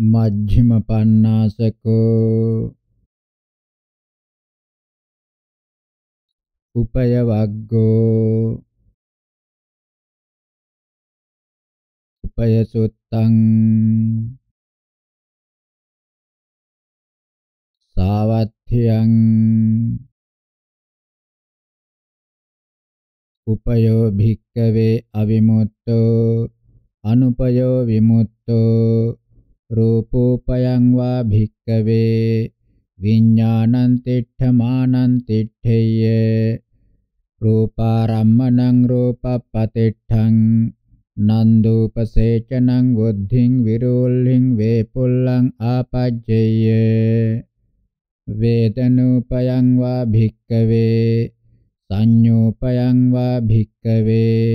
මජ්ඣිම පඤ්ඤාසකෝ උපය වග්ගෝ උපය සුත්තං සාවත්ථියං උපයෝ භික්කවේ අවිමුත්තෝ අනුපයෝ විමුත්තෝ රූපෝපයං වා භික්කවේ විඥානං තිට්ඨමානං තිට්ඨේය රූපාරම්මණං රූපපතිට්ඨං නන්දුපසේචනං බුද්ධිං විරෝල්ලිං වේපුල්ලං ආපජ්ජේය වේදනෝපයං වා භික්කවේ සංඤෝපයං වා භික්කවේ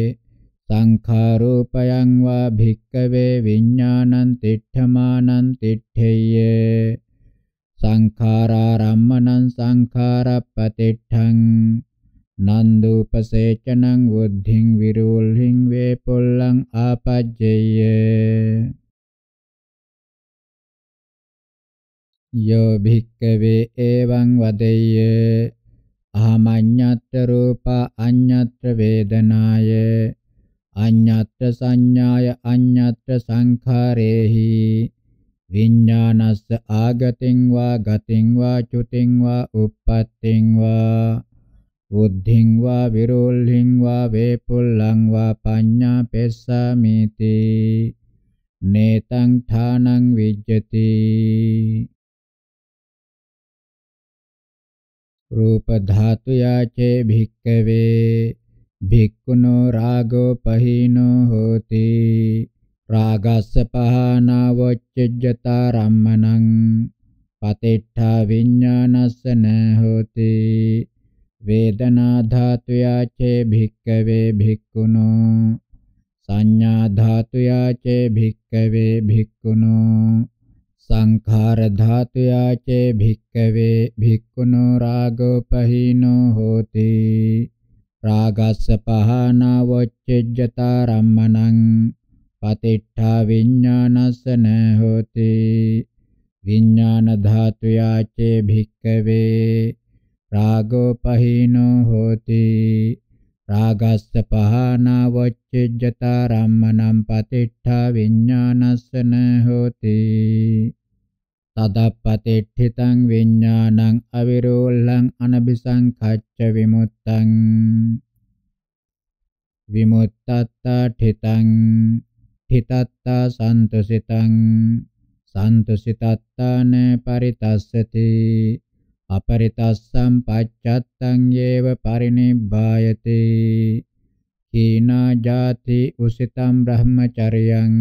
සංඛාරූපයං වා භික්කවේ විඥානං තිට්ඨමානං තිට්ඨේය සංඛාරාරම්මණං සංඛාරප්පතිට්ඨං නන්දුපසේචනං වුද්ධිං විරූල්හිං වේපොල්ලං ආපජ්ජේය යෝ භික්කවේ එවං වදෙය්‍ය අහමඤ්ඤත්ත රූපා අඤ්ඤත්ත වේදනාය අඤ්ඤත්‍ර සංඥාය අඤ්ඤත්‍ර සංඛාරේහි විඤ්ඤානස්ස ආගතින් වා ගතින් වා චුතින් වා uppattin වා බුද්ධින් වා විරෝල්හින් වා වේපුල්ලං වා පඤ්ඤා පෙස්සමිති නේතං ඨානං විජ්ජති රූප ධාතු යාචේ භික්කවේ භික්ඛුනෝ රාගෝ පහීනෝ හෝති රාගස්ස පහනා වච්චජ්ජතා රම්මනං පතිට්ඨා විඥානස්ස නහෝති වේදනා ධාතුයා චේ භික්ඛවේ භික්ඛුනෝ සංඥා ධාතුයා චේ භික්ඛවේ භික්ඛුනෝ සංඛාර ධාතුයා චේ භික්ඛවේ භික්ඛුනෝ රාගෝ පහීනෝ හෝති රාගස්ස පහනා වච්චෙජ්ජතා රම්මනං පතිට්ඨා විඥානස්ස නහෝති විඥාන ධාතු යාචේ භික්කවේ රාගෝ පහිනෝ හෝති රාගස්ස පහනා වච්චෙජ්ජතා රම්මනං පතිට්ඨා විඥානස්ස නහෝති තදප්පතිට්ඨිතං විඥානං අවිරෝල්ලං අනබිසංඛච්ච විමුත්තං විමුත්තත්තාඨිතං හිතත්තා සන්තුසිතං සන්තුසිතත්තාන පරිතස්සති අපරිතස්සම් පච්චත්තං යේව පරිනිබ්බායති කීනා ජාති උසිතම් බ්‍රහ්මචර්යං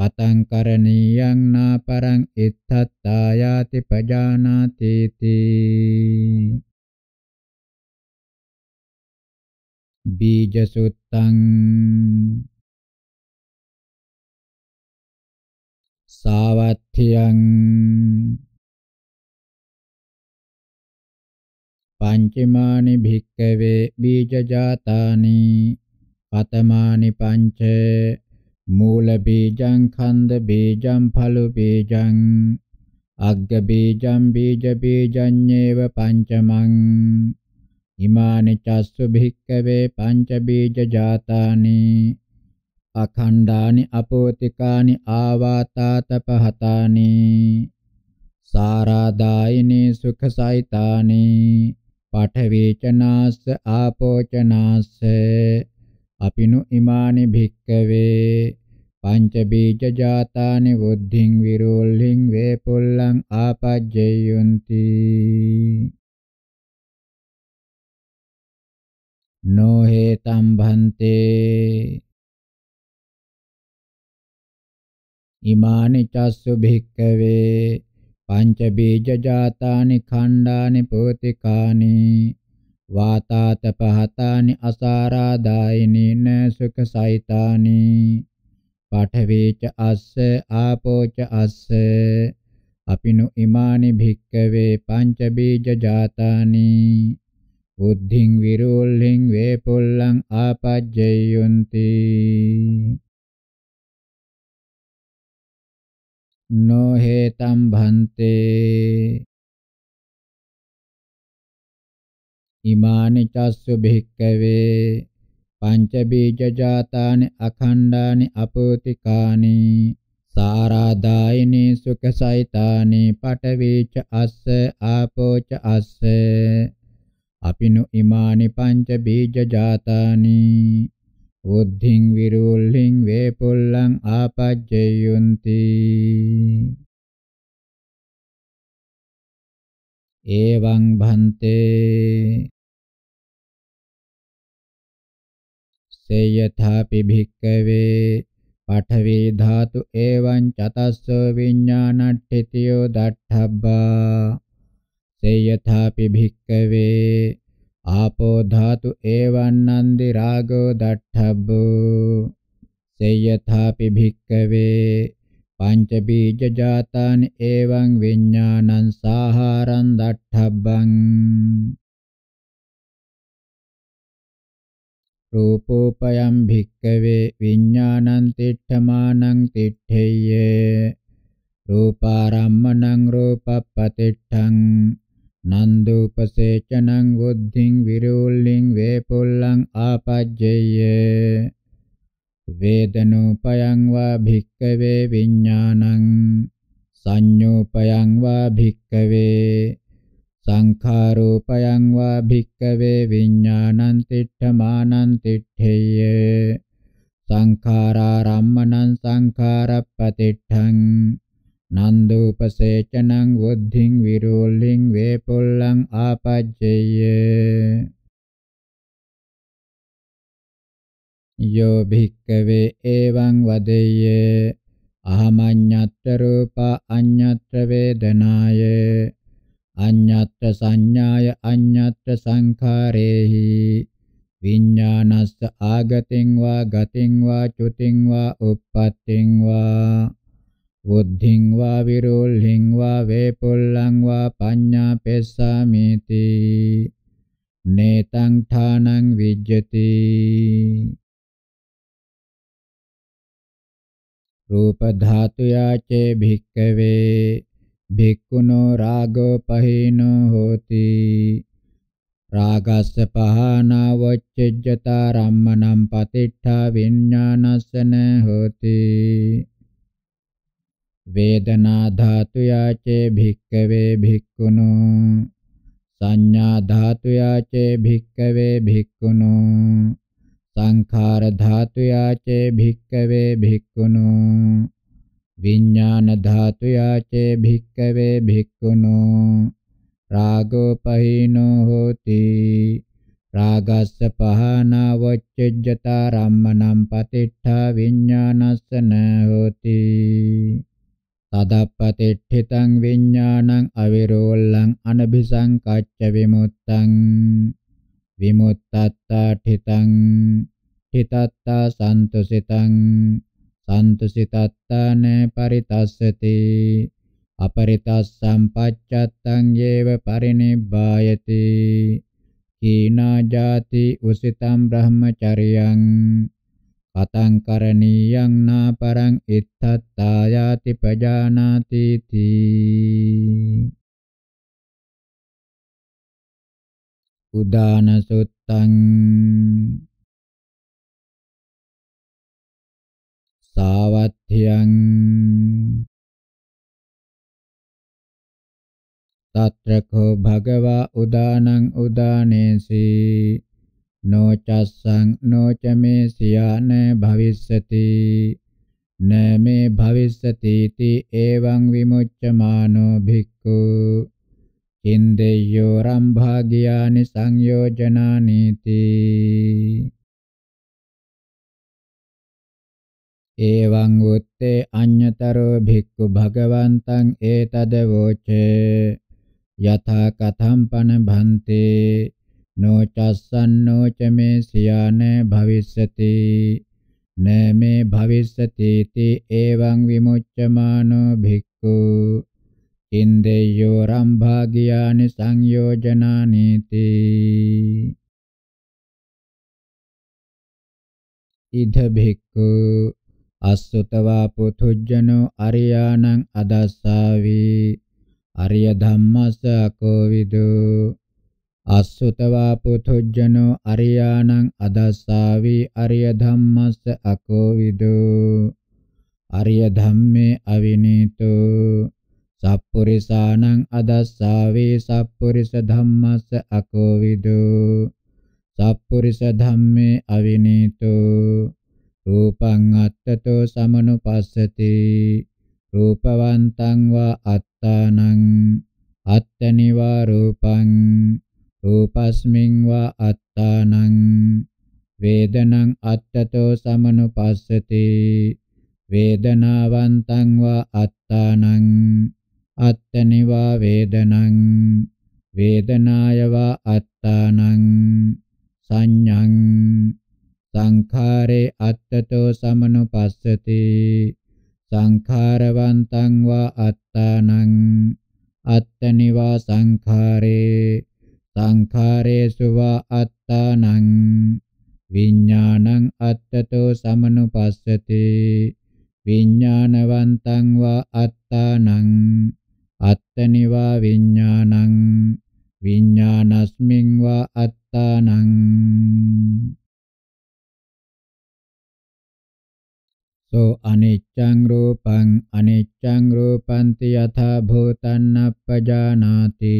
පතංකරණීයං නාපරං ඉත්තත්තායාති පජානාති තී බීජසුත්තං සාවත්තියං පංචමානි භික්කවේ බීජ ජාතානි පතමානි පංචේ මූල බීජං කන්ද බීජං ඵලු බීජං අග්ග බීජං බීජ බීජඤ්ඤේව පංචමං ඉමානි චස්සු භික්කවේ පංච බීජ ජාතානි අඛණ්ඩානි අපෝතිකානි ආවාතාතපහතානි සාරාදායිනි සුඛසයිතානි පඨවේචනාස්ස ආපෝචනාස්සේ අපිනු ඉමානි භික්කවේ පංච බීජ ජාතානි වුද්ධින් විරෝල්හින් වේපුල්ලං ආපජ්ජයොන්ති නොහෙතම් භන්තේ ඉමානි චස්සු භික්කවේ පංච බීජ ජාතානි ඛණ්ඩානි පෝතිකානි වාතාතපහතානි අසාරාදායිනින සුඛසයිතානි පාඨවේච අස්ස ආපෝච අස්ස අපිනු ඉමානි භික්කවේ පංච බීජ ජාතානි බුද්ධින් විරෝල්හින් වේපොල්ලං ආපජ්ජයොන්ති නොහෙතම් භන්තේ ඉමානි චස්සු භික්කවේ පංච බීජ ජාතානි අඛණ්ඩානි අපෝතිකානි සාරාදායිනි සුඛසයිතානි පඨවීච අස්ස ආපෝච අස්ස අපිනු ඉමානි පංච බීජ ජාතානි උද්ධින් විරුල්ලින් වේපුල්ලං ආපජ්ජයුන්ති එවං භන්තේ සේයථාපි භික්කවේ පඨවි ධාතු එවං චතස්ස විඥානට්ඨිතයෝ දට්ඨබ්බා සේයථාපි භික්කවේ ආපෝ ධාතු එවං නන්දි රාගෝ දට්ඨබ්බෝ සේයථාපි භික්කවේ පංච බීජ ජාතානි එවං විඥානං සාහාරං දට්ඨබ්බං රූපෝපයම් භික්කවේ විඥානං තිට්ඨමානං තිට්ඨේය රූපාරම්මණං රූපප්පතිට්ඨං නන්දුපසේචනං බුද්ධිං විරූල්ලිං වේපුල්ලං ආපජ්ජේය වේදනෝපයං වා භික්කවේ විඥානං සංඤෝපයං වා භික්කවේ සංඛාරෝපයං වා භික්කවේ විඥානං තිට්ඨමානං තිට්ඨේය සංඛාරාරම්මනං සංඛාරප්පතිට්ඨං නන්දුපසේචනං වුද්ධිං විරෝලිං වේපොල්ලං ආපජ්ජේය යෝ භික්කවේ එවං වදෙය්‍ය අහමඤ්ඤත්ත රූප අඤ්ඤත්ත වේදනාය අඤ්ඤත්ත සංඥාය අඤ්ඤත්ත සංඛාරේහි විඤ්ඤාණස්ස ආගතින් වා ගතින් වා චුතින් වා uppattin වා බුද්ධින් වා විරෝල්හින් වා වේපුල්ලං වා පඤ්ඤා පෙස්සාමිති නේතං ථානං විජ්ජති රූප ධාතු යාචේ භික්කවේ භික්ඛුනෝ රාගෝ පහීනෝ හෝති රාගස්ස පහනා වච්චජ්ජතා රම්මනම් පතිට්ඨා විඥානස්සන හෝති වේදනා ධාතු යාචේ භික්කවේ භික්ඛුනෝ සංඥා ධාතු යාචේ භික්කවේ භික්ඛුනෝ සංඛාර ධාතුයා චේ භික්කවේ භික්ඛුනෝ විඥාන ධාතුයා චේ භික්කවේ භික්ඛුනෝ රාගෝ පහිනෝ හෝති රාගස්ස පහනා වච්චජ්ජතා රම්මනම් පතිට්ඨා විඥානස්සන හෝති තදප්පතිට්ඨිතං විඥානං අවිරෝල්ලං අනභිසංකච්ච විමුත්තං විමුත්තත්තා ඨිතං ඨිතත්තා සන්තුසිතං සන්තුසිතත්තාන පරිතස්සති අපරිතස්සම් පච්චත්තං යේව පරිනිබ්බායති කීනා ජාති උසිතම් බ්‍රහ්මචරියං කතං කරණීයං නාපරං ඉත්තත්තා යාති පජානාති තී උදාන සුත්තං සාවත්ථ්‍යං තත්‍රකෝ භගවා උදානං උදානේසි නොචස්සං නොචමේ සියාන භවිස්සති නමේ භවිස්සති ති එවං විමුච්ඡමානෝ භික්ඛු ඉන්දේයෝ රම්භාගියානි සංයෝජනානීති එවං උත්තේ අඤ්‍යතරෝ භික්ඛු භගවන්තං ඒතද වෝචේ යථා කතම් පන භන්තේ නෝ චස්සන්නෝ ච මේ සියාන භවිස්සති නමේ භවිස්සති තී එවං විමුච්ඡමානෝ භික්ඛු ඉන්දේයෝ රම්භාගියානි සංයෝජනානීති ඉද භික්ඛු අස්සතවා පුතුජනෝ අරියාණං අදස්සාවි අරිය ධම්මස්ස අකෝවිදෝ අස්සතවා පුතුජනෝ අරියාණං අදස්සාවි අරිය ධම්මස්ස අකෝවිදෝ අරිය ධම්මේ අවිනීතෝ සප්පුරිසානං අදස්සාවේ සප්පුරිස ධම්මස්ස අකෝවිදෝ සප්පුරිස ධම්මේ අවිනීතෝ රූපං අත්තතෝ සමනුපස්සති රූපවන්තං වා අත්තානං අත්තනිවා රූපං රූපස්මින් වා අත්තානං වේදනං අත්තතෝ සමනුපස්සති වේදනාවන්තං වා අත්තානං අත්තනිවා වේදනං වේදනායව අත්තානං සංඤං සංඛාරේ අත්තතෝ සමනුපස්සති සංඛාරවන්තං වා අත්තානං අත්තනිවා සංඛාරේ සංඛාරේසු වා අත්තානං විඥානං අත්තතෝ සමනුපස්සති විඥානවන්තං වා අත්තානං අත්තනිවා විඥානං විඥානස්මින් වා අත්තානං සෝ අනිච්ඡං රූපං අනිච්ඡං රූපන්ති යථා භූතං අපජානාති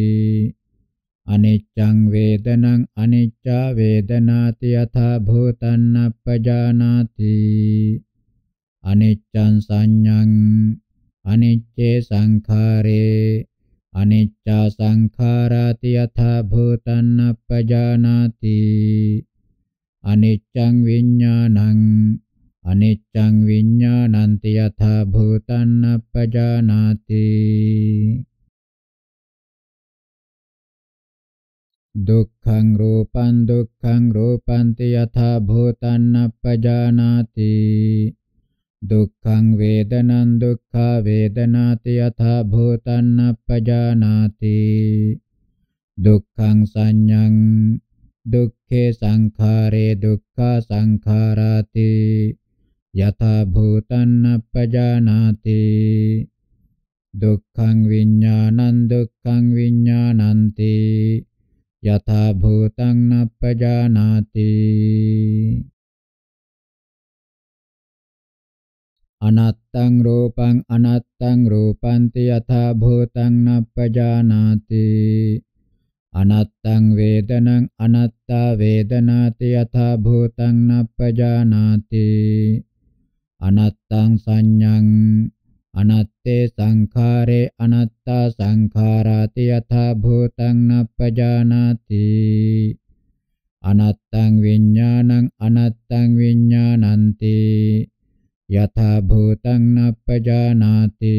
අනිච්ඡං වේදනං අනිච්චා වේදනාති යථා භූතං අපජානාති අනිච්ඡං සංඤං අනිච්චේ සංඛාරේ අනිච්චා සංඛාරාති යථා භූතං අපජානාති අනිච්ඡං විඥානං අනිච්ඡං විඥානන්ති යථා භූතං අපජානාති දුක්ඛං රූපං දුක්ඛං රූපන්ති යථා භූතං අපජානාති දුක්ඛං වේදනං දුක්ඛා වේදනාති යථා භූතං අපජානාති දුක්ඛං සංඤං දුක්ඛේ සංඛාරේ දුක්ඛා සංඛාරාති යථා භූතං අපජානාති දුක්ඛං විඥානං දුක්ඛං විඥානන්ති යථා භූතං අපජානාති අනත්තං රූපං අනත්තං රූපන්ති යථා භූතං නප්පජානාති අනත්තං වේදනං අනත්තා වේදනාති යථා භූතං නප්පජානාති අනත්තං සංඤං අනත්තේ සංඛාරේ අනත්තා සංඛාරාති යථා භූතං නප්පජානාති අනත්තං විඥානං අනත්තං විඥානන්ති යථා භූතං නප්පජානාති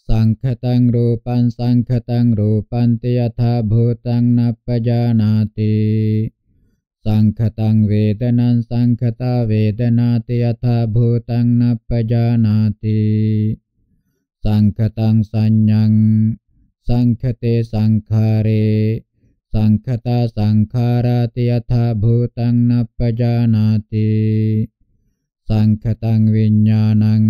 සංඛතං රූපං සංඛතං රූපං තේ යථා භූතං නප්පජානාති සංඛතං වේදනං සංඛතා වේදනාති යථා භූතං නප්පජානාති සංඛතං සංඤං සංඛතේ සංඛාරේ සංඛතා සංඛාරාති යථා භූතං නප්පජානාති සංඛතං විඥානං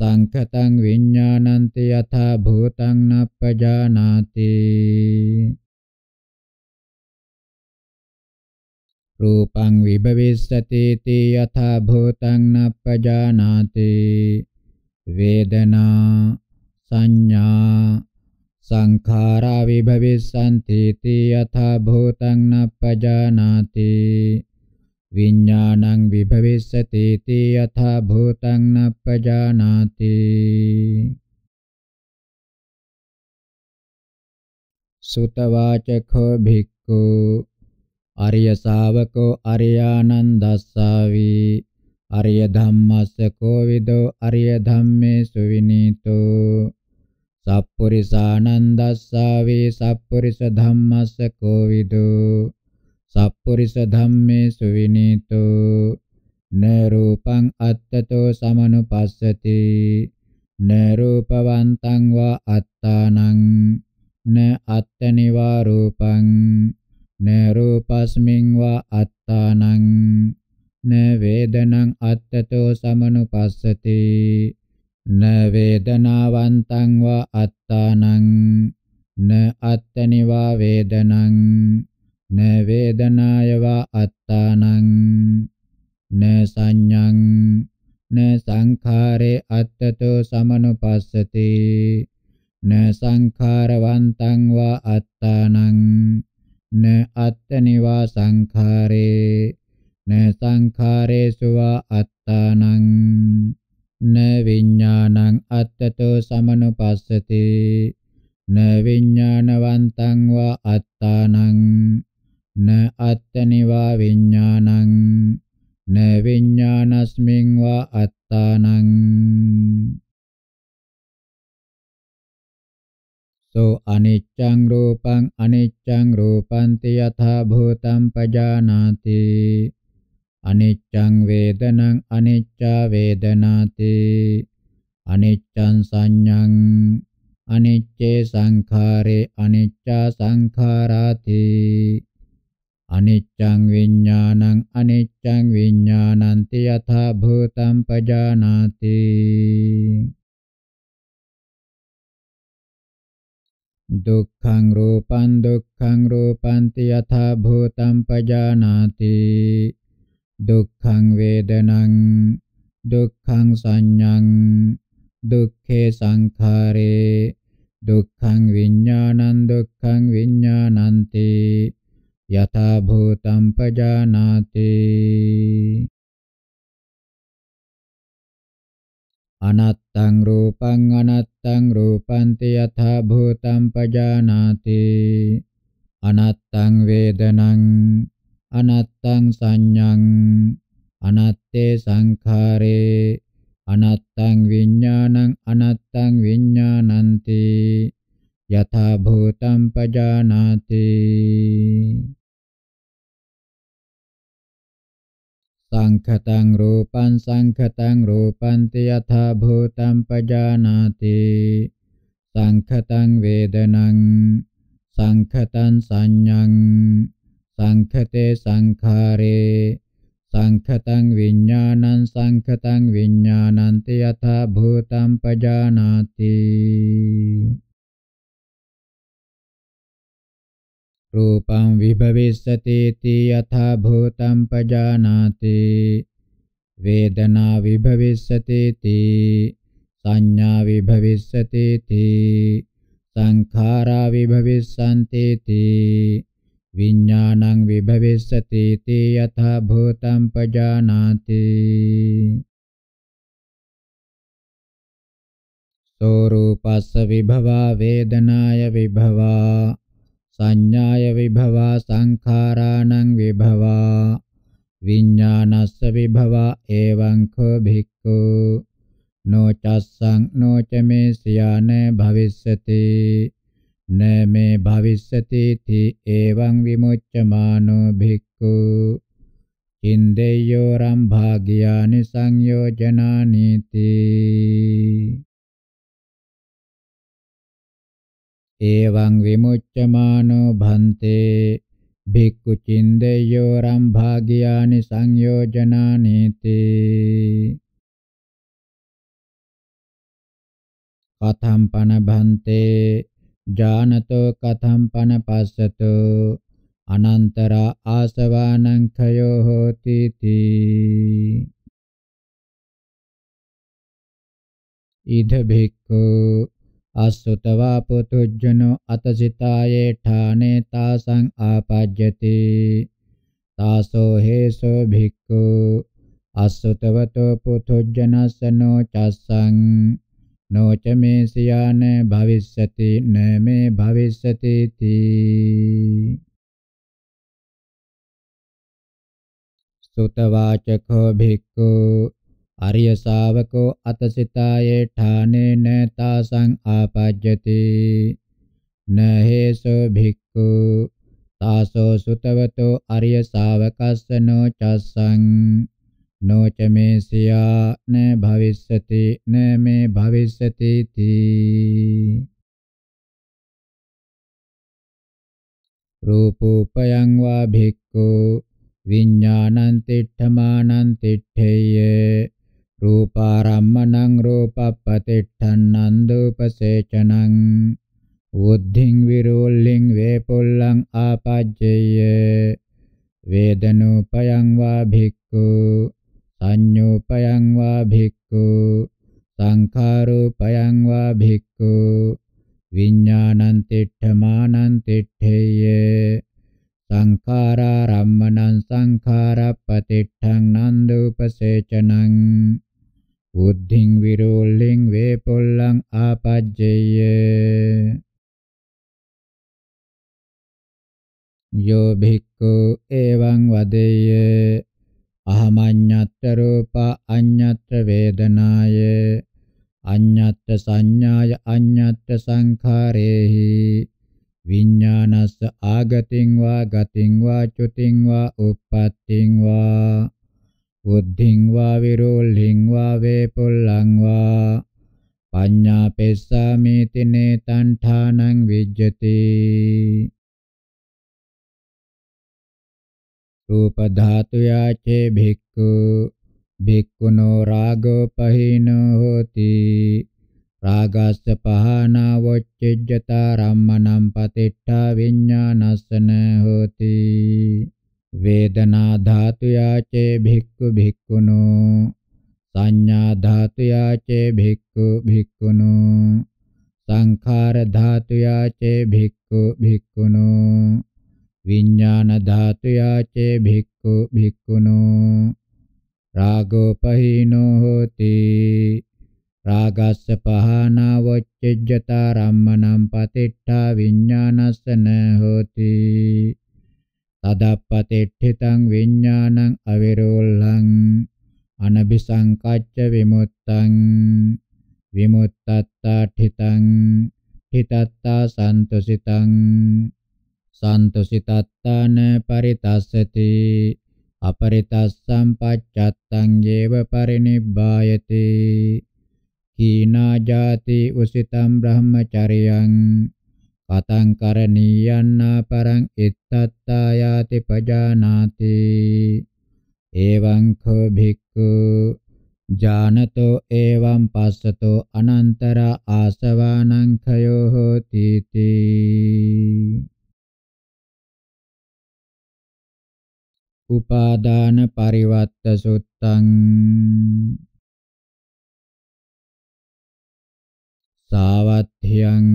සංඛතං විඥානන්ති යථා භූතං නප්පජානාති රූපං විභවිස්සති තී යථා භූතං නප්පජානාති වේදනා සංඥා සංඛාරා විභවිස්සන්ති තියථා භූතං නප්පජානාති විඥානං විභවිස්සති තියථා භූතං නප්පජානාති සුතවාචකෝ භික්ඛු අරිය ශාවකෝ අරියානන්දස්සාවි අරිය ධම්මස්ස කෝවිදෝ අරිය ධම්මේ සුවිනීතෝ සප්පුරිසානන්දස්සාවේ සප්පුරිස ධම්මස්ස කෝවිදෝ සප්පුරිස ධම්මේ සුවිනීතෝ න රූපං අත්තතෝ සමනුපස්සති න රූපවන්තං වා අත්තානං න අත්තනිවා රූපං න රූපස්මින් වා අත්තානං න වේදනං අත්තතෝ සමනුපස්සති න වේදනාවන්තං වා අත්තානං න අත්තනිවා වේදනං න වේදනාය වා අත්තානං න සංඤං න සංඛාරේ අත්තතෝ සමනුපස්සති න සංඛාරවන්තං වා අත්තානං න අත්තනිවා සංඛාරේ න සංඛාරේසු වා අත්තානං න විඥානං අත්තතෝ සමනුපස්සති න විඥානවන්තං වා අත්තානං න අත්තනිවා විඥානං න විඥානස්මින් වා අත්තානං සෝ අනිච්ඡං රූපං අනිච්ඡං රූපන්ති යථා භූතං පජානාති අනිච්ඡං වේදනං අනිච්චා වේදනාති අනිච්ඡං සංඤං අනිච්චේ සංඛාරේ අනිච්චා සංඛාරාති අනිච්ඡං විඥානං අනිච්ඡං විඥානන්ති යථා භූතං පජානාති දුක්ඛං රූපං දුක්ඛං රූපන්ති යථා භූතං පජානාති දුක්ඛං වේදනං දුක්ඛං සංඤං දුක්ඛේ සංඛාරේ දුක්ඛං විඥානං දුක්ඛං විඥානන්ති යථා භූතං පජානාති අනත්තං රූපං අනත්තං රූපන්ති යථා භූතං පජානාති අනත්තං වේදනං anattang saññang anatte sankhare anattang viññāṇaṃ anattang viññānanti යථා භූතං පජානාති සංඛතං රූපං සංඛතං රූපන්ති යථා භූතං පජානාති සංඛතං වේදනං සංඛතං සංඤං සංඛතේ සංඛාරේ සංඛතං විඥානං සංඛතං විඥානං තයථා භූතං පජානාති රූපං විභවිස්සති තයථා භූතං පජානාති වේදනා විභවිස්සති සංඥා විභවිස්සති සංඛාරා විභවිස්සන්ති විඥානං විභවිස්සති තේ යථා භූතං පජානාති සෝ රූපස්ස විභවා වේදනාය විභවා සංඥාය විභවා සංඛාරාණං විභවා විඥානස්ස විභවා එවං කෝ භික්ඛු නොචස්සං නොචමේ සියාන භවිස්සති न मे भविष्यति ति एवं विमुच्यमानो भिक्खु चिन्देयोरं भाग्यानि संयोजनानि ति एवं विमुच्यमानो भन्ते भिक्खु चिन्देयोरं भाग्यानि संयोजनानि ति कथं पनभन्ते ජානතෝ කතම් පනපස්සතු අනන්තරා ආසවානං khයෝ හෝති තී ඉද භික්ඛු අසුතවා පුතුජ්ජනෝ අතසිතායේ ඨානේ තාසං ආපජ්ජති තාසෝ හේසෝ භික්ඛු අසුතවතෝ පුතුජ්ජනසනෝ චස්සං නොච මේ සියාන භවිස්සති න මේ භවිස්සති තී සුතවාචකෝ භික්ඛු අරිය ශාවකෝ අතසිතායේ ඨානේන තාසං ආපජ්ජති න හේසෝ භික්ඛු තාසෝ සුතවතෝ අරිය ශාවකස්සනෝ චස්සං නොච මේ සියා න භවිස්සති න මේ භවිස්සති තී රූපෝපයං වා භික්ඛු විඥානං තිට්ඨමානං තිට්ඨේය රූපාරම්මණං රූපප්පතිට්ඨන්නං දූපසේචනං උද්ධින් විරෝල්ලින් වේපොල්ලං ආපජ්ජේය වේදනෝපයං වා භික්ඛු සංඤෝපයං වා භික්ඛු සංඛාරෝපයං වා භික්ඛු විඥානං තිට්ඨමානං තිට්ඨේය සංඛාරාරම්මනං සංඛාරප්පතිට්ඨං නන්දුපසේචනං බුද්ධින් විරෝල්ලින් වේපොල්ලං ආපජ්ජේය යෝ භික්ඛු එවං වදෙය්‍ය අහමඤ්ඤත්ත රූප අඤ්ඤත්ත වේදනාය අඤ්ඤත්ත සංඥාය අඤ්ඤත්ත සංඛාරේහි විඤ්ඤාණස්ස ආගතින් වා ගතින් වා චුතින් වා uppattin වා බුද්ධින් වා විරෝල්හින් වා වේපුල්ලං වා පඤ්ඤාපෙස්සාමේති නේතං ඨානං විජ්ජති රූප ධාතු යාචේ භික්ඛු භික්ඛුනෝ රාගෝ පහිනෝ හෝති රාගස්ස පහනා වොච්චෙජ්ජතා රම්මනම් පතිට්ඨා විඤ්ඤානස්සන හෝති වේදනා ධාතු යාචේ භික්ඛු භික්ඛුනෝ සංඥා ධාතු යාචේ භික්ඛු භික්ඛුනෝ සංඛාර ධාතු යාචේ භික්ඛු භික්ඛුනෝ විඤ්ඤාණ ධාතු යාචේ භික්ඛු භික්ඛුනෝ රාගෝපහීනෝ හෝති රාගස්ස පහනා වච්චෙජ්ජතා රම්මනම් පතිට්ඨා විඤ්ඤාණස්ස න හෝති තදප්පතිට්ඨිතං විඤ්ඤාණං අවිරෝල්ලං අනබිසංකච්ච විමුත්තං විමුත්තත්තා ඨිතං හිතත්තා සන්තුසිතං සන්තුසිතත්තාන පරිතස්සති අපරිතස්සම් පච්චත්තං ජීව පරිනිබ්බායති කීනා ජාති උසිතම් බ්‍රහ්මචරියං පතං කරණීයන්නා පරං ඉත්තත්තා යාති පජානාති එවං කෝ භික්ඛු ජානතෝ එවං පස්සතෝ අනන්තර ආසවානං khයෝ හෝති තී උපාදාන පරිවත්ත සුත්තං සාවත්ථ්‍යං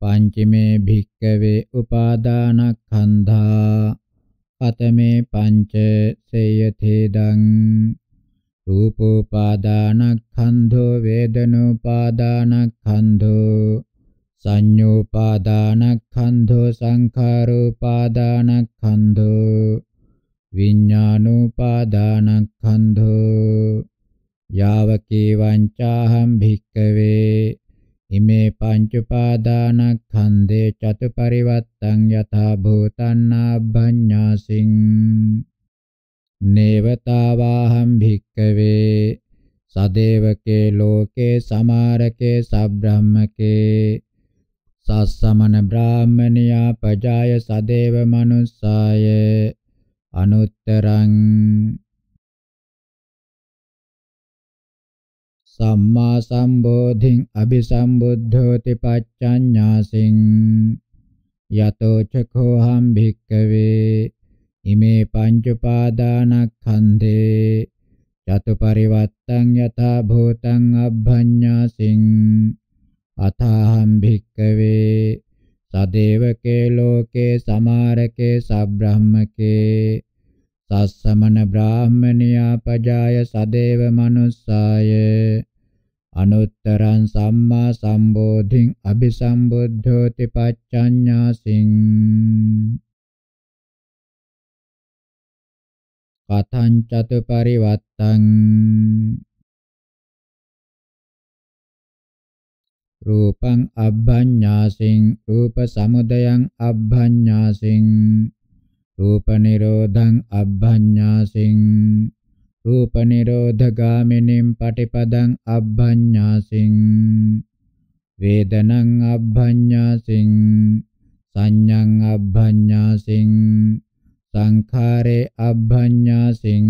පංචමේ භික්කවේ උපාදානඛන්ධා අතමේ පංච සේයතේදං රූපෝපාදානඛන්ධෝ වේදනෝපාදානඛන්ධෝ සංඤෝපාදානක්ඛන්ධෝ සංඛාරෝපාදානක්ඛන්ධෝ විඤ්ඤාණෝපාදානක්ඛන්ධෝ යාව කේවංචාහම් භික්කවේ ඉමේ පංච උපාදානක්ඛන්ධේ චතුපරිවත්තං යථා භූතන්නාභඤ්ඤාසින් නේවතාවාහම් භික්කවේ සදේවකේ ලෝකේ සමාරකේ සබ්‍රාහ්මකේ සස්සමන බ්‍රාහ්මනියා පජාය සදේව මනුස්සාය අනුත්තරං සම්මා සම්බෝධින් අபிසම්බුද්ධෝති පච්චඤ්ඤාසින් යතෝ චකෝහම් භික්කවේ ඉමේ පංච පාදානක්ඛන්දේ චතු පරිවත්තං යථා භූතං අබ්භඤ්ඤාසින් අතහම් භික්කවේ සදේවකේ ලෝකේ සමාරකේ සබ්‍රහ්මකේ සස්සමන බ්‍රාහ්මනියා පජාය සදේව මනුස්සාය අනුත්තරං සම්මා සම්බෝධින් අபிසම්බුද්ධෝති පච්චඤ්ඤාසින් කතං චතු පරිවත්තං රූපං අබ්බඤ්ඤාසින් රූප සමුදයං අබ්බඤ්ඤාසින් රූප නිරෝධං අබ්බඤ්ඤාසින් රූප නිරෝධගාමිනින් පටිපදං අබ්බඤ්ඤාසින් වේදනං අබ්බඤ්ඤාසින් සංඤං අබ්බඤ්ඤාසින් සංඛාරේ අබ්බඤ්ඤාසින්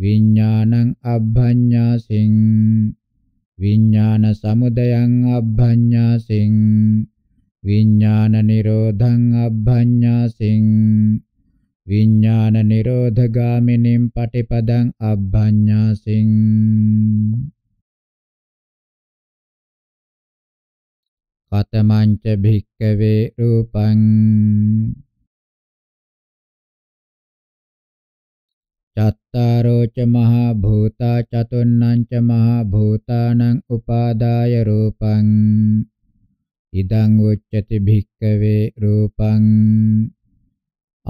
විඥානං අබ්බඤ්ඤාසින් විඥාන සමුදයං අබ්භඤ්ඤාසින් විඥාන නිරෝධං අබ්භඤ්ඤාසින් විඥාන නිරෝධගාමිනින් පටිපදං අබ්භඤ්ඤාසින් කතමංච භික්කවේ රූපං චත්තාරෝ ච මහා භූතා චතුන්නං ච මහා භූතානං උපාදාය රූපං ඉදං උච්චති භික්කවේ රූපං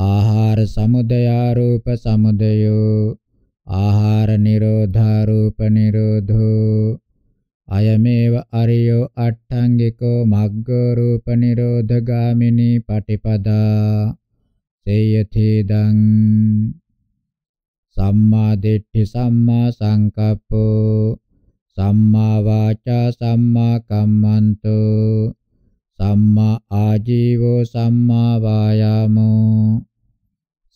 ආහාර සමුදයා රූප සමුදයෝ ආහාර නිරෝධා රූප නිරෝධෝ අයමේව අරියෝ අට්ඨංගිකෝ මග්ගෝ රූප නිරෝධගාමිනී පටිපදා සේයතේදං සම්මා දිට්ඨි සම්මා සංකප්පෝ සම්මා වාචා සම්මා කම්මන්තෝ සම්මා ආජීවෝ සම්මා වායාමෝ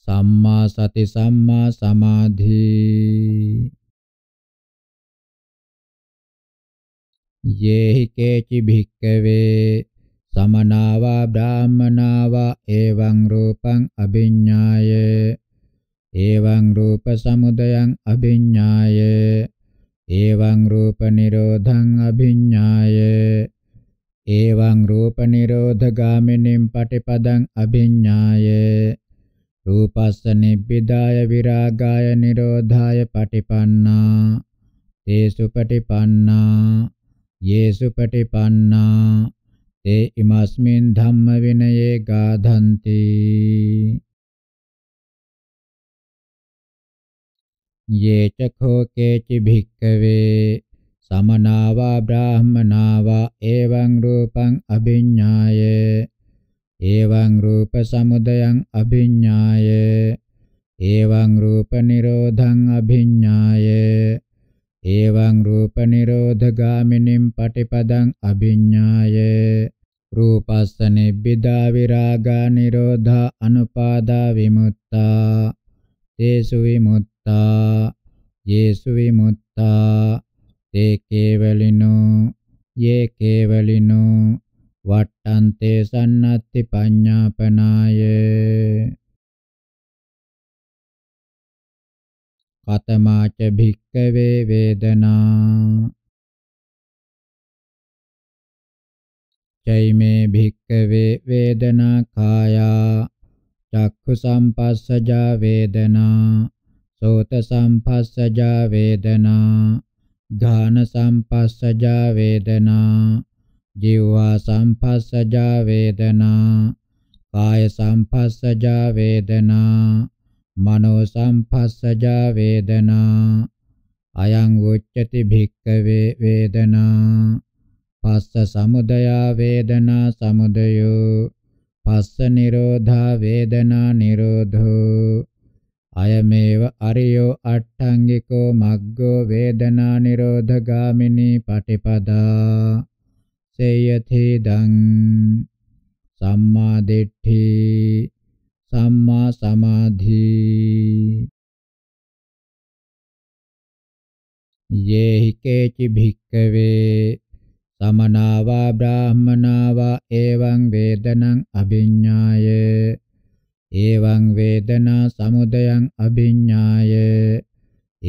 සම්මා සති සම්මා සමාධි යේහි කේචි භික්කවේ සමනාවා බ්‍රාහමනාවා එවං රූපං අභිඤ්ඤායේ එවං රූප සමුදයං අභිඤ්ඤාය එවං රූප නිරෝධං අභිඤ්ඤාය එවං රූප නිරෝධ ගාමිනින් පටිපදං අභිඤ්ඤාය රූපස්ස නිබ්බිදාය විරාගාය නිරෝධාය පටිපන්නා තේසු පටිපන්නා යේසු පටිපන්නා තේ ඉමස්මින් ධම්ම විනයේ ගාධන්ති ये च खो केचि भिक्खवे समना वा ब्राह्मणा वा एवं रूपं अभिज्ञाय एवं रूपसमुदयम् अभिज्ञाय एवं रूपनिरोधम् अभिज्ञाय एवं रूपनिरोधगामिनीं पटिपदम् अभिज्ञाय रूपस्य निब्बिदा विरागा निरोधा अनुपादा विमुक्ता तेषु विमुक्ता විමුත්තා යේසු විමුත්තා තේ කේවලිනෝ යේ කේවලිනෝ වට්ටන්තේ සන්නත්ති පඤ්ඤාපනාය කතමාච භික්කවේ වේදනා චෛමේ භික්කවේ වේදනා කායා චක්ඛු සම්පස්සජා වේදනා සෝත සම්පස්සජා වේදනා ඝාන සම්පස්සජා වේදනා ජීවා සම්පස්සජා වේදනා කාය සම්පස්සජා වේදනා මනෝ සම්පස්සජා වේදනා අයං උච්චති භික්ඛවේ වේදනා පස්ස සමුදයා වේදනා සමුදයෝ පස්ස නිරෝධා වේදනා නිරෝධෝ අයමේව අරියෝ අට්ඨංගිකෝ මග්ගෝ වේදනා නිරෝධගාමිනී පටිපදා සේයති දං සම්මා දිට්ඨි සම්මා සමාධි යේහි කේචි භික්කවේ සමනාවා බ්‍රාහමනාවා එවං වේදනං අභිඤ්ඤාය එවං වේදනා සමුදයං අභිඤ්ඤාය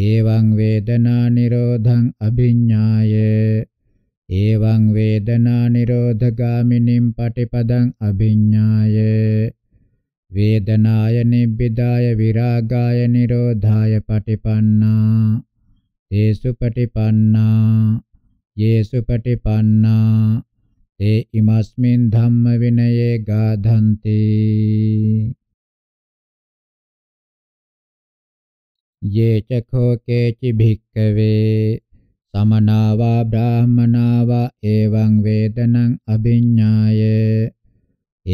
එවං වේදනා නිරෝධං අභිඤ්ඤාය එවං වේදනා නිරෝධගාමිනින් පටිපදං අභිඤ්ඤාය වේදනාය නිබ්බිදාය විරාගාය නිරෝධාය පටිපන්නා තේසු පටිපන්නා යේසු පටිපන්නා තේ ඉමස්මින් ධම්ම විනයේ ගාධන්ති ये च खो केचि भिक्खवे समना वा ब्राह्मणा वा एवं वेदनम् अभिज्ञाय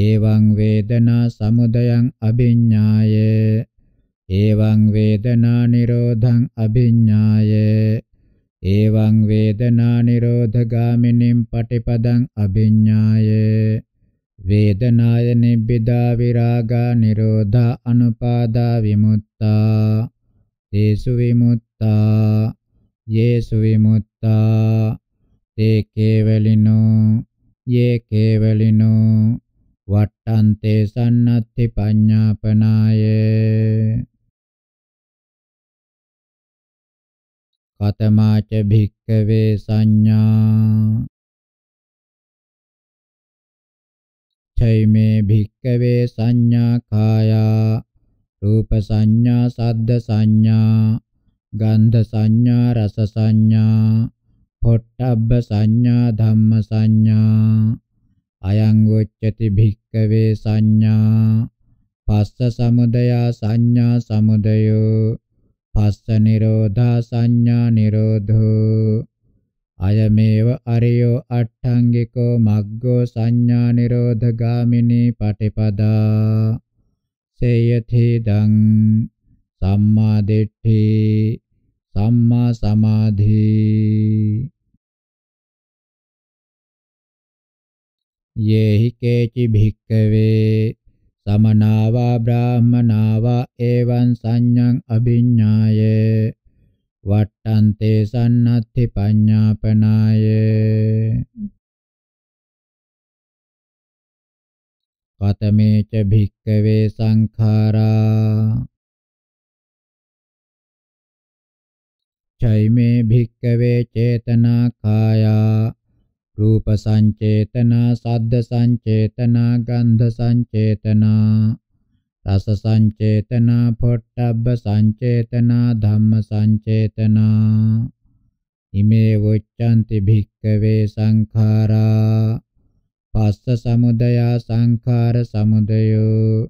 एवं वेदना समुदयम् अभिज्ञाय एवं वेदना निरोधम् अभिज्ञाय एवं वेदना निरोधगामिनीं पटिपदम् अभिज्ञाय वेदनाय निब्बिदा विरागा निरोधा अनुपादा विमुक्ता තේසු විමුත්තා යේසු විමුත්තා තේ කේවලිනෝ යේ කේවලිනෝ වට්ටන්තේ සන්නත්ති පඤ්ඤාපනාය කතමාච භික්කවේ සංඥා චෛමේ භික්කවේ සංඥා කායා රූප සංඥා, සද්ද සංඥා, ගන්ධ සංඥා, රස සංඥා, පොට්ටබ්බ සංඥා, ධම්ම සංඥා. අයං උච්චති භික්ඛවේ සංඥා. පස්ස සමුදයා සංඥා සමුදයෝ. පස්ස නිරෝධා සංඥා නිරෝධෝ. අයමේව අරියෝ අට්ඨංගිකෝ මග්ගෝ සංඥා නිරෝධගාමිනී පටිපදා සේයතේදං සම්මා දිට්ඨි සම්මා සමාධි යේහි කේචි භික්කවේ සමනාවා බ්‍රාහමනාවා එවං සංඤං අභිඤ්ඤාය වට්ටන්තේ සන්නත්ති පඤ්ඤාපනාය කතමේච භික්කවේ සංඛාරා චෛමේ භික්කවේ චේතනා කායා රූප සංචේතනා සද්ද සංචේතනා ගන්ධ සංචේතනා රස සංචේතනා පොට්ටබ්බ සංචේතනා ධම්ම සංචේතනා ඉමේ වොච්ඡන්ති භික්කවේ සංඛාරා පස්ස සමුදයා සංඛාර සමුදයෝ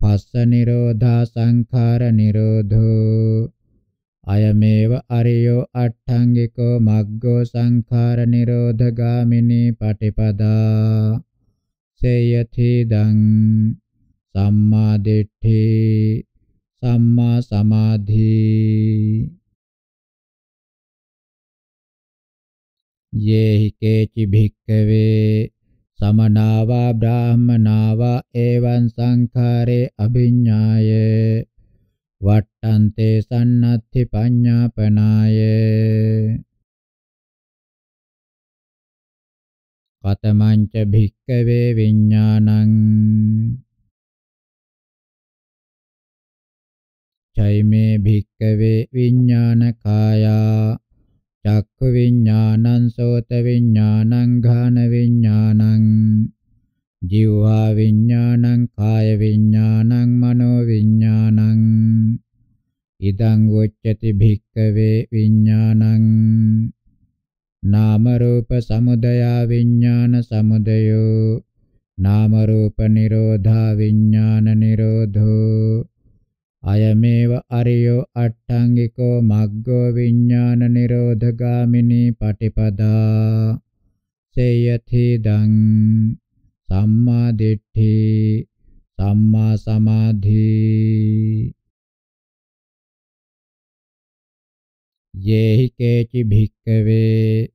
පස්ස නිරෝධා සංඛාර නිරෝධෝ අයමේව අරියෝ අට්ඨංගිකෝ මග්ගෝ සංඛාර නිරෝධගාමිනී පටිපදා සේයති දං සම්මා දිට්ඨි සම්මා සමාධි යේහි කේචි භික්ඛවේ සමනාවා බ්‍රාහමනාවා එවං සංඛාරේ අභිඤ්ඤාය වට්ටන්තේ සන්නත්ති පඤ්ඤාපනාය කතමංච භික්කවේ විඥානං චෛමේ භික්කවේ විඥානකායා චක්ඛු විඥානං සෝත විඥානං ඝාන විඥානං ජීවා විඥානං කාය විඥානං මනෝ විඥානං ඉදං වොච්චති භික්ඛවේ විඥානං නාම රූප සමුදයා විඥාන සමුදයෝ නාම රූප නිරෝධා විඥාන නිරෝධෝ අයමේව අරියෝ අට්ඨංගිකෝ මග්ගෝ විඥාන නිරෝධගාමිනී පටිපදා සේයති දං සම්මා දිට්ඨි සම්මා සමාධි යේහි කේචි භික්කවේ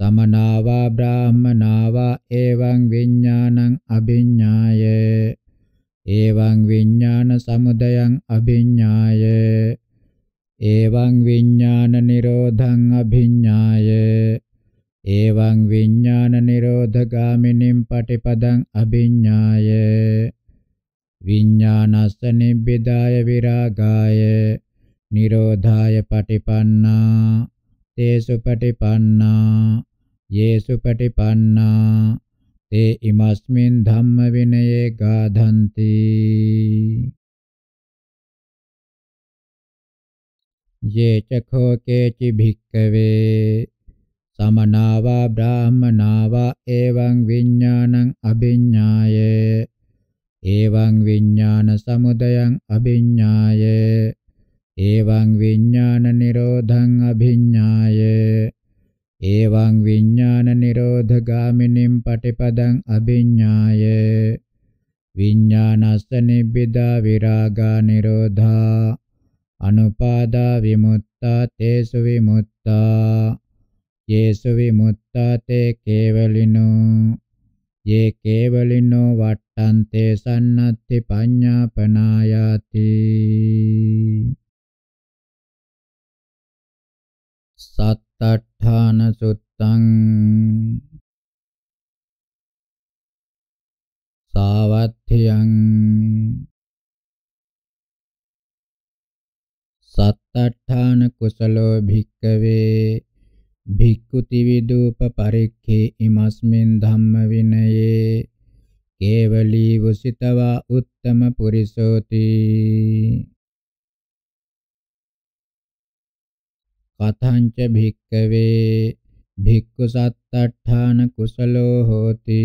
සමනාවා බ්‍රාහමනාවා එවං විඥානං අභිඥාය එවං විඥාන සමුදයං අභිඤ්ඤාය එවං විඥාන නිරෝධං අභිඤ්ඤාය එවං විඥාන නිරෝධගාමිනින් පටිපදං අභිඤ්ඤාය විඥානස්ස නිබ්බිදාය විරාගාය නිරෝධාය පටිපන්නා තේසු පටිපන්නා යේසු පටිපන්නා තේ ඉමස්මින් ධම්ම විනයේ ගාධන්ති ये चखो केचि भिक्कवे समना वा ब्राह्मणा वा एवं विज्ञानम् अभिज्ञाय एवं विज्ञानसमुदयम् अभिज्ञाय एवं विज्ञाननिरोधम् अभिज्ञाय එවං විඥාන නිරෝධ ගාමිනින් පටිපදං අභිඤ්ඤාය විඥානස්ස නිබ්බිදා විරාගා නිරෝධා අනුපාදා විමුත්තා තේසු විමුත්තා යේසු විමුත්තා තේ කේවලිනෝ යේ කේවලිනෝ වට්ටන්තේ සන්නත්ති පඤ්ඤාපනායාති සත් තට්ඨාන සුත්තං සාවත්ථියං සත්තට්ඨාන කුසලෝ භික්කවේ භික්ඛුති විදූප පරික්ඛේ ඉමස්මින් ධම්ම විනයේ කේවලී වසිතවා උත්තම පුරිසෝති කතංච භික්කවේ භික්ඛු සත්තාඨාන කුසලෝ හෝති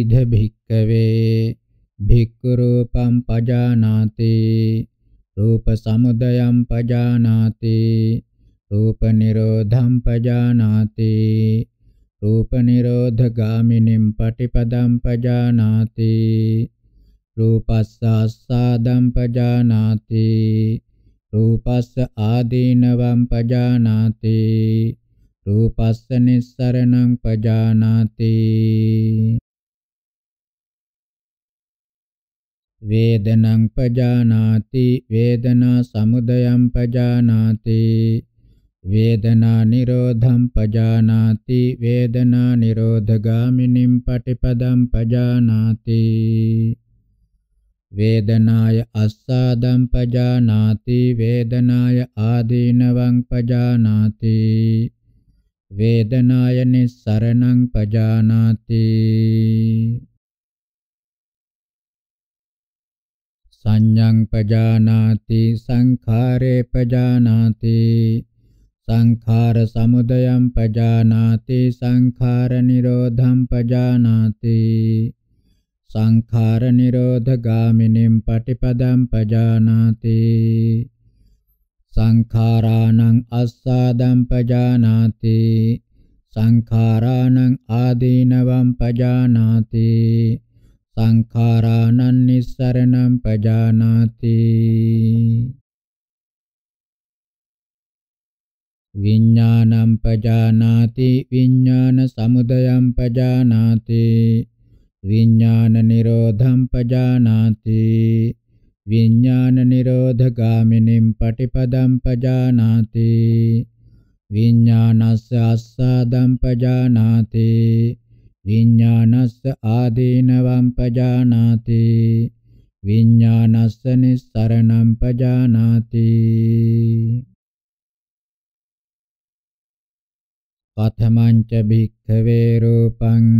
ඉද භික්කවේ භික්ඛු රූපං පජානාති රූප සමුදයං පජානාති රූප නිරෝධං පජානාති රූප නිරෝධ ගාමිනින් පටිපදං පජානාති රූපස්සාස්සාදම් පජානාති රූපස්ස ආදීනවම් පජානාති රූපස්ස නිස්සරණං පජානාති වේදනං පජානාති වේදනා සමුදයං පජානාති වේදනා නිරෝධම් පජානාති වේදනා නිරෝධගාමිනිම් පටිපදම් පජානාති වේදනාය අස්සාදම් පජානාති වේදනාය ආදීනවං පජානාති වේදනාය නිස්සරණං පජානාති සංඤං පජානාති සංඛාරේ පජානාති සංඛාර සමුදයං පජානාති සංඛාර නිරෝධං පජානාති සංඛාර නිරෝධ ගාමිනිම් පටිපදම් පජානාති සංඛාරාණං අස්සාදම් පජානාති සංඛාරාණං ආදීනවම් පජානාති සංඛාරාණං නිස්සරණං පජානාති විඥානං පජානාති විඥාන සමුදයං පජානාති විඥාන නිරෝධම් පජානාති විඥාන නිරෝධ ගාමිනිම් පටිපදම් පජානාති විඥානස්ස අස්සාදම් පජානාති විඥානස්ස ආදීනවම් පජානාති විඥානස්ස නිස්සරණම් පජානාති පතමං ච භික්ඛවේ රූපං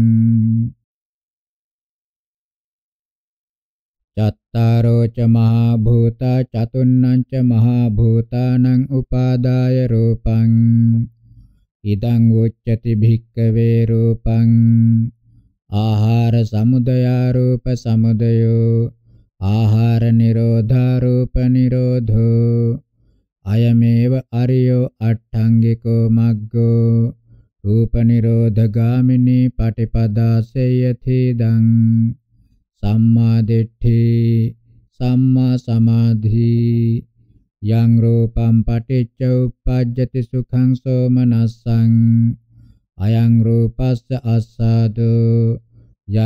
චත්තාරෝ ච මහා භූතා චතුන්නං ච මහා භූතානං උපාදාය රූපං ඉදං උච්චති භික්ඛවේ රූපං ආහාර සමුදයා රූප සමුදයෝ ආහාර නිරෝධා රූප නිරෝධෝ අයමේව අරියෝ අට්ඨංගිකෝ මග්ගෝ රූප නිරෝධගාමිනී පටිපදා සේයති දං සම්මා දිට්ඨි සම්මා සමාධි යං රූපං පටිච්ච උප්පජ්ජති සුඛං සෝමනස්සං අයං රූපස්ස අස්සාදෝ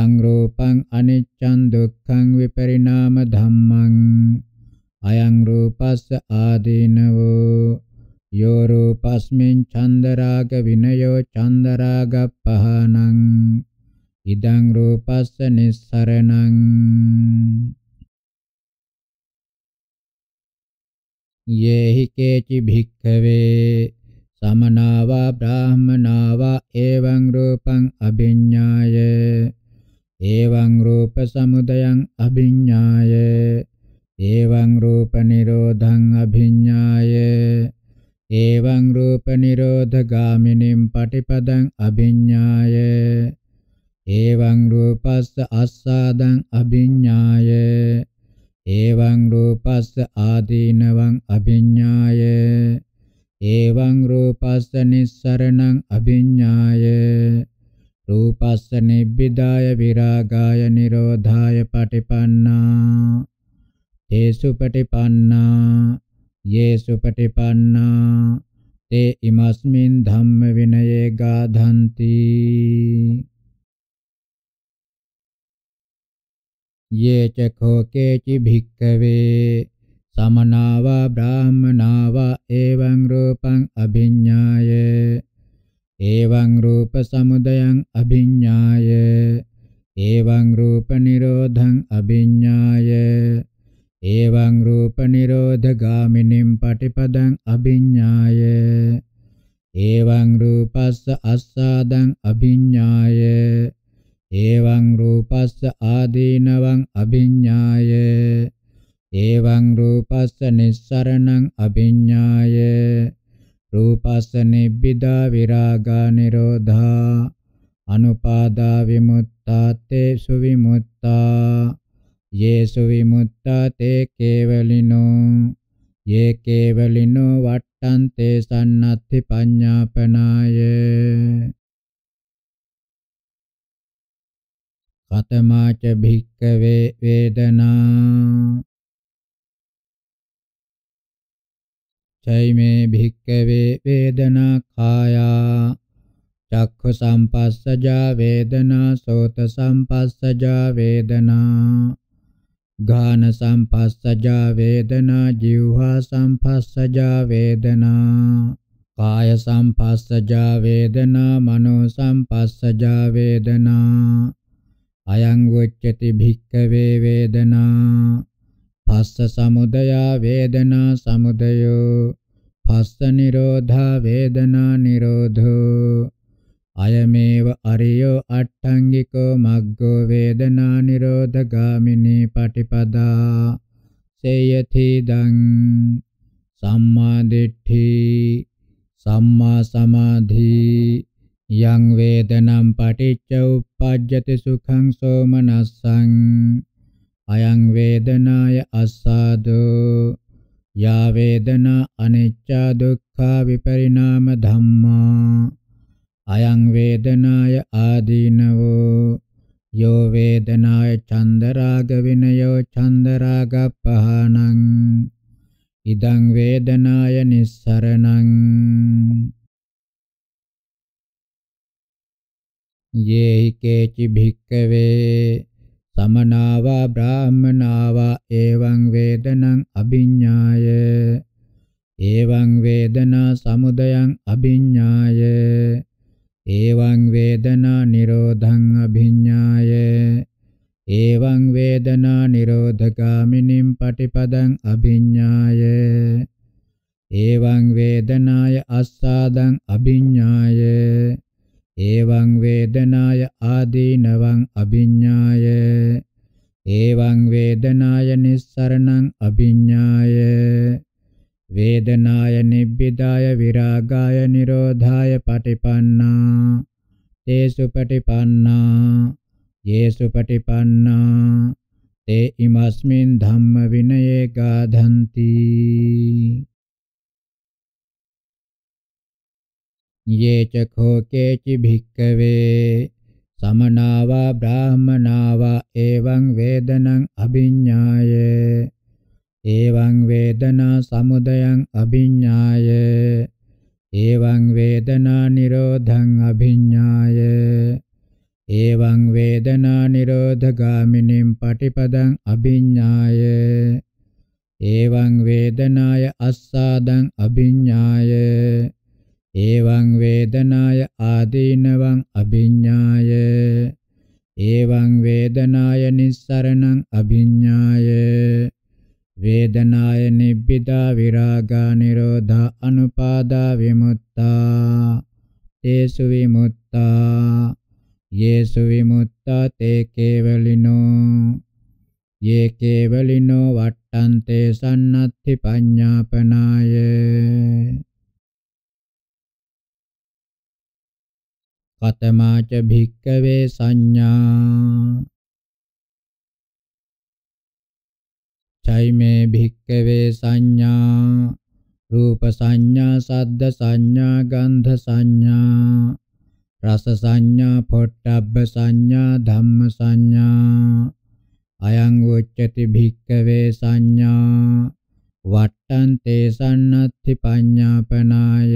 යං රූපං අනිච්ඡං දුක්ඛං විපරිණාම ධම්මං අයං රූපස්ස ආදීනවෝ යෝ රූපස්මින් චන්දරාග විනයෝ චන්දරාග පහනං ඉදං රූපස්ස නිස්සරණං යේහි කේචි භික්ඛවේ සමනාවා බ්‍රාහමනාවා එවං රූපං අභිඤ්ඤාය එවං රූප සමුදයං අභිඤ්ඤාය එවං රූප නිරෝධං අභිඤ්ඤාය එවං රූප නිරෝධ ගාමිනින් පටිපදං අභිඤ්ඤාය එවං රූපස්ස අස්සාදං අභිඤ්ඤාය එවං රූපස්ස ආදීනවං අභිඤ්ඤාය එවං රූපස්ස නිස්සරණං අභිඤ්ඤාය රූපස්ස නිබ්බිදාය විරාගාය නිරෝධාය පටිපන්නා තේසු පටිපන්නා යේසු පටිපන්නා තේ ඉමස්මින් ධම්ම විනයේ ගාධන්ති ये च खो केचि भिक्खवे समना वा ब्राह्मणा वा एवं रूपम् अभिज्ञाय एवं रूपसमुदयम् अभिज्ञाय एवं रूपनिरोधम् अभिज्ञाय एवं रूपनिरोधगामिनीं पटिपदम् अभिज्ञाय एवं रूपस्य अस्सादम् अभिज्ञाय එවං රූපස්ස ආදීනවං අභිඤ්ඤාය එවං රූපස්ස නිස්සරණං අභිඤ්ඤාය රූපස්ස නිබ්බිදා විරාගා නිරෝධා අනුපාදා විමුත්තා තේ සුවිමුත්තා යේ සුවිමුත්තා තේ කේවලිනෝ යේ කේවලිනෝ වට්ටන්තේ සන්නත්ති පඤ්ඤාපනාය කතමාච භික්කවේ වේදනා චෛමේ භික්කවේ වේදනා කායා චක්ඛු සම්පස්සජා වේදනා සෝත සම්පස්සජා වේදනා ගාන සම්පස්සජා වේදනා ජීවහා සම්පස්සජා වේදනා කාය සම්පස්සජා වේදනා මනෝ සම්පස්සජා වේදනා අයං වොච්චති භික්ඛවේ වේදනා පස්ස සමුදයා වේදනා සමුදයෝ පස්ස නිරෝධා වේදනා නිරෝධෝ අයමේව අරියෝ අට්ඨංගිකෝ මග්ගෝ වේදනා නිරෝධගාමිනී පටිපදා සේයති දං සම්මා දිට්ඨි සම්මා සමාධි යං වේදනම් පටිච්ච උප්පජ්ජති සුඛං සෝමනස්සං අයං වේදනාය අස්සාදු යා වේදනා අනිච්චා දුක්ඛා විපරිණාම ධම්මා අයං වේදනාය ආදීනවෝ යෝ වේදනාය චන්දරාග විනයෝ චන්දරාගප්පහානං ඉදං වේදනාය නිස්සරණං යේහි කේචි භික්කවේ සමනාවා බ්‍රාහමනාවා එවං වේදනං අභිඤ්ඤාය එවං වේදනා සමුදයං අභිඤ්ඤාය එවං වේදනා නිරෝධං අභිඤ්ඤාය එවං වේදනා නිරෝධගාමිනින් පටිපදං අභිඤ්ඤාය එවං වේදනාය අස්සාදං අභිඤ්ඤාය එවං වේදනාය ආදීනවං අභිඤ්ඤාය එවං වේදනාය නිස්සරණං අභිඤ්ඤාය වේදනාය නිබ්බිදාය විරාගාය නිරෝධාය පටිපන්නා තේසු පටිපන්නා යේසු පටිපන්නා තේ ඉමස්මින් ධම්ම විනයේ ගාධන්ති ये च खो केचि भिक्खवे समना वा ब्राह्मणा वा एवं वेदनम् अभिज्ञाय एवं वेदना समुदयम् अभिज्ञाय एवं वेदना निरोधम् अभिज्ञाय एवं वेदना निरोधगामिनीं पटिपदम् अभिज्ञाय एवं वेदनाय अस्सादम् अभिज्ञाय එවං වේදනාය ආදීනවං අභිඤ්ඤාය එවං වේදනාය නිස්සරණං අභිඤ්ඤාය වේදනාය නිබ්බිදා විරාගා නිරෝධා අනුපාදා විමුක්තා තේසු විමුක්තා යේසු විමුක්තා තේ කේවලිනෝ යේ කේවලිනෝ වට්ටන්තේ සන්නත්ති පඤ්ඤාපනාය කතමාච භික්කවේ සංඥා චෛමේ භික්කවේ සංඥා රූප සංඥා සද්ද සංඥා ගන්ධ සංඥා රස සංඥා පොට්ටබ්බ සංඥා ධම්ම සංඥා අයං උච්චති භික්කවේ සංඥා වට්ටන් තේ සන්නත්ති පඤ්ඤාපනාය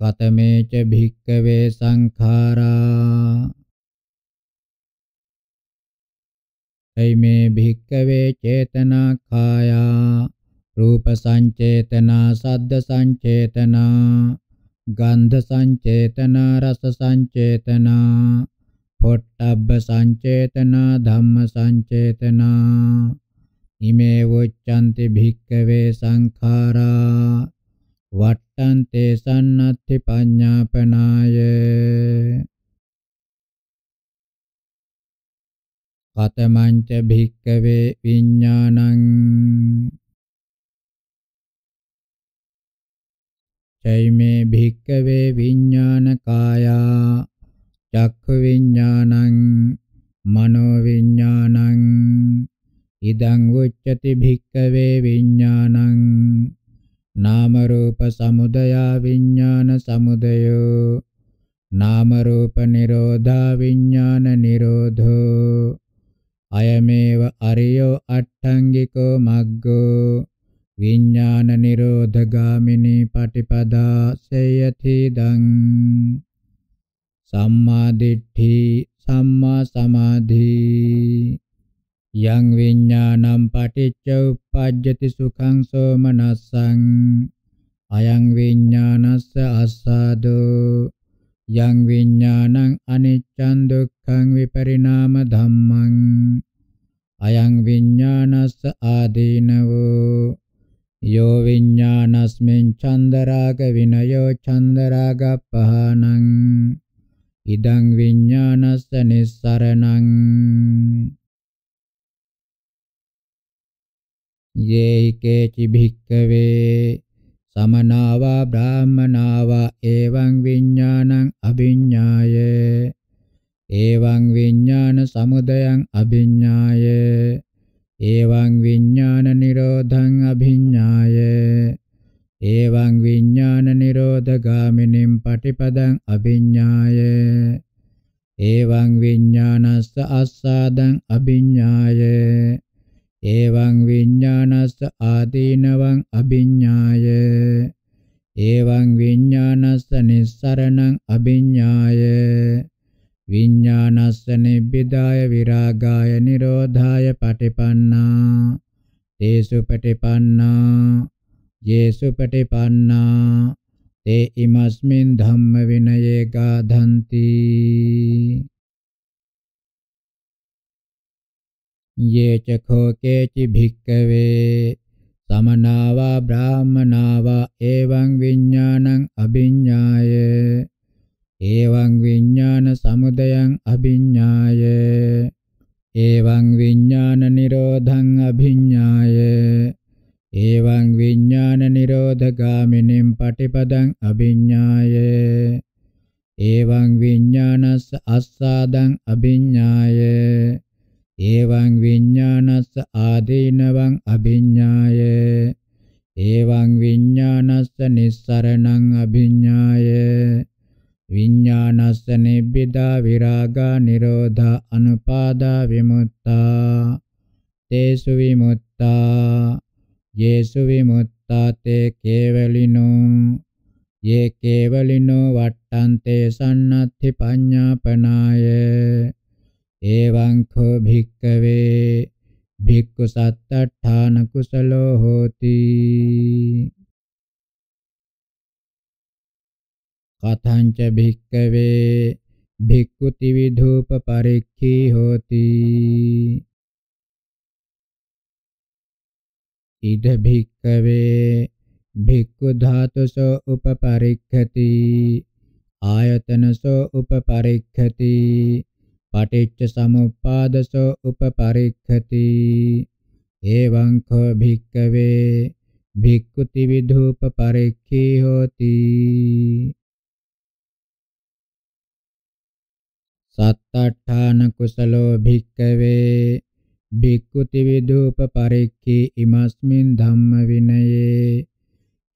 කතමේච භික්කවේ සංඛාරා තෛමේ භික්කවේ චේතනා කායා රූප සංචේතනා සද්ද සංචේතනා ගන්ධ සංචේතනා රස සංචේතනා පොට්ටබ්බ සංචේතනා ධම්ම සංචේතනා ඉමේ වොච්ඡන්ති භික්කවේ සංඛාරා වට්ටන්තේ සන්නත්ති පඤ්ඤාපනාය කතමංච භික්කවේ විඥානං චෛමේ භික්කවේ විඥාන කායා චක්ඛු විඥානං මනෝ විඥානං ඉදං උච්චති භික්කවේ විඥානං නාම රූප සමුදයා විඥාන සමුදයෝ නාම රූප නිරෝධා විඥාන නිරෝධෝ අයමේව අරියෝ අට්ඨංගිකෝ මග්ගෝ විඥාන නිරෝධ ගාමිනී පටිපදා සේයති දං සම්මා දිට්ඨි සම්මා සමාධි යං විඥානං පටිච්ච උප්පජ්ජති සුඛං සෝමනස්සං අයං විඥානස්ස අස්සාදෝ යං විඥානං අනිච්ඡං දුක්ඛං විපරිණාම ධම්මං අයං විඥානස්ස ආදීනවෝ යෝ විඥානස්මෙන් චන්දරාග විනයෝ චන්දරාගප්පහානං ඉදං විඥානස්ස නිස්සරණං යේහි කේචි භික්කවේ සමනාවා බ්‍රාහමනාවා එවං විඥානං අභිඤ්ඤාය එවං විඥාන සමුදයං අභිඤ්ඤාය එවං විඥාන නිරෝධං අභිඤ්ඤාය එවං විඥාන නිරෝධගාමිනින් පටිපදං අභිඤ්ඤාය එවං විඥානස්ස අස්සාදං අභිඤ්ඤාය එවං විඥානස්ස ආදීනවං අභිඤ්ඤාය එවං විඥානස්ස නිස්සරණං අභිඤ්ඤාය විඥානස්ස නිබ්බිදාය විරාගාය නිරෝධාය පටිපන්නා තේසු පටිපන්නා යේසු පටිපන්නා තේ ඉමස්මින් ධම්ම විනයේ ගාධන්ති ये च खो केचि भिक्कवे समना वा ब्राह्मणा वा एवं विज्ञानम् अभिज्ञाय एवं विज्ञानसमुदयम् अभिज्ञाय एवं विज्ञाननिरोधम् अभिज्ञाय एवं विज्ञाननिरोधगामिनीं पटिपदम् अभिज्ञाय एवं विज्ञानस्य आस्वादम् अभिज्ञाय එවං විඥානස්ස ආදීනවං අභිඤ්ඤාය එවං විඥානස්ස නිස්සරණං අභිඤ්ඤාය විඥානස්ස නිබ්බිදා විරාගා නිරෝධා අනුපාදා විමුක්තා තේසු විමුක්තා යේසු විමුක්තා තේ කේවලිනෝ යේ කේවලිනෝ වට්ටන්තේ සන්නත්ති පඤ්ඤාපනාය එවං කෝ භික්කවේ භික්ඛු සත්තඨාන කුසලෝ හෝති කතංච භික්කවේ භික්ඛු ත්‍විධූප පරික්ඛී හෝති ඉද භික්කවේ භික්ඛු ධාතුසෝ උපපරික්ඛති ආයතනසෝ උපපරික්ඛති පටිච්ච සමුප්පාදසෝ උපපරික්ඛති එවං කෝ භික්කවේ භික්ඛුති විධූප පරික්ඛී හෝති සත්තඨාන කුසලෝ භික්කවේ භික්ඛුති විධූප පරික්ඛී ඉමස්මින් ධම්ම විනයේ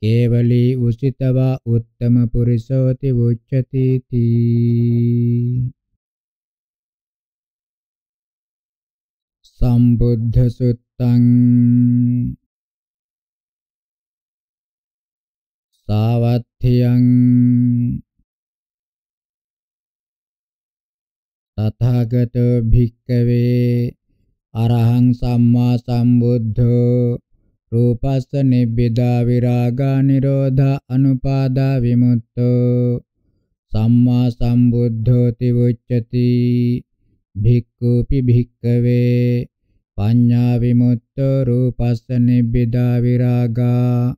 කේවලී උසිතවා උත්තම පුරිසෝති උච්චති තී සම්බුද්ධ සුත්තං සාවත්තියං තථාගතෝ භික්කවේ අරහං සම්මා සම්බුද්ධෝ රූපස්ස නිබ්බිදා විරාගා නිරෝධා අනුපාදා විමුක්තෝ සම්මා සම්බුද්ධෝ ති උච්චති භික්ඛුපි භික්ඛවේ පඤ්ඤා විමුක්ත රූපස්ස නිබ්බිදා විරාගා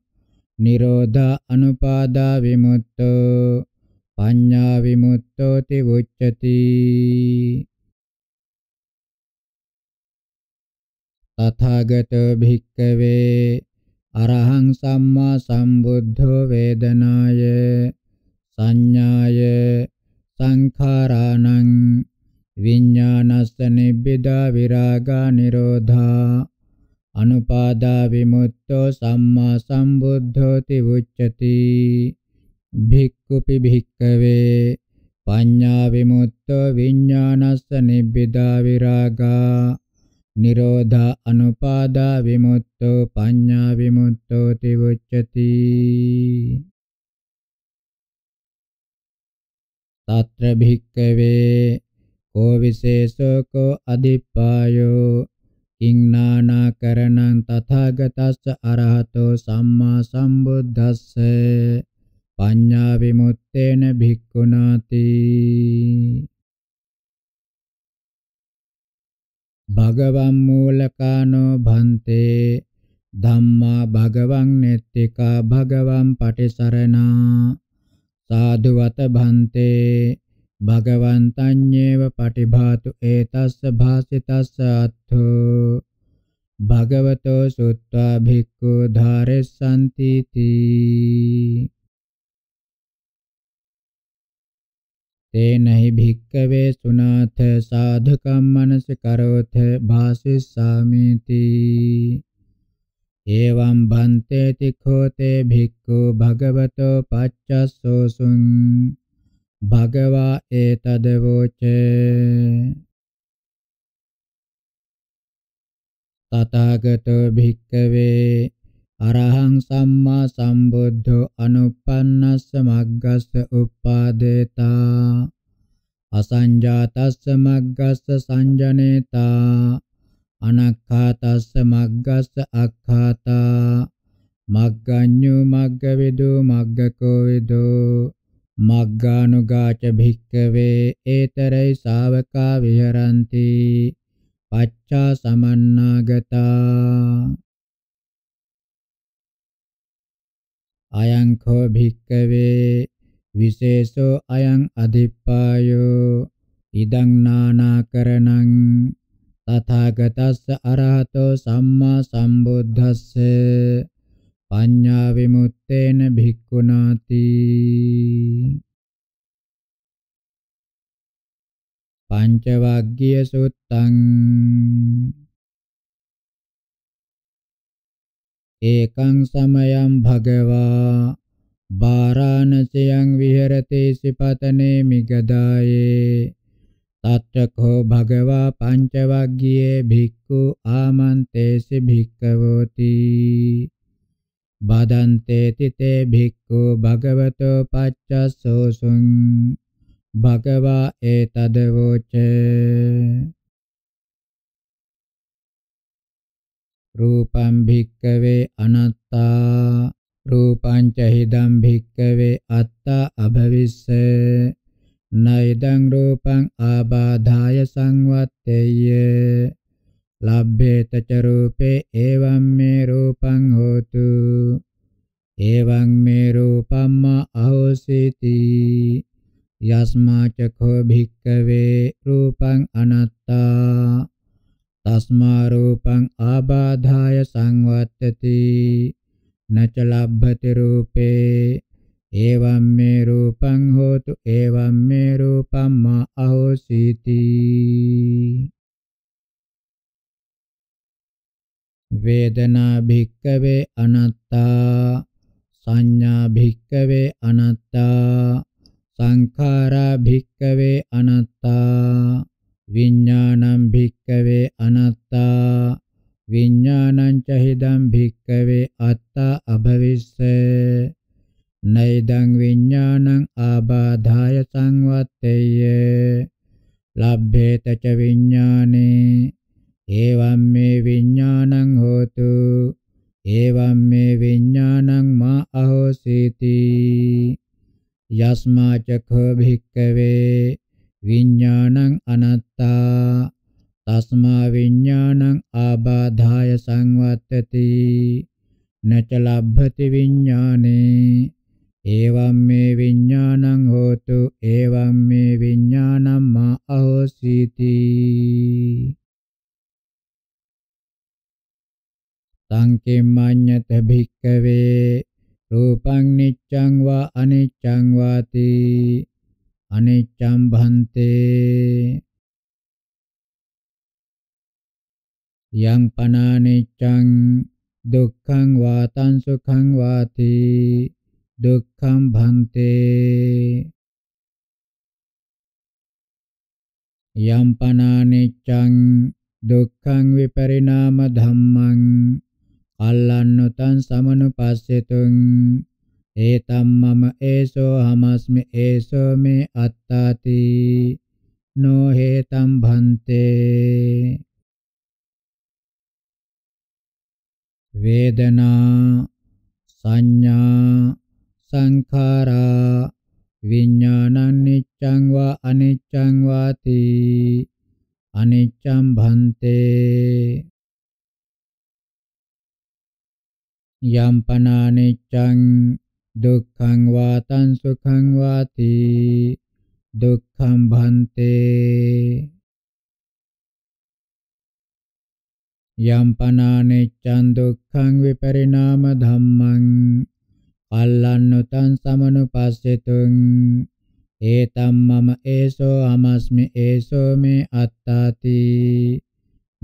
නිරෝධා අනුපාදා විමුක්ත පඤ්ඤා විමුක්තෝති උච්චති තථාගත භික්ඛවේ අරහං සම්මා සම්බුද්ධෝ වේදනාය සංඥාය සංඛාරාණං විඤ්ඤානස්ස නිබ්බිදා විරාගා නිරෝධා අනුපාදා විමුක්තෝ සම්මා සම්බුද්ධෝති උච්චති භික්ඛුපි භික්ඛවේ පඤ්ඤා විමුක්තෝ විඤ්ඤානස්ස නිබ්බිදා විරාගා නිරෝධා අනුපාදා විමුක්තෝ පඤ්ඤා විමුක්තෝති උච්චති తత్ర භික්ඛවේ को विशेषो को अधिपायो किं नानाकरणं तथागतस्य अरहतो सम्मा सम्बुद्धस्स पඤ्ඤා විමුක්තේන භික්ඛුනාති භගවං මූලකානෝ භන්තේ ධම්මා භගවං නෙත්තිකා භගවං පටිසරණා සාධුවත භන්තේ භගවන්තඤ්ඤේව පටිභාතු ඒතස්ස භාසිතස්ස අත්ථෝ භගවතෝ සුත්වා භික්ඛු ධාරෙස්සන්ති තී තේනහි භික්ඛවේ සුනාථ සාධකම් මනස කරෝත භාසිස්සාමිති එවං භන්තේ තිඛෝතේ භික්ඛු භගවතෝ පච්චස්සෝසුං භගවා ඒතදවෝච තථාගතෝ භික්ඛවේ අරහං සම්මා සම්බුද්ධෝ අනුප්පන්නස්ස මග්ගස්ස උප්පාදේතා අසංජාතස්ස මග්ගස්ස සංජනේතා අනක්ඛාතස්ස මග්ගස්ස අක්ඛාතා මග්ගඤ්ඤු මග්ගවිදු මග්ගකෝ විදෝ මග්ගානුගාච භික්කවේ ඒතරයි ශාවකා විහරಂತಿ පච්චා සමන්නාගතා අයං කෝ භික්කවේ විශේෂෝ අයං අධිප්පායෝ ඉදං නානාකරණං තථාගතස්ස අරහතෝ සම්මා සම්බුද්දස්සේ පඤ්ඤා විමුක්තේන භික්ඛුනාති පංච වග්ගීය සුත්තං ඒකං සමයං භගවා බාරාණසියං විහෙරති සිපතනේ මිගදායේ තත්ත්‍කෝ භගවා පංච වග්ගීයේ භික්ඛු ආමන්තේසි භික්ඛවෝති බදන්තේති තේ භික්ඛු භගවතෝ පච්චස්සෝසුං භගවා ඒතද වෝච රූපං භික්ඛවේ අනත්තා රූපං ච හිදං භික්ඛවේ අත්තා අභවිස්ස නයිදං රූපං ආබාධාය සංවත්තේය ලබ්භේත ච රූපේ එවං මේ රූපං හෝතු එවං මේ රූපම්ම අහෝසීති යස්මා චඛෝ භික්කවේ රූපං අනත්තා තස්මා රූපං ආබාධාය සංවත්තති නච ලබ්භති රූපේ එවං මේ රූපං හෝතු එවං මේ රූපම්ම අහෝසීති වේදනා භික්කවේ අනත්තා සංඥා භික්කවේ අනත්තා සංඛාරා භික්කවේ අනත්තා විඥානං භික්කවේ අනත්තා විඥානං ච හිදං භික්කවේ අත්තා අභවිස්ස නෛදං විඥානං ආබාධාය සංවත්තේය ලබ්භේත ච විඥානේ එවම් මේ විඥානං හෝතු එවම් මේ විඥානං මා අහෝසීති යස්මා චක්ඛ භික්කවේ විඥානං අනත්තා තස්මා විඥානං ආබාධාය සංවත්තති නච ලබ්භති විඥානේ එවම් මේ විඥානං හෝතු එවම් මේ විඥානං මා අහෝසීති tang kim manyate bhikkave rupang niccang va aniccang vati aniccam bhante yang pananiccang dukkhaṃ va taṃ sukhaṃ vati dukkhaṃ bhante yam pananiccang dukkhaṃ viparināma dhammaṃ අල්ලන්නතං සමනුපස්සෙතුං ඒතම් මම ඒසෝ හමස්මි ඒසෝ මේ අත්තාති නෝ හේතම් භන්තේ වේදනා සංඥා සංඛාරා විඥානං නිච්ඡං වා අනිච්ඡං වාති අනිච්ඡම් භන්තේ යම් පනානිච්ඡං දුක්ඛං වාතං සුඛං වාති දුක්ඛං භන්තේ යම් පනානිච්ඡං දුක්ඛං විපරිණාම ධම්මං පල්ලන්නුතං සමනුපස්සෙතුං ඒතම් මම ඒසෝ අමස්මි ඒසෝ මේ අත්තාති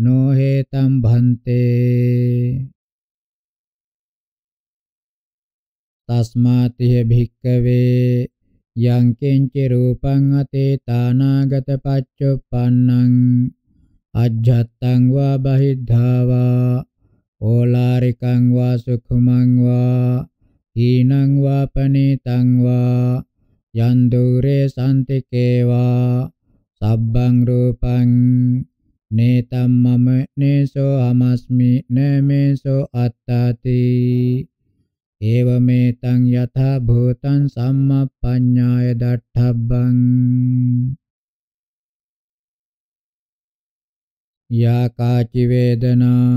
නොහෙතම් භන්තේ තස්මාතිය භික්කවේ යං කිංචි රූපං අතීතානාගත පච්චුප්පන්නං අජ්ජත්තං වා බහිද්ධාවා ඕලාරිකං වා සුඛමං වා හීනං වා පනීතං වා යන් දුරේ සම්තිකේවා සබ්බං රූපං නේතම් මම නේසෝ අමස්මි නමේසෝ අත්තාති ඒවමේතං යථා භූතං සම්මප්පඤ්ඤාය දට්ඨබ්බං යා කාචි වේදනා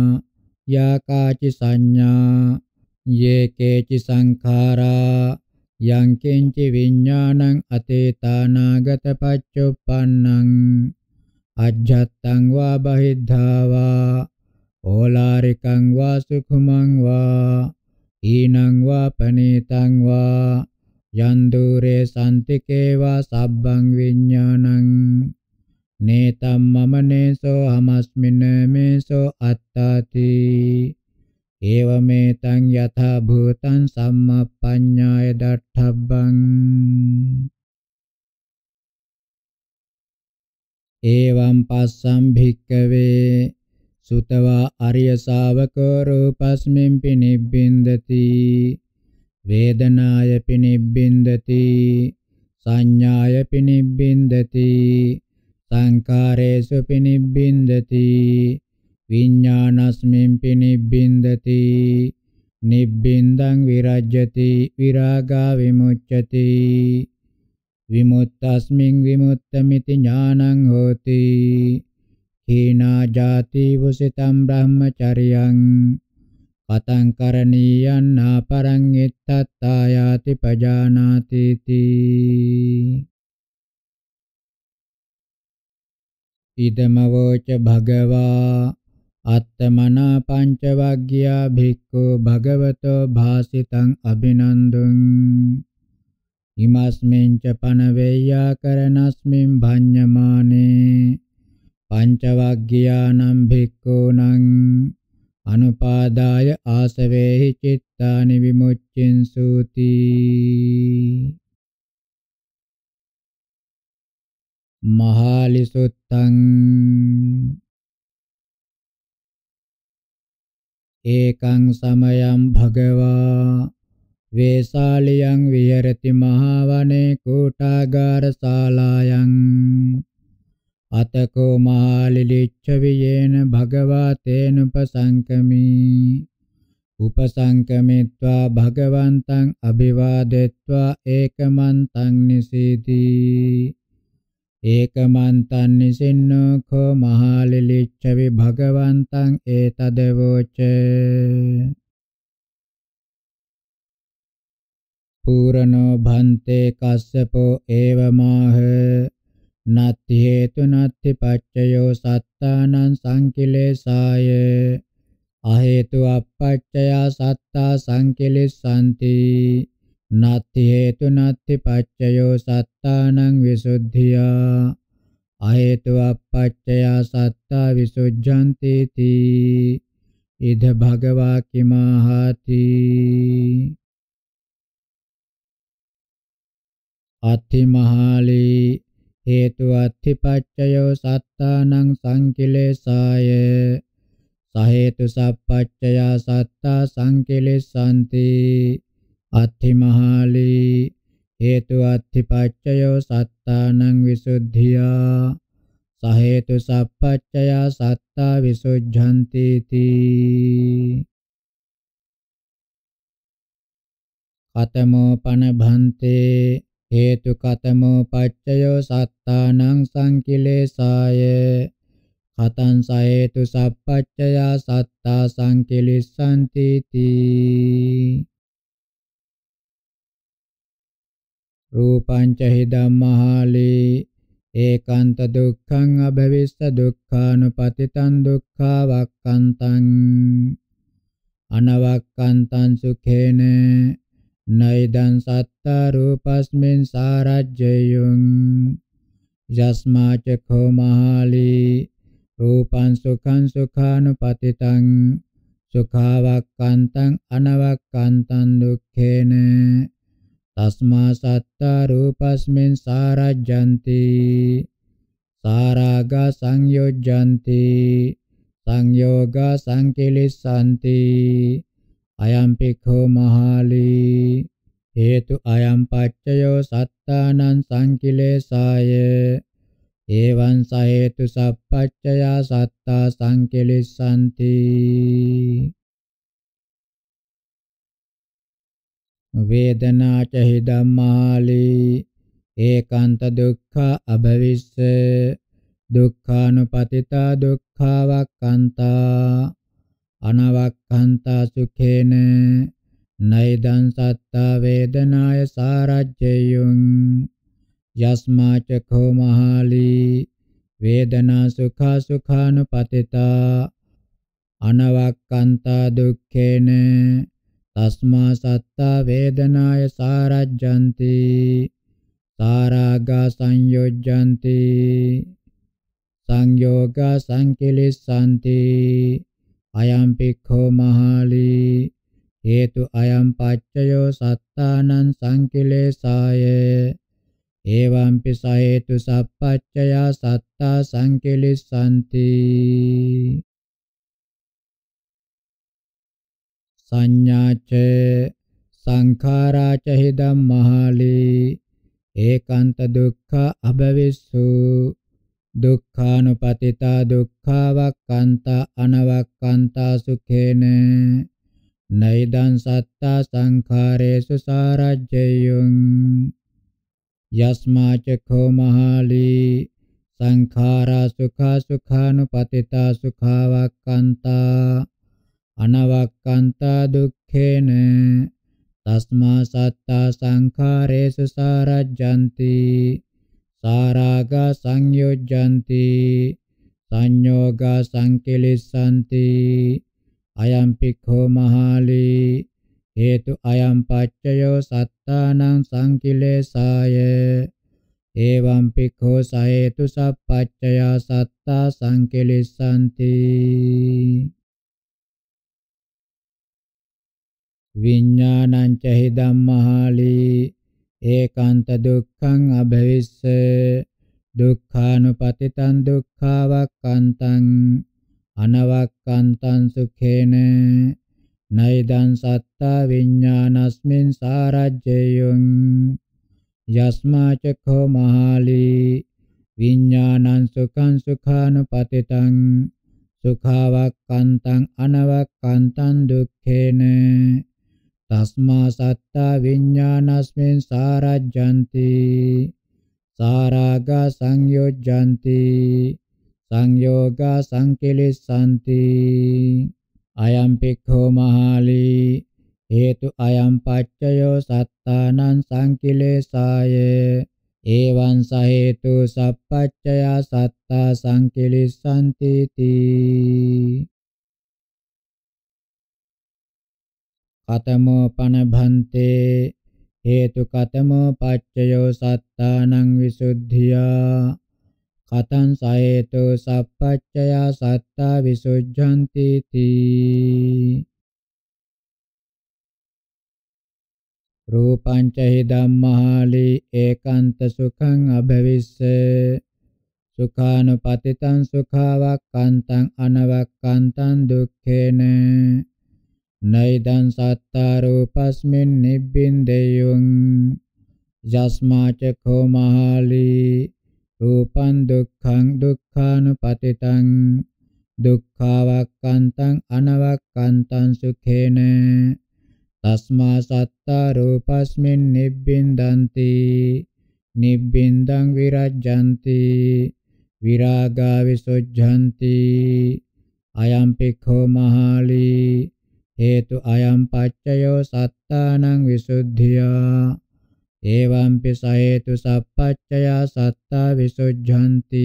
යා කාචි සංඥා යේ කේචි සංඛාරා යං කිංචි විඥානං අතේතානාගත පච්චුප්පන්නං අජ්ජත්තං වා බහිද්ධා වා ඕලාරිකං වා සුඛමං වා ඊනං වා පනේතං වා යන් දුරේ සම්තිකේවා සබ්බං විඥානං නේතම් මම නේසෝ හමස්මින මේසෝ අත්තාති ඒවමෙතං යථා භූතං සම්මප්පඤ්ඤාය දට්ඨබ්බං එවං පස්සම් භික්කවේ සුතවා අරිය ශාවකෝ රූපස්මින් පිනිබ්බින්දති වේදනාය පිනිබ්බින්දති සංඥාය පිනිබ්බින්දති සංකාරේසු පිනිබ්බින්දති විඥානස්මින් පිනිබ්බින්දති නිබ්බින්දං විරජ්‍යති විරාගා විමුච්ඡති විමුක්තස්මින් විමුක්තമിതി ඥානං හෝති හීනා ජාති වසිතම් බ්‍රහ්මචරියං පතං කරණීයං නාපරං ittattායාති පජානාති තී ඉදමවෝච භගවා අත්තමනා පංච වග්ගියා භික්ඛු භගවතෝ භාසිතං අභිනන්දුං ඉමස්මින් ච පනවේයා කරනස්මින් භඤ්ඤමානේ පංචවග්ගියානම් භික්ඛූනම් අනුපාදාය ආසවේහි චිත්තානි විමුච්ඡෙන් සූති මහාලිසුත්තං ඒකං සමයං භගවා වේසාලියං විහෙරති මහවනේ කෝටාගාර ශාලායන් අතකෝ මහාලිලිච්ඡ වියේන භගවා තේනුපසංකමි උපසංකමිත්වා භගවන්තං අභිවාදෙත්වා ඒකමන්තං නිසීති ඒකමන්තං නිසින්නෝ කෝ මහාලිලිච්ඡ වි භගවන්තං ඒතදවෝච පූරණෝ භන්තේ කස්සපෝ ඒවමාහ නත්ති හේතු නත්ති පච්චයෝ සත්තානං සංකිලේසාය අහේතු අපච්චය සත්තා සංකිලිස්සanti නත්ති හේතු නත්ති පච්චයෝ සත්තානං විසුද්ධියා අහේතු අපච්චය සත්තා විසුද්ධන්ති තී ඉද භගවා කිමාහාති අති මහාලී හේතු අත්ථිපච්චයෝ සත්තානං සංකිලේසාය සහේතු සප්පච්චයා සත්තා සංකිලෙස්සanti අත්ථි මහාලී හේතු අත්ථිපච්චයෝ සත්තානං විසුද්ධියා සහේතු සප්පච්චයා සත්තා විසුද්ධන්ති තී කතමෝ පන භන්තේ හේතු කතමෝ පච්චයෝ සත්තානං සංකිලේසාය කතං සහේතු සප්පච්චයා සත්තා සංකිලිස්සන්ති තී රූපං ච හිදම්මහාලේ ඒකාන්ත දුක්ඛං අභවිස්ස දුක්ඛානුපතිතං දුක්ඛවක්ඛන්තං අනවක්ඛන්තං සුඛේන නයිදං සත්තා රූපස්මින් සාරජ්ජයං යස්මාච කෝමහාලි රූපං සුඛං සුඛානුපතිතං සුඛාවක්칸තං අනවක්칸තං දුක්ඛේන තස්මා සත්තා රූපස්මින් සාරජ්ජಂತಿ සාරාග සංයෝජ්ජಂತಿ සංයෝග සංකලිසanti අයම්පික්ඛෝ මහාලී හේතු අයම් පච්චයෝ සත්තානං සංකිලේසාය එවං ස හේතු සප්පච්චයා සත්තා සංකිලිස්සanti වේදනා ච හි ධම්මාලී ඒකාන්ත දුක්ඛ අභවිස්ස දුක්ඛානුපතිතා දුක්ඛවක්ඛන්තා අනවක්ඛන්තා සුඛේන නයිදං සත්තා වේදනාය සාරජ්ජයං යස්මාච කෝ මහාලි වේදනා සුඛා සුඛානුපතිතා අනවක්ඛන්තා දුක්ඛේන තස්මා සත්තා වේදනාය සාරජ්ජಂತಿ සාරාගා සංයොජ්ජಂತಿ සංයෝගා සංකිලිස්සanti අයම් පික්ඛෝ මහාලී හේතු අයම් පච්චයෝ සත්තානං සංකිලේසාය එවම්පි සහේතු සප්පච්චය සත්තා සංකිලිස්සanti සංඥාච සංඛාරාච හිදම් මහාලී ඒකාන්ත දුක්ඛ අභවිස්සු දුක්ඛානුපතිතා දුක්ඛාවක්ඛන්තා අනවක්ඛන්තා සුඛේන නෛදං සත්තා සංඛාරේසු සාරජ්ජයං යස්මාච කෝ මහාලි සංඛාරා සුඛා සුඛානුපතිතා සුඛාවක්ඛන්තා අනවක්ඛන්තා දුක්ඛේන තස්මා සත්තා සංඛාරේසු සාරජ්ජಂತಿ සාරාග සංයෝජ්ජಂತಿ සංයෝග සංකලිසanti අයම් පික්ඛෝ මහාලී හේතු අයම් පච්චයෝ සත්තානං සංකිලේසාය එවං පික්ඛෝ සහේතු සප්පච්චය සත්තා සංකිලිසanti විඥානං ච හි ධම්මහාලී ඒකාන්ත දුක්ඛං අභවිස්ස දුක්ඛානුපතිතං දුක්ඛාවක්ඛන්තං අනවක්ඛන්තං සුඛේන නයිදං සත්තා විඤ්ඤාණස්මින් සාරජ්ජයං යස්මාච කෝ මහාලි විඤ්ඤාණං සුඛං සුඛානුපතිතං සුඛාවක්ඛන්තං අනවක්ඛන්තං දුක්ඛේන තස්මා සත්තා විඥානස්මින් සාරජ්ජಂತಿ සාරාග සංයෝජ්ජಂತಿ සංයෝග සංකලිසanti අයම් පික්ඛෝ මහාලී හේතු අයම් පච්චයෝ සත්තානං සංකිලේසාය ඒවං ස හේතු සප්පච්චය සත්තා සංකිලිස්සන්ති තී කතමෝ පනභන්තේ හේතු කතමෝ පච්චයෝ සත්තානං විසුද්ධියා කතං සහේතු සප්පච්චයා සත්තා විසුද්ධන්ති තී රූපං චහි ධම්මහාලි ඒකාන්ත සුඛං අභවිස්ස සුඛානුපතිතං සුඛාවක්칸තං අනවක්칸තං දුක්ඛේන නෛදං සත්තාරූපස්මින් නිබ්බින්දේයං යස්මාච කෝ මහාලී රූපං දුක්ඛං දුක්ඛානුපතිතං දුක්ඛාවක්ඛන්තං අනවක්ඛන්තං සුඛේන තස්මා සත්තා රූපස්මින් නිබ්බින්දಂತಿ නිබ්බින්දං විරජ්ජಂತಿ විරාගා විසොජ්ජಂತಿ අයම්පිඛෝ මහාලී හේතු අයම් පච්චයෝ සත්තානං විසුද්ධියා එවම්පි සහේතු සප්පච්චයා සත්තා විසුද්ධන්ති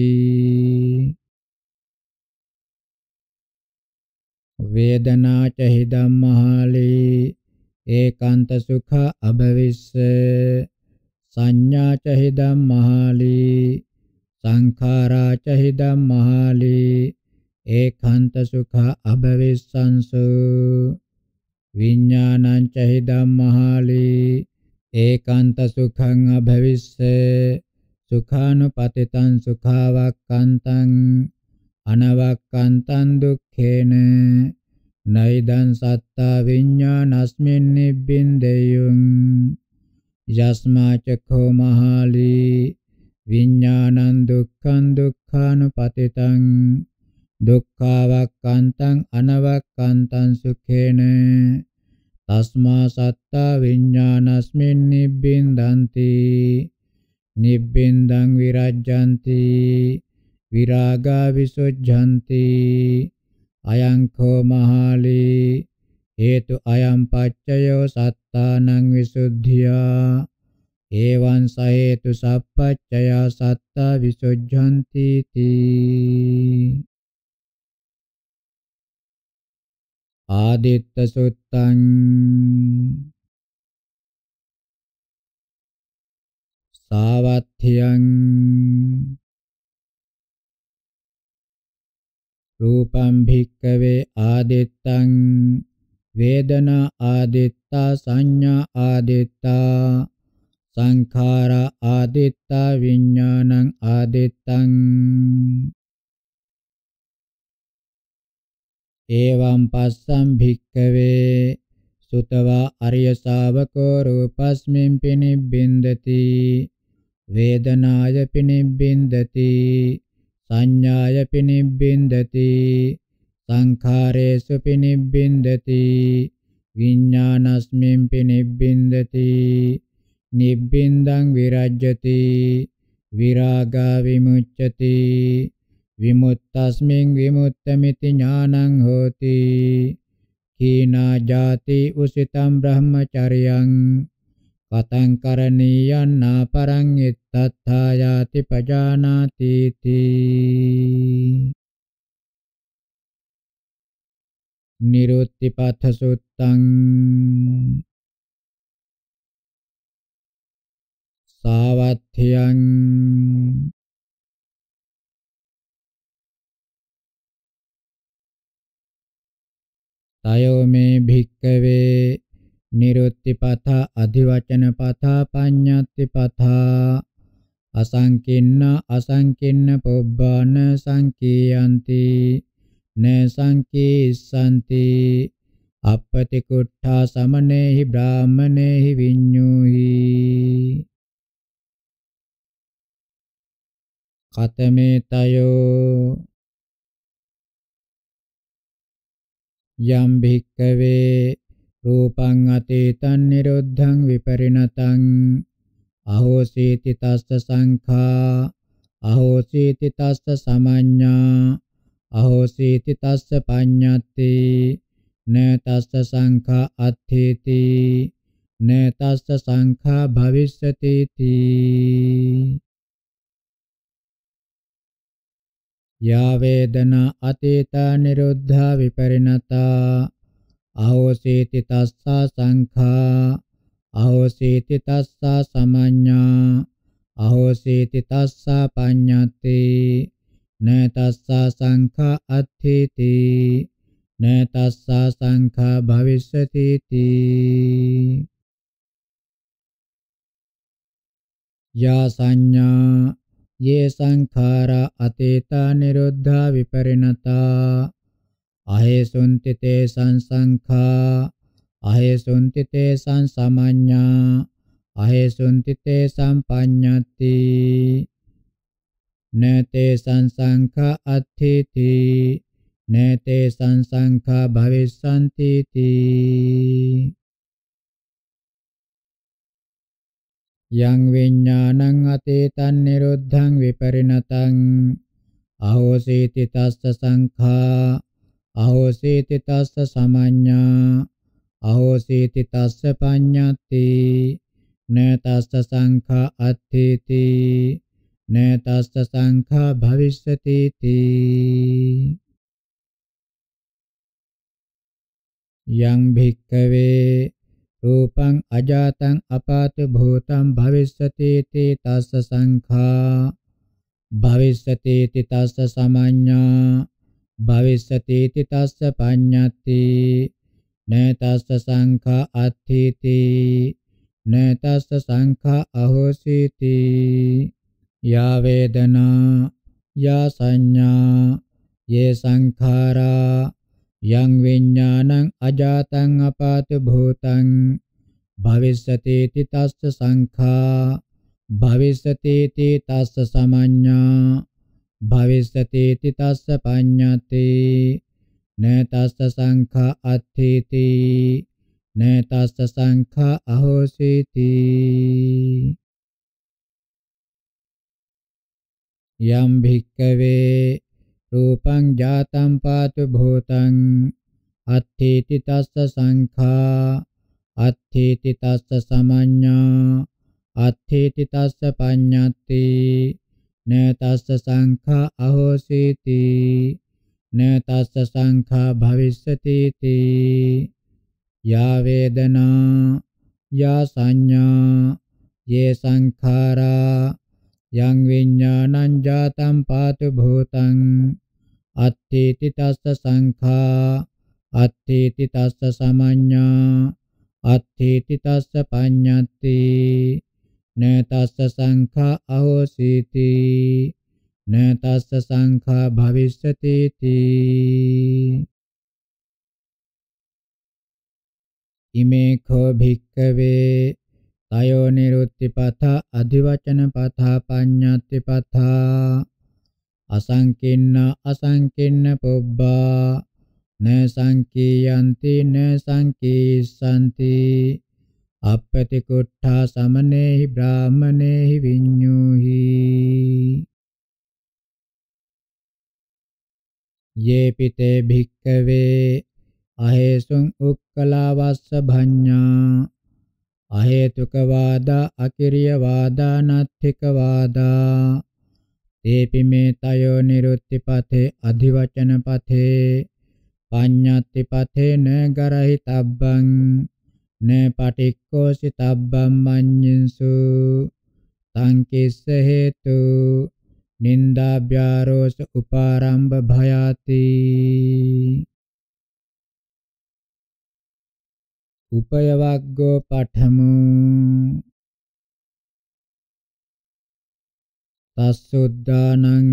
වේදනා ච හි ධම්මහාලේ ඒකාන්ත සුඛ අභවිස්ස සංඥා ච හි ධම්මහාලේ සංඛාරා ච හි ධම්මහාලේ ඒකාන්ත සුඛ අභවිස්සංසෝ විඥානං චහි ධම්මහාලේ ඒකාන්ත සුඛං අභවිස්සේ සුඛානුපතිතං සුඛාවක්칸තං අනවක්칸තං දුක්ඛේන නයිදං සත්තා විඤ්ඤාණස්මින් නිබ්බින්දේයං යස්මා චක්ඛෝ මහාලි විඤ්ඤාණං දුක්ඛං දුක්ඛානුපතිතං දුක්ඛාවක්ඛන්තං අනවක්ඛන්තං සුඛේන තස්මා සත්තා විඥානස්මින් නිබ්බින්දಂತಿ නිබ්බින්දං විරජ්ජಂತಿ විරාගා විසොජ්ජಂತಿ අයං කෝ මහාලී හේතු අයං පච්චයෝ සත්තානං විසුද්ධියා එවං ස හේතු සප්පච්චයා සත්තා විසොජ්ජಂತಿ තී ආදිත්ත සුත්තං සාවත්ථියං රූපං භික්කවේ ආදිත්තං වේදනා ආදිත්තා සංඥා ආදිත්තා සංඛාර ආදිත්තා විඥානං ආදිත්තං එවං පස්සම් භික්කවේ සුතවා අරිය ශාවකෝ රූපස්මින් පිනිබ්බින්දති වේදනාය පිනිබ්බින්දති සංඥාය පිනිබ්බින්දති සංඛාරේසු පිනිබ්බින්දති විඥානස්මින් පිනිබ්බින්දති නිබ්බින්දං විරජ්‍යති විරාගා විමුච්ඡති විමුක්තස්මින් විමුක්තമിതി ඥානං හෝති කීනා ජාති උසිතම් බ්‍රහ්මචරියං කතං කරණීයං නාපරං itthatthā yāti pajānāti ti නිරුත්තිපත්ථ සුත්තං සාවත්ථියං තයෝ මේ භික්කවේ නිරුත්තිපත අධිවචනපත පඤ්ඤත්තිපත අසංකින්න අසංකින්න පොබ්බාන සංකීයන්ති න සංකීසන්ති අපපති කුට්ඨා සමනේහි බ්‍රාහමනේහි විඤ්ඤුහි කතමේ තයෝ යම් භික්කවේ රූපං අතීතං නිරුද්ධං විපරිණතං අහෝසීති තස්ස සංඛා අහෝසීති තස්ස සමඤ්ඤා අහෝසීති තස්ස පඤ්ඤත්ති න තස්ස සංඛා අත්ථේති න තස්ස සංඛා භවිෂ්‍යති තී යා වේදනා අතීතා නිරුද්ධා විපරිණතා අහෝසීති තස්සා සංඛා අහෝසීති තස්සා සමඤ්ඤා අහෝසීති තස්සා පඤ්ඤති න තස්සා සංඛා අත්ථීති න තස්සා සංඛා භවිෂ්‍යති තී යා සංඥා ये संखारा अतीता निरुद्धा विपरिणता अहे सुन्ति ते संसंखा अहे सुन्ति ते संसमඤ्ඤा अहे सुन्ति ते संपඤ्ඤति न ते संसंखा अतिथि न ते संसंखा भविष्यन्ति යං විඥානං අතීතං නිරුද්ධං විපරිණතං අහෝසීති තස්ස සංඛා අහෝසීති තස්ස සමඤ්ඤා අහෝසීති තස්ස පඤ්ඤති න තස්ස සංඛා අත්ථීති න තස්ස සංඛා භවිෂ්‍යති තී යං භික්කවේ රූපං අජාතං අපාත භූතං භවිස්සති තී තස්ස සංඛා භවිස්සති තී තස්ස සමඤ්ඤා භවිස්සති තී තස්ස පඤ්ඤති නේතස්ස සංඛා අත්ථීති නේතස්ස සංඛා අහෝසීති යා වේදනා යා සංඥා යේ සංඛාරා යං විඥානං අජාතං අපාත භූතං භවිස්සති තිතස්ස සංඛා භවිස්සති තිතස්ස සමඤ්ඤා භවිස්සති තිතස්ස පඤ්ඤති නේතස්ස සංඛා අත්ථීති නේතස්ස සංඛා අහෝසීති යම් භික්කවේ රූපං ජාතං පාතු භූතං අත්ථේති තස්ස සංඛා අත්ථේති තස්ස සමඤ්ඤා අත්ථේති තස්ස පඤ්ඤත්ති න තස්ස සංඛා අහෝසීති න තස්ස සංඛා භවිස්සති තී යා වේදනා යා සංඥා යේ සංඛාරා යං විඥානං ජාතං පාතු භූතං අත්ථේති තස්ස සංඛා අත්ථේති තස්ස සමඤ්ඤා අත්ථේති තස්ස පඤ්ඤත්ති න තස්ස සංඛා අහෝසීති න තස්ස සංඛා භවිෂ්‍යති තී ඉමේ කෝ භික්කවේ තයෝ නිරුත්ති පතා අධිවචන පතා පඤ්ඤාති පතා අසංකින්න අසංකින්න පොබ්බා න සංකීයන්ති න සංකීසanti අපපති කුට්ඨා සමනේහි බ්‍රාහමනේහි විඤ්ඤෝහි යේ පිතේ භික්කවේ අහේසුං උක්කලාවස්ස භඤ්ඤා අහේතුක වාදා අකිරිය වාදා නත්ථික වාදා තේපි මේ තයෝ නිරුත්ති පතේ අධිවචන පතේ පඤ්ඤත්ති පතේ න ගරහිතබ්බං න පටික්කෝසි තබ්බම් මඤ්ඤින්සු තං කිස්ස හේතු නින්දාභ්‍යාරෝස උපාරම්භ භයාති උපයවග්ගෝ පඨමු තස්සුද්ධානං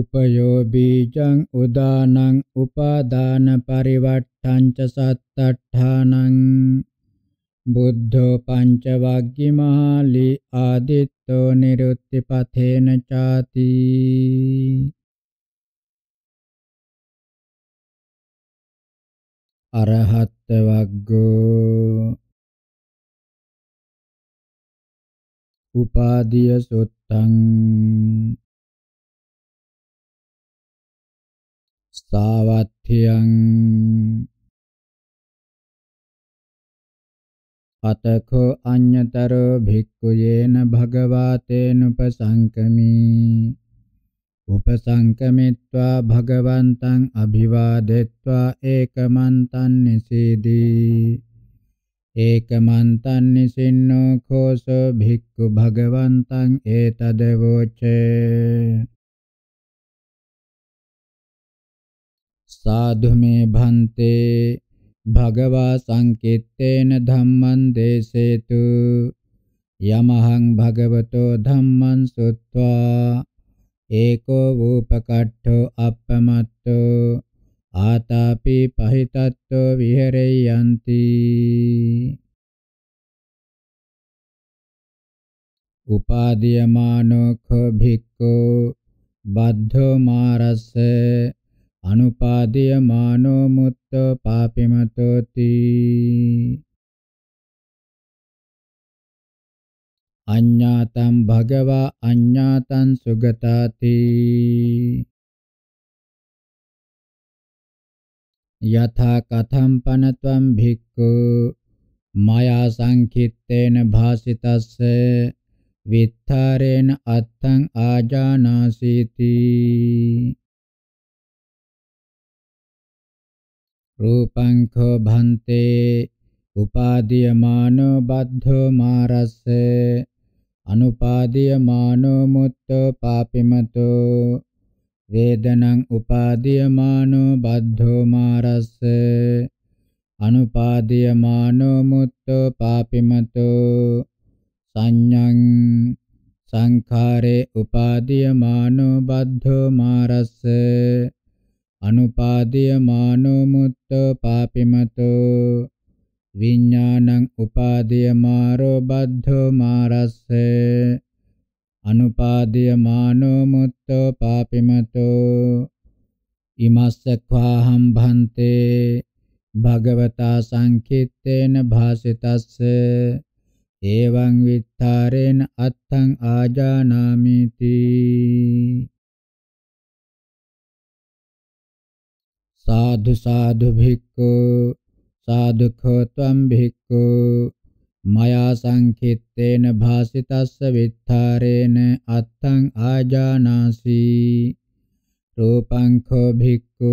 උපයෝ බීජං උදානං උපාදාන පරිවට්ඨං ච සත්තඨානං බුද්ධෝ පංච වග්ගිමාලි ආදිත්තෝ නිරුත්ති පතේන ചാති අරහත් වග්ගෝ උපාදීය සුත්තං සාවත්ථියං අතකෝ අඤ්‍යතරෝ භික්ඛුයේන භගවාතේනුපසංකමී උපසංකමිත්වා භගවන්තං අභිවාදෙත්වා ඒකමන්තං නිසීදී ඒකමන්තං නිසින්නෝ කෝසෝ භික්ඛු භගවන්තං ඒතදවෝචේ සාධු මේ භන්තේ භගවා සංකිට්ඨේන ධම්මං දේසේතු යමහං භගවතෝ ධම්මං සුත්වා एको वूपकट्ठो अपमत्तो आतापि पहितत्तो विहरेयन्ति उपादीयमानो खो भिक्खो बद्धो मारस्य अनुपादीयमानो मुत्तो पापिमतोति අඤ්ඤාතං භගවා අඤ්ඤාතං සුගතාති යථා කතම් පනත්වම් භික්ඛු මායා සංකිට්ඨේන භාසිතස්ස විත්තරේන අත්තං ආජානාසීති රූපං කෝ භන්තේ උපාදීයමානෝ බද්ධෝ මාරස්සේ අනුපාදීයමානෝ මුත්තෝ පාපිමතෝ වේදනං උපාදීයමානෝ බද්ධෝ මාරස්ස අනුපාදීයමානෝ මුත්තෝ පාපිමතෝ සංඤං සංඛාරේ උපාදීයමානෝ බද්ධෝ මාරස්ස අනුපාදීයමානෝ මුත්තෝ පාපිමතෝ විඥානං උපාදීය මාරෝ බද්ධෝ මාරස්ස අනුපාදීය මානෝ මුත්තෝ පාපිමතෝ ඉමස්ස ඛාහම් භන්තේ භගවතා සංකිට්ඨේන භාසිතස්ස එවං විත්තරේන අත්තං ආජානාමිති සාදු සාදු භික්ඛු සාදුඛෝ ත්වං භික්ඛු මයා සංකිට්ඨේන භාසිතස්ස විත්තරේන අත්තං ආජානාසි රූපං කෝ භික්ඛු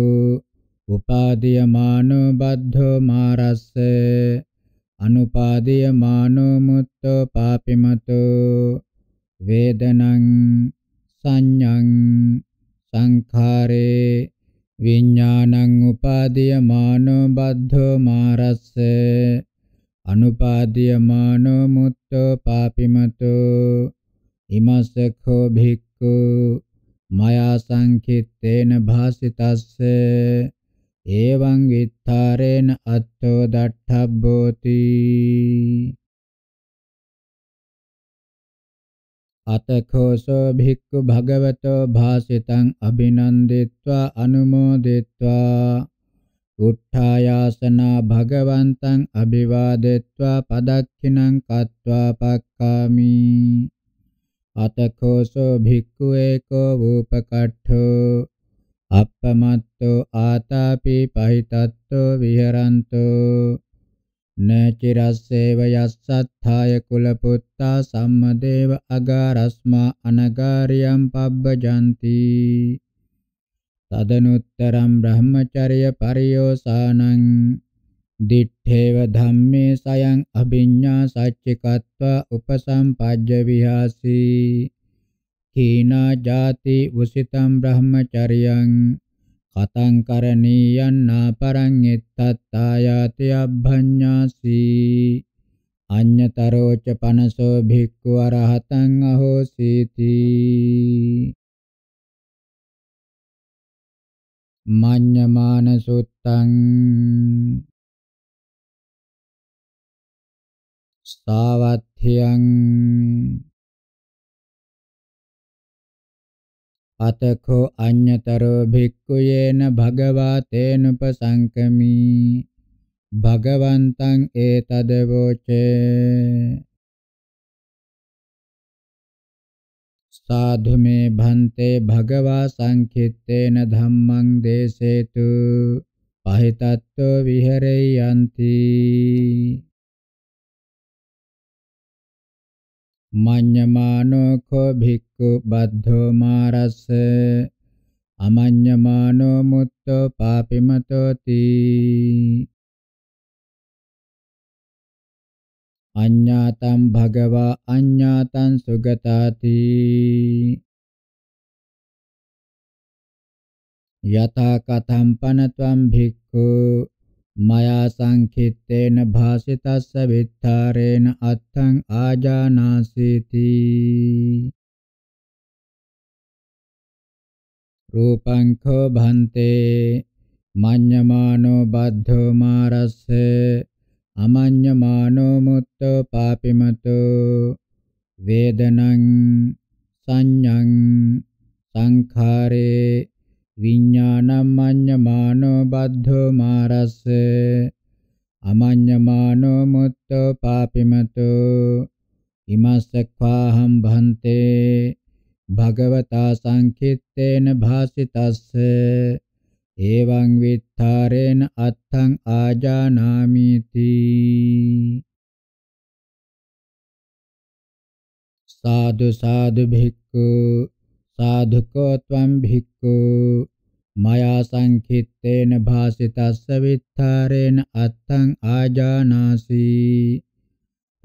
උපාදීයමානෝ බද්ධෝ මාරස්ස අනුපාදීයමානෝ මුත්තෝ පාපිමතෝ වේදනං සංඤං සංඛාරේ විඥානං උපාදීයමානෝ බද්ධෝ මාරස්ස අනුපාදීයමානෝ මුත්තෝ පාපිමතෝ ඉමස්සඛෝ භික්ඛු මයා සංකිට්ඨේන භාසිතස්ස එවං විත්තරේන අත්තෝ දට්ඨබ්බෝති අතකෝසෝ භික්ඛු භගවතෝ භාසිතං අභිනන්දිත්වා අනුමෝදිත්වා උත්ථායාසනා භගවන්තං අභිවාදෙත්වා පදක්ඛිනං කତ୍වා පක්ඛාමි අතකෝසෝ භික්ඛු ඒකෝ වූපකට්ඨෝ අප්පමත්තෝ ආතාපි පහිතත්තෝ විහරන්තෝ न चिरस्सेव यस्सत्थाय कुलपुत्ता सम्मदेव अगारस्मा अनगार्यं पब्बजन्ति तदनुत्तरं ब्रह्मचर्यपर्योसानं දිත්තේව ධම්මේ සයං අභිඤ්ඤා සච්චිකත්ව උපසම්පජ්ජ විහාසී කීනා ජාති උසිතම් බ්‍රහ්මචර්යං කතං කරණීයන්නා පරං එත්තත්තායාති අබ්භඤ්ඤාසි අඤ්ඤතරෝච පනසෝ භික්ඛු අරහතං අහෝසීති මඤ්ඤමාන සුත්තං සාවත්ථ්‍යං අතඛෝ අඤ්ඤතරෝ භික්ඛුයේන භගවා තේනුපසංකමි භගවන්තං ඒතදවෝචේ සාධු මේ භන්තේ භගවා සංකිට්ඨේන ධම්මං දේසේතු පහිතත්ත්ව විහෙරේ යන්ති මඤ්ඤමානෝ කෝ භික්ඛු බද්ධෝ මාරස්ස අමඤ්ඤමානෝ මුත්තෝ පාපිමතෝති අඤ්ඤාතං භගවා අඤ්ඤාතං සුගතාති යතා කතම්පන ත්වම් භික්ඛු මයා සංඛිත්තේන භාසිතස්ස විත්තරේන අත්තං ආජානාසීති රූපං කෝ භන්තේ මඤ්ඤමානෝ බද්ධෝ මාරස්ස අමඤ්ඤමානෝ මුත්තෝ පාපිමතෝ වේදනං සංඤං සංඛාරේ විඥානං මඤ්ඤමානෝ බද්ධෝ මාරස්ස අමඤ්ඤමානෝ මුත්තෝ පාපිමතෝ ඉමස්සක්ඛාහම් භන්තේ භගවතා සංකිට්ඨේන භාසිතස්ස එවං විත්තරේන අත්තං ආජානාමිති साधु साधु भिक्खु साधुको त्वं भिक्खु මයා සංඛිත්තේන භාසිතස්ස විත්තරේන අත්තං ආජානාසි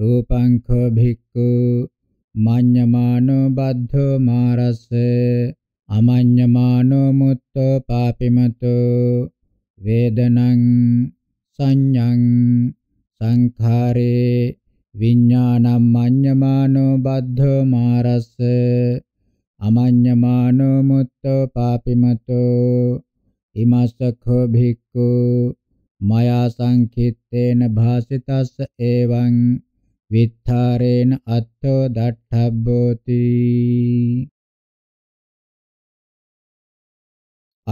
රූපං කෝ භික්ඛු මඤ්ඤමානෝ බද්ධෝ මාරස්ස අමඤ්ඤමානෝ මුත්තෝ පාපිමතෝ වේදනං සංඤං සංඛාරේ විඤ්ඤාණං මඤ්ඤමානෝ බද්ධෝ මාරස්ස අමඤ්ඤමානෝ මුත්තෝ පාපිමතෝ ඉමස්සඛෝ භික්ඛු මයා සංකිට්ඨේන භාසිතස්ස එවං විත්තරේන අත්ථෝ දට්ඨබ්බෝති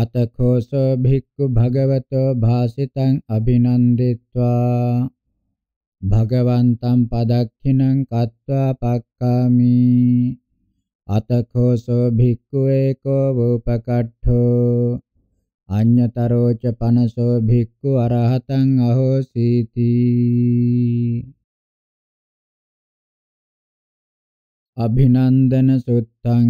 අතඛෝසෝ භික්ඛු භගවතෝ භාසිතං අභිනන්දිත්වා භගවන්තං පදක්ඛිනං කତ୍වා පක්ඛාමි අතඛෝසෝ භික්ඛුවේ කෝ වූපකට්ඨෝ අඤ්ඤතරෝ ච පනසෝ භික්ඛු අරහතං අහෝසීති අභිනන්දන සුත්තං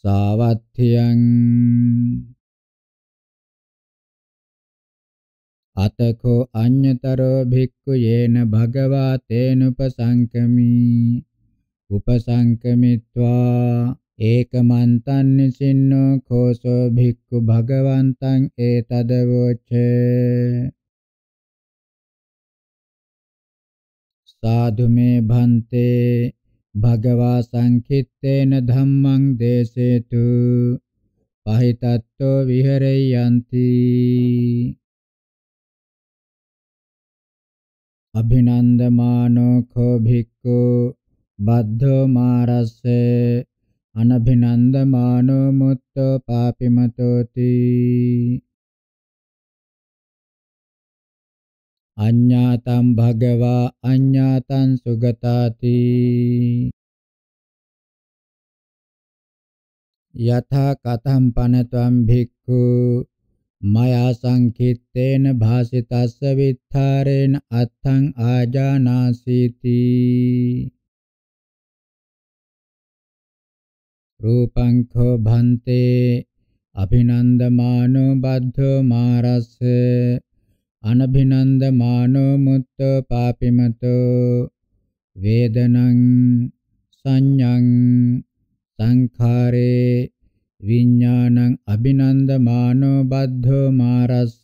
සාවත්ථියං අතකෝ අඤ්ඤතරෝ භික්ඛු යේන භගවා තේනුපසංකමි උපසංකමිත්වා ඒකමන්තං නිසින්නෝ කෝසෝ භික්ඛු භගවන්තං ඒතදවෝචේ සාධු මේ භන්තේ භගවා සංකිට්ඨේන ධම්මං දේසේතු පහිතත්ත්ව විහෙරයන්ති අභිනන්දමානෝ කෝ භික්ඛු බද්ධෝ මාරස්සේ අනභිනන්දමානෝ මුත්තෝ පාපිමතෝති අඤ්ඤාතං භගවා අඤ්ඤාතං සුගතාති යථා කතම් පනත්වම් භික්ඛු මයා සංකිට්ඨේන භාසිතස්ස විත්තරේන අත්තං ආජානාසීති රූපං කෝ භන්තේ අභිනන්දමානෝ බද්ධෝ මාරස්ස අනභිනන්දමානෝ මුත්ත පාපිමතෝ වේදනං සංඤං සංඛාරේ විඥානං අභිනන්දමානෝ බද්ධෝ මාරස්ස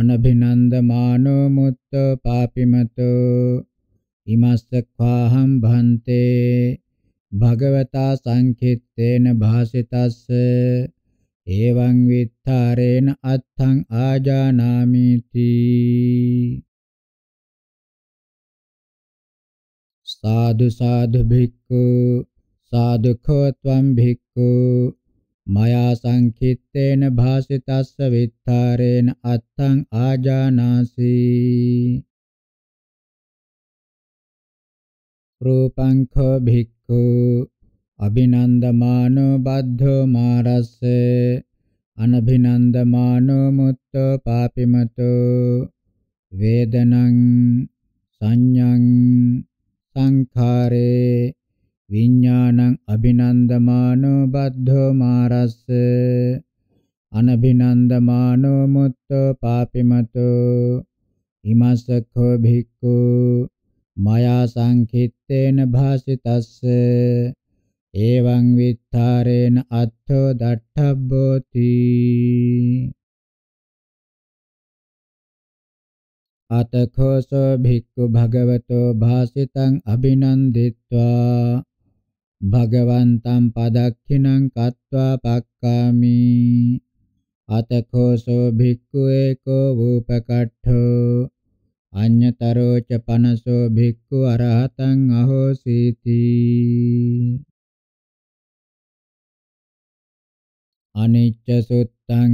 අනභිනන්දමානෝ මුත්ත පාපිමතෝ ඉමස්ස ඛාහම් භන්තේ භගවතා සංකිට්ඨේන භාසිතස්ස එවං විත්තරේන අත්තං ආජානාමිති සාදු සාදු භික්ඛු සාදුඛෝ ත්වං භික්ඛු මයා සංකිට්ඨේන භාසිතස්ස විත්තරේන අත්තං ආජානාසි රූපං ඛ භික්ඛු අභිනන්දමානෝ බද්ධෝ මාරස්සේ අනභිනන්දමානෝ මුත්තෝ පාපිමතෝ වේදනං සංඤං සංඛාරේ විඥානං අභිනන්දමානෝ බද්ධෝ මාරස්ස අනභිනන්දමානෝ මුත්තෝ පාපිමතෝ හිමස්සඛෝ භික්ඛු මයා සංකිට්ඨේන භාසිතස්ස එවං විත්තරේන අත්ථෝ දට්ඨබ්බෝති අතඛෝසෝ භික්ඛු භගවතෝ භාසිතං අභිනන්දිත්වා භගවන්තම් පදක්ඛිනං කତ୍වා පක්කාමි අතකෝසෝ භික්ඛුවේ කෝ වූපකට්ඨෝ අඤ්‍යතරෝ ච පනසෝ භික්ඛු අරහතං අහෝසීති අනිච්ච සුත්තං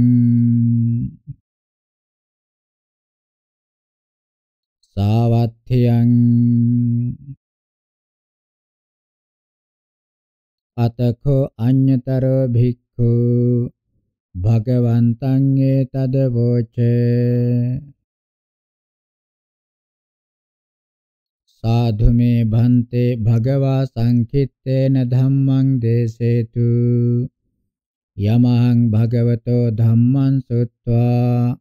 සාවත්ථියං අතඛෝ අඤ්ඤතරෝ භික්ඛු භගවන්තං ඒතද වෝචේ සාධු මේ භන්තේ භගවා සංකිට්ඨේන ධම්මං දේසේතු යමහං භගවතෝ ධම්මං සුත්වා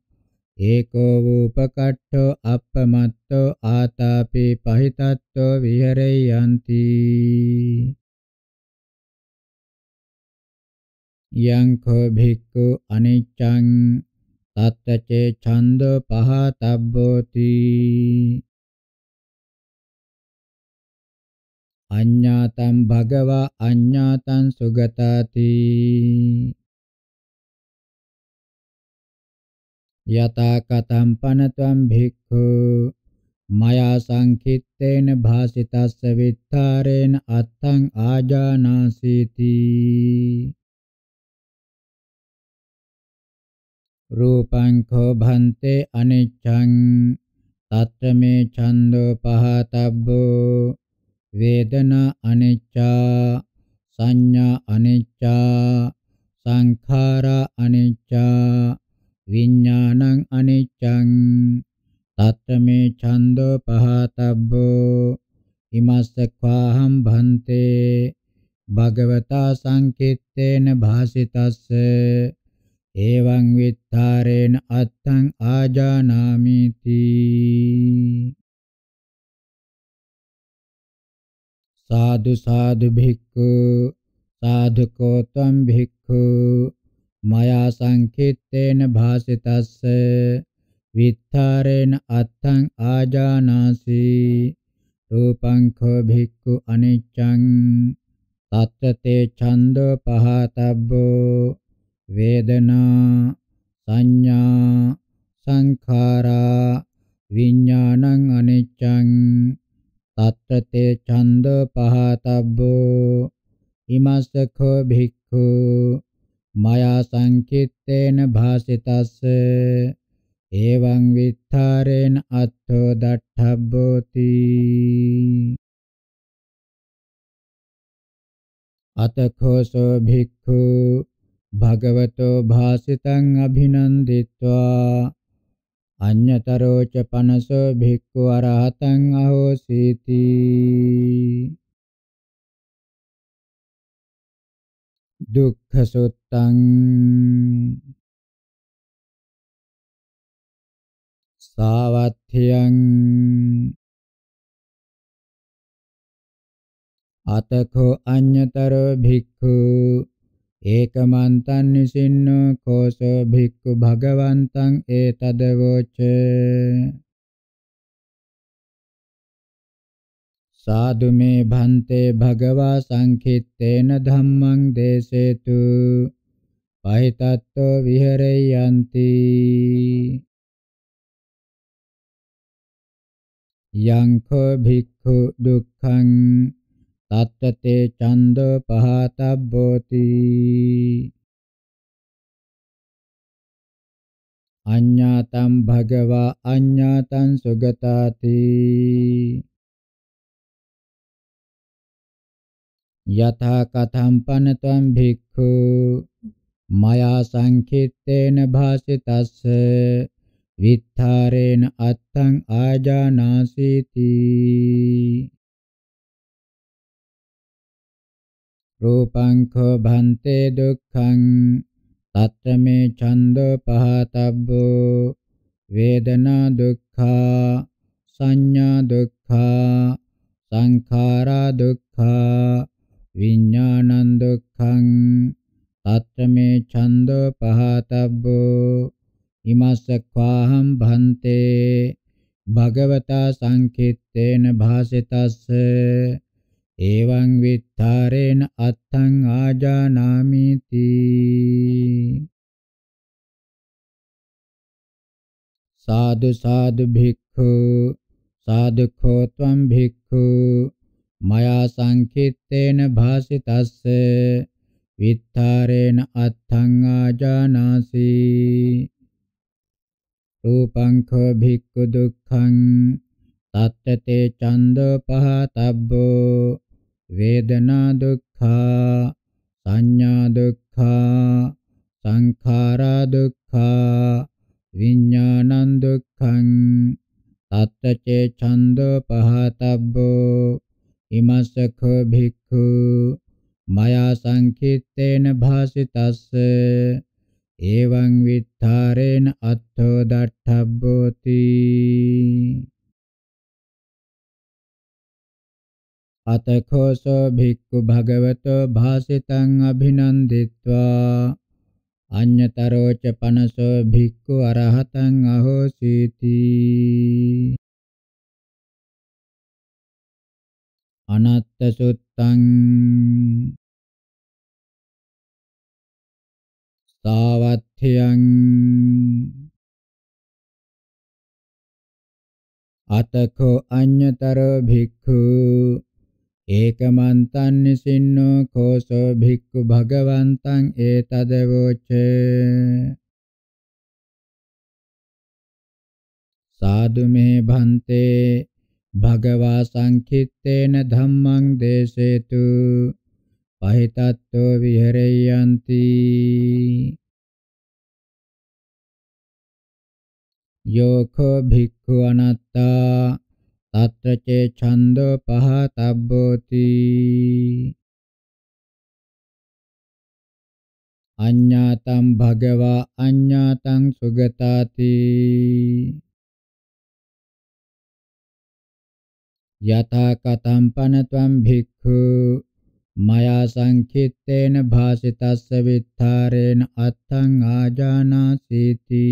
ඒකෝ වූපකට්ඨෝ අප්පමත්තෝ ආතාපි පහිතත්තෝ විහෙරේ යන්ති යං කෝ භික්ඛු අනිච්ඡං තත්තචේ ඡන්ද පහතබ්බෝති අඤ්ඤාතං භගවා අඤ්ඤාතං සුගතාති යතා කතම් පනත්වම් භික්ඛු මයා සංකිට්ඨේන භාසිතස්ස විත්තරේන අත්තං ආජානාසීති රූපං කෝ භන්තේ අනිච්ඡං తත්‍ර මේ ඡන්தோ පහතබ්බෝ වේදනා අනිච්චා සංඥා අනිච්චා සංඛාරා අනිච්චා විඥානං අනිච්චං තත්ත මේ ඡන්தோ පහතබ්බෝ හිමස්සක්වාහම් භන්තේ භගවතා සංකිට්ඨේන භාසිතස්ස එවං විත්තරේන අත්තං ආජානාමිති සාදු සාදු භික්ඛු සාධකෝ ත්වං භික්ඛු මයා සංකිට්ඨේන භාසිතස්ස විත්තරේන අත්තං ආජානාසි රූපං කෝ භික්ඛු අනිච්ඡං තත්තේ ඡන්தோ පහතබ්බෝ වේදනා සංඥා සංඛාරා විඥානං අනිච්ඡං තත්ත්‍තේ ඡන්ද පහතබ්බෝ ඉමස්සඛෝ භික්ඛු මයා සංකිට්ඨේන භාසිතස්ස එවං විත්තරේන අත්ථෝ දට්ඨබ්බෝති අතඛෝසෝ භික්ඛු භගවතෝ භාසිතං අභිනන්දිත්වා අඤ්‍යතරෝ ච පනසෝ භික්ඛු අරහතං අහෝසීති දුක්ඛ සුත්තං සාවත්ථියං අතකෝ අඤ්‍යතරෝ භික්ඛු ඒකමන්තං නිසින්නෝ කෝසෝ භික්ඛු භගවන්තං ඒතදවෝච සාදු මේ භන්තේ භගවා සංඛිත්තේන ධම්මං දේසේතු පහිතත්ත්ව විහෙරයන්ති යං කෝ භික්ඛු දුක්ඛං තත්තතේ චන්දෝ පහතබ්බෝති අඤ්ඤාතං භගවා අඤ්ඤාතං සුගතාති යථා කතම් පනතම් භික්ඛු මයා සංකිට්ඨේන භාසිතස්ස විත්තරේන අත්තං ආජානාසීති රූපං කෝ භන්තේ දුක්ඛං තත්ත මේ ඡන්தோ පහතබ්බෝ වේදනා දුක්ඛා සංඥා දුක්ඛා සංඛාරා දුක්ඛා විඥානං දුක්ඛං තත්ත මේ ඡන්தோ පහතබ්බෝ ඉමස්ස ක්වාහම් භන්තේ භගවතා සංකිට්ඨේන භාසිතස්ස එවං විත්තරේන අත්තං ආජානාමි තී සාදු සාදු භික්ඛු සාදුඛෝ ත්වං භික්ඛු මයා සංකිට්ඨේන භාසිතස්ස විත්තරේන අත්තං ආජානාසි රූපං කෝ භික්ඛු දුක්ඛං තත්තේ චන්දෝ පහතබ්බෝ වේදනා දුක්ඛා සංඥා දුක්ඛා සංඛාරා දුක්ඛා විඥානං දුක්ඛං අත්තචේ ඡන්தோ පහතබ්බෝ ඉමස්සඛෝ භික්ඛු මයා සංකිට්ඨේන භාසිතස්ස එවං විත්තරේන අත්තෝ දට්ඨබ්බෝති අතඛෝසෝ භික්ඛු භගවතෝ භාසිතං අභිනන්දිත්වා අඤ්ඤතරෝ ච පනසෝ භික්ඛු අරහතං අහෝසීති අනත්ත සුත්තං සාවත්ථයං අතඛෝ අඤ්ඤතරෝ භික්ඛු ඒකමන්තං නිසින්නෝ කෝසෝ භික්ඛු භගවන්තං ඒතද වෝචේ සාදු මේ භන්තේ භගවා සංකිට්ඨේන ධම්මං දේසේතු පහිතත්ෝ විහෙරෙයන්ති යෝඛ භික්ඛු අනත්තා తత్ర చే ఛందోపహతబ్బోతి අඤ්ඤාතං භගවා අඤ්ඤාතං සුගතාති යථා කතං පනත්වං භික්ඛු මයා සංකිට්ඨේන භාසිතස්ස විත්තරේන අත්තං ආජානාසීති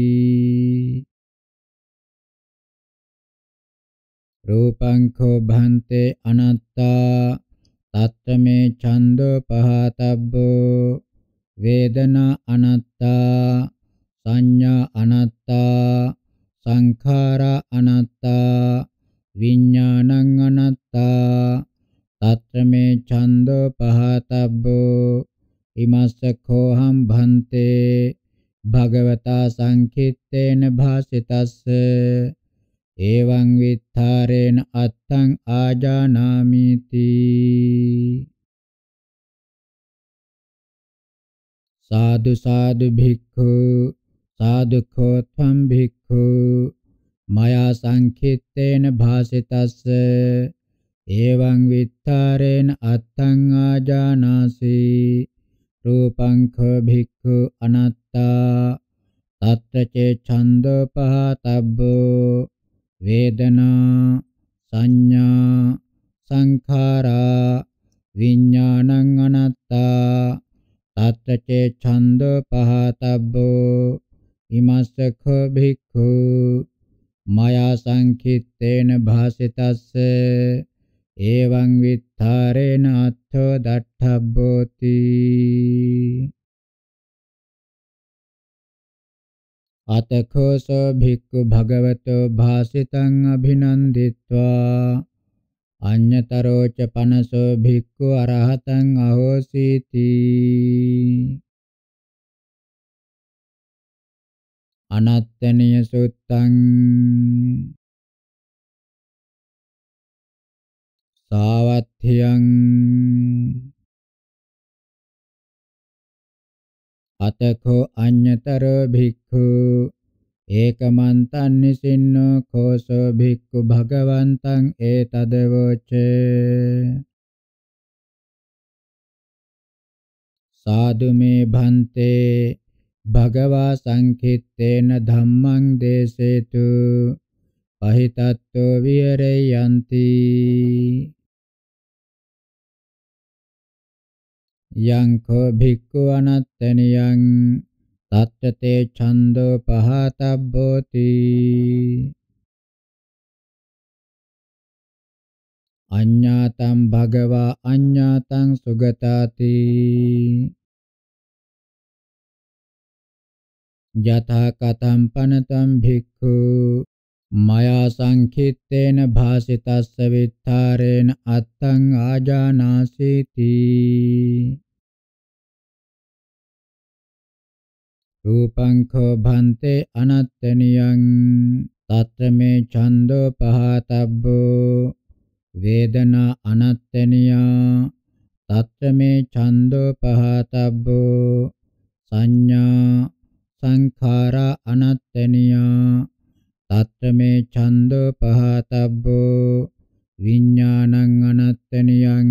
රූපං කෝ භන්තේ අනත්තා තත්ත්මේ ඡන්தோ පහතබ්බෝ වේදනා අනත්තා සංඥා අනත්තා සංඛාරා අනත්තා විඥානං අනත්තා තත්ත්මේ ඡන්தோ පහතබ්බෝ ඉමස්ස කෝහම් භන්තේ භගවතා සංකිට්ඨේන භාසිතස්ස එවං විත්තරේන අත්තං ආජානාමිති සාදු සාදු භික්ඛු සාදුඛෝ ත්වං භික්ඛු මයා සංකිට්ඨේන භාසිතස්ස එවං විත්තරේන අත්තං ආජානාසි රූපං ඛ භික්ඛු අනත්තා తత్రచే ఛందోపహతబ్బో වේදනා සංඥා සංඛාරා විඥානං අනත්තා තත්තචේ ඡන්ද පහතබ්බෝ හිමස්සඛ භික්ඛු මයා සංකිට්ඨේන භාසිතස්ස එවං විත්තරේන අත්ථ දට්ඨබ්බෝති අතකෝසෝ භික්ඛු භගවතෝ භාසිතං අභිනන්දිත්වා අඤ්ඤතරෝ ච පනසෝ භික්ඛු අරහතං අහෝසීති අනත්තනිය සුත්තං සාවත්ථියං අතඛෝ අඤ්ඤතරෝ භික්ඛු ඒකමන්තං නිසින්නෝ කෝසෝ භික්ඛු භගවන්තං ඒතදවොච්චේ සාදු මේ භන්තේ භගවා සංකිට්ඨේන ධම්මං දේසේතු පහිතත්ත්ව විහෙරේ යන්ති යංකෝ භික්ඛු අනත්තනියං තත්තේ ඡන්தோ පහතබ්බෝති අඤ්ඤාතං භගවා අඤ්ඤාතං සුගතාති යථා කතම් පනතම් භික්ඛු මයා සංකිට්ඨේන භාසිතස්ස විත්තරේන අත්තං ආජානාසීති රූපං කෝ භන්තේ අනත්තනියං තත්‍රමේ ඡන්தோ පහතබ්බෝ වේදනා අනත්තනියා තත්‍රමේ ඡන්தோ පහතබ්බෝ සංඥා සංඛාරා අනත්තනියා තත්ත්‍රමේ ඡන්தோ පහතබ්බෝ විඥානං අනත්තනියං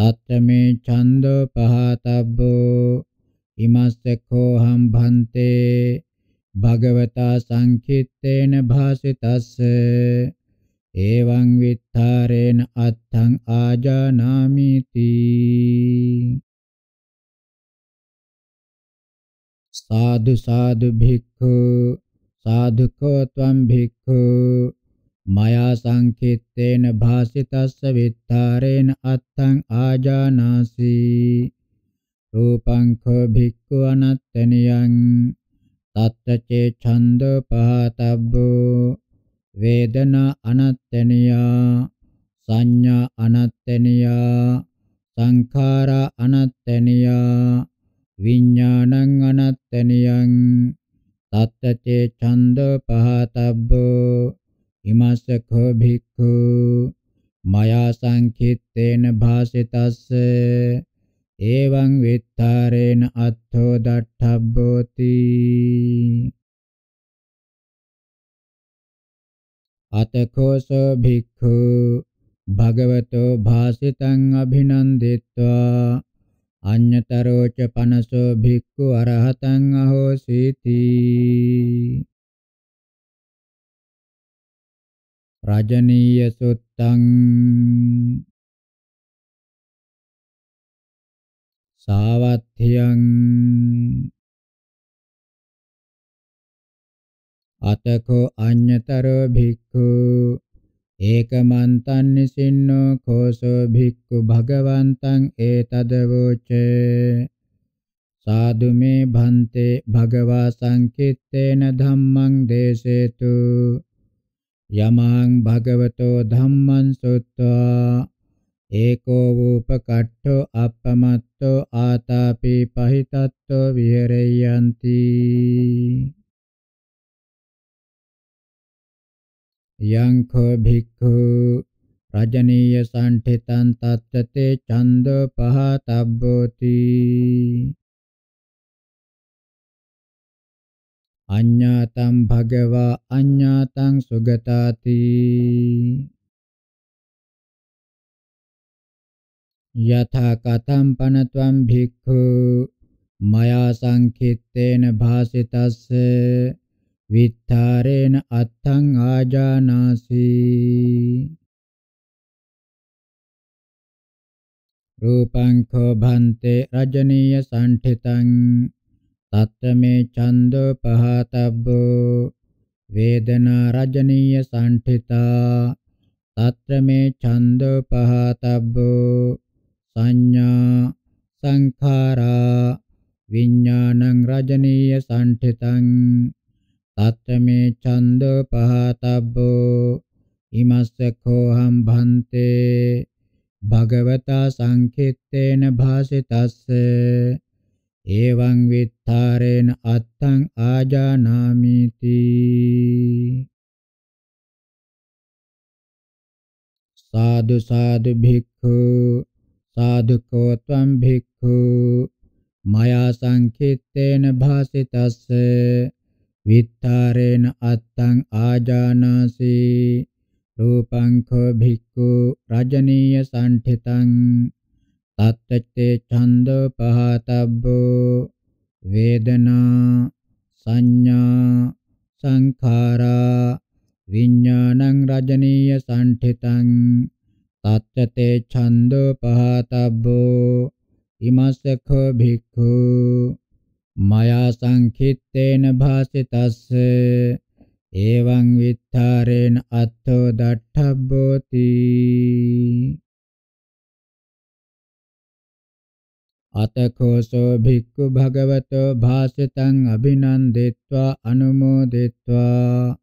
තත්ත්‍රමේ ඡන්தோ පහතබ්බෝ ඉමස්සකෝ හම්භන්තේ භගවතා සංකිට්ඨේන භාසිතස්ස එවං විත්තරේන අත්තං ආජානාමි තී සාදු සාදු භික්ඛු sadhuko tvam bhikkhu maya sankhitena bhasitassa vittarena atthaṃ ājānāsi rūpaṃ kho bhikkhu anattaniyaṃ tatta ce chando pahatabbo vedana anattaniya sanya anattaniya sankhara anattaniya විඤ්ඤාණං අනත්තනියං තත්තචේ ඡන්தோ පහතබ්බෝ ඉමස්ස කෝ භික්ඛු මයා සංඛිත්තේන භාසිතස්ස එවං විත්තරේන අත්ථෝ දට්ඨබ්බෝති අතකෝසෝ භික්ඛු භගවතෝ භාසිතං අභිනන්දිත්වා අඤ්ඤතරෝච පනසෝ භික්ඛු අරහතං අහෝසීති රජනීය සුත්තං සාවත්ථියං අතකෝ අඤ්ඤතරෝ භික්ඛු ඒකමන්තං නිසින්නෝ කෝසෝ භික්ඛු භගවන්තං ඒතදවෝච සාදු මේ භන්තේ භගවා සංකිට්ඨේන ධම්මං දේසේතු යමං භගවතෝ ධම්මං සුත්වා ඒකෝ වූපකට්ඨෝ අපමත්තෝ ආතාපි පහිතත්තෝ විහෙරෙයන්ති යං ඛ භික්ඛු රජනීය සම්ඨිතං තත්තේ ඡන්ද පහතබ්බෝති අඤ්ඤාතං භගවා අඤ්ඤාතං සුගතාති යථා කතම් පනත්වං භික්ඛු මයා සංකිට්ඨේන භාසිතස්ස විත්තරේන අත්තං ආජානාසි රූපං කෝ භන්තේ රජනීය සම්ඨිතං තත්ත්මේ ඡන්தோ පහතබ්බෝ වේදනා රජනීය සම්ඨිතා තත්ත්මේ ඡන්தோ පහතබ්බෝ සංඥා සංඛාරා විඥානං රජනීය සම්ඨිතං තත්තමේ ඡන්தோ පහතබ්බෝ ඉමස්සකෝහම් භන්තේ භගවතා සංකිට්ඨේන භාසිතස්ස එවං විත්තරේන අත්තං ආජානාමිති සාදු සාදු භික්ඛු සාදුකෝ ත්වං භික්ඛු මයා සංකිට්ඨේන භාසිතස්ස විත්තරේන අත්තං ආජානාසි රූපං කෝ භික්ඛු රජනීය සම්ඨිතං තත්තේ ඡන්தோ පහතබ්බෝ වේදනා සංඥා සංඛාරා විඥානං රජනීය සම්ඨිතං තත්තේ ඡන්தோ පහතබ්බෝ ඉමස්සඛ භික්ඛු මයා සංඛිත්තේන භාසිතස්ස එවං විත්තරේන අත්ථෝ දට්ඨබ්බෝති අතකෝසෝ භික්ඛු භගවතෝ භාසිතං අභිනන්දිත්වා අනුමෝදිත්වා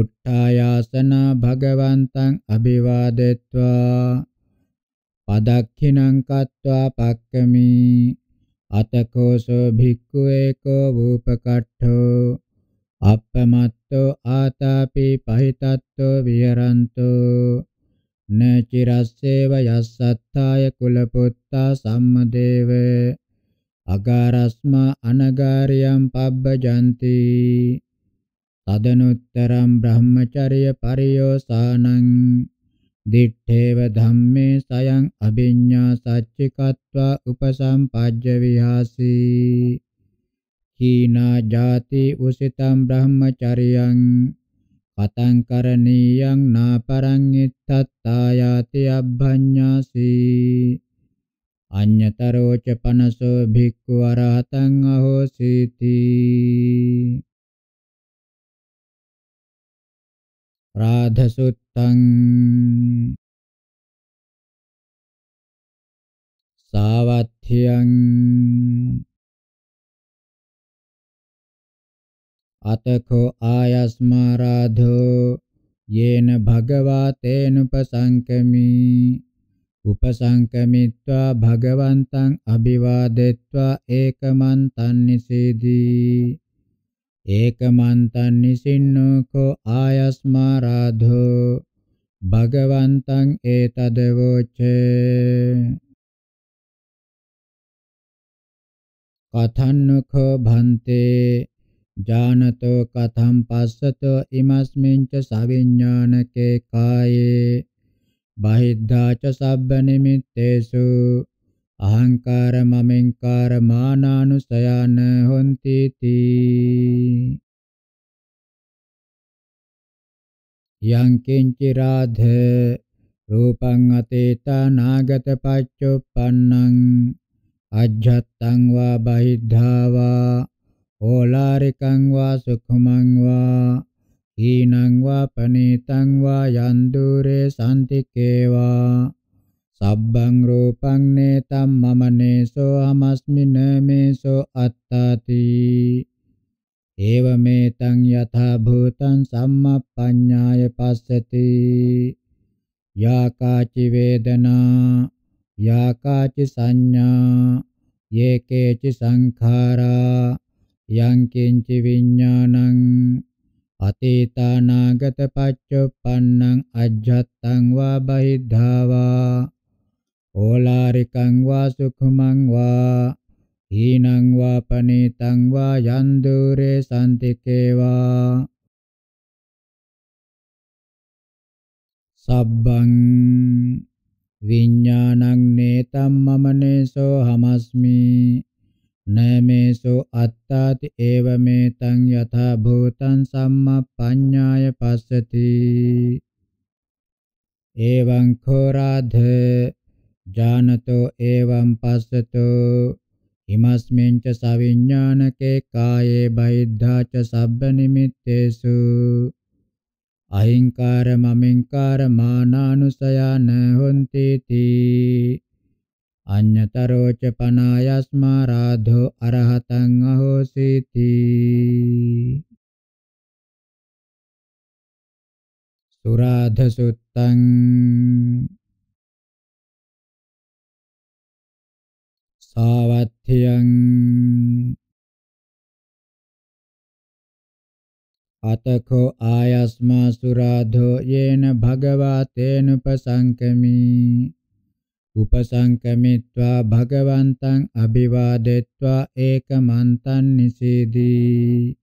උට්ඨායාසන භගවන්තං අභිවාදෙත්වා පදක්ඛිනං කତ୍වා පක්කමි අතකෝසෝ භික්ඛු ඒකෝ වූපකට්ඨෝ අප්පමත්තෝ ආතාපි පහිතත්තෝ විහරන්තෝ නචිරස්සේව යස්සත්තාය කුලපොත්තා සම්මදේව අගාරස්මා අනගාරියම් පබ්බජන්ති තදනුත්තරම් බ්‍රහ්මචර්ය පරියෝසානං දිත්තේව ධම්මේ සයං අභිඤ්ඤා සච්චිකत्वा උපසම්පජ්ජ විහාසි හීනා ජාති උසිතම් බ්‍රහ්මචරියං පතං කරණීයං නාපරං ඉත්තත්තායාති අබ්භඤ්ඤාසි අඤ්ඤතරෝච පනසෝ භික්ඛු අරහතං අහෝසීති राधसुत्तं सावथ्यं अतखो आयस्माराधो येन भगवा तेनुपसङ्कमी उपसङ्कमित्वा भगवन्तम् अभिवादित्वा एकमन्तं निषेधि ඒකමන්තං නිසින්නෝකෝ ආයස්මාරාධෝ භගවන්තං ඒතදවෝචේ කතන්නකෝ භන්තේ ජානතෝ කතම් පස්සතෝ ඉමස්මින්ච සවිඥානකේ කායේ බහිද්ධාච සබ්බ නිමිත්තේසු අහංකාර මමෙන්කාර මානානුසයන හොಂತಿ තී යං කිංචි රාධ රූපං අතේත නාගත පච්චුප්පන්නං අජ්ජත්තං වා බහිද්ධා වා ඕලාරිකං වා සුඛමං වා ඊනං වා පනේතං වා යන්දුරේ සම්තිකේවා සබ්බං රූපං නේතම් මම නේසෝ අමස්මින මේසෝ අත්තාති ඒවමෙතං යථා භූතං සම්මප්පඤ්ඤාය පස්සති යාකාචි වේදනා යාකාචි සංඥා යේකේචි සංඛාරා යංකින්චි විඥානං අතීතානාගත පච්චුප්පන්නං අජ්ජත්තං වා බහිද්ධා වා ඕලාරිකං වා සුඛමං වා හීනං වා පනිතං වා යන්දුරේ සම්තිකේවා සබ්බං විඥානං නේතම් මමනේසෝ හමස්මි නමේසෝ අත්තාති ඒවමෙතං යථා භූතං සම්මප්පඤ්ඤාය පස්සති එවං khorāde ජානතෝ එවං පස්සතෝ හිමස්මෙන් ච සවිඥානකේ කායේ බහිද්ධා ච සබ්බ නිමිත්තේසු අහිංකාර මමින්කාර මානානුසයන හොන්ති තී අඤ්ඤතරෝ ච පනායස්මා රාධෝ අරහතං අහෝසීති සුරාධ සුත්තං සාවත්්‍යයන් අතකෝ ආයස්මා සුරාධෝ යේන භගවා තේනුපසංකමී උපසංකමිත්වා භගවන්තං අභිවාදෙත්වා ඒකමන්තං නිසීදී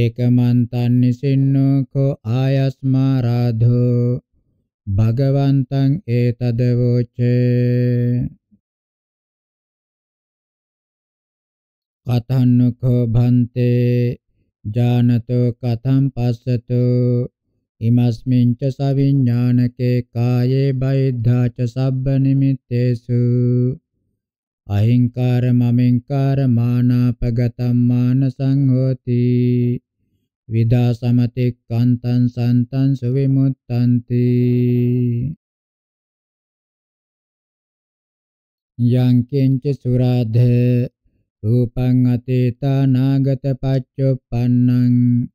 ඒකමන්තං නිසින්නෝ කෝ ආයස්මා රාධෝ භගවන්තං ඒතදවෝචේ කතන්නකෝ භන්තේ ජානතෝ කතම් පස්සතෝ ඉමස්මින් ච සවිඥානකේ කායේ බයිද්ධා ච සබ්බ නිමිත්තේසු අහිංකාර මමෙන්කාර මානාපගතම් මාන සංහෝති විදා සමතික්කන්තං සන්තං සුවිමුත්තන්ති යං කිංච සුරාධ Rupang atita nagata paccupannang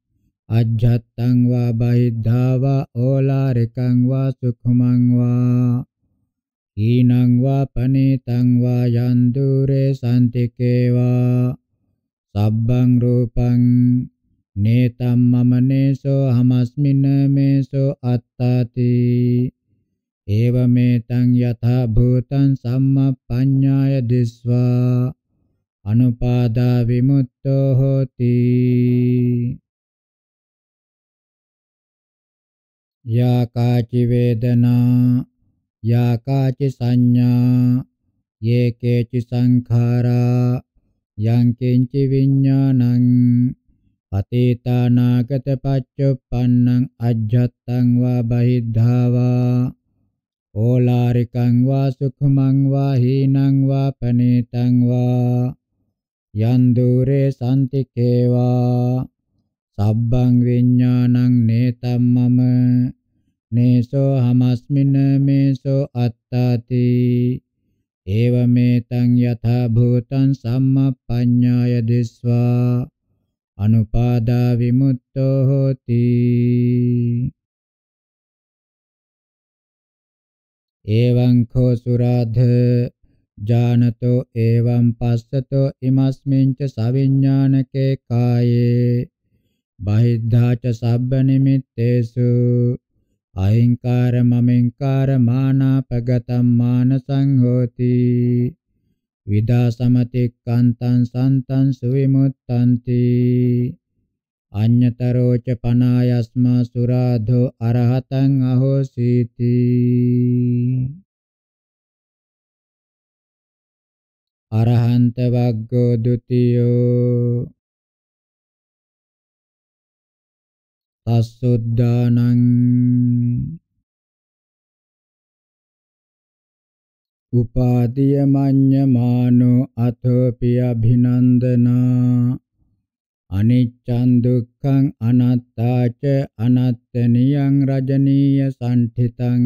ajjattang va bahiddha va olarikang va sukhumang va ඊනං වා පනිතං වා යන්දුරේ සම්තිකේ වා සබ්බං රූපං නේතම් මමනේසෝ හමස්මින මේසෝ අත්තාති ඒවමෙතං යථා භූතං සම්මප්පඤ්ඤාය දිස්වා අනුපාදා විමුක්තෝ හෝති යා කාචි වේදනා යා කාචි සංඥා යේ කේචි සංඛාරා යං කිංචි විඥානං පතේතානාගත පච්චුප්පන්නං අජ්ජත්තං වා බහිද්ධා වා ඕලාරිකං වා සුඛමං වා හීනං වා පනේතං වා යන් දුරේ සම්ති කේවා සබ්බං විඥානං නේතම්මම නේසෝ හමස්මින මේසෝ අත්තාති ඒවමෙතං යථා භූතං සම්මප්පඤ්ඤාය දිස්වා අනුපාදා විමුක්තෝ හෝති එවං කෝ සුරාධ ජානතෝ එවං පස්සතෝ ඉමස්මින් ච සවිඥානකේ කායේ බහිද්ධා ච සබ්බ නිමිත්තේසු අහිංකාර මමෙන්කාර මානාපගතම් මානසං හෝති විදා සමතික්කන්තං සන්තං සුවිමුත්තන්ති අඤ්‍යතරෝ ච පනායස්මා සුරාධෝ අරහතං අහෝසීති අරහන්ත වග්ගෝ ဒ ුතියෝ තස්සුද්ධානං උපාදීය මඤ්ඤමානෝ අතෝපි අභිනන්දනා අනිච්ඡන් දුක්ඛං අනාත්තාච අනත්තනියං රජනීය සම්ඨිතං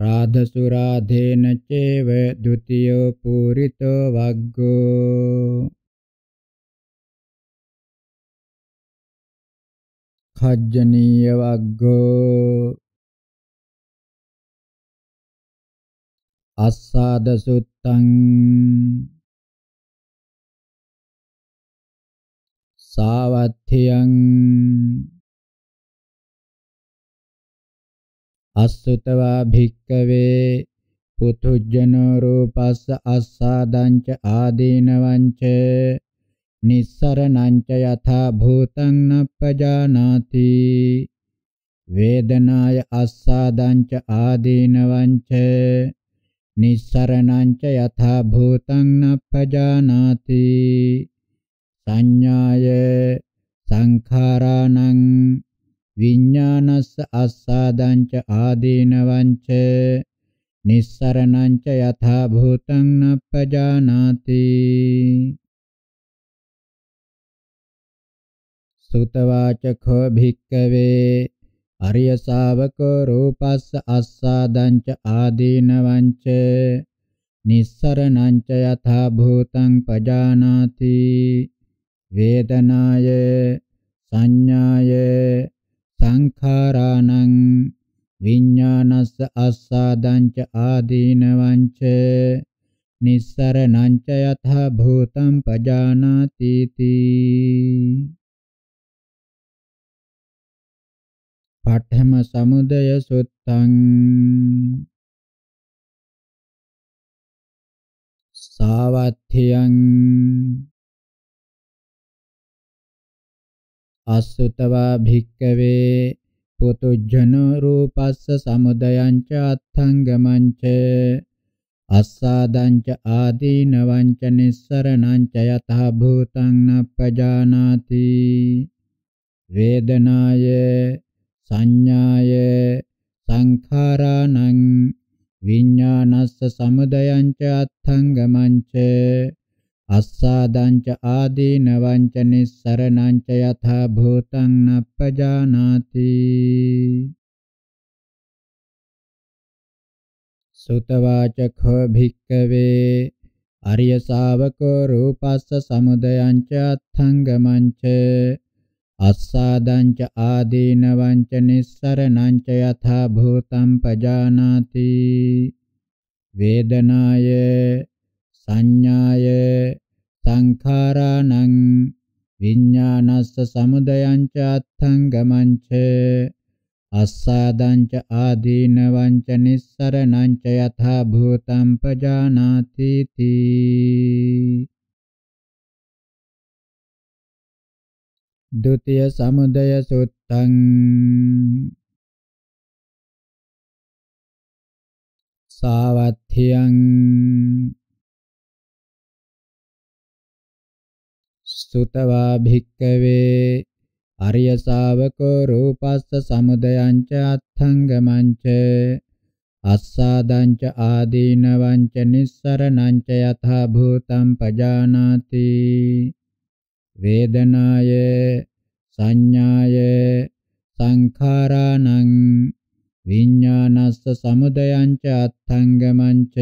राधसुराधेन चेव द्वितीयो पूरितो वग्गो खज्जनीय वग्गो අස්සාදසුත්තං සාවත්ථියං අස්සුතවා භික්කවේ පුතුජ්ජනෝ රූපස්ස අස්සාදංච ආදීනවංච නිස්සරණංච යථා භූතං නප්පජානාති වේදනාය අස්සාදංච ආදීනවංච නිස්සරණංච යථා භූතං නප්පජානාති සංඥාය සංඛාරාණං විඥානස්ස අස්සාදංච ආදීනවංච නිස්සරණංච යථා භූතං නප්පජානාති සුතවාචඛෝ භික්කවේ අරිය ශාවකෝ රූපස්ස අස්සාදංච ආදීනවංච නිස්සරණංච යථා භූතං පජානාති වේදනාය සංඥාය සංඛාරාණං විඥානස්ස අස්සාදං ච ආදීනවං ච නිස්සරණං ච යථ භූතං පජානාති තී පඨම සමුදය සුත්තං සාවත්ථියං අසුතවා භික්කවේ පුතුජන රූපස්ස සමුදයංච අත්ථංගමංච අස්සාදංච ආදීනවංච නිස්සරණංච යතහ භූතං නප්පජානාති වේදනාය සංඥාය සංඛාරාණං විඥානස්ස සමුදයංච අත්ථංගමංච අස්සාදංච ආදීනවංච නිස්සරණංච යථා භූතං නප්පජානාති සුතවාචඛෝ භික්කවේ අරිය ශාවකෝ රූපස්ස සමුදයංච අත්ථංගමංච අස්සාදංච ආදීනවංච නිස්සරණංච යථා භූතං පජානාති වේදනාය සංඥාය සංඛාරාණං විඤ්ඤාණස්ස සමුදයං ච අත්ථංගමං ච අස්සාදං ච ආදීනවං ච නිස්සරණං ච යථා භූතං පජානාති තී ဒုတိယ සමුදය සුත්තං සාවත්ථියං සුතවා භික්කවේ අරිය ශාවකෝ රූපස්ස සමුදයං ච අත්ථංගමං ච අස්සාදං ච ආදීනවං ච නිස්සරණං ච යථා භූතං පජානාති වේදනාය සංඥාය සංඛාරාණං විඤ්ඤාණස්ස සමුදයං ච අත්ථංගමං ච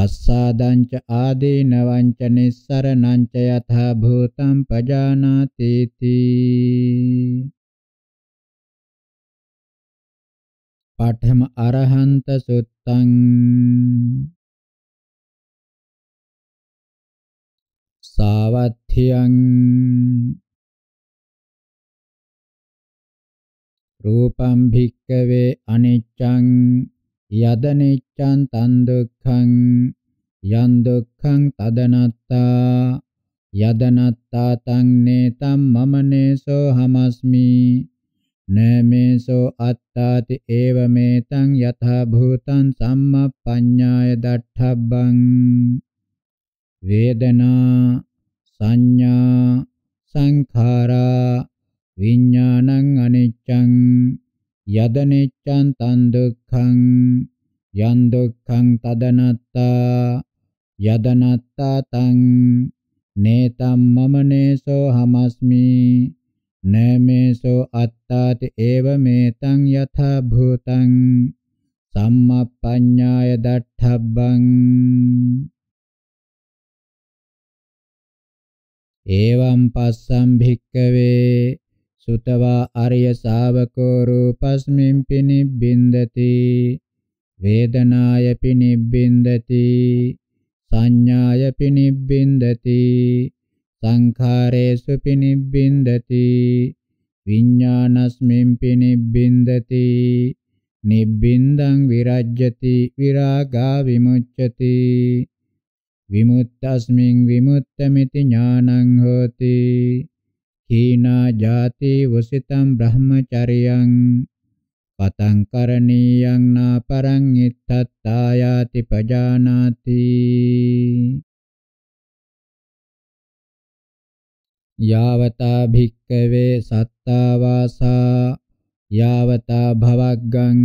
අස්සාදංච ආදීනවංච නිස්සරණංච යථා භූතං පජානාති තී පාඨම අරහන්ත සුත්තං සාවත්ථියං රූපං භික්කවේ අනිච්ඡං යද නිච්ඡං තන් දුක්ඛං යන් දුක්ඛං තදනත්තා යදනත්තා තං නේතම් මම නේසෝ හමස්මි නමේසෝ අත්තාති ඒව මේතං යථා භූතං සම්මප්පඤ්ඤාය දට්ඨබ්බං වේදනා සංඥා සංඛාරා විඥානං අනිච්ඡං යදනෙච්ඡන් තන් දුක්ඛං යන් දුක්ඛං තදනත්තා යදනත්තා තං නේතම් මම නේසෝ හමස්මි නමේසෝ අත්තාති ඒව මේතං යථා භූතං සම්මප්පඤ්ඤාය දට්ඨබ්බං එවං පස්සම් භික්කවේ සුතවා ආර්ය ශාවකෝ රූපස්මින් පිනිබ්බින්දති වේදනාය පිනිබ්බින්දති සංඥාය පිනිබ්බින්දති සංඛාරේසු පිනිබ්බින්දති විඤ්ඤාණස්මින් පිනිබ්බින්දති නිබ්බින්දං විරජ්‍යති විරාගා විමුච්ඡති විමුක්තස්මින් විමුක්තമിതി ඥානං හෝති හීනා ජාති වසිතම් බ්‍රහ්මචරියං පතං කරණීයං නාපරං ittattayati pajanati යාවතා භික්කවේ සත්තා වාසා යාවතා භවග්ගං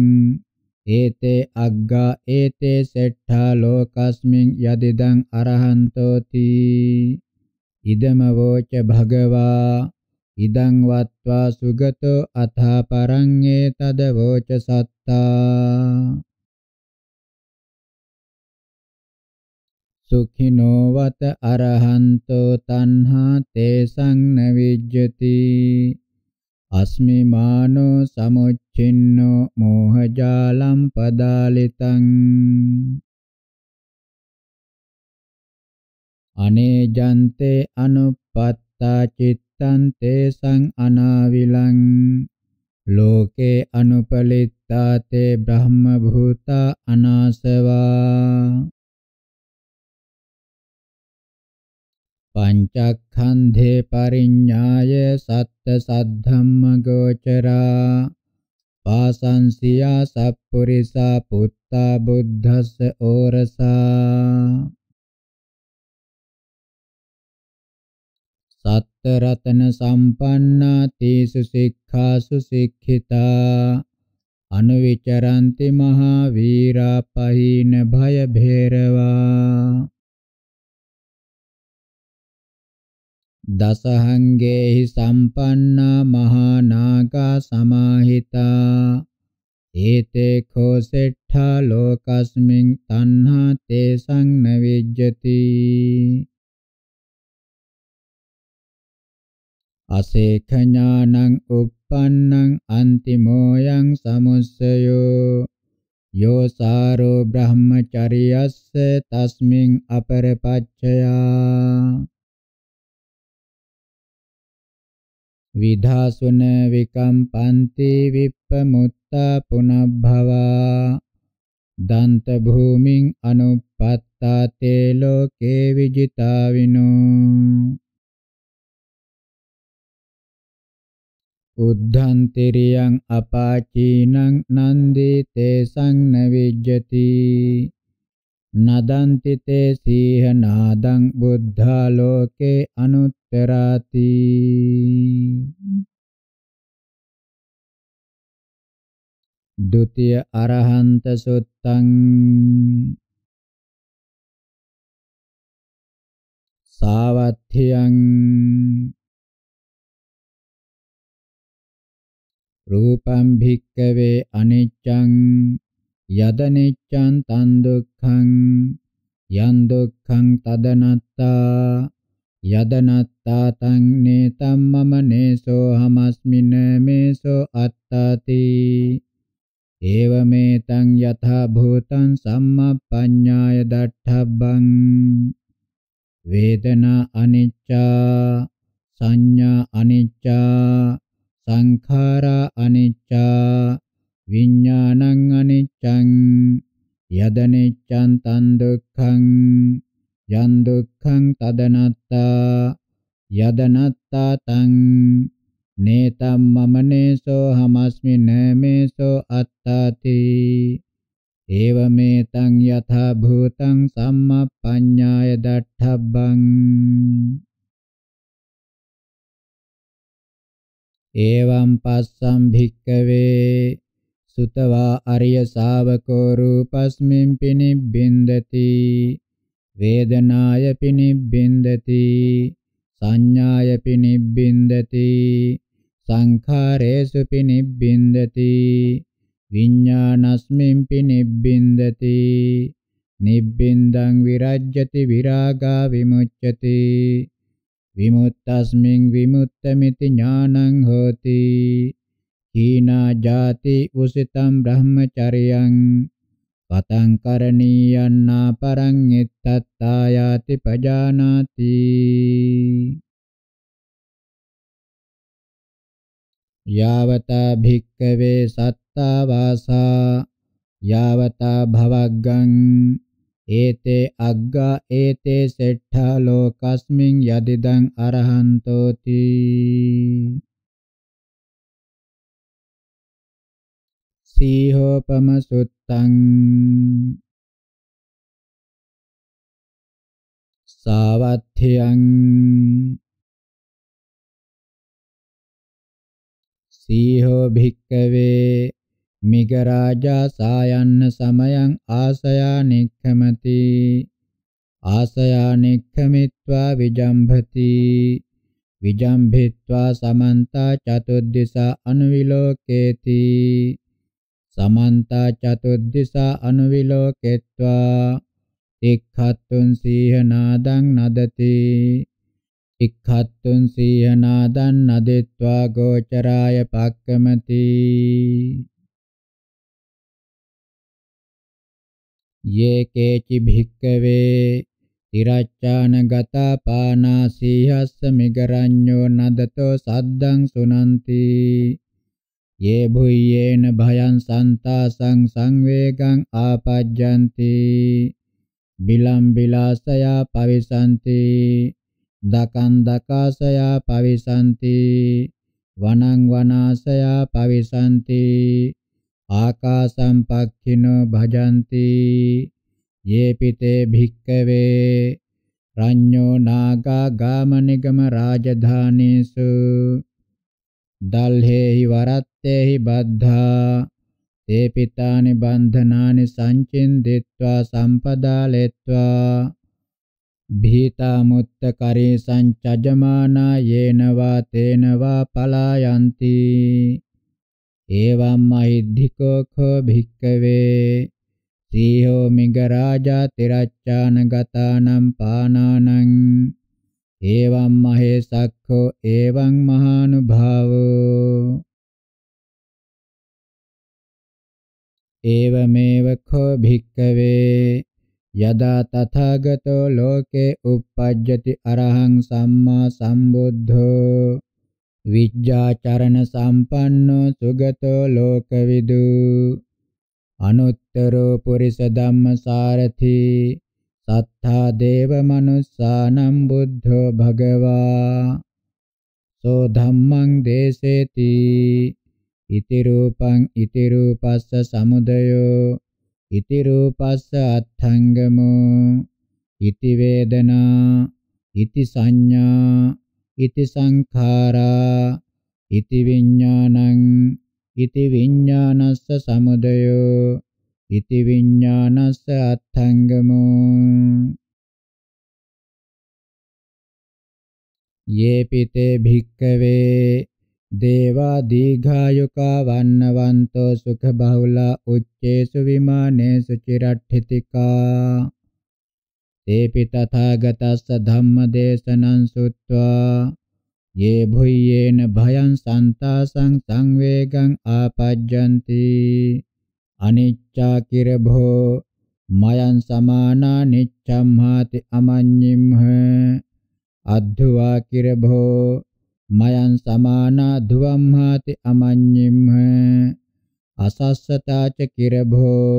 ඒතේ අග්ගා ඒතේ සෙට්ඨා ලෝකස්මින් යදිදං අරහන්තෝති ඉදම වෝච භගවා ඉදං වත්වා සුගතෝ අථා පරං ඒතද වෝච සත්තා සුඛිනෝ වත අරහන්තෝ තණ්හා තේසං න විජ්ජති අස්මිමානෝ සමුච්චින්නෝ මෝහජාලම් පදාලිතං අනේ ජන්තේ අනුපත්තා චිත්ත තන්තේ සං අනාවිලං ලෝකේ අනුපලිත්තා තේ බ්‍රහ්ම භූතා අනාසවා පංචක්ඛන්ධේ පරිඤ්ඤාය සත්ත සද්ධම්ම ගෝචරා පාසංසියා සප්පුරිසා පුත්තා බුද්ධස්ස ඕරසා රතන සම්පන්නා තේසු සික්ඛාසු සික්ඛිතා අනුවිචරන්ති මහා වීරා පහින භය භේරවා දසහංගේහි සම්පන්නා මහා නාගා සමාහිතා ඒතේ කෝසෙට්ඨා ලෝකස්මින් තණ්හා තේසං නවිජ්ජති අසේඛඥානං uppannං අන්තිමෝයං සමුස්සයෝ යෝ සාරෝ බ්‍රහ්මචරියස්ස තස්මින් අපරපච්චයා විධාසුන විකම්පන්ති විප්පමුත්තා පුනබ්භවා දන්ත භූමින් අනුපත්තා තේ ලෝකේ විජිතා විනෝ උද්ධන්තිරියං අපාචීනං නන්දි තේසං නවිජ්ජති නදන්ති තේ සීහ නාදං බුද්ධා ලෝකේ අනුත්තරාති द्वितीय अरहंत सुत्तं सावध्यं රූපං භික්කවේ අනිච්ඡං යදනිච්ඡං තන් දුක්ඛං යන් දුක්ඛං තදනත්තා යදනත්තා තං නේතම් මම නේසෝ හමස්මින මේසෝ අත්තාති ඒවමේතං යථා භූතං සම්මප්පඤ්ඤාය දට්ඨබ්බං වේදනා අනිච්චා සංඥා අනිච්චා සංඛාරා අනිච්චා විඥානං අනිච්චං යදනිච්ඡන් තන් දුක්ඛං යන් දුක්ඛං තදනත්තා යදනත්තා තං නේතම් මමනේසෝ හමස්මි නමේසෝ අත්තාති ඒවමේතං යථා භූතං සම්මප්පඤ්ඤාය දට්ඨබ්බං එවං පස්සම් භික්කවේ සුතවා අරිය ශාවකෝ රූපස්මින් පිනිබ්බින්දති වේදනාය පිනිබ්බින්දති සංඥාය පිනිබ්බින්දති සංඛාරේසු පිනිබ්බින්දති විඤ්ඤාණස්මින් පිනිබ්බින්දති නිබ්බින්දං විරජ්‍යති විරාගා විමුච්ඡති විමුක්තස්මින් විමුක්තമിതി ඥානං හෝති හීනා ජාති උසිතම් බ්‍රහ්මචරියං පතං කරණීයන්නා පරං ittattායාති පජානාති යාවතා භික්කවේ සත්තා වාසා යාවතා භවග්ගං ඒතේ අග්ගා ඒතේ සෙට්ඨා ලෝකස්මින් යදිදං අරහන්තෝති සීහෝපම සුත්තං සාවත්ථයං සීහෝ භික්කවේ මිග රාජා සායන්න සමයං ආසයා නික්ඛමති ආසයා නික්ඛමිත්වා විජම්භති විජම්භිත්වා සමන්තා චතුද්දිසා අනුවිලෝකේති සමන්තා චතුද්දිසා අනුවිලෝකෙත්වා ඉක්ඛත්තුන් සීහනාදං නදති ඉක්ඛත්තුන් සීහනාදං නදෙත්වා ගෝචරාය පක්කමති ये केचि भिक्कवे තිරච්ඡානගතා පානාසීහස්ස මිගරඤ්ඤෝ නදතෝ සද්දං සුනන්ති යේ භුයේන භයං සන්තාසං සංවේගං ආපජ්ජಂತಿ බිලම් බිලාසයා පවිසanti දකං දකාසයා පවිසanti වනං වනාසයා පවිසanti ආකාසම්පක්ඛිනෝ භජಂತಿ යේපිතේ භික්කවේ රඤ්ඤෝ නාගා ගාමනිගම රාජධානීසු දල්හෙහි වරත්තේහි බද්ධා තේ පිතානි බන්ධනානි සංචින්දිත්වා සම්පදාලෙත්වා භීතා මුත්ත කරේ සංචජමානා යේනවා තේනවා පලායන්ති evam mahiddhiko kho bhikkave Siho migaraja tiracchana gatanam pananam evam mahesakho evam mahanubhavo एवमेव खो भिक्खवे यदा तथागतो लोके उपपद्यति अरहं सम्मा सम्बुद्धो විජ්ජාචරණ සම්පන්නෝ සුගතෝ ලෝකවිදු අනුත්තරෝ පුරිස ධම්මසාරති සත්තා දේව මනුස්සානම් බුද්ධෝ භගවා සෝ ධම්මං දේසේති ඉති රූපං ඉති රූපස්ස සමුදයෝ ඉති රූපස්ස අත්ථංගමෝ ඉති වේදනා ඉති සංඥා ඉති සංඛාරා ඉති විඥානං ඉති විඥානස්ස සමුදයෝ ඉති විඥානස්ස අත්ථංගමෝ යේ පිතේ භික්කවේ දේවා දීඝායුකා වන්නවන්තෝ සුඛ බහුලා උච්චේසු විමානේසු චිරට්ඨිතිකා තේපි තථාගතස්ස ධම්මදේශනං සුත්වා යේ භුයේන භයං සන්තාසං සංවේගං ආපජ්ජಂತಿ අනිච්චා කිරභෝ මයං සමානා නිච්ඡම්හාති අමඤ්ඤිම්හ අද්ධවා කිරභෝ මයං සමානා ධුවම්හාති අමඤ්ඤිම්හ අසස්සතාච කිරභෝ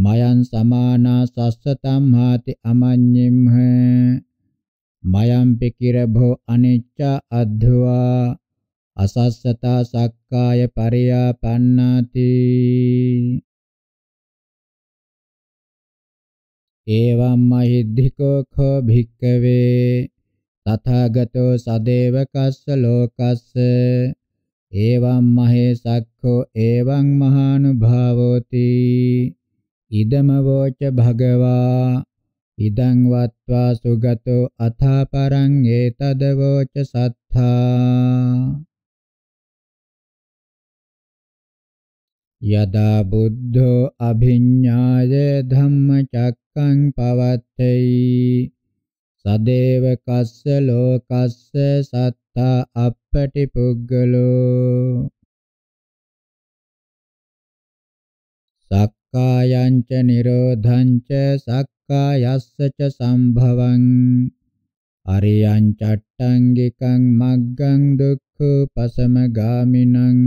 මයං සමානා සස්සතම් හාති අමඤ්ඤම්හ මයං පිකිරභෝ අනිච්ච අද්ධවා අසස්සතා සක්කාය පරියාපන්නාති එවම් මහිද්ධිකෝ ඛෝ භික්කවේ තථාගතෝ සදේවකස්ස ලෝකස්ස එවම් මහේ සක්ඛෝ එවං මහානුභාවෝති ඉදමවෝච භගවා ඉදං වත්වා සුගතෝ අථා පරං ඒතදවෝච සත්තා යදා බුද්ධෝ අභිඤ්ඤාය ධම්මචක්කං පවත්තේ සදේව කස්ස ලෝකස්ස සත්තා අපටි පුග්ගලෝ කායං ච නිරෝධං ච සක්කායස්ස ච සම්භවං අරියං චට්ටංගිකං මග්ගං දුක්ඛපසම ගාමිනං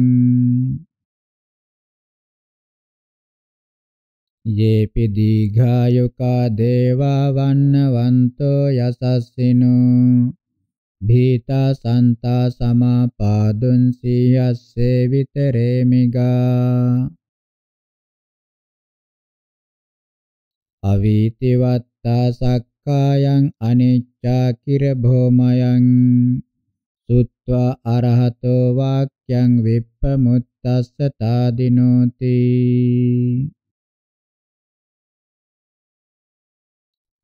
යේපි දීඝායුකා දේවා වන්නවන්තෝ යසස්සිනෝ භීතා සන්තා සමාපාදුන් සීයස්සේ විතරේමිගා අවීතිවත්තා සක්කායං අනිච්චා කිර භෝමයං සුත්වා අරහතෝ වාක්‍යං විප්පමුත්තස්ස තාදිනෝති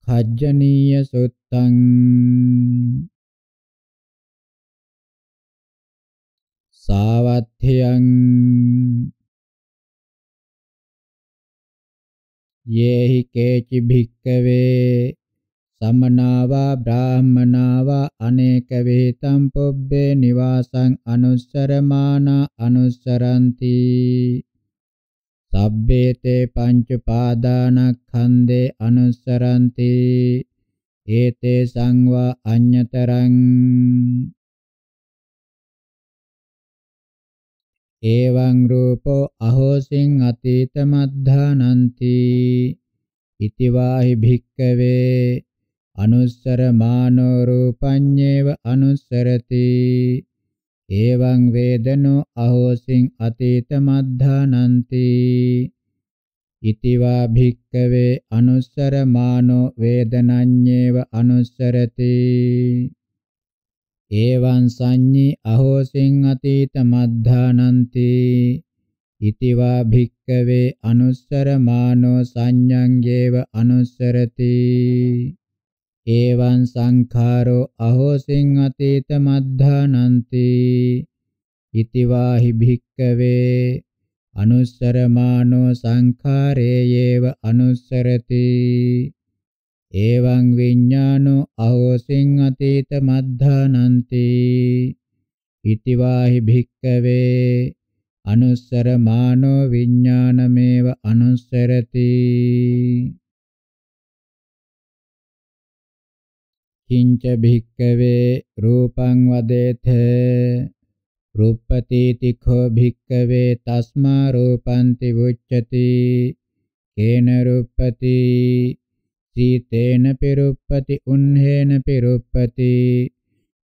හජ්ජනීය සුත්තං සාවත්ථයං යේහි කේචි භික්කවේ සමනාවා බ්‍රාහමනාවා අනේක වේතම් පොබ්බේ නිවාසං අනුස්සරමානා අනුස්සරಂತಿ සබ්බේතේ පංච පාදානක්ඛන්දේ අනුස්සරಂತಿ ඒතේ සංවා අඤ්‍යතරං එවං රූපෝ අහෝසින් අතීත මද්ධානಂತಿ ඉතිවාහි භික්කවේ අනුස්සර මානෝ රූපඤ්ඤේව අනුස්සරති එවං වේදනෝ අහෝසින් අතීත මද්ධානಂತಿ ඉතිවා භික්කවේ අනුස්සර මානෝ වේදනඤ්ඤේව අනුස්සරති ඒවං සංඤී අහෝසින් අතීත මද්ධානන්ති ඉතිවා භික්කවේ අනුස්සරමානෝ සංඤං ගේව අනුස්සරති ඒවං සංඛාරෝ අහෝසින් අතීත මද්ධානන්ති ඉතිවා හි භික්කවේ අනුස්සරමානෝ සංඛාරේ යේව අනුස්සරති එවං විඥානෝ අහෝසින් අතීත මද්ධානಂತಿ ඉතිවාහි භික්කවේ අනුස්සර මානෝ විඥානමේව අනුස්සරති කිංච භික්කවේ රූපං වදේත රූපපතීති කෝ භික්කවේ තස්මා රූපන්ති වුච්චති කේන රූපපතී සීතේන පිරුප්පති උන්හේන පිරුප්පති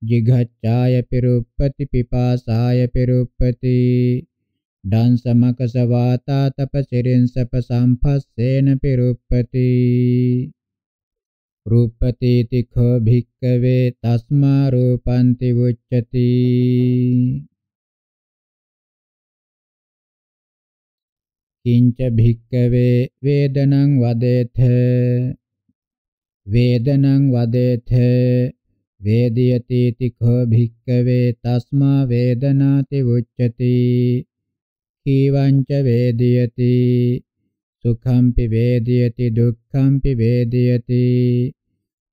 jighaccāya piruppati pipāsāya piruppati dansamakasa vātā tapasirinsapa samphassena piruppati rūpati tikho bhikkave tasmā rūpanti uccati කිංච භික්කවේ වේදනං වදේත වේදනං වදේත වේදියති තිඛෝ භික්ඛවේ තස්මා වේදනාති උච්චති කීවංච වේදියති සුඛම්පි වේදියති දුක්ඛම්පි වේදියති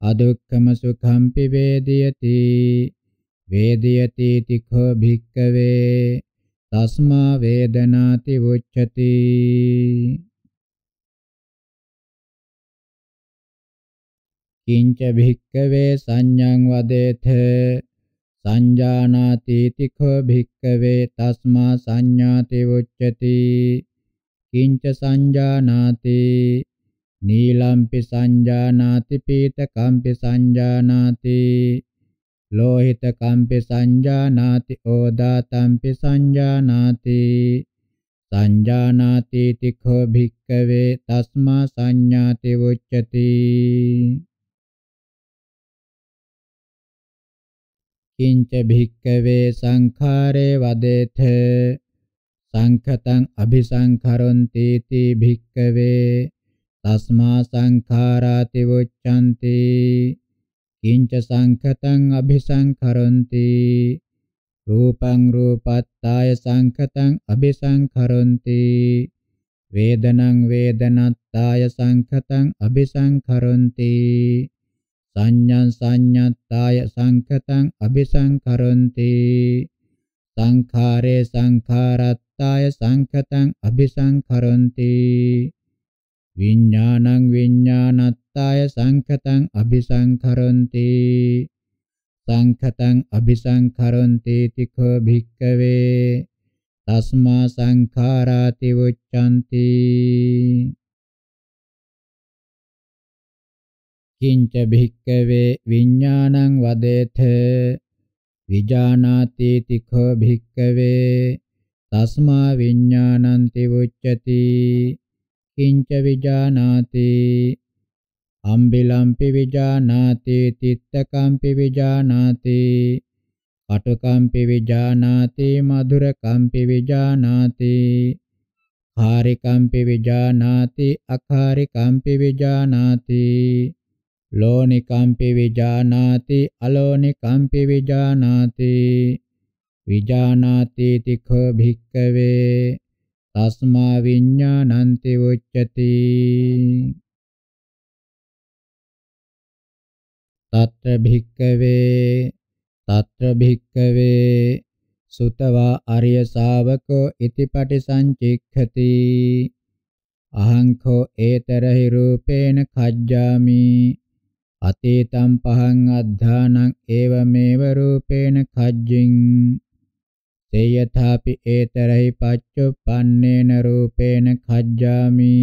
අදුක්ඛම සුඛම්පි වේදියති වේදියති තිඛෝ භික්ඛවේ තස්මා වේදනාති උච්චති කිංච භික්කවේ සංඥං වදේත සංජානාති තිඛෝ භික්කවේ තස්මා සංඥාති උච්චති කිංච සංජානාති නීලම්පි සංජානාති පීතකම්පි සංජානාති ලෝහිත කම්පි සංජානාති ඕදාතම්පි සංජානාති සංජානාති තිඛෝ භික්කවේ තස්මා සංඥාති උච්චති කිංච භික්කවේ සංඛාරේ වදෙත සංඛතං අபிසංඛරොන්ති තී භික්කවේ තස්මා සංඛාරාති වොච්ඡanti කිංච සංඛතං අபிසංඛරොන්ති රූපං රූපත්තාය සංඛතං අபிසංඛරොන්ති වේදනං වේදනත්තාය සංඛතං අபிසංඛරොන්ති සංඤ්ඤං සංඤත්තාය සංකතං අபிසංකරොන්ති සංඛාරේ සංඛාරත්තාය සංකතං අபிසංකරොන්ති විඥානං විඥානත්තාය සංකතං අபிසංකරොන්ති සංකතං අபிසංකරොන්ති තිකෝ භික්කවේ තස්මා සංඛාරාති උච්ඡන්ති කිංච භික්කවේ විඥානං වදේත විජානාති තිඛෝ භික්කවේ තස්මා විඥානන්ති උච්චති කිංච විජානාති අම්බිලම්පි විජානාති තිත්තකම්පි විජානාති කටුකම්පි විජානාති මధుරකම්පි විජානාති කාරිකම්පි විජානාති අකාරිකම්පි විජානාති ලෝනිකම්පි විජානාති අලෝනිකම්පි විජානාති විජානාති තිඛෝ භික්ඛවේ තස්මා විඥානන්ති උච්චති తత్ర භික්ඛවේ తత్ర භික්ඛවේ සුතවා අරිය ශාවකෝ ඉතිපටි සංචික්ඛති අහං කෝ ඒතරහි රූපේන කජ්ජාමි අතේතම් පහං අද්ධානං ඒවමේව රූපේන කජ්ජින් තේයථාපි ඒතරහි පච්චුප්පන්නේන රූපේන කජ්ජාමි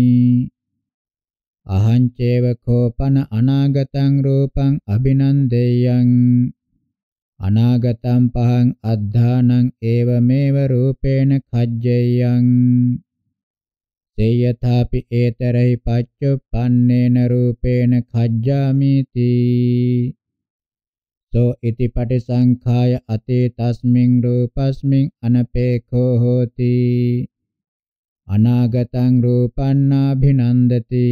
අහං චේව කෝපන අනාගතං රූපං අබිනන්දේයං අනාගතං පහං අද්ධානං ඒවමේව රූපේන කජ්ජේයං තේ යථාපි ඒතරහි පච්චුප්පන්නේන රූපේන khajjamiti සෝ ඉති පටිසංඛාය අතේ තස්මින් රූපස්මින් අනපේඛෝ හෝති අනාගතං රූපන්නාභිනන්දති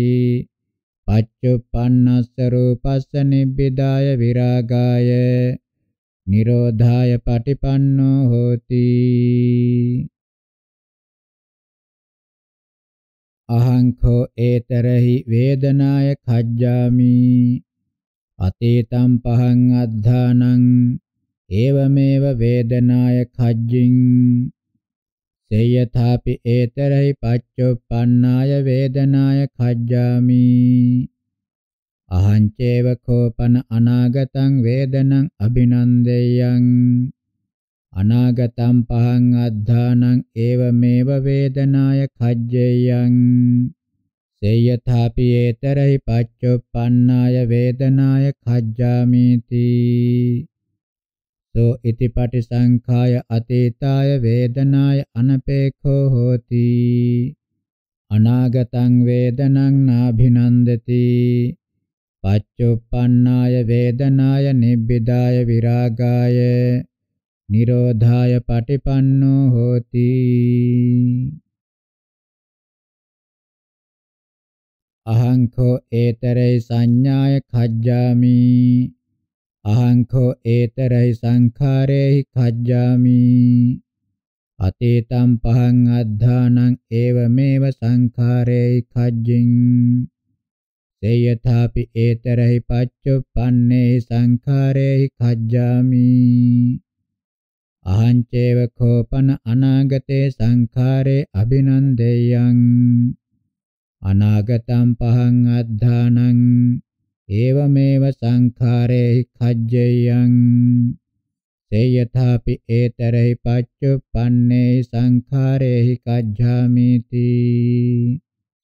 පච්චුප්පන්නස්ස රූපස්ස නිබ්බිදාය විරාගාය නිරෝධාය පටිපන්නෝ හෝති අහංඛෝ ඒතරහි වේදනාය khajjami අතේතම් පහං අද්ධානං ඒවමේව වේදනාය khajjin සේයථාපි ඒතරහි පච්චොප්පන්නාය වේදනාය khajjami අහං චේව කෝපන අනාගතං වේදනං අභිනන්දේයං අනාගතම් පහං අද්ධානං ඒවමේව වේදනාය කජ්ජේයං සේයථාපි ඒතරහි පච්චුප්පන්නාය වේදනාය කජ්ජාමීති සෝ ඉති පටිසංඛාය අතීතාය වේදනාය අනපේක්ඛෝ හෝති අනාගතං වේදනං නාභිනන්දති පච්චුප්පන්නාය වේදනාය නිබ්බිදාය විරාගාය නිරෝධාය පටිපන්නෝ හෝති අහංකෝ ඒතරේ සංඥාය khajjami අහංකෝ ඒතරේ සංඛාරේහි khajjami අතේතම් පහං අද්ධානං ඒවමේව සංඛාරේහි khajjin සේයථාපි ඒතරෙහි පච්චුප්පන්නේහි සංඛාරේහි khajjami අහංචේව කෝපන අනාගතේ සංඛාරේ අබිනන්දේයං අනාගතම් පහං අද්ධානං ඒවමේව සංඛාරේ කජ්ජයං සේයථාපි ඒතරහි පච්චුප්පන්නේ සංඛාරේහි කජ්ජාමිති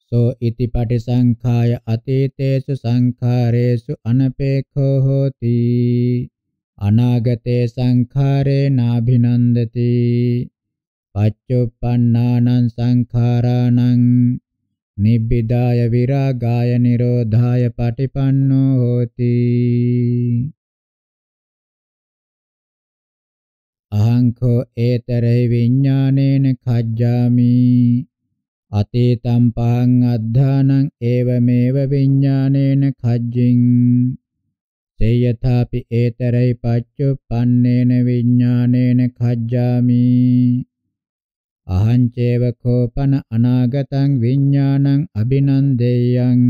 සෝ ඉති පටිසංඛාය අතීතේසු සංඛාරේසු අනපේක්ඛෝ හෝති අනාගතේ සංඛාරේ නාභිනන්දති පච්චුප්පන්නානං සංඛාරාණං නිබ්බිදාය විරාගාය නිරෝධාය පටිපන්නෝ හෝති අහංකෝ ඒතරේ විඥානේන කජ්ජාමි අතේතම් පහං අද්ධානං ඒවමේව විඥානේන කජ්ජින් තේ යථාපි ඒතරයි පච්චුප්පන්නේන විඥානේන khajjami අහං චේව කෝපන අනාගතං විඥානං අබිනන්දේයං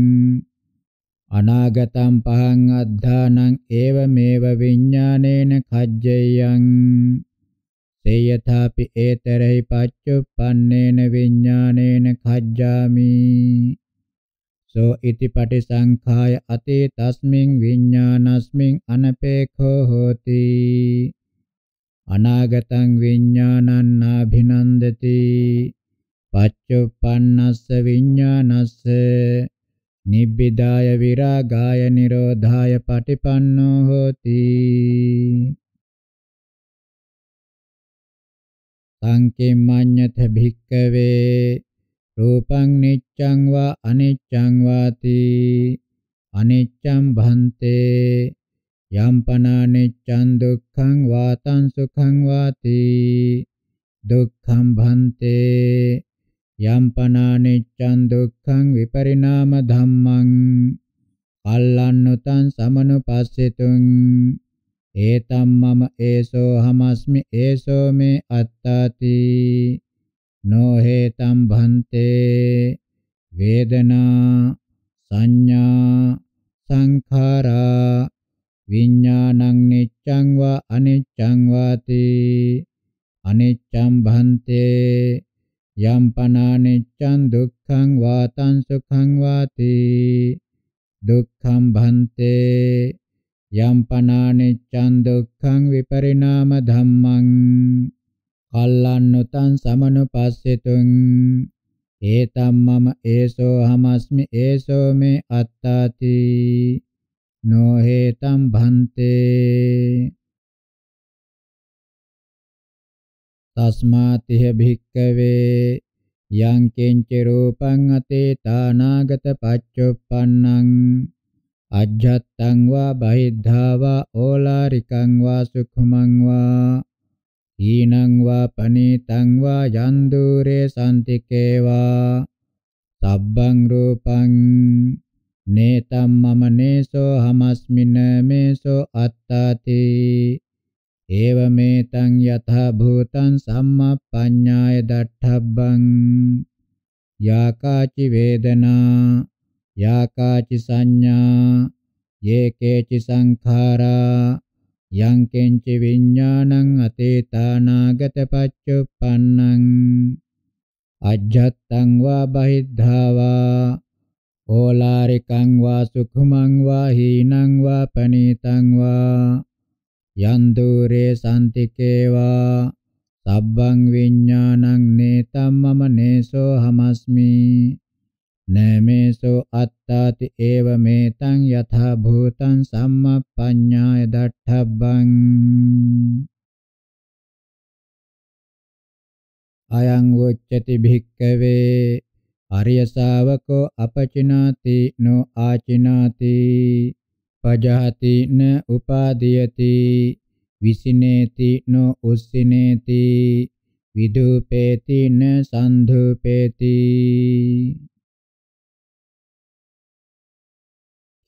අනාගතං පහං අද්ධානං ඒව මේව විඥානේන කජ්ජේයං තේයථාපි ඒතරහි පච්චුප්පන්නේන විඥානේන කජ්ජාමි සෝ ඉති පටිසංඛාය අතේ තස්මින් විඥානස්මින් අනපේඛෝ හෝති අනාගතං විඥානං නාභිනන්දති පච්චුප්පන්නස්ස විඥානස්ස නිබ්බිදාය විරාගාය නිරෝධාය පටිපන්නෝ හෝති සංකේමඤ්ඤත භික්කවේ රූපං නිච්ඡං වා අනිච්ඡං වාති අනිච්ඡං භන්තේ යම්පනානිච්ඡං දුක්ඛං වාතං සුඛං වාති දුක්ඛං භන්තේ යම්පනානිච්ඡං දුක්ඛං විපරිණාම ධම්මං අල්ලන්නුතං සමනුපස්සිතුං ඒතම් මම ඒසෝ හමස්මි ඒසෝ මේ අත්තාති no hetam bhante vedana sanya sankhara විඤ්ඤාණං නිච්ඡං වා අනිච්ඡං වාති අනිච්ඡං භන්තේ යම් පනානිච්ඡං දුක්ඛං වාතං සුඛං වාති දුක්ඛං භන්තේ යම් පනානිච්ඡං දුක්ඛං විපරිණාම ධම්මං පල්ලන්නොතං සමනුපස්සෙතුං ඒතම් මම ඒසෝ හමස්මි ඒසෝ මේ අත්තාති නොහෙතම් භන්තේ තස්මාතිහ භික්කවේ යං කිංච රූපං අතීතානාගත පච්චුප්පන්නං අජ්ජත්තං වා බහිද්ධා වා ඕලාරිකං වා සුඛමං වා ඊනං වා පනේතං වා යන්දුරේ සම්තිකේවා සබ්බං රූපං නේතම් මම නේසෝ හමස්මින මේසෝ අත්තාති ඒවමෙතං යතහ භූතං සම්මප්පඤ්ඤාය දට්ඨබ්බං යාකාචි වේදනා යාකාචි සංඥා යේකේචි සංඛාරා යං කෙංච විඥානං අතේතානාගත පච්චුප්පන්නං අජ්ජත්තං වා බහිද්ධාවා ඕලාරිකං වා සුඛමං වා හීනං වා පනීතං වා යන් දුරේ සම්තිකේවා සබ්බං විඥානං නේතම් මම නේසෝ හමස්මි නමේසෝ අත්තාති ඒව මේතං යථා භූතං සම්මප්පඤ්ඤාය දට්ඨබ්බං අයං වොච්චති භික්කවේ අරිය ශාවකෝ අපචිනාති නො ආචිනාති පජහති න උපාදීයති විසිනේති නො උස්සිනේති විදූපේති න සන්ධූපේති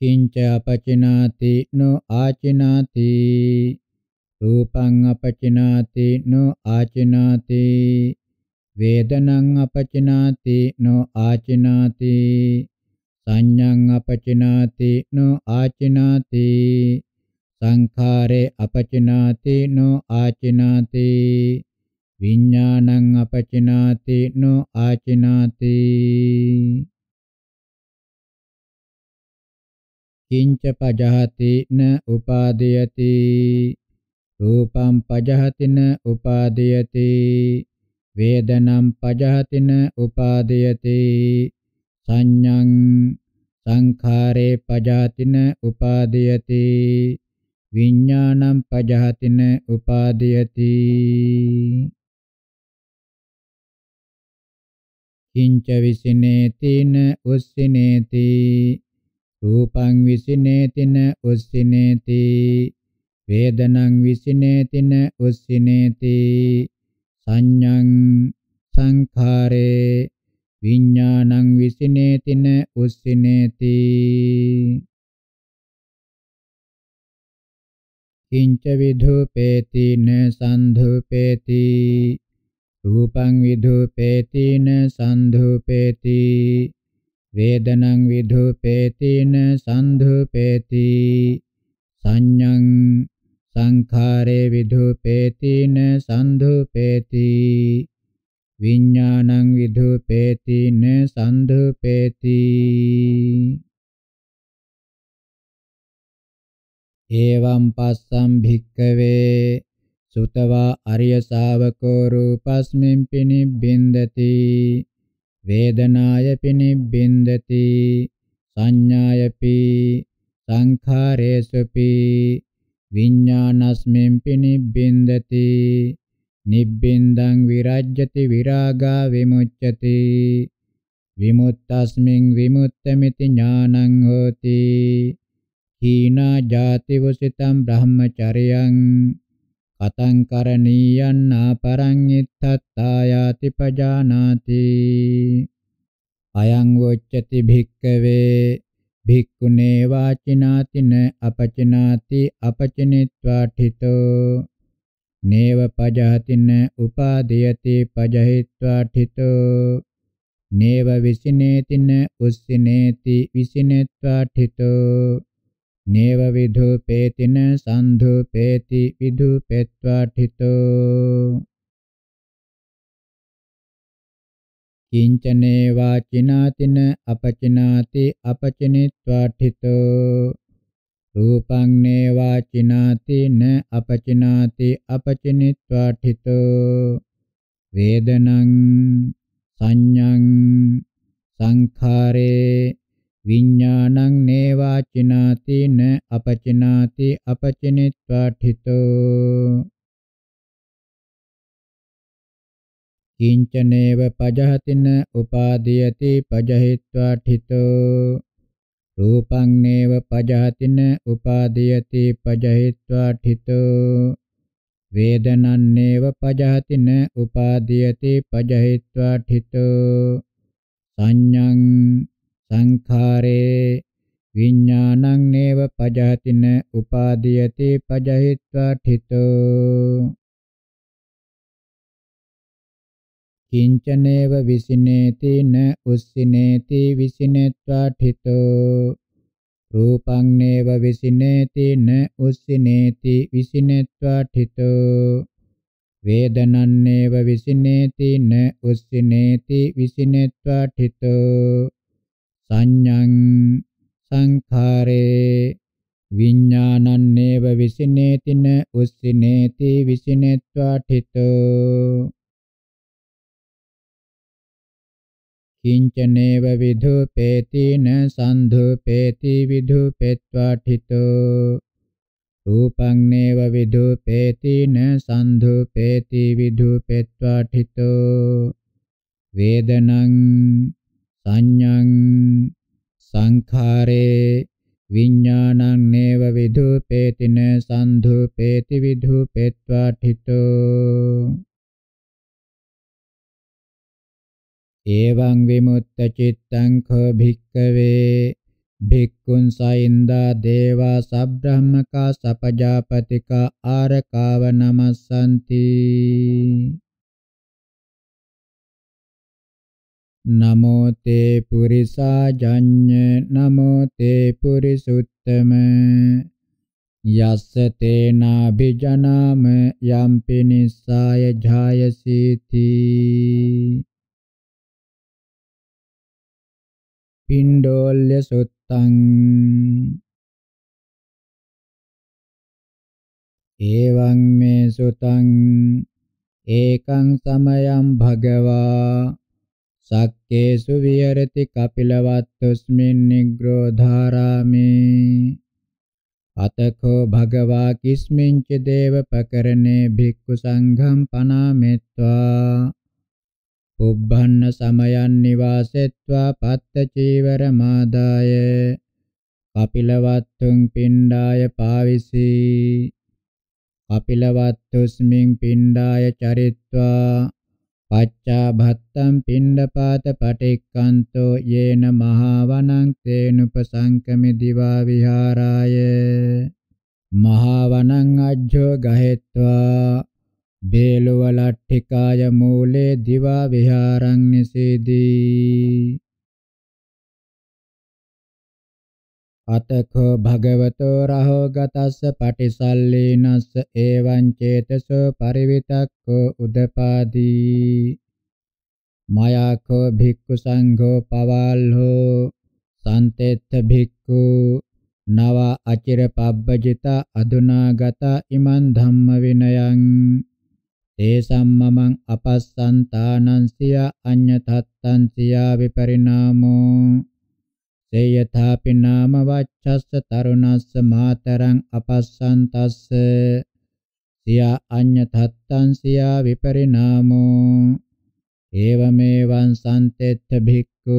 කිංච අපචිනාති නො ආචිනාති රූපං අපචිනාති නො ආචිනාති වේදනං අපචිනාති නො ආචිනාති සංඤං අපචිනාති නො ආචිනාති සංඛාරේ අපචිනාති නො ආචිනාති විඥානං අපචිනාති නො ආචිනාති කිංච පජහති න උපාදීයති රූපං පජහති න උපාදීයති වේදනං පජහති න උපාදීයති සංඤං සංඛාරේ පජහති න උපාදීයති විඥානං පජහති න උපාදීයති කිංච විසිනේති න උස්සිනේති රූපං විසිනේතින උස්සිනේති වේදනං විසිනේතින උස්සිනේති සංඤං සංඛාරේ විඥානං විසිනේතින උස්සිනේති කිංච විධූපේති න සන්ධූපේති රූපං විධූපේති න සන්ධූපේති වේදනං විදුපේතින සන්ධුපේති සංඤං සංඛාරේ විදුපේතින සන්ධුපේති විඥානං විදුපේතින සන්ධුපේති එවං පස්සම් භික්කවේ සුතවා අරිය ශාවකෝ රූපස්මින් පිනිබ්බින්දති වේදනායපි නිබ්බින්දති සංඥායපි සංඛාරේසුපි විඥානස්මෙන්පි නිබ්බින්දති නිබ්බින්දං විරජ්‍යති විරාගා විමුච්ඡති විමුත්තස්මින් විමුත්තමිති ඥානං හෝති හීනා ජාතිවසිතම් බ්‍රහ්මචර්යං කතං කරණීයන් ආපරං ඉත්තත්තායාති පජානාති අයං වොච්චති භික්කවේ භික්ඛුනේ වාචිනාතින අපචිනාති අපචිනිත්වා ඨිතෝ නේව පජහතින උපාදීයති පජහිත්වා ඨිතෝ නේව විසිනේතින උස්සිනේති විසිනෙත්වා ඨිතෝ නේව විදුපේතින සන්ධුපේති විදුපෙත්වාඨිතෝ කිංචනේ වාචිනාතින අපචිනාති අපචිනිත්වාඨිතෝ රූපං නේ වාචිනාති න අපචිනාති අපචිනිත්වාඨිතෝ වේදනං සංඤං සංඛාරේ විඥානං නේවා චිනාති න අපචිනාති අපචිනිත්වා ඨිතෝ කිංචනේව පජහතින උපාදීයති පජහිත්වා ඨිතෝ රූපං නේව පජහතින උපාදීයති පජහිත්වා ඨිතෝ වේදනං නේව පජහතින උපාදීයති පජහිත්වා ඨිතෝ සංඤං සංඛාරේ විඥානං නේව පජහතින උපාදීයති පජහිත්වා ඨිතෝ කිංචනේව විසිනේති න උස්සිනේති විසිනෙත්වා ඨිතෝ රූපං නේව විසිනේති න උස්සිනේති විසිනෙත්වා ඨිතෝ වේදනන් නේව විසිනේති න උස්සිනේති විසිනෙත්වා ඨිතෝ සංඤං සංඛාරේ විඥානන්නේව විසිනේතින උස්සිනේති විසිනෙත්වා ඨිතෝ කිංචනේව විධුපේතින සන්ධුපේති විධුපෙත්වා ඨිතෝ රූපං නේව විධුපේතින සන්ධුපේති විධුපෙත්වා ඨිතෝ වේදනං සංඤං සංඛාරේ විඥානං නේව විදුපේතින සන්ධුපේති විදුපේत्वा ඨිතෝ එවං විමුක්ත චිත්තං කෝ භික්කවේ භික්ඛුන් සයින්දා දේවා සබ්‍රහ්මකා සපජාපතිකා ආරකාව නමස්සන්ති නමෝ තේ පුරිසා ජඤ්ඤ නමෝ තේ පුරිසුත්තම යස්ස තේනා බිජනාම යම්පි නිස්සාය ඡායසීති පින්ඩෝල්‍ය සුත්තං එවං මේ සුතං ඒකං සමයං භගවා සක්කේසු විහෙරති කපිලවත්තුස්මින් නිග්‍රෝධාරාමේ අතකෝ භගවා කිස්මින්ච දේව පකරණේ භික්ඛු සංඝම් පනාමෙත්වා පුබ්බන්න සමයන් නිවාසෙත්වා පත්ත චීවර මාදාය කපිලවත්තුං පිණ්ඩාය පාවිසී කපිලවත්තුස්මින් පිණ්ඩාය චරිත්වා පච්චා භත්තම් පිණ්ඩපාත පටික්කන්තෝ යේන මහාවනං තේනුපසංකමි දිවා විහාරාය මහාවනං අජ්ජෝ ගහෙත්වා බේලුව ලට්ඨිකාය මූලේ දිවා විහාරං නිසීදී අතඛෝ භගවතෝ රහෝ ගතස්ස පටිසල්ලේනස්ස එවං චේතසෝ පරිවිතක්ඛෝ උදපාදී මයාඛෝ භික්ඛු සංඝෝ පවල්හෝ සන්තෙත්ත භික්ඛු නව අචිර පබ්බජිත අදුනාගත ඉමන් ධම්ම විනයං තේ සම්මමං අපස්සන්තානං සිය අඤ්ඤතත්තං සිය විපරිණාමෝ සේයථාපි නාම වච්ඡස්ස තරුණස්ස මාතරං අපස්සන්තස්ස සියා අඤ්ඤතත්තං සියා විපරිණාමෝ එවමෙවං සම්තෙත්ත භික්ඛු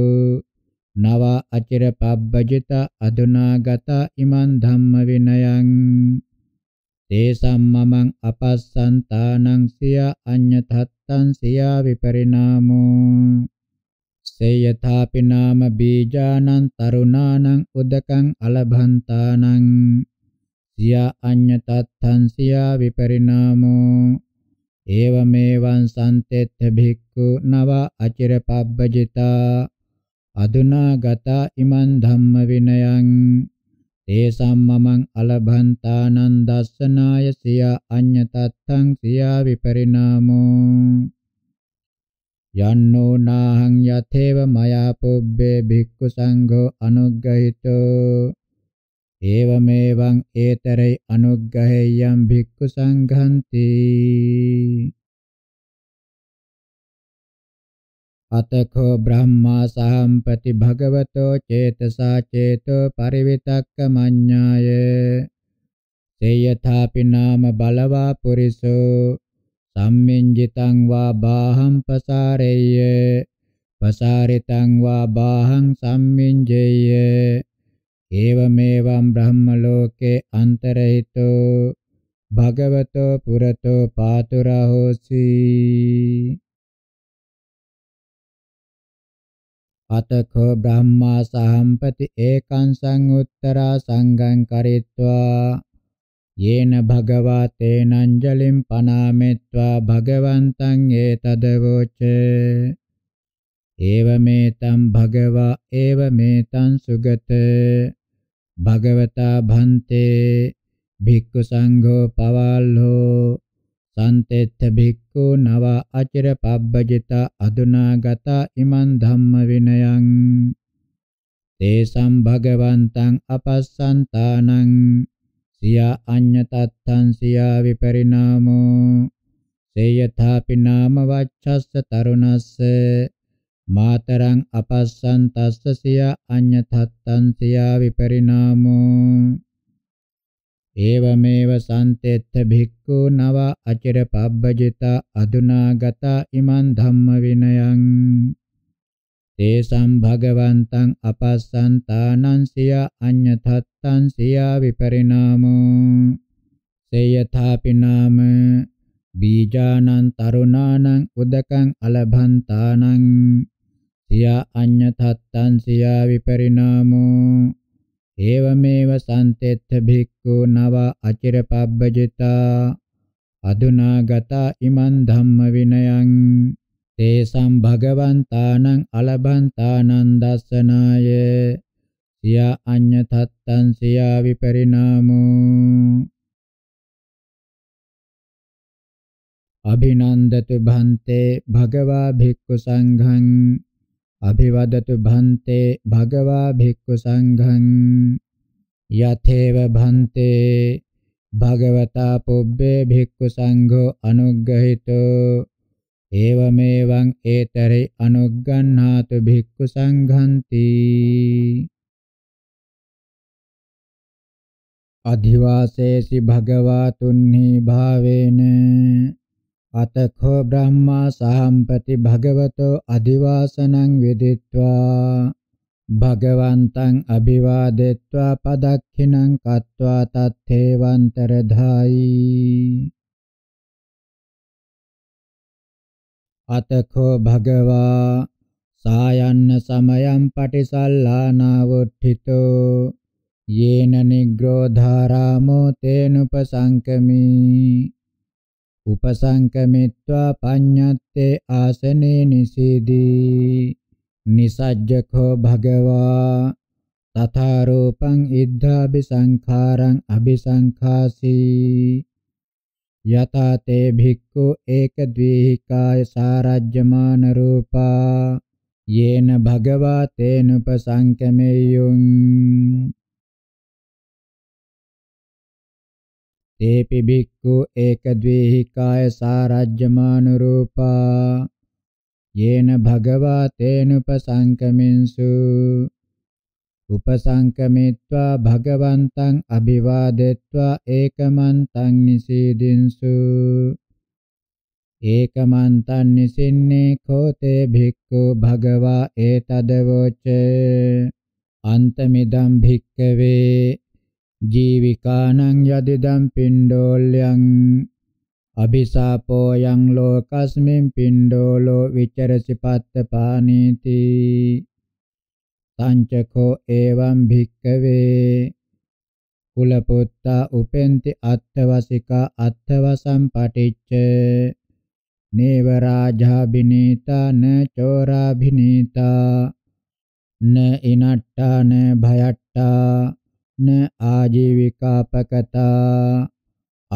නව අචිර පබ්බජිත අදුනාගත ඉමන් ධම්ම විනයං තේසම් මමං අපස්සන්තානං සියා අඤ්ඤතත්තං සියා විපරිණාමෝ සේයථාපි නාම බීජානං තරුණානං උදකං අලභන්තානං සියා අඤ්ඤ තත්තං සියා විපරිණාමෝ ඒවමේවං සන්තෙත්ථ භික්ඛු නව අචිර පබ්බජිතා අදුනා ගතා ඉමන් ධම්ම විනයං තේසම් මමං අලභන්තානං දස්සනාය සියා අඤ්ඤ තත්තං සියා විපරිණාමෝ යන්නෝ නාහං යතේව මයා පුබ්බේ භික්ඛු සංඝෝ අනුග්‍රහිතෝ ඒවමෙවං ඒතරේ අනුග්‍රහෙයං භික්ඛු සංඝන්ති අතකෝ බ්‍රහ්මා සහම්පති භගවතෝ චේතසා චේතෝ පරිවිතක්ක මඤ්ඤාය සේයථාපි නාම බලවා පුරිසෝ සම්මෙන් ජිතං වා බාහං පසාරෙය්‍ය පසාරිතං වා බාහං සම්මින්ජෙය්‍ය ඒවමේවම් බ්‍රහ්ම ලෝකේ අන්තරහිතෝ භගවතෝ පුරතෝ පාතු රහෝසි අතකෝ බ්‍රහ්මා සහම්පති ඒකං සං උත්තරා සංඝං කරිත්වා යේන භගවා තේනංජලිම් පනාමෙත්වා භගවන්තං ඒතදවෝච ඒවමෙතං භගවා ඒවමෙතං සුගත භගවතා භන්තේ භික්ඛු සංඝෝ පවල්හෝ සන්තෙත්ත භික්ඛු නව අචර පබ්බජිත අදුනාගත ඉමන් ධම්ම විනයං තේසම් භගවන්තං අපස්සන්තානං සියා අඤ්ඤතත්තං සියා විපරිණාමෝ සේයථාපි නාම වච්ඡස්ස තරුණස්ස මාතරං අපස්සන් තස්ස සියා අඤ්ඤතත්තං සියා විපරිණාමෝ ඒවමේව සන්තෙත්ත භික්ඛු නව අචිර පබ්බජිත අදුනාගත ඉමන් ධම්ම විනයං තේසම් භගවන්තං අපස්සන්තානං සිය අඤ්ඤතත්තං සිය විපරිණාමෝ සේයථාපි නාම බීජානං තරුණානං උදකං අලභන්තානං සිය අඤ්ඤතත්තං සිය විපරිණාමෝ ඒවමේව සම්තෙත්ථ භික්ඛු නව අචිරපබ්බජිතා අදුනාගතා ඉමන් ධම්ම විනයං තේසම් භගවන්තානං අලබන්තානං දස්සනාය සියා අඤ්ඤතත්තං සියා විපරිණාමෝ අභිනන්දතු භන්තේ භගවා භික්ඛු සංඝං අභිවදතු භන්තේ භගවා භික්ඛු සංඝං යතේව භන්තේ භගවතා පුබ්බේ භික්ඛු සංඝෝ අනුග්‍රහිතෝ ඒවමේවං ඒතරේ අනුග්ගණ්හාතු භික්ඛු සංඝන්ති අධිවාසේසි භගවා තුන්හි භාවේන අතඛෝ බ්‍රහ්මා සාම්පති භගවතෝ අධිවාසනං විදිත්වා භගවන්තං අභිවාදෙත්වා පදක්ඛිනං කତ୍වා තත්තේවන්තර ධායි අතඛෝ භගවා සායන්න සමයම් පටිසල්ලානාවුට්ඨිතෝ යේන නිග්‍රෝධාරාමෝ තේනුපසංකමි උපසංකමිත්වා පඤ්ඤත්තේ ආසනේ නිසීදී නිසජ්ජකෝ භගවා තථා රූපං ඉද්ධාබි සංඛාරං අபிසංඛාසී යතා තේ භික්ඛු ඒක ද්වේහිකාය සාරජ්‍යමාන රූපා යේන භගවා තේනුපසංකමෙය්‍යුං තේපි භික්ඛු ඒක ද්වේහිකාය සාරජ්‍යමාන රූපා යේන භගවා තේනුපසංකමින්සු උපසංකමිත්වා භගවන්තං අභිවාදෙත්වා ඒකමන්තං නිසීදින්සු ඒකමන්තං නිසින්නේ කෝතේ භික්ඛු භගවා ඒතදවෝච අන්තමිදම් භික්ඛවේ ජීවිකානං යදිදම් පින්ඩෝල්‍යං අபிසාපෝ යං ලෝකස්මින් පින්ඩෝලෝ විචරසිපත්ත පානීති තංචකෝ එවං භික්කවේ කුලපුත්තා උපෙන්ති අත්තවසිකා අත්තවසම් පටිච්ච නේව රාජා බිනීතා න චෝරා බිනීතා න ඉනට්ටා න භයට්ටා න ආජීවිකාපකතා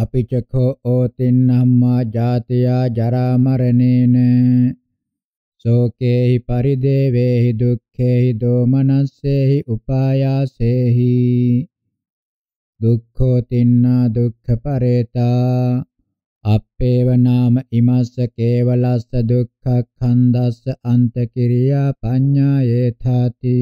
අපිචඛෝ ඕතින් අම්මා ජාතියා ජරා මරණේන සෝකේහි පරිදේවේහි දුක්ඛේහි දෝමනස්සේහි උපායාසේහි දුක්ඛෝ තින්නා දුක්ඛ පරේතා අපේව නාම ඉමස්ස කේවලස්ස දුක්ඛ ඛන්දස්ස අන්ත කිරියා පඤ්ඤා යේථාති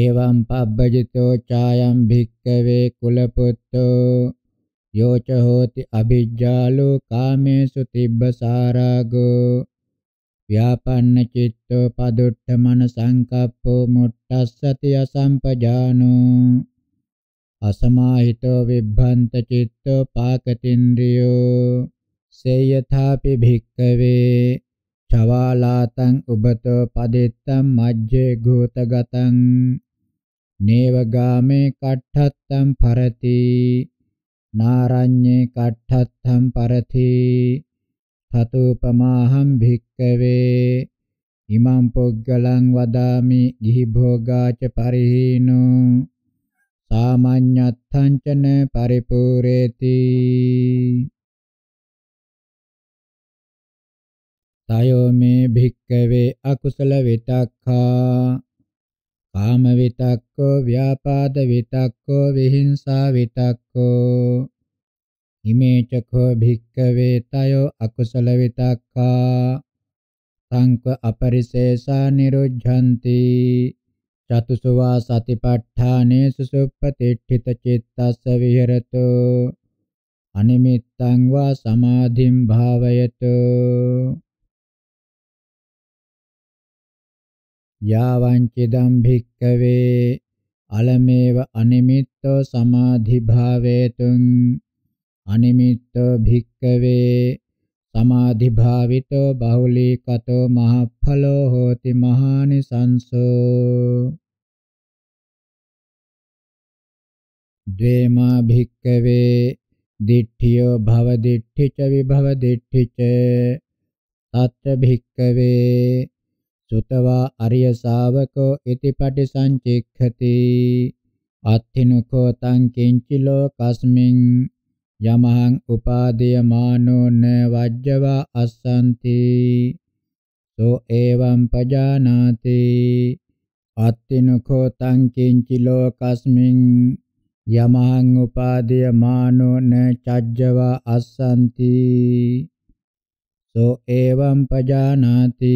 එවං පබ්බජිතෝ ඡායම් භික්කවේ කුලපුත්තෝ යෝච හෝති අභිජ්ජාලෝ කාමේසු තිබ්බ සාරාගෝ ව්‍යාපන්න චිත්තෝ පදුට්ඨ මන සංකප්පෝ මුට්ටස්සති අසම්පජානෝ අසමාහිතෝ විභ්‍රන්ත චිත්තෝ පාකතින්ද්‍රියෝ සේයථාපි භික්කවේ චවාලාතං උබතෝ පදෙත්තම් මජ්ජේ ගෝතගතං නේවගාමේ කට්ඨත්තම් පරති නාරඤ්ඤේ කට්ඨත්තම් පරති තතෝපමාහම් භික්කවේ ඉමං පොග්ගලං වදාමි ගිහි භෝගාච පරිහීනෝ සාමාඤ්ඤත්තං චන පරිපූරේති තයෝ මේ භික්කවේ අකුසල විතක්ඛා කාම විතක්කෝ ව්‍යාපාද විතක්කෝ විහිංසා විතක්කෝ ඉමේ චඛෝ භික්ඛවේ තයෝ අකුසල විතක්කා සංක අපරිශේෂා නිරුද්ධಂತಿ චතුසවා සතිපට්ඨානේ සුසුප්පතිට්ඨිත චිත්තස්ස විහෙරතු අනිමිත්තං වා සමාධිම් භාවයතු යාවංචිදම් භික්කවේ අලමේව අනිමිත්තෝ සමාධි භාවේතුං අනිමිත්තෝ භික්කවේ සමාධි භාවිතෝ බහුලීකතෝ මහඵලෝ හෝති මහානිසංසෝ ද්වේමා භික්කවේ දිට්ඨියෝ භව දිට්ඨිච විභව දිට්ඨිච තත්ත භික්කවේ සුතවා අරිය ශාවකෝ ඉති පටිසංචික්ඛති අත්ථිනුකෝ තං කිංචි ලෝකස්මින් යමහං උපාදීයමානෝ න වජ්ජවා අස්සන්ති සෝ එවං පජානාති අත්තිනකෝ තං කිංචි ලෝකස්මින් යමහං උපාදීයමානෝ න චජ්ජවා අස්සන්ති සෝ එවං පජානාති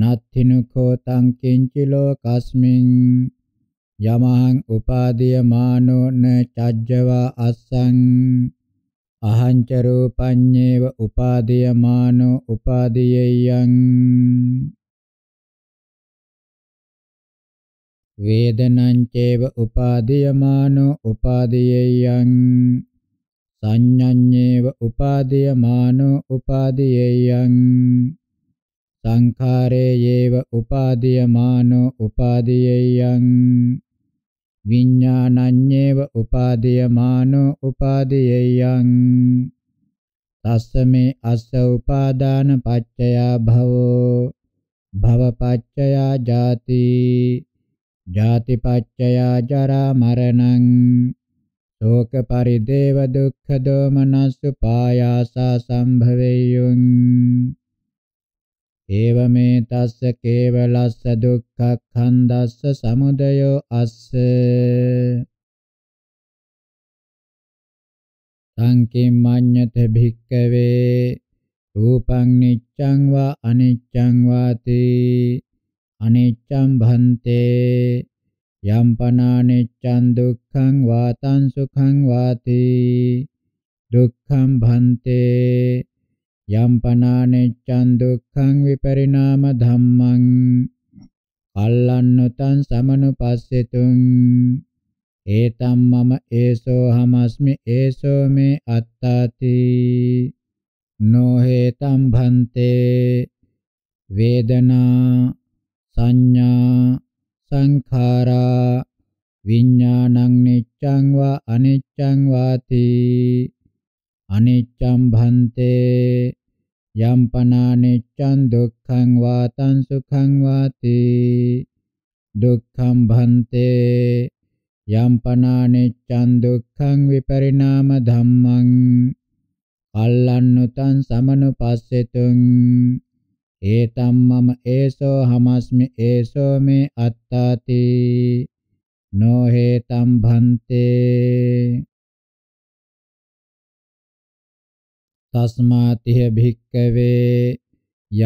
නත්ථිනුකෝ තං කිංචි ලෝකස්මින් යමහං උපාදීය මානෝ න චජ්ජවා අස්සං අහං ච රූපඤ්ඤේව උපාදීය මානෝ උපාදීයයන් වේදනං චේව උපාදීය මානෝ උපාදීයයන් සංඤඤ්ඤේව උපාදීය මානෝ උපාදීයයන් සංඛාරේ යේව උපාදීයමානෝ උපාදීයයන් විඥානඤ්ඤේව උපාදීයමානෝ උපාදීයයන් තස්සමේ අස්ස උපාදාන පච්චයා භවෝ භව පච්චයා ජාති ජාති පච්චයා ජරා මරණං ශෝක පරිදේව දුක්ඛ දෝමනස්සු පායාසා සම්භවෙය්‍යුං ඒව මේ තස්ස කේවලස්ස දුක්ඛඛන්දස්ස සමුදයෝ අස්ස සංකේම මඤ්ඤත භික්කවේ රූපං නිච්ඡං වා අනිච්ඡං වාති අනිච්ඡං භන්තේ යම්පනානිච්ඡං දුක්ඛං වාතං සුඛං වාති දුක්ඛං භන්තේ යම් පනානෙච්ඡන් දුක්ඛං විපරිණාම ධම්මං අල්ලන්නුතං සමනුපස්සෙතුං ඒතම් මම ඒසෝ හමස්මි ඒසෝ මේ අත්තාති නොහෙතම් භන්තේ වේදනා සංඥා සංඛාරා විඥානං නිච්ඡං වා අනිච්ඡං වාති අනිච්ඡම් භන්තේ යම්පනානිච්ඡන් දුක්ඛං වාතං සුඛං වාති දුක්ඛම් භන්තේ යම්පනානිච්ඡන් දුක්ඛං විපරිණාම ධම්මං අල්ලන්නුතං සමනුපස්සෙතුං ඒතම් මම ඒසෝ හමස්මි ඒසෝ මේ අත්තාති නොහෙතම් භන්තේ තස්මාතිහ භික්කවේ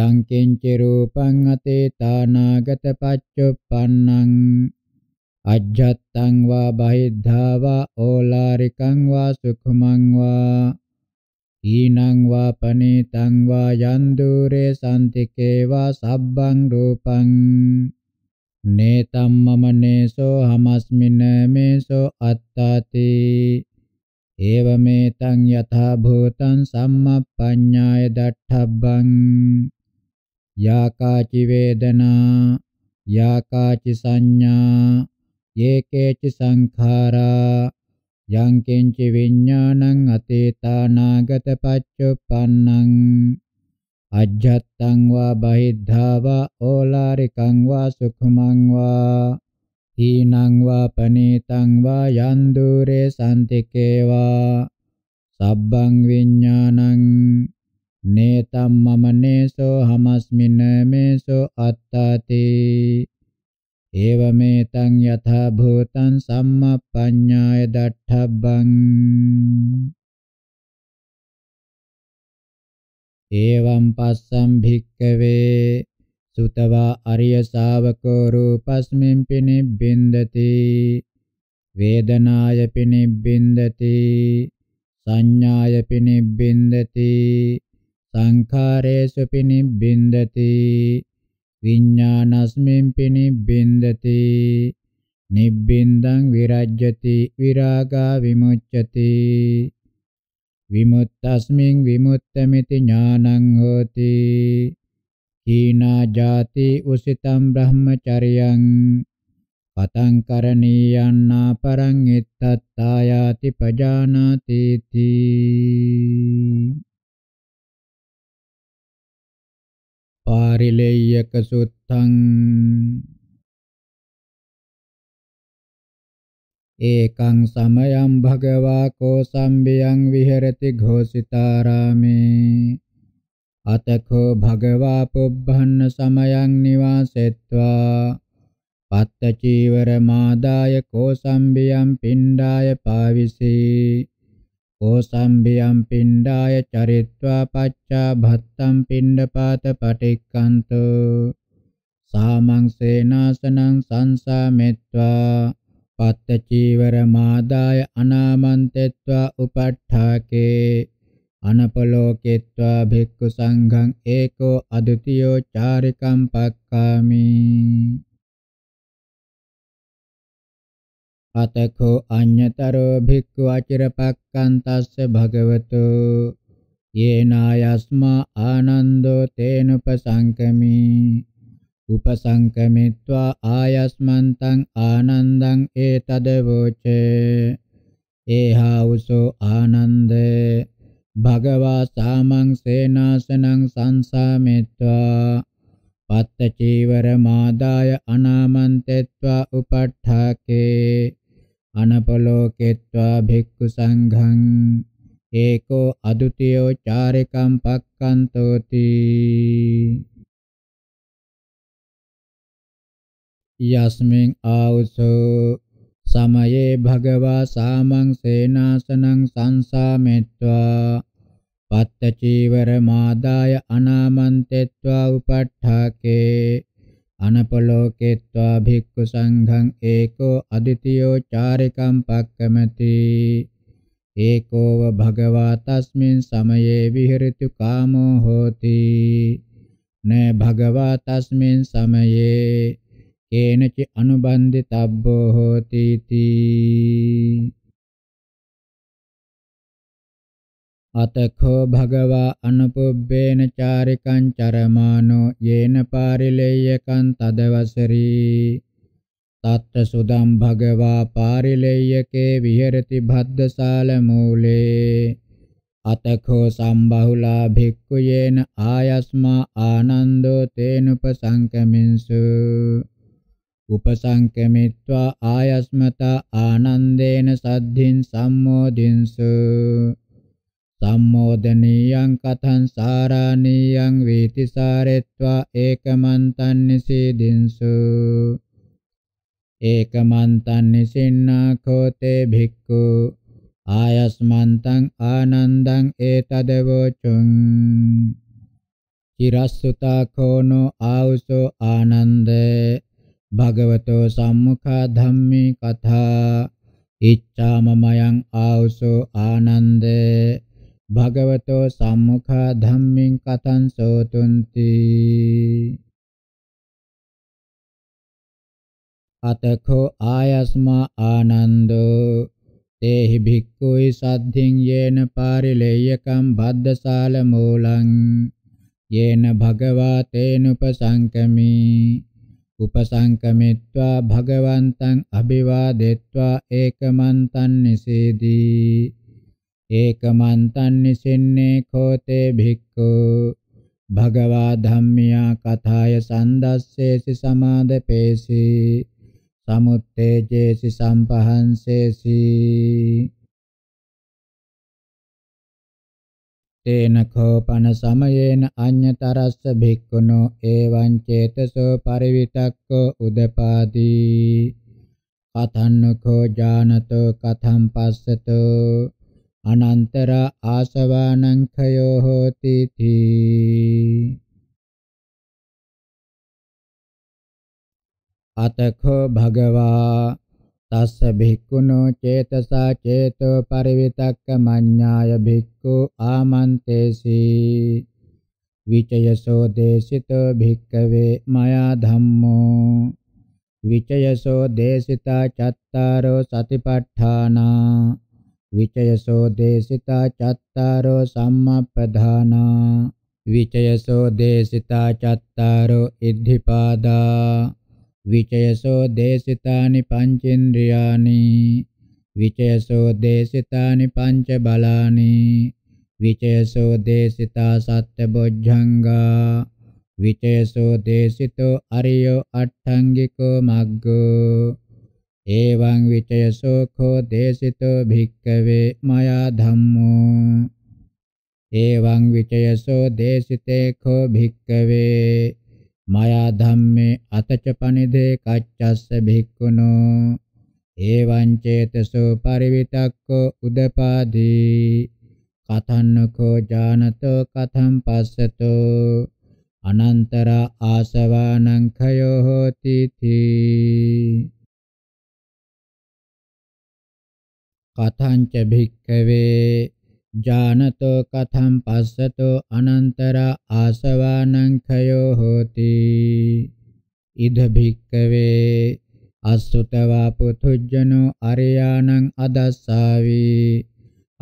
යං කිංච රූපං අතීතානාගත පච්චුප්පන්නං අජ්ජත්තං වා බහිද්ධා වා ඕලාරිකං වා සුඛමං වා ඊනං වා පනේතං වා යන් දුරේ සම්තිකේ වා සබ්බං රූපං නේතම් මම නේසෝ හමස්මින මේසෝ අත්තාති එවමෙතං යථා භූතං සම්මප්පඤ්ඤාය දට්ඨබ්බං යාකාචි වේදනා යාකාචි සංඥා යේකේච සංඛාරා යං කිංච විඥානං අතීතානාගත පච්චුප්පන්නං අජ්ජත්තං වා බහිද්ධා වා ඕලාරිකං වා සුඛමං වා තීනං වා පනේතං වා යන් දුරේ සම්තිකේවා සබ්බං විඥානං නේතම් මම නේසෝ හමස්මින මේසෝ අත්තාති ඒවමෙතං යථා භූතං සම්මප්පඤ්ඤාය දට්ඨබ්බං එවං පස්සම් භික්කවේ සුතවා අරිය ශාවකෝ රූපස්මින් පිනිබ්බින්දති වේදනාය පිනිබ්බින්දති සංඥාය පිනිබ්බින්දති සංඛාරේසු පිනිබ්බින්දති විඥානස්මින් පිනිබ්බින්දති නිබ්බින්දං විරජ්‍යති විරාගා විමුච්ඡති විමුත්තස්මින් විමුත්තමිති ඥානං හෝති හීනා ජාති උසිතම් බ්‍රහ්මචරියං පතං කරණීයන්නා පරං ittattayati pajanati ti පාරිලෙය්‍යක සුත්තං ඒකං සමයං භගවා කෝ සම්බියං විහෙරති ഘോഷිතාරාමේ අතකෝ භගවා පුබ්බන්න සමයං නිවාසෙත්වා පත්තචීවර මාදාය කෝසම්බියම් පිණ්ඩාය පාවිසී කෝසම්බියම් පිණ්ඩාය චරිත්වා පච්චා භත්තම් පිණ්ඩපාත පටික්කන්තෝ සාමං සේනාසනං සංසාමෙත්වා පත්තචීවර මාදාය අනාමන්තෙත්වා උපට්ඨාකේ අනපලෝකෙත්වා භික්ඛු සංඝං ඒකෝ අදුතියෝ චාරිකම් පක්ඛාමි අතකෝ අඤ්‍යතරෝ භික්ඛු අචිරපක්ඛන් තස්ස භගවතු යේනායස්මා ආනන්දෝ තේනුපසංකමි උපසංකමිත්වා ආයස්මන්තං ආනන්දං ඒතදවෝචේ ඒහා උසෝ ආනන්දේ භගවා සාමං සේනාසනං සංසාමෙත්වා පත්ත චීවර මාදාය අනාමන්තෙත්වා උපට්ඨාකේ අනපලෝකෙත්වා භික්ඛු සංඝං ඒකෝ අදුතියෝ චාරිකම් පක්කන්තෝති යස්මින් ආවුසෝ समये भगवा सामं सेनासनं संसामेत्वा पत्तचीवरमादाय अनामन्तेत्वा उपट्ठके अनपलोकेत्वा भिक्खुसङ्घं एको अद्वितीयो चारिकं पक्कमति ඒකෝව භගවා තස්මින් සමයේ විහෙරිතු කාමෝ හෝති න භගවා තස්මින් සමයේ කේනච අනුබන්දිතබ්බෝ හෝති තී අතඛෝ භගවා අනුපුබ්බේන චාරිකං චරමානෝ යේන පාරිලෙය්‍යකං තදවසරී තත්ත සුදම් භගවා පාරිලෙය්‍යකේ විහෙරති භද්දසාල මූලේ අතඛෝ සම්බහුලා භික්ඛු යේන ආයස්මා ආනන්දෝ තේනුපසංකමින්සු උපසංකමිත්වා ආයස්මතා ආනන්දේන සද්ධින් සම්මෝදින්සු සම්මෝදනීයං කතං සාරාණීයං වේති සාරෙත්වා ඒකමන්තං නිසීදින්සු ඒකමන්තං නිසින්නා කෝතේ භික්ඛු ආයස්මන්තං ආනන්දං ඒතදවචුං චිරස්සුතා කෝනෝ ආවුසෝ ආනන්දේ භගවතෝ සම්මුඛා ධම්මේ කථා ඉච්ඡාමමයං ආවසෝ ආනන්ද භගවතෝ සම්මුඛා ධම්මෙන් කතං සෝතුන්ති අතකෝ ආයස්මා ආනන්දෝ තේහි භික්ඛුයි සද්ධින් යේන පාරිලේයකම් බද්දසාල මූලං යේන භගවා තේනුපසංකමී උපසංකමිත්වා භගවන්තං අභිවාදෙත්වා ඒකමන්තං නිසේදී ඒකමන්තං නිසින්නේ කෝතේ භික්ඛු භගවා ධම්මියා කථාය සන්දස්සේසි සමාදපේසි සමුත්තේජේසි සම්පහන්සේසි තේන කෝපන සමයේන අඤ්‍යතරස්ස භික්ඛුනෝ එවං චේතසෝ පරිවිතක්කෝ උදපාදී කතන්නකෝ ඥානතෝ කතම් පස්සතෝ අනන්තර ආසවානං khයෝ හෝති තී අතකෝ භගවා තස්ස භික්ඛුනෝ චේතසා චේතෝ පරිවිතක්ක මඤ්ඤාය භික්ඛු ආමන්තේසි විචයසෝ දේසිතෝ භික්ඛවේ මයා ධම්මෝ විචයසෝ දේසිතා චත්තාරෝ සතිපට්ඨානා විචයසෝ දේසිතා චත්තාරෝ සම්මප්පධානා විචයසෝ දේසිතා චත්තාරෝ ඉද්ධිපාදා විචයසෝ දේසිතානි පංචේන්ද්‍රයානි විචයසෝ දේසිතානි පංච බලානි විචයසෝ දේසිතා සත්‍ය බොජ්ජංගා විචයසෝ දේසිතෝ අරියෝ අට්ඨංගිකෝ මග්ගෝ එවං විචයසෝ කෝ දේසිතෝ භික්කවේ මයා ධම්මෝ එවං විචයසෝ දේසිතේ කෝ භික්කවේ මයා ධම්මේ අතච පනිදේ කච්චස්ස භික්ඛුනෝ එවං චේතසෝ පරිවිතක්කෝ උදපාදී කතන්නකෝ ජානතෝ කතම් පස්සතෝ අනන්තර ආසවානං khයෝ හෝති තී කතංච භික්ඛවේ ජානතෝ කතම් පස්සතෝ අනන්තර ආසවානං khයෝ හෝති ඉද භික්කවේ අසුතවා පුතුජනෝ අරියාණං අදස්සාවි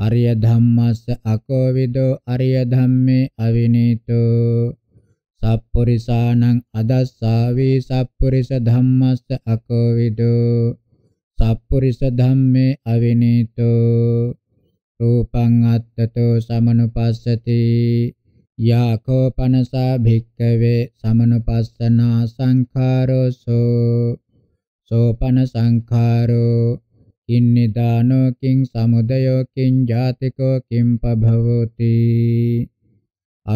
අරිය ධම්මස්ස අකෝවිදෝ අරිය ධම්මේ අවිනීතෝ සප්පුරිසාණං අදස්සාවි සප්පුරිස ධම්මස්ස අකෝවිදෝ සප්පුරිස ධම්මේ අවිනීතෝ රූපං අත්තතෝ සමනුපස්සති යකෝ පනසා භික්කවේ සමනුපස්සනා සංඛාරෝ සෝ සෝපන සංඛාරෝ කින්නිදානෝ කිං සමුදයෝ කිං ජාතිකෝ කිං පභවති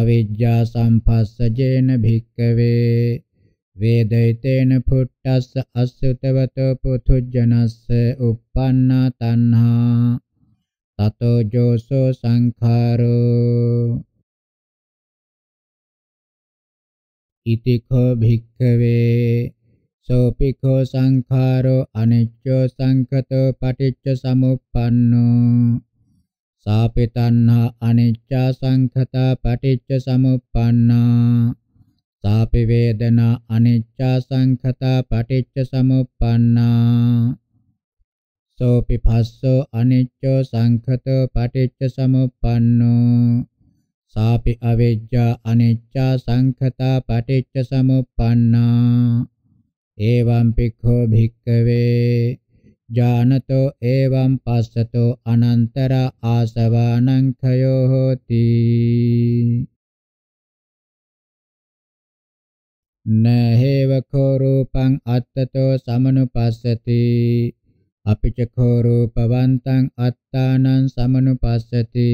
අවිජ්ජා සම්පස්සජේන භික්කවේ වේදිතේන පුට්ටස්ස අසුතවතෝ පුතුජනස්ස uppannā taṇhā තතෝ ජෝසෝ සංඛාරෝ ඉතිඛෝ භික්ඛවේ සෝපිඛෝ සංඛාරෝ අනිච්චෝ සංකතෝ පටිච්ච සමුප්පන්නෝ සාපිතන්හා අනිච්චා සංඛතා පටිච්ච සමුප්පන්නා සාපි වේදනා අනිච්චා සංඛතා පටිච්ච සමුප්පන්නා පස්සෝ පිපස්සෝ අනිච්චෝ සංඛතෝ පටිච්ච සමුප්පන්නෝ සාපි අවිජ්ජා අනිච්චා සංඛතා පටිච්ච සමුප්පන්නා එවං පික්ඛෝ භික්ඛවේ ජානතෝ එවං පස්සතෝ අනන්තර ආසවානං khයෝ හෝති නහේවකෝ රූපං අත්තතෝ සමනුපස්සති අපිචකෝ රූපවන්තං අත්තානං සමනුපස්සති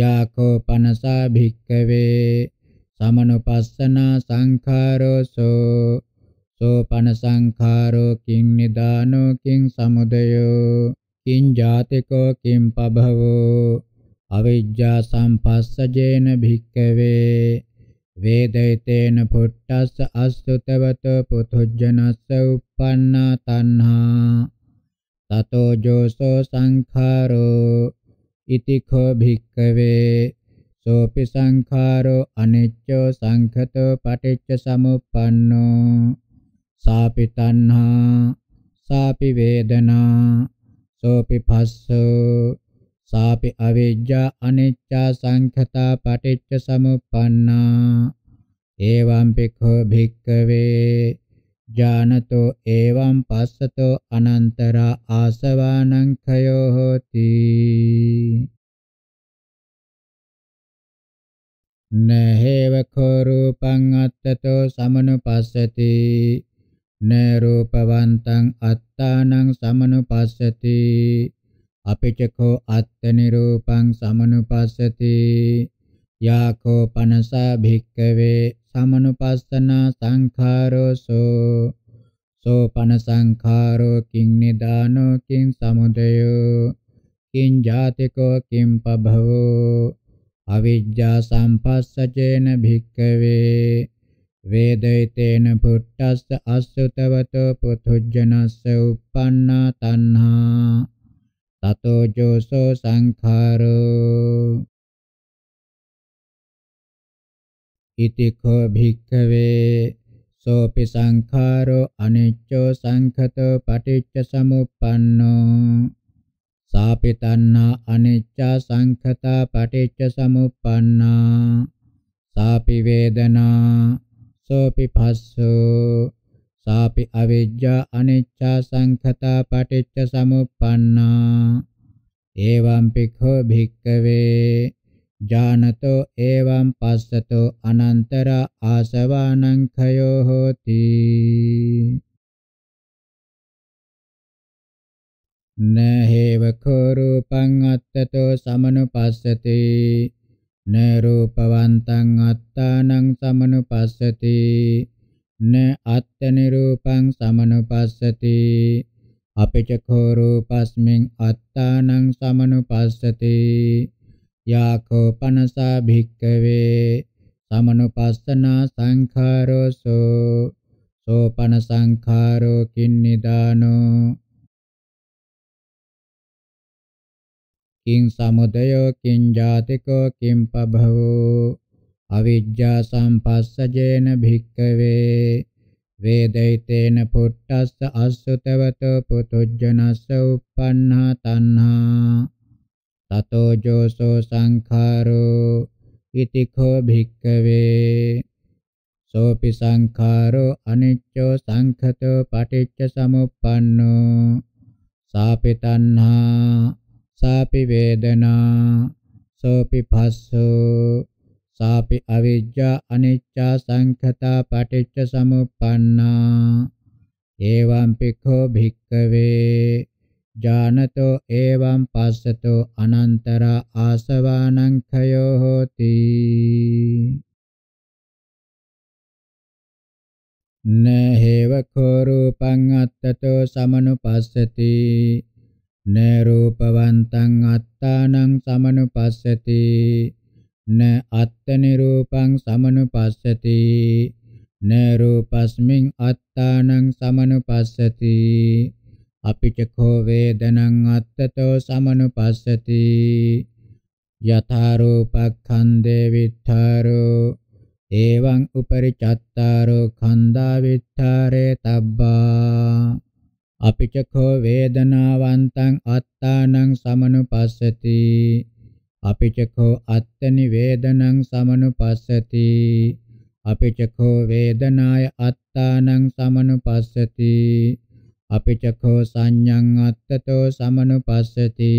යාකෝ පනසා භික්කවේ සමනුපස්සනා සංඛාරෝසෝ සෝපන සංඛාරෝ කිං නිදානෝ කිං සමුදයෝ කිං ජාතිකෝ කිං පභවෝ අවිජ්ජා සම්පස්සජේන භික්කවේ වේදිතේන පුට්ටස්ස අසුතවත පුතුජනස්ස uppannā taṇhā තතෝ ජෝසෝ සංඛාරෝ ඉති කෝ භික්ඛවේ සෝපි සංඛාරෝ අනිච්චෝ සංඛතෝ පටිච්ච සමුප්පන්නෝ සාපි තණ්හා සාපි වේදනා සෝපි භස්සෝ සාපි අවිජ්ජා අනිච්චා සංඛතා පටිච්ච සමුප්පන්නා එවං පිඛෝ භික්ඛවේ ජානතෝ එවං පස්සතෝ අනන්තරා ආසවානං ඛයෝ හෝති නහේව කෝරූපං අත්තතෝ සමනුපස්සති නරූපවන්තං අත්තානං සමනුපස්සති අපිචකෝ අත්ත නිරූපං සමනුපස්සති යාකෝ පනසා භික්කවේ සමනුපස්සනා සංඛාරෝසෝ සෝපන සංඛාරෝ කිං නිදානෝ කිං සමුදයෝ කිං ජාතිකෝ කිං පභවෝ අවිජ්ජා සම්පස්සජේන භික්කවේ වේදිතේන පුට්ටස්ස අසුතවතෝ පුතුජනස්ස uppannā taṇhā තතෝ ජෝසෝ සංඛාරෝ ඉති කෝ භික්ඛවේ සෝපි සංඛාරෝ අනිච්චෝ සංඛතෝ පටිච්ච සමුප්පන්නෝ සාපිතන්නා අනිච්චා සංඛතා පටිච්ච සමුප්පන්නා සාපි වේදනා සෝපි භස්සෝ සාපි අවිජ්ජා අනිච්චා සංඛතා පටිච්ච සමුප්පන්නා එවං පිඛෝ භික්ඛවේ ජානතෝ එවං පස්සතෝ අනන්තර ආසවානං khයෝ හෝති නහේව කෝරූපං අත්තතෝ සමනුපස්සති න රූපවන්තං අත්තානං සමනුපස්සති න අත්තනිරූපං සමනුපස්සති අපිච කෝරූපස්මින් අත්තානං සමනුපස්සති යකෝ පනසා භික්කවේ සමනුපස්සනා සංඛාරෝසෝ සෝපන සංඛාරෝ කින්නිදානෝ කිං සමුදයෝ කිං ජාතිකෝ කිං පබවෝ අවිජ්ජා සම්පස්සජේන භික්කවේ වේදිතේන පුට්ටස්ස අසුතවතෝ පුතුජ්ජනස්ස uppannā taṇhā තතෝ ජෝසෝ සංඛාරෝ ඉති කෝ භික්ඛවේ සෝපි සංඛාරෝ අනිච්චෝ සංඛතෝ පටිච්ච සමුප්පන්නෝ සාපි තණ්හා සාපි වේදනා සෝපි භස්සෝ සාපි අවිජ්ජා අනිච්චා සංඛතා පටිච්ච සමුප්පන්නා එවං පිඛෝ භික්ඛවේ ජානතෝ එවං පස්සතෝ අනන්තර ආසවානං ඛයෝ හෝති නහේව කෝරූපං අත්තතෝ සමනුපස්සති න රූපවන්තං අත්තානං සමනුපස්සති න අත්තනිරූපං සමනුපස්සති න රූපස්මින් අත්තානං සමනුපස්සති අපිචකෝ වේදනං අත්තතෝ සමනුපස්සති යථා රූපඛන්දේ විත්තරෝ එවං උපරි චත්තාරෝ ඛණ්ඩා විත්තරේ තබ්බා අපිචකෝ වේදනාවන්තං අත්තානං සමනුපස්සති අපිචකෝ අත්තනි වේදනං සමනුපස්සති අපිචකෝ වේදනාය අත්තානං සමනුපස්සති අපි චක්ඛෝ සංඤං අත්තතෝ සමනුපස්සති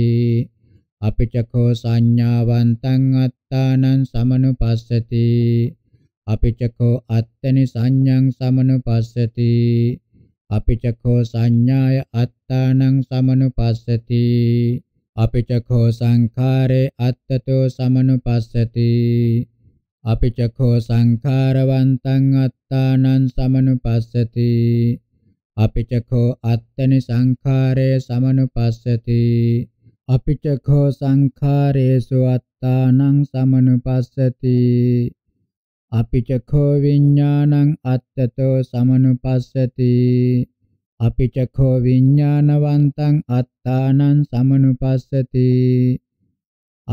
අපි චක්ඛෝ සංඤාවන්තං අත්තානං සමනුපස්සති අපි චක්ඛෝ අත්තනි සංඤං සමනුපස්සති අපි චක්ඛෝ සංඥාය අත්තානං සමනුපස්සති අපි චක්ඛෝ සංඛාරේ අත්තතෝ සමනුපස්සති අපි චක්ඛෝ සංඛාරවන්තං අත්තානං සමනුපස්සති අපිචඛෝ අත්තනි සංඛාරේ සමනුපස්සති අපිචඛෝ සංඛාරේසු අත්තානං සමනුපස්සති අපිචඛෝ විඥානං අත්තතෝ සමනුපස්සති අපිචඛෝ විඥානවන්තං අත්තානං සමනුපස්සති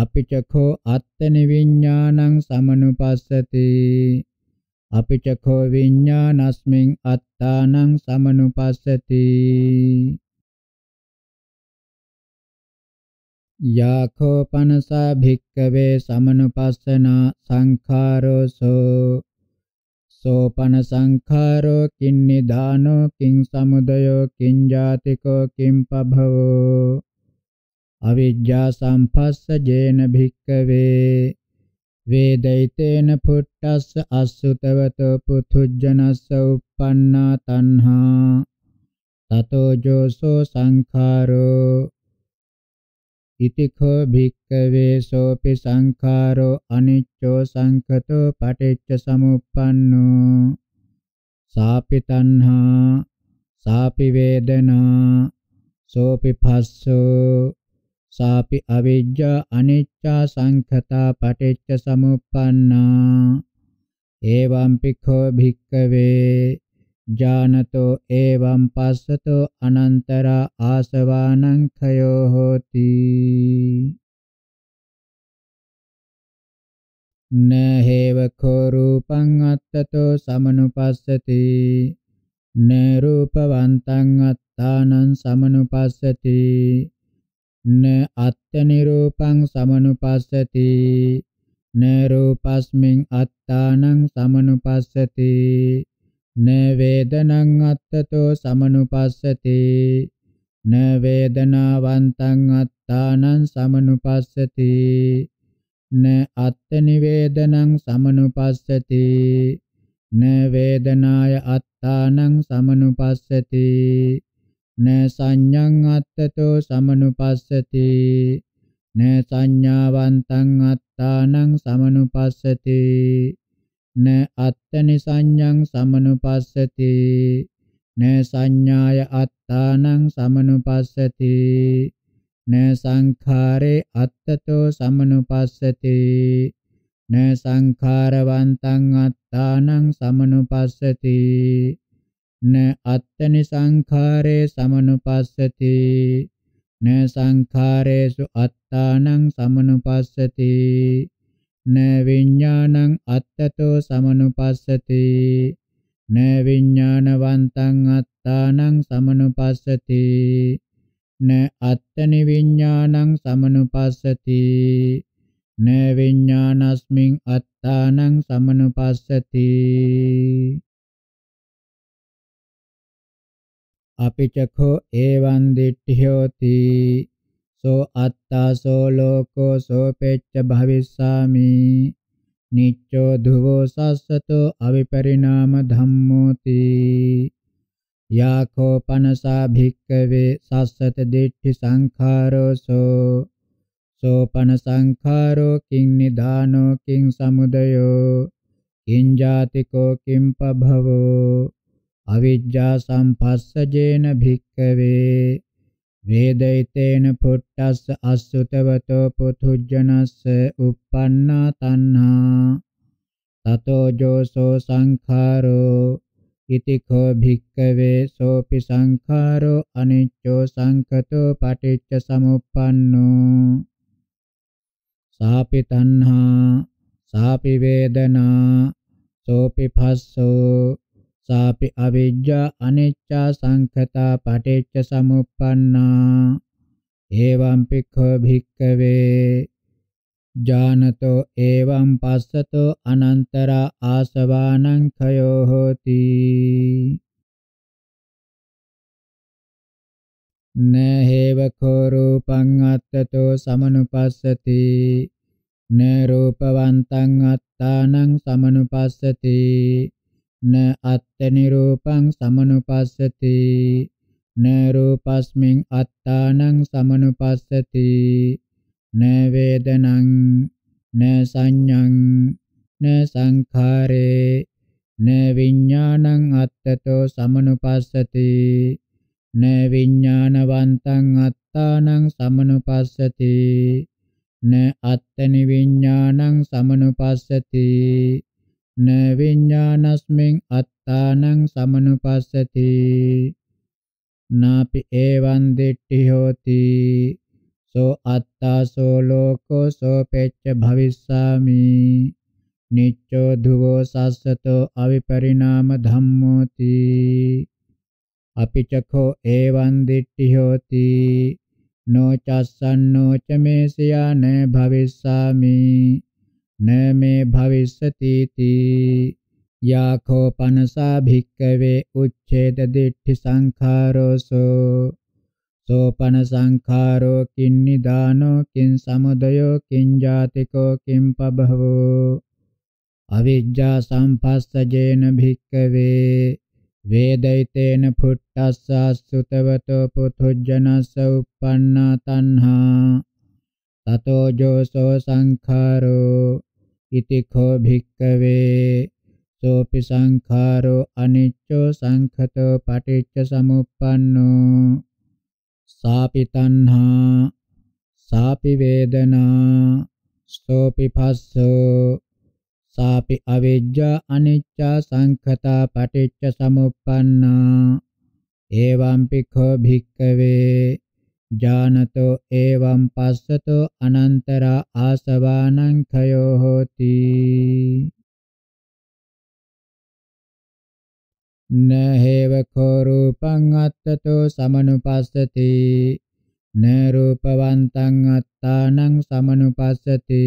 අපිචඛෝ අත්තනි විඥානං සමනුපස්සති අපිචඛෝ විඤ්ඤාණස්මින් අත්තානං සමනුපස්සති යාඛෝ පනසා භික්කවේ සමනුපස්සනා සංඛාරෝසෝ සෝපන සංඛාරෝ කින්නිදානෝ කිං සමුදයෝ කිං ජාතිකෝ කිං පභවෝ අවිජ්ජා සම්පස්ස ජේන භික්කවේ වේදිතේන පුට්ටස්ස අසුතවතෝ පුතුජනස්ස uppannā tanhā තතෝ ජෝසෝ සංඛාරෝ ඉතිඛෝ භික්ඛවේ සෝපි සංඛාරෝ අනිච්චෝ සංඛතෝ පටිච්ච සමුප්පන්නෝ සාපි තණ්හා සාපි වේදනා සෝපි භස්සෝ සාපි අවිජ්ජා අනිච්චා සංඛතා පටිච්ච සමුප්පන්නා එවං පිඛෝ භික්ඛවේ ජානතෝ එවං පස්සතෝ අනන්තරා ආසවානං khයෝ හෝති නහේව කෝ රූපං අත්තතෝ සමනුපස්සති න රූපවන්තං අත්තානං සමනුපස්සති න අත්‍යනිරූපං සමනුපස්සති න රූපස්මින් අත්තානං සමනුපස්සති න වේදනං අත්තතෝ සමනුපස්සති න වේදනාවන්තං අත්තානං සමනුපස්සති න අත්නිවේදනං සමනුපස්සති න වේදනාය අත්තානං සමනුපස්සති න සංඤං අත්තතෝ සමනුපස්සති න සංඥාවන්තං අත්තානං සමනුපස්සති න අත්තනි සංඤං සමනුපස්සති න සංඥාය අත්තානං සමනුපස්සති න සංඛාරේ අත්තතෝ සමනුපස්සති න සංඛාරවන්තං අත්තානං සමනුපස්සති න අත්තනි සංඛාරේ සමනුපස්සති න සංඛාරේසු අත්තානං සමනුපස්සති න විඥානං අත්තතෝ සමනුපස්සති න විඥානවන්තං අත්තානං සමනුපස්සති න අත්තනි විඥානං සමනුපස්සති න විඥානස්මින් අත්තානං සමනුපස්සති apichakho evan ditthiyoti so atta so loko so pecca bhavissami නිච්චෝ ධුවෝ සස්සතෝ අවිපරිණාම ධම්මෝති යාඛෝ පනසා භික්කවේ සස්සත දිට්ඨි සංඛාරෝ සෝ සෝ පන සංඛාරෝ කිං නිදානෝ කිං සමුදයෝ කිං ජාතිකෝ කිං පභවෝ අවිජ්ජා සම්පස්සජේන භික්කවේ වේදිතේන පුට්ටස්ස අසුතවතෝ පුතුජනස්ස uppannā taṇhā තතෝ ජෝසෝ සංඛාරෝ ඉති කෝ භික්කවේ සෝපි සංඛාරෝ අනිච්චෝ සංකතෝ පටිච්ච සමුප්පන්නෝ සාපි තණ්හා සාපි වේදනා සෝපි භස්සෝ සාපි අවිජ්ජා අනිච්චා සංඛතා පටිච්ච සමුප්පන්නා එවං පික්ඛෝ භික්ඛවේ ජානතෝ එවං පස්සතෝ අනන්තරා ආසවානං khයෝ හෝති නහේව කෝ රූපං අත්තතෝ සමනුපස්සති න රූපවන්තං අත්තානං සමනුපස්සති න අත්තනිරූපං සමනුපස්සති න රූපස්මින් අත්තානං සමනුපස්සති න වේදනං න සංඤං න සංඛාරේ න විඥානං අත්තතෝ සමනුපස්සති න විඥානවන්තං අත්තානං සමනුපස්සති න අත්තනි විඥානං සමනුපස්සති න විඤ්ඤාණස්මින් අත්තානං සමනුපස්සති නාපි එවං දිට්ඨි හෝති සෝ අත්තා සෝ ලෝකෝ සෝ පෙච්ච භවිස්සාමි නිච්චෝ ධුවෝ සස්සතෝ අවිපරිණාම ධම්මෝති අපිචඛෝ එවං දිට්ඨි හෝති නො චස්සන්නෝ චමේසියා න භවිස්සාමි न मे भविष्यतीति याखो पनसा भिक्कवे उच्छेददिट्ठि संखारोसो සෝපන සංඛාරෝ කින් නිදානෝ කින් සමුදයෝ කින් ජාතිකෝ කින් පබහවෝ අවිජ්ජා සම්පස්සජේන භික්කවේ වේදිතේන පුට්ටස්සසුතවතෝ පුතුජනස්ස uppannā tanhā තතෝ ජෝසෝ සංඛාරෝ ඉති කෝ භික්කවේ සෝපි සංඛාරෝ අනිච්චෝ සංඛතෝ පටිච්ච සමුප්පන්නෝ සාපි තණ්හා සාපි වේදනා සෝපි භස්සෝ සාපි අවිජ්ජා අනිච්චා සංඛතා පටිච්ච සමුප්පන්නා එවම්පි කෝ භික්කවේ ජානතෝ එවං පස්සතෝ අනන්තර ආසවානං khයෝ හෝති නහේව කෝ රූපං අත්තතෝ සමනුපස්සති න රූපවන්තං අත්තානං සමනුපස්සති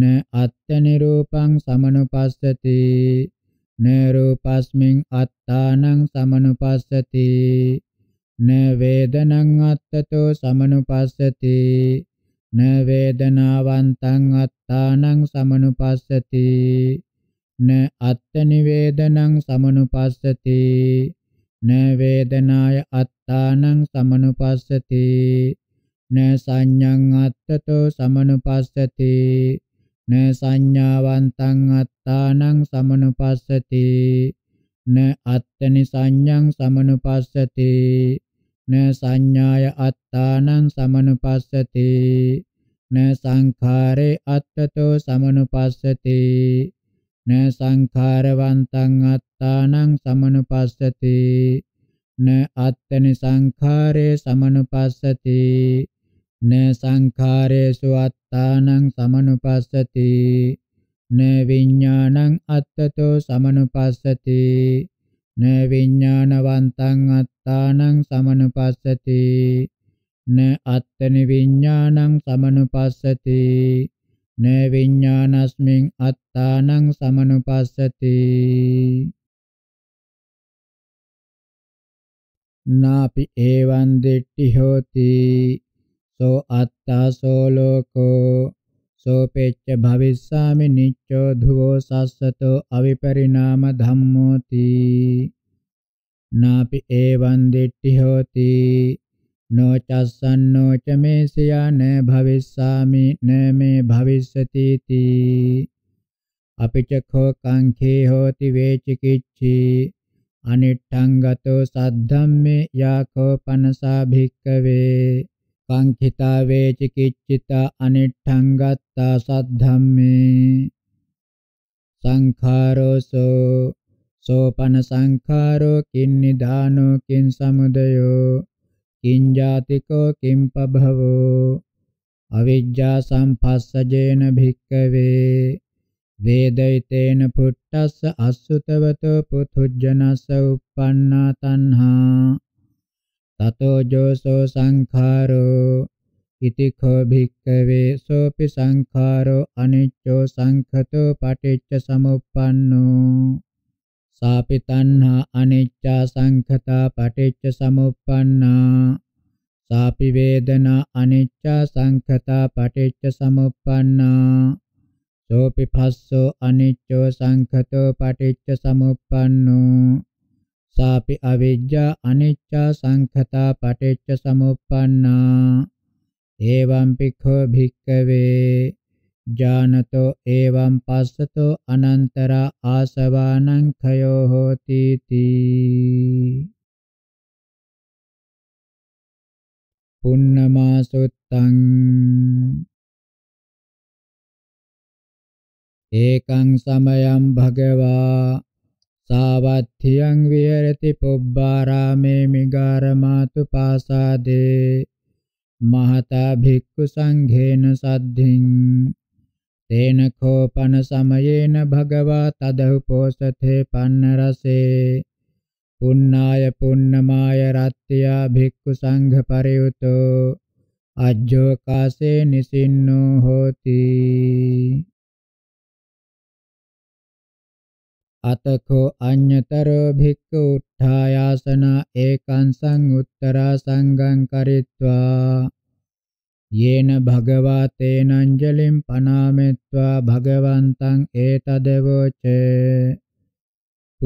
න අත්තනිරූපං සමනුපස්සති න රූපස්මින් අත්තානං සමනුපස්සති න වේදනං අත්තතෝ සමනුපස්සති න වේදනාවන්තං අත්තානං සමනුපස්සති න අත්තනිවේදනං සමනුපස්සති න වේදනාය අත්තානං සමනුපස්සති න සංඤං අත්තතෝ සමනුපස්සති න සංඥාවන්තං අත්තානං සමනුපස්සති න අත්තනි සංඤං සමනුපස්සති න සංඥාය අත්තානං සමනුපස්සති න සංඛාරේ අත්තතෝ සමනුපස්සති න සංඛාරවන්තං අත්තානං සමනුපස්සති න අත්තනි සංඛාරේ සමනුපස්සති න සංඛාරේසු අත්තානං සමනුපස්සති න විඥානං අත්තතෝ සමනුපස්සති න විඥානවන්තං අත්තානං සමනුපස්සති න අත්තනි විඥානං සමනුපස්සති න විඥානස්මින් අත්තානං සමනුපස්සති නාපි එවං දෙට්ටි හෝති සෝ අත්තා සෝ ලෝකෝ සෝපේච්ච භවිස්සාමි නිච්ඡෝ ධුවෝ සස්සතෝ අවිපරිණාම ධම්මෝති නාපි ඒවං දිට්ඨි හෝති නෝ චස්සන්නෝ ච මේසියා න භවිස්සාමි න මේ භවිස්සති තී අපිචඛෝ කාංඛේ හෝති වේචිකිච්ඡි අනිට්ඨං ගතෝ සද්ධම්මේ යාකෝ පනසා භික්කවේ පංඛිතා වේච කිච්චිතා අනිට්ඨංගත්තා සද්ධම්මේ සංඛාරෝසෝ සෝපන සංඛාරෝ කින්නිදානෝ කින් සමුදයෝ කින් ජාතිකෝ කින් පභවෝ අවිජ්ජා සම්පස්සජේන භික්කවේ වේදිතේන පුට්ටස්ස අසුතවතෝ පුතුජනස uppannā tanhā තතෝ ජෝසෝ සංඛාරෝ ඉතිඛෝ භික්ඛවේ සෝපි සංඛාරෝ අනිච්චෝ සංඛතෝ පටිච්ච සමුප්පන්නෝ සාපි තණ්හා අනිච්චා සංඛතා පටිච්ච සමුප්පන්නා සාපි වේදනා අනිච්චා සංඛතා පටිච්ච සමුප්පන්නා සෝපි භස්සෝ අනිච්චෝ සංඛතෝ පටිච්ච සමුප්පන්නෝ සාපි අවිජ්ජා අනිච්චා සංඛතා පටිච්ච සමුප්පන්නා එවං පිඛෝ භික්ඛවේ ජානතෝ එවං පස්සතෝ අනන්තර ආසවානං khයෝ හෝති තී පුන්නමාසුත්තං ඒකං සමයං භගවා සාවත්තියං විහෙරති පොබ්බාරාමේ මිගාරමාතු පාසාදේ මහතා භික්ඛු සංඝේන සද්ධින් තේන කෝපන සමයේන භගවා තදඋපෝසතේ පන්න රසේ පුන්නාය පුන්නමාය රත්ත්‍යා භික්ඛු සංඝ පරියුතෝ අජ්ජෝ කාසේ නිසින්නෝ හෝති අතකෝ අඤ්‍යතරෝ භික්ඛු උත්ථායාසන ඒකං සංඋත්තරා සංගං කරිत्वा යේන භගවා තේනංජලිම් පනාමෙත්වා භගවන්තං ඒතදවෝච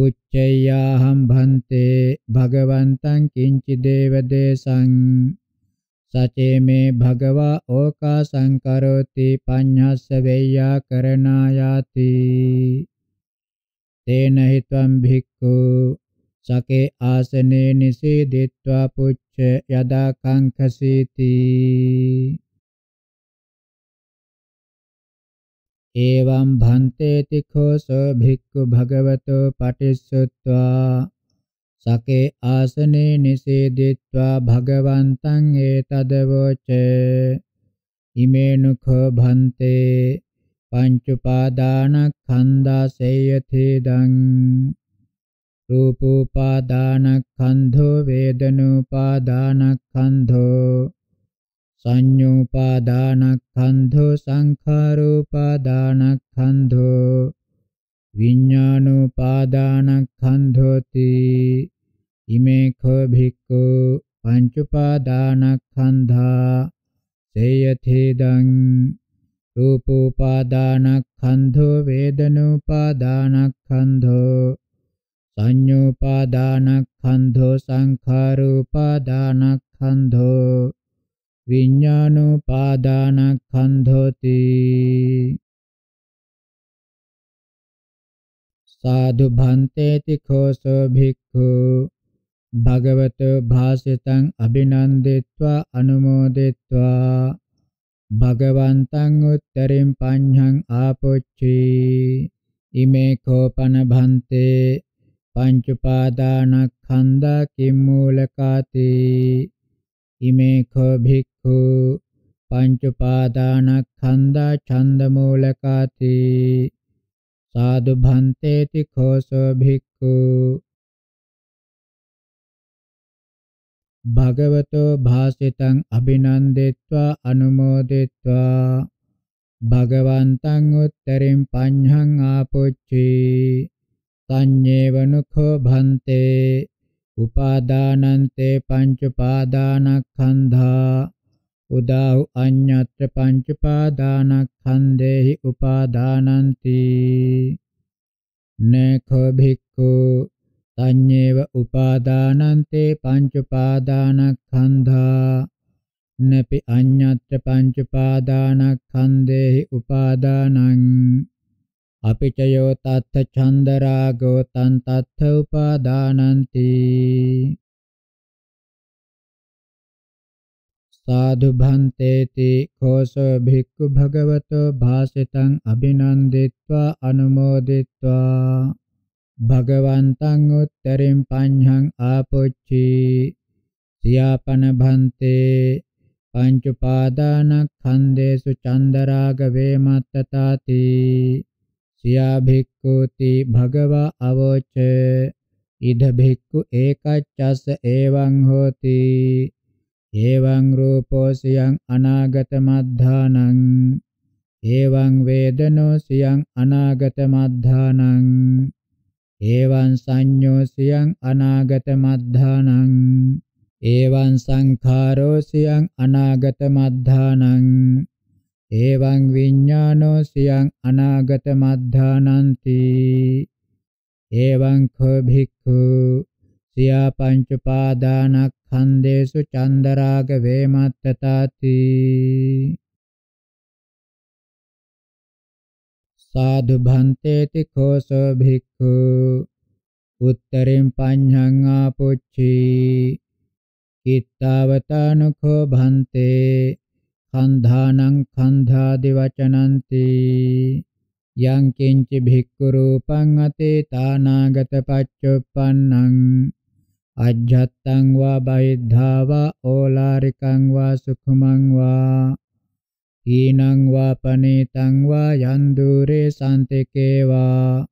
උච්චය්‍යාහම් භන්තේ භගවන්තං කිංචි දේවදේශං සචේමේ භගවා ඕකා සංකරෝති පඤ්ඤස්ස වෙය්‍යා කරණායාති තේන හිතම් භික්ඛු සකේ ආසනේ නිසීදිත්වා පුච්ච යදා කංකසීති එවං භන්තේති khosෝ භික්ඛු භගවතෝ පටිස්සුත්වා සකේ ආසනේ නිසීදිත්වා භගවන්තං ඒතදවෝච ඉමේනුඛ භන්තේ පංච උපාදානස්කන්ධා සේයතේදං රූපෝපාදානස්කන්ධෝ වේදනෝපාදානස්කන්ධෝ සංඤෝපාදානස්කන්ධෝ සංඛාරෝපාදානස්කන්ධෝ විඤ්ඤාණෝපාදානස්කන්ධෝති ඉමේ කෝ භික්ඛු පංච උපාදානස්කන්ධා සේයතේදං රූපෝපාදානක්ඛන්ධෝ වේදනෝපාදානක්ඛන්ධෝ සංඤෝපාදානක්ඛන්ධෝ සංඛාරෝපාදානක්ඛන්ධෝ විඤ්ඤාණෝපාදානක්ඛන්ධෝති සාදු භන්තේති කෝසෝ භික්ඛු භගවතෝ භාසිතං අභිනන්දිත්වා අනුමෝදිත්වා භගවන්තං උත්තරින් පඤ්ඤං ආපොච්චි ඉමේ කෝපන භන්තේ පංච උපාදානස්කන්ධා කිම්මූලකාති ඉමේ කෝ භික්ඛු පංච උපාදානස්කන්ධා ඡන්ද මූලකාති සාදු භන්තේති කෝසෝ භික්ඛු භගවතෝ භාසිතං අභිනන්දෙත්වා අනුමෝදෙත්වා භගවන්තං උත්තරින් පඤ්ඤං ආපොච්චි සංඤේවනුඛෝ භන්තේ උපාදානන්තේ පංච පාදානක්ඛන්ධා උදාහු අඤ්ඤත්‍ර පංච පාදානක්ඛන්දේහි උපාදානಂತಿ නඛෝ භික්ඛු තඤ්ඤේව උපාදානන්තේ පංච උපාදානස්කන්ධා නපි අඤ්ඤත්‍ය පංච උපාදානස්කන්ධේහි උපාදානං අපිචයෝ තත්ථ චන්දරාගෝ තන් තත්ථ උපාදානಂತಿ සාදු භන්තේති කෝසෝ භික්ඛු භගවතෝ භාසිතං අභිනන්දිත්වා අනුමෝදිත්වා භගවන්තං උත්තරෙන් පඤ්ඤං ආපොච්චි සියාපන භන්තේ පංච පාදානඛන්දේසු චන්දරාග වේමත්තතාති සියා භික්ඛූති භගවා අවෝච ඉද භික්ඛු ඒකච්ඡස්ස එවං හෝති එවං රූපෝ සියං අනාගත මද්ධානං එවං වේදනෝ සියං අනාගත මද්ධානං එවං සංඤෝ සියං අනාගත මද්ධානං එවං සංඛාරෝ සියං අනාගත මද්ධානං එවං විඥානෝ සියං අනාගත මද්ධානಂತಿ එවං කෝ භික්ඛු සියා පංච පාදානක් ඛන්දේසු චන්දරාග වේමත්තතාති සාදු භන්තේති කෝසෝ භික්ඛු උත්තරින් පඤ්ඤං ආපොච්චි කිත්තවතානුඛෝ භන්තේ කන්ධානං කන්ධාදි වචනන්ති යං කිංච භික්ඛු රූපං අතීතානාගත පච්චුප්පන්නං අජ්ජත්තං වා බයිද්ධා වා ඕලාරිකං වා සුඛමං වා ඊනං වා පනේතං වා යන් දුරේ සන්තකේ වා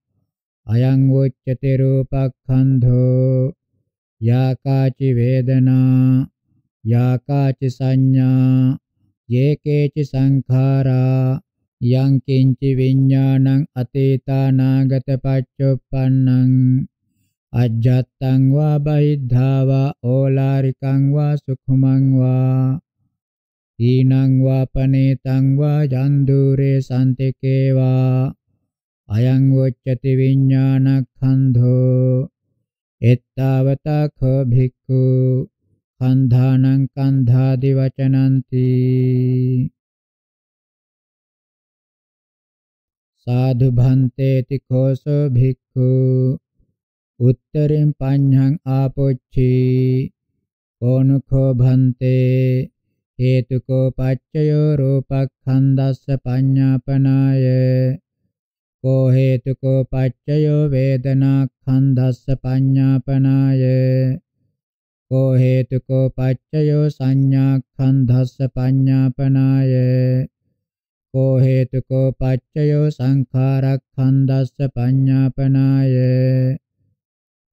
අයං උච්චති රූපක්ඛන්ධෝ යාකාචි වේදනා යාකාචි සංඥා යේකේචි සංඛාරා යං කිංචි විඥානං අතීතානාගත පච්චුප්පන්නං අජ්ජත්තං වා බහිද්ධා වා ඕලාරිකං වා සුඛමං වා ඊනං වාපනේතං වා චන්දුරේ සම්තිකේවා අයං වොච්චති විඥානඛන්ධෝ එත්තාවතඛ භික්ඛු කන්ධානං කන්ධාදි වචනಂತಿ සාදු භන්තේති කෝසෝ භික්ඛු උත්තරින් පඤ්ඤං ආපොච්චි ඕනුඛෝ භන්තේ හේතුකෝ පච්චයෝ රූපක්ඛන්දස්ස පඤ්ඤාපනාය කෝ හේතුකෝ පච්චයෝ වේදනාක්ඛන්දස්ස පඤ්ඤාපනාය කෝ හේතුකෝ පච්චයෝ සංඥාක්ඛන්දස්ස පඤ්ඤාපනාය කෝ හේතුකෝ පච්චයෝ සංඛාරක්ඛන්දස්ස පඤ්ඤාපනාය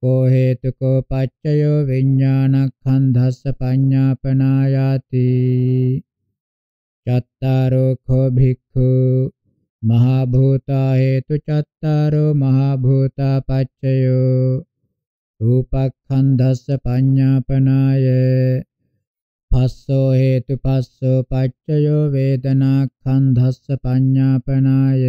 කෝ හේතුකෝ පච්චයෝ විඥානක්ඛන්ධස්ස පඤ්ඤාපනායාති චත්තාරෝ කෝ භික්ඛු මහා භූතා හේතු චත්තාරෝ මහා භූතා පච්චයෝ රූපක්ඛන්ධස්ස පඤ්ඤාපනාය පස්සෝ හේතු පස්සෝ පච්චයෝ වේදනාක්ඛන්ධස්ස පඤ්ඤාපනාය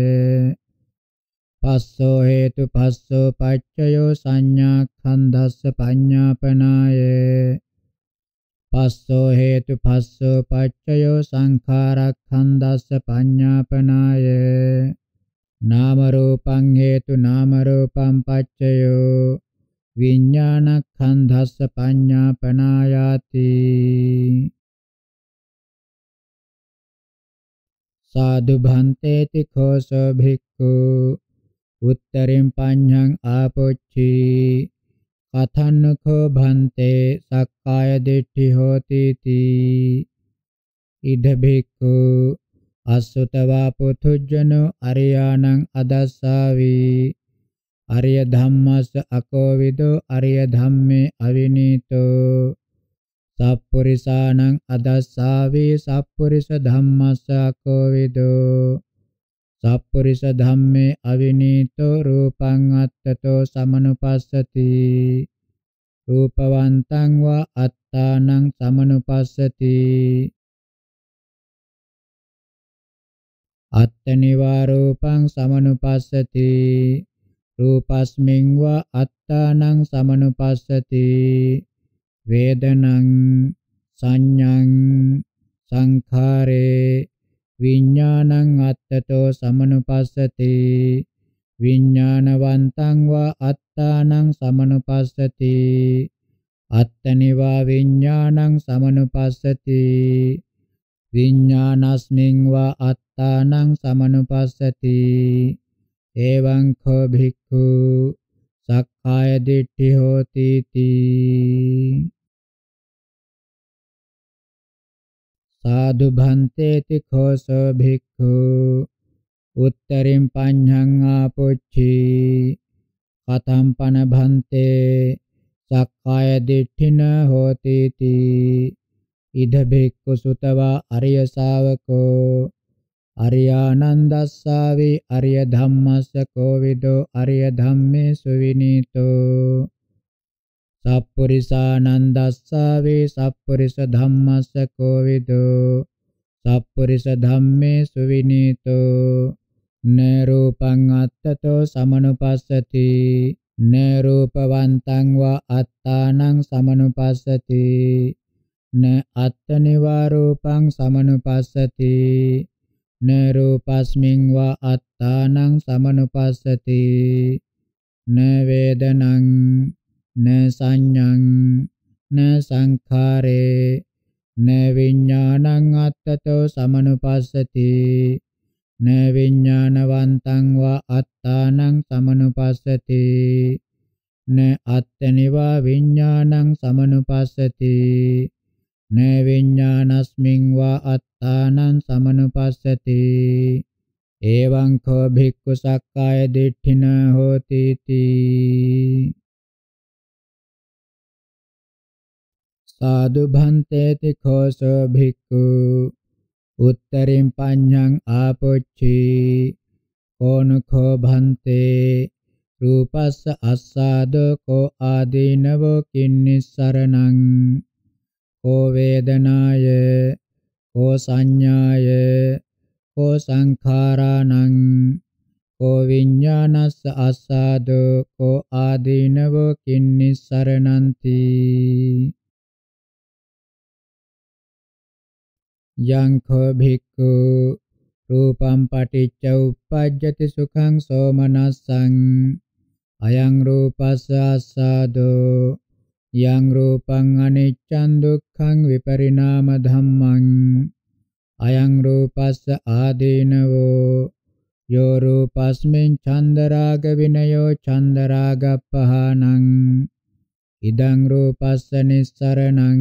පස්සෝ හේතු පස්සෝ පච්චයෝ සංඥා ඛන්ධස්ස පඤ්ඤාපනාය පස්සෝ හේතු පස්සෝ පච්චයෝ සංඛාරක්ඛන්ධස්ස පඤ්ඤාපනාය නාම රූපං හේතු නාම රූපං පච්චයෝ විඥානක්ඛන්ධස්ස පඤ්ඤාපනායාති සාදු භන්තේති කෝසෝ භික්ඛු උත්තරින් පඤ්ඤං ආපොච්චි කතන්නකෝ භන්තේ සක්කාය දිට්ඨි හෝති තී ඉද බික්ඛු අසුතවා පුතුජනෝ අරියාණං අදස්සාවි අරිය ධම්මස්ස අකෝවිදෝ අරිය ධම්මේ අවිනීතෝ සප්පුරිසාණං අදස්සාවි සප්පුරිස ධම්මස්ස අකෝවිදෝ සප්පරිස ධම්මේ අවිනීතෝ රූපං අත්තතෝ සමනුපස්සති රූපවන්තං වා අත්තානං සමනුපස්සති අත්තනිවාරූපං සමනුපස්සති රූපස්මින් වා අත්තානං සමනුපස්සති වේදනං සංඤං සංඛාරේ විඥානං අත්තතෝ සමනුපස්සති විඥානවන්තං වා අත්තානං සමනුපස්සති අත්තනිවා විඥානං සමනුපස්සති විඥානස්මින් වා අත්තානං සමනුපස්සති එවං කෝ භික්ඛු සක්කාය දිට්ඨි හෝති තී සාදු භන්තේති ഘോഷෝ භික්ඛු උත්තරින් පඤ්ඤං ආපොච්චි කතම් පන භන්තේ සක්කාය දිට්ඨින හෝති තී ඉද භික්ඛු සුතවා අරිය ශාවකෝ අරියානන්දස්සාවේ අරිය ධම්මස්ස කෝවිදෝ අරිය ධම්මේ සුවිනීතෝ සප්පුරිසානන්දස්සාවේ සප්පුරිස ධම්මස්ස කෝවිදෝ සප්පුරිස ධම්මේ සුවිනීතෝ න රූපං අත්තතෝ සමනුපස්සති න රූපවන්තං වා අත්තානං සමනුපස්සති න අත්තනිවා රූපං සමනුපස්සති න රූපස්මින් වා අත්තානං සමනුපස්සති න වේදනං න සංඤං න සංඛාරේ න විඥානං අත්තතෝ සමනුපස්සති න විඥානවන්තං වා අත්තානං සමනුපස්සති න අත්තනිවා විඥානං සමනුපස්සති න විඥානස්මින් වා අත්තානං සමනුපස්සති එවං කෝ භික්ඛු සක්කාය දිට්ඨින හෝති තී සාදු භන්තේති ഘോഷෝ භික්ඛු උත්තරින් පඤ්ඤං ආපොච්චි කෝනඛෝ භන්තේ රූපස්ස අස්සාදෝ කෝ ආදීනවෝ කින්නිස්සරණං කෝ වේදනාය කෝ සංඥාය කෝ සංඛාරාණං කෝ විඤ්ඤාණස්ස අස්සාදෝ කෝ ආදීනවෝ කින්නිස්සරණන්ති යංඛෝ භික්ඛු රූපම් පටිච්ච උප්පජ්ජති සුඛං සෝමනස්සං අයං රූපස්ස ආසාදෝ යං රූපං අනිච්ඡං දුක්ඛං විපරිණාම ධම්මං අයං රූපස්ස ආදීනවෝ යෝ රූපස්මින් චන්දරාග විනයෝ චන්දරාගප්පහානං ඉදං රූපස්ස නිස්සරණං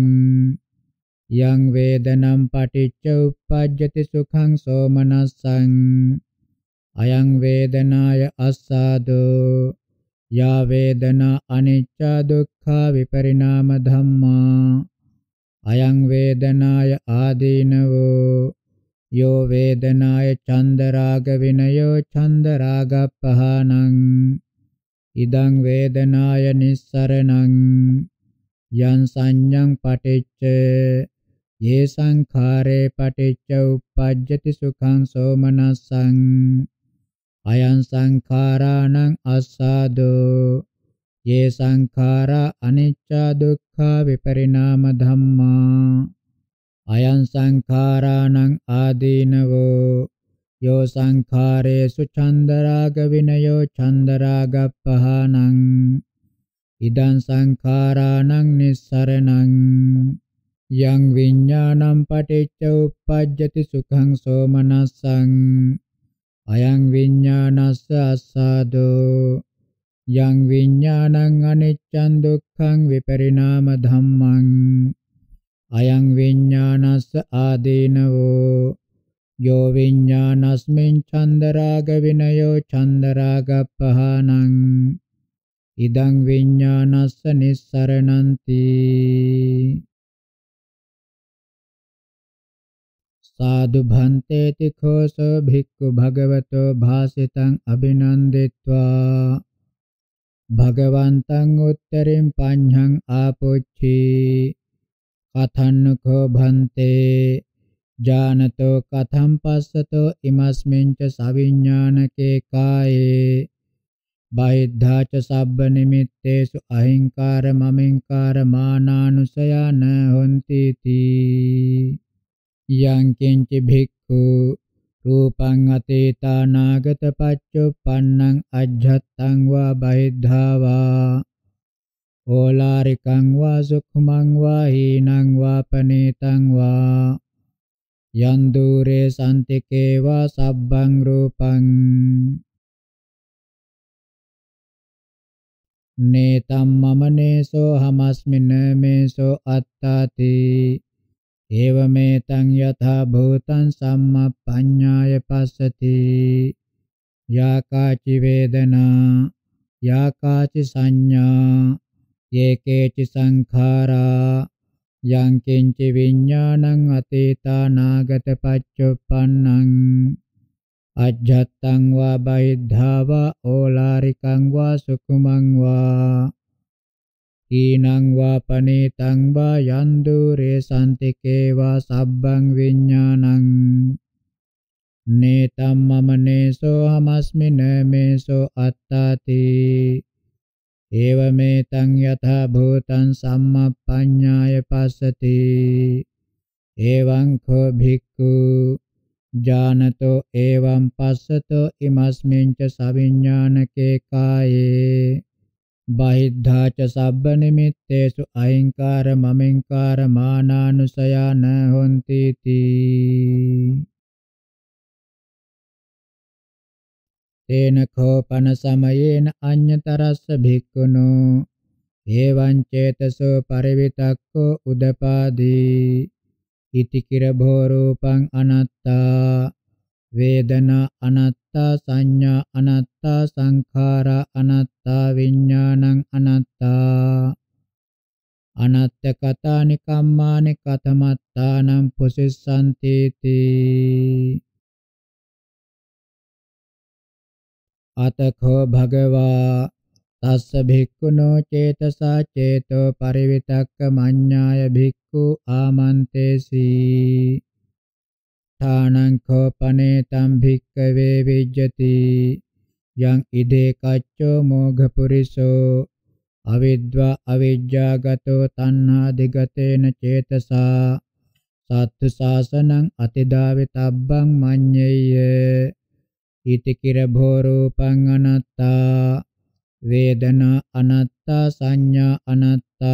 යං වේදනම් පටිච්ච උප්පජ්ජති සුඛං සෝමනස්සං අයං වේදනාය අස්සාදෝ යා වේදනා අනිච්ච දුක්ඛ විපරිණාම ධම්මා අයං වේදනාය ආදීනවෝ යෝ වේදනාය චන්දරාග විනයෝ චන්දරාගප්පහානං ඉදං වේදනාය නිස්සරණං යං සංඤං පටිච්ච ये සංඛාරේ පටිච්ච උප්පජ්ජති සුඛං සෝමනස්සං අයං සංඛාරාණං අස්සාදෝ ये සංඛාරා අනිච්චා දුක්ඛා විපරිණාම ධම්මා අයං සංඛාරාණං ආදීනවෝ යෝ සංඛාරේසු චන්දරාග විනයෝ චන්දරාගප්පහානං ඉදං සංඛාරාණං නිස්සරණං යං විඤ්ඤාණං පටිච්ච උප්පජ්ජති සුඛං සෝමනස්සං අයං විඤ්ඤාණස්ස අස්සාදෝ යං විඤ්ඤාණං අනිච්චං දුක්ඛං විපරිණාම ධම්මං අයං විඤ්ඤාණස්ස ආදීනවෝ යෝ විඤ්ඤාණස්මින් චන්දරාග විනයෝ චන්දරාගප්පහානං ඉදං විඤ්ඤාණස්ස නිස්සරණන්ති සාදු භන්තේති ഘോഷෝ භික්ඛු භගවතෝ භාසිතං අභිනන්දිත්වා භගවන්තං උත්තරින් පඤ්ඤං ආපොච්චි කතන්නකෝ භන්තේ ජානතෝ කතම් පස්සතෝ ඉමස්මින් ච සවිඥානකේ කායේ බහිද්ධා ච සබ්බ නිමිත්තේසු අහිංකාර මමින්කාර මානානුසයන හොන්ති තී යං කිංච භික්ඛු රූපං අතේතානාගත පච්චුප්පන්නං අජ්ජත්තං වා බහිද්ධාවා ඕලාරිකං වා සුඛමං වා හීනං වා පනේතං වා යන් දුරේ සම්තිකේ වා සබ්බං රූපං නේතම් මම නේසෝ හමස්මින මේසෝ අත්තාති एवमेतं यथा भूतं सम्मपඤ්ඤාය पश्यति या काचि वेदना या काचि संज्ञा ये केचि संखारा යං කිංචි විඥානං අතීතානාගතපච්චුප්පන්නං අජ්ජත්තං වා බහිද්ධා වා ඕලාරිකං වා සුකුමං වා ඊනං වා පනේතං වා යන් දුරේ සම්තිකේ වා සබ්බං විඥානං නේතම් මම නේසෝ හමස්මින මේසෝ අත්තාති ඒවමෙතං යථා භූතං සම්මප්පඤ්ඤාය පස්සති එවං කෝ භික්ඛු ජානතෝ එවං පස්සතෝ ඉමස්මින් ච සවිඥානකේ කායේ බහිද්ධාච සබ්බ නිමිත්තේසු අහිංකාර මමෙන්කාර මානානුසයාන හොಂತಿ තී තේන කෝපන සමයේන අඤ්‍යතරස්ස භික්ඛුනෝ ඒවං චේතසෝ පරිවිතක්කෝ උදපාදී ඉතිකිර භෝ රූපං අනත්තා වේදනා අනත්තා අනාත්තා සංඥා අනාත්තා සංඛාරා අනාත්තා විඥානං අනාත්තා අනත්ත්‍ය කතානි කම්මානි කතමත්තානම් පුසිස්සන්ති තී අතඛෝ භගවා තස්ස භික්ඛුනෝ චේතසා චේතෝ පරිවිතක්ක මඤ්ඤාය භික්ඛු ආමන්තේසී atthānaṃ khopane tam bhikkave vijjati yang ide kaccho mogha puriso avidva avijja gato tanha digatena cetasa sattu sāsanaṃ atidāvitabbaṃ maññeyye iti kira bho rūpaṃ anattā vedana anattā saññā anattā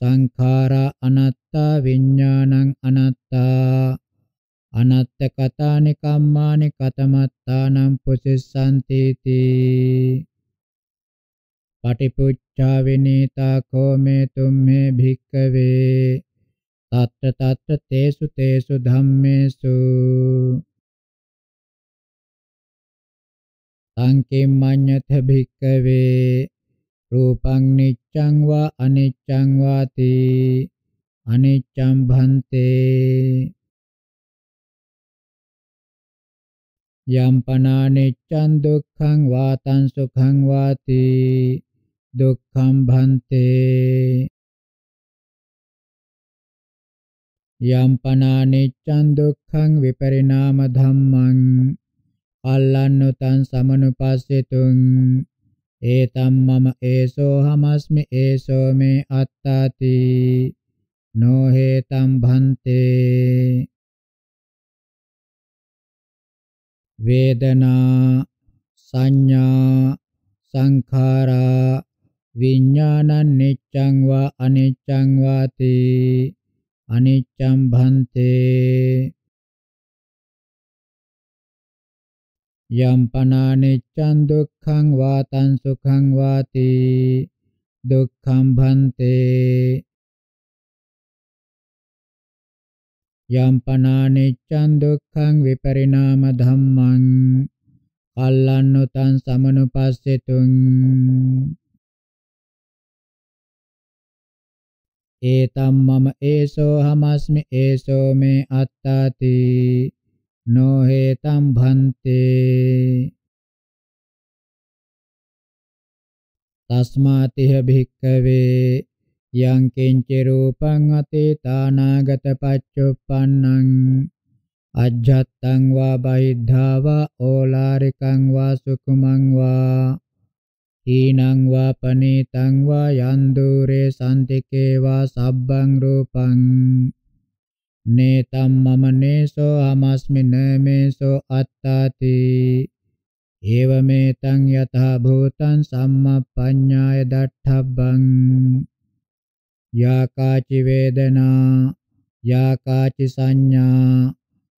saṅkhārā anattā viññāṇaṃ anattā අනත්ත කතානි කම්මානි කතමත්තානම් පුසෙස්සන්ති තී පටිපුච්ඡා විනීතා කෝමේ තුම්මේ භික්කවේ තත්ත තත්ත තේසු තේසු ධම්මේසු සංකේම් මඤ්ඤත භික්කවේ රූපං නිච්ඡං වා අනිච්ඡං වාති අනිච්ඡං භන්තේ යම් පනානෙච්ඡන් දුක්ඛං වාතං සුඛං වාති දුක්ඛං භන්තේ යම් පනානෙච්ඡන් දුක්ඛං විපරිණාම ධම්මං අල්ලන්නුතං සමනුපස්සෙතුං ඒතම් මම ඒසෝ හමස්මි ඒසෝ මේ අත්තාති නොහෙතම් භන්තේ වේදනා සංඥා සංඛාරා විඥානං නිච්ඡං වා අනිච්ඡං වාති අනිච්ඡං භන්තේ යම් පනානිච්ඡං දුක්ඛං වාතං සුඛං වාති දුක්ඛං භන්තේ යම් පනානෙච්ඡන් දුක්ඛං විපරිණාම ධම්මං කල්ලන්නුතං සමනුපස්සෙතුං ඒතම් මම ඒසෝ හමස්මි ඒසෝ මේ අත්තාති නෝ හේතම් භන්තේ තස්මාතිහ භික්කවේ යං කිංචි රූපං අතීතානාගත පච්චුප්පන්නං අජ්ජත්තං වා බහිද්ධා වා ඕලාරිකං වා සුකුමං වා ඊනං වා පනීතං වා යන් දුරේ සම්තිකේ වා සබ්බං රූපං නේතම් මම නේසෝ අමස්මි නමේසෝ අත්තාති ඒවමේතං යතහ භූතං සම්මප්පඤ්ඤාය දට්ඨබ්බං යා කාචි වේදනා යා කාචි සංඥා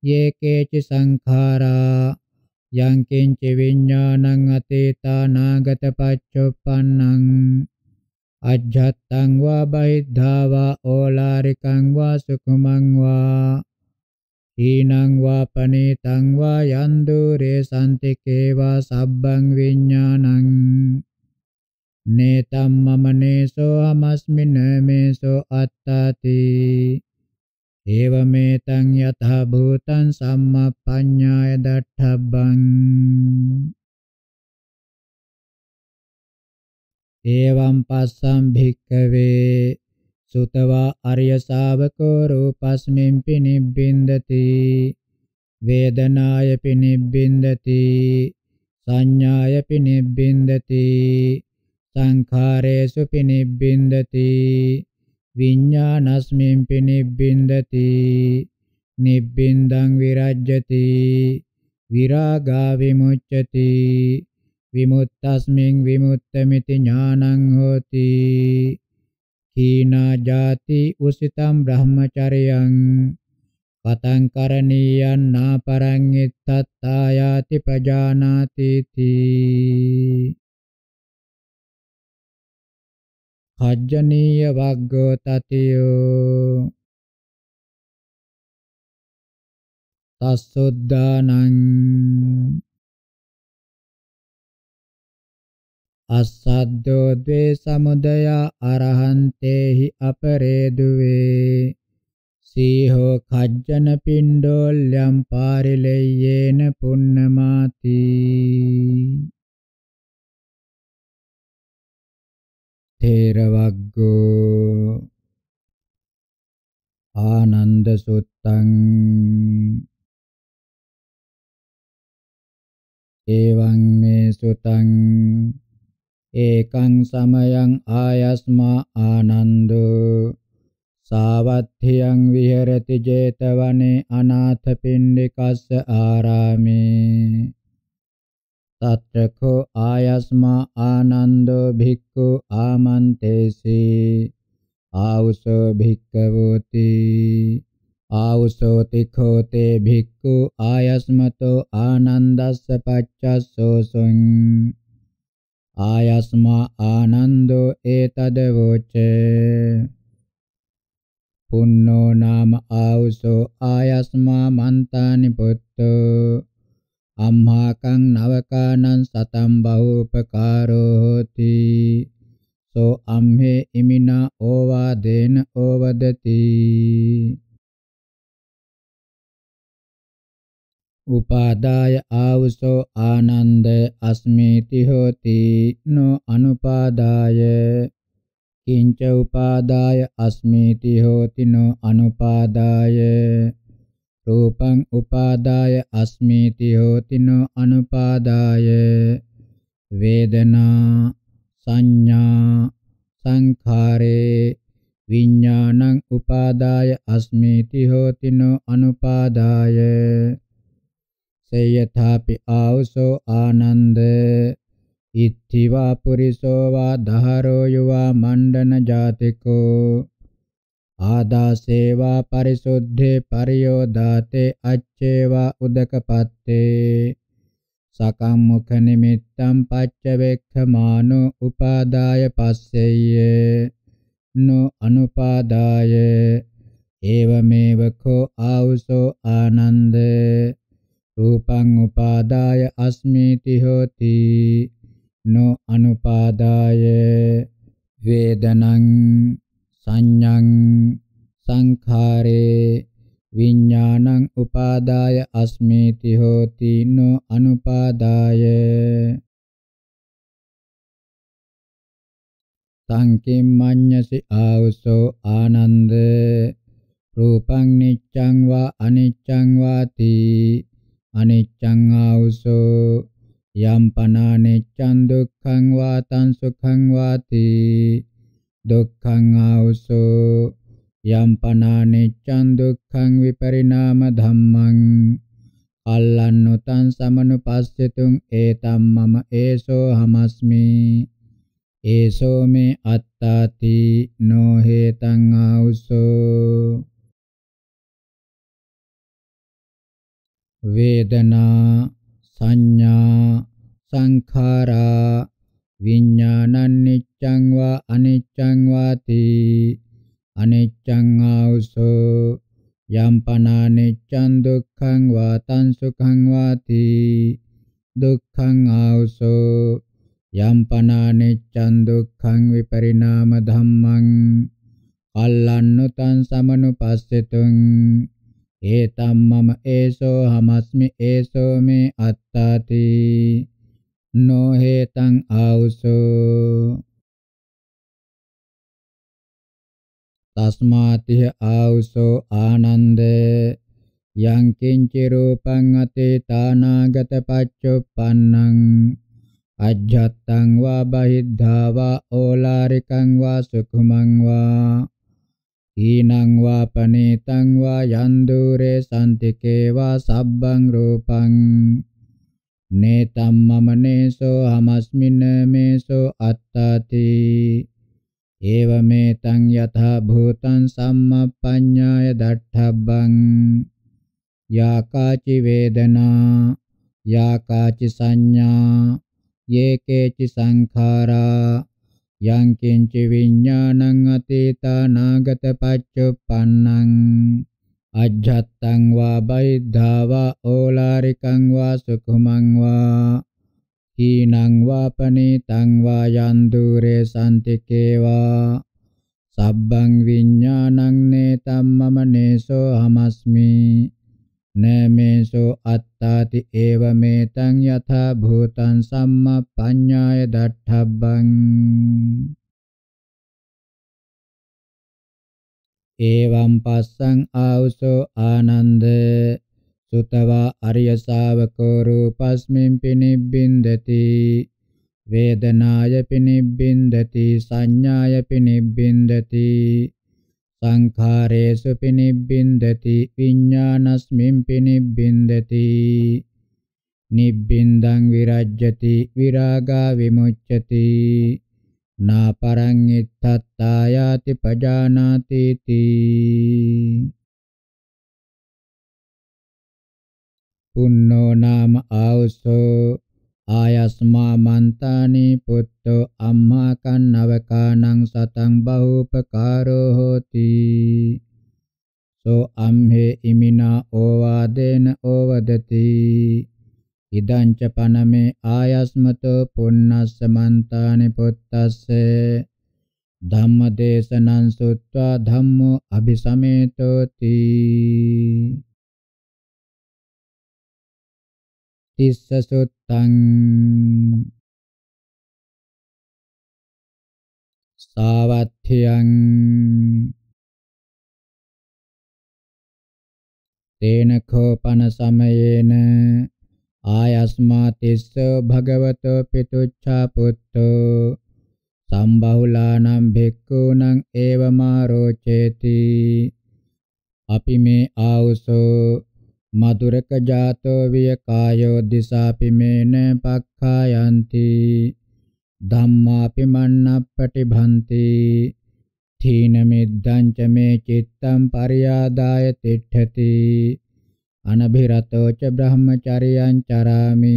යේ කේචි සංඛාරා යං කිංච විඥානං අතීතා නාගත පච්චුප්පන්නං අජ්ජත්තං වා බහිද්ධා වා ඕලාරිකං වා සුකුමං වා ඊනං වා පනේතං වා යන්දුරේ සම්තිකේ වා සබ්බං විඥානං නේතම් මම නේසෝ අමස්මින මේසෝ අත්තාති ඒවමෙතං යතහ භූතං සම්මප්පඤ්ඤාය දට්ඨබ්බං එවං පස්සම් භික්ඛවේ සුතවා අරිය ශාවකෝ රූපස්මින් පිනිබ්බින්දති වේදනාය පිනිබ්බින්දති සංඥාය පිනිබ්බින්දති සංඛාරේසු පිනිබ්බින්දති විඤ්ඤාණස්මින් පිනිබ්බින්දති නිබ්බින්දං විරජ්‍යති විරාගා විමුච්ඡති විමුක්තස්මින් විමුක්තമിതി ඥානං හෝති කීනා ජාති උසිතම් බ්‍රහ්මචර්යං පතං කරණීයං නාපරං ඉත්තත්තායාති පජානාති තී කජ්ජනීය වග්ගෝ තතියෝ තස්සොද්දානං අස්සද්දෝ ද්වේ සමුදය අරහන්තේහි අපරේදුවේ සීහෝ කජ්ජන පින්ඩෝල්යම් පාරිලෙය්යේන පුන්නමාති තේරවග්ගෝ ආනන්ද සුත්තං එවං මේ සුතං ඒකං සමයං ආයස්මා ආනන්දෝ සාවත්ථියං විහෙරති 제තවනේ අනාථපිණ්ඩිකස්ස ආරාමේ తత్రకో ఆయస్మా ఆనందో భిక్కు ఆమంతేసి ఆవుసో భిక్కవోతి ආවුසෝති කෝතේ භික්ඛු ආයස්මතෝ ආනන්දස්ස පච්චස්සෝසුං ආයස්මා ආනන්දෝ ඒතද වෝචේ පුන්නෝ නාම ආවුසෝ ආයස්මා මන්තානි පුත්තෝ අම්හාකං නවකානං සතම් බහූපකාරෝ හෝති සෝ අම්හෙ ඉමිනා ඕවාදේන ඕවදති උපාදාය ආවසෝ ආනන්ද අස්මේති හෝති නෝ අනුපාදාය කිංච උපාදාය අස්මේති හෝති නෝ අනුපාදාය රූපං උපාදාය අස්මීති හෝතිනෝ අනුපාදාය වේදනා සංඥා සංඛාරේ විඥානං උපාදාය අස්මීති හෝතිනෝ අනුපාදාය සේයථාපි ආවසෝ ආනන්ද ඉත්තිවා පුරිසෝ වා දහරෝ යවා මණ්ඩන ජාතිකෝ ආදාසේවා පරිසුද්ධේ පරියෝදාතේ අච්චේවා උදකපත්තේ සකම් මුඛ නිමිත්තම් පච්ච වේක්ඛමානෝ උපාදාය පස්සෙය්‍ය නෝ අනුපාදාය ඒවමේව කෝ ආවුසෝ ආනන්ද රූපං උපාදාය අස්මීති හෝති නෝ අනුපාදාය වේදනං සංඥං සංඛාරේ විඥානං උපාදාය අස්මේති හෝති නො අනුපාදාය සංකිම්මඤ්ඤසි ආවසෝ ආනන්ද රූපං නිච්ඡං වා අනිච්ඡං වාති අනිච්ඡං ආවසෝ යම් පනානිච්ඡං දුක්ඛං වා තං සුඛං වාති දුක්ඛං ආවසෝ යම් පනානිච්ඡං දුක්ඛං විපරිණාම ධම්මං අල්ලන්නුතං සමනුපස්සෙතුං ඒතම් මම ඒසෝ හමස්මි ඒසෝ මේ අත්තාති නෝ හේතං ආවසෝ වේදනා සංඥා සංඛාරා විඥානං අනිච්ඡං වා අනිච්ඡං වාති අනිච්ඡං ආවසෝ යම් පනානිච්ඡං දුක්ඛං වාතං සුඛං වාති දුක්ඛං ආවසෝ යම් පනානිච්ඡං දුක්ඛං විපරිණාම ධම්මං අල්ලන්නුතං සමනුපස්සෙතුං ඒතම් මම ඒසෝ හමස්මි ඒසෝ මේ අත්තාති නොහෙතං ආවුසෝ තස්මාතිහ ආවුසෝ ආනන්දේ යං කිංචි රූපං අතීතානාගත පච්චුප්පන්නං අජ්ජත්තං වා බහිද්ධා වා ඕලාරිකං වා සුකුමං වා ඊනං වා පනේතං වා යන් දුරේ සම්තිකේ වා සබ්බං රූපං නේතම් මමනේසෝ හමස්මින මේසෝ අත්තාති ඒවමේතං යථා භූතං සම්මප්පඤ්ඤාය දට්ඨබ්බං යාකාචි වේදනා යාකාචි සංඥා යේකේචි සංඛාරා යං කිංචි විඥානං අතීතානාගත පච්චුප්පන්නං අජ්ජත්තං වා බයිද්ධා වා ඕලාරිකං වා සුකුමං වා හීනං වාපනීතං වා යන්දුරේ සම්තිකේවා සබ්බං විඥානං නේතම් මම නේසෝ හමස්මි නමේසෝ අත්තාති ඒව මේතං යථා භූතං සම්මප්පඤ්ඤාය දට්ඨබ්බං එවං පස්සං ආවසෝ ආනන්ද සුතවා අරිය ශාවකෝ රූපස්මින් පිනිබ්බින්දති වේදනාය පිනිබ්බින්දති සංඥාය පිනිබ්බින්දති සංඛාරේසු පිනිබ්බින්දති විඥානස්මින් පිනිබ්බින්දති නිබ්බින්දං විරජ්ජති විරාගා විමුච්ඡති නාපරං ittattā yāti pajānāti tī පුන්නෝ නාම ආවුසෝ ආයස්මා මන්තානි පුත්තෝ අම්මා කන්නවකානං සතං බහූපකාරෝ හෝති සෝ අම්හේ ඉමිනා ඕවාදේන ඕවදති ඉදං ච පනමේ ආයස්මතෝ පුන්නස්ස මන්තානි පුත්තස්සේ ධම්මදේශනං සුත්වා ධම්මෝ අபிසමේතෝති තිස්ස සුත්තං සාවත්ථියං තේන කෝපන සමයේන ආයස්මා තිස්ස භගවතෝ පිටුච්ඡා පුත්තෝ සම්බහුලානම් භික්ඛූනම් ඒවමා රෝචේති අපි මේ ආවුසෝ මදුරක ජාතෝ විය කායෝ දිසාපිමේන පක්ඛායන්ති ධම්මාපි මන්නප්පටි භන්ති තීන මිද්දං ච මේ චිත්තං පරියාදාය තිට්ඨති අනභිරතෝ ච බ්‍රහ්මචරියං චරාමි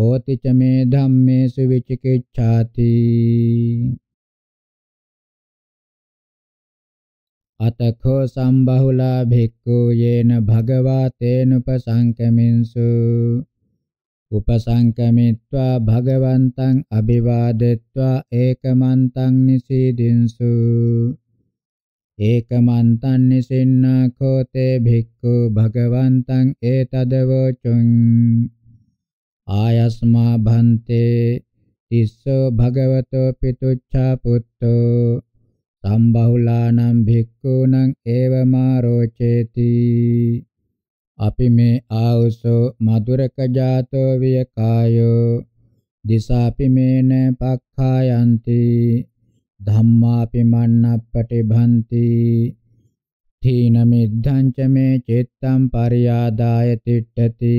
හෝති ච මේ ධම්මේසු විචිකිච්ඡාති අතඛෝ සම්බහුලා භික්ඛු යේන භගවා තේනුපසංකමින්සු උපසංකමිත්වා භගවන්තං අභිවාදෙත්වා ඒකමන්තං නිසීදින්සු ඒකමන්තං නිසින්නා කෝතේ භික්ඛු භගවන්තං ඒතදවචුං ආයස්මා භන්තේ තිස්සෝ භගවතෝ පිතුච්ඡා පුත්තෝ සම්බහුලානම් භික්ඛූනම් ඒවමාරෝචේති අපි මේ ආවසෝ මధుරක ජාතෝ වියකායෝ දිසාපි මේන පක්ඛායන්ති ධම්මාපි මන්නප්පටි භන්ති තීන මිද්ධං ච මේ චිත්තං පරියාදාය තිට්ඨති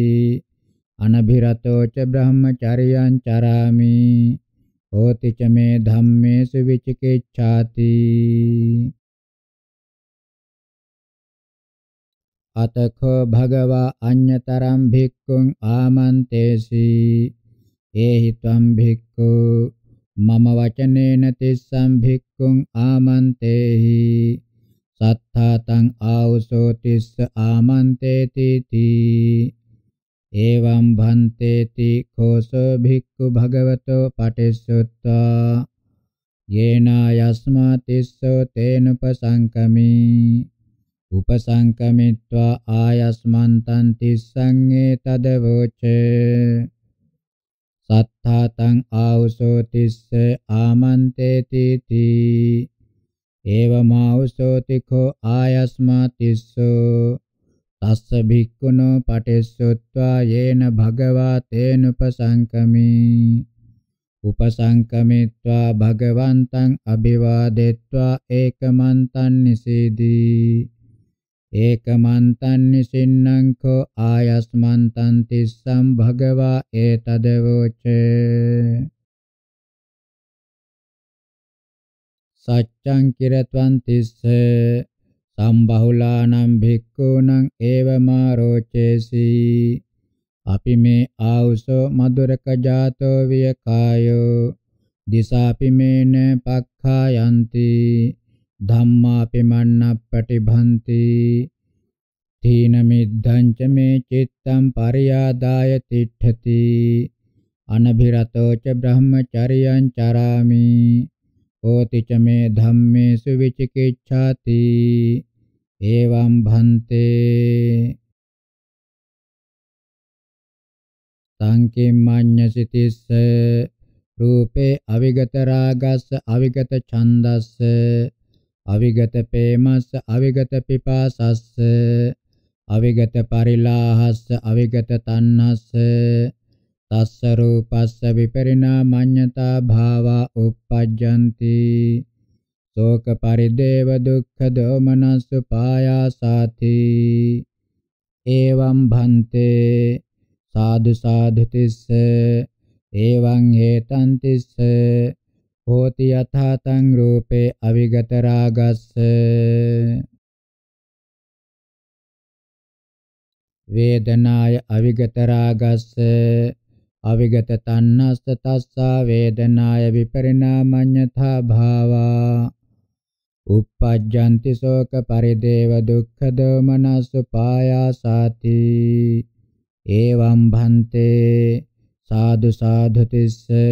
අනභිරතෝ ච බ්‍රහ්මචර්යං චරාමි හෝති ච මේ ධම්මේසු විචිකිච්ඡාති අතඛෝ භගවා අඤ්‍යතරම් භික්ඛුං ආමන්තේසි ඒහි ත්වම් භික්ඛු මම වචනේන තිස්සම් භික්ඛුං ආමන්තේහි සත්තාතං ආවසෝ තිස්ස ආමන්තේති තී එවං භන්තේති කෝසෝ භික්ඛු භගවතෝ පටිසුත්තා යේනා යස්මා තිස්සෝ තේන උපසංකමි උපසංකමිත්වා ආයස්මන්තං තිස්සං ඒතදවෝචේ සත්තාතං ආවසෝ තිස්ස ආමන්තේති තී ඒවමාවසෝ තිඛෝ ආයස්මා තිස්සෝ තස්ස භික්ඛුනෝ පටිස්සොත්වා යේන භගවා තේනුපසංකමි උපසංකමිත්වා භගවන්තං අභිවාදෙත්වා ඒකමන්තං නිසීදී ඒකමන්තං නිසින්නං කෝ ආයස්මන්තං තිස්සම් භගවා ඒතදවෝච සච්ඡං කිරත්වං තිස්ස සම්බහුලානම් භික්ඛූනම් ඒවමාරෝචේසි අපි මේ ආවුසෝ මధుරක ජාතෝ වියකායෝ දිසාපිමේන පක්ඛායන්ති ධම්මාපිමන්නප්පටි භන්ති තීන මිද්ධං ච මේ චිත්තං පරියාදාය තිට්ඨති අනභිරතෝ ච බ්‍රහ්මචරියං චරාමි හෝති ච මේ ධම්මේසු විචිකිච්ඡාති එවං භන්තේ සංකේමඤ්ඤසි තිස්ස රූපේ අවිගත රාගස්ස අවිගත ඡන්දස්ස අවිගත ප්‍රේමස්ස අවිගත පිපාසස්ස අවිගත පරිලාහස්ස අවිගත තණ්හස්ස තස්ස රූපස්ස විපරිණාමඤ්ඤතා භාවා uppajjanti ශෝක පරිදේව දුක්ඛ දෝමනස් පායාසාති එවං භන්තේ සාදු සාදු තිස්ස එවං හේතං තිස්ස හෝති යථා තං රූපේ අවිගත රාගස්ස වේදනාය අවිගත රාගස්ස අවිගත තන්නස්ස තස්සා වේදනාය විපරිණාමඤ්ඤතා භාවා uppajjanti soka parideva dukkha domanassu payasati evam bhante sadu sadhu tisse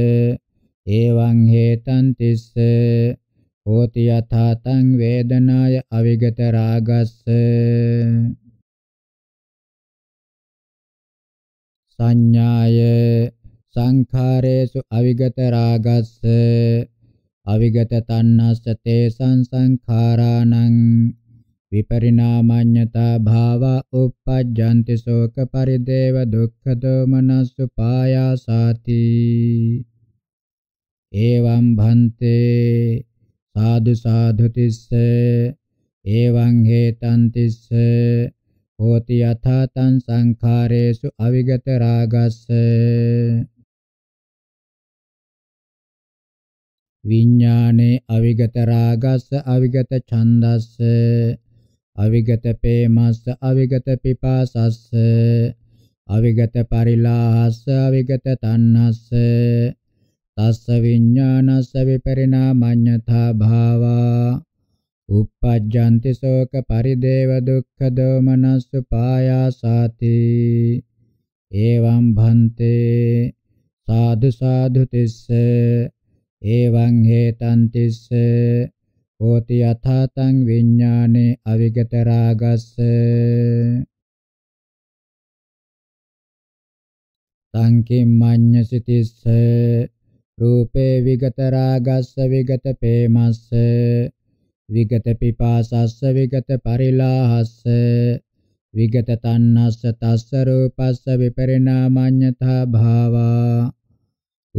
evam hetan tisse hoti yatha tang vedanaya avigata ragassa සංඥාය සංඛාරේසු අවිගත රාගස්ස අවිගත තණ්හස්ස තේසං සංඛාරාණං විපරිණාමඤ්ඤතා භාව උප්පජ්ජන්ති ශෝක පරිදේව දුක්ඛ දෝමනස්සු පායාසාති එවං භන්තේ සාදු සාදු තිස්ස එවං හේතං තිස්ස හෝති යථා තං සංඛාරේසු අවිගත රාගස්ස විඥානේ අවිගත රාගස්ස අවිගත ඡන්දස්ස අවිගත ප්‍රේමස්ස අවිගත පිපාසස්ස අවිගත පරිලාහස්ස අවිගත තණ්හස්ස තස්ස විඥානස්ස විපරිණාමඤ්ඤතා භාවා uppajjanti soka parideva dukkha domanassu payasati evam bhante sadhu sadhu tisse evam hetan tisse hoti yathatang viññāne avigata rāgassa සංකින් මඤ්ඤසි Tissa රූපේ විගත රාගස්ස විගත ප්‍රේමස්ස විගත පිපාසස්ස විගත පරිලාහස්ස විගත තන්නස්ස තස්ස රූපස්ස විපරිණාමඤ්ඤතා භාවා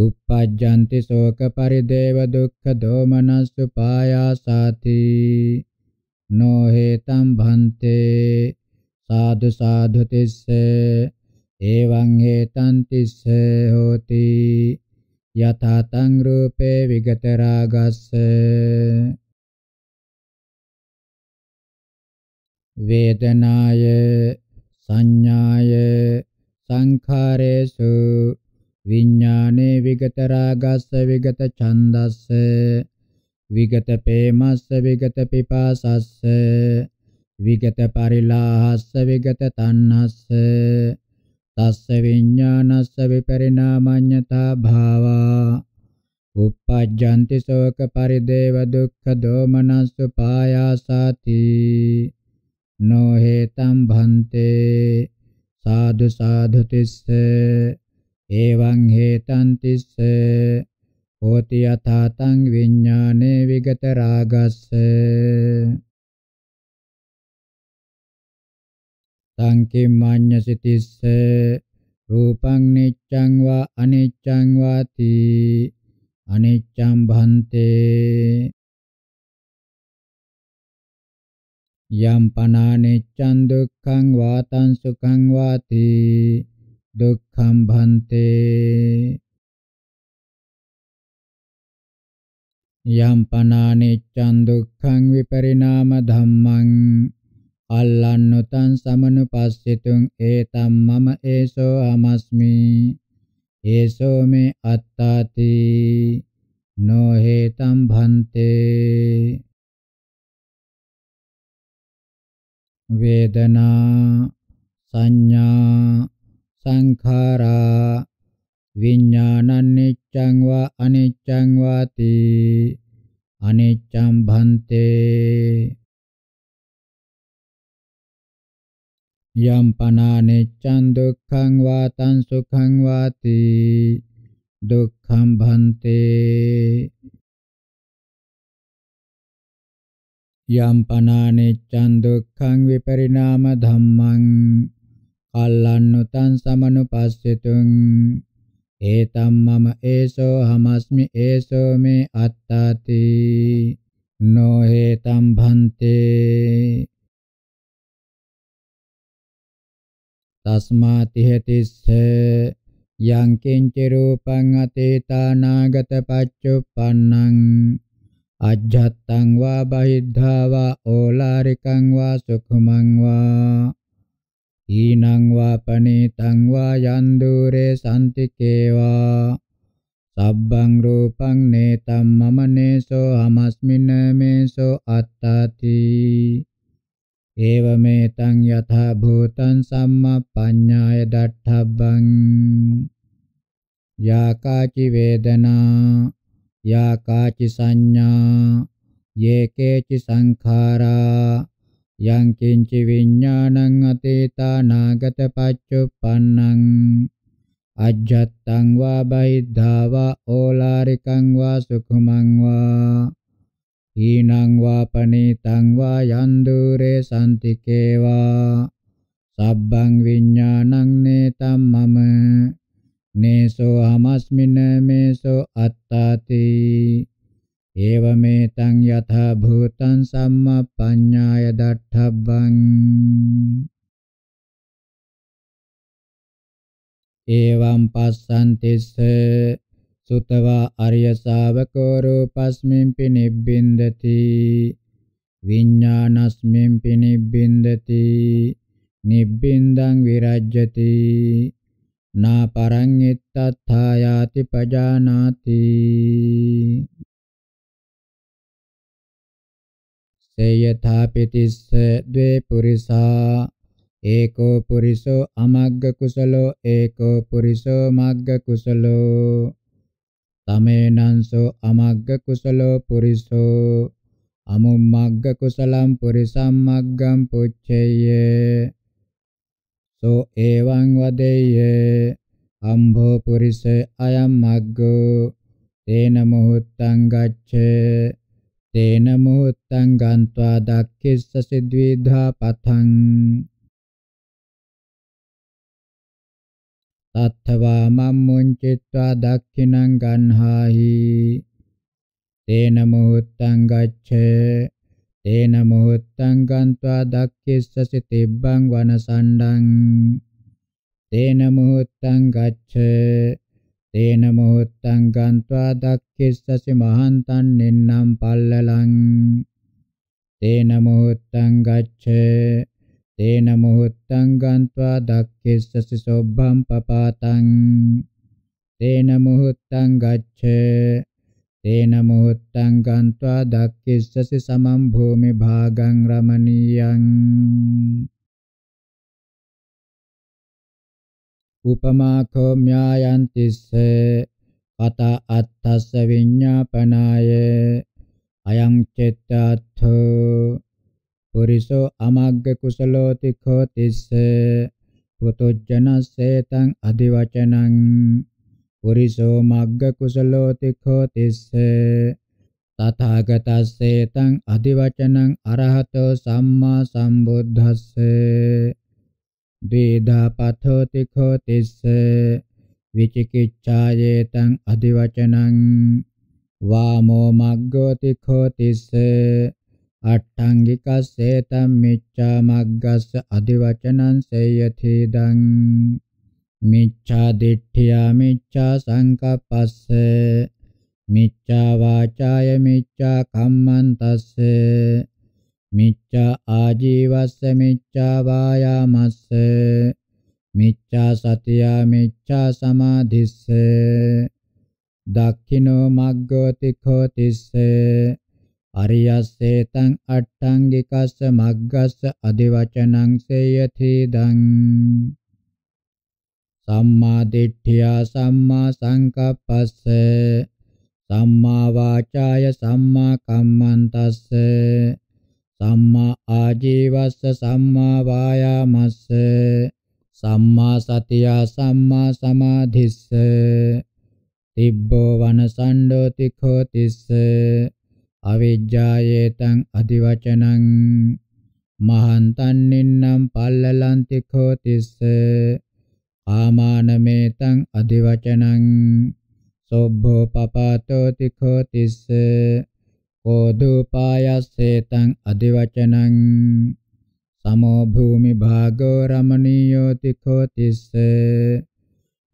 uppajjanti shoka parideva dukkha domanassu payasati no hetam bhante sadhu sadhu tisse evaṁ hetam tisse hoti යථාතං රූපේ විගත රාගස්ස වේදනාය සංඥාය සංඛාරේසු විඥානේ විගත රාගස්ස විගත ඡන්දස්ස විගත ප්‍රේමස්ස විගත පිපාසස්ස විගත පරිලාහස්ස විගත තණ්හස්ස තස්ස විඥානස්ස විපරිණාමඤ්ඤතා භාවා uppajjanti shoka parideva dukkha domanassu payasati no hetam bhante sadhu sadhu tisse evaṃ hetan tisse hoti yathātaṃ viññāne vigata rāgassa taṃ kiṃ maññasi tisse rūpaṃ niccaṃ va aniccaṃ vāti අනිච්ඡම් භන්තේ යම් පනානෙච්ඡන් දුක්ඛං වාතං සුඛං වාති දුක්ඛං භන්තේ යම් පනානෙච්ඡන් දුක්ඛං විපරිණාම ධම්මං අල්ලන්නුතං සමනුපස්සිතුං ඒතම් මම ඒසෝ අමස්මි ඒසෝ මේ අත්තාති නොහෙතම් භන්තේ වේදනා සංඥා සංඛාරා විඥානනිච්ඡං වා අනිච්ඡං වාති අනිච්ඡං භන්තේ යම් පනානිච්ඡං දුක්ඛං වා තං සුඛං වාති දුක්ඛං භන්තේ යම් පනානෙච්ඡන් දුක්ඛං විපරිණාම ධම්මං කල්ලන්නුතං සමනුපස්සෙතුං ඒතම් මම ඒසෝ හමස්මි ඒසෝ මේ අත්තාති නෝ හේතම් භන්තේ තස්මාති හතිස්ස යං කිංච රූපං අතීතානාගත පච්චුප්පන්නං අජ්ජත්තං වා බහිද්ධා වා ඕලාරිකං වා සුඛමං වා ඊනං වා පනේතං වා යන් දුරේ සම්තිකේවා සබ්බං රූපං නේතම් මම නේසෝ හමස්මින මේසෝ අත්තාති ඒවමෙතං යථා භූතං සම්මප්පඤ්ඤාය දට්ඨබ්බං යාකාචි වේදනා या काचि संज्ञा ये केचि संखारा යං කිංචි විඥානං අතීතානාගත පච්චුප්පන්නං අජ්ජත්තං වා බහිද්ධා වා ඕලාරිකං වා සුඛමං වා ඊනං වා පනීතං වා යන් දුරේ සම්තිකේවා සබ්බං විඥානං නේතම් මම නේසෝ අහමස්මින මේසෝ අත්තාති ඒවමෙතං යථා භූතං සම්මප්පඤ්ඤාය දට්ඨබ්බං ඒවම් පස්සන්තිස්ස සුතවා අරිය ශාවකෝ රූපස්මින්පි නිබ්බින්දති විඥානස්මින්පි නිබ්බින්දති නිබ්බින්දං විරජ්‍යති නාපරං ittatthaයාති පජානාති සේයථා පිතිස්ස ද්වේ පුරිසා ඒකෝ පුරිසෝ අමග්ග කුසලෝ ඒකෝ පුරිසෝ මග්ග කුසලෝ තමේනංසෝ අමග්ග කුසලෝ පුරිසෝ අමුම්මග්ග කුසලම් පුරිසම් මග්ගම් පුච්චේය සෝ එවං වදෙය්‍ය අම්භෝ පුරිස අයම් මග්ගෝ තේන මොහොත්තං ගච්ඡේ තේන මොහොත්තං ගන්්වා දක්ඛිස්ස සිද්විධා පතං තත්ථවා මම්මුං චිත්වා දක්ඛිනං ගන්හාහි තේන මොහොත්තං ගච්ඡේ තේන මොහොත්තං ගන්්වා දක්ඛිස්සසි තිබ්බං වනසණ්ඩං තේන මොහොත්තං ගච්ඡ තේන මොහොත්තං ගන්්වා දක්ඛිස්සසි මහන්තං නින්නම් පල්ලලං තේන මොහොත්තං ගච්ඡ තේන මොහොත්තං ගන්්වා දක්ඛිස්සසි සොබ්බං පපාතං තේන මොහොත්තං ගච්ඡ තේන මොහොත්තං ගන්්වා දක්ඛිස්සසි සමම් භූමි භාගං රමණීයං උපමා කෝම්‍යායන්තිස්ස පත අත්තස්ස විඤ්ඤාපනාය අයං චෙත්තාත්ථෝ පුරිසෝ අමග්ග කුසලෝති කෝතිස්ස පුතොජ්ජනසේතං අදිවචනං පුරිසෝ මග්ග කුසලෝ තිඛෝ තිස්ස තථාගතස්සේ තං අදිවචනං අරහතෝ සම්මා සම්බුද්දස්ස වේදා පතෝ තිඛෝ තිස්ස විචිකිච්ඡායේ තං අදිවචනං වාමෝ මග්ගෝ තිඛෝ තිස්ස අට්ඨංගිකස්සේ තම් මිච්ඡා මග්ගස්ස අදිවචනං සේයති දං මිච්ඡා දිට්ඨියා මිච්ඡා සංකප්පස්ස මිච්ඡා වාචාය මිච්ඡා කම්මන්තස්ස මිච්ඡා ආජීවස්ස මිච්ඡා වායාමස්ස මිච්ඡා සතියා මිච්ඡා සමාධිස්ස දක්ඛිනෝ මග්ගෝ තිඛෝ තිස්ස අරියස්සේතං අට්ඨංගිකස්ස මග්ගස්ස අදිවචනං සේයති දං සම්මා දිට්ඨියා සම්මා සංකප්පස්ස සම්මා වාචාය සම්මා කම්මන්තස්ස සම්මා ආජීවස්ස සම්මා වායාමස්ස සම්මා සතියා සම්මා සමාධිස්ස තිබ්බෝ වනසණ්ඩෝ තිඛෝ තිස්ස අවිජ්ජායේතං අදිවචනං මහන්තන් නින්නම් පල්ලලන්ති කෝතිස්ස ආමානමේතං අදිවචනං සොබ්බෝ පපාතෝ තිඛෝ තිස්ස කෝදුපායස්සේතං අදිවචනං සමෝ භූමි භාගෝ රමණීයෝ තිඛෝ තිස්ස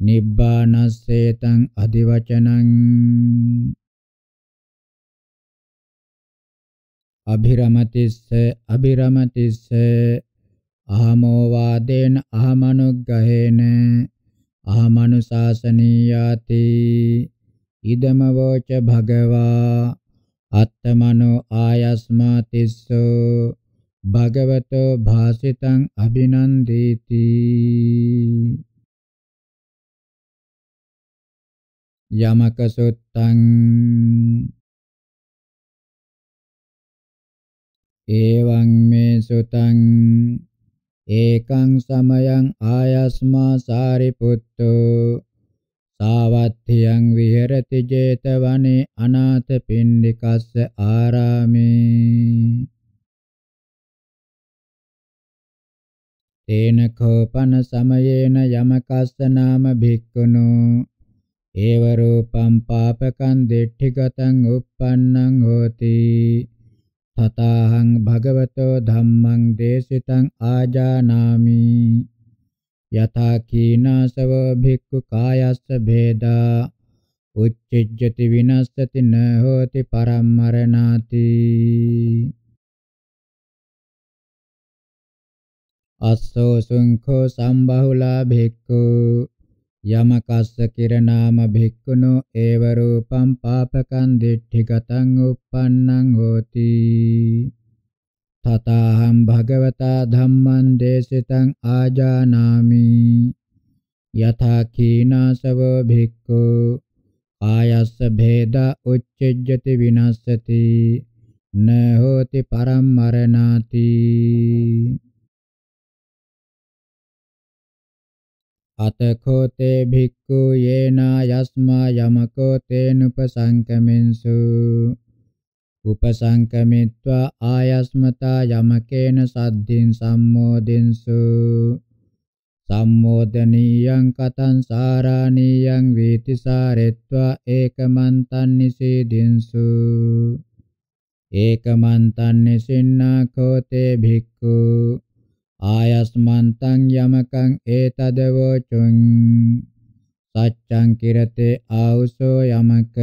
නිබ්බානස්සේතං අදිවචනං අභිරමතිස්ස අභිරමතිස්ස අහමෝ වාදේන අහමනුග්ගහේන අහමනුසාසනීයාති ඉදම වෝච භගවා අත්තමනෝ ආයස්මා තිස්සෝ භගවතෝ භාසිතං අභිනන්දේති යමක සුත්තං එවං මේ සුතං ඒකං සමයං ආයස්මා සාරිපුත්තෝ සාවත්ථියං විහෙරති 제තවනේ අනාථ පින්ඩිකස්ස ආරාමේ තේන කෝපන සමයේන යමකස්ස නාම භික්ඛුනෝ ඒව රූපං පාපකං දෙට්ඨිගතං uppannං හෝති තතහං භගවතෝ ධම්මං දේශිතං ආජානාමි යතා කීනාසව භික්ඛු කායස්ස භේදා උච්චෙජ්ජති විනස්සති න හෝති පරම්මරණාති අස්සෝ සුංඛෝ සම්බහුලා භික්ඛු යමකස්ස කිරණාම භික්ඛුනෝ ඒව රූපං පාපකං දිට්ඨිගතං uppannං හෝති තතහං භගවතා ධම්මං දේශිතං ආජානාමි යථා කීනාසවෝ භික්ඛු ආයස්ස භේද උච්චෙජ්ජති විනස්සති නහෝති පරම් මරණාති අතකෝ තේ භික්ඛු යේනා යස්මා යමකෝ තේනුපසංකමින්සු උපසංකමිත්වා ආයස්මතා යමකේන සද්ධින් සම්මෝදින්සු සම්මෝදනීයං කතං සාරාණීයං වේති සාරෙත්වා ඒකමන්තං නිසීදින්සු ඒකමන්තං නිසින්නා කෝතේ භික්ඛු ආයස්මන්තං යමකං ඒතදවචුං සච්ඡං කිරතේ ආවුසෝ යමක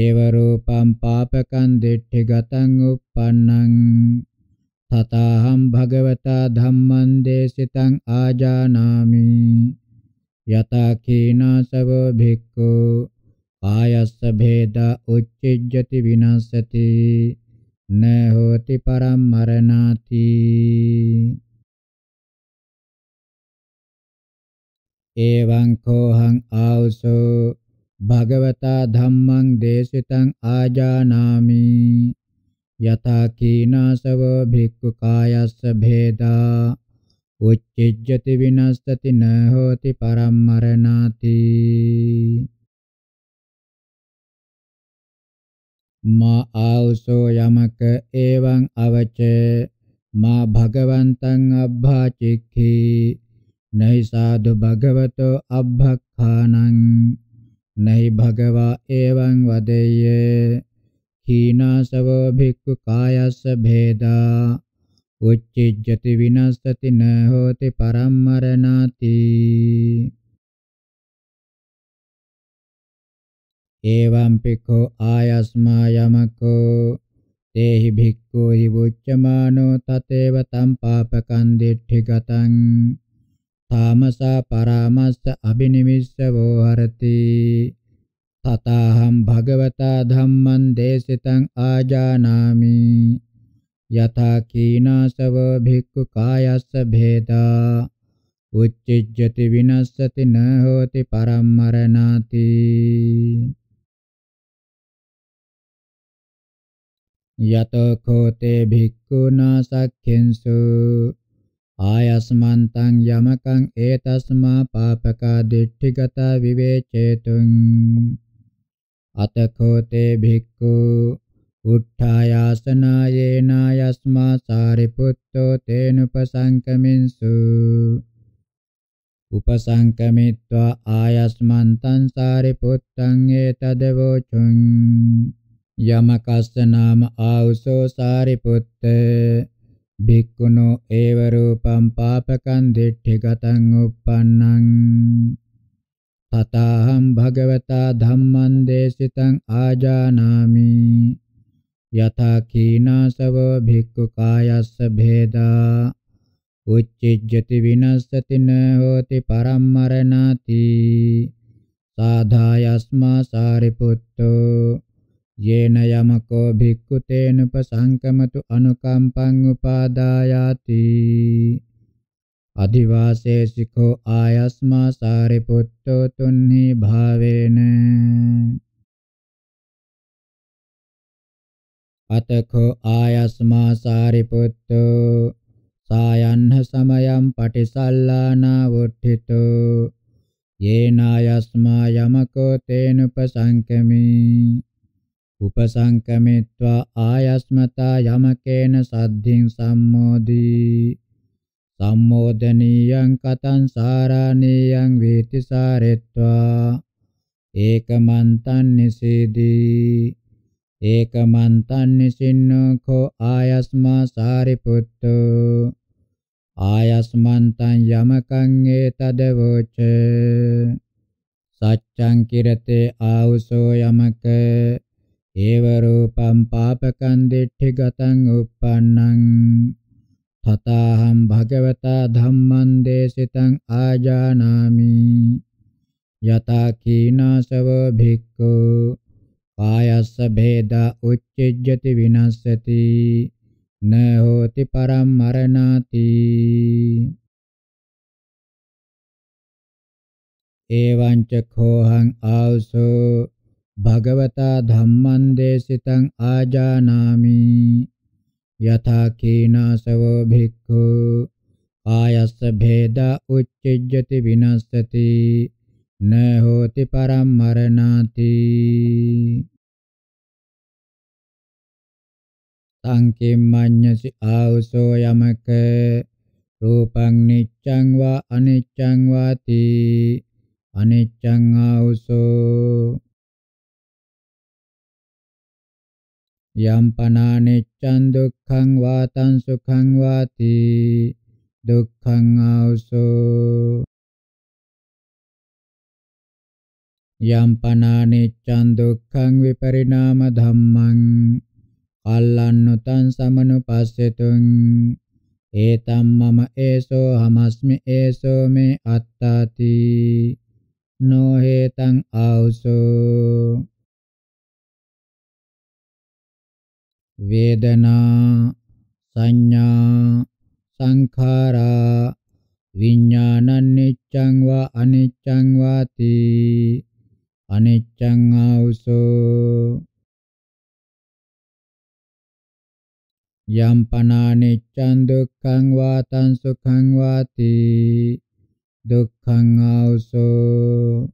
ඒව රූපං පාපකං දිට්ඨිගතං uppannං තතහම් භගවතා ධම්මං දේශිතං ආජානාමි යතකීනසව භික්ඛු පායස්ස භේද උච්චිජ්ජති විනස්සති न होति परं मरणाति एवं कोऽहं ආවසෝ භගවතා ධම්මං දේශිතං ආජානාමි යතා කීනාසවෝ භික්ඛු කායස්ස භේදා උච්චිජ්ජති විනස්සති න හෝති පරම් මරණාති මා ආවසෝ යමක එවං අවචේ මා භගවන්තං අබ්භාචික්ඛි නහි සාදු භගවතෝ අබ්භක්ඛානං නහි භගවා එවං වදෙය්‍ය හීනාසවෝ භික්ඛු කායස්ස භේදා උච්චිජ්ජති විනස්සති නහෝති පරම්මරණාති एवं पिको आयस्मा यमको तेहि भिक्खो हि वुच्यमानो ततेव तं पापकं दिठ्ठिगतं तामसा परामस्स अभिनिमिष्य वो हरति तताहं भगवता धम्मं देशितं आजानामि यथा कीनासव भिक्खु कायस्य भेदा उच्चिज्यति विनश्यति न होति परं मरणाति යතෝ කෝතේ භික්ඛුනා සක්ඛින්සු ආයස්මන්තං යමකං ඒතස්මා පාපකා දිට්ඨිගත විවේචේතුං අතකෝතේ භික්ඛු උත්ථායාසනායේනායස්මා සාරිපුත්තෝ තේනුපසංකමින්සු උපසංකමිත්වා ආයස්මන්තං සාරිපුත්තං ඒතදවෝචුං යමකස්ස නාම ආවුසෝ සාරිපුත්ත භික්ඛුනෝ ඒව රූපං පාපකං දිට්ඨිගතං uppannං තතහං භගවතා ධම්මං දේශිතං ආජානාමි යතා කීනාසව භික්ඛු කායස්ස භේදා උච්චිජ්ජති විනස්සති නෝති පරම්මරණාති සාධායස්මා සාරිපුත්තෝ යේන යමකෝ භික්ඛු තේන උපසංකමතු අනුකම්පං උපාදායාති අදිවාසේසිකෝ ආයස්මා සාරිපුත්තෝ තුන්හි භාවේන අතකෝ ආයස්මා සාරිපුත්තෝ සායන්හ සමයම් පටිසල්ලානා වුට්ඨිතෝ යේනායස්මා යමකෝ තේන උපසංකමී උපසංකමිත්වා ආයස්මතා යමකේන සද්ධින් සම්මෝදී සම්මෝදනීයං කතං සාරාණීයං වේති සාරෙත්වා ඒකමන්තං නිසීදී ඒකමන්තං නිසින්නෝ කෝ ආයස්මා සාරිපුත්තෝ ආයස්මන්තං යමකං ඒතදවෝච සච්ඡං කිරතේ ආවුසෝ යමක ඒව රූපම් පාපකං දිට්ඨි ගතං uppannං තතහම් භගවතා ධම්මං දේශිතං ආජානාමි යතා කීනාසව භික්ඛු කායස්ස භේදා උච්චෙජ්ජති විනස්සති න හෝති පරම් මරණාති එවං ච කෝහං ආවසෝ භගවතා ධම්මං දේශිතං ආජානාමි යථා කීනාසවෝ භික්ඛු ආයස්ස භේද උච්චජ්ජති විනස්සති න හෝති පරම් මරණාති සංකේම් මඤ්ඤසි ආවසෝ යමක රූපං නිච්ඡං වා අනිච්ඡං වාති අනිච්ඡං ආවසෝ යම් පනානෙච්ඡන් දුක්ඛං වාතං සුඛං වාති දුක්ඛං ආවසෝ යම් පනානෙච්ඡන් දුක්ඛං විපරිණාම ධම්මං කල්ලන්නුතං සමනුපස්සෙතුං ඒතම් මම ඒසෝ හමස්මි ඒසෝ මේ අත්තාති නොහෙතං ආවසෝ වේදනා සංඥා සංඛාරා විඥානං නිච්ඡං වා අනිච්ඡං වාති අනිච්ඡං ආවසෝ යම් පනානිච්ඡං දුක්ඛං වාතං සුඛං වාති දුක්ඛං ආවසෝ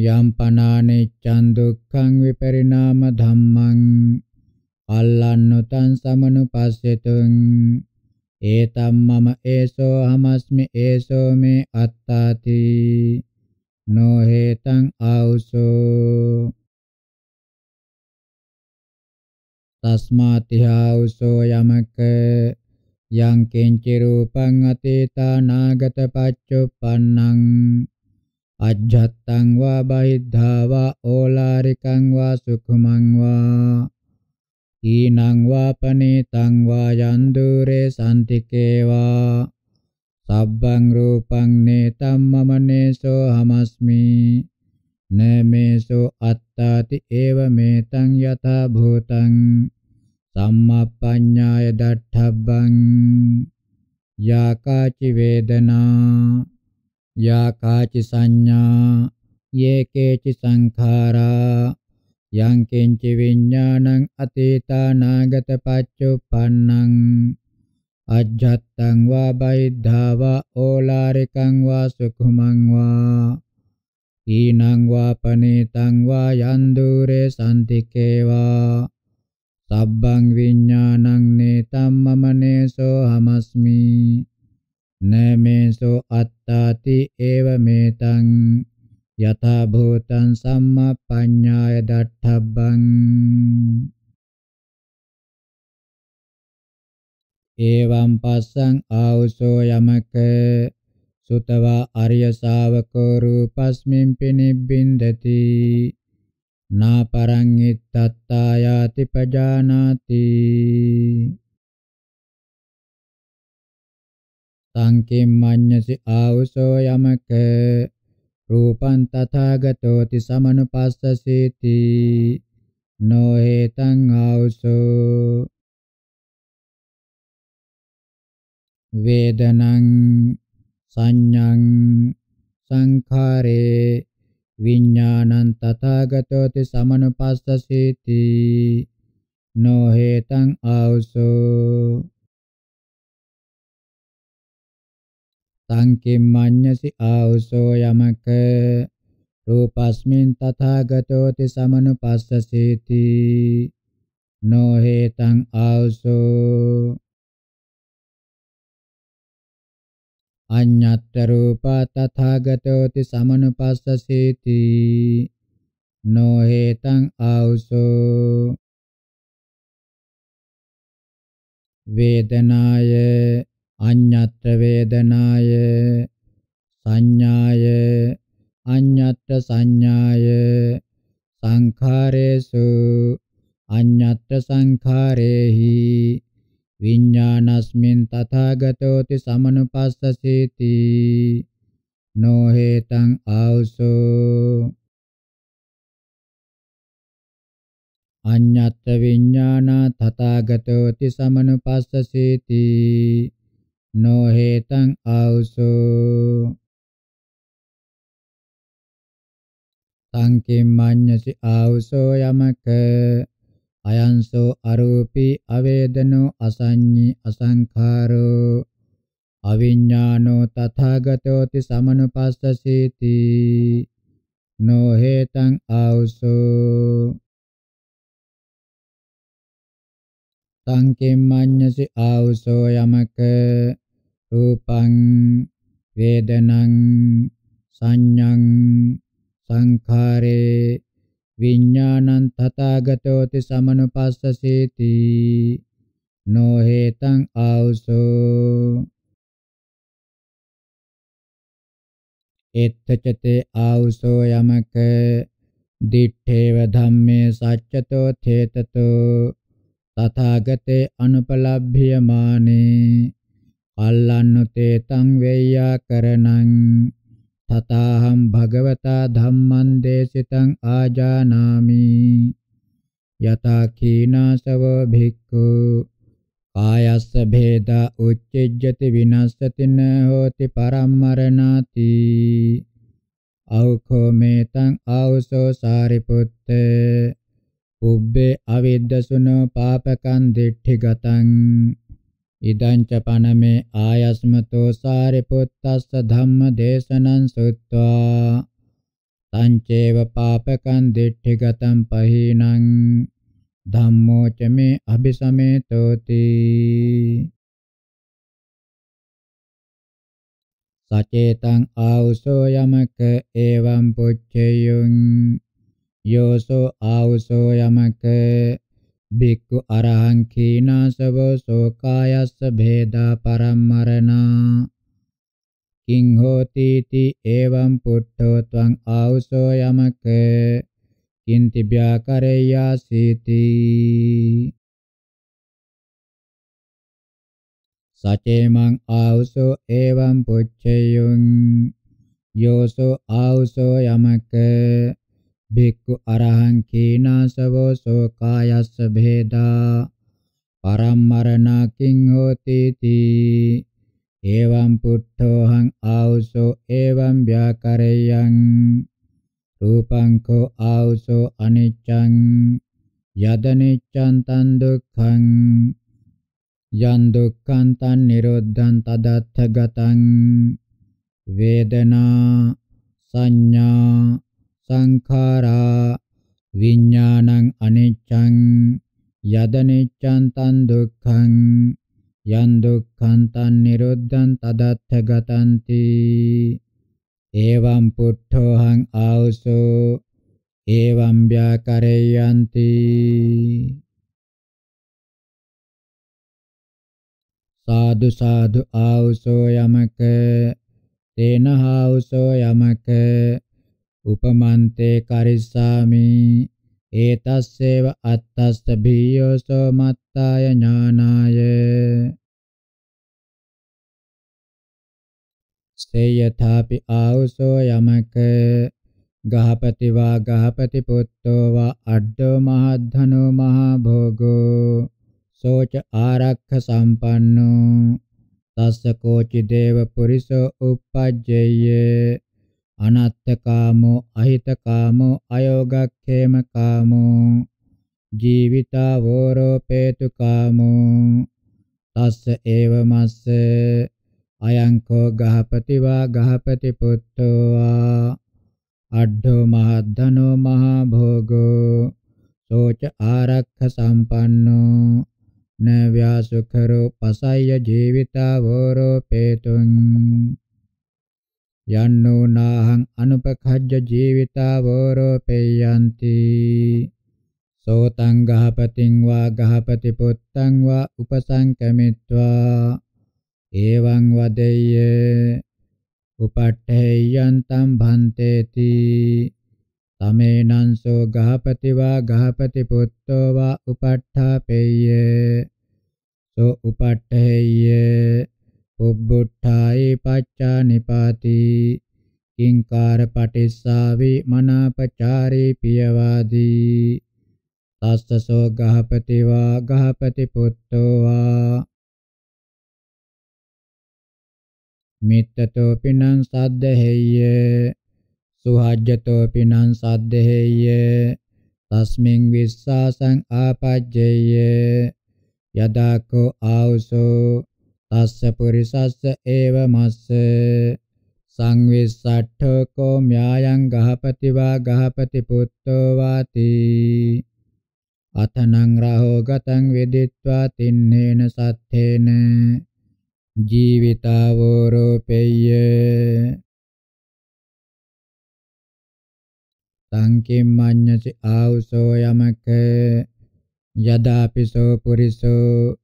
යම් පනානෙච්ඡන් දුක්ඛං විපරිණාම ධම්මං අල්ලන්නුතං සමනුපස්සෙතුං ඒතම් මම ඒසෝ හමස්මි ඒසෝ මේ අත්තාති නෝ හේතං ආවුසෝ තස්මාති ආවුසෝ යමක යං කිංචි රූපං අතීතා නාගත පච්චුප්පන්නං අජ්ජත්තං වා බහිද්ධා වා ඕලාරිකං වා සුඛමං වා ඊනං වා පනේතං වා යන් දුරේ සම්තිකේවා සබ්බං රූපං නේතම් මම නේසෝ හමස්මි නමේසෝ අත්තාති ඒව මේතං යථා භූතං සම්මප්පඤ්ඤාය දට්ඨබ්බං යාකාචි වේදනා යා කාචි සංඥා යේ කේචි සංඛාරා යං කිංචි විඥානං අතීතානාගත පච්චුප්පන්නං අජ්ජත්තං වා බයිද්ධා වා ඕලාරිකං වා සුඛමං වා ඊනං වා පනේතං වා යන් දුරේ සම්තිකේවා සබ්බං විඥානං නේතම් මමනේසෝ හමස්මි නමේසෝ අත්තාති ඒව මේතං යථා භූතං සම්මප්පඤ්ඤාය දට්ඨබ්බං එවං පස්සං ආවසෝ යමක සුතවා ආර්ය ශාවකෝ රූපස්මින් පිනිබ්බින්දති නාපරං ඉත්තත්තායාති පජානාති තං කිම්මඤ්ඤසි ආවසෝ යමක රූපං තථාගතෝති සමනුපස්සසීති නොහෙතං ආවසෝ වේදනං සංඤං සංඛාරේ විඥානං තථාගතෝති සමනුපස්සසීති නොහෙතං ආවසෝ තං කිම්මඤ්ඤසි ආවසෝ යමක රූපස්මින් තථාගතෝති සමනුපස්සසීති නොහෙතං ආවසෝ අඤ්ඤත්ත රූප තථාගතෝති සමනුපස්සසීති නොහෙතං ආවසෝ වේදනාය අඤ්ඤත්‍ර වේදනාය සංඥාය අඤ්ඤත්‍ර සංඥාය සංඛාරේසු අඤ්ඤත්‍ර සංඛාරේහි විඤ්ඤාණස්මින් තථාගතෝති සමනුපස්සසීති නොහෙතං ආවසෝ අඤ්ඤත්ත විඤ්ඤාණා තථාගතෝති සමනුපස්සසීති no hetang auso tangkim maññasi auso yamaka අයංසෝ අරූපී අවේදනෝ අසඤ්ඤී අසංඛාරෝ අවිඥානෝ තථාගතෝති සමනුපස්සසීති නොහෙතං ආවසෝ තං කිම්මඤ්ඤසි ආවසෝ යමක රූපං වේදනං සංඤං සංඛාරේ විඥානං තථාගතෝති සමනුපස්සසීති නොහෙතං ආවසෝ එත්තචතේ ආවසෝ යමක දිත්තේව ධම්මේ සච්චතෝ තේතතෝ තථාගතේ අනුපලබ්භියමානේ කල්ලන්නුතේ තං වේයා කරණං තථාහම් භගවතා ධම්මං දේශිතං ආජානාමි යතා කීනාසවෝ භික්ඛු කායස්ස භේදා උච්චෙජ්ජති විනස්සති න හෝති පරම්මරණාති අවඛෝ මේතං ආවසෝ සාරිපුත්තේ උබ්බේ අවිද්දසුනෝ පාපකං දිට්ඨිගතං ඉදං ච පනමේ ආයස්මතෝ සාරිපුත්තස්ස ධම්ම දේශනං සුත්වා සංචේව පාපකං දිට්ඨිගතං පහීනං ධම්මෝ ච මේ අபிසමේතෝති සචේතං ආවුසෝ යමක එවං පුච්චේයං යෝසෝ ආවුසෝ යමක බික්කු අරහං කීනාසවෝ සෝකායස්ස භේදා පරම්මරණා කිං හෝති ති එවං පුට්ඨෝ ත්වං ආවුසෝ යමක කින්ති ව්‍යාකරේයාසීති සචේමං ආවුසෝ එවං පුච්චයුං යෝසෝ ආවුසෝ යමක භික්ඛු අරහං කීනාසවෝ සෝකායස්ස භේදා පරම්මරණා කිං හෝති තී එවං පුට්ඨෝහං ආවුසෝ එවං ව්‍යාකරේයං රූපං කෝ ආවුසෝ අනිච්ඡං යදනිච්ඡං තන් දුක්ඛං යන් දුක්ඛං තන් නිරෝධං තදත්ථ ගතං වේදනා සංඥා සංඛාරා විඥානං අනිච්ඡං යදනිච්ඡං තන් දුක්ඛං යන් දුක්ඛං තන් නිරෝධං තදත්ථ ගතන්ති එවං පුට්ඨෝහං ආවසෝ එවං ව්‍යාකරයන්ති සාදු සාදු ආවසෝ යමක තේනහාවසෝ යමක උපමන්තේ කරිස්සාමි ඒතස්සේව අත්තස්ස භීයෝසෝ මත්තාය ඥානාය සේයථාපි ආවුසෝ යමක ගහපති වා ගහපති පුত্তෝ වා අඩ්ඩෝ මහද්ධනෝ මහා භෝගෝ සෝච ආරක්ඛ සම්පන්නෝ තස්ස කෝචි දේව පුරිසෝ uppajjeye අනත්තකාමෝ අහිතකාමෝ අයෝගක්ඛේමකාමෝ ජීවිතාවෝරෝපේතුකාමෝ තස්ස ඒව මස්ස අයංකෝ ගහපති වා ගහපති පුත්තෝ වා අඩ්ඩෝ මහද්ධනෝ මහා භෝගෝ සෝච ආරක්ඛ සම්පන්නෝ න ව්‍යාසුකරෝ පසය්‍ය ජීවිතාවෝරෝපේතුං යන්නෝ නාහං අනුපඛජ්ජ ජීවිතා වෝරෝපේයන්ති සෝතං ගහපතින් වා ගහපති පුත්තං වා උපසංකමිත්වා එවං වදෙය්‍ය උපට්ඨේයන්තම් භන්තේති තමේනං සෝ ගහපති වා ගහපති පුත්තෝ වා උපට්ඨාපේය සෝ උපට්ඨේය උබ්බුට්ඨාය පච්චා නිපාති කිංකාර පටිස්සාවේ මනාපචාරේ පියවාදී තස්සසෝ ගහපති වා ගහපති පුත්තෝ වා මිත්තතෝ පිනං සද්දහෙය්‍ය සුහජ්ජතෝ පිනං සද්දහෙය්‍ය තස්මින් විස්සාසං ආපජ්ජේය යදාකෝ ආවසෝ තස්ස පුරිසස්ස ඒව මස්ස සංවිස්සට්ඨෝ කෝ ම්‍යායං ගහපති වා ගහපති පුත්තෝ වාති අතනං රහෝ ගතං වෙදිත්වා තින්නේන සත්තේන ජීවිතාවෝ රෝපෙය්‍ය සංකෙම් මඤ්ඤසි ආවසෝ යමක යදාපිසෝ පුරිසෝ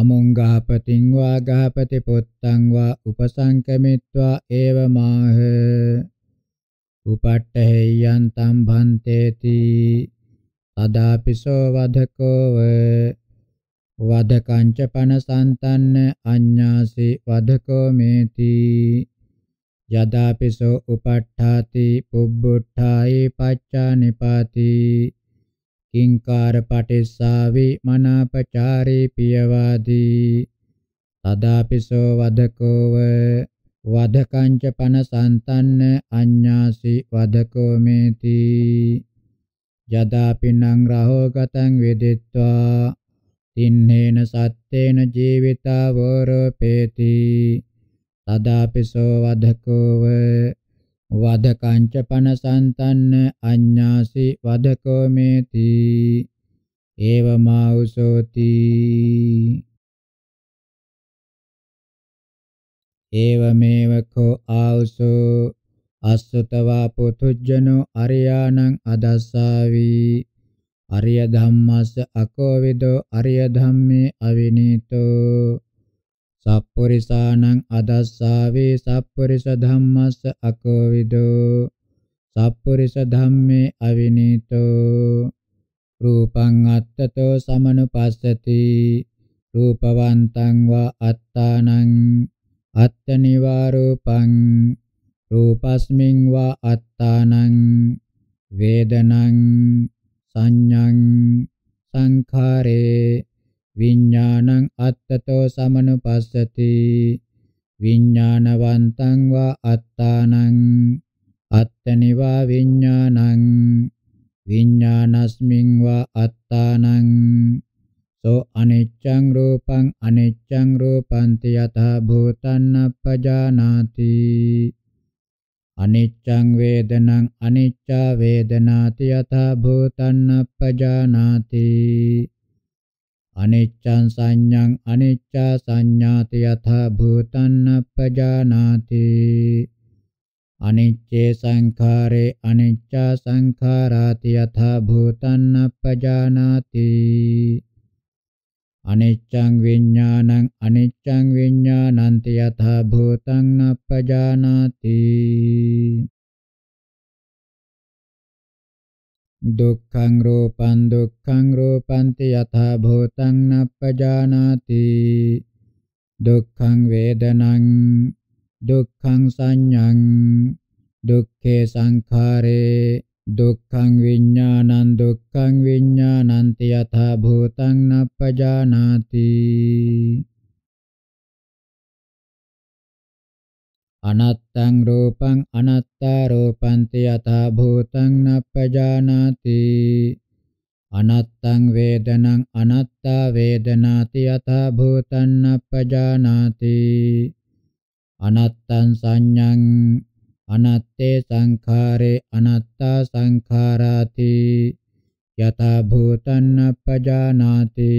අමුංගහපතින් වා ගහපති පුත්තං වා උපසංකමිත්වා ඒව මාහ උපට්ඨේයං තම් භන්තේති තදාපිසෝ වදකෝව වදකංච පනසන්තන්න අඤ්ඤාසි වදකෝ මේති යදාපිසෝ උපට්ඨාති පුබ්බුට්ඨායි පච්චානිපාති කිංකාර පටිස්සාවේ මනාපචාරේ පියවාදී තදාපිසෝ වදකෝව වදකංච පන සන්තන්න අඤ්ඤාසි වදකෝ මේති යදාපිනං රහෝගතං වෙදිත්වා තින්නේන සත්තේන ජීවිතා වරෝපේති තදාපිසෝ වදකෝව වදකංච පනසන්තන්න අඤ්ඤාසි වදකෝ මේති ඒවමාඋසෝති ඒවමේවකෝ ආඋසෝ අස්සතවා පුතුජ්ජනෝ අරියාණං අදස්සාවි අරිය ධම්මස්ස අකෝවිදෝ අරිය ධම්මේ අවිනීතෝ සප්පුරිසානං අදස්සාවේ සප්පුරිස ධම්මස්ස අකෝවිදෝ සප්පුරිස ධම්මේ අවිනීතෝ රූපං අත්තතෝ සමනුපස්සති රූපවන්තං වා අත්තානං අත්තනිවාරූපං රූපස්මින් වා අත්තානං වේදනං සංඤං සංඛාරේ විඥානං අත්තතෝ සමනුපස්සති විඥානවන්තං වා අත්තානං අත්තනිවා විඥානං විඥානස්මින් වා අත්තානං සෝ අනිච්ඡං රූපං අනිච්ඡං රූපං තියතහ භූතං අපජානාති අනිච්ඡං වේදනං අනිච්ඡා වේදනාති යථා භූතං අපජානාති අනිච්ඡං සංඤං අනිච්ඡා සංඥාති යථා භූතං අපජානාති අනිච්චේ සංඛාරේ අනිච්ඡා සංඛාරාති යථා භූතං අපජානාති අනිච්ඡං විඥානං අනිච්ඡං විඥානන්ති යථා භූතං අපජානාති දුක්ඛං රූපං දුක්ඛං රූපන්ති යථා භූතං නප්පජානාති දුක්ඛං වේදනං දුක්ඛං සංඤං දුක්ඛේ සංඛාරේ දුක්ඛං විඥානං දුක්ඛං විඥානන්ති යථා භූතං නප්පජානාති අනත්තං රූපං අනත්තා රූපං තියතා භූතං නප්පජානාති අනත්තං වේදනං අනත්තා වේදනාති යතා භූතං නප්පජානාති අනත්තං සංඤං අනත්තේ සංඛාරේ අනත්තා සංඛාරාති යතා භූතං නප්පජානාති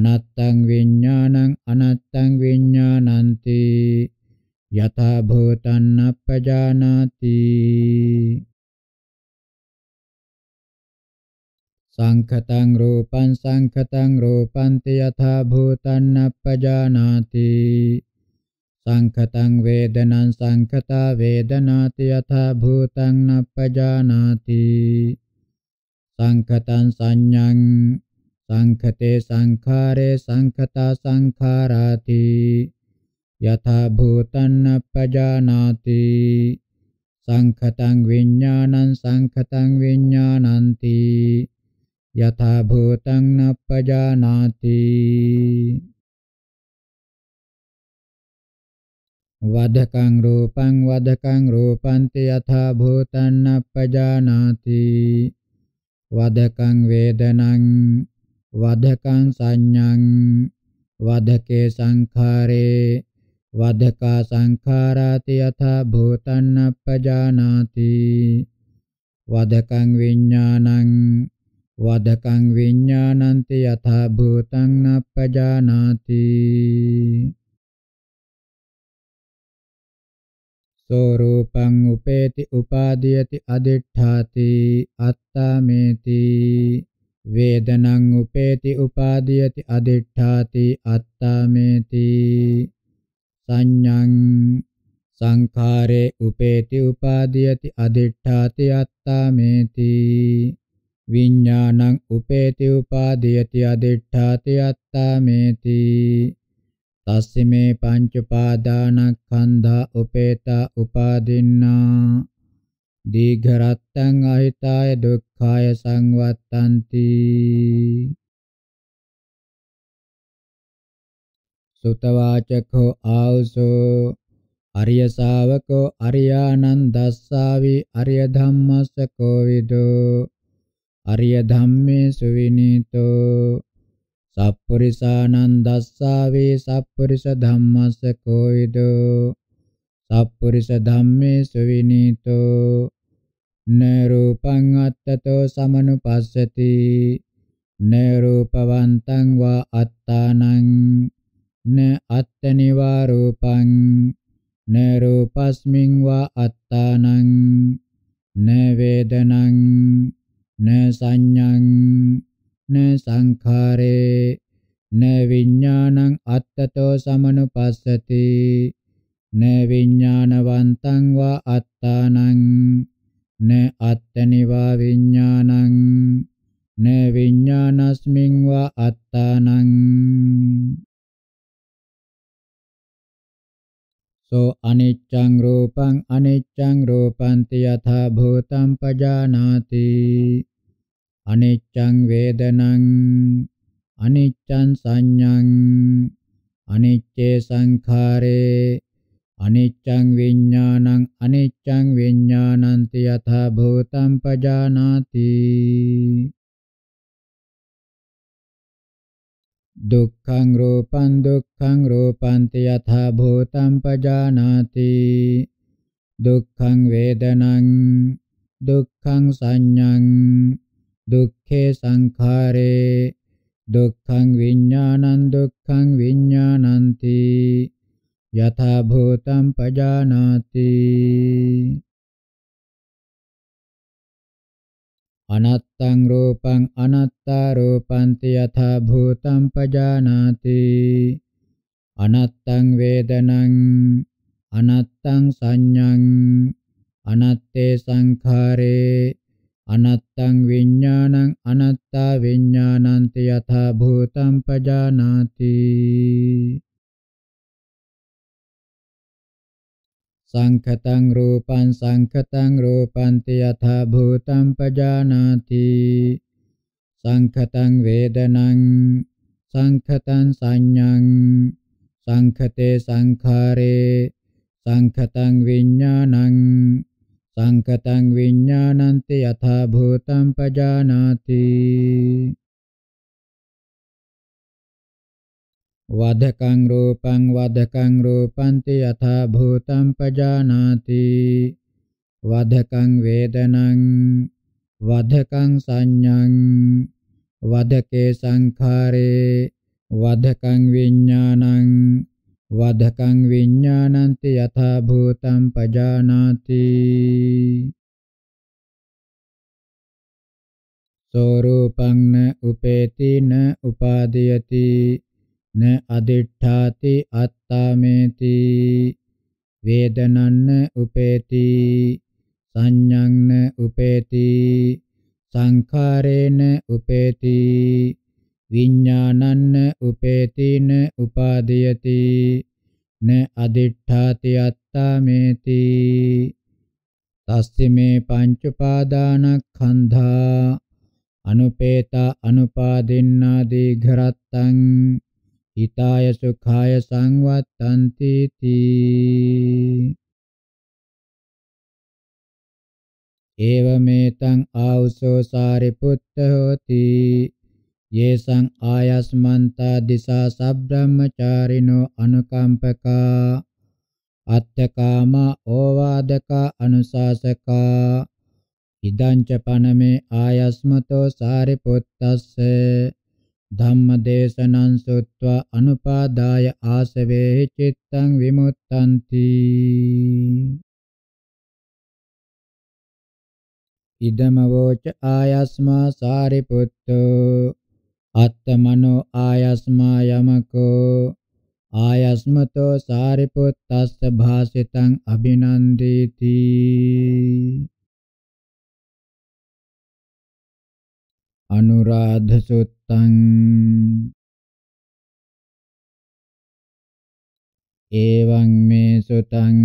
අනත්තං විඥානං අනත්තං විඥානಂತಿ යතා භූතං අපජානාති සංඛතං රූපං සංඛතං රූපං යතා භූතං අපජානාති සංඛතං වේදනං සංඛතා වේදනාති යතා භූතං අපජානාති සංඛතං සංඤං සංඛතේ සංඛාරේ සංඛතා සංඛාරාති යථා භූතං අපජානාති සංඛතං විඥානං සංඛතං විඥානಂತಿ යථා භූතං අපජානාති වදකං රූපං වදකං රූපන්ති යථා භූතං අපජානාති වදකං වේදනං වදකං සංඤං වදකේ සංඛාරේ වදකා සංඛාරාති යථා භූතං අපජානාති වදකං විඥානං වදකං විඥානන්ති යථා භූතං අපජානාති සෝරූපං උපේති උපාදීයති අදිඨාති අත්තාමේති වේදනං උපේති උපාදීයති අදිඨාති අත්තාමේති සංඥං සංඛාරේ උපේති උපාදීයති අදිඨාති අත්තාමේති විඥානං උපේති උපාදීයති අදිඨාති අත්තාමේති තස්මේ පංච පාදානස්කන්ධා උපේතා උපාදින්නා දීඝරත්තං අහිතාය දුක්ඛාය සංවත්තಂತಿ සුතවාචකෝ ආවුසෝ අරිය ශාවකෝ අරියානං දස්සාවි අරිය ධම්මස්ස කෝවිදෝ අරිය ධම්මේ සුවිනීතෝ සප්පුරිසානං දස්සාවි සප්පුරිස ධම්මස්ස කෝවිදෝ සප්පුරිස ධම්මේ සුවිනීතෝ න රූපං අත්තතෝ සමනුපස්සති න රූපවන්තං වා අත්තානං න අත්තනිවා රූපං න රූපස්මින් වා අත්තානං න වේදනං න සංඤං න සංඛාරේ න විඥානං අත්තතෝ සමනුපස්සති න විඥානවන්තං වා අත්තානං න අත්තනිවා විඥානං න විඥානස්මින් වා අත්තානං So aniccaṃ rūpaṃ aniccaṃ rūpanti yathā bhūtaṃ pajānāti aniccaṃ vedanaṃ aniccaṃ saññaṃ anicce saṅkhāre aniccaṃ viññānaṃ aniccaṃ viññānanti yathā bhūtaṃ pajānāti දුක්ඛං රූපං දුක්ඛං රූපං යථා භූතං පජානාති දුක්ඛං වේදනං දුක්ඛං සංඤං දුක්ඛේ සංඛාරේ දුක්ඛං විඥානං දුක්ඛං විඥානಂತಿ යථා භූතං පජානාති අනත්තං රූපං අනත්තා රූපන්ති යථා භූතං පජානාති අනත්තං වේදනං අනත්තං සංඤං අනත්තේ සංඛාරේ අනත්තං විඥානං අනත්තා විඥානන්ති යථා භූතං පජානාති සංඛතං රූපං සංඛතං රූපන්ති යථා භූතං පජානාති සංඛතං වේදනං සංඛතං සංඤං සංඛතේ සංඛාරේ සංඛතං විඥානං සංඛතං විඥානන්ති යථා භූතං පජානාති වදකං රූපං වදකං රූපන්ති යථා භූතං පජානාති වදකං වේදනං වදකං සංඤං වදකේ සංඛාරේ වදකං විඥානං වදකං විඥානන්ති යථා භූතං පජානාති සෝරූපං න උපේති න උපාදීයති න අදිඨාති අත්තාමේති වේදනන්න උපේති සංඤ්ඤං උපේති සංඛාරේන උපේති විඥානන්න උපේතින උපාදීයති න අදිඨාති අත්තාමේති තස්සිමේ පංච පාදානක්ඛන්ධා අනුපේත අනුපාදින්නා දීඝරත්තං හිතාය සුඛාය සංවත්තන්ති තී ඒවමෙතං ආවුසෝ සාරිපුත්ත හෝති යේසං ආයස්මන්තා දිසා සබ්‍රහ්මචාරිනෝ අනුකම්පකා අත්තකාමා ඕවාදකා අනුශාසකා ඉදංච පනමේ ආයස්මතෝ සාරිපුත්තස්සේ ධම්මදේශනං සුත්වා අනුපාදාය ආසවේ චිත්තං විමුත්තಂತಿ ඉදමවෝච ආයස්මා සාරිපුත්තෝ අත්තමනෝ ආයස්මා යමකෝ ආයස්මතෝ සාරිපුත්තස්ස භාසිතං අභිනන්දේති අනුරාධ සුත්ත තං එවං මේ සුතං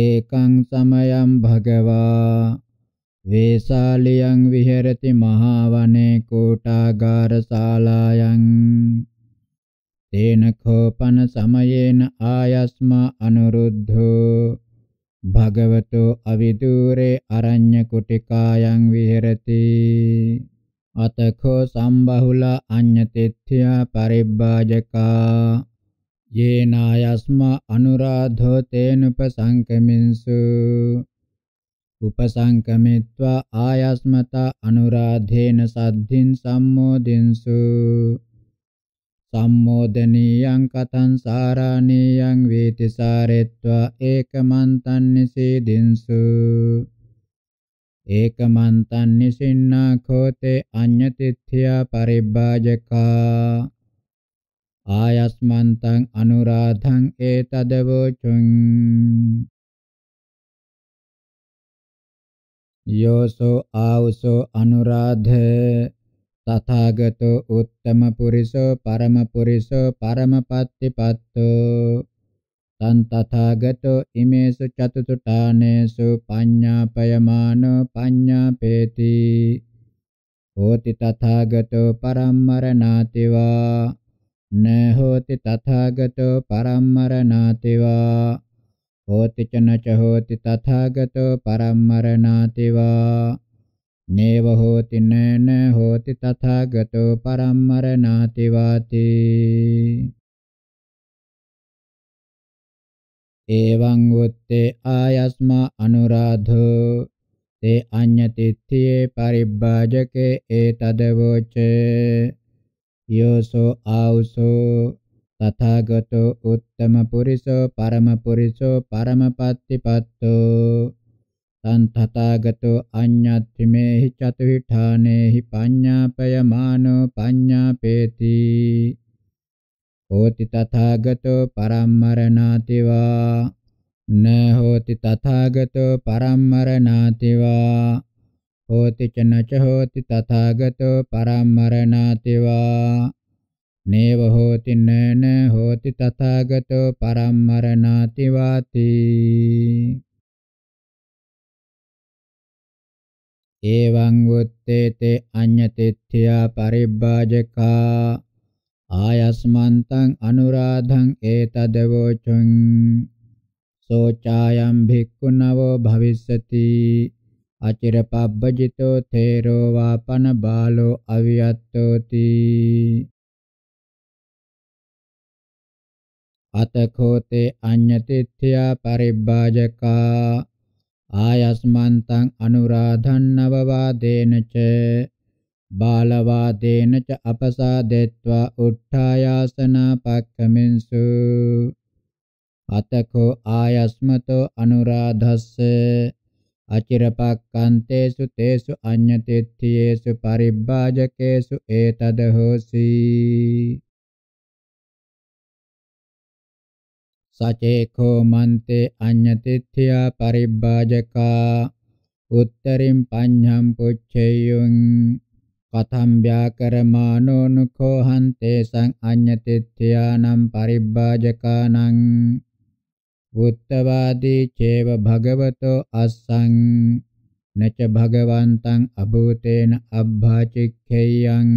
ඒකං සමයං භගවා වේසාලියං විහෙරති මහාවනේ කෝටාගාර ශාලායන් තේන කෝපන සමයේන ආයස්මා අනුරුද්ධෝ භගවතෝ අවිදූරේ අරඤ්‍ය කුටිකායන් විහෙරති අතකෝ සම්බහුල අඤ්ඤතිත්‍ත්‍ය පරිබ්බාජකා යේනායස්ම අනුරාධෝ තේනුපසංකමින්සු උපසංකමිත්වා ආයස්මත අනුරාධේන සද්ධින් සම්මෝදින්සු සම්මෝදනීයං කතං සාරාණීයං වේති සාරෙත්වා ඒකමන්තං නිසීදින්සු ඒකමන්තං නිසින්නාඛෝතේ අඤ්ඤතිත්‍ත්‍යා පරිබ්බාජකා ආයස්මන්තං අනුරාධං ඒතදවචුං යෝසෝ ආවසෝ අනුරාධ තථාගතෝ උත්තම පුරිසෝ පරම පුරිසෝ පරමපත්තිපත්තෝ තන් තථාගතෝ ඉමේසු චතුට්ඨානේසු පඤ්ඤාපයමානෝ පඤ්ඤාපේති හෝති තථාගතෝ පරම්මරණාතිවා නහෝති තථාගතෝ පරම්මරණාතිවා හෝති චනච හෝති තථාගතෝ පරම්මරණාතිවා නේව හෝති නන හෝති තථාගතෝ පරම්මරණාතිවාති එවං උත්තේ ආයස්මා අනුරාධෝ තේ අඤ්ඤතිත්ථේ පරිබ්බාජකේ ඒතදවෝච යෝසෝ ආවුසෝ තථාගතෝ උත්තම පුරිසෝ පරම පුරිසෝ පරමපත්තිපත්තෝ තං තථාගතෝ අඤ්ඤත්තිමේහි චතුවිඨානේහි පඤ්ඤාපයමානෝ පඤ්ඤාපේති hoti tathagato parammaranati va na hoti tathagato parammaranati va hoti ca naca hoti tathagato parammaranati va neva hoti nena hoti tathagato parammaranati vati evaṁ vuttete aññatitthiya paribbhajaka ආයස්මන්තං අනුරාධං ඒතදවෝචං සෝචායම් භික්ඛුනවෝ භවිස්සති අචිරපබ්බජිතෝ තේරෝ වාපන බාලෝ අවියත්තෝති අතකෝතේ අඤ්ඤතිත්‍ත්‍යා පරිබ්බාජකා ආයස්මන්තං අනුරාධන්නවවා දේනච බාලවාදේන ච අපසාදෙත්වා උට්ඨායාසනා පක්ඛමින්සු අතකෝ ආයස්මතෝ අනුරාධස්ස අචිරපක්칸තේසු තේසු අඤ්ඤතෙත්තියේසු පරිබ්බාජකේසු ඒතද හෝසි සචේකෝ මන්තේ අඤ්ඤතිත්‍ත්‍යා පරිබ්බාජකා උත්තරින් පඤ්ඤම් පුච්චේයං පතම් ව්‍යාකරමානෝනුඛෝ හන්තේ සං අඤ්ඤතිත්‍යානම් පරිබ්බාජකානං උත්තවාදී චේව භගවතෝ අස්සං නච භගවන්තං අභූතේන අබ්භාචික්ඛේයං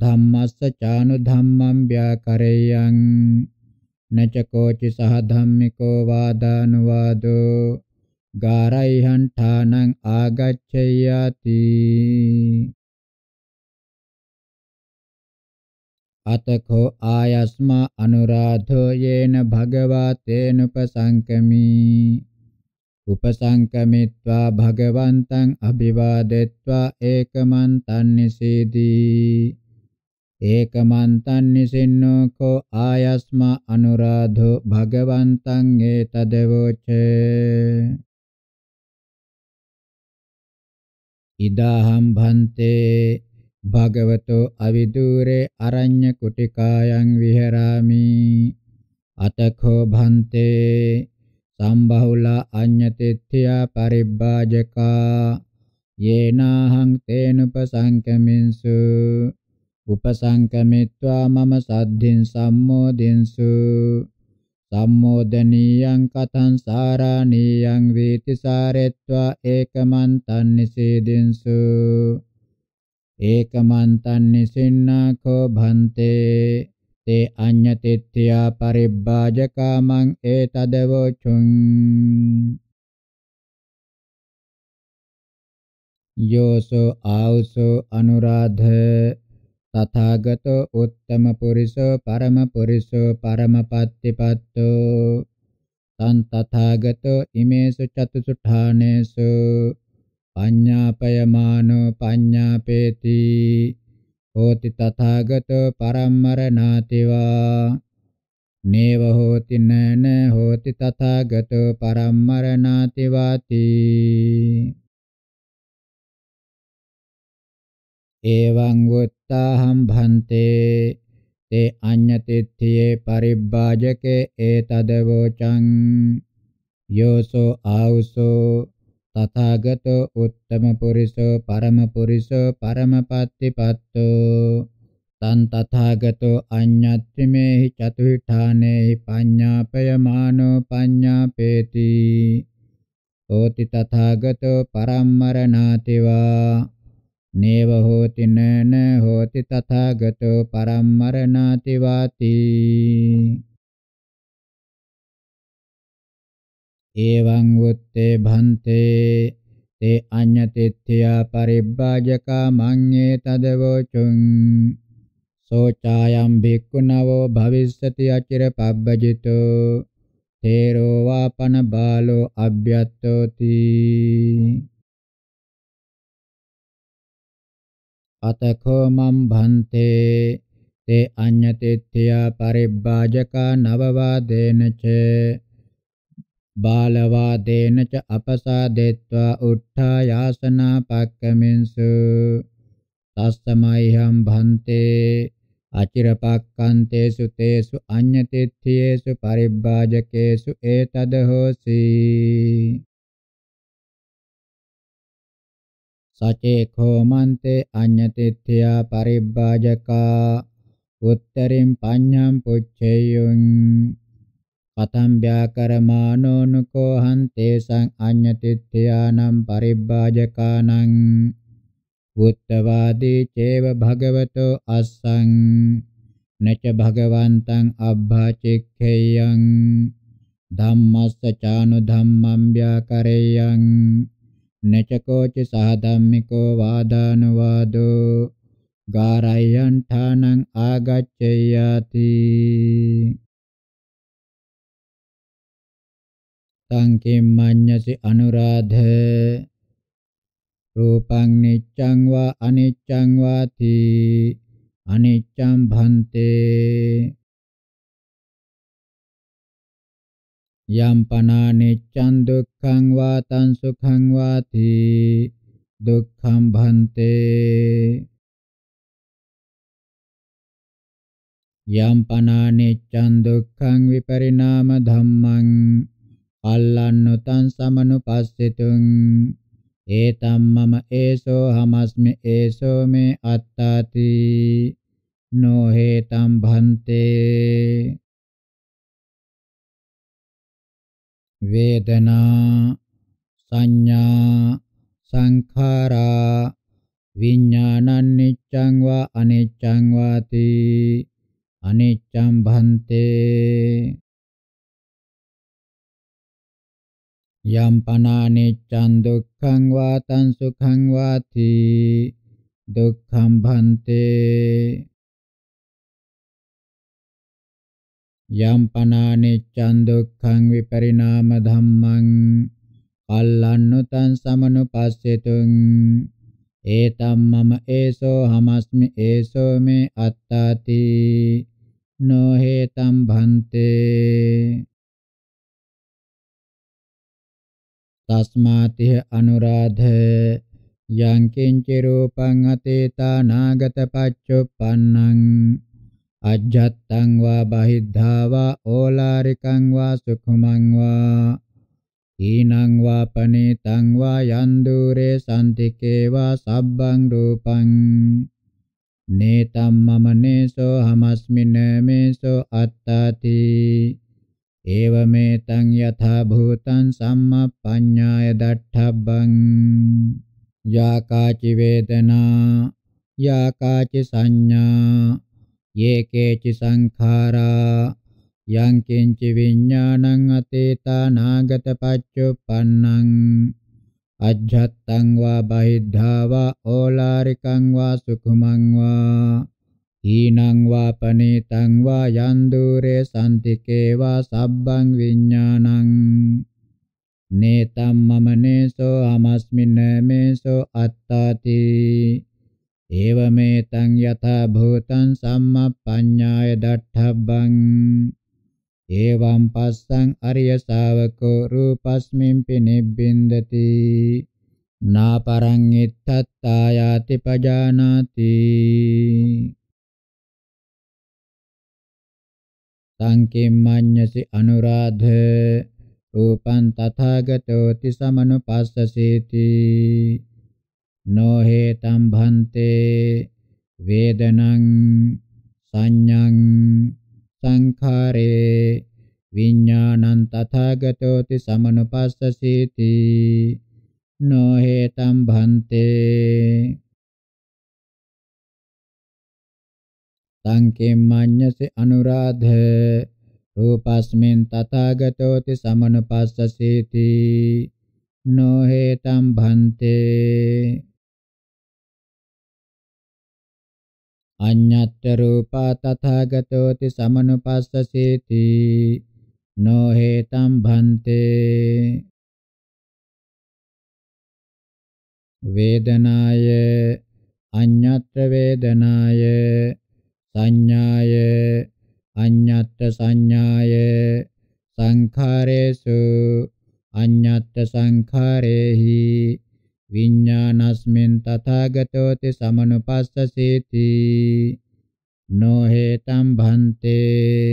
ධම්මස්ස චානු ධම්මං ව්‍යාකරේයං නච කෝචි සහ ධම්මිකෝ වාදානුවාදෝ ගාරයිහන් ඨානං ආගච්ඡයාති අතකෝ ආයස්මා අනුරාධෝ යේන භගවා තේනුපසංකමී උපසංකමිත්වා භගවන්තං අභිවාදෙත්වා ඒකමන්තං නිසීදී ඒකමන්තං නිසින්නෝ කෝ ආයස්මා අනුරාධෝ භගවන්තං ඒතදවෝචේ ඉදාහම් භන්තේ භගවතෝ අවිදූරේ අරඤ්‍ය කුටිකායන් විහෙරාමි අතඛෝ භන්තේ සම්බහුල අඤ්ඤතිත්‍ත්‍යා පරිබ්බාජකා යේනාහං තේනුපසංකමින්සු උපසංකමිත්වා මම සද්ධින් සම්මෝදින්සු සම්මෝදනීයං කතං සාරාණීයං වේති සාරෙත්වා ඒකමන්තං නිසීදින්සු ඒකමන්තං නිසින්නාකෝ භන්තේ තේ අඤ්ඤතිත්‍ත්‍යා පරිබ්බාජකාමං ඒතදවොචුං යෝසෝ ආවුසෝ අනුරාධ තථාගතෝ උත්තම පුරිසෝ පරම පුරිසෝ පරමපත්තිපත්තෝ තං තථාගතෝ ඉමේසු චතුසුඨානේසු පඤ්ඤාපයමානෝ පඤ්ඤාපේති හෝති තථාගතෝ පරම්මරණාතිවා නේව හෝති නන හෝති තථාගතෝ පරම්මරණාතිවාති එවං වුත්තාහම් භන්තේ තේ අඤ්ඤතිත්ථියේ පරිබ්බාජකේ ඒතදවෝචං යෝසෝ ආවුසෝ තථාගතෝ උත්තම පුරිසෝ පරම පුරිසෝ පරමපත්තිපත්තෝ තන් තථාගතෝ අඤ්ඤත්‍රිමේහි චතුර්ථානේහි පඤ්ඤාපයමානෝ පඤ්ඤාපේති ඕති තථාගතෝ පරම්මරණාතිවා නේව හෝති නන හෝති තථාගතෝ පරම්මරණාතිවාති එවං උත්තේ භන්තේ තේ අඤ්ඤතිත්‍ත්‍යා පරිබ්බාජකා මඤ්ඤේ තදවචුං සෝචායම් භික්ඛුනවෝ භවිස්සති අචිර පබ්බජිතෝ තේරෝ වාපන බාලෝ අභ්‍යත්තෝති අතකෝ මම් භන්තේ තේ අඤ්ඤතිත්‍ත්‍යා පරිබ්බාජකා නවවා දේනචේ බාලවාදේන ච අපසාදෙත්වා උට්ඨායාසනා පක්කමින්සු තස්සමයිහම් භන්තේ අචිරපක්කන්තේ සුතේසු අඤ්ඤතිත්ථයේසු පරිබ්බාජකේසු ඒතද හෝසි සචේඛෝ මන්තේ අඤ්ඤතිත්ථයා පරිබ්බාජකා උත්තරින් පඤ්ඤම් පුච්චේයං පතම්භ්‍යාකරමානෝනුකෝ හන්තේසං අඤ්ඤතිත්‍යානම් පරිබ්බාජකානං උත්තවාදී චේව භගවතෝ අස්සං නච භගවන්තං අබ්භාචික්ඛේයං ධම්මස්ස චානු ධම්මං ව්‍යාකරේයං නච කෝච සාධම්මිකෝ වාදානුවාදෝ ගාරයන් ථානං ආගච්ඡයාති තං කිම්මඤ්ඤසි අනුරාධ රූපං නිච්ඡං වා අනිච්ඡං වාති අනිච්ඡං භන්තේ යම් පනා නිච්ඡං දුක්ඛං වා තං සුඛං වාති දුක්ඛං භන්තේ යම් පනා නිච්ඡං දුක්ඛං විපරිණාම ධම්මං අල්ලන්නොතං සමනුපස්සිතුං ඒතම් මම ඒසෝ හමස්මි ඒසෝ මේ අත්තාති නොහෙතම් භන්තේ වේදනා සංඥා සංඛාරා විඥානං නිච්ඡං වා අනිච්ඡං වාති අනිච්ඡං භන්තේ Yam pananiccan dukkhaṃ vātaṃ sukhaṃ vāti dukkhaṃ bhante Yam pananiccan dukkhaṃ viparināma dhammaṃ allannutan samanupassituṃ etam mama eso hamasmi eso me attati no hetam bhante තස්මාතිහ Anuradha යං කිංචි රූපං අතීතානාගත පච්චුප්පන්නං අජ්ජත්තං වා බහිද්ධා වා ඕලාරිකං වා සුඛමං වා ඊනං වා පනේතං වා යන් දුරේ සම්තිකේ වා සබ්බං රූපං නේතම් මම නේසෝ හමස්මින මේසෝ අත්තාති एवमेतं यथा भूतं सम्मपඤ्ञाय दट्ठब्बं या काचि वेदना या काचि संज्ञा ये केचि संखारा යං කිංචි විඥානං අතීතානාගතපච්චුප්පන්නං අජ්ජත්තං වා බහිද්ධා වා ඕලාරිකං වා සුකුමං වා ඊනං වා පනේතං වා යන් දුරේ සම්තිකේ වා සබ්බං විඥානං නේතම් මම නේසෝ අමස්මින මේසෝ අත්තාති ඒවමේතං යථා භූතං සම්මප්පඤ්ඤාය දට්ඨබ්බං ඒවම් පස්සං අරිය ශාවකෝ රූපස්මින් පිනිබ්බින්දති නාපරං ඉත්තත්තායාති පජානාති tang kimmanyasi anuradhe රූපං තථාගතෝති සමනුපස්සසීති no hetam bhante vedanam sanyam sankhare විඤ්ඤාණං තථාගතෝති සමනුපස්සසීති no hetam bhante tang kimmanyasi anuradha රූපස්මින් තථාගතෝති සමනුපස්සසීති නොහෙතම් භන්තේ අඤ්ඤත් රූපා තථාගතෝති සමනුපස්සසීති නොහෙතම් භන්තේ වේදනාය අඤ්ඤත් වේදනාය සංඥාය අඤ්ඤත්ත සංඥාය සංඛාරේසු අඤ්ඤත්ත සංඛාරේහි විඤ්ඤාණස්මින් තථාගතෝති සමනුපස්සසීති නොහෙතම් භන්තේ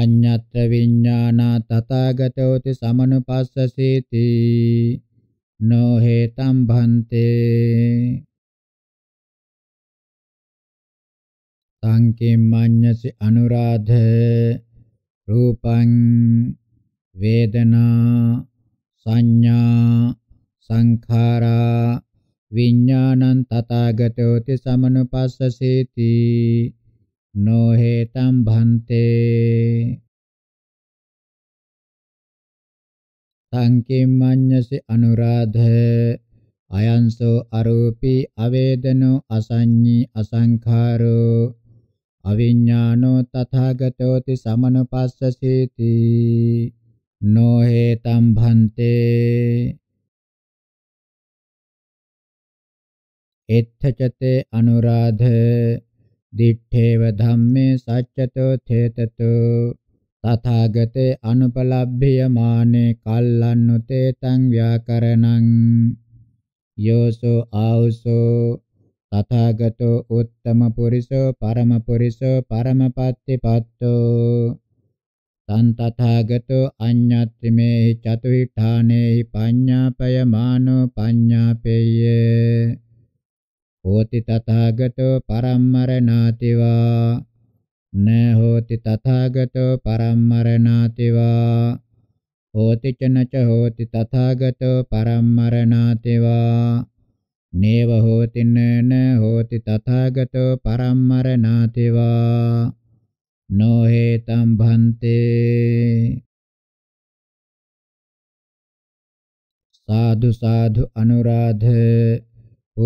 අඤ්ඤත්ත විඤ්ඤාණා තථාගතෝති සමනුපස්සසීති නොහෙතම් භන්තේ තං කිම්මඤ්ඤසි අනුරාධ රූපං වේදනා සංඥා සංඛාරා විඥානං තථාගතෝති සමනුපස්සසීති නොහෙතම් භන්තේ තං කිම්මඤ්ඤසි අනුරාධ අයංසෝ අරූපී අවේදනෝ අසඤ්ඤී අසංඛාරෝ අවිඥානෝ තථාගතෝති සමනුපස්සසීති නොහෙතම් භන්තේ එත්තචතේ අනුරාධ දිත්තේව ධම්මේ සච්චතෝ තේතතෝ තථාගතේ අනුපලබ්භියමානේ කල්ලන්නුතේ තං ව්‍යාකරණං යෝසෝ ආවසෝ තථාගතෝ උත්තම පුරිසෝ පරම පුරිසෝ පරමපත්තිපත්තෝ තං තථාගතෝ අඤ්ඤත්තිමේ චතුවිඨානේහි පඤ්ඤාපයමානෝ පඤ්ඤාපේය හෝති තථාගතෝ පරම්මරණාතිවා න හෝති තථාගතෝ පරම්මරණාතිවා හෝති චනච හෝති තථාගතෝ පරම්මරණාතිවා නේව හෝති නන හෝති තථාගතෝ පරම්මරණාතිවා නොහෙතම් භන්තේ සාදු සාදු අනුරාධ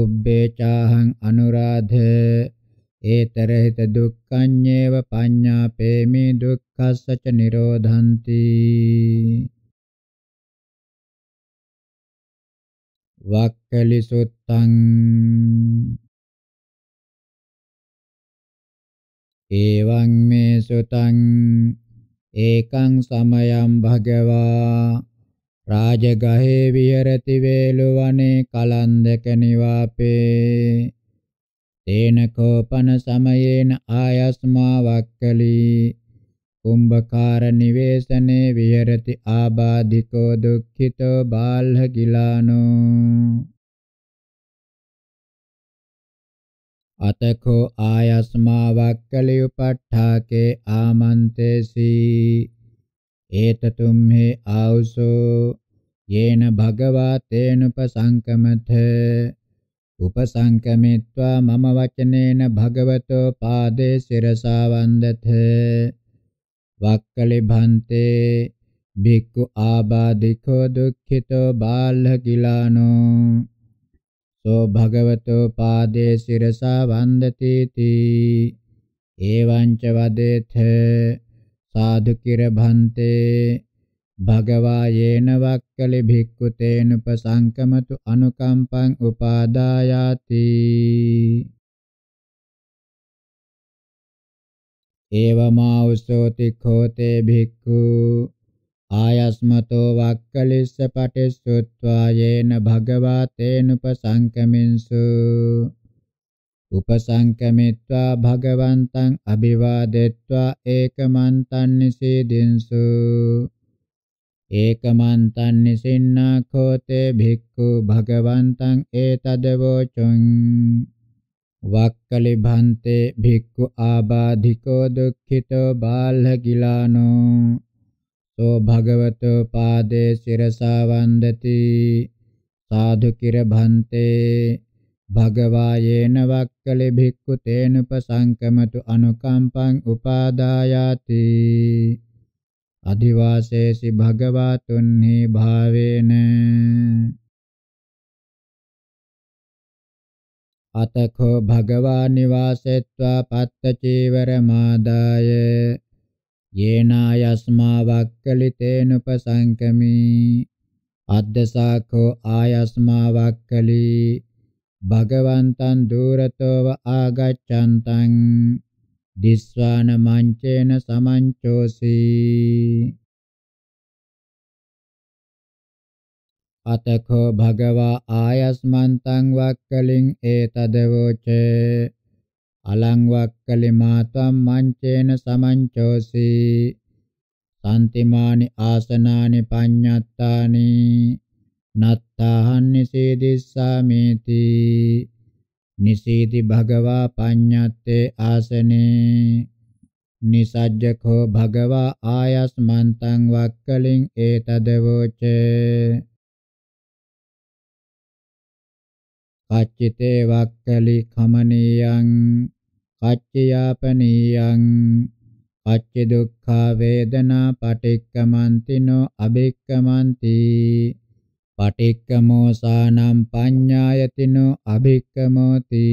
උබ්බේ චාහං අනුරාධ ඒතරහිත දුක්ඛඤ්ඤේව පඤ්ඤාපේමි දුක්ඛස්සච නිරෝධಂತಿ වක්කලිසුත්තං එවං මේ සුතං ඒකං සමයං භගවා රාජගහේ විහෙරති වේලුවනේ කලන්දක නිවාපේ තේන කෝපන සමයේන ආයස්මා වක්කලී කුම්භකාර නිවේසනේ විහෙරති ආබාධිතෝ දුක්ඛිතෝ බාල්හ කිලානෝ අතකෝ ආයස්මා වක්කලියුපට්ඨාකේ ආමන්තේසි ඒතතුම් හේ ආවුසෝ යේන භගවා තේනුපසංකමත උපසංකමිත්වා මම වචනේන භගවතෝ පාදේ සිරසා වන්දතේ වක්කලිභන්තේ භික්ඛු ආබාධිකෝ දුක්ඛිතෝ බාලහ කිලානෝ සෝ භගවතෝ පාදේ සිරසා වන්දති තී එවං ච වදේත සාදු කිර භන්තේ භගවා යේන වක්කලි භික්ඛු තේනුපසංකමතු අනුකම්පං උපාදායාති एवमावसोति खोते भिक्खु आयस्मतो वाक्कलिस्स पटिश्रुत्वा येन भगवतेनुपसङ्कमिंसु उपसङ्कमित्वा भगवन्तम् अभिवादित्वा एकमन्तं निषीदिंसु एकमन्तं निषिन्ना खोते भिक्खु भगवन्तम् एतद्वोचुम् වක්කලිභන්තේ භික්ඛු ආබාධිකෝ දුක්ඛිතෝ බාලහකිලානෝ සෝ භගවතෝ පාදේ සිරසා වන්දති සාදු කිරභන්තේ භගවා යේන වක්කලි භික්ඛු තේනුපසංකමතු අනුකම්පං උපාදායාති අදිවාසේසි භගවා තුන්හි භාවේන අතකෝ භගවා නිවාසෙත්වා පත්ත චීවර මාදාය යේනායස්මා වක්කලිතේනුපසංකමි අද්දසාකෝ ආයස්මා වක්කලි භගවන්තං දුරතෝව ආගච්ඡන්තං දිස්වාන මංචේන සමංචෝසී අතකෝ භගවා ආයස්මන්තං වක්කලින් ඒතදවෝචේ අලං වක්කලි මාතම් මංචේන සමංචෝසි සම්තිමානි ආසනානි පඤ්ඤත්තානි නත්තාහන් නිසීදිස්සාමේති නිසීති භගවා පඤ්ඤත්තේ ආසනේ නිසජ්ජකෝ භගවා ආයස්මන්තං වක්කලින් ඒතදවෝචේ කච්චිතේ වක්කලි කමනියං කච්චයාපනියං පච්ච දුක්ඛා වේදනා පටික්කමන්තිනෝ අබික්කමන්ති පටික්කමෝ සානම් පඤ්ඤායතිනෝ අබික්කමෝති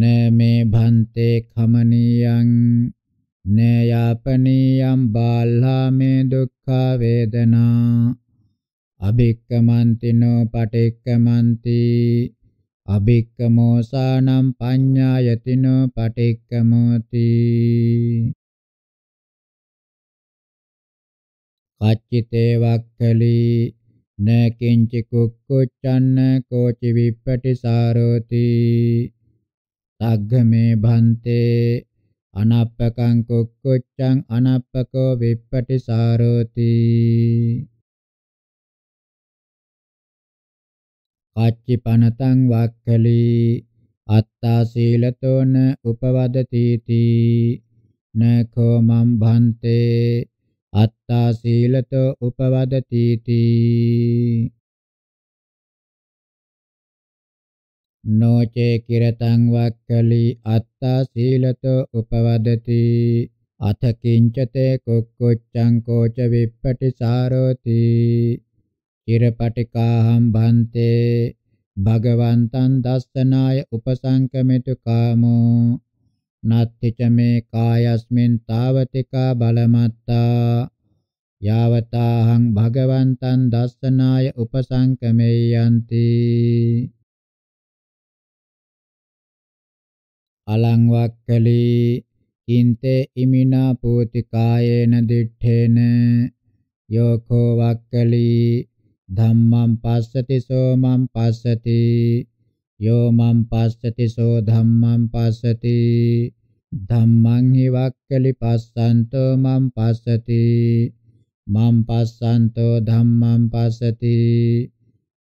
නමේ භන්තේ කමනියං නයාපනියම් බාල්හා මේ දුක්ඛා වේදනා අබික්කමන්තිනෝ පටික්කමන්ති අබික්කමෝසානම් පඤ්ඤායතිනෝ පටික්කමෝති කච්චිතේ වක්කලි න කිංචි කුක්කුච්ඡන්න කෝචි විප්පටිසාරෝති තග්ගමේ භන්තේ අනප්පකං කුක්කුච්ඡං අනප්පකෝ විප්පටිසාරෝති කච්චිපනතං වක්ඛලි අත්තා සීලතෝන උපවදතිති නඛෝ මම් භන්තේ අත්තා සීලතෝ උපවදතිති නොචේ කිරතං වක්ඛලි අත්තා සීලතෝ උපවදති අත කිංචතේ කුක්කුච්ඡං කෝච විප්පටි සාරෝති චිරපටිකාහම් භන්තේ භගවන්තං දස්සනාය උපසංකමිතු කාමෝ නත්ති ච මේ කායස්මින් තාවතිකා බලමත්තා යාවතාහං භගවන්තං දස්සනාය උපසංකමෙයන්ති අලං වක්කලී කින්තේ ඉමිනා පූති කායේන දිඨේන යෝඛෝ වක්කලී ධම්මං පස්සති සෝ මං පස්සති යෝ මං පස්සති සෝ ධම්මං පස්සති ධම්මං හි වක්කලි පස්සන්තෝ මං පස්සති මං පස්සන්තෝ ධම්මං පස්සති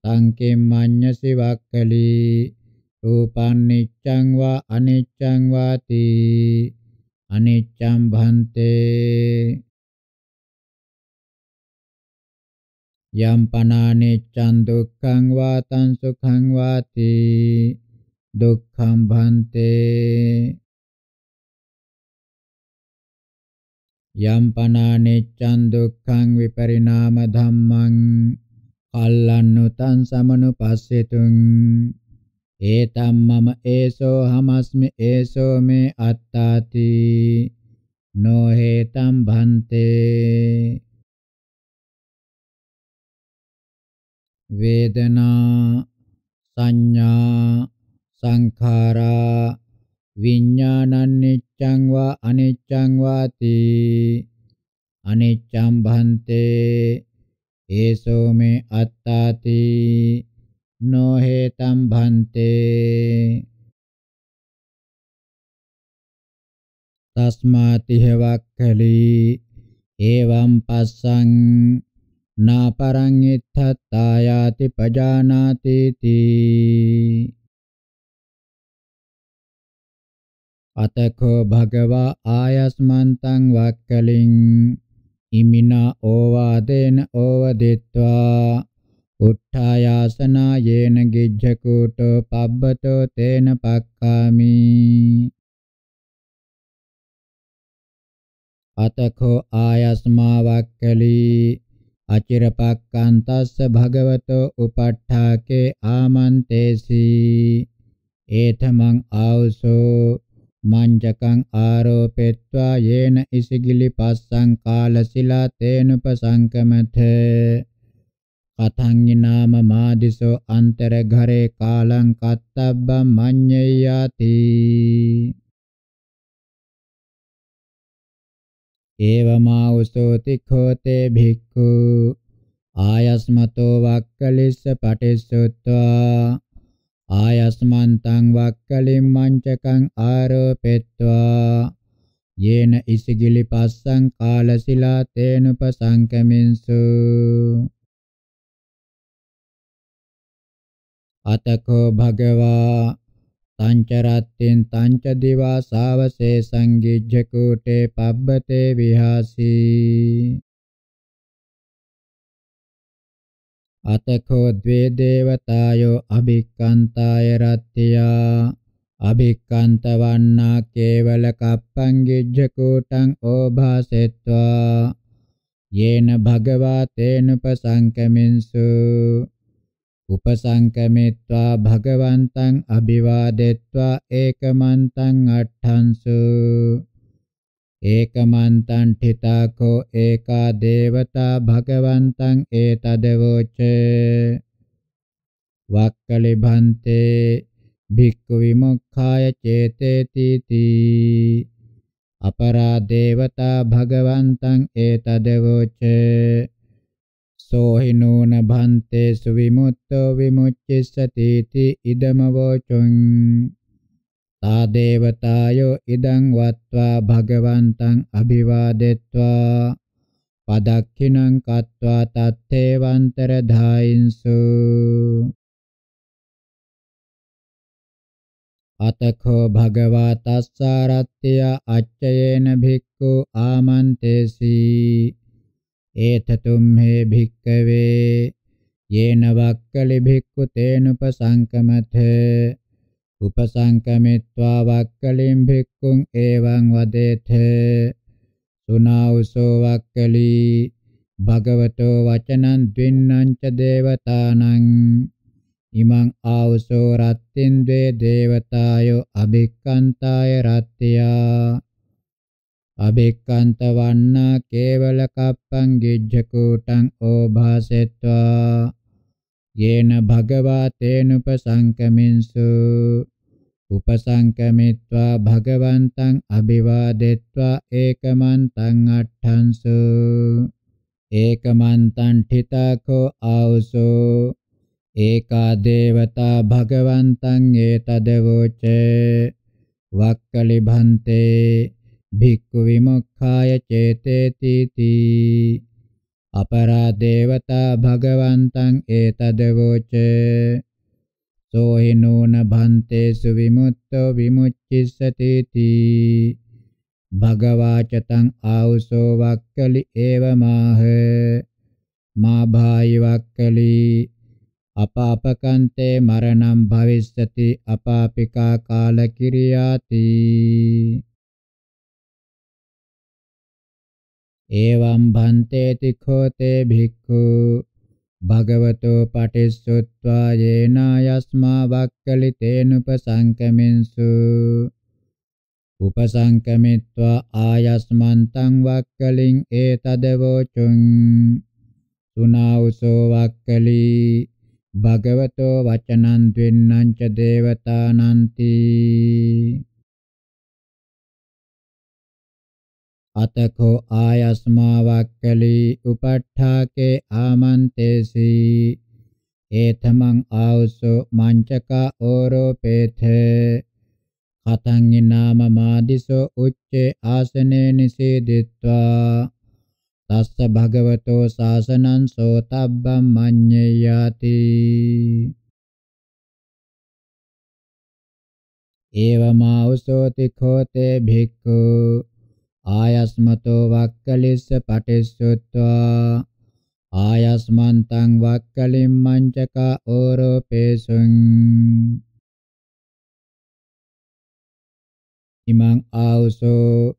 සංකෙම් මඤ්ඤසි වක්කලි රූපං නිච්ඡං වා අනිච්ඡං වාති අනිච්ඡං භන්තේ යම් පනානිච්ඡන් දුක්ඛං වාතං සුඛං වාති දුක්ඛං භන්තේ යම් පනානිච්ඡන් දුක්ඛං විපරිණාම ධම්මං කල්ලන්නුතං සමනුපස්සෙතුං ඒතම් මම ඒසෝ හමස්මි ඒසෝ මේ අත්තාති නොහෙතම් භන්තේ වේදනා සංඥා සංඛාරා විඥානනිච්ඡං වා අනිච්ඡං වාති අනිච්ඡම් භන්තේ ඒසෝ මේ අත්තාති නොහෙතම් භන්තේ තස්මාතිහ වක්ඛලි එවම් පස්සං නාපරං ඉත්තත්තායාති පජානාති තී අතකෝ භගවා ආයස්මන්තං වක්කලින් ඉමිනා ඕවාදේන ඕවදිත්වා උත්ථායාසනා යේන ගිජ්ජකූටෝ පබ්බතෝ තේන පක්ඛාමි අතකෝ ආයස්මා වක්කලී අචිරපක්කන්තස්ස භගවතෝ උපට්ඨාකේ ආමන්තේසි ඒතමං ආවසෝ මංජකං ආරෝපෙත්වා යේන ඉසිගිලි පස්සං කාලසිලා තේනුපසංකමත කතං නාම මාදිසෝ අන්තර ඝරේ කාලං කත්තබ්බ මඤ්ඤයාති ඒවමා උසෝති ඛෝතේ භික්ඛු ආයස්මතෝ වක්කලිස්ස පටිසුත්වා ආයස්මන්තං වක්කලිම්මංචකං ආරෝපෙත්වා යේන ඉසිගිලි පස්සං කාලසිලා තේනුපසංකමින්සු අතකෝ භගවා තංච රත්තෙන් තංච දිවා සාවසේ සංගිජ්ජ කූටේ පබ්බතේ විහාසී අතකෝ ද්වේ දේවතායෝ අභික්කන්තාය රත්තියා අභික්කන්ත වන්නා කේවල කප්පං ගිජ්ජ කූටං ඕභාසෙත්වා යේන භගවා තේනුපසංකමින්සු උපසංකමිත්වා භගවන්තං අභිවාදෙත්වා ඒකමන්තං අට්ඨංසු ඒකමන්තං ඨිතාකෝ ඒකා දේවතා භගවන්තං ඒතදවෝච වක්කලිභන්තේ භික්ඛු විමුක්ඛාය චේතේති තී අපරා දේවතා භගවන්තං ඒතදවෝච සෝහිනෝන භන්තේසු විමුක්තෝ විමුච්චිස්සතිති ඉදමවචං තා දේවතායෝ ඉදං වත්වා භගවන්තං අභිවාදෙත්වා පදක්ඛිනං කତ୍වා තත්තේවන්තර ධායින්සු අතකෝ භගවා තස්සාරත්ත්‍ය අච්චයේන භික්ඛු ආමන්තේසී ඒතතුම් හේ භික්කවේ යේන වක්කලි භික්ඛු තේනුපසංකමත උපසංකමිත්වා වක්කලින් භික්ඛුං එවං වදේත සුනාවසෝ වක්කලි භගවතෝ වචනං ද්වින්නං ච දේවතානං ඉමං ආවසෝ රත්තින් ද්වේ දේවතායෝ අබික්කන්තාය රත්ත්‍යා අබෙක්කන්ත වන්නා කේවල කප්පං ගිජ්ජකූටං ඕභාසෙත්වා යේන භගවා තේනුපසංකමින්සු උපසංකමිත්වා භගවන්තං අභිවාදෙත්වා ඒකමන්තං අට්ඨංසු ඒකමන්තං ඨිතකෝ ආවසෝ ඒකා දේවතා භගවන්තං ඒතදවෝච වක්කලිභන්තේ භික්ඛු විමුක්ඛාය චේතේති තී අපරා දේවතා භගවන්තං ඒතදවෝච සෝහිනෝන භන්තේසු විමුක්තෝ විමුච්චිස්සති තී භගවාචතං ආවුසෝ වක්කලි ඒවමාහ මා භායි වක්කලි අපාපකන්තේ මරණම් භවිස්සති අපාපිකා කාල කිරියාති एवं भन्तेति खोते भिक्खु භගවතෝ පටිස්සුත්වා යේනා යස්මා වක්කලිතේනුපසංකමින්සු උපසංකමිත්වා ආයස්මන්තං වක්කලින් ඒතදවෝචුං සුනාවසෝ වක්කලි භගවතෝ වචනං ද්වෙන්නං ච දේවතානන්ති අතකෝ ආයස්මාවක්කලී උපට්ඨාකේ ආමන්තේසි ඒතමං ආවසෝ මංචක ඕරෝපේත කතං නාම මාදිසෝ උච්චේ ආසනේ නිසීදිත්වා තස්ස භගවතෝ සාසනං සෝතබ්බම් මඤ්ඤයාති ඒවමාවසෝති කෝතේ භික්ඛු ආයස්මතෝ වක්කලිස්ස පටිස්සුත්වා ආයස්මන්තං වක්කලින් මංචක ඕරෝපේසුං ඉමං ආවසෝ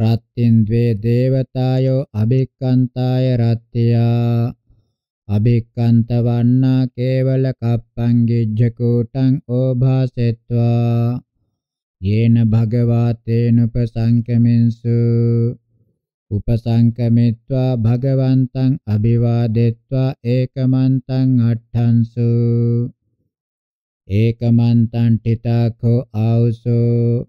රත්තින් ද්වේ දේවතායෝ අබික්කන්තාය රත්තියා අබික්කන්ත වන්නා කේවල කප්පං ගිජ්ජ කූටං ඕභාසෙත්වා යේන භගවා තේනුපසංකමින්සු උපසංකමිත්වා භගවන්තං අභිවාදෙත්වා ඒකමන්තං අට්ඨංසු ඒකමන්තං ඨිතාඛෝ ආවසෝ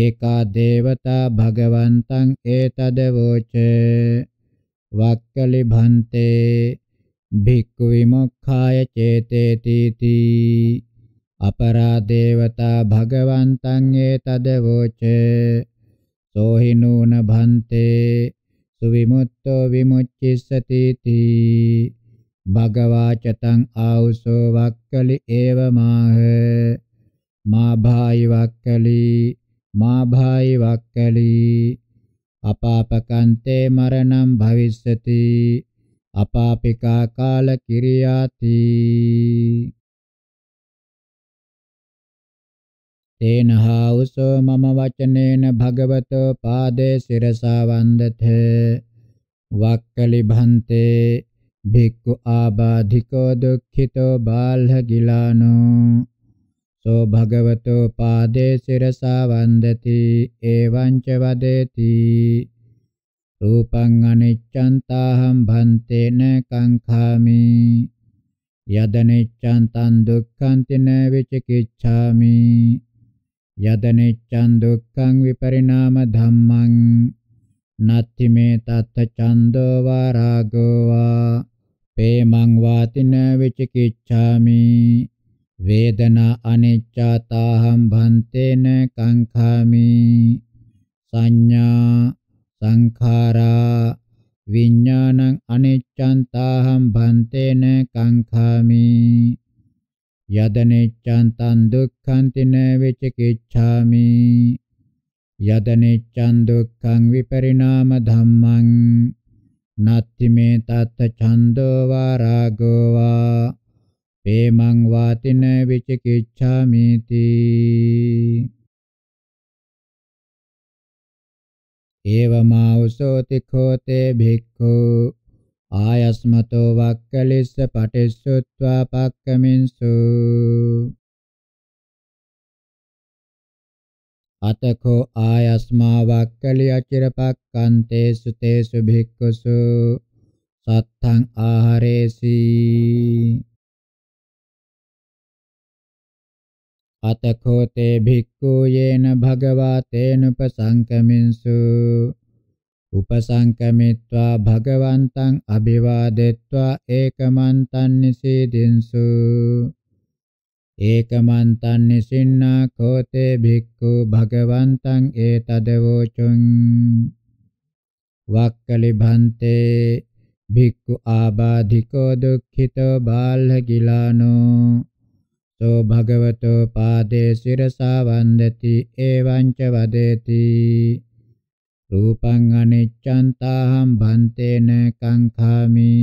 ඒකා දේවතා භගවන්තං ඒතදවෝච වක්කලි භන්තේ භික්ඛු විමුක්ඛාය චේතේති තී अपरा देवता भगवन्तं एतदवोच सोहि नून भन्ते सुविमुक्तो विमुच्यसतीति भगवाच तं आउसो वक्कलि एव माह मा भाई वक्कलि मा भाई वक्कलि अपापकन्ते मरणं भविष्यति अपापिका कालकिर्याति තේන හාවසෝ මම වචනේන භගවතෝ පාදේ සිරසා වන්දත වක්කලි භන්තේ භික්ඛු ආබාධිකෝ දුක්ඛිතෝ බාල්හ ගිලානෝ සෝ භගවතෝ පාදේ සිරසා වන්දති එවං ච වදේති රූපං අනිච්ඡන්තාහං භන්තේන කංඛාමි යදනිච්ඡන්තං දුක්ඛන්තින විචිකිච්ඡාමි යදනෙච්ඡන් දුක්ඛං විපරිණාම ධම්මං නත්ති මේ තත්ත චන්දෝ වරාගෝ වා පේමං වාතින විචිකිච්ඡාමි වේදනා අනිච්ඡාතාහං භන්තේන කංඛාමි සංඥා සංඛාරා විඥානං අනිච්ඡන්තාහං භන්තේන කංඛාමි යදනෙච්ඡන් තන් දුක්ඛං තින විචිකිච්ඡාමි යදනෙච්ඡන් දුක්ඛං විපරිණාම ධම්මං නත්ති මේ තත්ත ඡන්தோ වා රාගෝ වා පේමං වාතින විචිකිච්ඡාමිති ඒවමා උසෝති කෝතේ භික්ඛු ආයස්මතෝ වක්කලිස්ස පටිස්සුත්වා පක්කමින්සු අතකෝ ආයස්මා වක්කලි අචිරපක්කන්තේ සුතේසු භික්ඛුසු සත්තං ආහාරේසි අතකෝ තේ භික්ඛු යේන භගවා තේනුපසංකමින්සු උපසංකමිත්වා භගවන්තං අභිවාදෙත්වා ඒකමන්තං නිසීදින්සු ඒකමන්තං නිසින්නා කෝතේ භික්ඛු භගවන්තං ඒතදවෝචුං වක්කලිභන්තේ භික්ඛු ආබාධිකෝ දුක්ඛිතෝ බාල්හ ගිලානෝ සෝ භගවතෝ පාදේ සිරසා වන්දති එවං ච වදේති රූපං අනිච්ඡන්තාහං භන්තේන කංඛාමි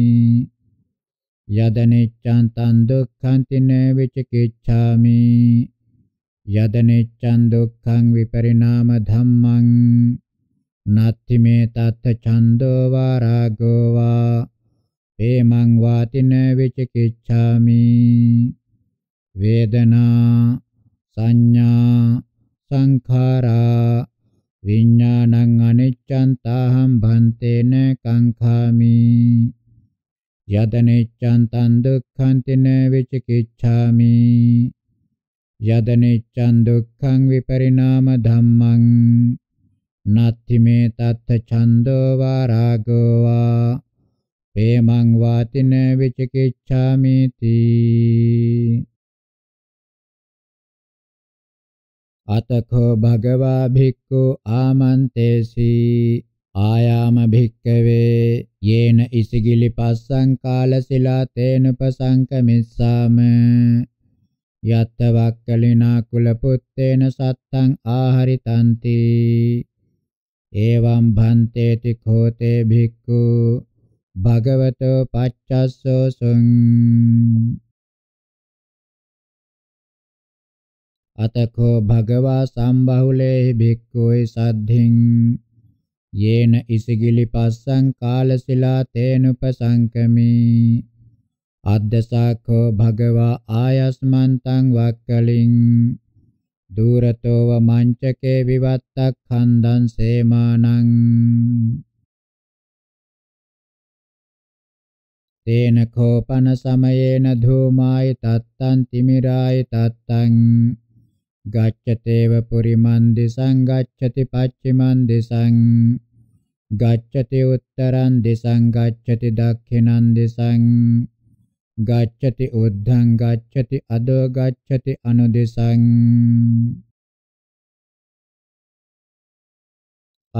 යදනිච්ඡන් තං දුක්ඛං තින විචිකිච්ඡාමි යදනිච්ඡන් දුක්ඛං විපරිණාම ධම්මං නත්ති මේ තත්ත ඡන්தோ වා රාගෝ වා හේමං වාතින විචිකිච්ඡාමි වේදනා සංඥා සංඛාරා විඥානං අනිච්ඡං තාහං භන්තේන කංඛාමි යදනිච්ඡං තං දුක්ඛං තින විචිකිච්ඡාමි යදනිච්ඡං දුක්ඛං විපරිණාම ධම්මං නත්ති මේ තත්ථ ඡන්தோ වා රාගෝ වා ප්‍රේමං වාතින විචිකිච්ඡාමි තී අතඛෝ භගවා භික්ඛු ආමන්තේසි ආයාම භික්කවේ යේන ඉසිගිලි පස්සං කාලසිලා තේනුපසංකමිස්සාම යත්ත වක්කලිනා කුල පුත්තේන සත්තං ආහරිතಂತಿ එවං භන්තේති කෝතේ භික්ඛු භගවතෝ පච්චස්සෝ සුං අතකෝ භගවා සම්බහුලේ භික්ඛුයි සද්ධින් යේන ඉසිගිලි පස්සං කාලසිලා තේනුපසංකමි අද්දසාකෝ භගවා ආයස්මන්තං වක්කලින් දුරතෝව මංචකේ විවත්තක් හන්දං සේමානං තේන කෝපන සමයේන ධූමායි තත්තං තිමිරායි තත්තං gacchate puriman disang gacchati pacciman disang gacchati uttaran disang gacchati dakkhinan disang gacchati uddhang gacchati ado gacchati anudisang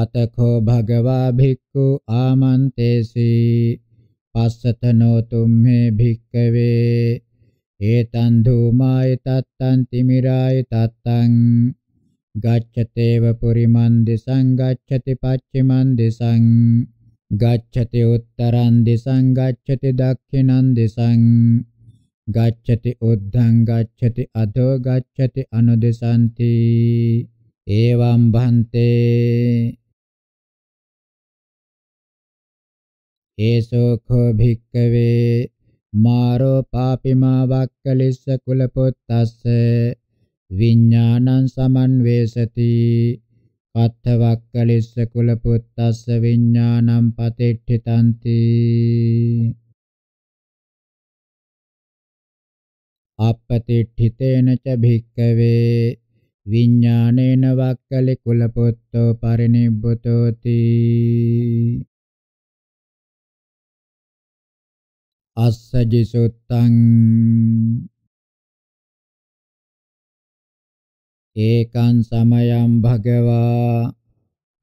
අතකෝ භගවා භික්ඛු ආමන්තේසි පස්සතනෝ තුම්මේ භික්ඛවේ ඒතං ධූමාය තත්තං තිමිරාය තත්තං ගච්ඡතේව පුරිමන් දිසං ගච්ඡති පච්චිමන් දිසං ගච්ඡති උත්තරං දිසං ගච්ඡති දක්ඛිනං දිසං ගච්ඡති උද්ධං ගච්ඡති අධෝ ගච්ඡති අනුදිසanti එවං භන්තේ ඒසෝඛෝ භික්කවේ මාරෝ පාපිමා වක්කලිස්ස කුලපොත්තස්ස විඥානං සමන්වේසති පත්ත වක්කලිස්ස කුලපොත්තස්ස විඥානං පතිට්ඨිතಂತಿ අපපතිට්ඨිතේන ච භික්කවේ විඥානේන වක්කලි කුලපොත්තෝ පරිනිබ්බතෝති assajji suttang ඒකං සමයං භගවා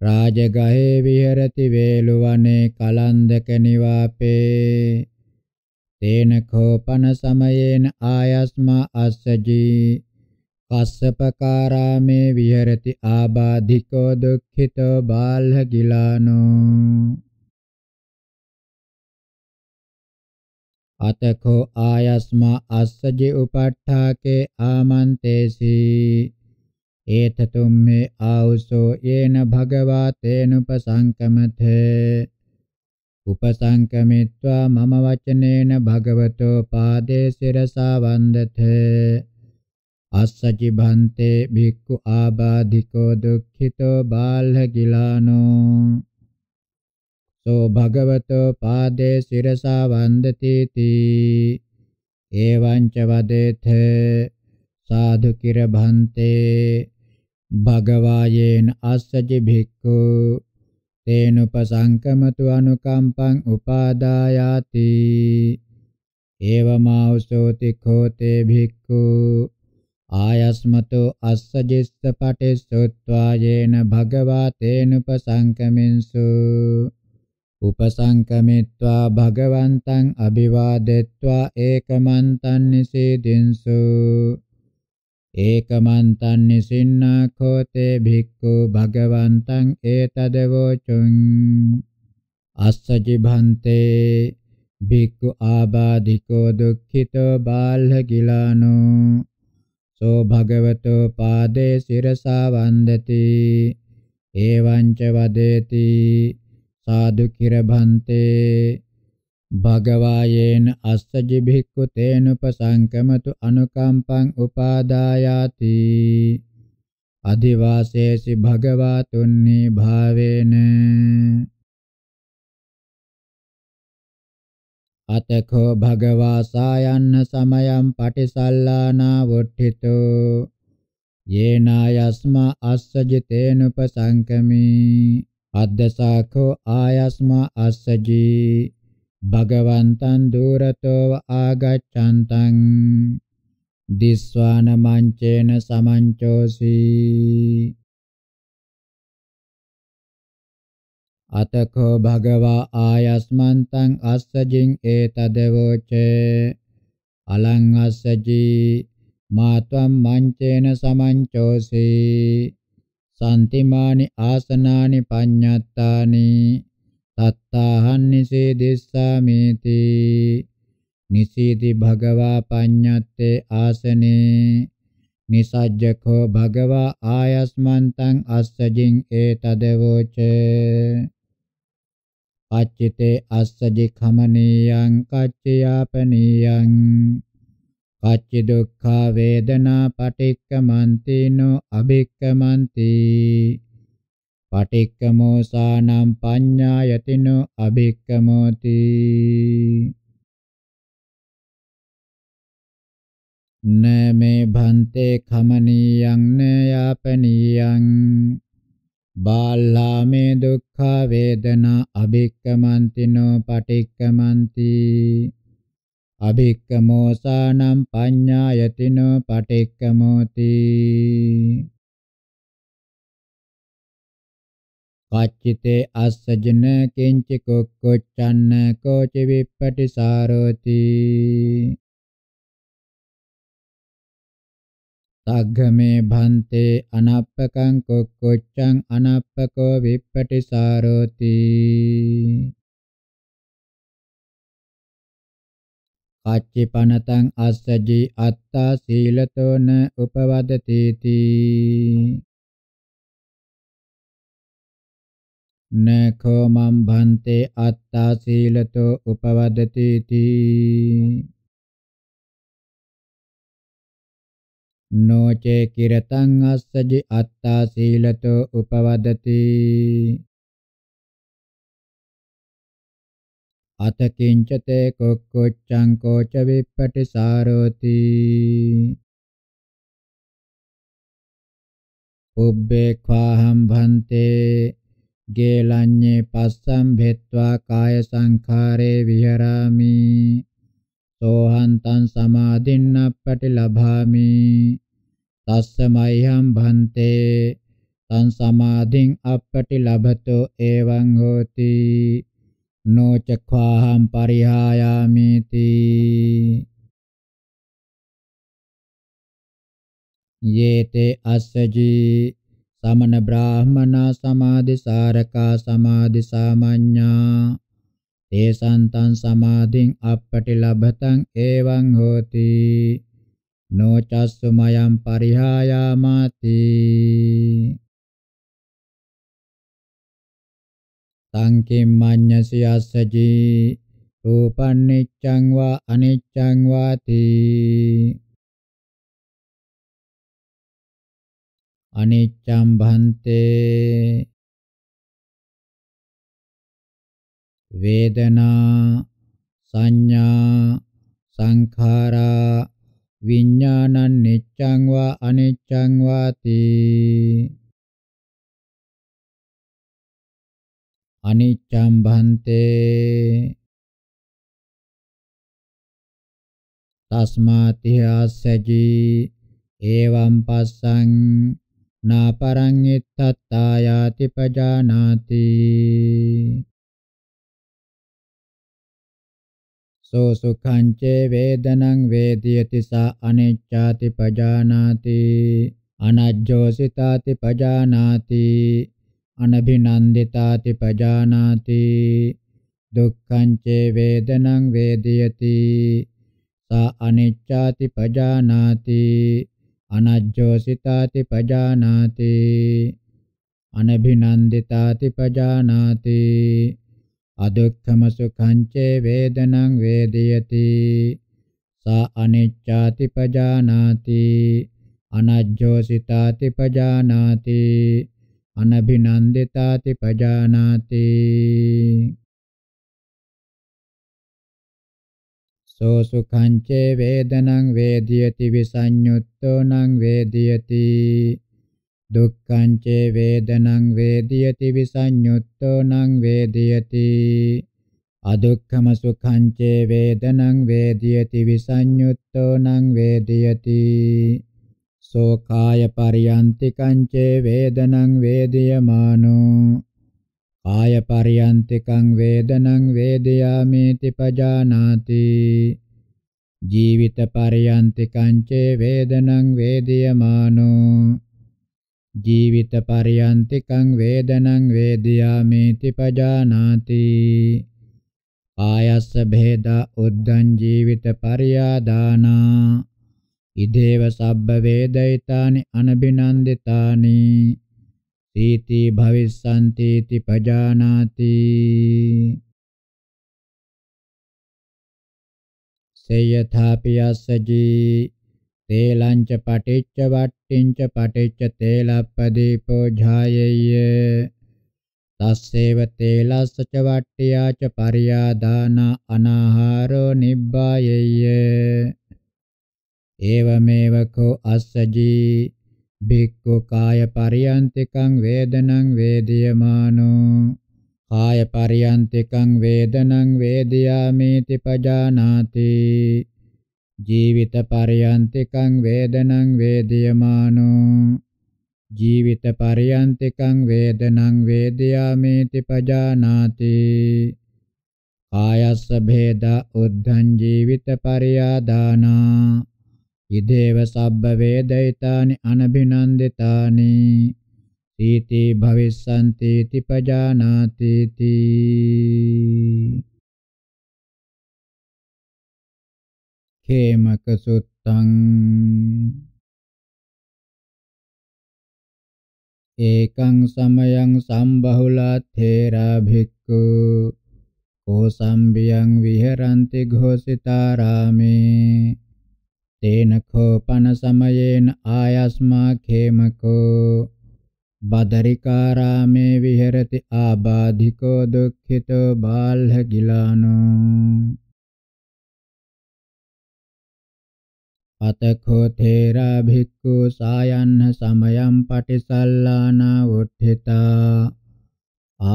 රාජගහේ විහෙරති වේලුවනේ කලන්දක නිවාපේ තේන කෝපන සමයේන ආයස්මා අස්සජී කස්සපකාරාමේ විහෙරති ආබාධිකෝ දුක්ඛිතෝ බාල්හ ගිලානෝ අතකෝ ආයස්මා අස්සජි උපට්ඨාකේ ආමන්තේසි ඒතතුම් මේ ආවසෝ යේන භගවා තේනුපසංකමතේ උපසංකමිත්වා මම වචනේන භගවතෝ පාදේ සිරසා වන්දතේ අස්සජි භන්තේ භික්ඛු ආබාධිකෝ දුක්ඛිතෝ බාල්හ ගිලානෝ සෝ භගවතෝ පාදේ සිරසා වන්දති තී එවං ච වදෙත සාදු කිර භන්තේ භගවායේන අස්සජි භික්ඛු තේනුපසංකමතු අනුකම්පං උපාදායාති ඒවමාවසෝති කෝතේ භික්ඛු ආයස්මතෝ අස්සජිස්ස පටිස්සොත්වායේන භගවා තේනුපසංකමින්සු උපසංකමිත්වා භගවන්තං අභිවාදෙත්වා ඒකමන්තං නිසීදින්සු ඒකමන්තං නිසින්නා කෝතේ භික්ඛු භගවන්තං ඒතදවෝචුං අස්සජි භන්තේ භික්ඛු ආබාධිකෝ දුක්ඛිතෝ බාල්හ ගිලානෝ සෝ භගවතෝ පාදේ සිරසා වන්දති එවං ච වදේති සාදු කිරභන්තේ භගවායේන අස්සජි භික්ඛු තේනුපසංකමතු අනුකම්පං උපාදායාති අදිවාසේසි භගවාතුන්නි භාවේන අතකෝ භගවා සායන්න සමයම් පටිසල්ලානා වොට්ඨිතෝ යේනායස්මා අස්සජිතේනුපසංකමී අද්දසාකෝ ආයස්මා අස්සජී භගවන්තං දුරතෝ ආගච්ඡන්තං දිස්වාන මංචේන සමංචෝසි අතකෝ භගවා ආයස්මන්තං අස්සජින් ඒතදවෝචේ අලං අස්සජී මාත්වම් මංචේන සමංචෝසි සම්තිමානි ආසනානි පඤ්ඤත්තානි තත්තාහන්නිසේ දෙස්සාමේති නිසීති භගවා පඤ්ඤත්තේ ආසනේ නිසජ්ජකෝ භගවා ආයස්මන්තං අස්සජින් ඒතදවෝච පච්චිතේ අස්සජි ඛමනීයං කච්චයාපනීයං පච්ච දුක්ඛා වේදනා පටික්කමන්තිනෝ අබික්කමන්ති පටික්කමෝසානම් පඤ්ඤායතිනෝ අබික්කමෝති නමේ භන්තේ කමනියං නයාපනියං බාලාමේ දුක්ඛ වේදනා අබික්කමන්තිනෝ පටික්කමන්ති අභික්කමෝ සානම් පඤ්ඤායතිනෝ පටික්කමෝති පච්චිතේ අස්සජන කිංච කොක්කොච්චන්න කෝච විප්පටිසාරෝති තග්ගමේ භන්තේ අනප්පකං කොක්කොච්චං අනප්පකෝ විප්පටිසාරෝති කච්චිපනතං අස්සජි අත්තා සීලතෝන උපවදති තී නඛෝ මම් භන්තේ අත්තා සීලතෝ උපවදති තී නොචේ කිරතං අස්සජි අත්තා සීලතෝ උපවදති අත කිංචතේ කොක්කොච්චං කෝච විප්පටිසාරෝති උබ්බේ ඛාහම් භන්තේ ගේලඤ්ඤේ පස්සම් භෙත්වා කාය සංඛාරේ විහරාමි සෝහං තං සමාදින්නප්පටි ලභාමි තස්ස මයිහම් භන්තේ තං සමාධින් අප්පටි ලබතෝ එවං හෝති නොචක්ඛාහම් පරිහායාමේති යේතේ අස්සජී සමන බ්‍රාහමනා සමාධි සාරකා සමාධි සාමඤ්ඤා තේසන්තං සමාධින් අපටි ලබතං එවං හෝති නොචස්සුමයන් පරිහායාමාති තං කිම්මඤ්ඤසි අස්සජී රූපං නිච්ඡං වා අනිච්ඡං වාති අනිච්ඡං භන්තේ වේදනා සංඥා සංඛාරා විඥානං නිච්ඡං වා අනිච්ඡං වාති අනිච්ඡම් භන්තේ තස්මාති ආසජී එවං පස්සං නාපරං ittattායාති පජානාති සෝ සුඛං චේ වේදනං වේදියති සා අනිච්ඡාති පජානාති අනජ්ජෝසිතාති පජානාති අනභිනන්දිතාති පජානාති දුක්ඛං චේ වේදනං වේදයති සා අනිච්ඡාති පජානාති අනජ්ජෝසිතාති පජානාති අනභිනන්දිතාති පජානාති අදුක්ඛම සුඛං චේ වේදනං වේදයති සා අනිච්ඡාති පජානාති අනජ්ජෝසිතාති පජානාති අනභිනන්දිතාති පජානාති සෝ සුඛං චේ වේදනං වේදියති විසඤ්ඤුත්තෝ නං වේදියති දුක්ඛං චේ වේදනං වේදියති විසඤ්ඤුත්තෝ නං වේදියති අදුක්ඛම සුඛං චේ වේදනං වේදියති විසඤ්ඤුත්තෝ නං වේදියති සෝකාය පරියන්තිකං චේ වේදනං වේදියමානෝ කාය පරියන්තිකං වේදනං වේදයාමේති පජානාති ජීවිත පරියන්තිකං චේ වේදනං වේදියමානෝ ජීවිත පරියන්තිකං වේදනං වේදයාමේති පජානාති ආයස්ස භේදා උද්දං ජීවිත පරියාදානා ඉදේව සබ්බ වේදිතානි අනබිනන්දිතානි තීති භවිස්සන්ති ති පජානාති සේයථාපි අස්සජී තේලංච පටිච්ච වට්ටිංච පටිච්ච තේලප්පදීපෝ ඡායේය තස්සේව තේලස්ස ච වට්ටියාච පරියාදාන අනාහාරෝ නිබ්බායේය एवमेव को अस्सजी භික්ඛු කාය පරියන්තිකං වේදනං වේදියමානෝ කාය පරියන්තිකං වේදනං වේදියාමේති පජානාති ජීවිත පරියන්තිකං වේදනං වේදියමානෝ ජීවිත පරියන්තිකං වේදනං වේදියාමේති පජානාති ආයස්ස භේද උද්ධං ජීවිත පරියාදානා ඉදේව සබ්බ වේදිතානි අනබිනන්දිතානි සීති භවිස්සන්ති තිපජානාති තී කේමක සුත්තං ඒකං සමයං සම්බහුලා තේරා භික්ඛු කෝසම්බියං විහෙරಂತಿ ഘೋಷිතාරාමේ තේන කෝපන සමයේන ආයස්මා ඛේමකෝ බදරිකාරාමේ විහෙරති ආබාධිකෝ දුක්ඛිතෝ බාල්හ ගිලානෝ අතකෝ තේරා භික්ඛු සායන්න සමයම් පටිසල්ලානා උද්ධිතා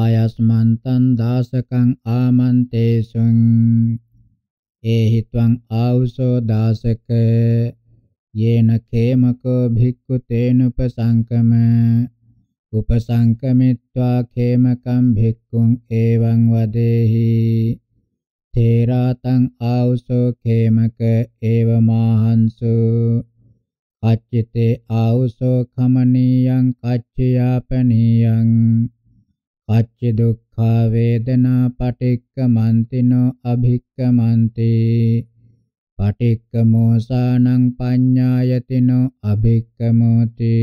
ආයස්මන්තං දාසකං ආමන්තේසුං ඒ හිත්වං ආවුසෝ දාසක යේන කේමකෝ භික්ඛු තේනුපසංකම උපසංකමිත්වා කේමකම් භික්ඛුං එවං වදේහි තේරාතං ආවුසෝ කේමක ඒව මාහන්සු අච්චිතේ ආවුසෝ කමනීයං කච්චයාපනීයං පච්ච දුක්ඛා වේදනා පටික්කමන්තිනෝ අභික්කමන්ති පටික්කමෝ සානං පඤ්ඤායතිනෝ අභික්කමෝති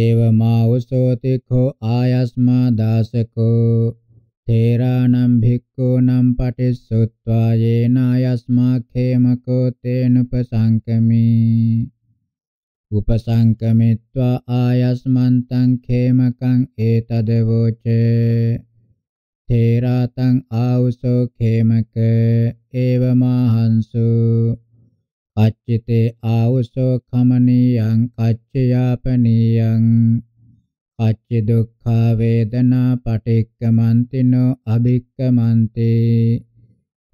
ඒව මාවසෝති කෝ ආයස්මා දාසකෝ තේරානම් භික්ඛූනම් පටිසුත්වා යේනායස්මා ඛේමකෝ තේනුපසංකමී උපසංකමිත්වා ආයස්මන්තං ඛේමකං ඒතදවෝචේ තේරාතං ආවුසෝ ඛේමක ඒවමාහංසු කච්චිතේ ආවුසෝ කමනියං කච්චයාපනියං කච්චි දුක්ඛා වේදනා පටික්කමන්තිනෝ අභික්කමන්ති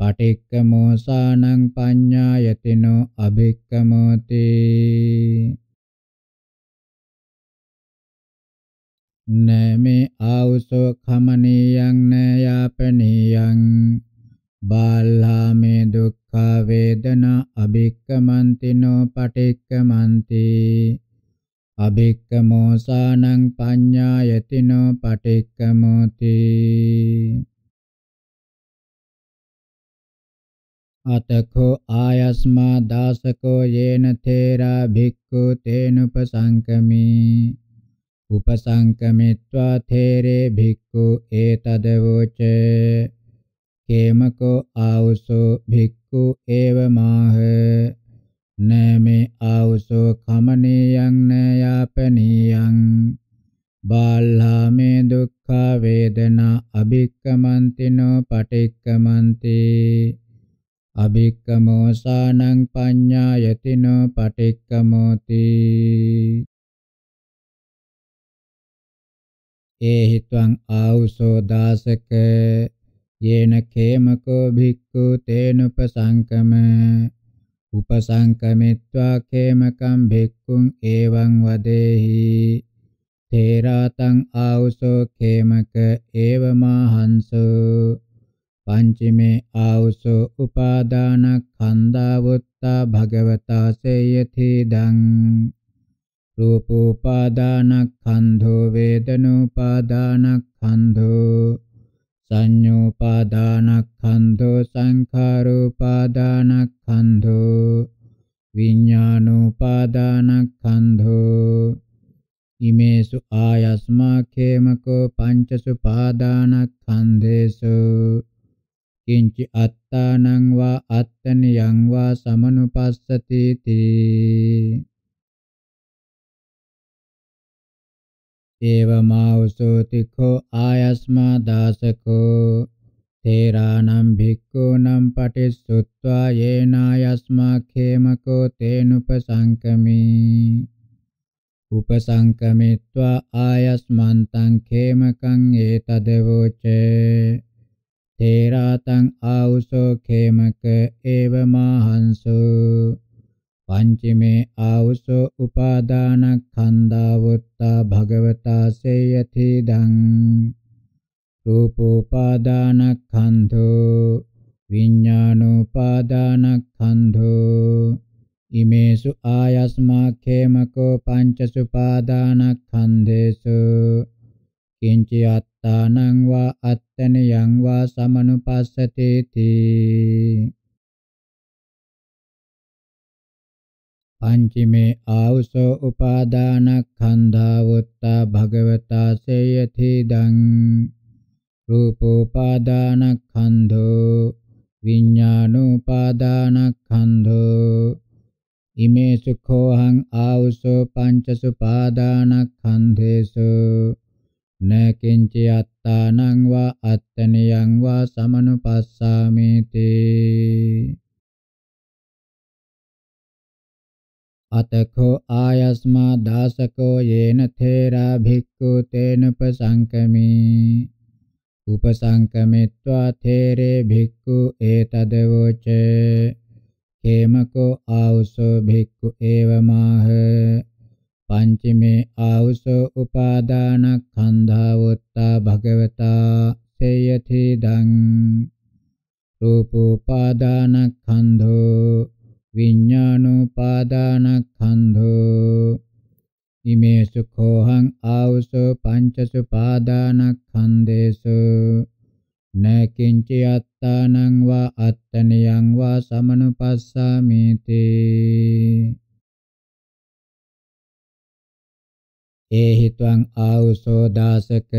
පටික්කමෝසානං පඤ්ඤායතිනෝ අභික්කමෝති न मे ආවුසෝ ඛමනියං න යාපනියං බාල්හා මේ දුක්ඛ වේදනා අබික්කමන්තිනෝ පටික්කමන්ති අබික්කමෝ සානං පඤ්ඤායතිනෝ පටික්කමෝති අතකෝ ආයස්මා දාසකෝ යේන තේරා භික්ඛු තේනුපසංකමී උපසංකමිත්වා තේරේ භික්ඛු ඒතදවෝච කේමකෝ ආවුසෝ භික්ඛු ඒවමාහ නමේ ආවුසෝ කමනීයං නයාපනීයං බාල්හා මේ දුක්ඛ වේදනා අභික්කමන්තිනෝ පටික්කමන්ති අභික්කමෝසානං පඤ්ඤායතිනෝ පටික්කමෝති ඒ හිතං ආවුසෝ දාසක යේන කේමකෝ භික්ඛු තේන උපසංකම උපසංකමිත්වා කේමකම් භික්ඛුං එවං වදේහි තේරාතං ආවුසෝ කේමක එවමහංසෝ පංචමේ ආවුසෝ උපාදානඛන්දා වුත්තා භගවතා සේයති දං රූපෝපාදානක්ඛන්ධෝ වේදනෝපාදානක්ඛන්ධෝ සංඤෝපාදානක්ඛන්ධෝ සංඛාරෝපාදානක්ඛන්ධෝ විඤ්ඤාණෝපාදානක්ඛන්ධෝ ඉමේසු ආයස්මා කේමකෝ පංචසු පාදානක්ඛන්දේසු කිංචි අත්තානං වා අත්තනියං වා සමනුපස්සති තී एवमावसोतिखो आयस्मादासको තේරානම් භික්ඛූනම් පටිසුත්වා යේනායස්මා ඛේමකෝ තේනුපසංකමි උපසංකමිත්වා ආයස්මන්තං ඛේමකං ඒතදවෝචේ තේරාතං ආවුසෝ ඛේමක ඒවමාහංසෝ පංචමේ ආවසෝ උපාදානස්කන්ධා වුත්තා භගවතා සේයති දං රූපෝපාදානස්කන්ධෝ විඤ්ඤාණෝපාදානස්කන්ධෝ ඉමේසු ආයස්මා ඛේමකෝ පංචසුපාදානස්කන්ධේසු කිංච අත්තානං වා අත්තනියං වා සමනුපස්සතේති පංචමේ ආවසෝ උපාදානස්කන්ධා වත්තා භගවතා සේයති දං රූපෝපාදානස්කන්ධෝ විඥානෝපාදානස්කන්ධෝ ඉමේ සුඛෝහං ආවසෝ පංචසුපාදානස්කන්ධේසු නකින්ච අත්තානං වා අත්තනියං වා සමනුපස්සාමේතේ අතකෝ ආයස්මා දාසකෝ යේන තේරා භික්ඛු තේන උපසංකමී උපසංකමිත්වා තේරේ භික්ඛු ඒතදවෝච කේමකෝ ආවුසෝ භික්ඛු ඒවමාහ පංචමේ ආවුසෝ උපාදානඛන්ධාවොත්තා භගවතා සේයති දං රූපෝපාදානඛන්ධෝ විඤ්ඤාණෝපාදානස්කන්ධෝ ඉමේ සුඛෝහං ආවසෝ පංචසුපාදානස්කන්ධේසු නකින්චි අත්තානං වා අත්තනියං වා සමනුපස්සාමිති ඒහි ත්වං ආවසෝ දාසක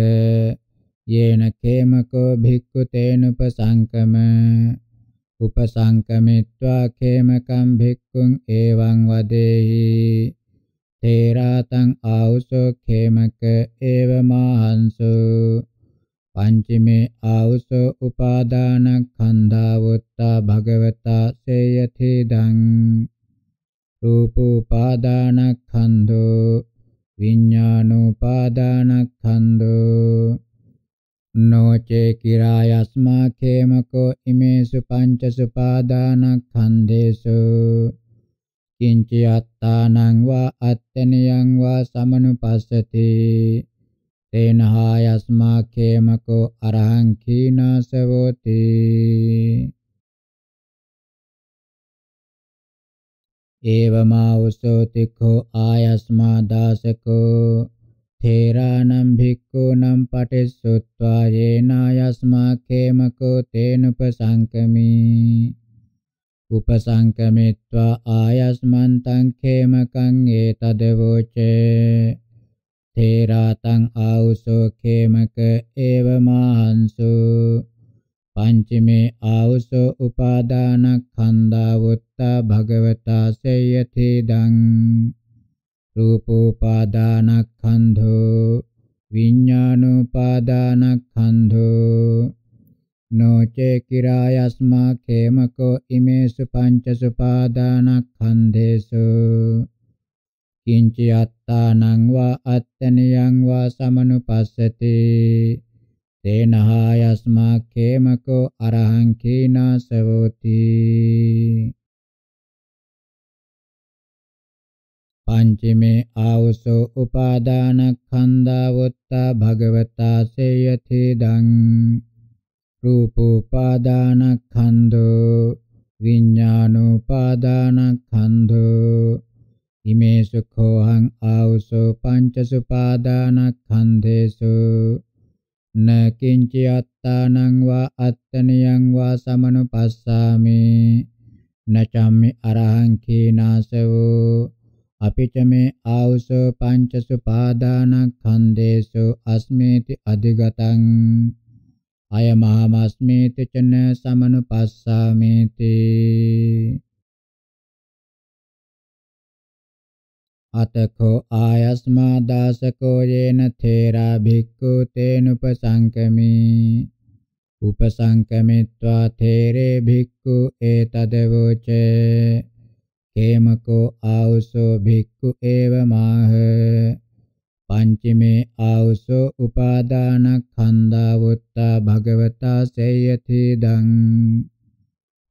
යේන කේමකෝ භික්ඛු තේනුපසංකම උපසංකමිත්වා කේමකම් භික්ඛුන් එවං වදේහි තේරාතං ආවුසෝ කේමක ඒව මහන්සෝ පංචමේ ආවුසෝ උපාදානඛණ්ඩා වොත්තා භගවතා සේයති දං රූපෝපාදානඛණ්ඩෝ විඤ්ඤාණෝපාදානඛණ්ඩෝ නොචේ කිරායස්මා ඛේමකෝ ඉමේසු පංච සුපාදානක්ඛන්දේසු කිංච යත්තානං වා අත්තනියං වා සමනුපස්සති තේනහායස්මා ඛේමකෝ අරහං කීනාසවෝති ඒවමා උසෝතිකෝ ආයස්මා දාසකෝ තේරානම් භික්ඛූනම් පටිසුත්වා යේනායස්මා කේමකෝ තේන උපසංකමී උපසංකමිත්වා ආයස්මන්තං කේමකං ඒතදවෝචේ තේරාතං ආවුසෝ කේමක ඒව මාහන්සු පංචමේ ආවුසෝ උපාදානක්ඛන්දා වුත්තා භගවතා සේයති දං රූපෝපාදානස්කන්ධෝ විඤ්ඤාණෝපාදානස්කන්ධෝ නොචේ කිරායස්මා කේමකෝ ඉමේසු පංචසුපාදානස්කන්ධේසු කිංචි අත්තානං වා අත්තනියං වා සමනුපස්සති තේනහායස්මා කේමකෝ අරහං කීනාසවෝති පංචමේ ආවසෝ උපාදානස්කන්ධා වොත්තා භගවතා සේයති දං රූපෝපාදානස්කන්ධෝ විඥානෝපාදානස්කන්ධෝ ඉමේ සුඛෝහං ආවසෝ පංචසුපාදානස්කන්ධේසු න කිංචි අත්තානං වා අත්තනියං වා සමනුපස්සාමි නචම්මි අරහං කීනාසවෝ අපිච මේ ආවුසෝ පංච සුපාදානස්කන්ධේසු අස්මේති අධිගතං අයමහමස්මේති චන සමනුපස්සාමේති අතකෝ ආයස්මා දාසකෝ යේන තේරා භික්ඛු තේනුපසංකමී උපසංකමිත්වා තේරේ භික්ඛු ඒතදවෝචේ කේමකෝ ආවුසෝ භික්ඛු ඒව මාහ පංචමේ ආවුසෝ උපාදානඛන්ධා වුත්තා භගවතා සේයති දං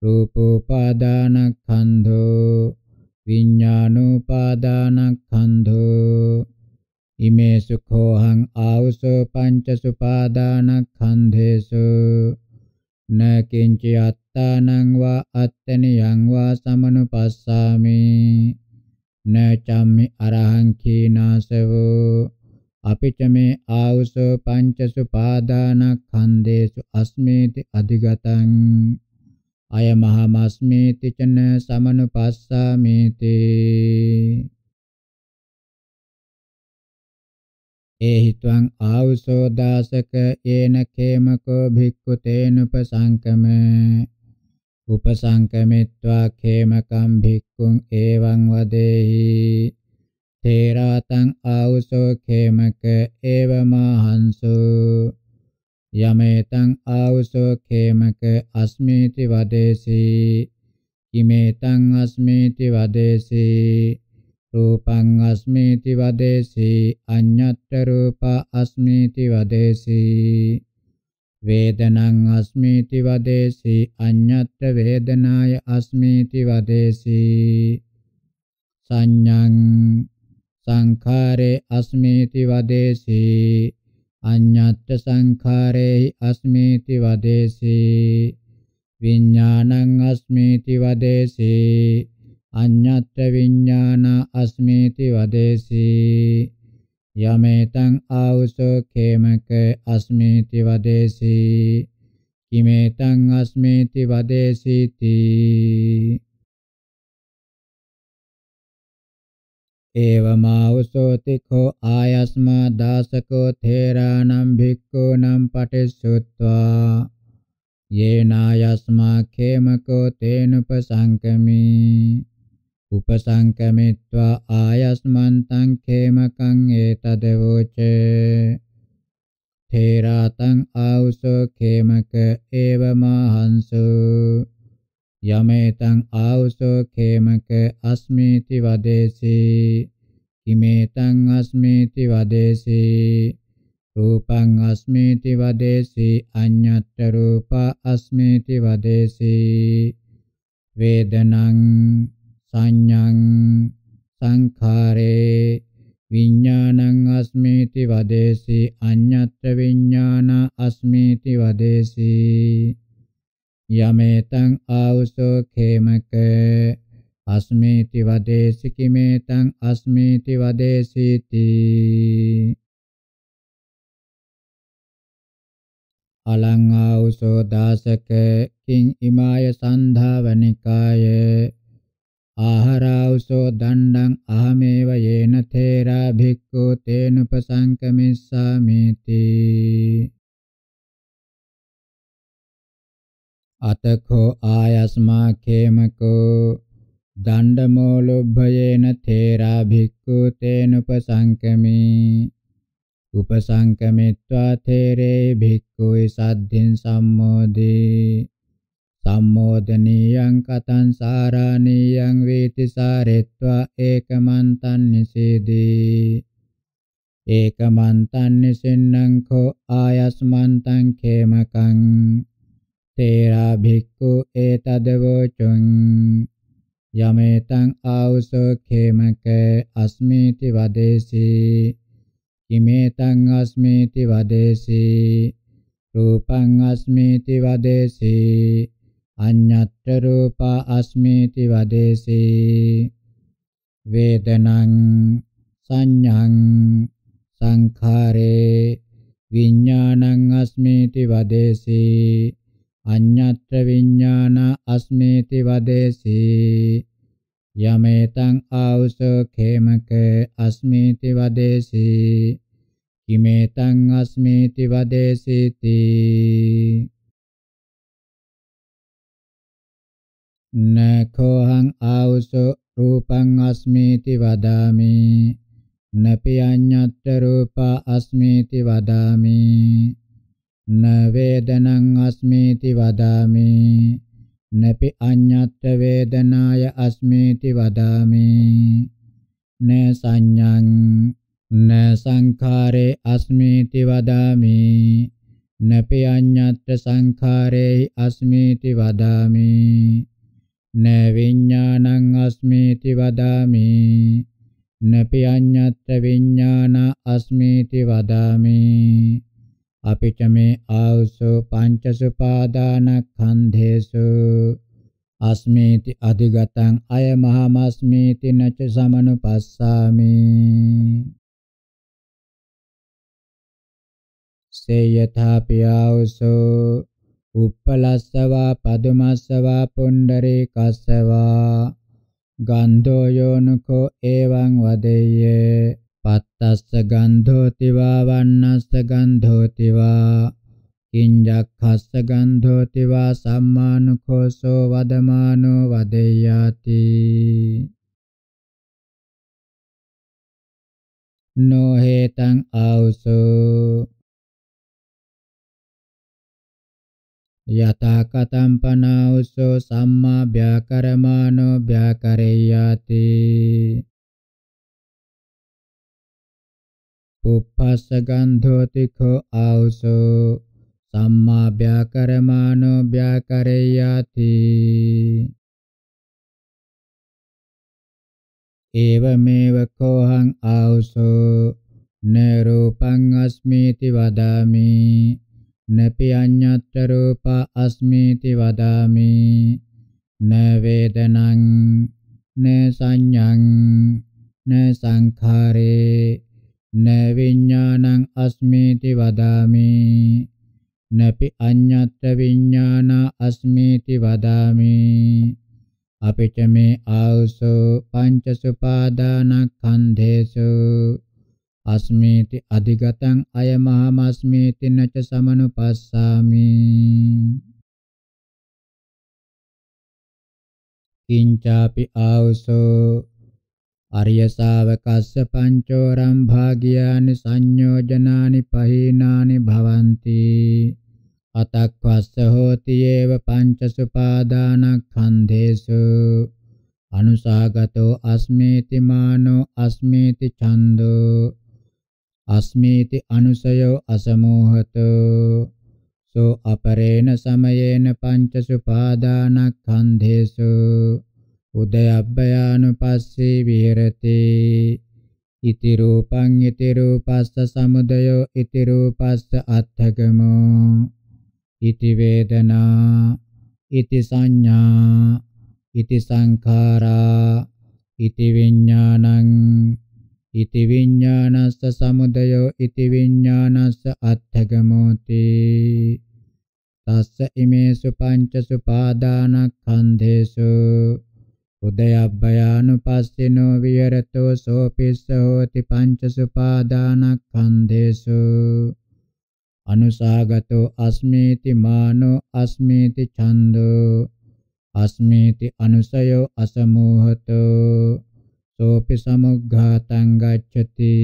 රූපෝපාදානඛන්ධෝ විඤ්ඤාණෝපාදානඛන්ධෝ ඉමේ සුඛෝහං ආවුසෝ පංච සුපාදානඛන්ධේසු න කිංචි අත්තානං වා අත්තනියං වා සමනුපස්සාමි න චම්මි අරහං කීනාසවෝ අපිච මේ ආවුසෝ පංචසු පාදානක්ඛන්දේසු අස්මේති අධිගතං අය මහමස්මේති චන සමනුපස්සාමේති ඒහිත්වං ආවුසෝ දාසක යේන කේමකෝ භික්ඛු තේනුපසංකම උපසංකමිත්වා කේමකම් භික්ඛුං එවං වදේහි තේරාතං ආවුසෝ කේමක එවමහංසෝ යමේතං ආවුසෝ කේමක අස්මේති වදේසී කිමේතං අස්මේති වදේසී රූපං අස්මේති වදේසී අඤ්ඤත්ත රූප අස්මේති වදේසී වේදනං අස්මේති වදේසී අඤ්ඤත්ත වේදනාය අස්මේති වදේසී සංඤං සංඛාරේ අස්මේති වදේසී අඤ්ඤත්ත සංඛාරේ අස්මේති වදේසී විඥානං අස්මේති වදේසී අඤ්ඤත්ත්‍ය විඥානා අස්මේති වදේසී යමෙතං ආවුසෝ කේමක අස්මේති වදේසී කිමෙතං අස්මේති වදේසීති ඒවමාවුසෝ තිඛෝ ආයස්මා දාසකෝ තේරානම් භික්ඛූනම් පටිසුත්වා යේනායස්මා කේමකෝ තේනුපසංකමී උපසංකමිත්වා ආයස්මන්තං ඛේමකං ඒතදවෝචේ තේරාතං ආවුසෝ ඛේමක ඒව මහංසු යමේතං ආවුසෝ ඛේමක අස්මීති වදේසී කිමේතං අස්මීති වදේසී රූපං අස්මීති වදේසී අඤ්ඤත්තර රූප අස්මීති වදේසී වේදනං සංඤං සංඛාරේ විඥානං අස්මේති වදේසි අඤ්ඤත්‍ර විඥාන අස්මේති වදේසි යමෙතං ආවුසෝ khemක අස්මේති වදේසි කිමෙතං අස්මේති වදේසීති අලං ආවුසෝ දාසක කිං ඉමාය සන්ධාවනිකායේ ආහාරාවසෝ දණ්ඩං අහමේව යේන තේරා භික්ඛු තේනුපසංකමිස්සාමිති අතකෝ ආයස්මා කේමකෝ දණ්ඩමෝ ලොබ්භයේන තේරා භික්ඛු තේනුපසංකමී උපසංකමිත්වා තේරේ භික්ඛුයි සද්ධින් සම්මෝදී සම්මෝදනීයං කතං සාරාණීයං වේති සාරෙත්වා ඒකමන්තං නිසීදී ඒකමන්තං නිසින්නං කෝ ආයස්මන්තං ඛේමකං තේරා භික්ඛු ඒතදවචං යමෙතං ආවසෝ ඛේමක අස්මේති වදේසි කිමෙතං අස්මේති වදේසි රූපං අස්මේති වදේසි අඤ්ඤත්ත රූපා අස්මේති වදේසේ වේදනං සංඤං සංඛාරේ විඥානං අස්මේති වදේසේ අඤ්ඤත්‍ර විඥාන අස්මේති වදේසේ යමේතං ආවුසෝ ඛේමක අස්මේති වදේසේ කිමේතං අස්මේති වදේසීති නඛෝහං ආවසෝ රූපං අස්මීති වදාමි නපි අඤ්ඤත් රූපා අස්මීති වදාමි න වේදනං අස්මීති වදාමි නපි අඤ්ඤත් වේදනාය අස්මීති වදාමි න සංඤං න සංඛාරේ අස්මීති වදාමි නපි අඤ්ඤත් සංඛාරේ අස්මීති වදාමි න විඥානං අස්මේති වදාමි නපි අඤ්ඤත් විඥාන අස්මේති වදාමි අපිච මේ ආවසෝ පංචසුපාදානඛන්ධේසු අස්මේති අධිගතං අය මහමස්මේති නච සමනුපස්සාමි සේයථාපි ආවසෝ uppalassava padumassava pundari kassava gandho yonuko evam vadeye pattassa gandhoti va vannassa gandhoti va kinjakkhassa gandhoti va sammanukoso vadamano vadeyati no hetan auso යතා කතම්පනා උසෝ සම්මා ව්‍යාකරමානෝ ව්‍යාකරේයාති පුප්පස්ස ගන්ධෝ තිඛෝ ආවුසෝ සම්මා ව්‍යාකරමානෝ ව්‍යාකරේයාති ඒවමේව කෝහං ආවුසෝ න රූපං අස්මීති වදාමි නපි අඤ්ඤත්‍ර රූප අස්මීති වදාමි න වේදනං න සංඤං න සංඛාරේ න විඥානං අස්මීති වදාමි නපි අඤ්ඤත්‍ර විඥාන අස්මීති වදාමි අපිට මේ ආවසෝ පංච සුපාදානස්කන්ධේසු අස්මේති අධිගතං අයමහමස්මේති නච සමනුපස්සාමි කිංචාපි ආවසෝ අරිය ශාවකස්ස පංචෝරම් භාගියානි සංයෝජනානි පහීනානි භවಂತಿ අතක්වස්ස හෝති ඒව පංචසුපාදානක්ඛන්ධේසු අනුසාගතෝ අස්මේති මානෝ අස්මේති ඡන්தோ අස්මීති අනුසයෝ අසමෝහතෝ සෝ අපරේණ සමයේන පංච සුපාදානස්කන්ධේසු උදයබ්බයානුපස්සී විහෙරති ඉති රූපං ඉති රූපස්ස සමුදයෝ ඉති රූපස්ස අත්ථගමෝ ඉති වේදනා ඉති සංඥා ඉති සංඛාරා ඉති විඥානං ඉති විඤ්ඤාණස්ස සමුදයෝ ඉති විඤ්ඤාණස්ස අත්ථගමෝති තස්ස ඉමේසු පංචසු පාදානක්ඛන්ධේසු උදයබ්බයානුපස්සිනෝ විහෙරතෝ සෝපිස්ස හෝති පංචසු පාදානක්ඛන්ධේසු අනුසාගතෝ අස්මේති මානෝ අස්මේති ඡන්தோ අස්මේති අනුසයෝ අසමෝහතෝ sopi samughatang gacchati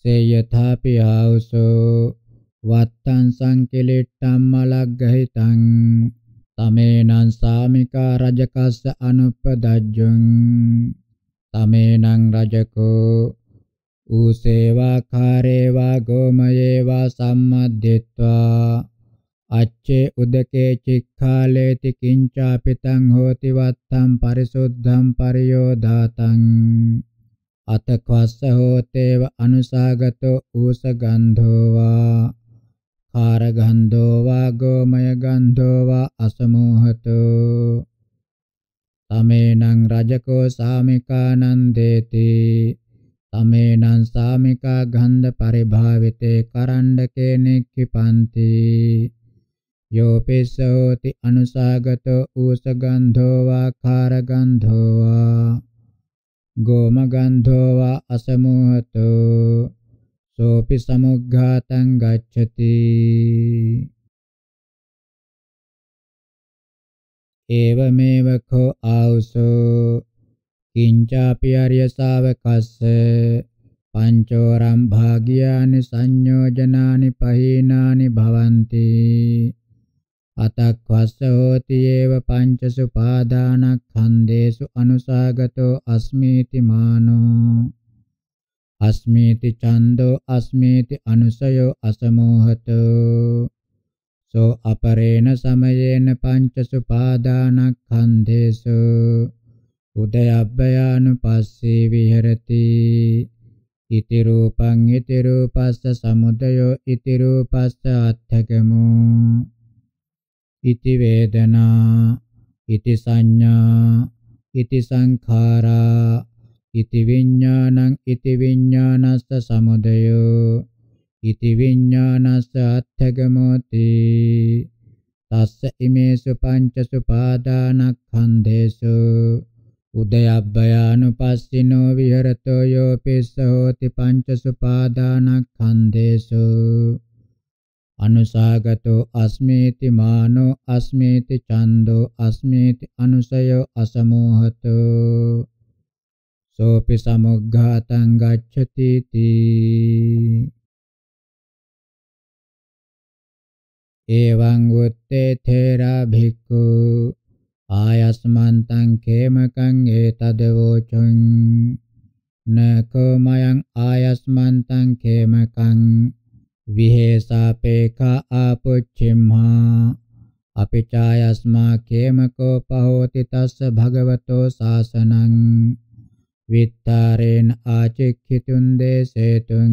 seyathapi hauso vattan sankilittam malagghitan තමේනං සාමිකා රජකස්ස අනුපදජ්ජං තමේනං රජකෝ ඌ සේවාකාරේවා ගෝමයේවා සම්මද්දිත්වා අච්චේ උදකේ චික්ඛාලේති කිංචාපිතං හෝති වත්තම් පරිසුද්ධම් පරියෝදාතං අතක්වස්ස හෝතේව අනුසාගතෝ ඌස ගන්ධෝවා කාර ගන්ධෝවා ගෝමය ගන්ධෝවා අසමෝහතෝ තමේනං රජකෝ සාමිකානං දේති තමේනං සාමිකා ගන්ධ පරිභාවිතේ කරණ්ඩකේ නික්ඛිපන්ති යෝපේසෝති අනුසාගතෝ ඌසගන්ධෝ වා කාරගන්ධෝ වා ගෝමගන්ධෝ වා අසමෝහතෝ සෝපි සමුග්ඝාතං ගච්ඡති ඒවමේව කෝ ආවුසෝ කිංචාපි ආර්ය ශාවකස්ස පංචෝරම් භාග්‍යානි සංයෝජනානි පහීනානි භවಂತಿ අතක්වස්සෝති ඒව පංචසුපාදානක්ඛන්දේසු අනුසාගතෝ අස්මීති මානෝ අස්මීති චන්தோ අස්මීති අනුසයෝ අසමෝහතෝ සෝ අපරේණ සමයේන පංචසුපාදානක්ඛන්දේසු උදයබ්බයානුපස්සී විහෙරති ඉති රූපං ඉති රූපස්ස සමුදයෝ ඉති රූපස්ස අත්ථකමෝ ඉති වේදනා ඉති සංඥා ඉති සංඛාරා ඉති විඥානං ඉති විඥානස්ස සමුදයෝ ඉති විඥානස්ස අත්ථගමෝති තස්ස ඉමේසු පංචසු පාදානක්ඛන්දේසු උදයබ්බයානුපස්සිනෝ විහෙරතෝ යෝ පිස්සහෝති පංචසු පාදානක්ඛන්දේසු අනුසාගතෝ අස්මේති මානෝ අස්මේති චන්தோ අස්මේති අනුසයෝ අසමෝහතෝ සෝපි සමුග්ඝාතං ගච්ඡති තී එවං උත්තේ තේරා භික්ඛු ආයස්මන්තං කේමකං ඒතදවෝචං නකෝ මයං ආයස්මන්තං කේමකං විහෙසාපේඛා ආපොච්චිම්හා අපිචායස්මා කේමකෝ පහෝති තස්ස භගවතෝ සාසනං විත්තරේන ආචික්ඛිතුන් දේසේතුං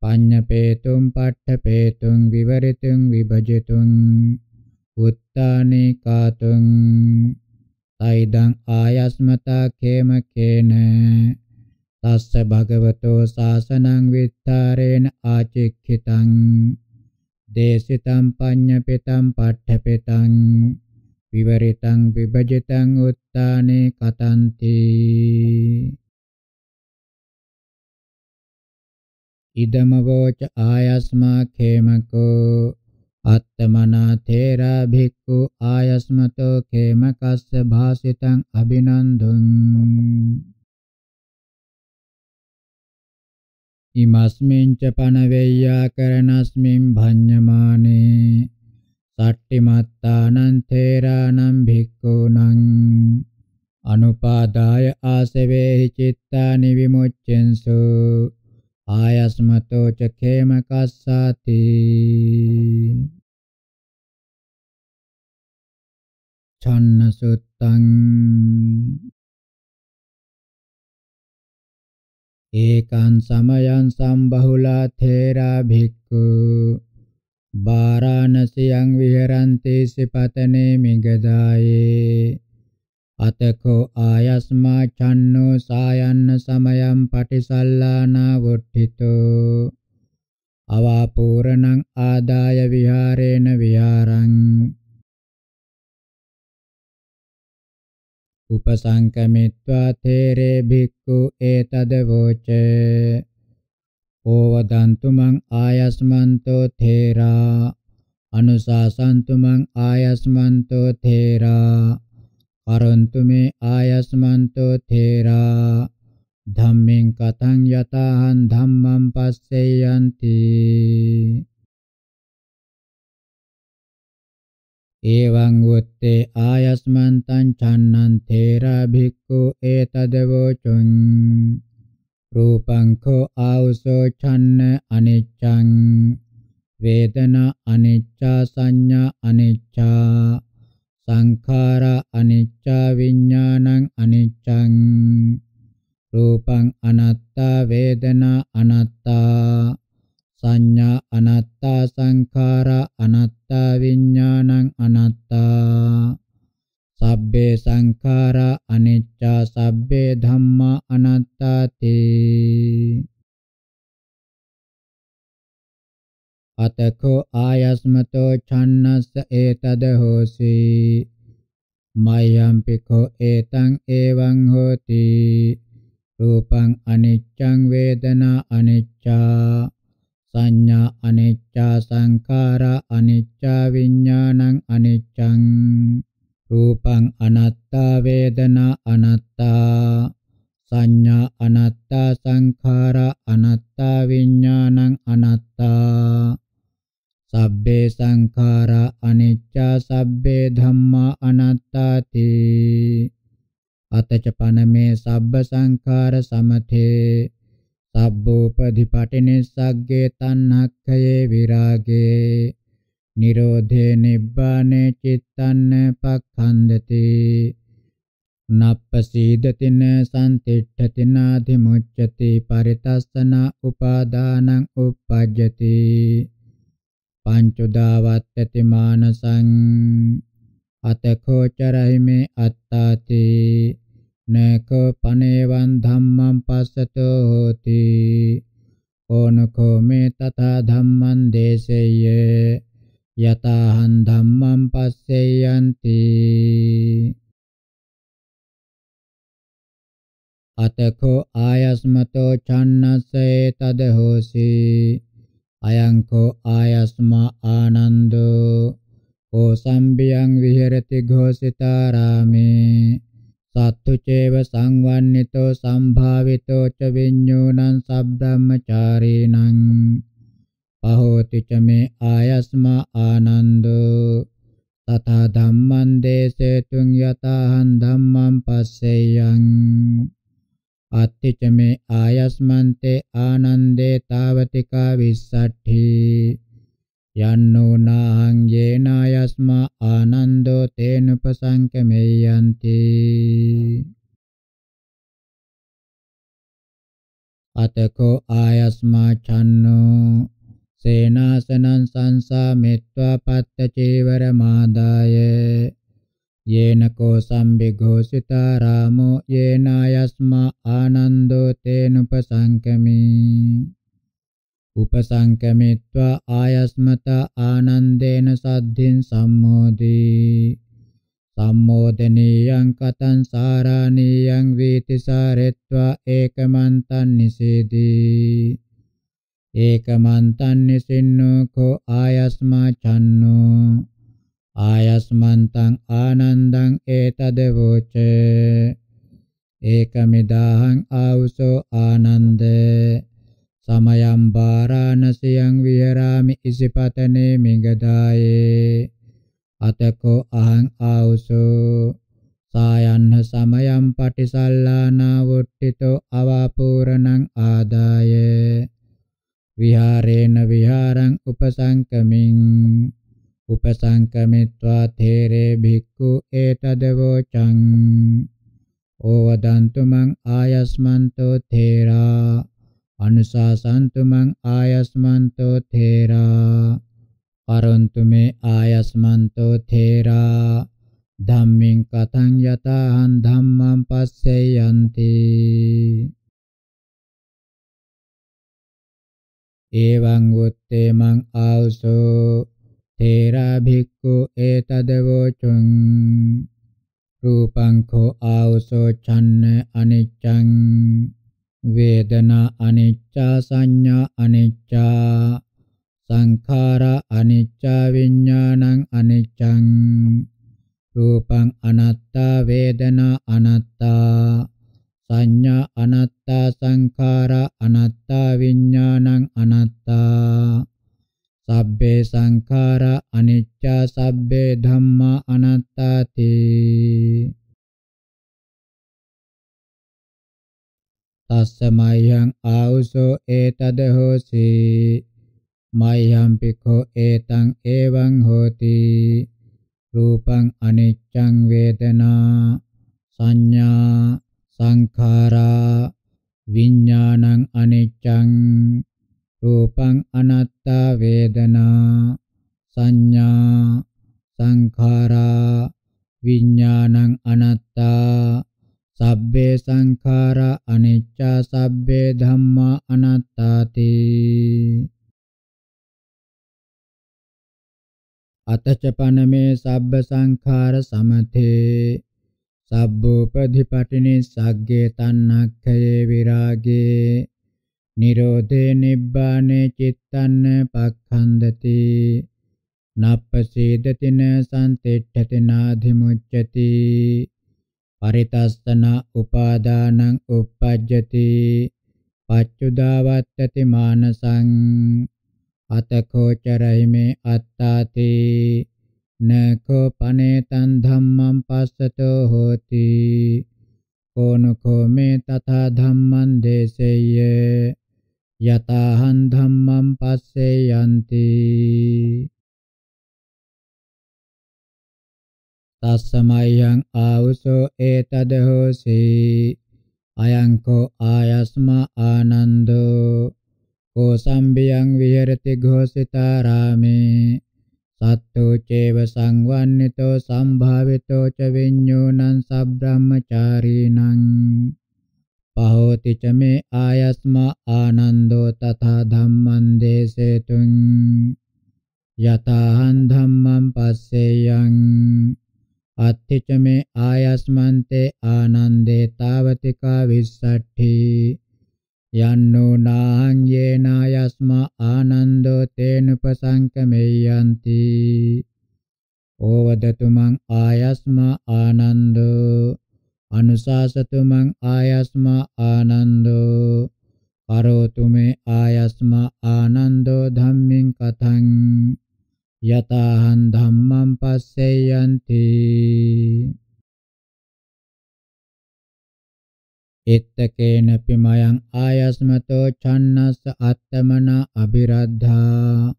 පඤ්ඤපේතුම් පට්ඨපේතුම් විවරිතුම් විභජිතුම් උත්තානේ කාතුම් තයිදං ආයස්මතා කේමකේන තස්ස භගවතෝ සාසනං විත්තරේන ආචික්ඛිතං දේශිතං පඤ්ඤපිතං පට්ඨපිතං විවරිතං විභජිතං උත්තානේ කතන්ති ඉදමවෝච ආයස්මා ඛේමකෝ අත්තමනා තේරා භික්ඛු ආයස්මතෝ ඛේමකස්ස භාසිතං අබිනන්දුං ඉමස්මින්ච පනවේය්‍යා කරනස්මින් භඤ්ඤමානේ සට්ඨිමත්තානං තේරානම් භික්ඛුනං අනුපාදාය ආසවේහි චිත්තානි විමුච්ඡෙන්සු ආයස්මතෝ ච ඛේමකස්සාති ඡන්නසුත්තං ඒකං සමයං සම්බහුලා තේරා භික්ඛු වාරාණසියං විහෙරන්ති සිපතනේ මිගදායේ අතකෝ ආයස්මා චන්නෝ සායන්න සමයං පටිසල්ලානා වොට්ඨිතෝ අවාපූරණං ආදාය විහාරේන විහාරං උපසංකමිත්වා තේරේ භික්ඛු ඒතද වෝච ඕවදන්තු මං ආයස්මන්තෝ තේරා අනුශාසන්තු මං ආයස්මන්තෝ තේරා කරොන්තු මේ ආයස්මන්තෝ තේරා ධම්මෙන් කතං යතහං ධම්මං පස්සෙයන්ති एवं उत्ते आयस्मन्तं छन्नं थेरा भिक्खु एतदवोचुं रूपं खो आउसो छन्न अनिच्छं वेदना अनिच्छा संज्ञा अनिच्छा සංඛාරා අනිච්චා විඥානං අනිච්චං රූපං අනාත්තා වේදනා අනාත්තා Sanya anatta sankara anatta vinyanang anatta sabbe sankara anicca sabbe dhamma anattati අතකෝ ආයස්මතෝ ඡන්නස්ස ඒතද හෝසි මයම්පිකෝ ඒතං එවං හෝති රූපං අනිච්ඡං වේදනා අනිච්චා Sanya anicca sankara anicca viññāṇaṃ aniccaṃ rūpaṃ anatta vedana anatta sanya anatta sankara anatta viññāṇaṃ anatta sabbe sankara anicca sabbe dhamma anattati අතච පනමේ සබ්බ සංඛාර සමතේ සබ්බෝපදීපටිනිස්සග්ගේ තණ්හක්ඛයේ විරාගේ නිරෝධේ නිබ්බානේ චිත්තන්න පක්ඛන්දති නප්පසීදතින සම්තිට්ඨතින අධිමුච්ඡති පරිතස්සන උපාදානං uppajjati පංචුදාවත්තති මානසං අතකෝචරයිමේ අත්තාති නේකෝ පනේවං ධම්මං පස්සතෝ හෝති ඕනකෝ මේ තථා ධම්මං දේශේය යතහං ධම්මං පස්සෙයන්ති අතකෝ ආයස්මතෝ චන්නසේ තද හෝසි අයංකෝ ආයස්මා ආනන්දෝ ඕ සම්බියං විහෙරති ഘോഷිතාරාමේ සත්තු චේව සංවන්නිතෝ සම්භාවිතෝ ච විඤ්ඤුණං සබ්බම්මචාරීණං අහෝති ච මේ ආයස්මා ආනන්දෝ තථා ධම්මං දේසේතුං යතහං ධම්මං පස්සෙයං අත්ති ච මේ ආයස්මන්තේ ආනන්දේ తాවතිකා විස්සට්ඨී යන්නෝ නාහං යේනායස්මා ආනන්දෝ තේනුපසංකමෙය්‍යන්ති අතකෝ ආයස්මා චන්නෝ සේනාසනං සංසාමෙත්වා පත්ත චේවර මාදාය යේනකෝ සම්බිඝෝසිතා රාමෝ යේනායස්මා ආනන්දෝ තේනුපසංකමේ උපසංකමිත්වා ආයස්මත ආනන්දේන සද්ධින් සම්මෝදී සම්මෝදනීයං කතං සාරාණීයං වීති සාරෙත්වා ඒකමන්තං නිසීදී ඒකමන්තං නිසින්නෝ කෝ ආයස්මා චන්නෝ ආයස්මන්තං ආනන්දං ඒතද වෝච ඒකමිදාහං ආවුසෝ ආනන්දේ සමයම් වාරාණසියං විහෙරාමි ඉසිපතනේ මිගදායේ අතකෝ අහං ආවුසෝ සායන්න සමයම් පටිසල්ලානා වොට්ටිතෝ අවාපූරණං ආදාය විහාරේන විහාරං උපසංකමින් උපසංකමිත්වා තේරේ භික්ඛු ඒතදවෝචං ඕවදන්තු මං ආයස්මන්තෝ තේරා අනුශාසන්තු මං ආයස්මන්තෝ තේරා අරන්තු මේ ආයස්මන්තෝ තේරා ධම්මින් කතං යතං ධම්මං පස්සේ යන්ති එවං උත්තේ මං ආවසෝ තේරා භික්ඛු ඒතදවෝචුං රූපං කෝ ආවසෝ ඡන්න අනිච්ඡං වේදනා අනිච්චා සංඥා අනිච්චා සංඛාරා අනිච්චා විඥානං අනිච්චං රූපං අනාත්තා වේදනා අනාත්තා සංඥා අනාත්තා සංඛාරා අනාත්තා විඥානං අනාත්තා සබ්බේ සංඛාරා අනිච්චා සබ්බේ ධම්මා අනාත්තාති තස්ස මයං ආවුසෝ ඒතද හෝසි මයං පිඛෝ ඒතං එවං හෝති රූපං අනිච්ඡං වේදනා සංඥා සංඛාරා විඥානං අනිච්ඡං රූපං අනාත්තා වේදනා සංඥා සංඛාරා විඥානං අනාත්තා සබ්බේ සංඛාරා අනිච්චා සබ්බේ ධම්මා අනාත්තාති අතච පනමේ සබ්බ සංඛාර සමතේ සබ්බෝපධිපටිනි සග්ගේ තන්නක්ඛයේ විරාගේ නිරෝධේ නිබ්බානේ චිත්තන්න පක්ඛන්දති නප්පසීදතින සම්තිට්ඨති නාධිමුච්ඡති පරිතස්සන උපාදානං uppajjati පච්චුදාවත්තති මානසං අතකෝචරයිමේ අත්තාති නකෝ පනේතං ධම්මං පස්සතෝ හෝති කෝනකෝ මේ තථා ධම්මං දේසෙය්‍ය යතහං ධම්මං පස්සේ යන්ති තස්සමයං ආවුසෝ ඒතද හෝසි අයංකෝ ආයස්මා ආනන්දෝ කෝසම්බියං විහෙරති ഘോഷිතාරාමේ සත්තෝ චේව සංවන්නිතෝ සම්භාවිතෝ ච විඤ්ඤෝනං සබ්‍රාහ්මචාරීනං පහෝති ච මේ ආයස්මා ආනන්දෝ තථා ධම්මං දේසේතුං යතහං ධම්මං පස්සේයං අත්ථච මේ ආයස්මන්තේ ආනන්දේ తాවතිකා විස්සට්ඨි යන්නෝ නාං යේනායස්මා ආනන්දෝ තේනුපසංකමෙය්‍යන්ති ඕවදතු මං ආයස්මා ආනන්දෝ අනුශාසතු මං ආයස්මා ආනන්දෝ කරෝතු මේ ආයස්මා ආනන්දෝ ධම්මින් කතං යතහං ධම්මං පස්සෙයන්ති එත්තකේන පිමයන් ආයස්මතෝ චන්නස්ස අත්තමන අබිරද්ධා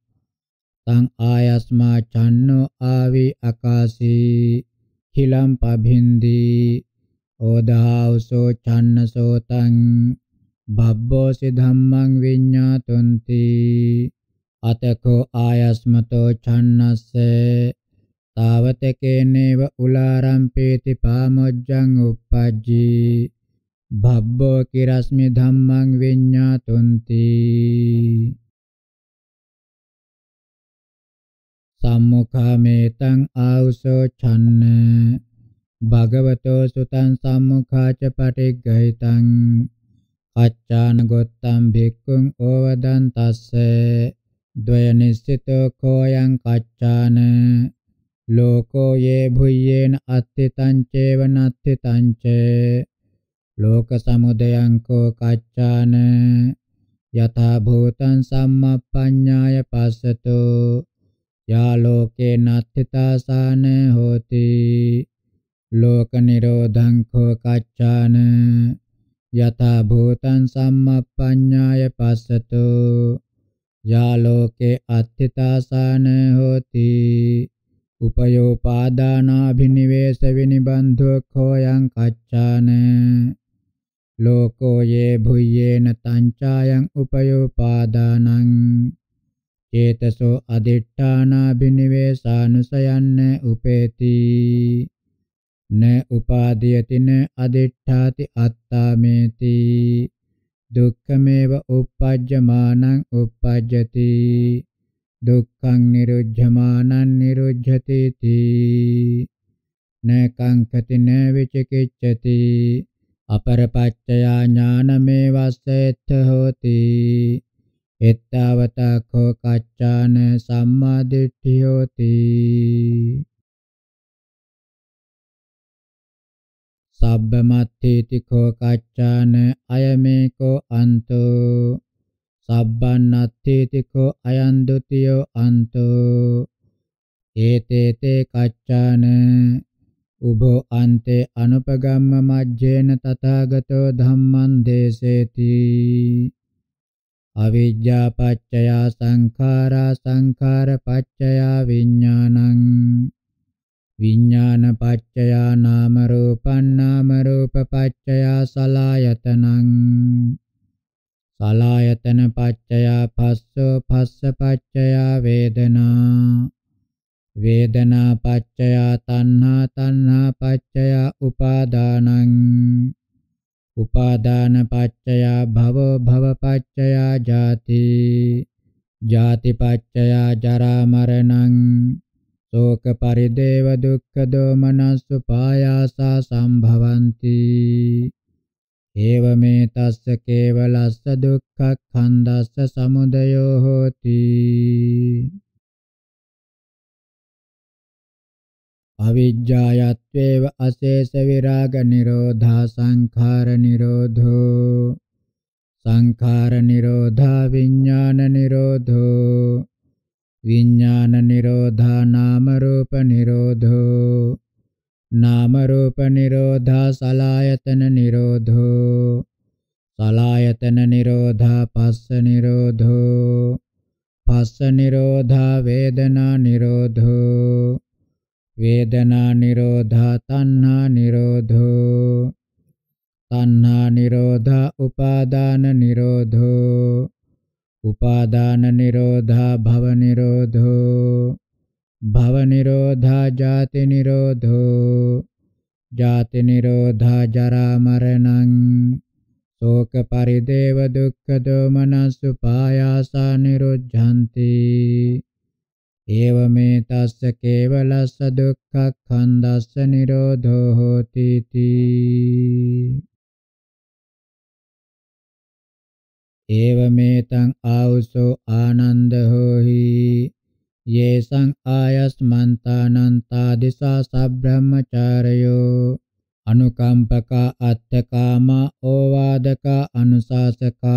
තං ආයස්මා චන්නෝ ආවි අකාසී කිලම් පබින්දි ඕදාවසෝ චන්නසෝ තං බබ්බෝසි ධම්මං විඤ්ඤාතුන්ති අතකෝ ආයස්මතෝ ඡන්නස්ස තාවතකේනේව උලාරම්පේති පාමොජ්ජං uppajji භබ්බෝ කිරස්මි ධම්මං විඤ්ඤාතුන්ති සම්මුඛාමේතං ආවුසෝ ඡන්න භගවතෝ සුතං සම්මුඛාච පටිග්ගහිතං අච්ඡාන ගොත්තම් භික්ඛුං ඕවදන් තස්සේ द्वयनिश्चितो कोऽयं कच्चान लोको ये भुय्येन अत्थितं चेव नत्थितं च लोकसमुदयं को कच्चान यथा भूतं सम्मपඤ्ඤाय पश्यतो या लोके नत्थिता सा न होति लोकनिरोधं को कच्चान यथा भूतं सम्मपඤ्ඤाय पश्यतो යා ලෝකේ අත්ථිතාසන හෝති උපයෝපාදානාභිනිවේස විනිබන්ධෝ යං කච්චාන ලෝකෝ යේ භුයේන තංචායන් උපයෝපාදානං චේතසෝ අදිඨානාභිනිවේසානුසයන්න උපේති න උපාදීයතින අදිඨාති අත්තාමේති දුක්ඛමේව uppajjamanan uppajjati දුක්ඛං නිරුද්ධමානං නිරුද්ධති තී නකංකති න විචිකිච්ඡති අපරපච්චය ඥානමේවස්සෙත්ථ හෝති එත්තවතඛෝ කච්චාන සම්මා දිට්ඨියෝති සබ්බමත්තේති කෝ කච්චාන අයමේකෝ අන්තෝ සබ්බන්නත්තේති කෝ අයං ဒ ුතියෝ අන්තෝ ඒතේතේ කච්චාන උභෝ අන්තේ අනුපගම්ම මජ්ජේන තථාගතෝ ධම්මං දේසේති අවිජ්ජා පච්චයා සංඛාරා සංඛාර පච්චයා විඥානං විඤ්ඤාණපච්චයා නාම රූපං නාම රූපපච්චයා සලායතනං සලායතන පච්චයා පස්සෝ පස්ස පච්චයා වේදනා වේදනා පච්චයා තණ්හා තණ්හා පච්චයා උපාදානං උපාදාන පච්චයා භව භව පච්චයා ජාති ජාති පච්චයා ජරා මරණං ශෝක පරිදේව දුක්ඛ දෝමනස්ස පායාසා සම්භවಂತಿ ඒව මේ තස්ස කේවලස්ස දුක්ඛ ඛණ්ඩස්ස සමුදයෝ හෝති අවිජ්ජායත්වේව අශේෂ විරාග නිරෝධා සංඛාර නිරෝධෝ සංඛාර නිරෝධා විඥාන නිරෝධෝ විඥාන නිරෝධා නාම රූප නිරෝධෝ නාම රූප නිරෝධා සලායතන නිරෝධෝ සලායතන නිරෝධා පස්ස නිරෝධෝ පස්ස නිරෝධා වේදනා නිරෝධෝ වේදනා නිරෝධා තණ්හා නිරෝධෝ තණ්හා නිරෝධා උපාදාන නිරෝධෝ उपादान निरोधा भव निरोधो भव निरोधा जाति निरोधो जाति निरोधा जरा मरणं शोक परिदेव दुःख दोमनसुपायासा निरुज्झन्ति एवमेतस्य केवलस्य दुःखखण्डस्य निरोधो होतीति एवमेतं आउसो आनन्दहोहि येषां आयस्मन्तानन्तादिशा सब्रह्मचारयो अनुकम्पका अर्थकामा ओवादका अनुशासका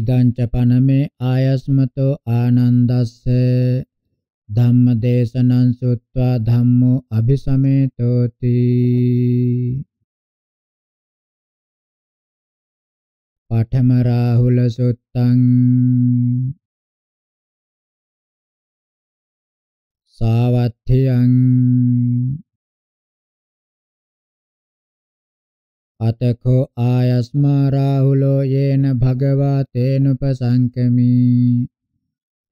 इदं च पनमे आयस्मतो आनन्दस्य ධම්මදේශනං සුත්වා ධම්මෝ අභිසමේතෝති පඨම රාහුල සුත්තං සාවත්ථියං අතකෝ ආයස්මා රාහුලෝ යේන භගවා තේනුපසංකමි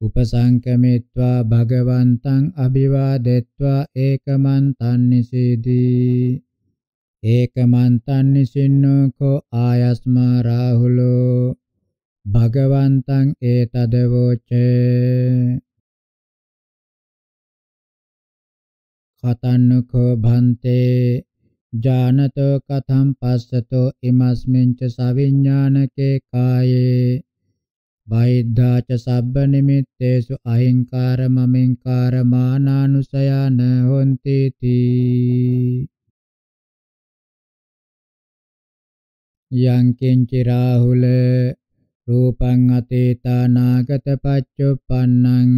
උපසංකමිත්වා භගවන්තං අභිවාදෙත්වා ඒකමන් තන්නිසීදී ඒකමන්තං නිසින්නෝ කෝ ආයස්මා රාහුලෝ භගවන්තං ඒතදවෝචේ කතන්නකෝ භන්තේ ජානතෝ කතම් පස්සතෝ ඉමස්මින් ච සවිඥානකේ කායේ බයිද්ධා ච සබ්බ නිමිත්තේසු අහිංකාර මමින්කාර මානානුසයන හොන්ති තී යංකින්චි රාහුල රූපං අතීතානාගත පච්චුප්පන්නං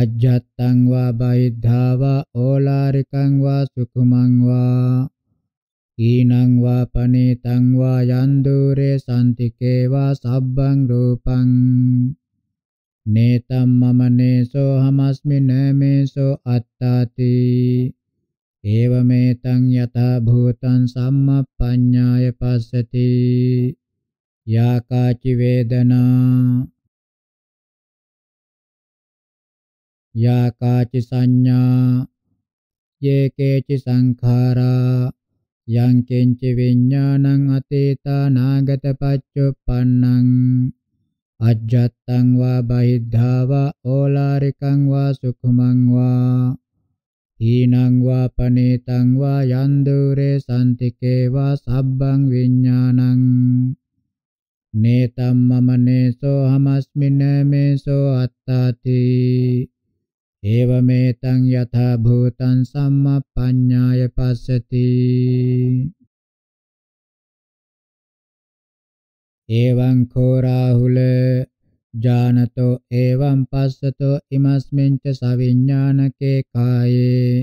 අජ්ජත්තං වා බයිද්ධා වා ඕලාරිකං වා සුකුමං වා ඊනං වා පනේතං වා යන්දුරේ සම්තිකේ වා සබ්බං රූපං නේතම් මම නේසෝ හමස්මි නමේසෝ අත්තාති ඒවමේතං යතා භූතං සම්මප්පඤ්ඤාය පස්සති යාකාචි වේදනා යාකාචි සංඥා යේකේචි සංඛාරා යං කෙංචි විඥානං අතීතානාගත පච්චුප්පන්නං අජ්ජත්තං වා බහිද්ධා වා ඕලාරිකං වා සුඛමං වා ඊනං වා පනේතං වා යන් දුරේ සම්තිකේ වා සබ්බං විඥානං නේතම් මම නේසෝ හමස්මින මේසෝ අත්තාති ඒවමේතං යථා භූතං සම්මප්පඤ්ඤාය පස්සති එවං කෝ රාහුල ජානතෝ එවං පස්සතෝ ඉමස්මින් ච සවිඥානකේ කායේ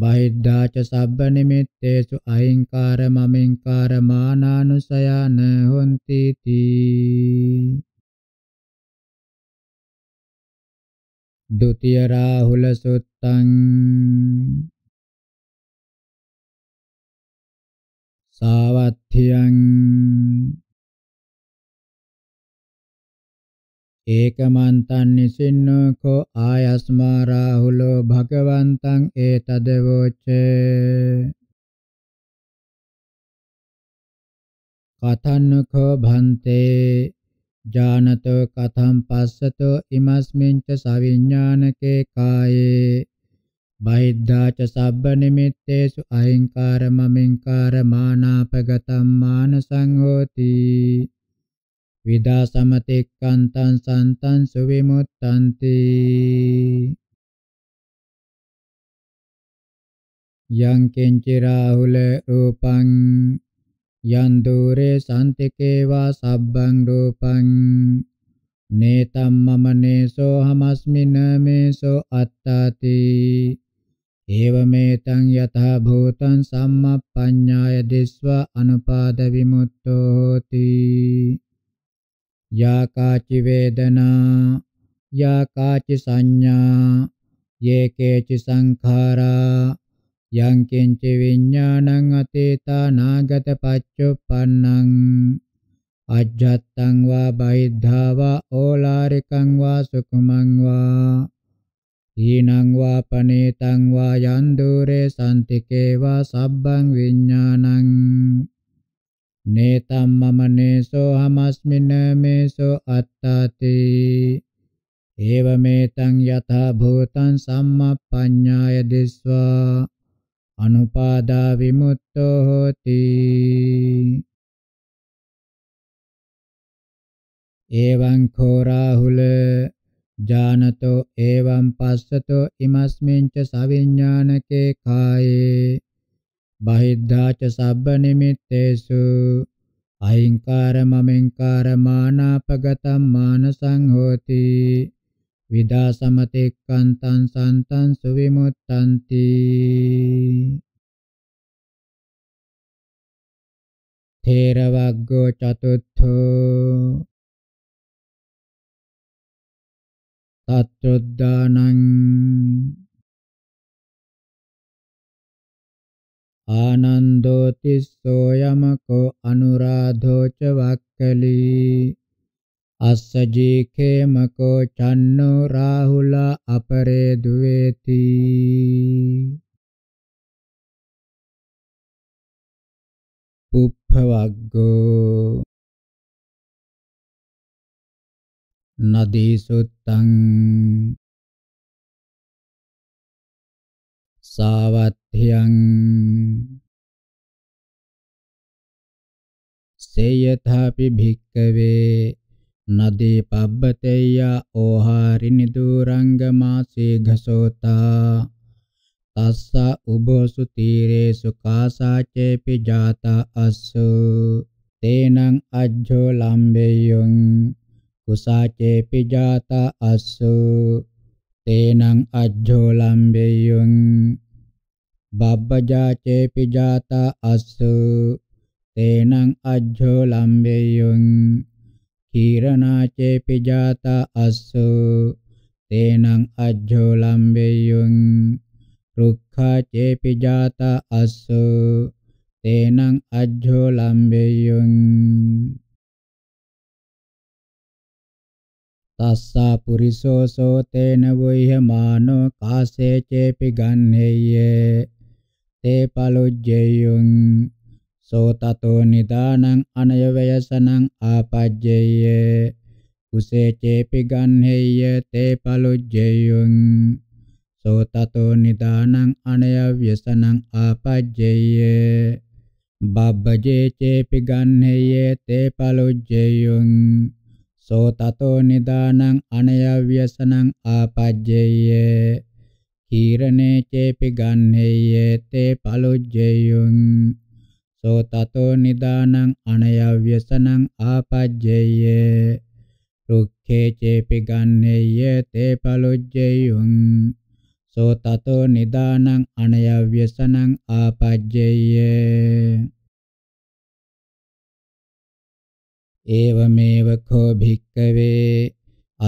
බහිද්ධාච සබ්බ නිමිත්තේසු අහිංකාර මමින්කාර මානානුසයන හොන්ති තී ဒ ුතිය රාහුල සුත්තං සාවත්ථියං ඒකමන්තං නිසින්නෝ කෝ ආයස්මා රාහුලෝ භගවන්තං ඒතදවෝච කතන්නකෝ භන්තේ ජානතෝ කතම් පස්සතෝ ඉමස්මින්ච සවිඥානකේ කායේ බහිද්ධාච සබ්බ නිමිත්තේසු අහිංකාර මමින්කාර මානාපගතම් මානසං හෝති විදා සමතෙක්කන්තං සන්තං සුවිමුත්තන්ති යං කෙන්චි රාහුල රූපං යන් දෝරේ සම්තිකේවා සබ්බං රූපං නේතම් මම නේසෝ හමස්මින මේසෝ අත්තාති ඒවමෙතං යතහ භූතං සම්මප්පඤ්ඤාය දිස්වා අනුපාද විමුක්තෝ හෝති या काचि वेदना या काचि संज्ञा ये केचि संखारा යං කිංචි විඥානං අතීතානාගත පච්චුප්පන්නං අජ්ජත්තං වා බහිද්ධා වා ඕලාරිකං වා සුකුමං වා ඊනං වා පනේතං වා යන් දුරේ සම්තිකේ වා සබ්බං විඥානං Netam mamaneso hamasmina meso attati evametam yatha bhutan sammapaññāya disvā anupada vimutto hoti evaṃ kho Rahula jānato evaṃ passato imasmiñ ca saviññānake kāye බහිද්ධාච සබ්බ නිමිත්තේසු අහිංකාර මමෙන්කාර මානාපගතම් මානසං හෝති විදා සමතෙක්කන්තං සන්තං සුවිමුත්තන්ති තේරවග්ගෝ චතුත්ථෝ තත්ත්‍රොද්දානං ආනන්දෝ තිස්සෝ යමකෝ අනුරාධෝ ච වක්කලී අස්සජී කේමකෝ චන්නෝ රාහුල අපරේ දුවේති උප්පවග්ගෝ නදී සුත්තං සාවත්ත්‍යං සේයථාපි භික්කවේ නදී පබ්බතේය ඕහාරි නිදුරංගමාසේ ඝසෝතා තස්ස උභෝසු තීරේසු කාසාචේපි ජාතා අස්සු තේනං අජ්ජෝ ලම්බේයං කුසාචේපි ජාතා අස්සු තේනං අජ්ජෝ ලම්බේයං බබ්බජාචේපි ජාතා අස්සු තේනං අජ්ජෝ ලම්බේයං කීරණාචේපි ජාතා අස්සු තේනං අජ්ජෝ ලම්බේයං රුක්ඛාචේපි ජාතා අස්සු තේනං අජ්ජෝ ලම්බේයං තස්සා පුරිසෝ සෝ තේන වොය්‍ය මානෝ කාසේ චේපි ගන්නේයේ te palujjeyun සෝතතෝ නිදානං අනයවයසනං ආපජ්ජේය කුසේචේපි ගන්හෙය්‍ය තේ පලුජ්ජේයං සෝතතෝ නිදානං අනයව්‍යසනං ආපජ්ජේය බබ්බජේචේපි ගන්හෙය්‍ය තේ පලුජ්ජේයං සෝතතෝ නිදානං අනයව්‍යසනං ආපජ්ජේය කීරණේ චේපි ගන්නේය තේ පලොජ්ජේයුං සෝ තතෝ නිදානං අනයව්‍යසනං ආපජ්ජේය රුක්ඛේ චේපි ගන්නේය තේ පලොජ්ජේයුං සෝ තතෝ නිදානං අනයව්‍යසනං ආපජ්ජේය ඒවමේව කෝ භික්කවේ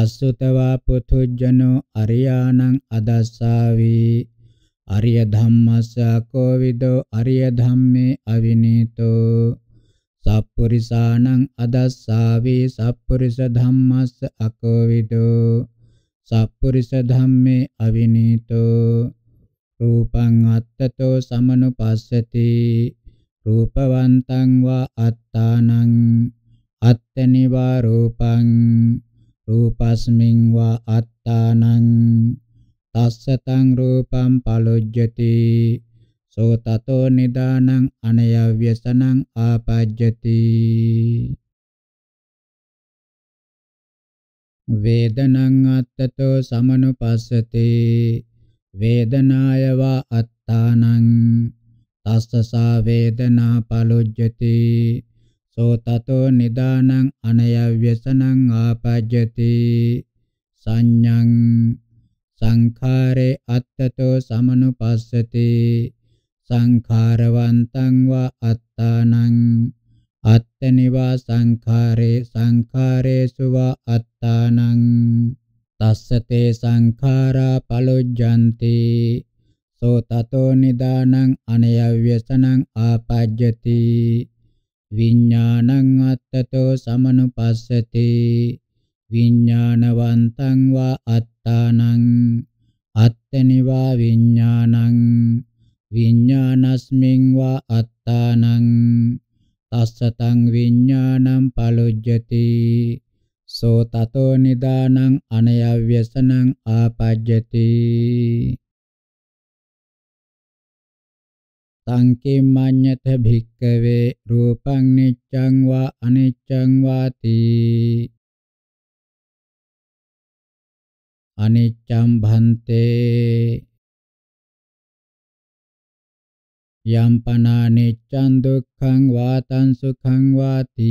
අසුතවා පුතුජනෝ අරියාණං අදස්සාවි අරිය ධම්මස්සා කෝවිදෝ අරිය ධම්මේ අවිනීතෝ සප්පුරිසාණං අදස්සාවි සප්පුරිස ධම්මස්ස අකෝවිදෝ සප්පුරිස ධම්මේ අවිනීතෝ රූපං අත්තතෝ සමනුපස්සති රූපවන්තං වා අත්තානං අත්තනිවා රූපං රූපස්මින් වා අත්තානං තස්සතං රූපං පලොජ්ජති සෝතතෝ නිදානං අනයව්‍යසනං ආපජ්ජති වේදනං අත්තතෝ සමනුපස්සති වේදනාය වා අත්තානං තස්සසා වේදනා පලොජ්ජති සෝ තතෝ නිදානං අනයව්‍යසනං ආපජ්ජති සංඤං සංඛාරේ අත්තතෝ සමනුපස්සති සංඛාරවන්තං වා අත්තානං අත්තනිවා සංඛාරේ සංඛාරේසු වා අත්තානං තස්සතේ සංඛාරා පලොජ්ජಂತಿ සෝ තතෝ නිදානං අනයව්‍යසනං ආපජ්ජති විඥානං අත්තතෝ සමනුපස්සති විඥානවන්තං වා අත්තානං අත්තනිවා විඥානං විඥානස්මින් වා අත්තානං තස්සතං විඥානං පලොජ්ජති සෝ තතෝ නිදානං අනයව්‍යසනං ආපජ්ජති සංකිම්මඤ්ඤත භික්කවේ රූපං නිච්ඡං වා අනිච්ඡං වාති අනිච්ඡම් භන්තේ යම්පනා නිච්ඡං දුක්ඛං වාතං සුඛං වාති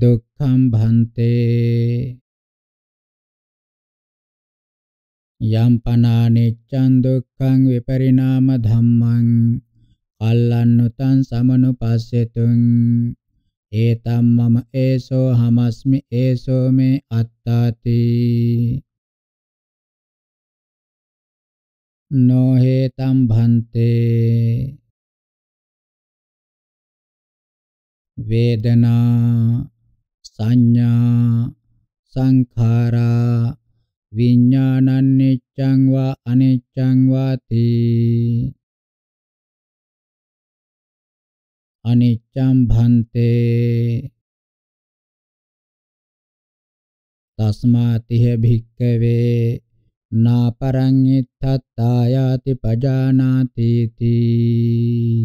දුක්ඛම් භන්තේ යම්පනානෙච්ඡන් දුක්ඛං විපරිණාම ධම්මං කල්ලන්නුතං සමනුපස්සෙතුං ඒතම් මම ඒසෝ හමස්මි ඒසෝ මේ අත්තාති නොහෙතම් භන්තේ වේදනා සංඥා සංඛාරා විඥානං නිච්ඡං වා අනිච්ඡං වාති අනිච්ඡං භන්තේ තස්මාතිහ භික්කවේ නාපරං ඉත්තත්තායාති පජානාති තී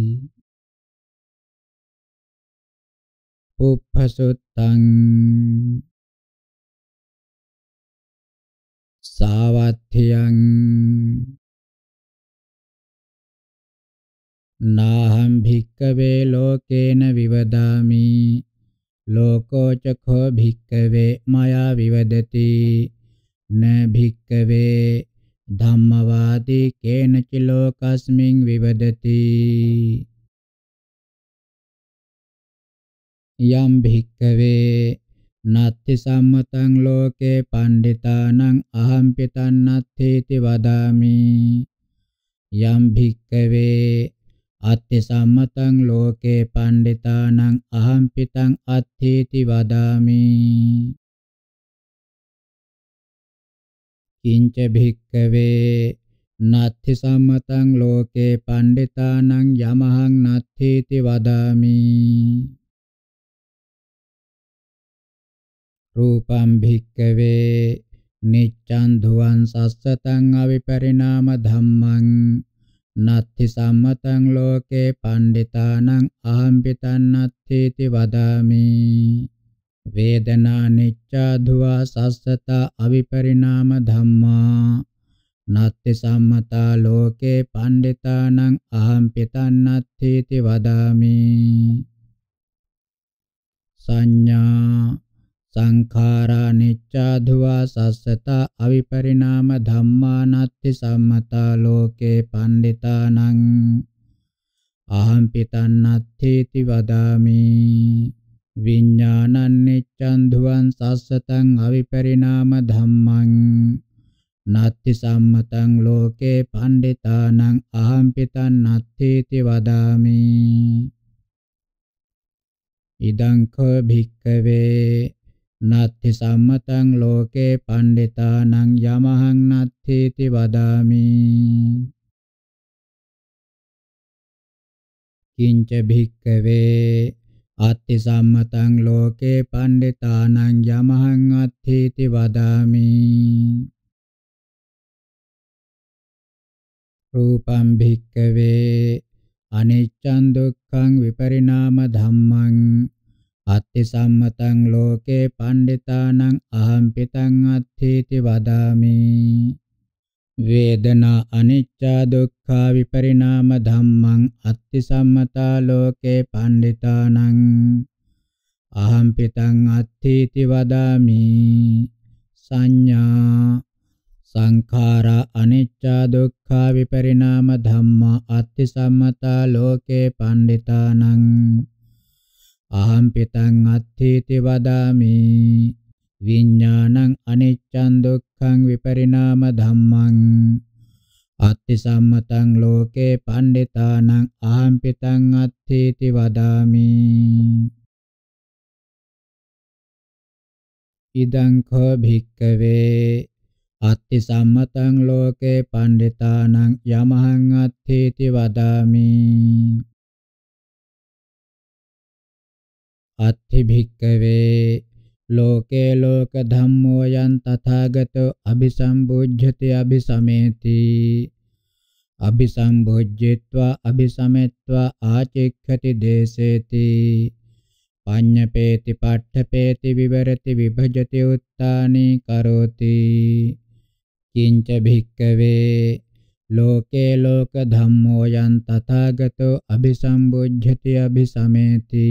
උප්පසුත්තං සාවත්තියං නාහම් භික්කවේ ලෝකේන විවදාමි ලෝකෝ චඛෝ භික්කවේ මයා විවදති න භික්කවේ ධම්මවාදී කේනචි ලෝකස්මින් විවදති යම් භික්කවේ නත්ති සම්මතං ලෝකේ පණ්ඩිතානං අහම්පි තන්නත්ථේති වදාමි යම් භික්කවේ අත්ති සම්මතං ලෝකේ පණ්ඩිතානං අහම්පි තං අත්ථේති වදාමි කිංච භික්කවේ නත්ති සම්මතං ලෝකේ පණ්ඩිතානං යමහං නත්ථේති වදාමි රූපං භික්කවේ නිච්ඡන් ධුවං සස්සතං අවිපරිණාම ධම්මං නත්ති සම්මතං ලෝකේ පණ්ඩිතානං අහම්පිතං නත්ථීති වදාමි වේදනා නිච්ඡා ධුවා සස්සත අවිපරිණාම ධම්මා නත්ති සම්මතා ලෝකේ පණ්ඩිතානං අහම්පිතං නත්ථීති වදාමි සංඥා සංඛාරා නිච්ඡාදුවා සස්සතා අවිපරිණාම ධම්මා නත්ති සම්මතා ලෝකේ පණ්ඩිතානං අහං පිතන්නත්ථේති වදාමි විඥානං නිච්ඡන් දුවන් සස්සතං අවිපරිණාම ධම්මං නත්ති සම්මතං ලෝකේ පණ්ඩිතානං අහං පිතන්නත්ථේති වදාමි ඉදං කෝ භික්කවේ නත්ති සම්මතං ලෝකේ පණ්ඩිතානං යමහං නත්ථීති වදාමි කිංච භික්කවේ අත්ති සම්මතං ලෝකේ පණ්ඩිතානං යමහං අත්ථීති වදාමි රූපං භික්කවේ අනිච්ඡන් දුක්ඛං විපරිණාම ධම්මං අත්ති සම්මතං ලෝකේ පණ්ඩිතානං අහම්පිතං අත්ථීති වදාමි වේදනා අනිච්චා දුක්ඛා විපරිණාම ධම්මං අත්ති සම්මතා ලෝකේ පණ්ඩිතානං අහම්පිතං අත්ථීති වදාමි සංඥා සංඛාරා අනිච්චා දුක්ඛා විපරිණාම ධම්මා අත්ති සම්මතා ලෝකේ පණ්ඩිතානං අහම් පිටං අත්ථීති වදාමි විඥානං අනිච්ඡං දුක්ඛං විපරිණාම ධම්මං අත්ති සම්මතං ලෝකේ පණ්ඩිතානං අහම් පිටං අත්ථීති වදාමි ඉදං කෝ භික්කවේ අත්ති සම්මතං ලෝකේ පණ්ඩිතානං යමහං අත්ථීති වදාමි අත්ථි භික්කවේ ලෝකේ ලෝක ධම්මෝ යන් තථාගතෝ අபிසම්බුද්ධති අபிසමේති අபிසම්බුද්ධිත්වා අபிසමෙත්වා ආචික්ඛති දේසේති පඤ්ඤපේති පට්ඨපේති විවරති විභජති උත්තානි කරෝති කිංච භික්කවේ ලෝකේ ලෝක ධම්මෝ යන් තථාගතෝ අபிසම්බුද්ධති අபிසමේති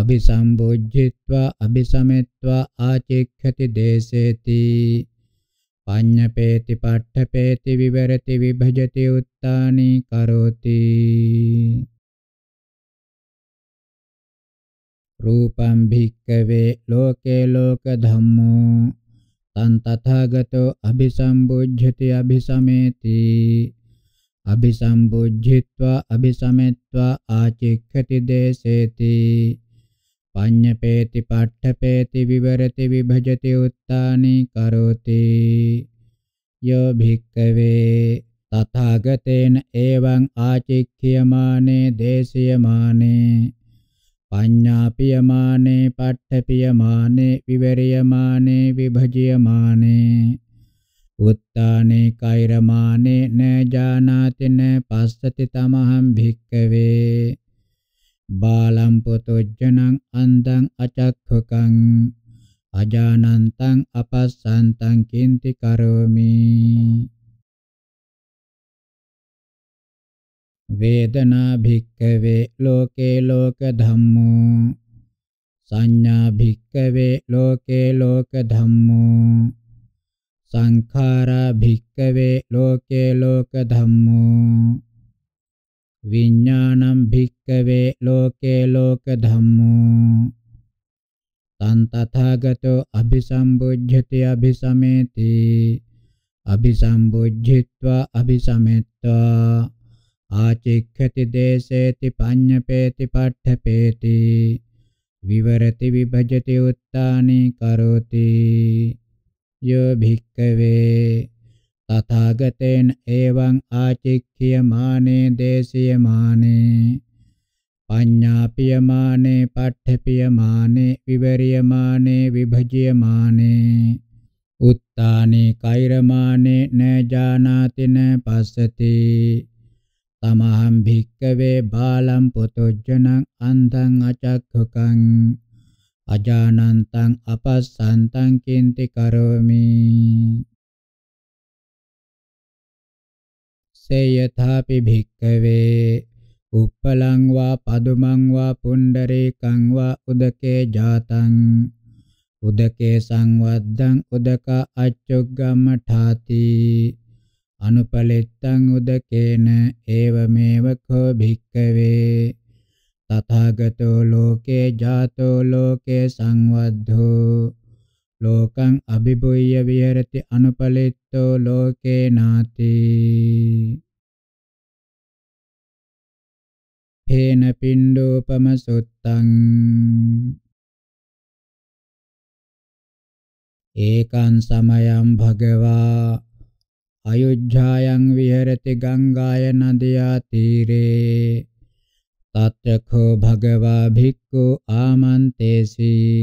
අபிසම්බොජ්ජිත්වා අபிසමෙත්වා ආචික්ඛති දේසේති පඤ්ඤපේති පට්ඨපේති විවරති විභජති උත්තානි කරෝති රූපං භික්කවේ ලෝකේ ලෝක ධම්මෝ තන් තථාගතෝ අபிසම්බොජ්ජති අபிසමේති අபிසම්බුද්ධිත්වා අபிසමෙත්වා ආචික්ඛති දේසේති පඤ්ඤපේති පාඨපේති විවරති විභජති උත්තානි කරෝති යෝ භික්කවේ තථාගතේන එවං ආචික්ඛ්‍යමානේ දේශයමානේ පඤ්ඤාපියමානේ පට්ඨපියමානේ විවරියමානේ විභජියමානේ උත්තානේ කෛරමානේ න ජානාති න පස්සති තමහං භික්කවේ balamputujanang andang acakkhankang ajanantang apasantang kinti karomi Vedana bhikkave loke loka dhammo Sanya bhikkave loke loka dhammo Sankhara bhikkave loke loka dhammo විඥානං භික්කවේ ලෝකේ ලෝක ධම්මෝ තං තථාගතෝ අபிසම්බුද්ධති අபிසමේති අபிසම්බුද්ධිත්වා අபிසමෙත්වා ආචික්ඛති දේසේති පඤ්ඤපේති පට්ඨපේති විවරති විභජති උත්තානි කරෝති යෝ භික්කවේ තථාගතේන එවං ආචික්ඛ්‍යමානේ දේශියමානේ පඤ්ඤාපියමානේ පට්ඨපියමානේ විවරියමානේ විභජියමානේ උත්තානේ කෛරමානේ නජානාති නපස්සති තමහම් භික්කවේ බාලම් පුතුජ්ජනං අන්තං අචක්ඛකං අජානන්තං අපස්සන්තං කින්ති කරෝමි සේයථාපි භික්ඛවේ උප්පලං වා පදුමං වා පුණ්ඩරේකං වා උදකේ ජාතං උදකේ සංවද්දං උදක අච්චොග්ගම්ම ඨාති අනුපලෙත්තං උදකේන ඒවමේව කෝ භික්ඛවේ තථාගතෝ ලෝකේ ජාතෝ ලෝකේ සංවද්ධෝ ලෝකං අභිභුය්‍ය විහෙරති අනුපලිට්ඨෝ ලෝකේ නාති හේන පින්ඩෝපම සුත්තං ඒකං සමයං භගවා අයුජ්ජායන් විහෙරති ගංගාය නදියා තීරේ තත්ත්‍යඛෝ භගවා භික්ඛු ආමන්තේසී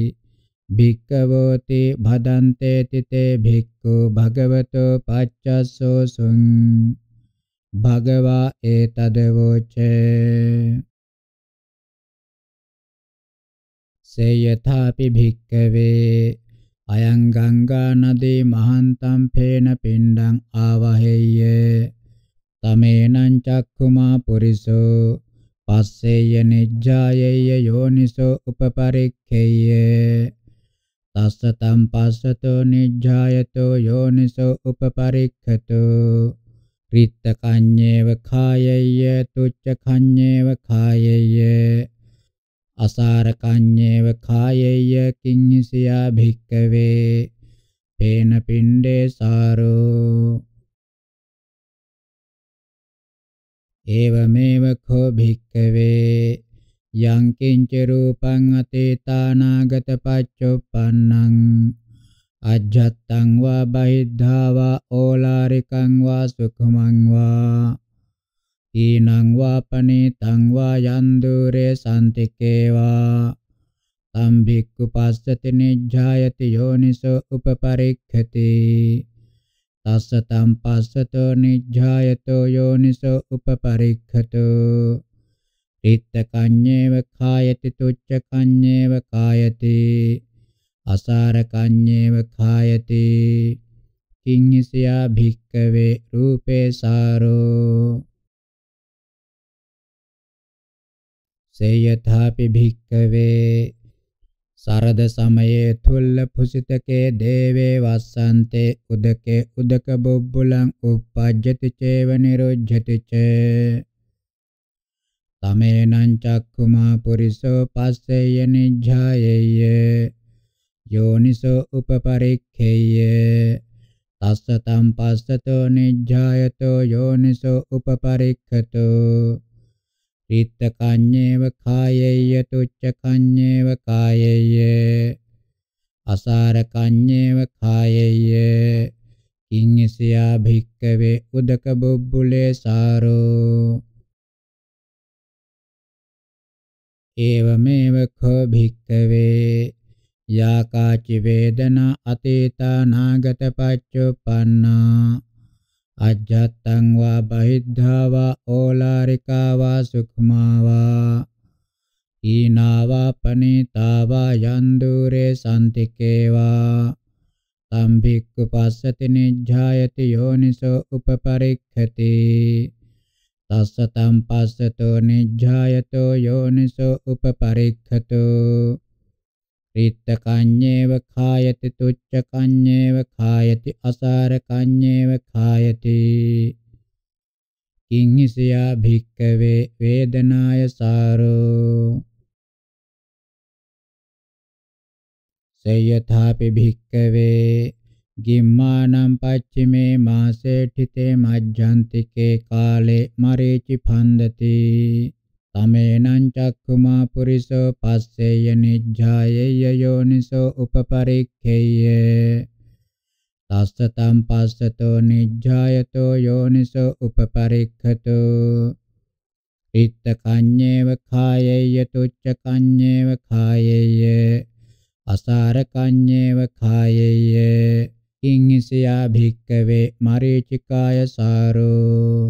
භික්කවෝති භදන්තේ තිතේ භික්ඛු භගවතෝ පච්චස්සෝ සුං භගවා ඒතදවෝචේ සේයථාපි භික්කවේ අයං ගංගා නදී මහන්තම් පේන පිණ්ඩං ආවහෙය්‍ය තමේනං චක්ඛුමා පුරිසෝ පස්සේය නිජ්ජායෙය යෝනිසෝ උපපරික්ඛේය තස්සතම් පස්සතෝ නිජ්ජායතෝ යෝනිසෝ උපපරික්ඛතෝ රිත්ත කඤ්ඤේව කායය්‍ය තුච්ච කඤ්ඤේව කායය්‍ය අසාර කඤ්ඤේව කායය්‍ය කිංහිසියා භික්කවේ පේන පින්ඩේ සාරෝ ඒවමේව කෝ භික්කවේ yang kinci rupang atitanaagata paccupannang ajjattang va bahiddha va olarikang va sukhamang va Tinang va panitang va yandure santike va tam bhikkhu passati nijjhayati yoniso upaparikkhati tassa tam passato nijjhayato yoniso upaparikkhatu රිත්තකඤ්ඤේව කායති තුච්චකඤ්ඤේව කායති අසාරකඤ්ඤේව කායති කිංහිසයා භික්කවේ රූපේ සාරෝ සේයථාපි භික්කවේ සරද සමයේ තුල්ල පුසිතකේ දේවේ වස්සන්තේ උදකේ උදක බොබ්බුලං උප්පජ්ජති චේව නිරුජ්ජති චේ තමේනං චක්ඛුමා පුරිසෝ පස්සේය නිජ්ජායේය යෝනිසෝ උපපරික්ඛේය තස්ස තම් පස්සතෝ නිජ්ජායතෝ යෝනිසෝ උපපරික්ඛතෝ ඊත්ත කඤ්ඤේව කායේය තුච්ච කඤ්ඤේව කායේය අසාර කඤ්ඤේව කායේය කිඤ්ඤසියා භික්කවේ උදක බුබ්බුලේ සාරෝ एवमेव खो भिक्तवे या काचि वेदना अतीता नागतपच्चुपन्ना अज्जत्तं वा बहिद्धा वा ओलारिका वा सुखमा वा ඊනා වා පනිතා වා යන් දුරේ සම්තිකේවා තම් භික්ඛු පස්සති නිජ්ජායති යෝනිසෝ උපපරික්ඛති තස්සතම් පස්සතෝ නිජ්ජායතෝ යෝනිසෝ උපපරික්ඛතෝ රිත්ත කඤ්ඤේව කායති තුච්ච කඤ්ඤේව කායති අසාර කඤ්ඤේව කායති කිංහිසයා භික්කවේ වේදනාය සාරෝ සයථාපි භික්කවේ ගිම්මානම් පච්චිමේ මාසෙට්ඨිතේ මජ්ජන්තිකේ කාලේ මරේචි ඵන්දති තමේනං චක්ඛුමා පුරිසෝ පස්සේය නිජ්ජායේය යෝනිසෝ උපපරික්ඛේය තස්ස තම් පස්සතෝ නිජ්ජායතෝ යෝනිසෝ උපපරික්ඛතෝ ඉත්ත කඤ්ඤේව කායේය තුච්ච කඤ්ඤේව කායේය අසාර කඤ්ඤේව කායේය කිං ඉසයා භික්කවේ මරීචිකාය සාරෝ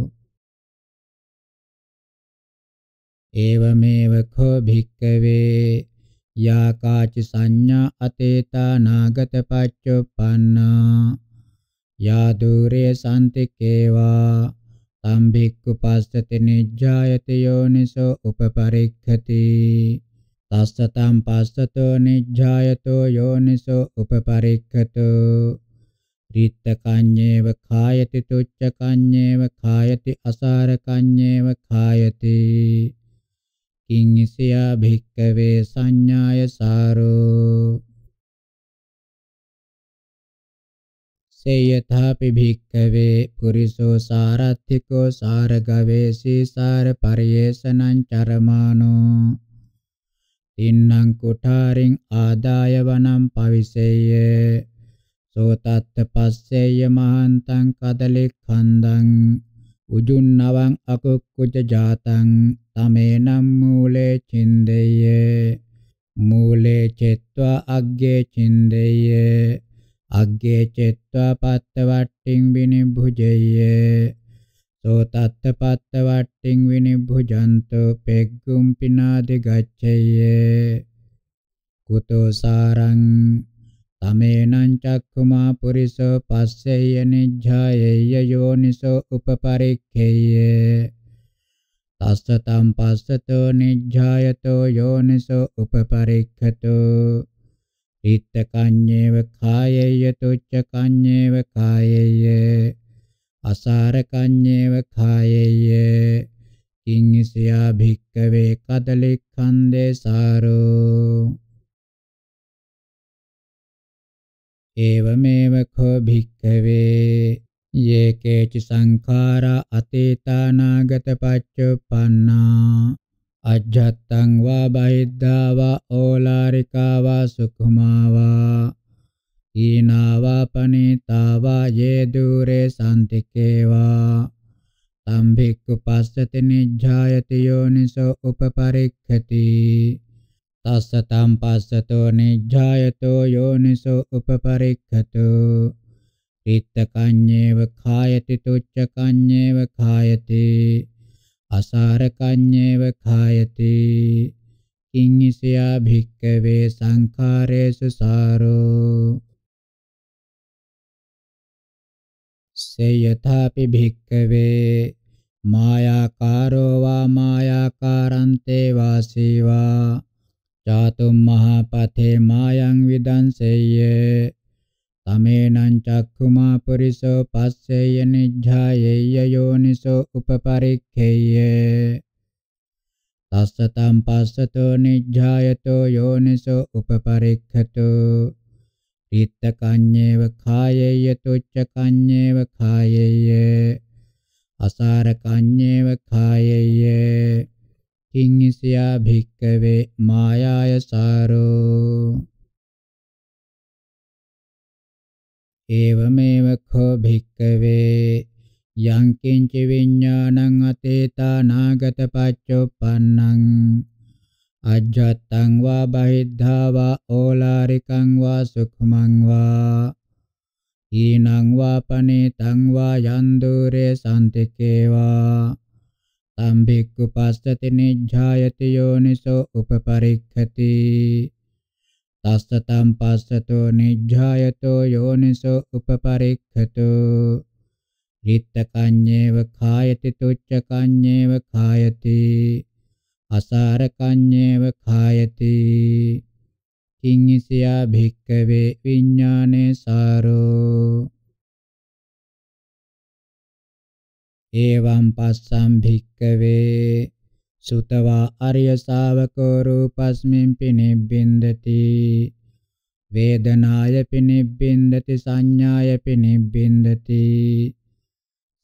एवमेव खो भिक्कवे या काचि संज्ञा अतेता नागतपच्चुपन्ना या दूरे सन्ति केवा तं भिक्खुपස්සති නිජ්ජායති යෝනිසෝ උපපරික්ඛති තස්ස තම් පස්සතෝ නිජ්ජායතෝ යෝනිසෝ උපපරික්ඛතෝ රිත්තකඤ්ඤේව කායති තුච්චකඤ්ඤේව කායති අසාරකඤ්ඤේව කායති කිංසියා භික්කවේ සංඥාය සාරෝ සේයථාපි භික්කවේ පුරිසෝ සාරත්ථිකෝ සාරගවේසී සාර පරියේෂණං චරමානෝ තින්නම් කුඨාරින් ආදාය වනම් පවිසෙය්‍ය සෝතත්ත පස්සේය මහන්තං කදලික්ඛන්දං උජුන්නවං අකුක්කුජ ජාතං තමේනම් මූලේ චින්දේය මූලේ චෙත්වා අග්ගේ චින්දේය අග්ගේ චෙත්වා පත්තවට්ටින් විනිභුජේය සෝතත්ත පත්තවට්ටින් විනිභුජන්තෝ පෙග්ගුම් පිනාදි ගච්ඡේය කුතෝ සාරං තමේනං චක්ඛුමා පුරිසෝ පස්සෙය නිජ්ජායේය යෝනිසෝ උපපරික්ඛේය තස්ස තම් පස්සතෝ නිජ්ජායතෝ යෝනිසෝ උපපරික්ඛතෝ ඊත්ත කඤ්ඤේව කායේය තුච්ච කඤ්ඤේව කායේය අසාර කඤ්ඤේව කායේය කිං ඉසියා භික්කවේ කදලික්ඛන්දේ සාරෝ एवमेव खो भिक्खवे ये केचि संखारा अतीतानागतपच्युपन्ना අජ්ජත්තං වා බහිද්ධා වා ඕලාරිකා වා සුඛුමා වා ඊනා වා පනීතා වා යේ දුරේ සම්තිකේවා තම් භික්ඛු පස්සති නිජ්ජායති යෝනිසෝ උපපරික්ඛති තස්සතම් පස්සතෝ නිජ්ජායතෝ යෝනිසෝ උපපරික්ඛතු පිත්තකඤ්ඤේව කායති තුච්චකඤ්ඤේව කායති අසාරකඤ්ඤේව කායති කිංහිසයා භික්කවේ සංඛාරේසු සාරෝ සේයථාපි භික්කවේ මායාකාරෝ වා මායාකාරන්තේ වාසීවා චාතුම් මහා පතේ මායං විදංසෙය්‍ය තමේනං චක්ඛුමා පුරිසෝ පස්සේය නිජ්ජායේය යෝනිසෝ උපපරික්ඛේය තස්සතම් පස්සතෝ නිජ්ජායතෝ යෝනිසෝ උපපරික්ඛතෝ ඊත්ත කඤ්ඤේව කායේය තුච්ච කඤ්ඤේව කායේය අසාර කඤ්ඤේව කායේය කිංසියා භික්කවේ මායාය සාරෝ ඒවමේව කෝ භික්කවේ යං කිංච විඥානං අතේතා නාගත පච්චොප්පන්නං අජ්ජත්තං වා බහිද්ධා වා ඕලාරිකං වා සුඛමං වා ඊනං වා පනේතං වා යන් දුරේ සම්තිකේවා තම්බෙක්කු පස්සති නිජ්ජායති යෝනිසෝ උපපරික්ඛති තස්සතම් පස්සතෝ නිජ්ජායතෝ යෝනිසෝ උපපරික්ඛතෝ රිත්තකඤ්ඤේව කායති තුච්චකඤ්ඤේව කායති අසාරකඤ්ඤේව කායති කිං ඉසියා භික්කවේ විඥානේ සාරෝ एवं पश्यं भिक्खवे සුතවා අරිය ශාවකෝ රූපස්මින් පිනිබ්බින්දති වේදනාය පිනිබ්බින්දති සංඥාය පිනිබ්බින්දති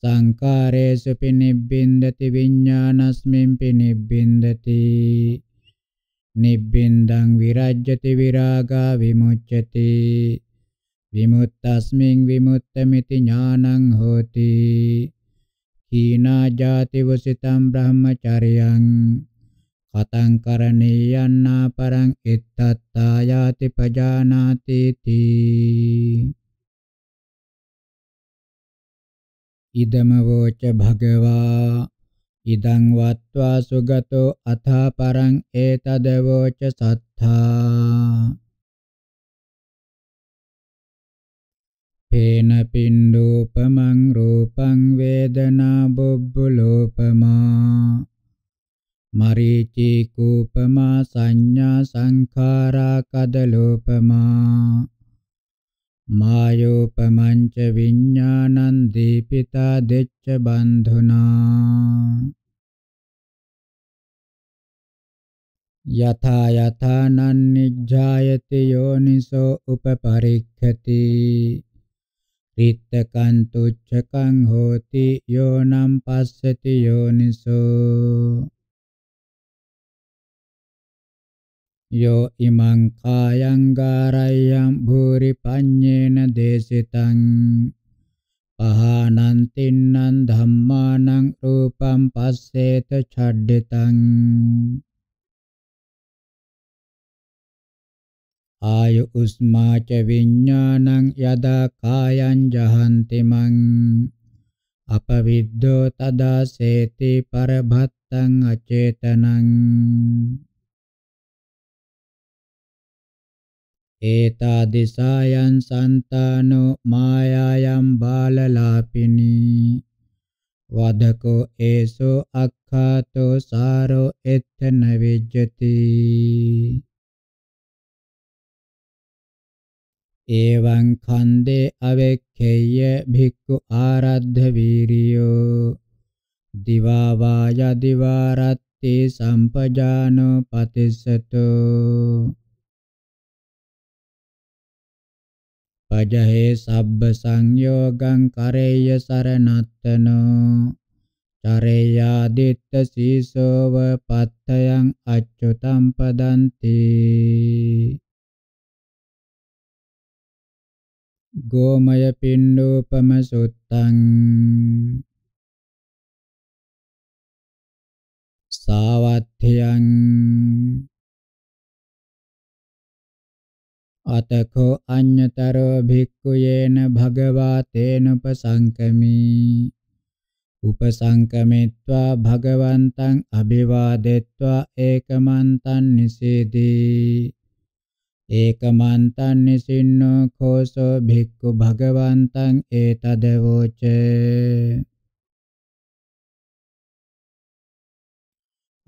සංකාරේසු පිනිබ්බින්දති විඥානස්මින් පිනිබ්බින්දති නිබ්බින්දං විරජ්‍යති විරාගා විමුච්ඡති විමුක්තස්මින් විමුක්තമിതി ඥානං හෝති හීනා ජාතිවසිතම් බ්‍රහ්මචරියං කතං කරණීයන්නා පරං ඉත්තත්තා යාති පජානාති තී ඉදම වෝච භගවා ඉදං වත්වා සුගතෝ අථා පරං ඒතද වෝච සත්තා පේන පින්ඩූපමං රූපං වේදනා බුබ්බුලෝපමා මරීචී කූපමා සංඥා සංඛාරා කදලෝපමා මායෝපමංච විඥානං දීපිතා දෙච්ච බන්ධුනා යථා යථානං නිජ්ජායති යෝනිසෝ උපපරික්ඛති රිත්තකන්තුච්චකං හෝති යෝනම් පස්සති යෝනිසෝ යෝ ඉමං කායං ගාරය්‍යං භූරි පඤ්ඤේන දේසිතං පහනං තින්නං ධම්මානං රූපං පස්සේත ඡඩ්ඩිතං ආයු උස්මාච විඥානං යදා කායං ජහන්ති මං අපවිද්දෝ තදා සේති පරභත්තං අචේතනං ඒතා දිසායන් සන්තානෝ මායායම් බාලලාපිනී වදකෝ ඒසෝ අක්ඛාතෝ සාරෝ එත්තන විජ්ජති එවං ඛණ්ඩේ අවෙක්ඛේය භික්ඛු ආරද්ධ වීරියෝ දිවා වාය දිවා රත්ති සම්පජානෝ පතිස්සතෝ පජහේ සබ්බ සංයෝගං කරේය සරණත්තනෝ චරේයාදිත්ත සීසෝව පත්තයන් අච්චුතම් පදන්ති ගෝමය පින්ඩූපම සුත්තං සාවත්ථියං අතකෝ අඤ්ඤතරෝ භික්ඛු යේන භගවා තේනුපසංකමි උපසංකමිත්වා භගවන්තං අභිවාදෙත්වා ඒකමන්තං නිසීදී ඒකමන්තං නිසින්නෝ කෝසෝ භික්ඛු භගවන්තං ඒතදවෝච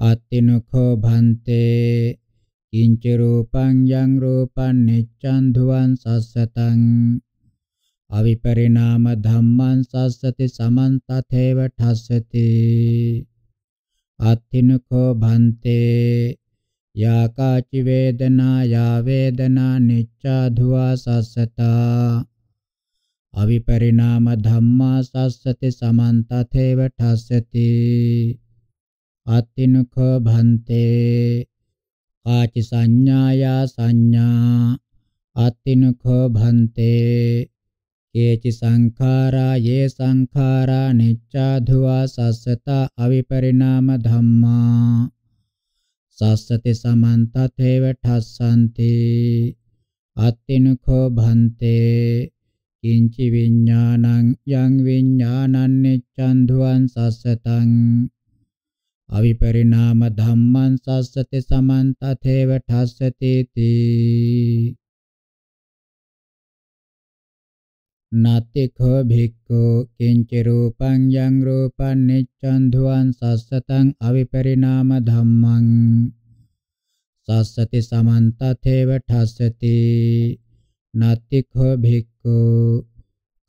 අත්තිනඛෝ භන්තේ කිංච රූපං යං රූපං නිච්ඡන් ධුවං සස්සතං අවිපරිණාම ධම්මං සස්සති සමන් තථේව ඨස්සති අත්තිනඛෝ භන්තේ या काचि वेदना या वेदना निच्चाधुवा सस्सता अविपरिणाम धम्मा सस्सति समन्तथैव ठस्यति අත්තිනුඛ භන්තේ කාචි සංඥායා සංඥා අත්තිනුඛ භන්තේ කේචි සංඛාරා යේ සංඛාරා නිච්ඡාධුවා සස්සත අවිපරිණාම ධම්මා සස්සති සමන්ත තේවඨස්සන්ති අත්තිනුඛෝ භන්තේ කිංචි විඥානං යං විඥානං නිච්ඡන්දුවන් සස්සතං අවිපරිණාම ධම්මං සස්සති සමන්ත තේවඨස්සති තී නත්තිකෝ භික්ඛු කිංච රූපං යං රූපං නිච්ඡන් ධුවං සස්සතං අවිපරිණාම ධම්මං සස්සති සමන්ත තේව ඨස්සති නත්තිකෝ භික්ඛු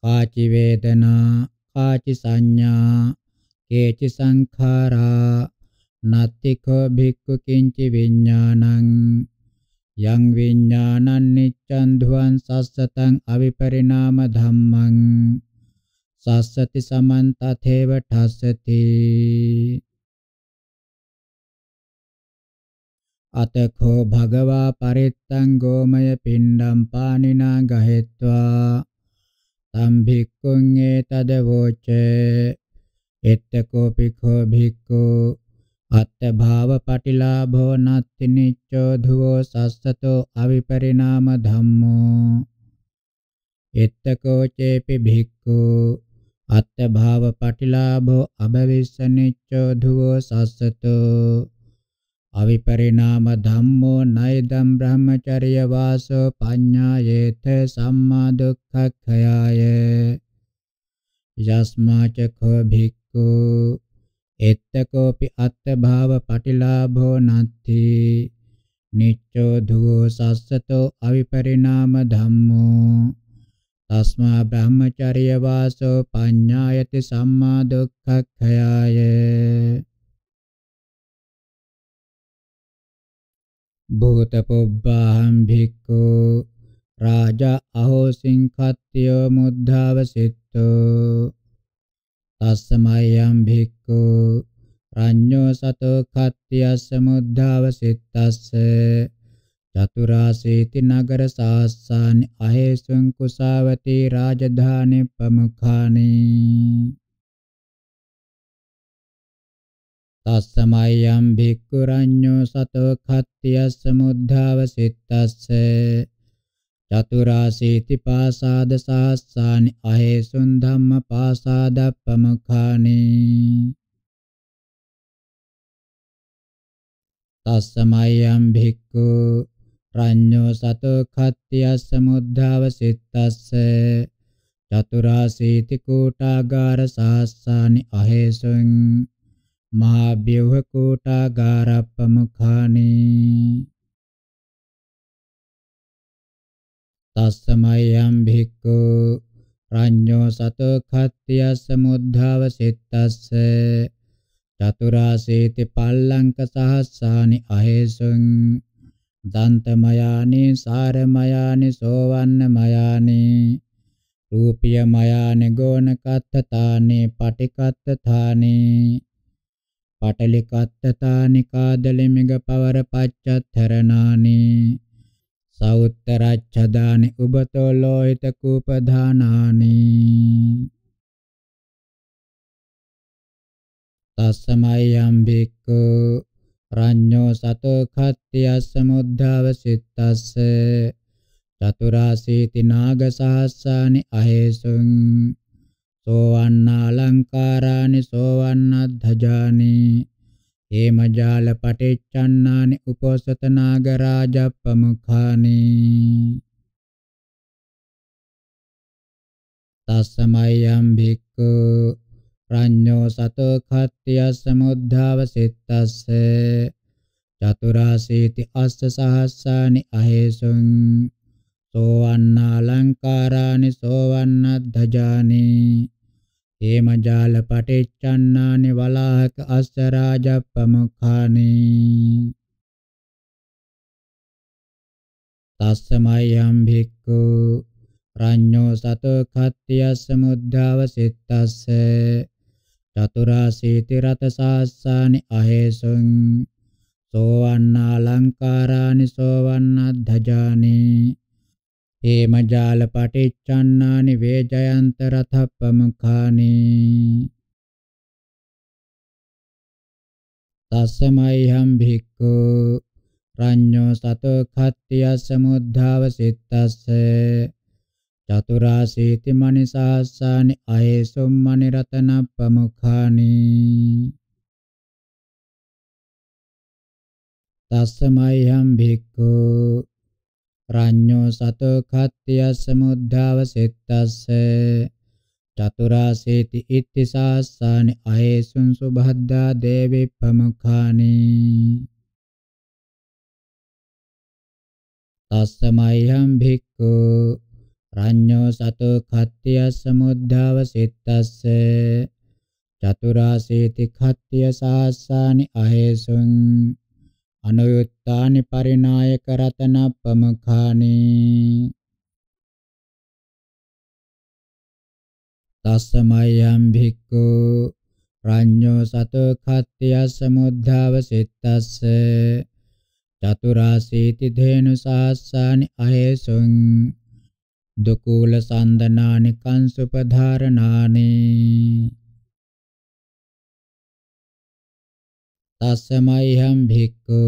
කාචි වේදනා කාචි සංඥා කේචි සංඛාරා නත්තිකෝ භික්ඛු කිංච විඥානං yang viññānan niccan dhuvan sassataṃ aviparināma dhammaṃ sassati samanta theva thassati අතකෝ භගවා පරිත්තං ගෝමය පිණ්ඩම් පානිනා ගහෙත්වා තම් භික්ඛුන් ඒතද වෝච එත්තකෝ පිඛෝ භික්ඛෝ අත්ථ භාව පටිලාභෝ නත්ති නිච්ඡෝ ධුවෝ සස්සතෝ අවිපරිණාම ධම්මෝ එත්තකෝ චේපි භික්ඛු අත්ථ භාව පටිලාභෝ අබවිස්සනිච්ඡෝ ධුවෝ සස්සතෝ අවිපරිණාම ධම්මෝ නයදම් බ්‍රහ්මචර්ය වාසෝ පඤ්ඤායේත සම්මා දුක්ඛඛයාය යස්මාච කෝ භික්ඛු එත්තකෝපි අත්ථභාව පටිලාභෝ නත්ථි නිච්ඡෝ ධෝ සස්සතෝ අවිපරිණාම ධම්මෝ තස්මා බ්‍රහ්මචර්ය වාසෝ පඤ්ඤායති සම්මා දුක්ඛක්ඛයාය භූත පොබ්බාහම් භික්ඛු රාජා අහෝසින් කත්තියෝ මුද්ධාවසිට්ඨෝ තස්සමයම් භික්ඛු රඤ්ඤෝ සතෝ කත්තියස්ස මුද්ධාව සිත්තස්ස චතුරාසීති නගර සාස්සානි අහේසුං කුසාවති රාජධානි ප්‍රමුඛානි තස්සමයම් භික්ඛු රඤ්ඤෝ සතෝ කත්තියස්ස මුද්ධාව සිත්තස්ස චතුරාසීති පාසාද සාස්සානි අහේසුන් ධම්ම පාසාද ප්‍රමුඛානි තස්සමයම් භික්ඛු රඤ්ඤෝ සතෝ khatti සමුද්ධාව සිත්තස්ස චතුරාසීති කෝටාගාර සාස්සානි අහේසුන් මහා බ්‍යුහ කෝටාගාර ප්‍රමුඛානි තස්සමයම් භික්ඛු රඤ්ඤෝ සතෝ කත්තියස්ස මුද්ධාව සිත්තස්ස චතුරාසීති පල්ලංක සහස්සානි අහේසුං දන්තමයානි සාරමයානි සෝවන්නමයානි රූපියමයානි ගෝණකත්තතානි පටිකත්තතානි පටලිකත්තතානි කාදලිමිග පවර පච්චත්තරණානි සෞත්තරච්ඡදානි උබතෝ ලෝහිත කූපධානානි තස්සමයම් බික්ඛු රඤ්ඤෝ සතෝ khatti සමුද්ධාව සිත්තස්ස චතුරාසීති නාග සහස්සානි අහේසුං සෝවන්නා ලංකාරානි සෝවන්නද්ධජානි හේමජාල පටිච්චන්නානි උපෝසත නාග රාජප්පමුඛානි තස්සමයම් භික්ඛු රඤ්ඤෝ සතෝ khatti assamuddhava sittasse චතුරාසීති අස්ස සහස්සානි අහේසුං සෝවන්නා ලංකාරානි සෝවන්නද්ධජානි හේමජාල පටිච්චන්නානි වලාහක අස්සරාජප්පමුඛානි තස්සමයම් භික්ඛු රඤ්ඤෝ සතෝ කත්තියස්ස මුද්ධාව සිත්තස්ස චතුරාසීති රත සාස්සානි අහේසුං සෝවන්නා ලංකාරානි සෝවන්නද්ධජානි ඒමජාල පටිච්චන්නානි වේජයන්ත රතප්පමඛානි තස්සමයිහම් භික්ඛු රඤ්ඤෝ සතෝ khatti assamudhaව sittass චතුරාසීති මනිසාස්සානි අයේසොම් මනි රතනප්පමඛානි තස්සමයිහම් භික්ඛු රඤ්ඤෝ සතෝ කත්තිය සමුද්ධාව සෙත්තස්ස චතුරාසේති ඉත්තිසාස්සානි අයේසුන් සුභද්දා දේවි ප්‍රමුඛානි තස්සමයිහම් භික්ඛු රඤ්ඤෝ සතෝ කත්තිය සමුද්ධාව සෙත්තස්ස චතුරාසේති කත්තිය සාස්සානි අහේසුං අනුයුත්තානි පරිනායක රතනප්පමඛානි තස්සමයම් භික්ඛු ප්‍රඥෝ සතෝ khatti assamuddav sittass චතුරාසීති ධේනු සාස්සානි අහේසුං දුකූල සන්දනානි කංසුපධාරණානි තස්සමයිහම් භික්ඛු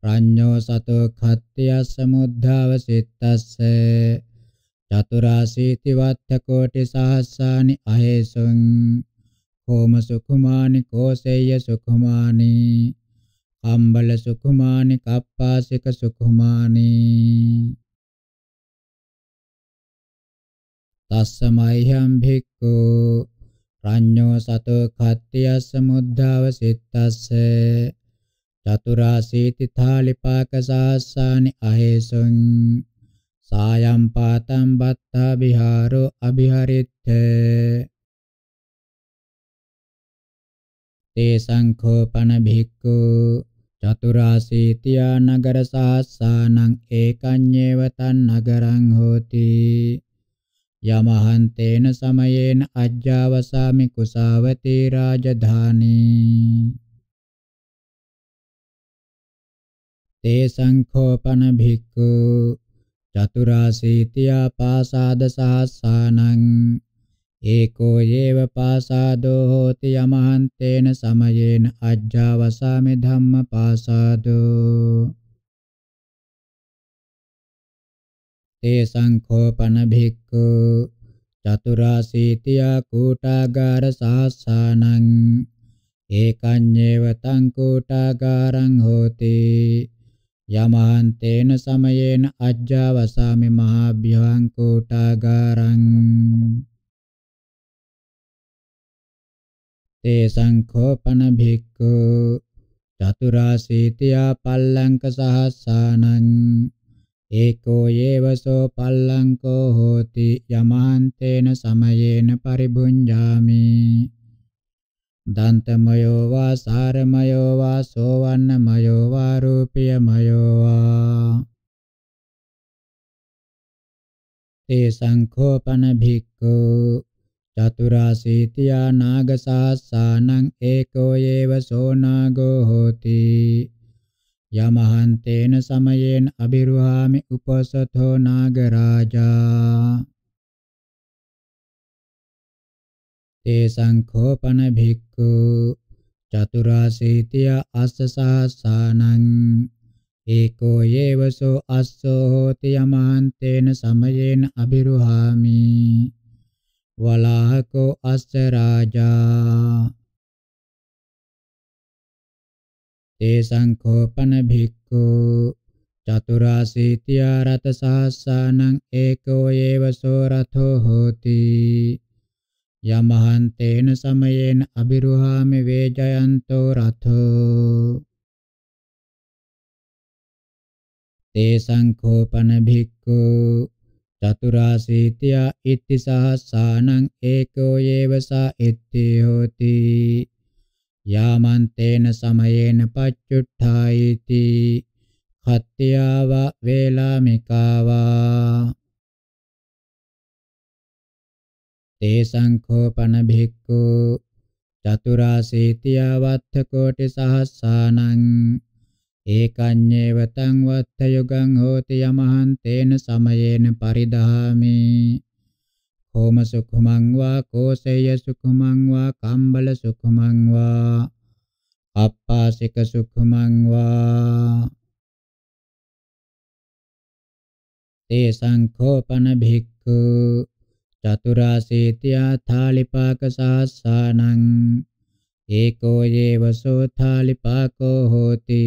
ප්‍රඥෝ සතෝ khаттiyas samudhava cittass චතුරාසීති වත්ත කෝටි සහස්සානි අහේසුං හෝම සුඛමානි කෝසෙය්‍ය සුඛමානි කම්බල සුඛමානි කප්පාසික සුඛමානි තස්සමයිහම් භික්ඛු රඤ්ඤෝ සතෝ කත්තියස්ස මුද්ධාව සිත්තස්ස චතුරාසීති ථාලිපාක සාස්සානි අහේසං සායම් පාතම් බත්තා විහාරෝ අභිහරිත්ථ තේ සංඛෝපන භික්ඛු චතුරාසීතියා නගර සාස්සානං ඒකඤ්ඤේව තන් නගරං හෝති යමහන්තේන සමයේන අජ්ජාවසාමි කුසාවතී රාජධානී තේ සංඛෝපන භික්ඛු චතුරාසීතියා පාසාද සහස්සානං ඒකෝ යේව පාසාදෝ හෝති යමහන්තේන සමයේන අජ්ජාවසාමි ධම්ම පාසාදෝ තේ සංඛෝපන භික්ඛු චතුරාසීතියා කූටාගාර සාසානං ඒකඤ්ඤේව තං කූටාගාරං හෝති යමහන්තේන සමයේන අජ්ජවසාමි මහභ්‍යං කූටාගාරං තේ සංඛෝපන භික්ඛු චතුරාසීතියා පල්ලංක සහස්සානං ඒකෝ යේවසෝ පල්ලංකෝ හෝති යමාන්තේන සමයේන පරිභුඤ්ජාමි දන්තමයෝ වා සාරමයෝ වා සෝවන්නමයෝ වා රූපියමයෝ වා තේ සංඛෝපන භික්ඛු චතුරාසීතියා නාගසාසානං ඒකෝ යේවසෝ නාගෝ හෝති යමහන්තේන සමයේන අබිරුහාමි උපසතෝ නාගරාජා තේ සංඛෝපන භික්ඛු චතුරාසීතිය අස්සසාසානං ඒකෝ යේවසෝ අස්සෝ හෝති යමහන්තේන සමයේන අබිරුහාමි වලාහකෝ අස්ස රාජා තේ සංඛෝපන භික්ඛු චතුරාසීතිය රත සහස්සානං ඒකෝ යේවසෝ රතෝ හෝති යමහං තේන සමයේන අබිරුහාමි වේජයන්තෝ රතෝ තේ සංඛෝපන භික්ඛු චතුරාසීතිය ඉති සහස්සානං ඒකෝ යේවසා ඉති හෝති යාමන්තේන සමයේන පච්චුට්ඨායිති කත්ත්‍යාව වේලාමිකාවා තේ සංඛෝපන භික්ඛු චතුරාසීතියා වත්ථ කෝටි සහස්සානං ඒකඤ්ඤේව තං වත්ථ යුගං හෝති යමහන් තේන සමයේන පරිදහාමි හෝම සුඛමං වා කෝසේය සුඛමං වා කම්බල සුඛමං වා අප්පාසික සුඛමං වා තේ සංඛෝපන භික්ඛු චතුරාසීත්‍යා ථාලිපාක සාස්සානං ඒකෝ යේව සෝථාලිපාකෝ හෝති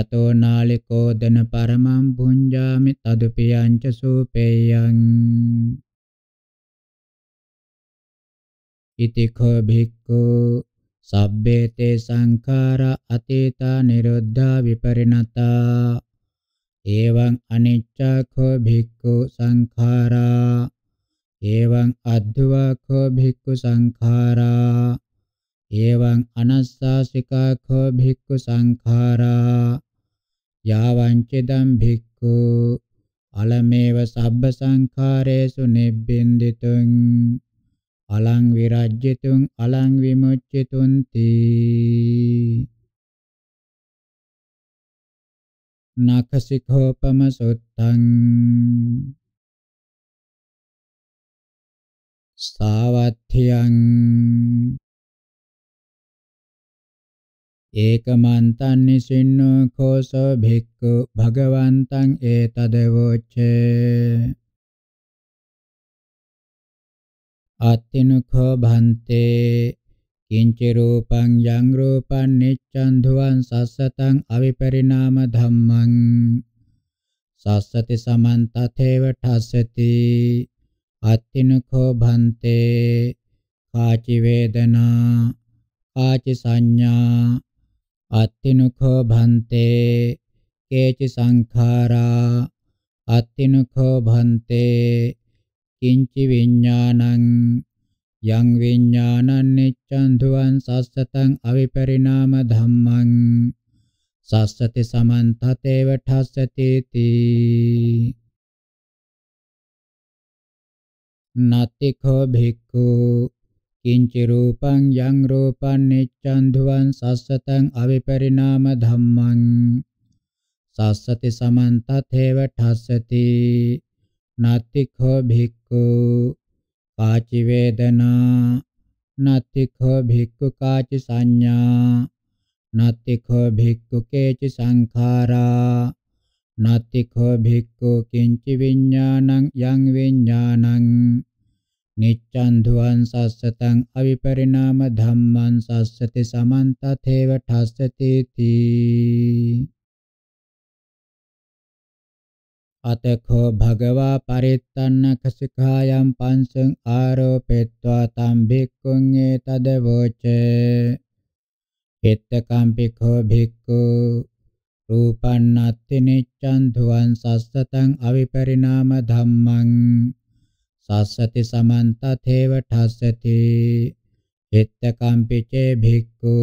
යතෝ නාලිකෝදන පරමං භුඤ්ජාමි තදුපියංච සූපේයං ඉතිඛෝ භික්ඛු සබ්බේතේ සංඛාර අතීතා නිරුද්ධා විපරිණතා එවං අනිච්චඛෝ භික්ඛු සංඛාරා එවං අද්වකෝ භික්ඛු සංඛාරා එවං අනස්සාසිකඛෝ භික්ඛු සංඛාරා යාවං චිදම් භික්ඛු අලමේව සබ්බ සංඛාරේසු නිබ්බින්දිතුං අලං විරජ්‍යතුං අලං විමුච්ඡිතුං තී නඛසිඛෝපම සුත්තං සාවත්ථියං ඒකමන්තං නිසින්නෝ කෝසෝ භික්ඛු භගවන්තං ඒතදවෝච්චේ අත්තිනුඛෝ භන්තේ කිංච රූපං යං රූපං නිච්ඡන් ධුවං සස්සතං අවිපරිණාම ධම්මං සස්සති සමන් තතේව ඨස්සති අත්තිනුඛෝ භන්තේ කාචි වේදනා කාචි සංඥා අත්තිනුඛෝ භන්තේ කේචි සංඛාරා අත්තිනුඛෝ භන්තේ කිංචි විඥානං යං විඥානං නිච්ඡන් ධුවන් සස්සතං අවිපරිණාම ධම්මං සස්සති සමන්තතේව ඨස්සති තී නත්තිඛෝ භික්ඛු කිංචි රූපං යං රූපං නිච්ඡන් ධුවන් සස්සතං අවිපරිණාම ධම්මං සස්සති සමන්තතේව ඨස්සති නත්තිඛෝ භික්ඛු කාචි වේදනා නත්තිඛෝ භික්ඛු කාචි සංඥා නත්තිඛෝ භික්ඛු කේචි සංඛාරා නත්තිඛෝ භික්ඛු කිංචි විඥානං යං විඥානං නිච්ඡන් ධුවන් සස්සතං අවිපරිණාම ධම්මං සස්සති සමන්ත තේව ඨස්සති තී අතකෝ භගවා පරිත්තන්න කසිකායම් පංසං ආරෝපෙත්වා තම් භික්ඛුන් ඒතද වෝචේ එත්තකම්පිකෝ භික්ඛු රූපං නත්ති නිච්ඡන් ධුවං සස්සතං අවිපරිණාම ධම්මං සස්සති සමන්ත තේව ඨස්සති එත්තකම්පිචේ භික්ඛු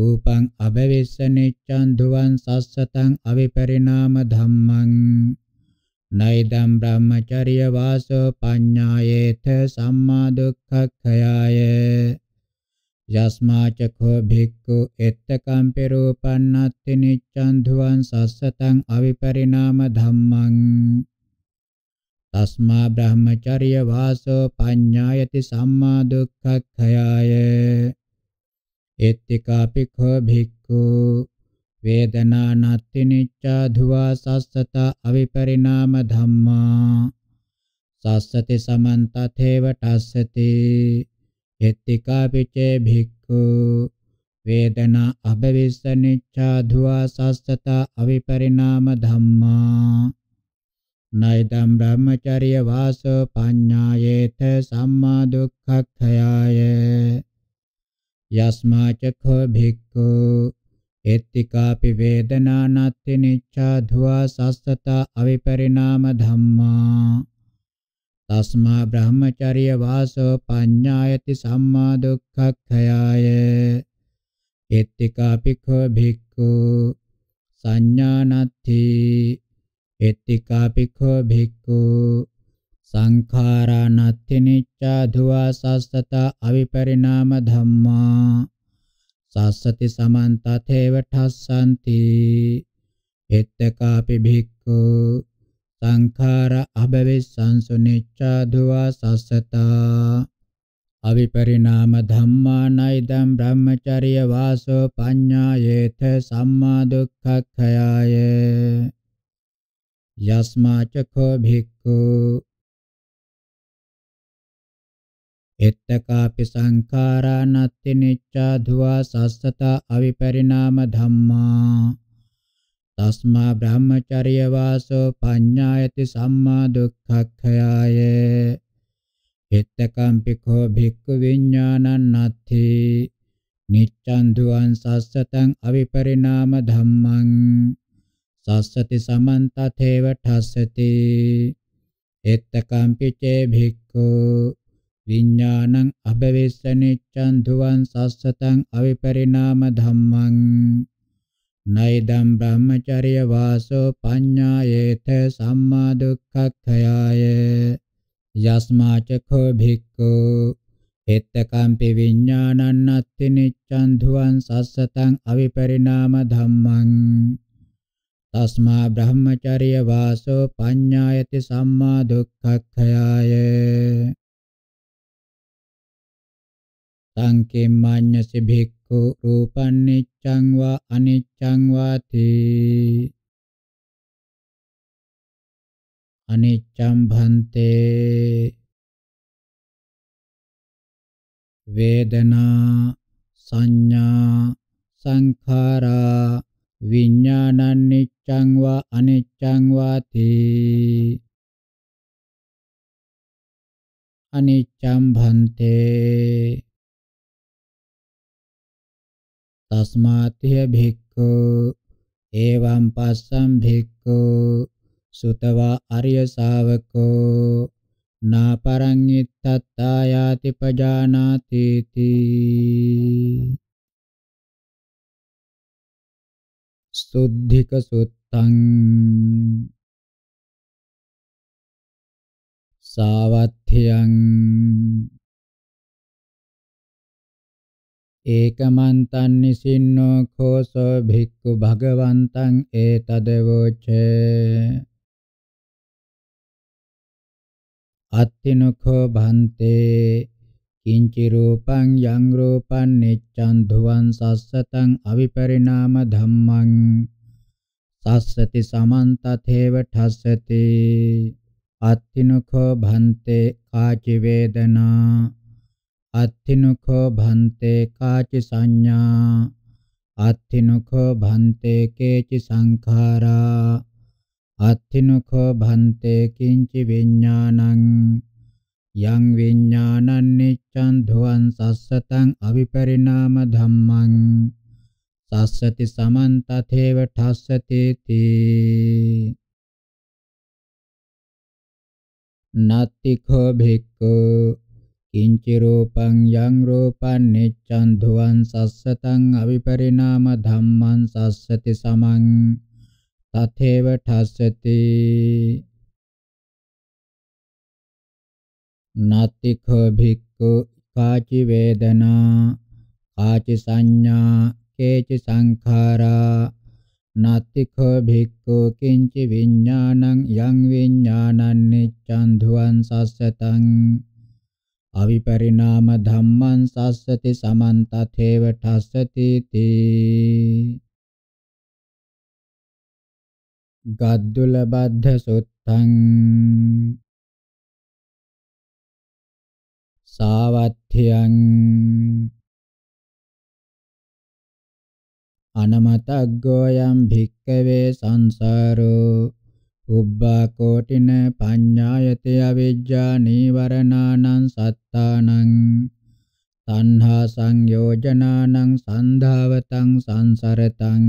රූපං අබවිස්සනිච්ඡං ධුවං සස්සතං අවිපරිණාම ධම්මං නයිදම් බ්‍රහ්මචර්ය වාසෝ පඤ්ඤායේත සම්මා දුක්ඛඛයාය යස්මා චඛෝ භික්ඛු එත්තකම්පි රූපං නත්ති නිච්ඡං ධුවං සස්සතං අවිපරිණාම ධම්මං තස්මා බ්‍රහ්මචර්ය වාසෝ පඤ්ඤායති සම්මා දුක්ඛඛයාය එත්තිකාපිඛෝ භික්ඛු වේදනා නත්ති නිච්ඡා ධුවා සස්සත අවිපරිණාම ධම්මා සස්සති සමන්ත තේව ඨස්සති එත්තිකාපිචේ භික්ඛු වේදනා අභවිස්ස නිච්ඡා ධුවා සස්සත අවිපරිණාම ධම්මා නයිදම් බ්‍රහ්මචර්ය වාසෝ පඤ්ඤායේත සම්මා දුක්ඛක්ඛයාය යස්මාච ඛ භික්ඛු එත්තිකාපි වේදනා නත්ති නිච්ඡා ධුවා සස්සත අවිපරිණාම ධම්මා තස්මා බ්‍රහ්මචර්ය වාසෝ පඤ්ඤායති සම්මා දුක්ඛක්ඛයාය එත්තිකාපි ඛ භික්ඛු සංඥානත්ති එත්තිකාපි ඛ භික්ඛු සංඛාරානත්ති නිච්ඡා ධුවා සස්සත අවිපරිණාම ධම්මා සස්සති සමන්ත තේව ඨස්සන්ති එත්තකාපි භික්ඛු සංඛාර අබවිසංසු නිච්ඡා ධුවා සස්සත අවිපරිණාම ධම්මා නයිදම් බ්‍රහ්මචර්ය වාසෝ පඤ්ඤායේත සම්මා දුක්ඛඛයාය යස්මා චඛෝ භික්ඛු එත්තකාපි සංඛාරා නත්ති නිච්ඡා ධුවා සස්සත අවිපරිණාම ධම්මා තස්මා බ්‍රහ්මචර්ය වාසෝ පඤ්ඤායති සම්මා දුක්ඛක්ඛයාය එත්තකම්පිකෝ භික්ඛු විඥානං නත්ති නිච්ඡන් ධුවන් සස්සතං අවිපරිණාම ධම්මං සස්සති සමන්ත තේව ඨස්සති එත්තකම්පිචේ භික්ඛු විඥානං අභවෙස්සනිච්ඡන් ධුවන් සස්සතං අවිපරිණාම ධම්මං නයිදම් බ්‍රහ්මචර්ය වාසෝ පඤ්ඤායේත සම්මා දුක්ඛක්ඛයාය යස්මාච කෝ භික්ඛු එත්තකම්පි විඥානං අත්ති නිච්ඡන් ධුවන් සස්සතං අවිපරිණාම ධම්මං තස්මා බ්‍රහ්මචර්ය වාසෝ පඤ්ඤායති සම්මා දුක්ඛක්ඛයාය සංකෙම්මඤ්ඤස භික්ඛු රූපං නිච්ඡං වා අනිච්ඡං වාති අනිච්ඡං භන්තේ වේදනා සංඥා සංඛාරා විඥානං නිච්ඡං වා අනිච්ඡං වාති අනිච්ඡං භන්තේ තස්මාත්‍ය භික්ඛු එවං පස්සම් භික්ඛු සුතවා arya ශාවකෝ නාපරං ittattayati pajanati ti සුද්ධික සුත්තං සාවත්ථ්‍යං ඒකමන්තන්නිසින්නෝ khōso භික්ඛු භගවන්තං ඒතදවෝචේ අත්තිනුඛෝ භන්තේ කිංචි රූපං යං රූපං නිච්ඡන් ධුවං සස්සතං අවිපරිණාම ධම්මං සස්සති සමන්ත තේව ඨස්සති අත්තිනුඛෝ භන්තේ කාචි වේදනා අත්තිනුඛෝ භන්තේ කාචි සංඥා අත්තිනුඛෝ භන්තේ කේචි සංඛාරා අත්තිනුඛෝ භන්තේ කිංචි විඥානං යං විඥානං නිච්ඡන් ධුවං සස්සතං අවිපරිණාම ධම්මං සස්සති සමන්ත තේව ඨස්සති තී නත්තිඛෝ භික්ඛු කිංචි රූපං යං රූපං නිච්ඡං ධුවං සස්සතං අවිපරිණාම ධම්මං සස්සති සමං තතේව ඨස්සති නාතිඛෝ භික්ඛු කාචි වේදනා කාචි සංඥා කේචි සංඛාරා නාතිඛෝ භික්ඛු කිංචි විඥානං යං විඥානං නිච්ඡං ධුවං සස්සතං අවිපරිණාම ධම්මං සස්සති සමන්ත තේව ඨස්සති තී ගද්දුල බද්ධ සුත්තං සාවත්ථ්‍යං අනමතග්ගෝයම් භික්කවේ සංසාරෝ උබ්බා කෝටින පඤ්ඤායතේ අවිජ්ජා නීවරණානං සත්තානං තණ්හා සංයෝජනානං සන්ධාවතං සංසරතං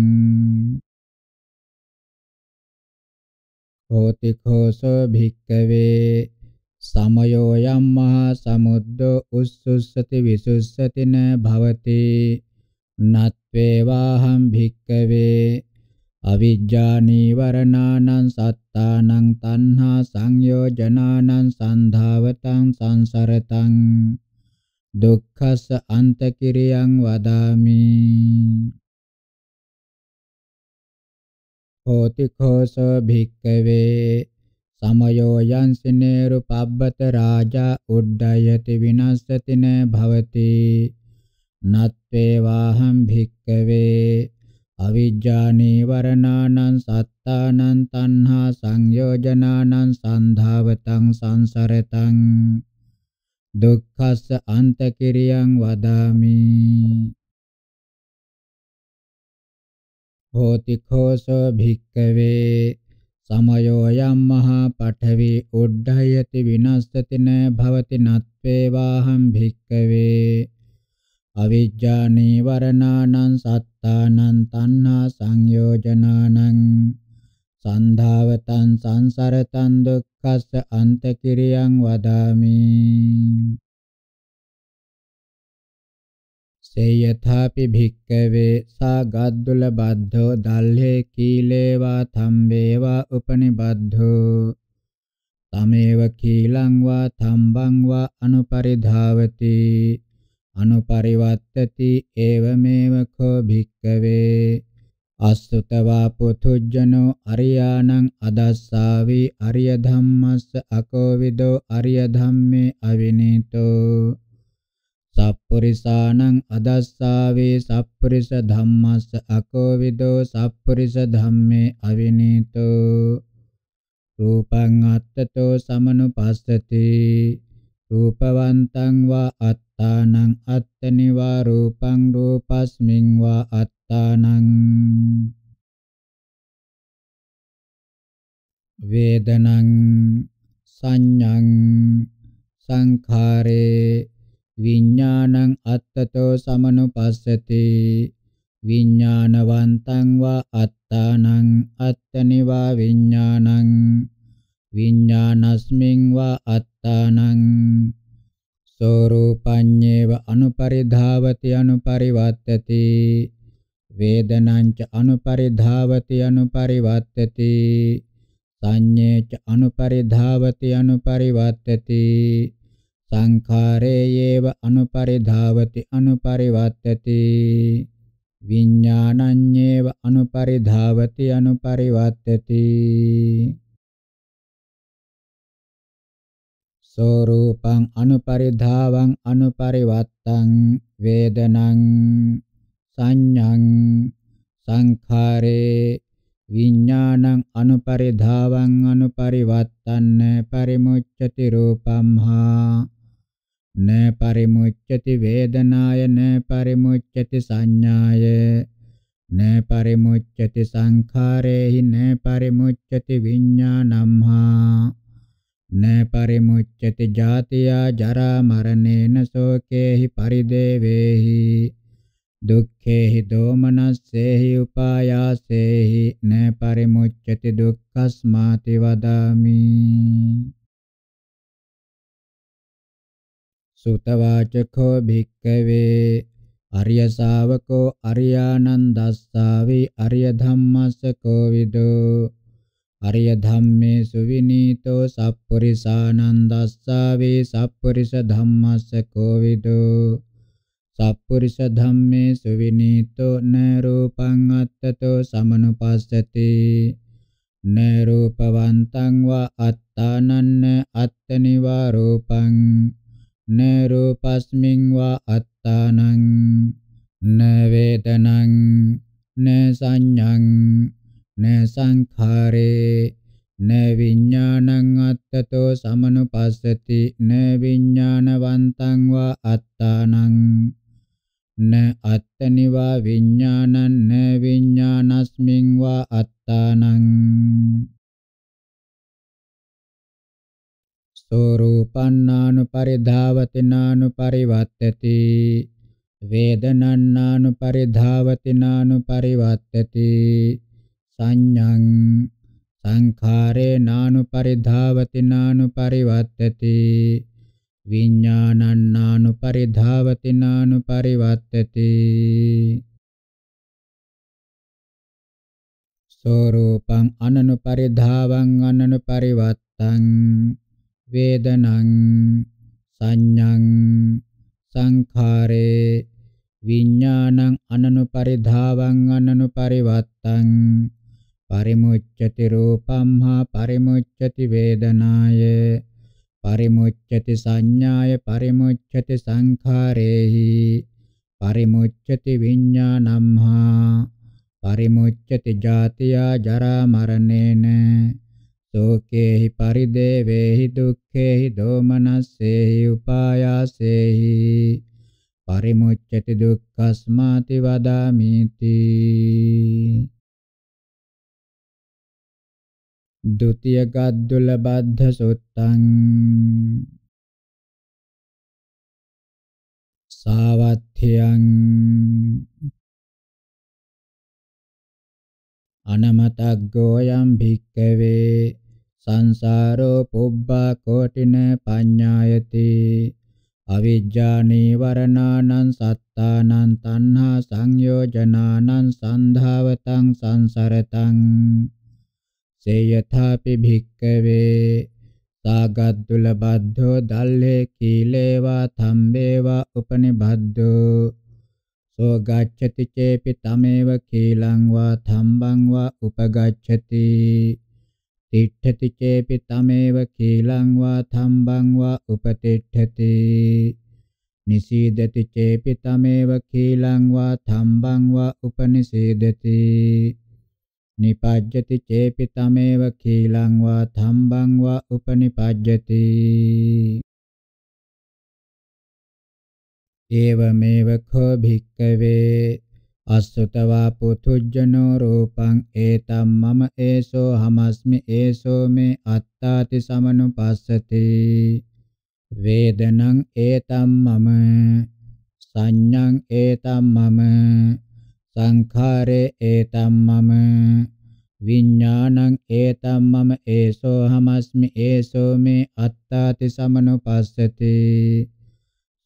හෝති ඛෝසෝ භික්කවේ සමයෝ යම් මහා සමුද්දෝ උස්සුස්සති විසුස්සති න භවති නත්වේවාහම් භික්කවේ අවිජ්ජා නීවරණානං සත්තානං තණ්හා සංයෝජනානං සන්ධාවතං සංසරතං දුක්ඛස අන්තකිරියං වදාමි හෝති කෝසෝ භික්කවේ සමයෝ යං සිනේරු පබ්බත රාජා උඩ්ඩයති විනස්සති න භවති නත්වේ වාහං භික්කවේ අවිජ්ජා නීවරණානං සත්තානං තණ්හා සංයෝජනානං සන්ධාවතං සංසරතං දුක්ඛස්ස අන්තකිරියං වදාමි හෝති ඛෝසෝ භික්කවේ සමයෝ යම් මහා පඨවි උද්ධයති විනස්සති න භවති නත්වේවාහං භික්කවේ අවිජ්ජා නීවරණානං සත් අත්තානං තණ්හා සංයෝජනානං සන්ධාවතං සංසරතං දුක්ඛස්ස අන්තකිරියං වදාමි සේයථාපි භික්කවේ සා ගද්දුල බද්ධෝ දල්හේ කීලේවා තම්බේවා උපනිබද්ධෝ තමේව කීලං වා තම්බං වා අනුපරිධාවති අනුපරිවත්තති ඒවමේව කෝ භික්කවේ අස්සතවා පුතුජනෝ අරියාණං අදස්සාවි අරිය ධම්මස්ස අකෝවිදෝ අරිය ධම්මේ අවිනීතෝ සප්පුරිසාණං අදස්සාවි සප්පුරිස ධම්මස්ස අකෝවිදෝ සප්පුරිස ධම්මේ අවිනීතෝ රූපං අත්තතෝ සමනුපස්සති රූපවන්තං වා අත්තානං අත්තනිවා රූපං රූපස්මින් වා අත්තානං වේදනං සංඤං සංඛාරේ විඥානං අත්තතෝ සමනුපස්සති විඥානවන්තං වා අත්තානං අත්තනිවා විඥානං විඥානස්මින් වා අත් චිත්තානං සෝරූපඤ්ඤේව අනුපරිධාවති අනුපරිවත්තති වේදනංච අනුපරිධාවති අනුපරිවත්තති සංඤේච අනුපරිධාවති අනුපරිවත්තති සංඛාරේයේව අනුපරිධාවති අනුපරිවත්තති විඥානඤ්ඤේව අනුපරිධාවති අනුපරිවත්තති සෝරූපං අනුපරිධාවං අනුපරිවත්තං වේදනං සංඤං සංඛාරේ විඥානං අනුපරිධාවං අනුපරිවත්තන්න පරිමුච්ඡති රූපම් හා න පරිමුච්ඡති වේදනාය න පරිමුච්ඡති සංඥාය න පරිමුච්ඡති සංඛාරේහි න පරිමුච්ඡති විඥානම්හා न परिमुच्यति जातिया जरा मरणेन शोकेहि परिदेवेहि दुःखेहि दोमनस्सेहि उपायासेहि न परिमुच्यति दुःखस्माति वदामि සුතවාචකෝ භික්කවේ අරිය ශාවකෝ අරියානන්දස්සාවි අරිය ධම්මස්සකෝ විදෝ අරිය ධම්මේසු විනීතෝ සප්පුරිසානන්දස්සාවේ සප්පුරිස ධම්මස්ස කෝවිදෝ සප්පුරිස ධම්මේසු විනීතෝ න රූපං අත්තතෝ සමනුපස්සති න රූපවන්තං වා අත්තානන්න අත්තනිවා රූපං න රූපස්මින් වා අත්තානං න වේදනං න සංඤං න සංඛාරේ න විඥානං අත්තතෝ සමනුපස්සති න විඥානවන්තං වා අත්තානං න අත්තනිවා විඥානං න විඥානස්මින් වා අත්තානං ස්වરૂපන්නානු පරිධාවතිනානු පරිවත්තති වේදනන්නානු පරිධාවතිනානු පරිවත්තති සංඥං සංඛාරේ නානුපරිධාවති නානුපරිවත්තති විඥානං නානුපරිධාවති නානුපරිවත්තති සෝරූපං අනනුපරිධාවං අනනුපරිවත්තං වේදනං සංඥං සංඛාරේ විඥානං අනනුපරිධාවං අනනුපරිවත්තං පරිමුච්ඡති රූපම් හා පරිමුච්ඡති වේදනාය පරිමුච්ඡති සංඥාය පරිමුච්ඡති සංඛාරේහි පරිමුච්ඡති විඥානම් හා පරිමුච්ඡති ජාතියා ජරා මරණේන සෝකේහි පරිදේවේහි දුක්ඛේහි දෝමනස්සේහි උපායාසේහි පරිමුච්ඡති දුක්ඛස්මාති වදාමිති द्वितीय गद्दुलबद्ध सुत्तං सावथ्यං අනමතග්ගෝ යම් භික්කවේ සංසාරෝ පුබ්බා කෝටින පඤ්ඤායති අවිජ්ජා නීවරණානං සත්තානං තණ්හා සංයෝජනානං සන්ධාවතං සංසරතං සේයථාපි භික්කවේ සාගද්දුල බද්ධෝ දල්ලේ කීලේවා තම්බේවා උපනිබද්ධෝ සෝ ගච්ඡති චේපි තමේව කීලං වා තම්බං වා උපගච්ඡති තිට්ඨති චේපි තමේව කීලං වා තම්බං වා උපතිට්ඨති නිසීදති චේපි තමේව කීලං වා තම්බං වා උපනිසීදති නිපජ්ජති චේපි තමේව කීලං වා ධම්බං වා උපනිපජ්ජති ඒවමේව කෝ භික්කවේ අස්සතවා පුතුජ්ජනෝ රූපං ඒතම් මම ඒසෝ හමස්මි ඒසෝ මේ අත්තාති සමනුපස්සති වේදනං ඒතම් මම සංඤං ඒතම් මම සංඛාරේ ඒතම් මම විඥානං ඒතම් මම ඒසෝ හමස්මි ඒසෝ මේ අත්තාති සමනුපස්සති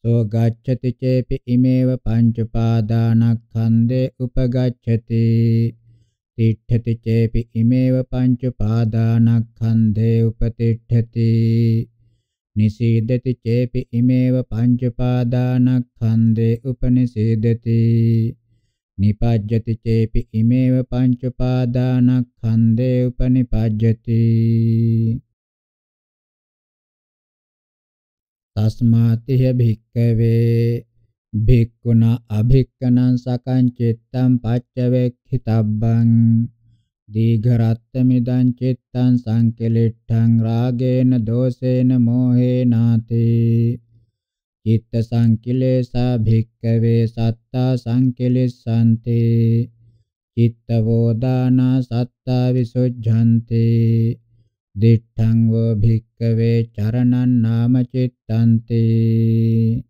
සෝ ගච්ඡති චේපි ඉමේව පංච පාදානක්ඛන්දේ උපගච්ඡති තිට්ඨති චේපි ඉමේව පංච පාදානක්ඛන්දේ උපතිට්ඨති නිසීදති චේපි ඉමේව පංච පාදානක්ඛන්දේ උපනිසීදති නිපජ්ජති චේපි ඉමේව පංච පාදානක්ඛන්දේ උපනිපජ්ජති තස්මාතිහ භික්කවේ භික්ඛුන අභික්ඛනං සකං චිත්තං පච්චවේක්ඛිතබ්බං දීඝරත්ත මිදං චිත්තං සංකලෙට්ඨං රාගේන දෝසේන මෝහේනාතේ චිත්ත සංකිලේසා භික්කවේ සත්තා සංකිලිස්සන්තේ චිත්තවෝදානා සත්තා විසුද්ධන්තේ දිඨං වෝ භික්කවේ චරණං නාම චිත්තන්තේ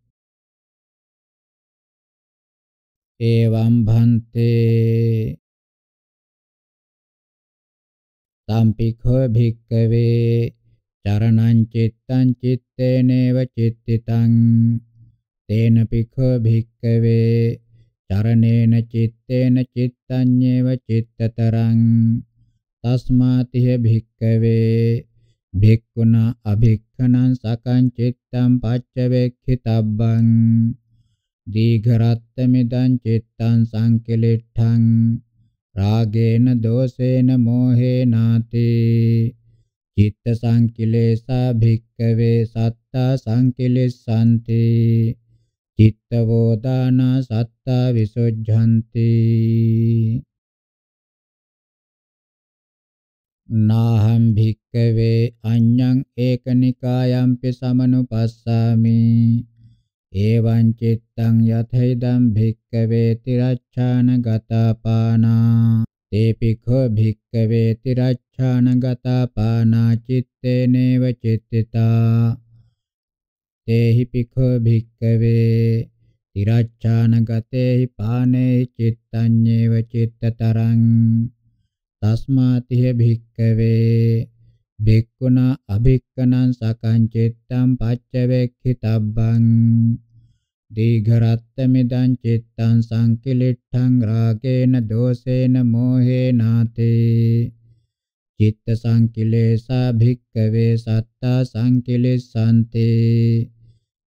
එවං භන්තේ තම්පිඛෝ භික්කවේ චරණං චිත්තං චිත්තේනේව චිත්තිතං තේන පිඛ භික්ඛවේ චරණේන චිත්තේන චිත්තඤ්ඤේව චිත්තතරං තස්මාතිහ භික්ඛවේ භික්ඛුනා අභික්ඛනං සකං චිත්තං පච්චවේක්ඛිතබ්බං දීඝරත්තමිදං චිත්තං සංකලෙට්ඨං රාගේන දෝසේන මෝහේනාති චිත්ත සංකිලේසා භික්කවේ සත්තා සංකිලෙස්සන්ති චිත්තවෝදාන සත්තා විසුද්ධන්ති නාහම් භික්කවේ අඤ්ඤං ඒකනිකායම්පි සමනුපස්සාමි එවං චිත්තං යතේදම් භික්කවේ තිරච්ඡාන ගතපානා තේපිඛෝ භික්ඛවේ තිරච්ඡානගතා පානා චitteනේව චittiතා තේහි පිඛෝ භික්ඛවේ තිරච්ඡානගතේහි පානේ චිත්තඤ්ඤේව චිත්තතරං තස්මාතිහ භික්ඛවේ භික්ඛුනා අභික්ඛනං සකං චිත්තං පච්චවේක්ඛිතබ්බං දීඝරත්ත මිදං චිත්තං සංකිලිට්ඨං රාගේන දෝසේන මෝහේනාතේ චිත්ත සංකිලේසා භික්කවේ සත්තා සංකිලිස්සන්තේ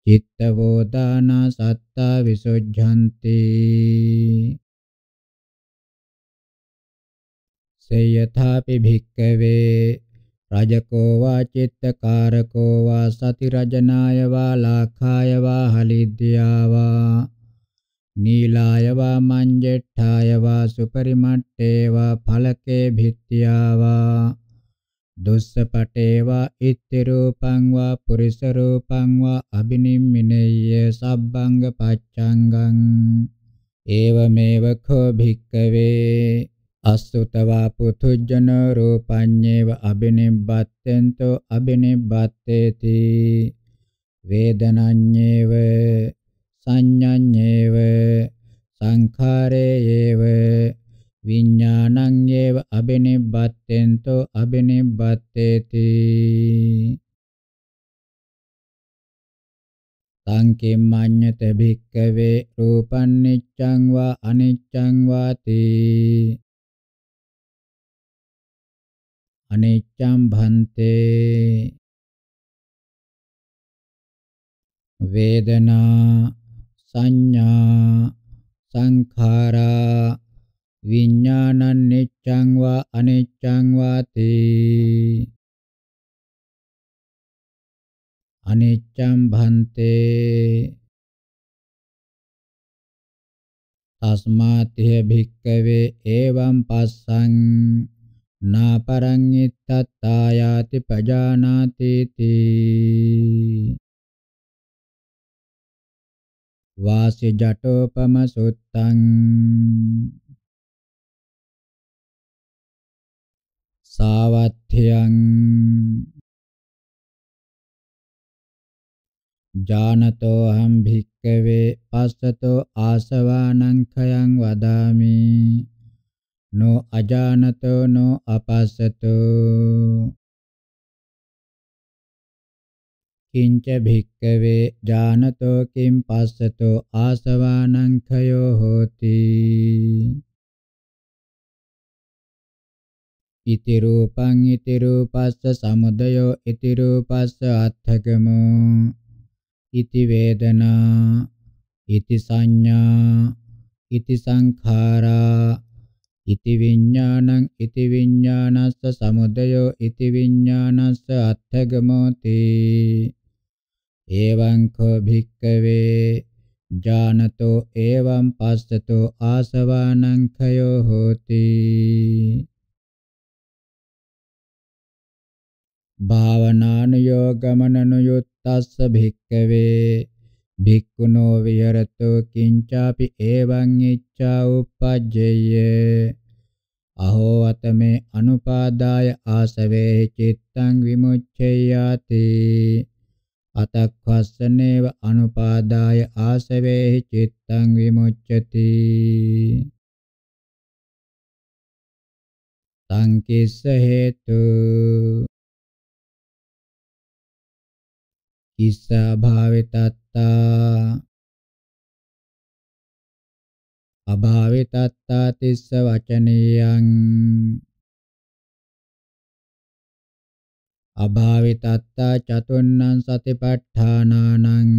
චිත්තවෝදාන සත්තා විසුද්ධන්ති සේයථාපි භික්කවේ රාජකෝ වා චිත්තකාරකෝ වා සති රජනාය වා ලාඛාය වා හලිද්දියා වා නීලාය වා මංජෙට්ඨාය වා සුපරිමට්ඨේ වා ඵලකේ භිත්‍තියා වා දුස්සපටේ වා ඉත්ති රූපං වා පුරිස රූපං වා අබිනිම්මිනේය සබ්බංග පච්ඡංගං ඒවමේව කෝ භික්කවේ අසුතවා පුතුජනෝ රූපඤ්ඤේව අබිනිබ්බත්තෙන්තෝ අබිනිබ්බත්තේති වේදනඤ්ඤේව සංඤඤ්ඤේව සංඛාරේයේව විඥානං ඒව අබිනිබ්බත්තෙන්තෝ අබිනිබ්බත්තේති සංකෙම්මඤ්ඤත භික්කවේ රූපං නිච්ඡං වා අනිච්ඡං වාති අනෙච්ඡම් භන්තේ වේදනා සංඥා සංඛාරා විඥානං නිච්ඡං වා අනිච්ඡං වාති අනිච්ඡම් භන්තේ තස්මාත්‍ය භික්කවේ එවම් පස්සං නාපරං ඉත්තත්තායාති පජානාති තී වාසි ජටෝපම සුත්තං සාවත්ථ්‍යං ජානතෝ හම් භික්කවේ පස්සතෝ ආසවානං khයං වදාමි no ajanato no apassato කිංච භික්කවේ ජානතෝ කිම් පස්සතෝ ආසවානං khයෝ හෝති ඉති රූපං ඉති රූපස්ස සමුදයෝ ඉති රූපස්ස අත්ථගමෝ ඉති වේදනා ඉති සංඥා ඉති සංඛාරා ඉති විඥානං ඉති විඥානස්ස සමුදයෝ ඉති විඥානස්ස අත්ථගමෝති එවං කෝ භික්කවේ ජානතෝ එවං පස්සතෝ ආසවානං khයෝ හෝති භාවනානුയോഗමනනුයුත්තස්ස භික්කවේ භික්ඛුනෝ විහෙරතෝ කිංචාපි එවං ඉච්ඡා උපජ්ජේය අහෝ අතමේ අනුපාදාය ආසවේ චිත්තං විමුච්ඡයාති අතක්ඛස්සනේව අනුපාදාය ආසවේ චිත්තං විමුච්ඡති සංකිස්ස හේතු කිස්සා භාවිතත් තත්තා අභාවිතත්තා තිස්ස වචනියං අභාවිතත්තා චතුන්නං සතිපට්ඨානානං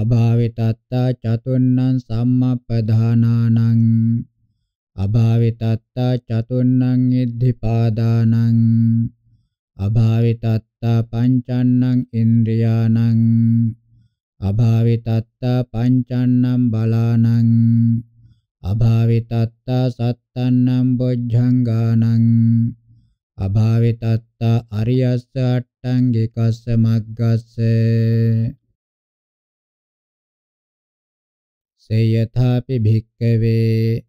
අභාවිතත්තා චතුන්නං සම්මප්පදානානං අභාවිතත්තා චතුන්නං ඉද්ධිපාදානං අභාවිතත්තා පංචන්නං ඉන්ද්‍රියානං අභාවිතත්තා පංචන්නම් බලානං අභාවිතත්තා සත්තන්නම් බොජ්ජංගානං අභාවිතත්තා අරියස්ස අට්ඨංගිකස්ස මග්ගස්ස සේයථාපි භික්කවේ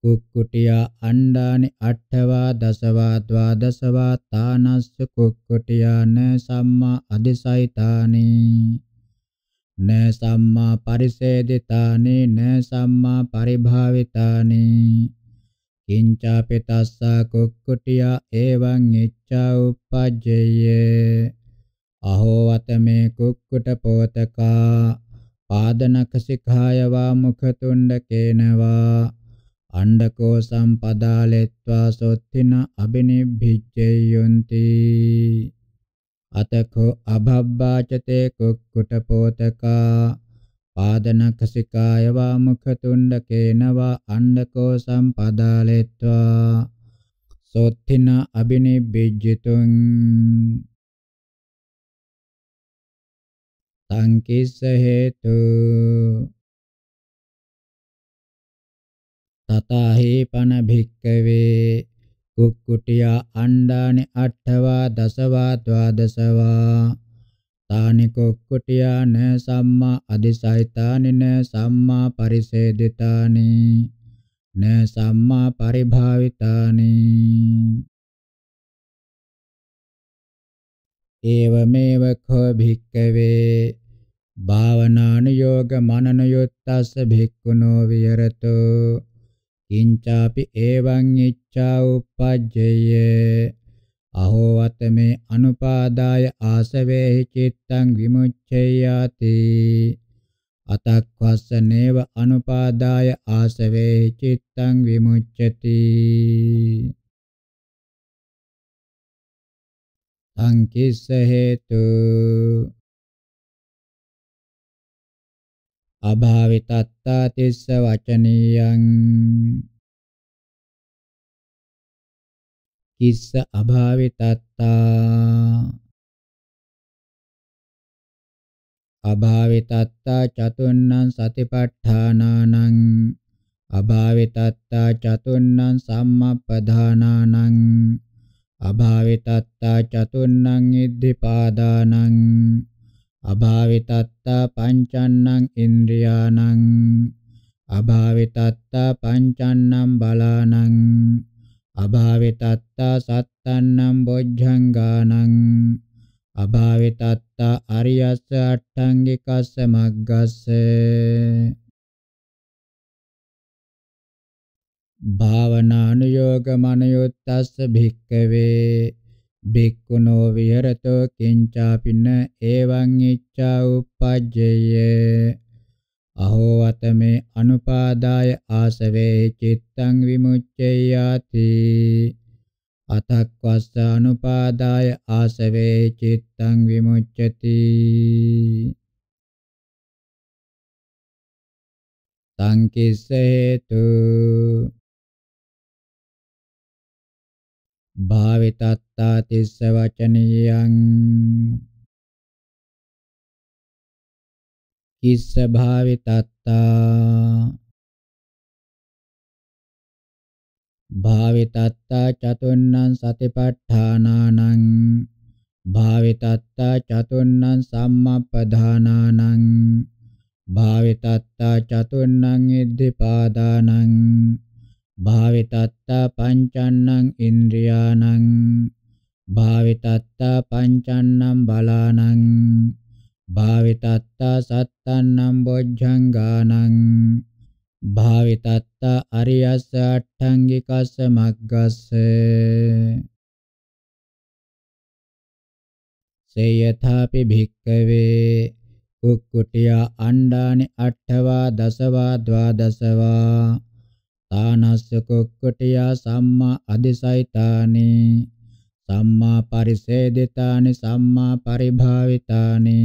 කුක්කුටියා අණ්ඩානි අට්ඨවා දසවා ද්වාදසවා තානස්ස කුක්කුටියාන සම්මා අදිසයිතානේ න සම්මා පරිසේදිතානි න සම්මා පරිභාවිතානි කිංචාපි තස්සා කුක්කුටියා එවං ඉච්ඡා උපජ්ජේ අහෝ වතමේ කුක්කුට පොතකා පාදනක සිඛායවා මුඛතුණ්ඩකේනවා අණ්ඩකෝ සම්පදාලෙත්වා සොත්තින අබිනිබ්බිච්ඡේයොන්ති අතකෝ අභබ්බාචතේ කුක්කුටපෝතකා පාදනකසිකාය වා මුඛතුණ්ඩකේනවා අණ්ඩකෝ සම්පදාලෙත්වා සොත්තින අබිනිබ්බිජ්ජිතුං සංකිස්ස හේතු තතහි පන භික්කවේ කුක්කුටියා අණ්ඩානි අට්ඨවා දසවා ද්වාදසවා තානි කුක්කුටියාන සම්මා අදිසයිතානි න සම්මා පරිසේදිතානි න සම්මා පරිභාවිතානි ඒවමේව කෝ භික්කවේ භාවනානුയോഗ මනනයොත්තස්ස භික්ඛුනෝ විහෙරතෝ කිංචාපි එවං ඉච්ඡා උපජ්ජේ අහෝ වතමේ අනුපාදාය ආසවේ චිත්තං විමුච්ඡයාති අතක්වස්ස නේව අනුපාදාය ආසවේ චිත්තං විමුච්ඡති සංකිස්ස හේතු අභාවිතත්තා තිස්ස වචනීයං කිස්ස අභාවිතත්තා අභාවිතත්තා චතුන්නං සතිපට්ඨානානං අභාවිතත්තා චතුන්නං සම්මප්පදානානං අභාවිතත්තා චතුන්නං ඉද්ධිපාදානං අභාවිතත්තා පංචන්නං ඉන්ද්‍රියානං අභාවිතත්තා පංචන්නං බලානං අභාවිතත්තා සත්තන්නං බොජ්ජංගානං අභාවිතත්තා අරියස්ස අට්ඨංගිකස්ස මග්ගස්ස භාවනානුയോഗ මනයොත්තස්ස භික්කවේ භික්ඛුනෝ විහෙරතෝ කිංචාපින එවං ඉච්ඡා උපජ්ජේ අහෝ අතමේ අනුපාදාය ආසවේ චිත්තං විමුච්ඡයාති අතක්වස්ස අනුපාදාය ආසවේ චිත්තං විමුච්ඡති සංකිස්ස හේතු භාවිතත්තා තිස්ස වචනියං කිස්ස භාවිතත්තා භාවිතත්තා චතුන්නං සතිපට්ඨානානං භාවිතත්තා චතුන්නං සම්මප්පදානානං භාවිතත්තා චතුන්නං ඉද්ධිපාදානං භාවිතත්තා පංචන්නං ඉන්ද්‍රියානං භාවිතත්තා පංචන්නම් බලානං භාවිතත්තා සත්තන්නම් බොජ්ජංගානං භාවිතත්තා අරියස්ස අට්ඨංගිකස්ස මග්ගස්ස සේයථාපි භික්කවේ කුක්කුටියා අණ්ඩානි අට්ඨවා දසවා ද්වාදසවා තානස්ස කොක්කටියා සම්මා අදිසයිතානි සම්මා පරිසේදිතානි සම්මා පරිභාවිතානි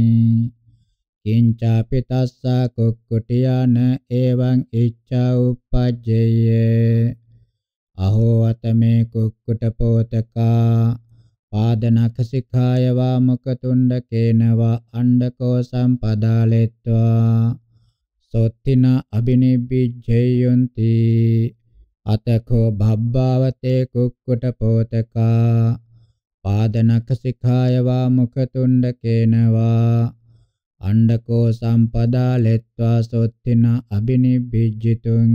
කිංචාපි තස්සා කොක්කටියාන එවං ඉච්ඡා උපජ්ජේ අහෝ අතමේ කුක්කුට පෝතකා පාදනක සිඛායවා මුක තුණ්ඩකේනවා අණ්ඩකෝ සම්පදාලෙත්වා සොත්තින අබිනිබ්බි ජයොන්ති අතකෝ භබ්බාවතේ කුක්කුට පෝතකා පාදනක සිඛායවා මුඛතුණ්ඩකේනවා අණ්ඩකෝ සම්පදා ලෙත්වා සොත්තින අබිනිබ්බිජ්ජිතුං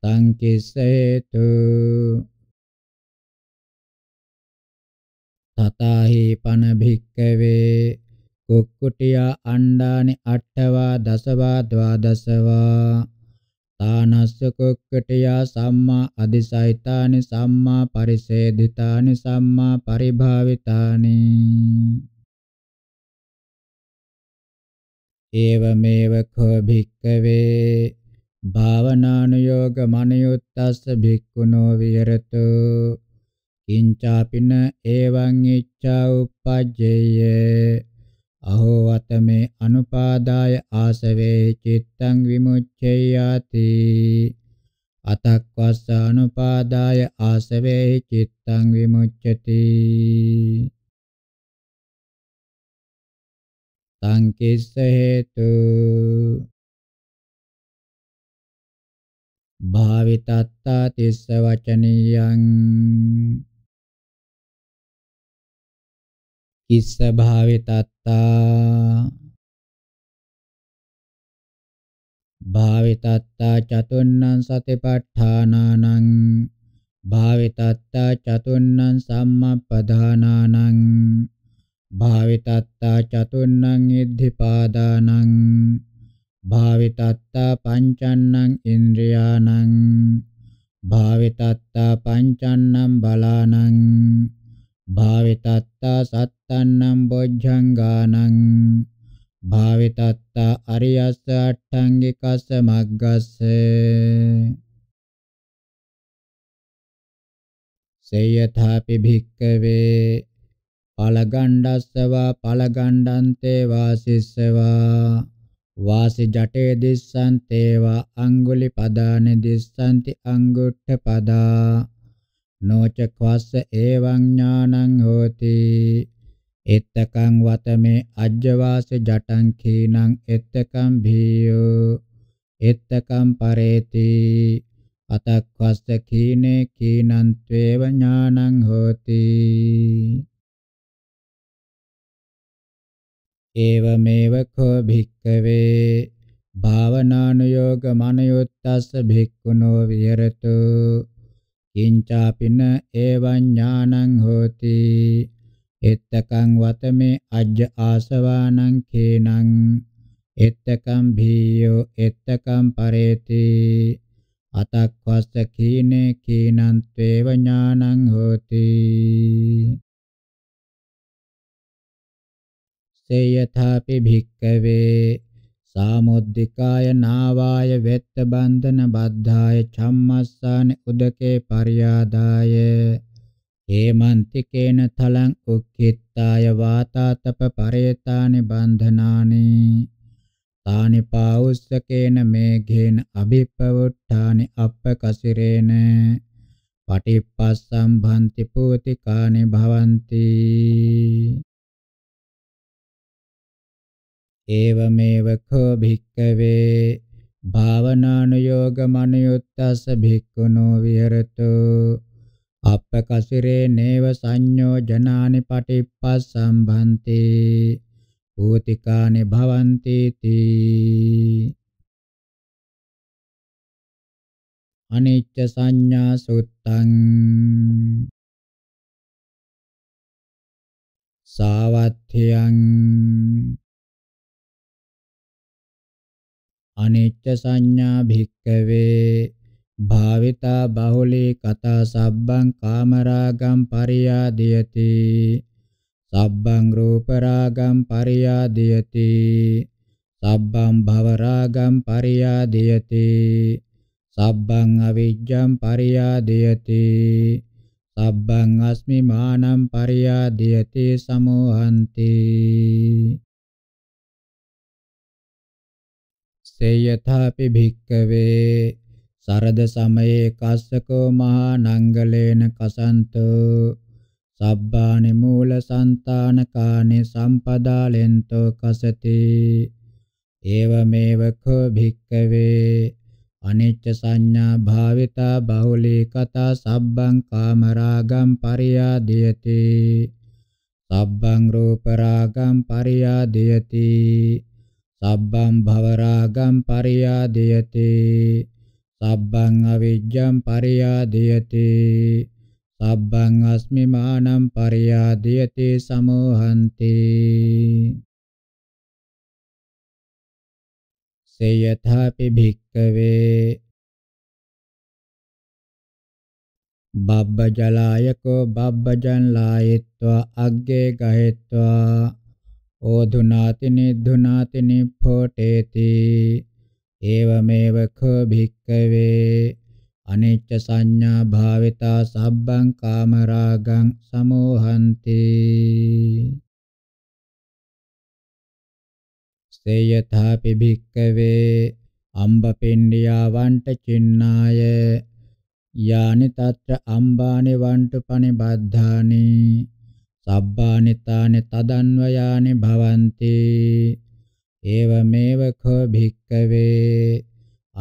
සංකිසේතු තතාහි පන භික්කවේ කුක්කුටියා අණ්ඩානි අට්ඨවා දසවා ද්වාදසවා තානස්ස කුක්කටියා සම්මා අදිසයිතානි සම්මා පරිසේදිතානි සම්මා පරිභාවිතානි ඒවමේව කෝ භික්කවේ භාවනානුയോഗ මනියුත්තස්ස භික්ඛුනෝ විහෙරතු කිංචාපින එවං ඉච්ඡා uppajjeye අහෝවත මේ අනුපාදාය ආසවේ චිත්තං විමුච්ඡේයාති අතක්වස්ස අනුපාදාය ආසවේ චිත්තං විමුච්ඡති තං කිස්ස හේතු භාවිතත්තා තිස්ස වචනියං කිස්ස භාවේ තත්තා භාවේ තත්තා චතුන්නං සතිපට්ඨානානං භාවේ තත්තා චතුන්නං සම්මප්පදානානං භාවේ තත්තා චතුන්නං ඉද්ධිපාදානං භාවේ තත්තා පංචන්නං ඉන්ද්‍රියානං භාවේ තත්තා පංචන්නම් බලානං භාවිතත්තා සත්තන්නම් බොජ්ජංගානං භාවිතත්තා අරියස්ස අට්ඨංගිකස්ස මග්ගස්ස සේයථාපි භික්කවේ පලගණ්ඩස්සවා පලගණ්ඩන්තේ වාසිස්සවා වාසි ජටේ දිස්සන්තේවා අඟුලි පදානෙ දිස්සන්ති අංගුට්ඨ පදා නොච ක්වස්ස එවං ඥානං හෝති එත්තකං වතමේ අජ්ජවාස ජටං කීනං එත්තකං භීයෝ එත්තකං පරේති අතක්වස්ස කීනේ කීනං ත්වේව ඥානං හෝති ඒවමේව කෝ භික්කවේ භාවනානුയോഗ මනයොත්තස්ස භික්ඛුනෝ විහෙරතෝ කිංචාපින එවං ඥානං හෝති එත්තකං වතමේ අජ්ජ ආසවානං කේනං එත්තකං භීයෝ එත්තකං පරේති අතක්වස්ස කීනේ කීනං ත්වේව ඥානං හෝති සේයථාපි භික්කවේ සාමුද්దికාය නාවාය වෙත්ත බන්ධන බද්ධාය චම්මස්සාන උදකේ පරියාදාය හේමන්තිකේන තලං උක්ඛිත්තාය වාතාතප පරේතානි බන්ධනානි තානි පාඋස්සකේන මේඝේන අභිප්පවුට්ඨානි අප්පකසිරේන පටිප්පස්සම්භන්ති පූති කානි භවಂತಿ ඒවමේව කෝ භික්කවේ භාවනානුയോഗමනියුත්තස භික්ඛුනෝ විහෙරතු අප්පකසිරේ නේව සංඤෝ ජනානි පටිප්පස්සම්භන්ති භූතිකානි භවಂತಿ තී අනිච්ච සංඥා සුත්තං සාවත්ථ්‍යං අනිච්ච සංඥා භික්කවේ භාවිතා බහුලී කතා සබ්බං කාමරාගම් පරියාදීයති සබ්බං රූපරාගම් පරියාදීයති සබ්බං භවරාගම් පරියාදීයති සබ්බං අවිජ්ජං පරියාදීයති සබ්බං අස්මිමානං පරියාදීයති සමෝහන්ති සේයථාපි භික්කවේ සරද සමයේ කස්සකෝ මහා නංගලේන කසන්තෝ සබ්බානි මූල సంతානකානි සම්පදාලෙන්තෝ කසති ඒවමේව කෝ භික්කවේ අනිච්ච සංඥා භාවිතා බහුලී කතා සබ්බං කාමරාගම් පරියාදීයති සබ්බං රූප රාගම් පරියාදීයති සබ්බං භවරාගං පරියාදීයති සබ්බං අවිජ්ජං පරියාදීයති සබ්බං අස්මිමානං පරියාදීයති සමෝහන්ති සේයථාපි භික්කවේ බබ්බජලායකෝ බබ්බජන් ලායත්වා අග්ගේ ගහෙත්වා ඕදුනාති නිද්ධුනාති නිප්පෝටේති ඒවමේව කෝ භික්කවේ අනිච්ච සංඥා භාවිතා සබ්බං කාමරාගං සමෝහಂತಿ සේයථාපි භික්කවේ අම්බපින්ඩියාවන්ට චින්නාය යානි తත්‍ර අම්බානි වන්ට පනිබද්ධානි සබ්බානිතානි තදන්වයානි භවಂತಿ එවමෙව ඛ භික්කවේ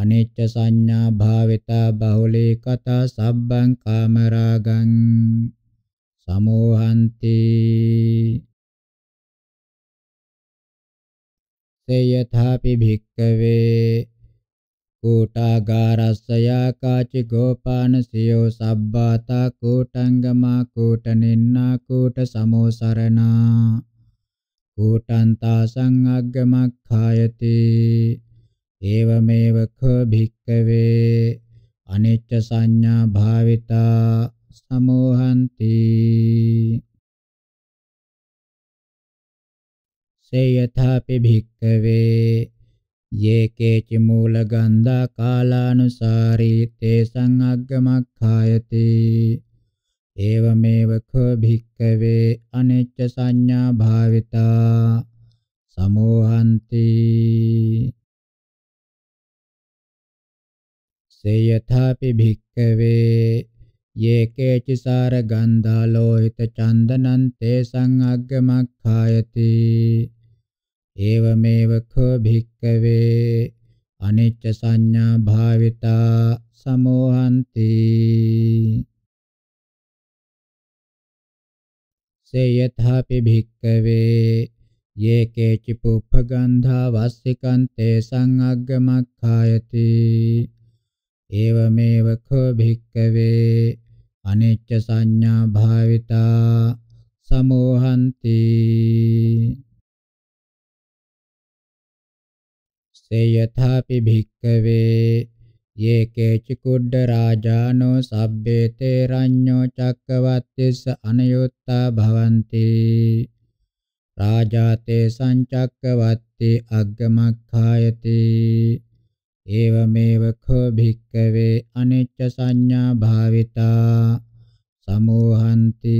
අනිච්ච සංඥා භාවිතා බහුලී කතා සබ්බං කාමරාගං සමෝහන්ති සේයථාපි භික්කවේ කෝටාගාරස්සයා කාචි ගෝපානසියෝ සබ්බාතා කෝටංගමා කෝටනින්නා කෝට සමෝසරණා කෝටන්තා සංගග්ගමක්ඛායති ඒවමේව ඛ භික්කවේ අනිච්ච සංඥා භාවිතා සමෝහන්ති සේයථාපි භික්කවේ යේකේච මූල ගන්ධා කාලානුසාරී තේසං අග්ගමක්ඛායති එවමෙව ඛ භික්කවේ අනෙච්ච සංඥා භාවිතා සමෝහන්ති සේයථාපි භික්කවේ යේකේච සාර ගන්ධා ලෝහිත චන්දනං තේසං අග්ගමක්ඛායති ඒවමේව ඛ භික්කවේ අනිච්ච සංඥා භාවිතා සමෝහන්ති සේයථාපි භික්කවේ යේ කේචි පුප්පගන්ධා වස්සිකන්තේ සංඅග්ගමක්ඛායති ඒවමේව ඛ භික්කවේ අනිච්ච සංඥා භාවිතා සමෝහන්ති සේයථාපි භික්කවේ ये केचिकुड्ड राजानो सभ्ये ते रण्यो चक्रवर्तिस अनयुत्ता भवन्ति राजा ते संचक्रवर्ति अग्गमखायति एवमेव खो भिक्कवे अनिच्च संज्ञा भाविता समूहन्ति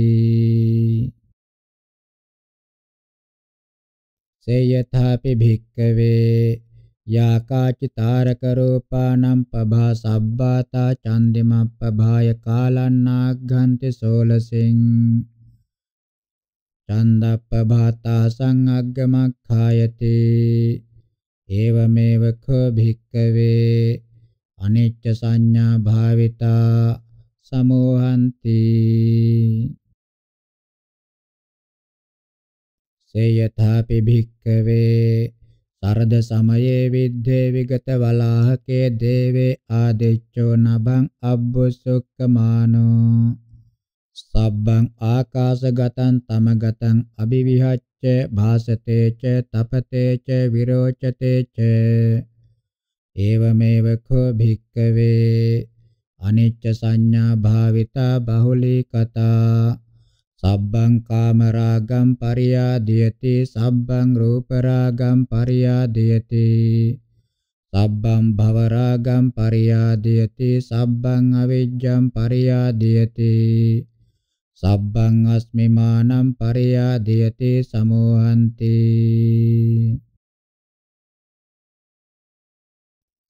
से यथापि भिक्कवे යාකාචිතාරක රූපානම් පභා සබ්බාතා චන්දිමප්පභාය කාලන්නාග්ගන්ති සෝලසින් චන්දප්පභාතා සංඅග්ගමක්ඛායති ඒවමේව කෝ භික්කවේ අනිච්ච සංඥා භාවිතා සමෝහන්ති සේයථාපි භික්කවේ සරද සමයේ විද්දේ විගත වලාහකේ දේවේ ආදෙච්චෝ නබං අබ්බුසුක්කමානෝ සබ්බං ආකාශගතං තමගතං අභිවිහච්ච භාසතේ ච තපතේ ච විරෝචතේ ච ඒවමේව කෝ භික්කවේ අනිච්ච සංඥා භාවිතා බහුලී කතා සබ්බං කාමරාගම් පරියාදීයති සබ්බං රූපරාගම් පරියාදීයති සබ්බං භවරාගම් පරියාදීයති සබ්බං අවිජ්ජං පරියාදීයති සබ්බං අස්මිමානම් පරියාදීයති සමෝහන්ති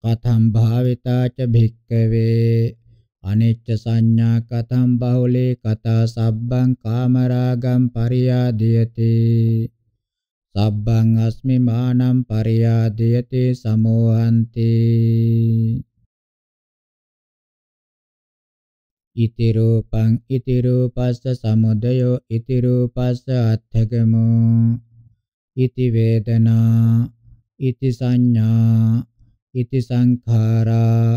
කතම් භාවිතාච භික්කවේ අනිච්ච සංඥා කතම් බහුලේ කතා සබ්බං කාමරාගම් පරියාදීයති සබ්බං අස්මි මානම් පරියාදීයති සමෝහන්ති ඉති රූපං ඉති රූපස්ස සමුදයෝ ඉති රූපස්ස අත්ථගමෝ ඉති වේදනා ඉති සංඥා ඉති සංඛාරා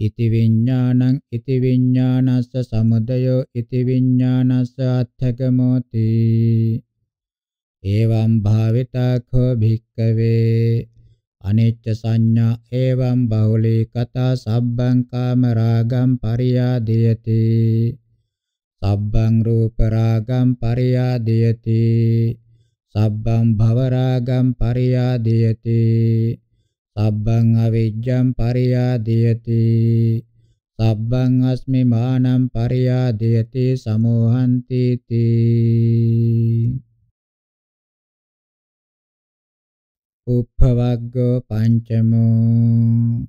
ඉති විඥානං ඉති විඥානස්ස සමුදයෝ ඉති විඥානස්ස අත්ථගමෝති එවං භාවිතඛෝ භික්කවේ අනිච්ච සංඥා එවං බහුලී කතා සබ්බං කාම රාගං පරියාදීයති සබ්බං රූප රාගං පරියාදීයති සබ්බං භව රාගං පරියාදීයති සබ්බං අවිජ්ජං පරියාදීයති සබ්බං අස්මි මානං පරියාදීයති සමෝහන්ති තී උපවග්ගෝ පංචමෝ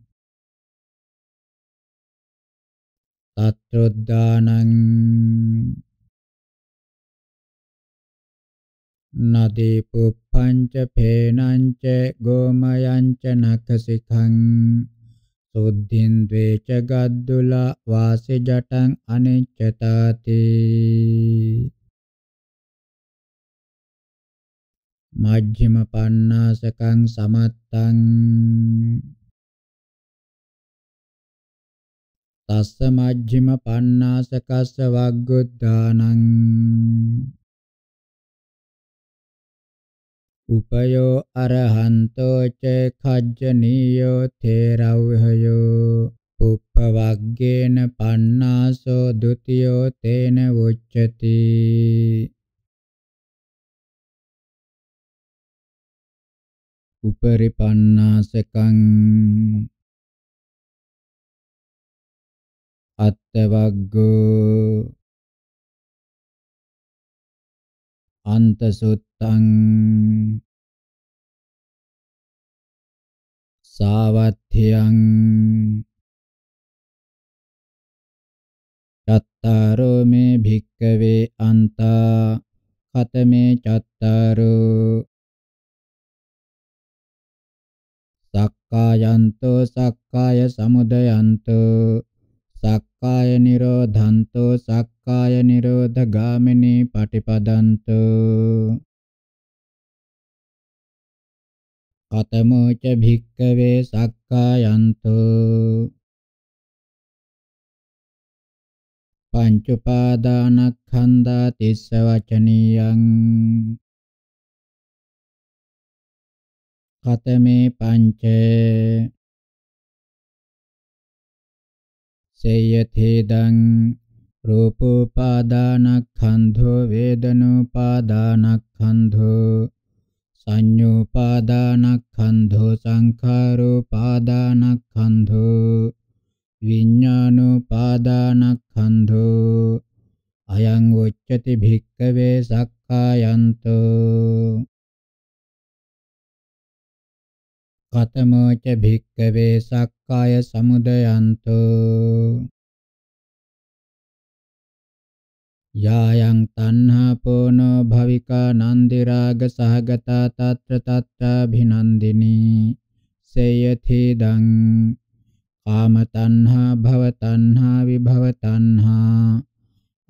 තත්‍රොද්දානං නදීපුප්පංච පේනංච ගෝමයංච නකසිතං සුද්ධින් ද්වේච ගද්දුල වාසෙ ජටං අනිච්චතාති මජ්ක්‍ධිම පඤ්ඤාසකං සමත්තං තස්ස මජ්ක්‍ධිම පඤ්ඤාසකස්ස වග්ගුද්ධානං උපයෝ අරහන්තෝ ච කජ්ජනීයෝ තේරව්හයෝ උප්පවග්ගේන පන්නාසෝ ဒ ුතියෝ තේන උච්චති උපරි පන්නාසකං අත්තවග්ගෝ අන්තසුත්තං සාවත්්‍යං චත්තාරෝ මේ භික්කවේ අන්තා කතමේ චත්තාරෝ සක්කායන්තෝ සක්කාය සමුදයන්තෝ සක්කාය නිරෝධන්තෝ සක්කාය නිරෝධ ගාමිනී පටිපදන්තෝ කතමෝ ච භික්කවේ සක්කායන්තෝ පංචඋපාදානස්කන්ධා තිස්ස වචනියං කතමේ පංචේ සේයතේදං රූපෝපාදානක්ඛන්ධෝ වේදනෝපාදානක්ඛන්ධෝ සංඤෝපාදානක්ඛන්ධෝ සංඛාරෝපාදානක්ඛන්ධෝ විඤ්ඤාණෝපාදානක්ඛන්ධෝ අයං උච්චති භික්ඛවේ සක්ඛායන්තෝ කතමෝච භික්කවේ සක්කාය සමුදයන්තු යායන් තණ්හා පෝනෝ භවිකා නන්දි රාග සහගතා తත්‍ර తත්‍රාభిනන්දිනී සේයති දං කාම තණ්හා භව තණ්හා විභව තණ්හා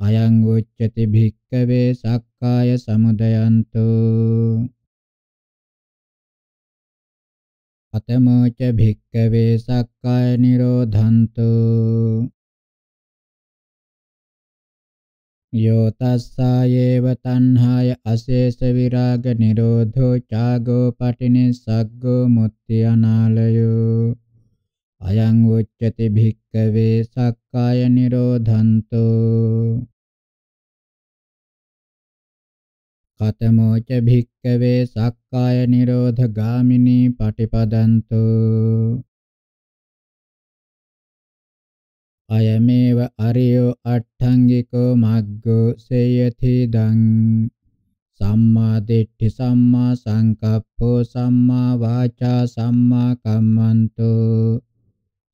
අයං උච්චති භික්කවේ සක්කාය සමුදයන්තෝ අතමෝ ච භික්ඛවේ සක්කාය නිරෝධන්තු යෝ තස්සායේව තණ්හාය අශේෂ විරාග නිරෝධෝ චාගෝ පටිනිස්සග්ගෝ මුත්‍ති අනාලයෝ අයං උච්චති භික්ඛවේ සක්කාය නිරෝධන්තෝ කතමෝ ච භික්කවේ සක්කාය නිරෝධ ගාමිනී පටිපදන්තු අයමේව අරියෝ අට්ඨංගිකෝ මග්ගෝ සේයති දං සම්මා දිට්ඨි සම්මා සංකප්පෝ සම්මා වාචා සම්මා කම්මන්තෝ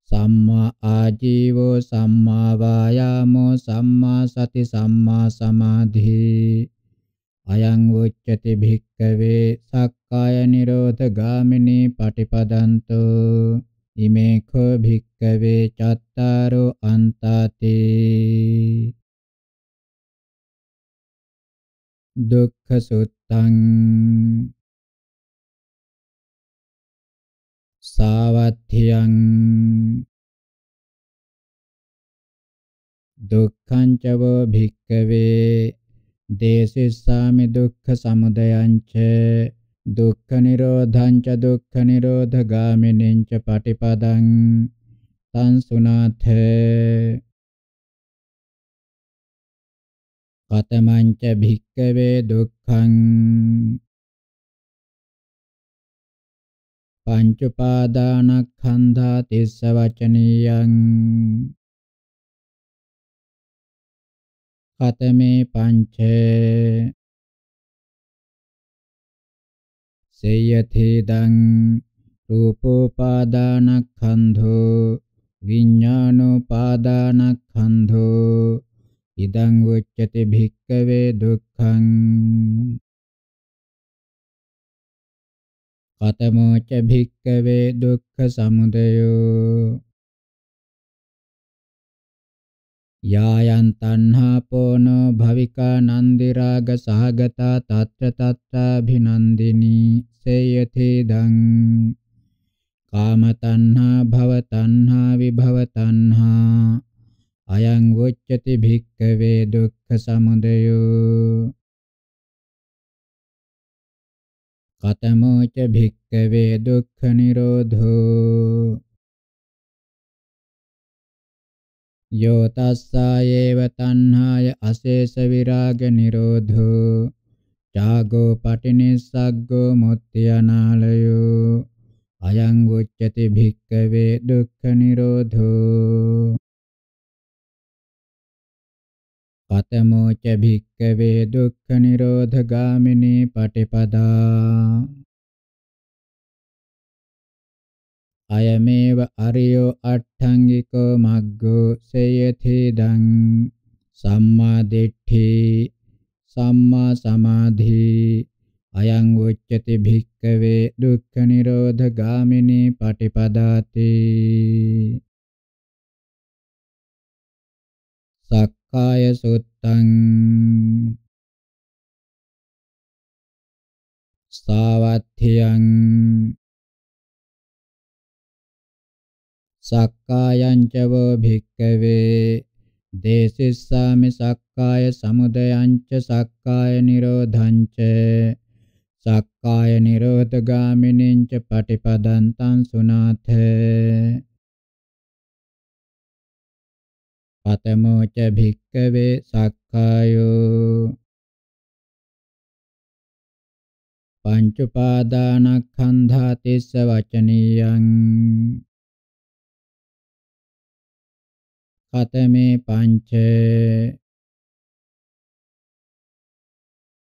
සම්මා ආජීවෝ සම්මා වායාමෝ සම්මා සති සම්මා සමාධි අයං උච්චති භික්කවේ සක්කාය නිරෝධ ගාමිනී පටිපදන්තෝ ඉමේ කෝ භික්කවේ චත්තාරෝ අන්තාති දුක්ඛ සුත්තං සාවත්ථියං දුක්ඛං ච වෝ භික්කවේ දේසිස්සාමි දුක්ඛ සමුදයංච දුක්ඛ නිරෝධංච දුක්ඛ නිරෝධගාමිනිංච පටිපදං තං සුනාථ කතමංච භික්ඛවේ දුක්ඛං පංච උපාදානස්කන්ධා තිස්ස වචනියං කතමේ පංච සේයතේදං රූපෝපාදානක්ඛන්ධෝ විඤ්ඤාණෝපාදානක්ඛන්ධෝ ඉදං උච්චති භික්ඛවේ දුක්ඛං කතමෝ ච භික්ඛවේ දුක්ඛ සමුදයෝ යායන් තණ්හා පොනෝ භවිකා නන්දි රාග සහගතා తත්‍ර తත්‍රාభిනන්දිනී සේයතේදං කාම තණ්හා භව තණ්හා විභව තණ්හා අයං වොච්චති භික්ඛවේ දුක්ඛ සමුදයෝ කතමෝ ච භික්ඛවේ දුක්ඛ නිරෝධෝ යෝ තස්සායේව තණ්හාය අශේෂ විරාග නිරෝධෝ ඡාගෝ පටිනිස්සග්ගෝ මුත්‍යනාලයෝ අයං උච්චති භික්ඛවේ දුක්ඛ නිරෝධෝ කතමෝ ච භික්ඛවේ දුක්ඛ නිරෝධගාමිනී පටිපදා අයමේව අරියෝ අට්ඨංගිකෝ මග්ගෝ සේයති දං සම්මා දිට්ඨි සම්මා සමාධි අයං උච්චති භික්කවේ දුක්ඛ නිරෝධ ගාමිනී පටිපදාති සක්කාය සුත්තං සාවත්ථියං සක්කායං ච වෝ භික්ඛවේ දේසිස්සාමි සක්කාය සමුදයං ච සක්කාය නිරෝධං ච සක්කාය නිරෝධගාමිනින් ච පටිපදන්තං සුනාථ පතමෝ ච භික්කවේ සක්කායෝ පංච උපාදානස්කන්ධා තිස්ස වචනියං කතමේ පංච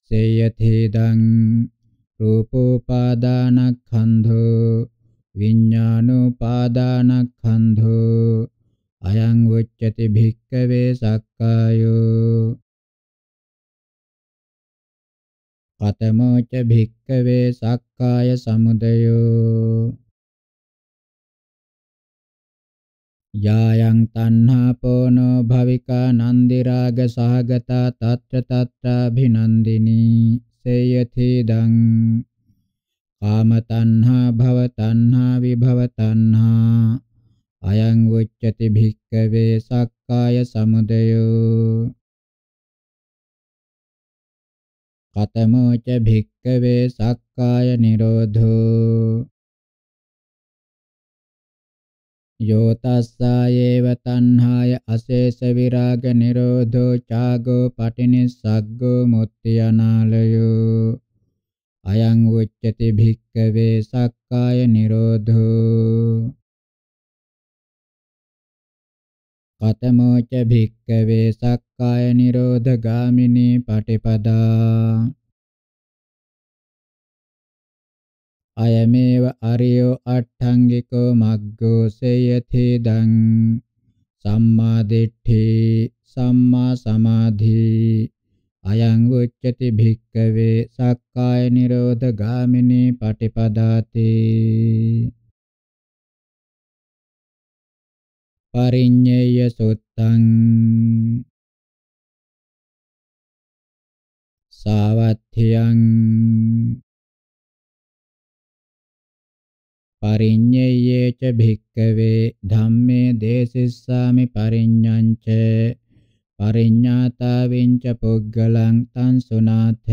සේයතේදං රූපෝපාදානක්ඛන්ධෝ විඤ්ඤාණෝපාදානක්ඛන්ධෝ අයං උච්චති භික්ඛවේ සක්කායෝ කතමෝ ච භික්ඛවේ සක්කාය සමුදයෝ යායන් තණ්හාපෝනෝ භවිකා නන්දිරාග සහගතා తත්‍ර తත්‍රාభిනන්දිනී සේයතිදං කාම තණ්හා භව තණ්හා විභව තණ්හා අයං උච්චති භික්ඛවේ සක්කාය සමුදයෝ කතමෝ ච භික්ඛවේ සක්කාය නිරෝධෝ यो तस्सायेव तन्हाय अशेष विराग निरोधो चागो पठिनिस्सग्गो मुत्त्यनालयो अयं उच्यते भिक्खवे सक्काय निरोधो कतमो च भिक्खवे सक्काय निरोधगामिनी पटिपदा අයමේව අරියෝ අට්ඨංගිකෝ මග්ගෝ සේයති දං සම්මා දිට්ඨි සම්මා සමාධි අයං උච්චති භික්කවේ සක්කාය නිරෝධ ගාමිනී පටිපදාති පරිඤ්ඤය සුත්තං සාවත්ථියං පරිඤ්ඤයේ ච භික්ඛවේ ධම්මේ දේසිස්සාමි පරිඤ්ඤං ච පරිඤ්ඤාතාවෙන් ච පුග්ගලං තං සුනාථ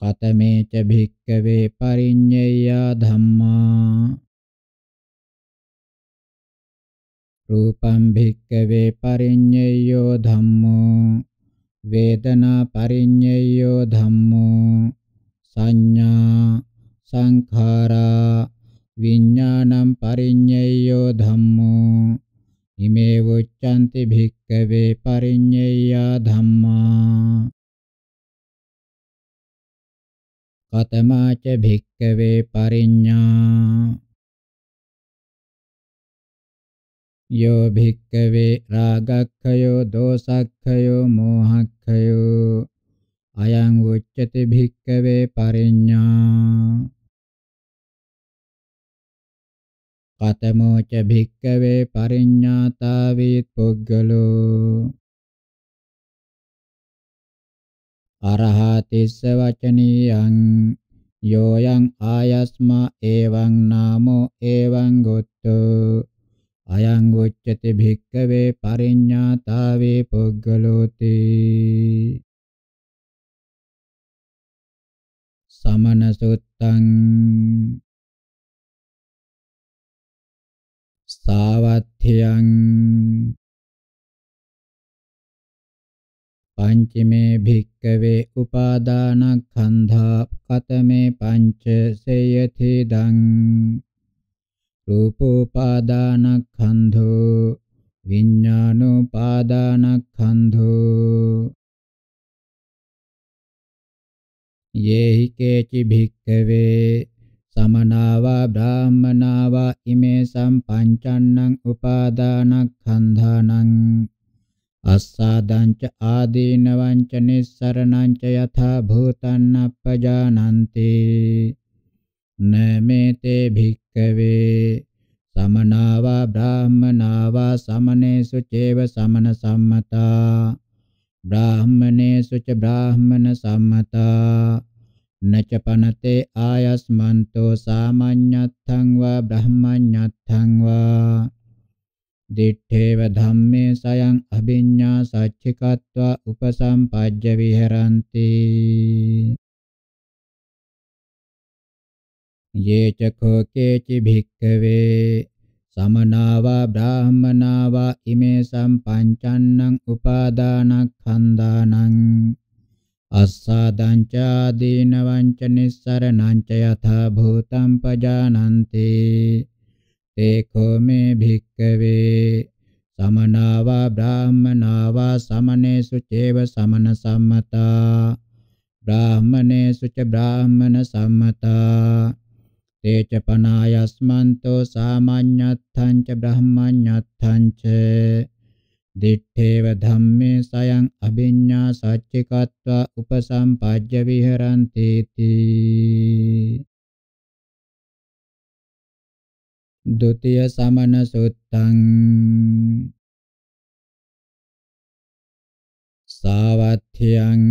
කතමේ ච භික්ඛවේ පරිඤ්ඤයා ධම්මා රූපං භික්ඛවේ පරිඤ්ඤයෝ ධම්මෝ වේදනා පරිඤ්ඤයෝ ධම්මෝ සංඥා සංඛාරා විඥානං පරිඤ්ඤයෝ ධම්මෝ ඉමේ වොච්ඡන්ති භික්ඛවේ පරිඤ්ඤයා ධම්මා කතමාච භික්ඛවේ පරිඤ්ඤා යෝ භික්ඛවේ රාගක්ඛයෝ දෝසක්ඛයෝ මෝහක්ඛයෝ අයං උච්චති භික්කවේ පරිඤ්ඤා කතමෝ ච භික්කවේ පරිඤ්ඤාතාවීත් පුද්ගලෝ අරහතිස්ස වචනියං යෝයං ආයස්මා එවං නාමෝ එවං ගොත්තෝ අයං උච්චති භික්කවේ පරිඤ්ඤාතාවේ පුද්ගලෝති samana suttang savatthiyang පංචමේ භික්කවේ උපාදානක්ඛන්ධා කතමේ පංච සේයති දං රූපෝපාදානක්ඛන්ධෝ විඤ්ඤාණෝපාදානක්ඛන්ධෝ යේහි කේචි භික්ඛවේ සමනාවා බ්‍රාහමනාවා ඉමේ සම්පංචන්නං උපාදානක්ඛන්ධානං අස්සාදංච ආදීනවංච නිස්සරණංච යථා භූතං අපජානන්ති නමෙතේ භික්ඛවේ සමනාවා බ්‍රාහමනාවා සමනේසු චේව සමන සම්මතා බ්‍රාහමණේසු ච බ්‍රාහමන සම්මතා නච පනතේ ආයස්මන්තෝ සාමාඤ්ඤත්ථං වා බ්‍රහ්මඤ්ඤත්ථං වා දිත්තේව ධම්මේ සයං අභිඤ්ඤා සච්චිකत्वा උපසම්පජ්ජ විහෙරಂತಿ යේ ච කෝ කේචි භික්ඛවේ සමනාවා බ්‍රාහමනාවා ඉමේ සම්පංචන්නං උපාදානක්ඛන්දානං අස්සාදං චාදීනවං ච නිස්සරණං ච යථා භූතං පජානන්ති තේඛෝ මේ භික්ඛවේ සමනාවා බ්‍රාහමනාවා සමනේසු චේව සමන සම්මතා බ්‍රාහමනේසු ච බ්‍රාහමන සම්මතා te ca panayasmanto samanyatthañ ca brahmanyatthañ ca dittheva dhamme sayang abhinnya saccikattva upasampajja viharanti ti ဒုတိယ සමන සුත්තං සාවත්ථ්‍යං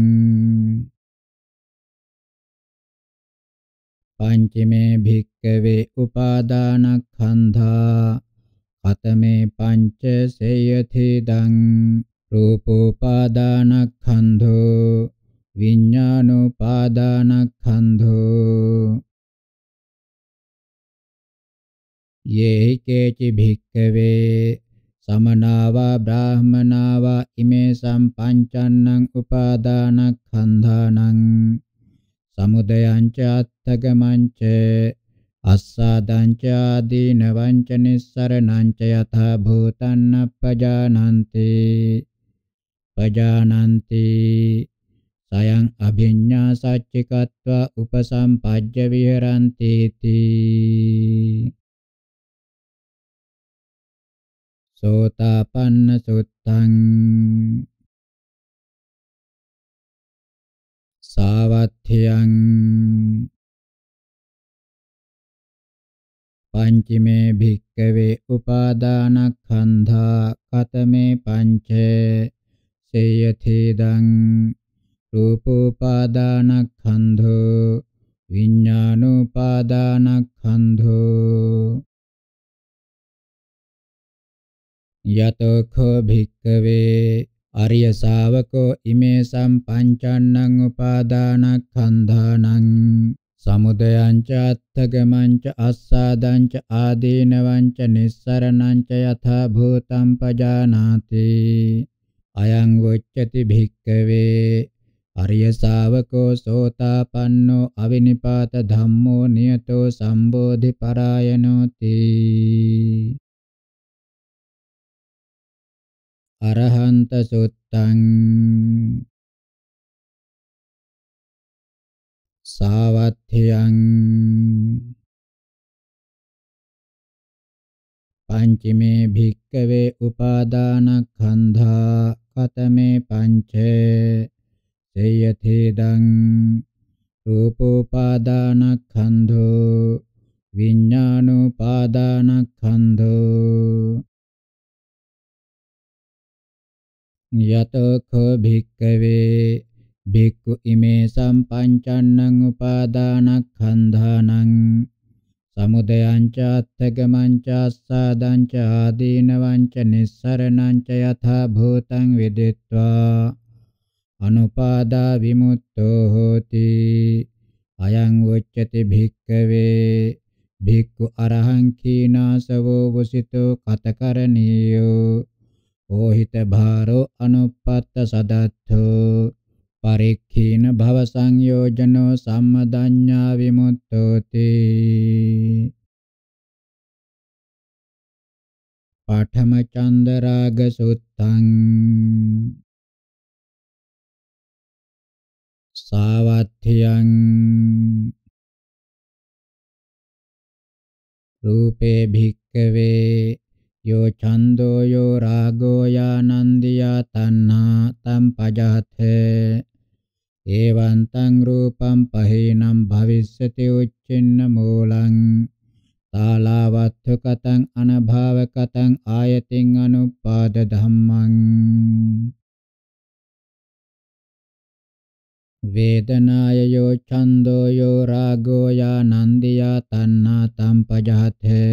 පංචමේ භික්කවේ උපාදානක්ඛන්ධා අතමේ පංච සේයතිදං රූපෝපාදානක්ඛන්ධෝ විඤ්ඤාණෝපාදානක්ඛන්ධෝ යේ කේචි භික්කවේ සමනාවා බ්‍රාහමනාවා ඉමේ සම්පංචන්නං උපාදානක්ඛන්ධානං සමුදයං ච අත්තගමං ච අස්සාදං ච ආදීනවං ච නිස්සරණං ච යථා භූතං අපජානන්ති පජානන්ති සයං අභිඤ්ඤා සච්චිකත්වා උපසම්පජ්ජ විහෙරಂತಿ තී සෝතාපන්න සුත්තං සාවත්ථයන් පංචමේ භික්කවේ උපාදානක්ඛන්ධා කතමේ පංච සේයතේදං රූපෝපාදානක්ඛන්ධෝ විඤ්ඤාණෝපාදානක්ඛන්ධෝ යතෝ භික්කවේ අරිය ශාවකෝ ඉමේ සම්පංචන්නං උපාදානස්කන්ධානං සමුදයං ච අත්තගමං ච අස්සාදං ච ආදීනවං ච නිස්සරණං ච යථා භූතං පජානාති අයං වොච්චති භික්කවේ අරිය ශාවකෝ සෝතාපන්නෝ අවිනිපාත ධම්මෝ නියතෝ සම්බෝධි පරායනෝති අරහන්ත සුත්තං සාවත්ථියං පංචමේ භික්කවේ උපාදානඛන්ධා කතමේ පංච සේයතේදං රූපෝපාදානඛන්ධෝ විඤ්ඤාණෝපාදානඛන්ධෝ යතෝ කෝ භික්කවේ භික්ඛු ඉමේ සම්පංචන්නං උපාදානස්කන්ධානං සමුදයං චාත්තගමං චාස්සාදං චාදීනවං ච නිස්සරණං ච යථා භූතං විදිත්වා අනුපාදා විමුක්තෝ හෝති අයං උච්චති භික්ඛවේ භික්ඛු අරහං කීනාසවෝ වසිතෝ කතකරණීයෝ ඕහිත භාරෝ අනුපත්ත සදත්තෝ පරික්ඛීන භව සංයෝජනෝ සම්මදඤ්ඤා විමුක්තෝති පාඨම චන්ද රාග සුත්තං සාවත්ථියං රූපේ භික්කවේ यो छन्दो यो रागो यानन्दिया तन्ना तं पजथे एवं तं रूपं पहीनं भविष्यति उच्छिन्न मूलं तालावत्थुकतं अनभावकतं आयतिं अनुपाद धम्मं वेदनाय यो छन्दो यो रागो यानन्दिया तन्ना तं पजथे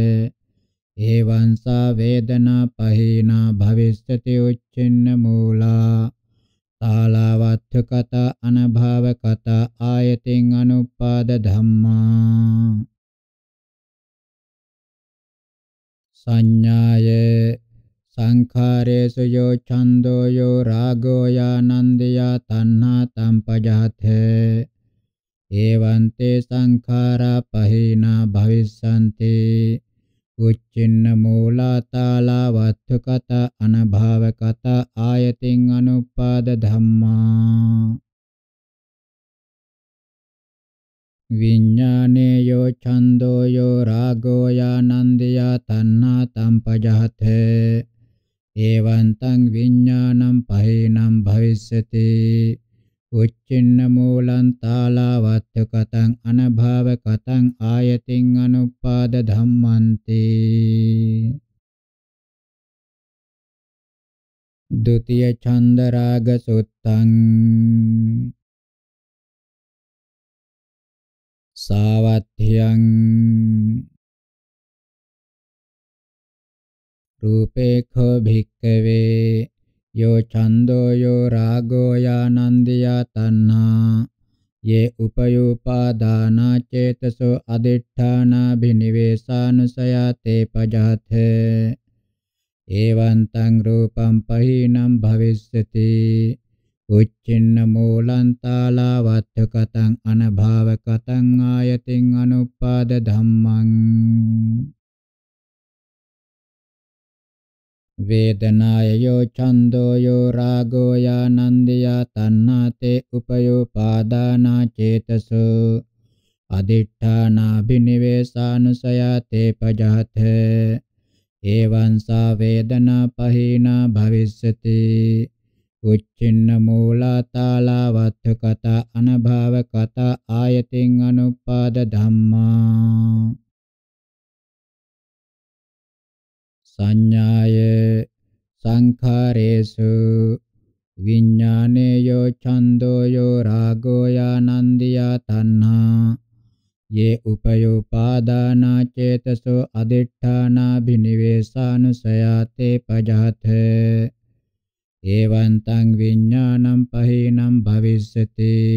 एवं सा वेदना पहेना भविष्यति उच्छिन्न मूला तालावत्थ कथा अनभव कथा आयतिं अनुपाद धम्मा संज्ञाये සංඛාරේසු යෝ ඡන්தோ යෝ රාගෝ යానන්දයා තණ්හා තම්පජාතේ ඒවන්තේ සංඛාරා පහේනා භවිස්සන්තේ උච්චින්න මූලාතාලා වත්තුකත අනභාවකත ආයතින් අනුපාද ධම්මා විඤ්ඤානේ යෝ ඡන්தோ යෝ රාගෝ යానන්දය තණ්හා තම්පජහතේ එවන්තං විඤ්ඤාණං පහේනම් භවිස්සති උච්චින්න මූලං තාලවත්ත කතං අනභව කතං ආයතින් අනුපාද ධම්මන්ති ဒုတိယ ඡන්ද රාග සුත්තං සාවත්ථ්‍යං රූපේඛ භික්ඛවේ यो छन्दो यो रागो यानन्दिया तन्हा ये उपयुपादाना चेतसो अधिष्ठानाभिनिवेशानुसया ते पजाथे एवं तं रूपं पहीनं भविष्यति उच्छिन्नमूलं तालावत्थकतं अनभावकतं आयतिं अनुपादधम्मं වේදනායෝ ඡන්தோයෝ රාගෝයා නන්දියා තණ්හාතේ උපයෝපාදානා චේතසෝ අදිඨානා බිනිවේසානුසයතේ පජහත එවං සා වේදනා පහිනා භවිස්සති උච්චින්න මූලතාලවත්ත කතා අනභව කතා ආයතින් අනුපාද ධම්මා සංඥාය සංඛාරේසු විඥානේයෝ ඡන්தோයෝ රාගෝ යනන්දියා තණ්හා යේ උපයෝපාදානා චේතසෝ අදිඨානා බිනිවේසානුසයාතේ පජහත එවන්තං විඥානං පහේනම් භවිස්සතේ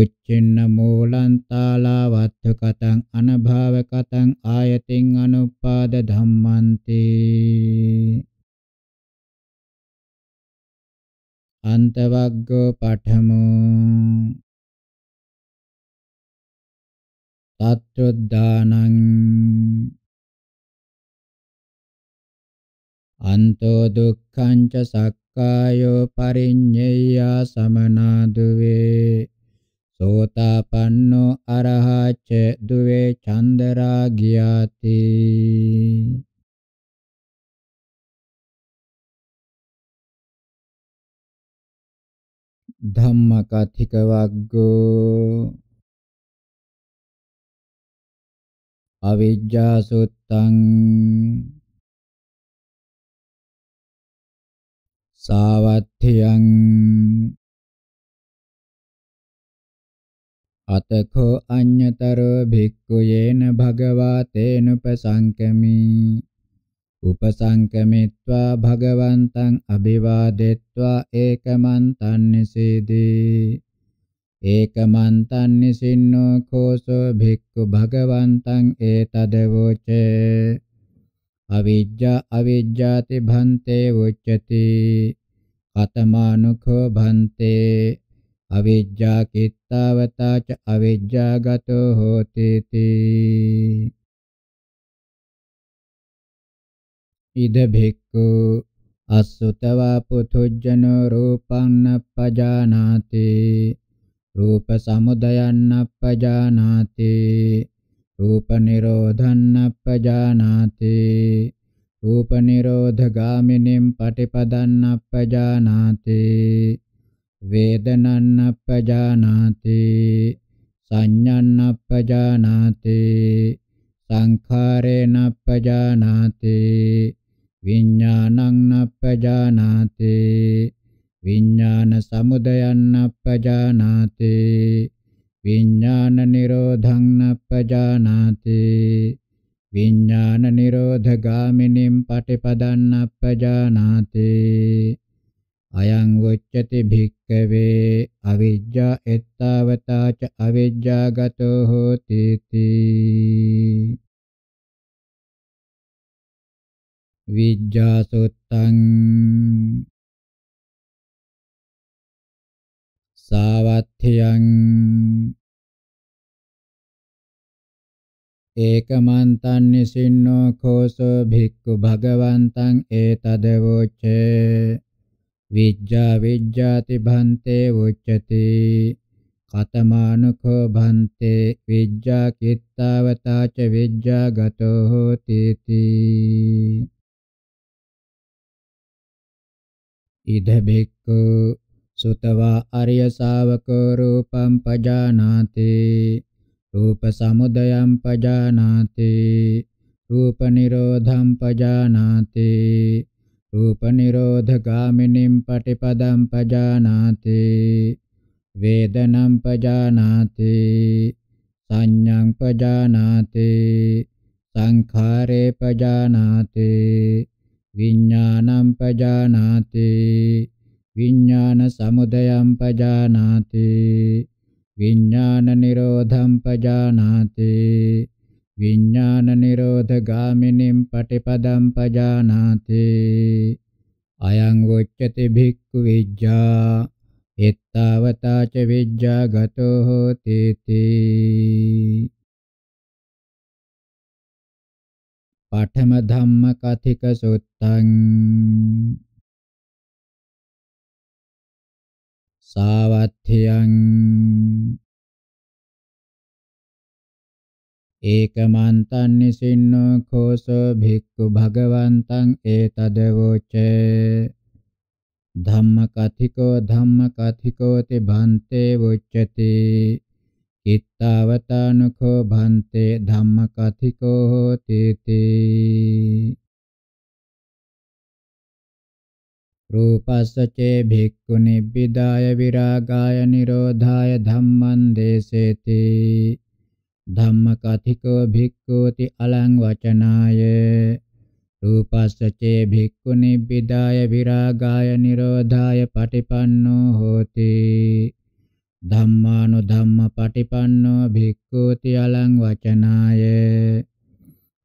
උච්චින්න මූලං තාලවත්ත කතං අනභාව කතං ආයතින් අනුපාද ධම්මන්ති අන්තවග්ගෝ පඨමෝ තත්ත්වදානං අන්තෝ දුක්ඛං ච සක්කායෝ පරිඤ්ඤය සමනාදුවේ සෝතාපන්නෝ අරහච්ච දුවේ චන්දරා ගියාති ධම්මකථික වග්ගෝ අවිජ්ජා සුත්තං සාවත්ථියං අතඛෝ අඤ්ඤතරෝ භික්ඛු යේන භගවා තේනුපසංකමි උපසංකමිත්වා භගවන්තං අභිවාදෙත්වා ඒකමන්තං නිසීදී ඒකමන්තං නිසින්නෝ කෝසෝ භික්ඛු භගවන්තං ඒතදවෝචේ අවිජ්ජා අවිජ්ජාති භන්තේ වොච්චති අතමානුඛෝ භන්තේ අවිජ්ජා කිත්තාවතා ච අවිජ්ජා ගතෝ හෝති තී ඉද භික්ඛු අසුතවා පුතුජ්ජනෝ රූපං නප්පජානාති රූප සමුදයං නප්පජානාති රූප නිරෝධං නප්පජානාති රූප නිරෝධ ගාමිනින් පටිපදං නප්පජානාති වේදනන්නප්පජානාති සංඤන්නප්පජානාති සංඛාරේනප්පජානාති විඥානංනප්පජානාති විඥාන සමුදයන්නප්පජානාති විඥාන නිරෝධංනප්පජානාති විඥාන නිරෝධගාමිනිම් පටිපදන්නප්පජානාති අයං වොච්චති භික්කවේ අවිජ්ජා එත්තවතා ච අවිජ්ජාගතෝ හෝති තී විජ්ජාසුත්තං සාවත්ථියං ඒකමන්තං නිසින්නෝ කෝසෝ භික්ඛු භගවන්තං ඒතදවෝචේ විජ්ජා විජ්ජාති භන්තේ උච්චති කතමානුඛෝ භන්තේ විජ්ජා කිත්තාවතාච විජ්ජා ගතෝ හෝති තී ඉද බික්ඛු සුතවා අරිය ශාවකෝ රූපම් පජානාති රූප සමුදයම් පජානාති රූප නිරෝධම් පජානාති रूपनिरोधगामिनीं पटिपदं पजानाति वेदनं पजानाति संज्ञं पजानाति संखारे पजानाति विज्ञानं पजानाति विज्ञानसमुदयं पजानाति विज्ञाननिरोधं पजानाति විඥාන නිරෝධ ගාමිනින් පටිපදම් පජානාති අයං වොච්චති භික්ඛු විජ්ජා එත්තාවතා ච විජ්ජා ගතෝ හෝති තී පඨම ධම්ම කථික සුත්තං සාවත්ථියං ඒකමන්තං නිසින්නෝ කෝසෝ භික්ඛු භගවන්තං ඒතදවෝචේ ධම්මකථිකෝ ධම්මකථිකෝ තේ භන්තේ වොච්චති කිත්තවතානුඛෝ භන්තේ ධම්මකථිකෝ හෝතේති රූපස්සචේ භික්ඛු නිබ්බිදාය විරාගාය නිරෝධාය ධම්මං දේසේති ධම්මකථිකෝ භික්ඛූති අලං වචනාය රූපස්සචේ භික්ඛු නිබ්බිදාය විරාගාය නිරෝධාය පටිපන්නෝ හෝති ධම්මානු ධම්ම පටිපන්නෝ භික්ඛූති අලං වචනාය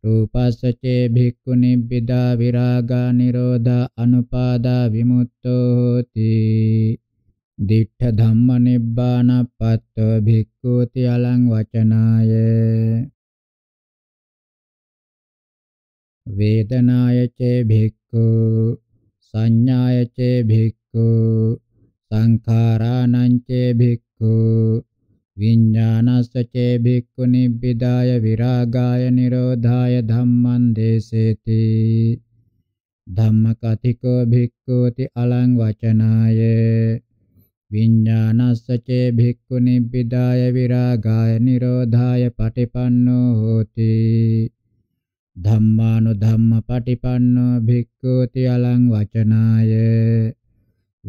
රූපස්සචේ භික්ඛු නිබ්බිදා විරාගා නිරෝධා අනුපාදා විමුක්තෝ හෝති දිඨ ධම්ම නිබ්බානපත්ත භික්ඛුති අලං වචනාය වේදනාය චේ භික්ඛු සංඥාය චේ භික්ඛු සංඛාරාණං චේ භික්ඛු විඥානස්ස චේ භික්ඛු නිබ්බිදාය විරාගාය නිරෝධාය ධම්මං දේසේති ධම්මකතිකෝ භික්ඛුති අලං වචනාය විඤ්ඤාණස්ස චේ භික්ඛු නිබ්බිදාය විරාගාය නිරෝධාය පටිපන්නෝ හෝති ධම්මානුධම්ම පටිපන්නෝ භික්ඛුති අලං වචනාය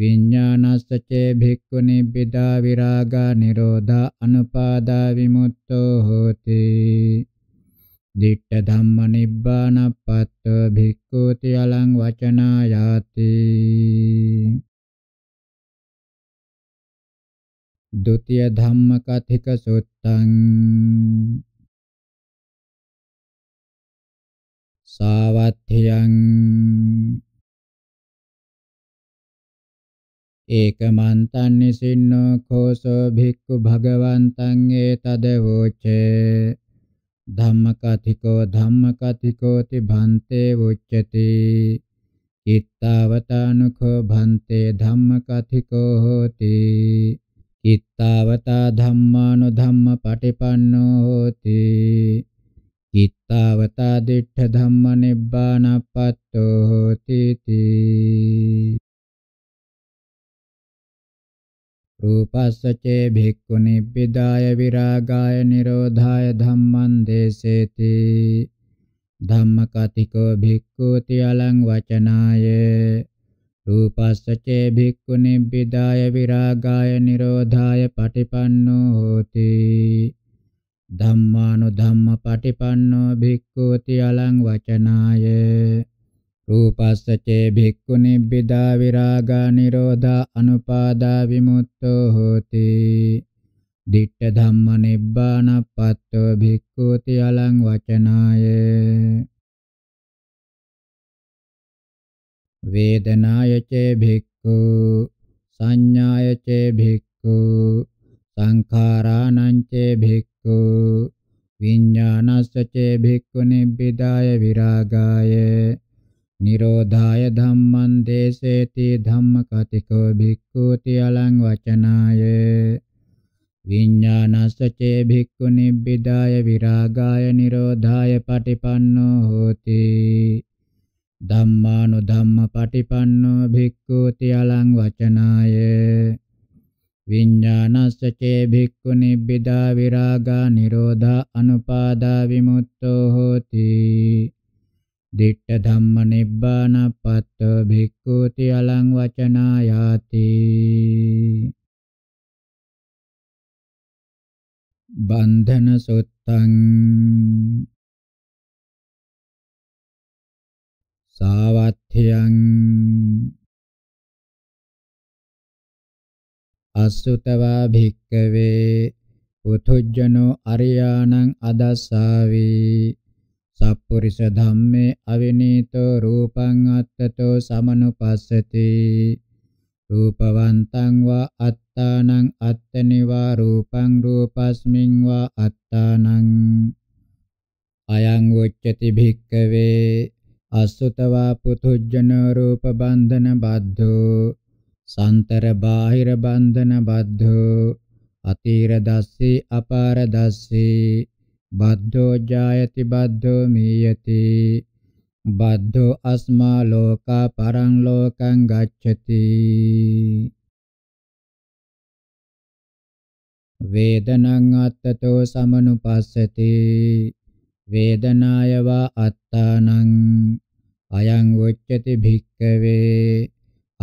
විඤ්ඤාණස්ස චේ භික්ඛු නිබ්බිදා විරාගා නිරෝධා අනුපාදා විමුක්තෝ හෝති දිට්ඨ ධම්ම නිබ්බානප්පත්ත භික්ඛුති අලං වචනා යාති द्वितीय धम्म कथिक सुत्तम् सावध्यं एकमन्तं निसिन्नो खोसो भिक्खु भगवन्तं एतदेवोचे धम्मकथिको धम्मकथिकोति भन्ते उच्यते कित्तावतानुखो भन्ते धम्मकथिको होति කිත්තාවතා ධම්මානු ධම්ම පටිපන්නෝ හෝති කිත්තාවතා දිට්ඨ ධම්ම නිබ්බානප්පත්තෝ හෝති තී රූපස්සචේ භික්ඛු නිබ්බිදාය විරාගාය නිරෝධාය ධම්මං දේසේති ධම්මකතිකෝ භික්ඛු තියලං වචනාය රූපස්සචේ භික්ඛු නිබ්බිදාය විරාගාය නිරෝධාය පටිපන්නෝ හෝති ධම්මානු ධම්ම පටිපන්නෝ භික්ඛූති අලං වචනාය රූපස්සචේ භික්ඛු නිබ්බිදා විරාගා නිරෝධා අනුපාදා විමුක්තෝ හෝති දිට්ඨ ධම්ම නිබ්බානප්පත්තෝ භික්ඛූති අලං වචනාය වේදනාය චේ භික්ඛු සංඥාය චේ භික්ඛු සංඛාරාණං චේ භික්ඛු විඥානස්ස චේ භික්ඛු නිබ්බිදාය විරාගාය නිරෝධාය ධම්මං දේසේති ධම්මකතිකෝ භික්ඛූති අලං වචනාය විඥානස්ස චේ භික්ඛු නිබ්බිදාය විරාගාය නිරෝධාය පටිපන්නෝ හෝති ධම්මානු ධම්ම පටිපන්නෝ භික්ඛුති අලං වචනාය විඤ්ඤාණස්ස චේ භික්ඛු නිබ්බිදා විරාගා නිරෝධා අනුපාදා විමුක්තෝ හෝති දිට්ඨ ධම්ම නිබ්බානපත්ත භික්ඛුති අලං වචනායාති බන්ධන සොත්තං සාවත්ථයං අසුතවා භික්කවේ පුතුජ්ජනෝ අරියාණං අදස්සාවි සප්පුරිස ධම්මේ අවිනීතෝ රූපං අත්තතෝ සමනුපස්සති රූපවන්තං වා අත්තානං අත්තනිවා රූපං රූපස්මින් වා අත්තානං අයං උච්චති භික්කවේ අසුතවා පුතුජන රූප බන්ධන බද්ධෝ සන්තර බාහිර බන්ධන බද්ධෝ අතීර දස්සී අපාර දස්සී බද්ධෝ ජායති බද්ධෝ මීයති බද්ධෝ අස්මා ලෝකා පරං ලෝකං ගච්ඡති වේදනං අත්තතෝ සමනුපස්සති වේදනාය වා අත්තානං අයං උච්චති භික්ඛවේ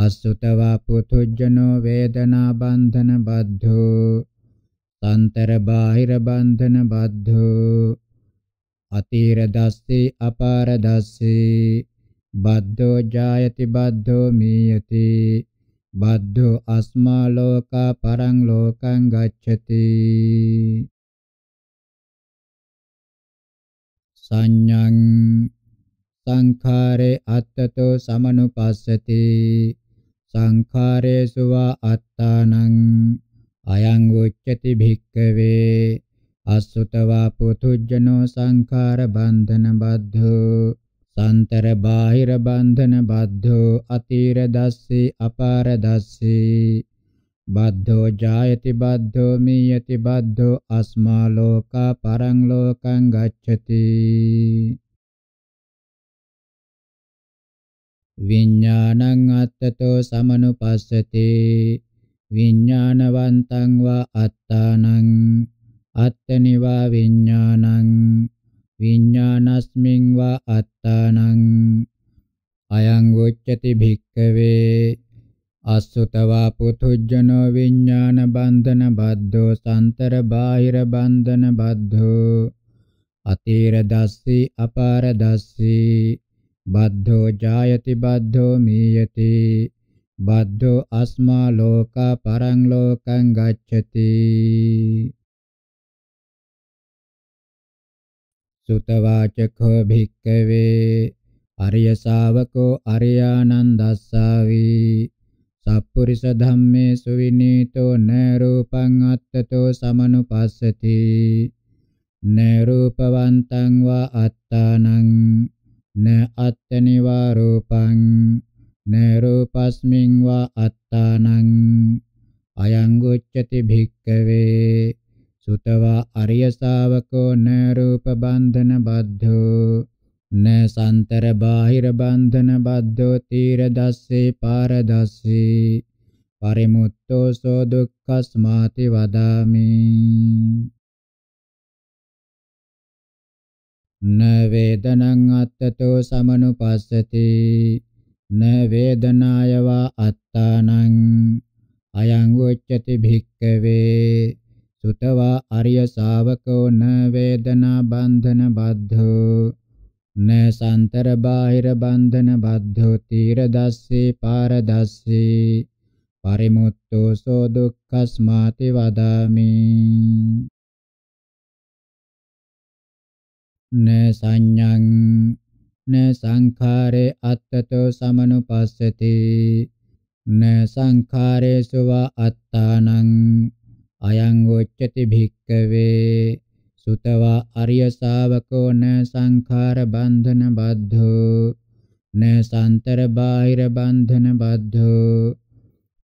අසුතවා පුතුජනෝ වේදනා බන්ධන බද්ධෝ තන්තර බාහිර බන්ධන බද්ධෝ අතීර දස්සේ අපාර දස්සේ බද්ධෝ ජායති බද්ධෝ මීයති බද්ධෝ අස්මා ලෝකා පරං ලෝකං ගච්ඡති සංඤං සංඛාරේ අත්තතෝ සමනුපස්සති සංඛාරේසු වා අත්තානං අයං උච්චති භික්ඛවේ අසුතවා පුතුජනෝ සංඛාර බන්ධන බද්ධෝ සන්තර බාහිර බන්ධන බද්ධෝ අතීර දස්සී අපාර දස්සී බද්ධෝ ජායති බද්ධෝ මීයති බද්ධෝ අස්මා ලෝකා පරං ලෝකං ගච්ඡති විඥානං අත්තතෝ සමනුපස්සති විඥානවන්තං වා අත්තානං අත්තනිවා විඥානං විඥානස්මින් වා අත්තානං අයං උච්චති භික්ඛවේ අසුතවා පුතුජ්ජනෝ විඥාන බන්ධන බද්ධෝ සන්තර බාහිර බන්ධන බද්ධෝ අතීර දස්සී අපාර දස්සී බද්ධෝ ජායති බද්ධෝ මීයති බද්ධෝ අස්මා ලෝකා පරං ලෝකං ගච්ඡති සුතවාචකෝ භික්කවේ අරිය ශාවකෝ අරියානන්දස්සාවී සප්පුරිස ධම්මේසු විනීතෝ න රූපං අත්තතෝ සමනුපස්සති න රූපවන්තං වා අත්තානං න අත්තනිවා රූපං න රූපස්මින් වා අත්තානං අයං ගොච්ඡති භික්ඛවේ සුතවා අරිය ශාවකෝ න රූප බන්ධන බද්ධෝ न संतर बाहिर बंधन बद्धो तीर दस्से पार दस्से परिमुत्तो सो दुःखस्माति वदामि न वेदनं अत्ततो समनुपස්සති न वेदनाय वा अत्तानं අයං උච්චති භික්කවේ සුතවා අරිය ශාවකෝ න වේදනා බන්ධන බද්ධෝ न सांतर बाहिर बंधन बद्धो तीर दस्सी पार दस्सी परिमुत्तो सो दुःखस्माति वदामि न संज्ञं न संखारे अत्ततो समनुपस्सति न संखारेषु वा अत्तानं अयं उच्यति भिक्खवे සුතවා අරිය ශාවකෝ න සංඛාර බන්ධන බද්ධෝ න සාන්තර බාහිර බන්ධන බද්ධෝ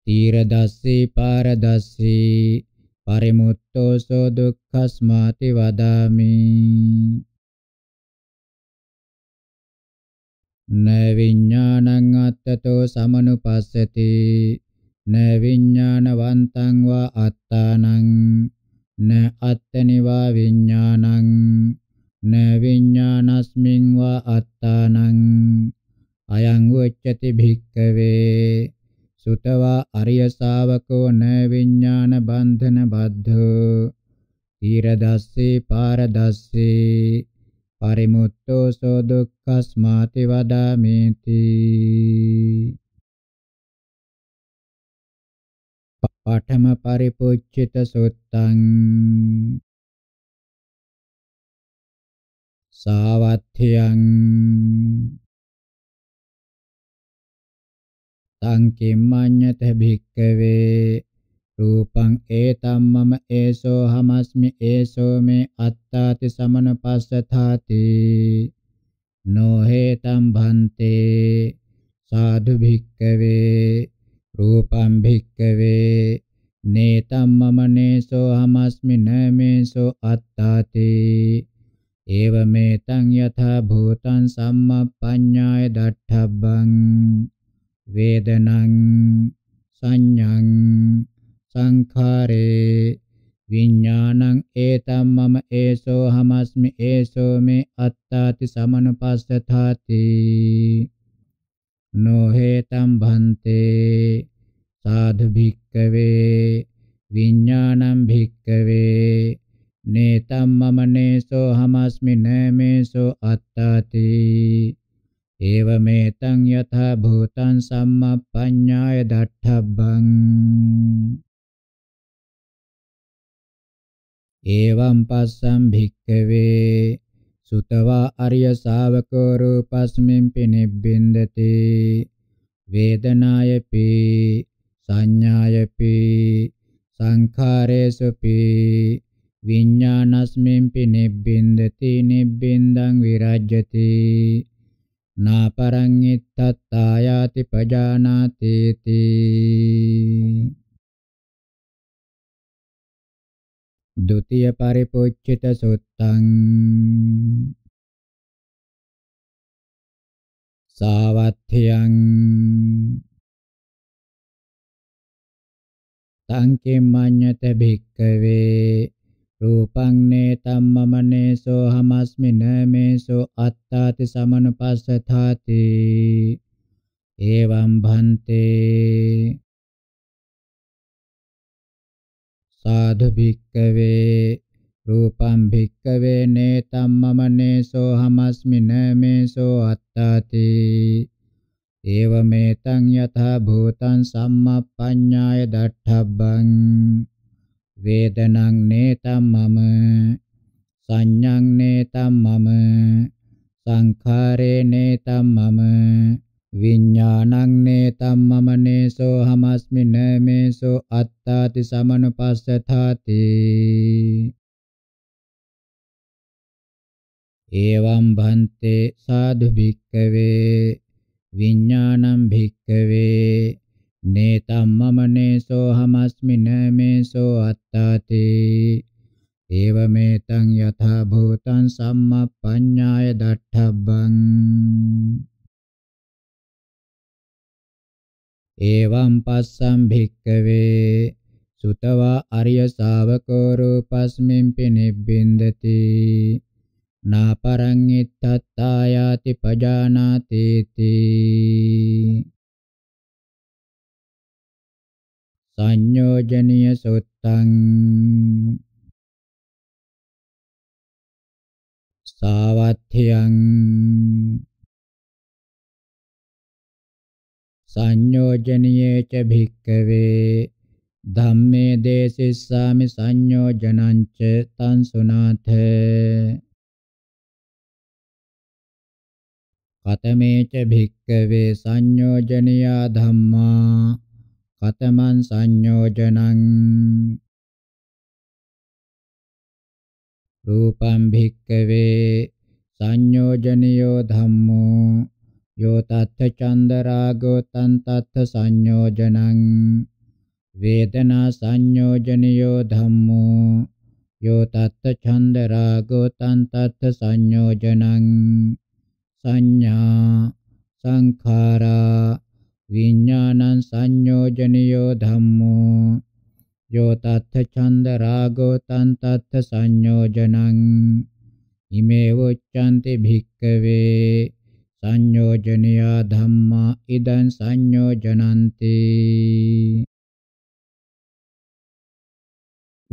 තීර දස්සී පාර දස්සී පරිමුත්තෝ සෝ දුක්ඛස්මාති වදාමි න විඥානං අත්තතෝ සමනුපස්සති න විඥානවන්තං වා අත්තානං න අත්තනිවා විඥානං න විඥානස්මින් වා අත්තානං අයං උච්චති භික්ඛවේ සුතවා අරිය ශාවකෝ න විඥාන බන්ධන බද්ධෝ ඊරදස්සේ පාරදස්සේ පරිමුත්තෝ සෝ දුක්ඛස්මාති වදාමේති පඨම පරිපුච්ඡිත සුත්තං සාවත්ථ්‍යං තං කිම්මඤ්ඤත භික්කවේ රූපං ඒතම් මම ඒසෝ හමස්මි ඒසෝ මේ අත්තාති සමනපස්සථාති නොහෙතම් භන්තේ සාදු භික්කවේ රූපං භික්කවේ නේතම් මමනේසෝ හමස්මින මේසෝ අත්තාති ඒවමෙතං යථා භූතං සම්මප්පඤ්ඤාය දට්ඨබ්බං වේදනං සංඤං සංඛාරේ විඥානං ඒතම් මම ඒසෝ හමස්මි ඒසෝ මේ අත්තාති සමනුපස්සතාති නොහෙතම් භන්තේ සාධු භික්කවේ විඥානං භික්කවේ නේතම් මම නේසෝ හමස්මි නමේසෝ අත්තාති ඒවමෙතං යථා භූතං සම්මප්පඤ්ඤාය දට්ඨබ්බං एवं पश्यं भिक्खवे සුතවා අරිය ශාවකෝ රූපස්මින් පිනිබ්බින්දති වේදනායපි සංඥායපි සංඛාරේසුපි විඤ්ඤාණස්මින් පිනිබ්බින්දති නිබ්බින්දං විරජ්‍යති නාපරං ittattayati pajanati द्वितीय परिपूज्यित सूत्तं सावध्यं तं किं मन्यत भिक्खवे रूपं नेतं मम नेसो हमस्मि न मेसो अत्ताति समनुपस्थाति एवं भन्ते සාධ භික්කවේ රූපං භික්කවේ නේතම් මමනේසෝ හමස්මින මේසෝ අත්තාති ඒවමෙතං යථා භූතං සම්මප්පඤ්ඤාය දට්ඨබ්බං වේදනං නේතම් මම සංඥං නේතම් මම සංඛාරේ නේතම් මම විඥානං නේතම් මමනේසෝ හමස්මි නමේසෝ අත්තාති සමනුපස්සතාති එවං භන්තේ සාදු භික්කවේ විඥානං භික්කවේ නේතම් මමනේසෝ හමස්මි නමේසෝ අත්තාති එවමෙතං යථා භූතං සම්මප්පඤ්ඤාය දට්ඨබ්බං एवं पश्यं भिक्खवे සුතවා අරිය ශාවකෝ රූපස්මින් පිනිබ්බින්දති නාපරං ittattayati pajanati ti සංයෝජනීය සුත්තං සාවත්ථ්‍යං සංයෝජනීයේ ච භික්කවේ ධම්මේ දේසිස්සාමි සංයෝජනං ච තං සුනාථ කතමේ ච භික්කවේ සංයෝජනියා ධම්මා කතමං සංයෝජනං රූපං භික්කවේ සංයෝජනියෝ ධම්මෝ yo tattha candarago tan tattha sanyojanam vedana sanyojaniyo dhammo yo tattha candarago tan tattha sanyojanam sanya sankhara viññānaṃ saññōjaniyo dhammo yo tattha canda rago tan tattha saññōjanaṃ ime uccanti bhikkave සංයෝජනියා ධම්මා ඉදං සංයෝජනන්ති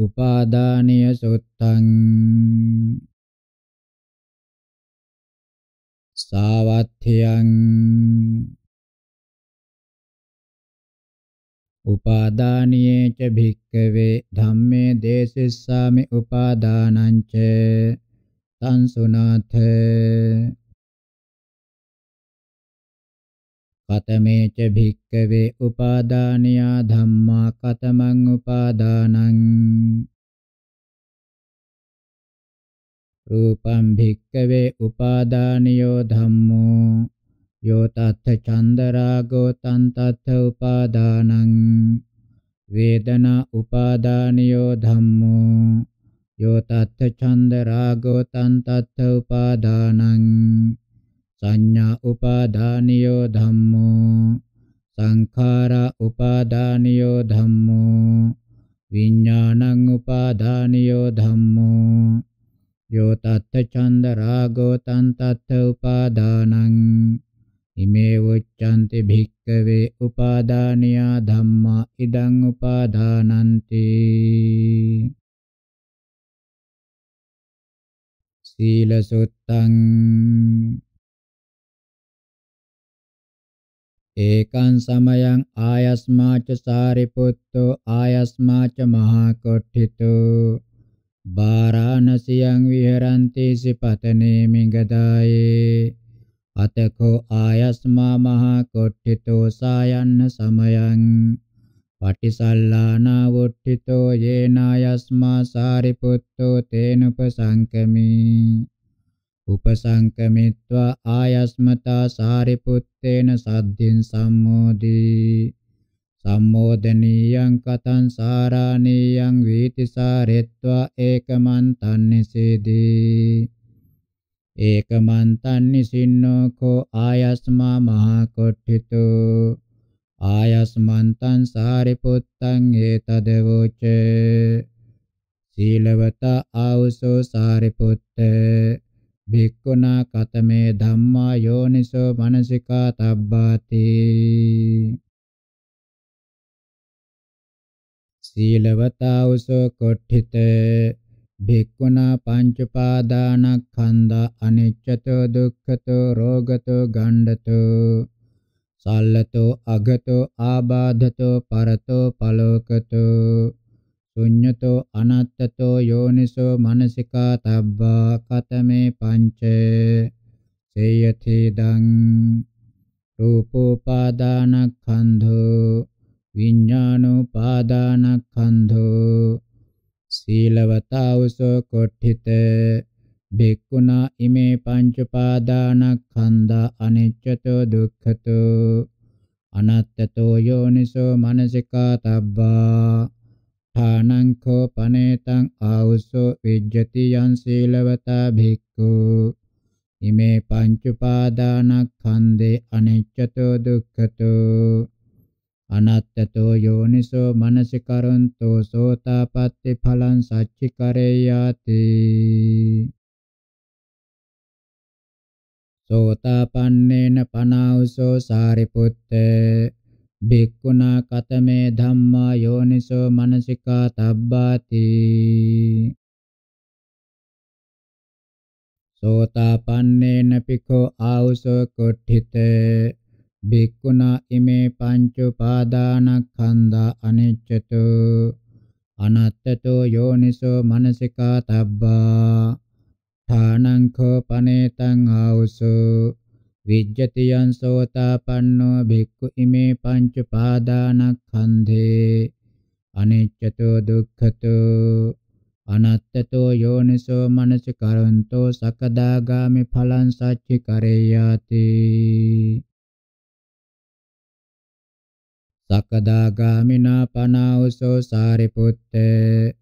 උපාදානීය සුත්තං සාවත්ථයං උපාදානීය ච භික්ඛවේ ධම්මේ දේසිස්සාමි උපාදානං ච සංසුනාථ කතමේ ච භික්කවේ උපාදානියා ධම්මා කතමං උපාදානං රූපං භික්කවේ උපාදානියෝ ධම්මෝ යෝ තත්ථ චන්දරාගෝ තං තත්ථ උපාදානං වේදනා උපාදානියෝ ධම්මෝ යෝ තත්ථ චන්දරාගෝ තං තත්ථ උපාදානං සංඥා උපාදානියෝ ධම්මෝ සංඛාරා උපාදානියෝ ධම්මෝ විඥානං උපාදානියෝ ධම්මෝ යෝ තත්ත චන්ද රාගෝ තං තත්ත උපාදානං ඉමේ වොච්ඡන්ති භික්කවේ උපාදානියා ධම්මා ඉදං උපාදානන්ති සීලසුත්තං ඒකං සමයං ආයස්මාච සාරිපුත්තෝ ආයස්මාච මහකොට්ඨිතෝ බාරාණසියං විහෙරಂತಿ සිපතනේ මිගදායේ අතකෝ ආයස්මා මහකොට්ඨිතෝ සායන්න සමයං පටිසල්ලානා වොට්ඨිතෝ යේනායස්මා සාරිපුත්තෝ තේනුපසංකමී උපසංකමිත්වා ආයස්මතා සාරිපුත්තේන සද්ධින් සම්මෝදී සම්මෝදනීයං කතං සාරාණීයං වීතිසාරෙත්වා ඒකමන්තං නිසේදී ඒකමන්තං නිසින්නෝ කෝ ආයස්මා මහා කොට්ඨිතෝ ආයස්මන්තං සාරිපුත්තං ඒතදවෝච සීලවත ආවසෝ සාරිපුත්තේ භික්ඛුනා කතමේ ධම්මා යෝනිසෝ මනසිකා තබ්බාති සීලවතා උසෝ කොට්ඨිත භික්ඛුනා පංච පාදානස්කන්ධා අනිච්චතෝ දුක්ඛතෝ රෝගතෝ ගණ්ඩතෝ සල්ලතෝ අගතෝ ආබාධතෝ පරතෝ පලෝකතෝ ශුඤ්ඤතෝ අනත්තතෝ යෝනිසෝ මනසිකා තබ්බා කතමේ පංච සේයති දං රූපෝපාදානඛන්ධෝ විඤ්ඤාණෝපාදානඛන්ධෝ සීලවතාවසෝ කොට්ඨිත භික්ඛුනා ඉමේ පංචපාදානඛන්ධා අනිච්චතෝ දුක්ඛතෝ අනත්තතෝ යෝනිසෝ මනසිකා තබ්බා ථානං කෝපනේතං ආවුසෝ විජ්ජති යං සීලවතා භික්ඛු ඉමේ පංච උපාදානස්කන්ධේ අනිච්චතෝ දුක්ඛතෝ අනත්තතෝ යෝනිසෝ මනසිකරන්තෝ සෝතාපට්ටි ඵලං සච්චිකරේයාති සෝතාපන්නේන පනාවුසෝ සාරිපුත්තේ භික්ඛුනා කතමේ ධම්මා යෝනිසෝ මනසිකා තබ්බාති සෝතාපන්නේන පිකෝ ආවුසෝ කොට්ඨිතේ භික්ඛුනා ඉමේ පංච උපාදානස්කන්ධා අනිච්චතු අනත්තතෝ යෝනිසෝ මනසිකා තබ්බා ථානං කෝ පනේතං ආවුසෝ විජ්ජති යං සෝතාපන්නෝ භික්ඛු ඉමේ පංච පාදානක්ඛන්ධේ අනිච්චතෝ දුක්ඛතෝ අනත්තතෝ යෝනිසෝ මනසිකරන්තෝ සකදාගාමි ඵලං සච්චි කරේයාති සකදාගාමිනා පනාවසෝ සාරිපුත්තේ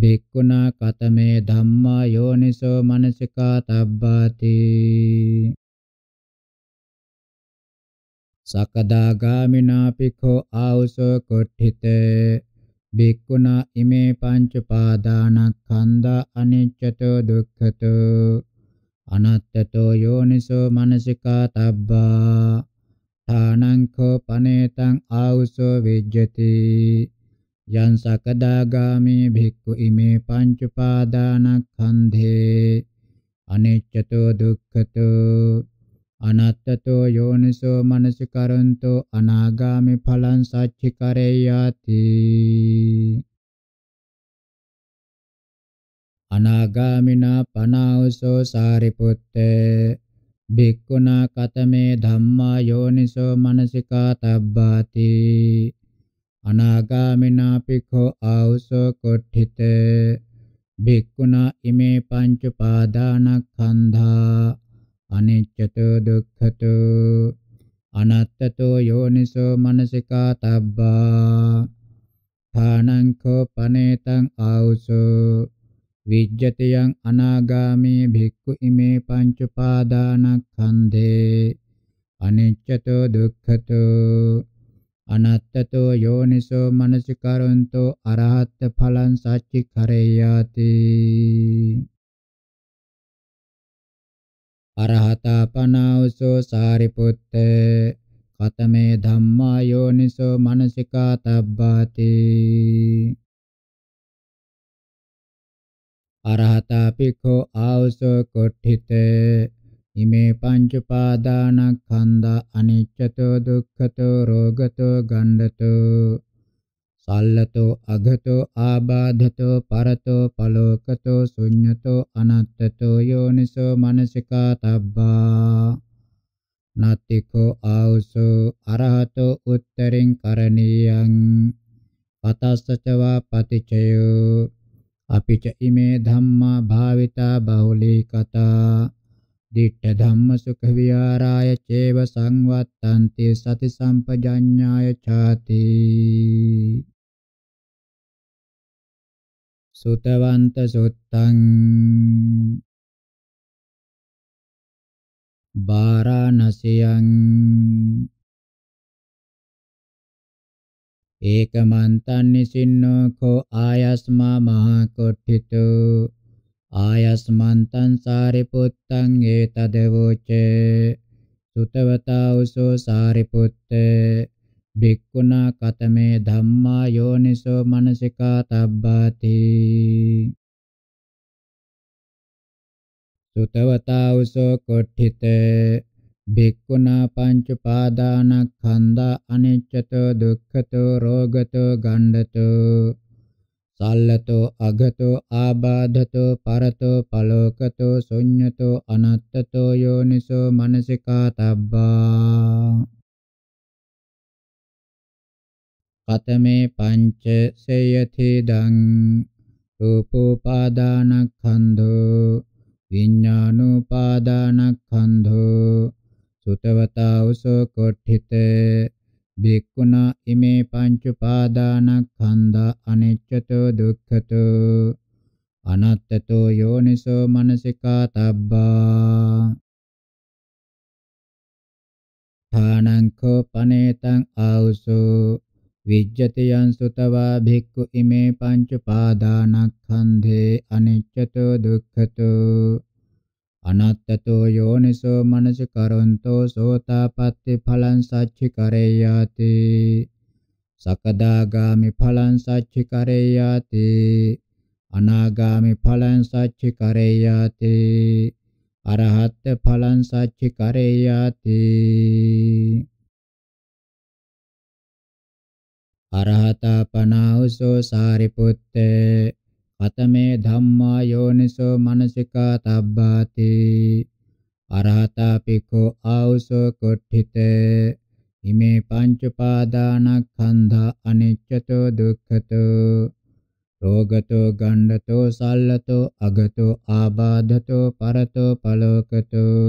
භික්ඛුනා කතමේ ධම්මා යෝනිසෝ මනසිකා තබ්බාති සකදාගාමිනා පිඛෝ ආවසෝ කොට්ඨිතේ බික්කුණා ඉමේ පංච පාදානස්කන්ධා අනිච්චතෝ දුක්ඛතෝ අනත්තතෝ යෝනිසෝ මනසිකා තබ්බා තානං කෝ පනේතං ආවසෝ විජ්ජති යං සකදාගාමී භික්ඛු ඉමේ පංච පාදානස්කන්ධේ අනිච්චතෝ දුක්ඛතෝ අනත්තතෝ යෝනිසෝ මනසිකරන්තෝ අනාගාමි ඵලං සච්චිකරේයාති අනාගාමිනා පනාවසෝ සාරිපුත්තේ භික්ඛුනා කතමේ ධම්මා යෝනිසෝ මනසිකා තබ්බාති අනාගාමිනා පිඛෝ ආවසෝ කොට්ඨිතේ භික්ඛුනා ඉමේ පංච පාදානක්ඛන්ධා අනිච්චතෝ දුක්ඛතෝ අනත්තතෝ යෝනිසෝ මනසිකා තබ්බා ථානං කෝ පනේතං ආවුසෝ විජ්ජතියං අනාගාමී භික්ඛු ඉමේ පංච පාදානස්කන්ධේ අනිච්චතෝ දුක්ඛතෝ අනත්තතෝ යෝනිසෝ මනසිකරොන්තෝ අරහත් ඵලං සච්චිකරේයාති අරහතා පනාවසෝ සාරිපුත්ත කතමේ ධම්මා යෝනිසෝ මනසිකා තබ්බාති අරහතා පිඛෝ ආවසෝ කොට්ඨිත ඉමේ පංච පාදානක් ඛණ්ඩා අනිච්චතෝ දුක්ඛතෝ රෝගතෝ ගණ්ඩතෝ සල්ලතෝ අගතෝ ආබාධතෝ පරතෝ පලෝකතෝ ශුඤ්ඤතෝ අනත්තතෝ යෝනිසෝ මනසිකා තබ්බා නත්තිකෝ ආවසෝ අරහතෝ උත්තරින් කරණීයං පතස්සචවා පතිචයෝ අපිච ඉමේ ධම්මා භාවිතා බහුලී කතා දිට්ඨ ධම්ම සුඛ විහාරාය චේව සංවත්තන්ති සති සම්පජඤ්ඤාය ඡාති සුතවන්ත සුත්තං බාරාණසියං ඒකමන්තං නිසින්නෝ කෝ ආයස්මා මහ කොට්ඨිතෝ ආයස්මන්තං සාරිපුත්තං ඒතදවෝච සුතවතා උසෝ සාරිපුත්තේ භික්ඛුනා කතමේ ධම්මා යෝනිසෝ මනසිකා තබ්බාති සුතවතා උසෝ කොට්ඨිතේ භික්ඛුනා පංච පාදානස්කන්ධා අනිච්චතෝ දුක්ඛතෝ රෝගතෝ ගණ්ඩතෝ සල්ලතෝ අගතෝ ආබාධතෝ පරතෝ පලෝකතෝ ශුඤ්ඤතෝ අනත්තතෝ යෝනිසෝ මනසිකා තබ්බා පතමේ පංච සේයති දං රූපෝපාදානක්ඛන්ධෝ විඤ්ඤාණෝපාදානක්ඛන්ධෝ සුතවතා උසෝ කොට්ඨිත බික්කුණා ඉමේ පංච උපාදානක්ඛන්ධා අනිච්චතෝ දුක්ඛතෝ අනත්තතෝ යෝනිසෝ මනසිකා තබ්බා ථානං කෝ පනේතං ආවුසෝ විජ්ජතයන් සුතවා භික්ඛු ඉමේ පංච පාදානක්ඛන්ධේ අනිච්චතෝ දුක්ඛතෝ අනත්තතෝ යෝනිසෝ මනසකරොන්තෝ සෝතාපට්ඨි ඵලං සච්චිකරේයාති සකදාගාමි ඵලං සච්චිකරේයාති අනාගාමි ඵලං සච්චිකරේයාති අරහත් ඵලං සච්චිකරේයාති අරහතා පනාවසෝ සාරිපුත්ත කතමේ ධම්මා යෝනිසෝ මනසිකා තබ්බාති අරහතා පිකෝ ආවසෝ කොට්ඨිත ඉමේ පංච පාදානස්කන්ධා අනිච්චතෝ දුක්ඛතෝ රෝගතෝ ගණ්ඩතෝ සල්ලතෝ අගතෝ ආබාධතෝ පරතෝ පලෝකතෝ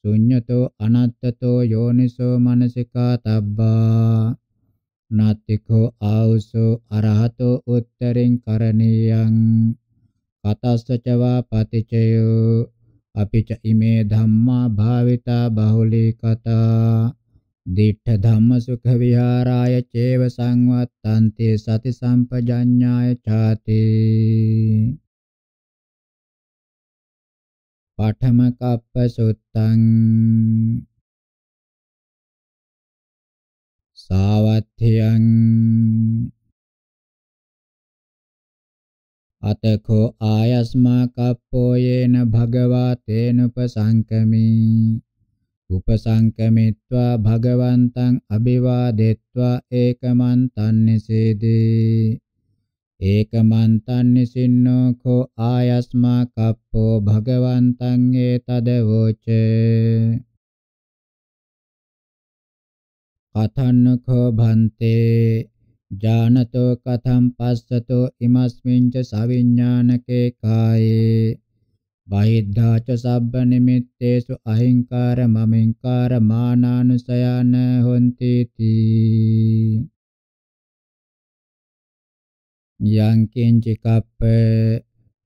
ශුඤ්ඤතෝ අනත්තතෝ යෝනිසෝ මනසිකා තබ්බා නාතිකෝ ආවුසෝ අරහතෝ උත්තරින් කරණීයං කතස්සචවා පතිචයෝ අපිච ඉමේ ධම්මා භාවිතා බහුලී කතා දිඨ ධම්ම සුඛ විහාරාය චේව සංවත්තන්ති සති සම්පජඤ්ඤාය ඡාති පාඨම කප්ප සුත්තං සාවත්ථයන් අතකෝ ආයස්මා කප්පෝයේන භගවා තේනුපසංකමී උපසංකමිත්වා භගවන්තං අභිවාදෙත්වා ඒකමන්තං නිසේදී ඒකමන්තං නිසින්නෝ කෝ ආයස්මා කප්පෝ භගවන්තං ඒතදවෝචේ අතන්නකෝ භන්තේ ජානතෝ කතම් පස්සතෝ ඉමස්මින් ච සවිඥානකේ කායේ බහිද්ධා ච සබ්බ නිමිත්තේසු අහිංකාර මමින්කාර මානානුසයන හොන්ති තී යං කිංචි කප්ප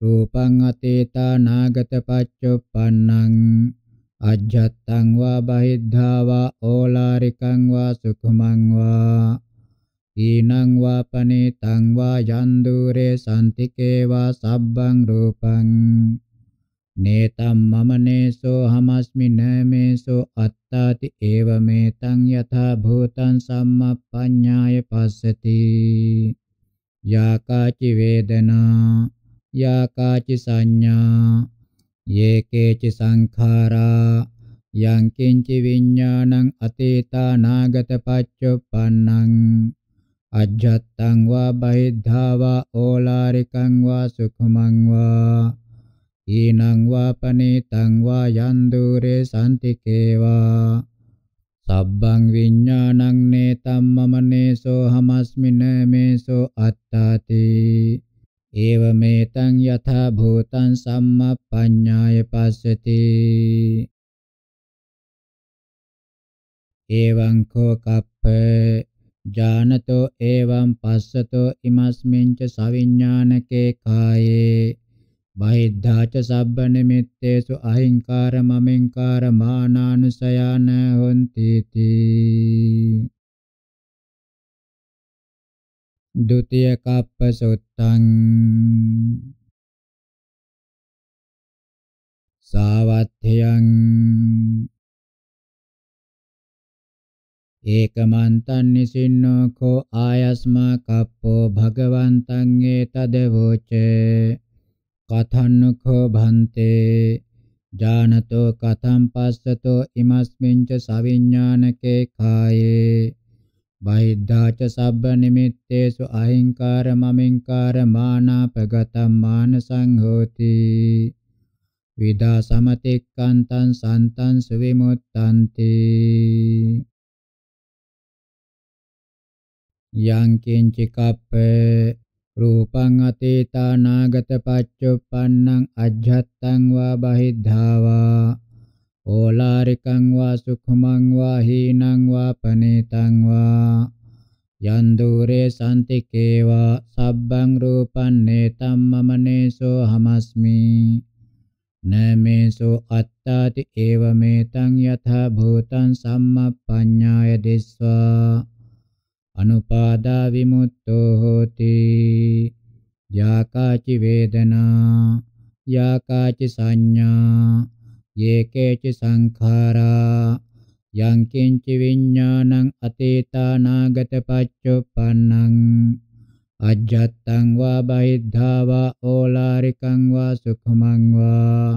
රූපං අතේතා නාගත පච්චුප්පන්නං අජ්ජත්තං වා බහිද්ධා වා ඕලාරිකං වා සුකුමං වා ඊනං වා පනේතං වා යන්දුරේ සම්තිකේ වා සබ්බං රූපං නේතම් මම නේසෝ හමස්මි නමේසෝ අත්තාති ඒව මේතං යථා භූතං සම්මප්පඤ්ඤාය පස්සති යාකාචි වේදනා යාකාචි සංඥා යේකේච සංඛාරා යං කිංච විඥානං අතීතා නාගත පච්චුප්පන්නං අජ්ජත්තං වා බහිද්ධා වා ඕලාරිකං වා සුඛමං වා ඊනං වා පනේතං වා යන් දුරේ සම්තිකේවා සබ්බං විඥානං නේතම් මම නේසෝ හමස්මින මේසෝ අත්තාති ඒවමේතං යථා භූතං සම්මප්පඤ්ඤාය පස්සති එවං කෝ කප්ප ජානතෝ එවං පස්සතෝ ඉමස්මින් ච සවිඥානකේ කායේ බහිද්ධාච සබ්බ නිමිත්තේසු අහිංකාර මමින්කාර මානානුසයාන හොන්ති තී द्वितीय काप्प सुत्तං सावध्यं ඒකමන්තං නිසින්නෝ කෝ ආයස්මා කප්පෝ භගවන්තං ඒතදවෝච කතන්නකෝ භන්තේ ජානතෝ කතම් පස්සතෝ ඉමස්මින්ච සවිඥානකේ කායේ බහිද්ධාච සබ්බ නිමිත්තේසු අහිංකාර මමින්කාර මානාපගතම් මාන සංහෝති විදා සමතික්කන්තං සන්තං සුවිමුත්තන්ති යං කිංචි කප්ප රූපං අතීතානාගත පච්චුප්පන්නං අජ්ජත්තං වා බහිද්ධාවා ඕලාරිකං වා සුඛමං වා හීනං වා පනේතං වා යන් දුරේ සම්තිකේවා සබ්බං රූපං නේතම් මමනේසෝ හමස්මි නමේසෝ අත්තාති ඒවමෙතං යථා භූතං සම්මප්පඤ්ඤාය දිස්වා අනුපාදා විමුක්තෝ හෝති යාකාචි වේදනා යාකාචි සංඥා යේකේච සංඛාරා යං කිංච විඥානං අතීතානාගත පච්චුප්පන්නං අජ්ජත්තං වා බහිද්ධා වා ඕලාරිකං වා සුඛමං වා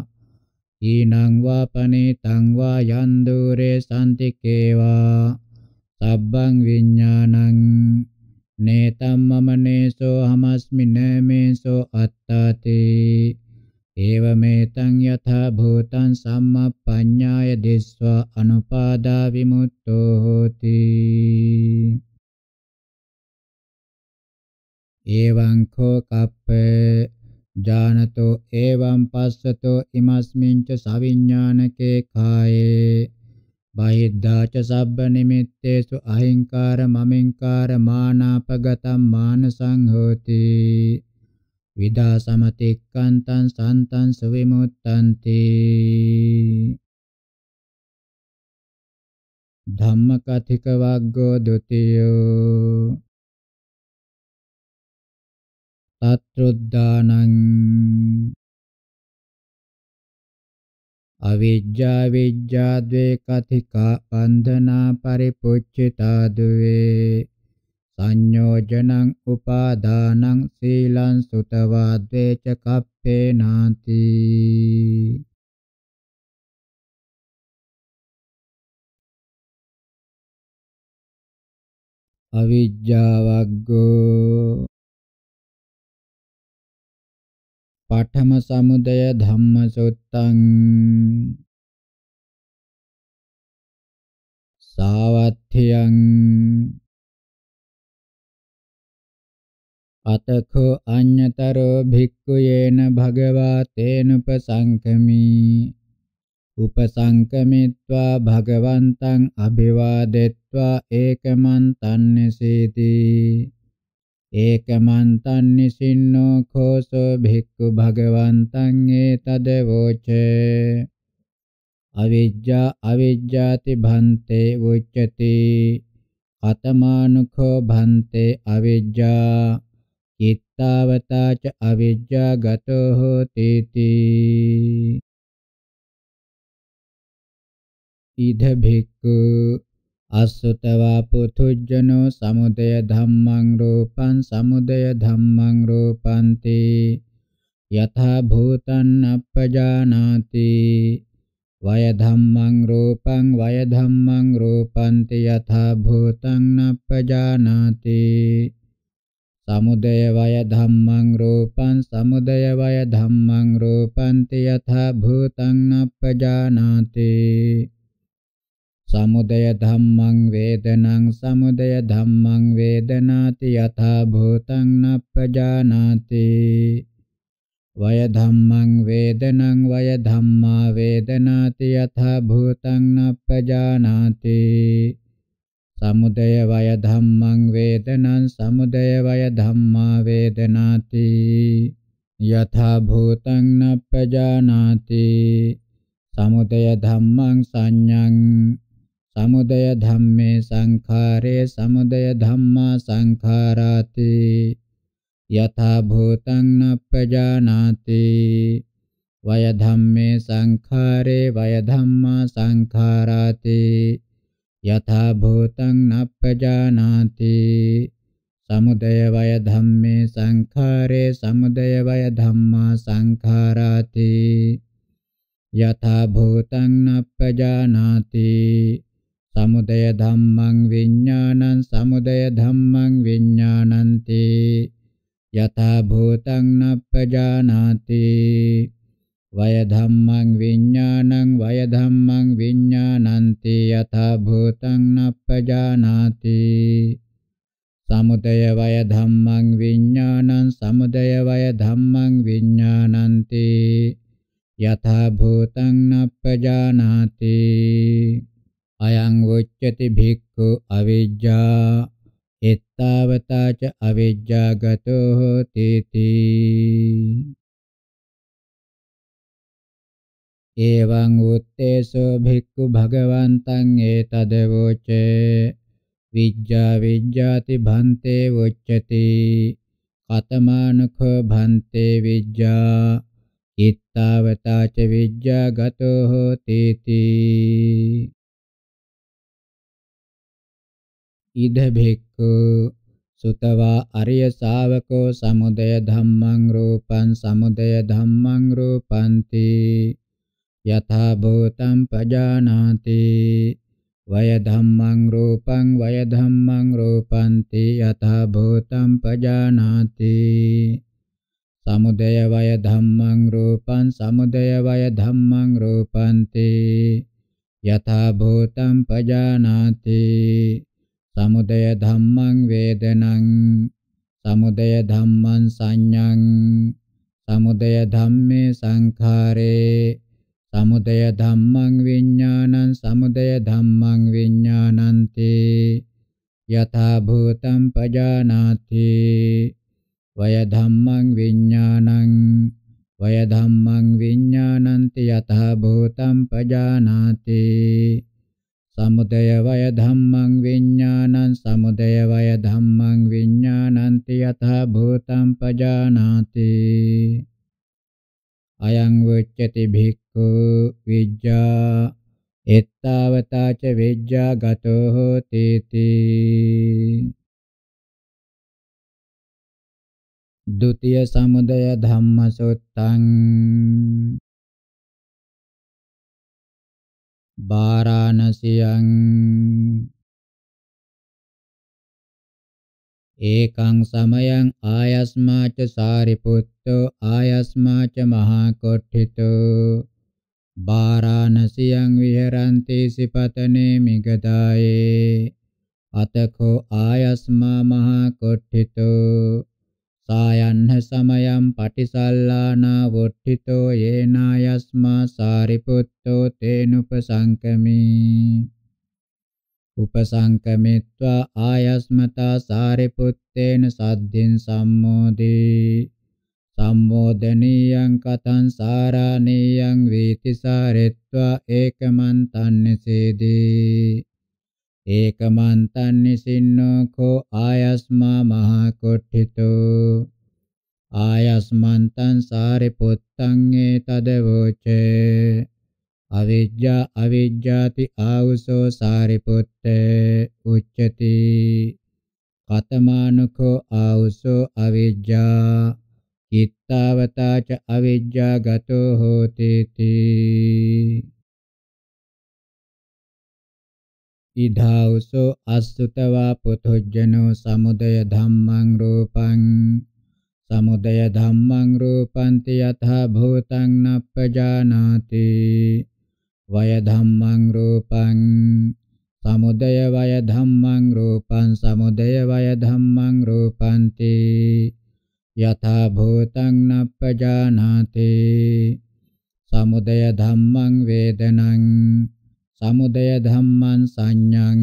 ඊනං වා පනේතං වා යන් දුරේ සම්තිකේවා සබ්බං විඥානං නේතම් මම නේසෝ හමස්මි නමේසෝ අත්තාතේ ඒවමේතං යථා භූතං සම්මප්පඤ්ඤාය දිස්වා අනුපාදා විමුක්තෝ හෝති එවං කෝ කප්පේ ජානතෝ එවං පස්සතෝ ඉමස්මින් ච සවිඥානකේ කායේ බහිද්ධාච සබ්බ නිමිත්තේසු අහිංකාර මමින්කාර මානාපගතම් මානසං හෝති විදා සමතෙක්කන්තං සන්තං සවිමුත්තන්ති ධම්මකථික වග්ගෝ ဒ ුතියෝ තත්රුද්ධානං අවිජ්ජා විජ්ජා ද්වේ කථිකා බන්ධනා පරිපුච්චිතා දුවේ සංයෝජනං උපාදානං සීලං සුතවා ද්වේච කප්පේනාති අවිජ්ජාවග්ගෝ පඨම සමුදය ධම්මසොත්තං සාවත්ථියං අතඛෝ අඤ්ඤතරෝ භික්ඛු යේන භගවා තේනුපසංකමි උපසංකමිත්වා භගවන්තං අභිවාදෙත්වා ඒකමන්තන්නසීති ඒකමන්තන්නිසින්නෝ කෝසෝ භික්ඛු භගවන්තං ඒතද වෝචේ අවිජ්ජා අවිජ්ජාති භන්තේ උච්චති අතමානුඛෝ භන්තේ අවිජ්ජා එත්තාවතා ච අවිජ්ජා ගතෝ හෝති තී ඉද භික්ඛු අසුතවා පුතුජ්ජනෝ සමුදය ධම්මං රූපං සමුදය ධම්මං රූපන්ති යථා භූතං අපජානාති වය ධම්මං රූපං වය ධම්මං රූපන්ති යථා භූතං අපජානාති समुदय वय धम्मं रूपं समुदय वय धम्मं रूपन्ति यथा भूतं न प्रजानाति समुदय धम्मं वेदनं समुदय धम्मं वेदनाति यथा भूतं न प्रजानाति वय धम्मं वेदनं वय धम्मा वेदनाति यथा भूतं न प्रजानाति සමුදය වය ධම්මං වේදනං සමුදය වය ධම්මා වේදනාති යථා භූතං නප්පජානාති සමුදය ධම්මං සංඤං සමුදය ධම්මේ සංඛාරේ සමුදය ධම්මා සංඛාරාති යථා භූතං නප්පජානාති වය ධම්මේ සංඛාරේ වය ධම්මා සංඛාරාති යථා භූතං නප්පජානාති සමුදය වය ධම්මේ සංඛාරේ සමුදය වය ධම්මා සංඛාරාති යථා භූතං නප්පජානාති සමුදය ධම්මං විඥානං සමුදය ධම්මං විඥානන්ති යථා භූතං නප්පජානාති vaya dhammang viññāṇaṃ vaya dhammang viññānanti yatha bhūtaṃ nappajānāti samudaya vaya dhammang viññāṇaṃ samudaya vaya dhammang viññānanti yatha bhūtaṃ nappajānāti ayaṃ uccati bhikkhu avijjā ettavata ca avijjā gato hoti එවං උත්තේසෝ භික්ඛු භගවන්තං ඒතද වෝචේ විජ්ජා විජ්ජාති භන්තේ වොච්චති කතමානඛ භන්තේ විජ්ජා ඉත්තාවතාච විජ්ජා ගතෝ හෝතේති ඉද භික්ඛු සුතවා අරිය ශාවකෝ සමුදය ධම්මං රූපං සමුදය ධම්මං රූපන්ති යථා භූතං පජානාති වය ධම්මං රූපං වය ධම්මං රූපන්ති යථා භූතං පජානාති සමුදය වය ධම්මං රූපං සමුදය වය ධම්මං රූපන්ති යථා භූතං පජානාති සමුදය ධම්මං වේදනං සමුදය ධම්මං සංඤං සමුදය ධම්මේ සංඛාරේ සමුදය ධම්මං විඥානං සමුදය ධම්මං විඥානන්ති යථා භූතං පජානාති වය ධම්මං විඥානං වය ධම්මං විඥානන්ති යථා භූතං පජානාති සමුදය වය ධම්මං විඥානං සමුදය වය ධම්මං විඥානන්ති යථා භූතං පජානාති අයං වොච්චති භික්ඛු විජ්ජා එත්තාවතා ච විජ්ජා ගතෝ හෝතේති ဒုတိ ය සමුදය ධම්මසොත්තං බාරාණසියං ඒකං සමයං ආයස්මාච සාරිපුත්තෝ ආයස්මාච මහා කොට්ඨිතෝ බාරාණසියං විහෙරන්ති සිපතනේ මිගදායේ අතකෝ ආයස්මා මහා කොට්ඨිතෝ සායන්න සමයම් පටිසල්ලානා වොට්ඨිතෝ යේනායස්මා සාරිපුත්තෝ තේනුපසංකමී උපසංකමිත්වා ආයස්මතා සාරිපුත්තේන සද්ධින් සම්මෝදී සම්මෝදනීයං කතං සාරාණීයං වීති සාරෙත්වා ඒකමන්තං නිසේදී ඒකමන්තං නිසින්නෝ කෝ ආයස්මා මහ කොට්ඨිතෝ ආයස්මන්තං සාරිපුත්තං ඒතදවෝචේ අවිජ්ජා අවිජ්ජාති ආවුසෝ සාරිපුත්ත උච්චති කතමානුකෝ ආවුසෝ අවිජ්ජා කිත්තාවතා ච අවිජ්ජා ගතෝ හෝතේති ඉධාවුසෝ අස්සුතවා පුතුජ්ජනෝ සමුදය ධම්මං රූපං සමුදය ධම්මං රූපන්ති යථා භූතං නප්පජානාති වය ධම්මං රූපං සමුදය වය ධම්මං රූපං සමුදය වය ධම්මං රූපන්ති යථා භූතං නප්පජානාති සමුදය ධම්මං වේදනං සමුදය ධම්මං සංඤං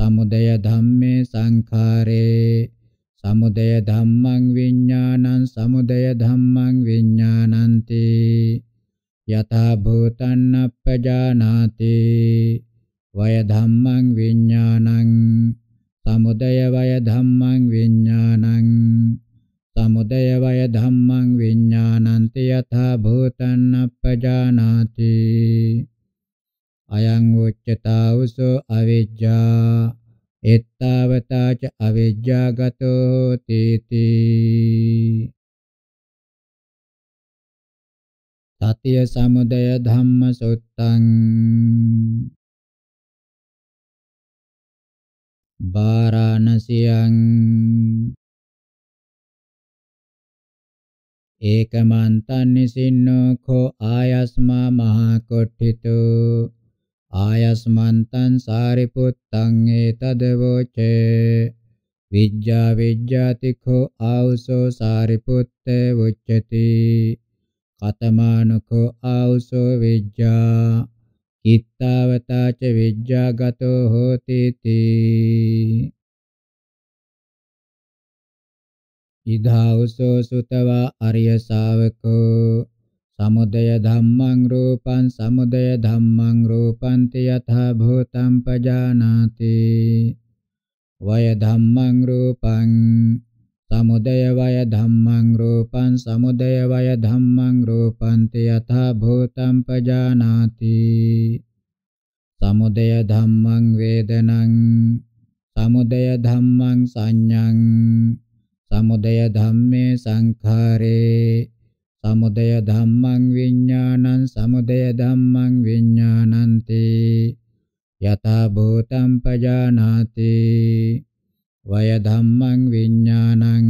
සමුදය ධම්මේ සංඛාරේ සමුදය ධම්මං විඥානං සමුදය ධම්මං විඥානන්ති යතා භූතං අපජානාති වය ධම්මං විඥානං සමුදය වය ධම්මං විඥානං සමුදය වය ධම්මං විඥානන්ති යතා භූතං අපජානාති අයං උච්චතාවසෝ අවිජ්ජා එත්තාවතාච අවිජ්ජාගතෝ තීති සතිය සමුදය ධම්ම සුත්තං බාරාණසියං ඒකමන්තං නිසින්නෝ කෝ ආයස්මා මහා කොට්ඨිතෝ ආයස්මන්තං සාරිපුත්තං ඒතදවෝචේ විජ්ජා විජ්ජාති කෝ ආවසෝ සාරිපුත්තේ උච්චති කතමානකෝ ආවුසෝ විජ්ජා කිත්තාවතාච විජ්ජා ගතෝ හෝති තී ඉදාවුසෝ සුතවා අරිය ශාවකෝ සමුදය ධම්මං රූපං සමුදය ධම්මං රූපං තියථා භූතං පජානාති වය ධම්මං රූපං samudaya vaya dhammang rupam samudaya vaya dhammang rupam te yatha bhutam pajanati samudaya dhammang vedanang samudaya dhammang sanyang samudaya dhamme sankhare samudaya dhammang viññānaṃ samudaya dhammang viññānanti yatha bhutam pajanati වය ධම්මං විඥානං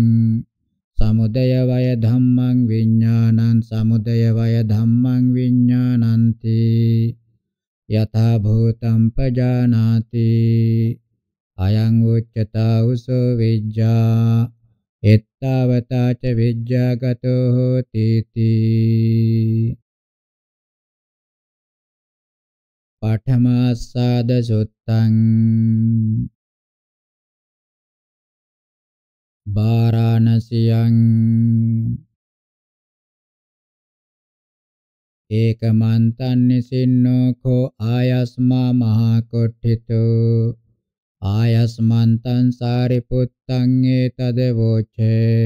සමුදය වය ධම්මං විඥානං සමුදය වය ධම්මං විඥානන්ති යථා භූතං පජානාති අයං උච්චතා උසෝ විජ්ජා එත්තාවතාච විජ්ජාගතෝ හෝති තී පඨමාස්සාද සුත්තං වාරාණසියං ඒකමන්තං නිසින්නෝ කෝ ආයස්මා මහා කොට්ඨිතෝ ආයස්මන්තං සාරිපුත්තං ඒතද වෝචේ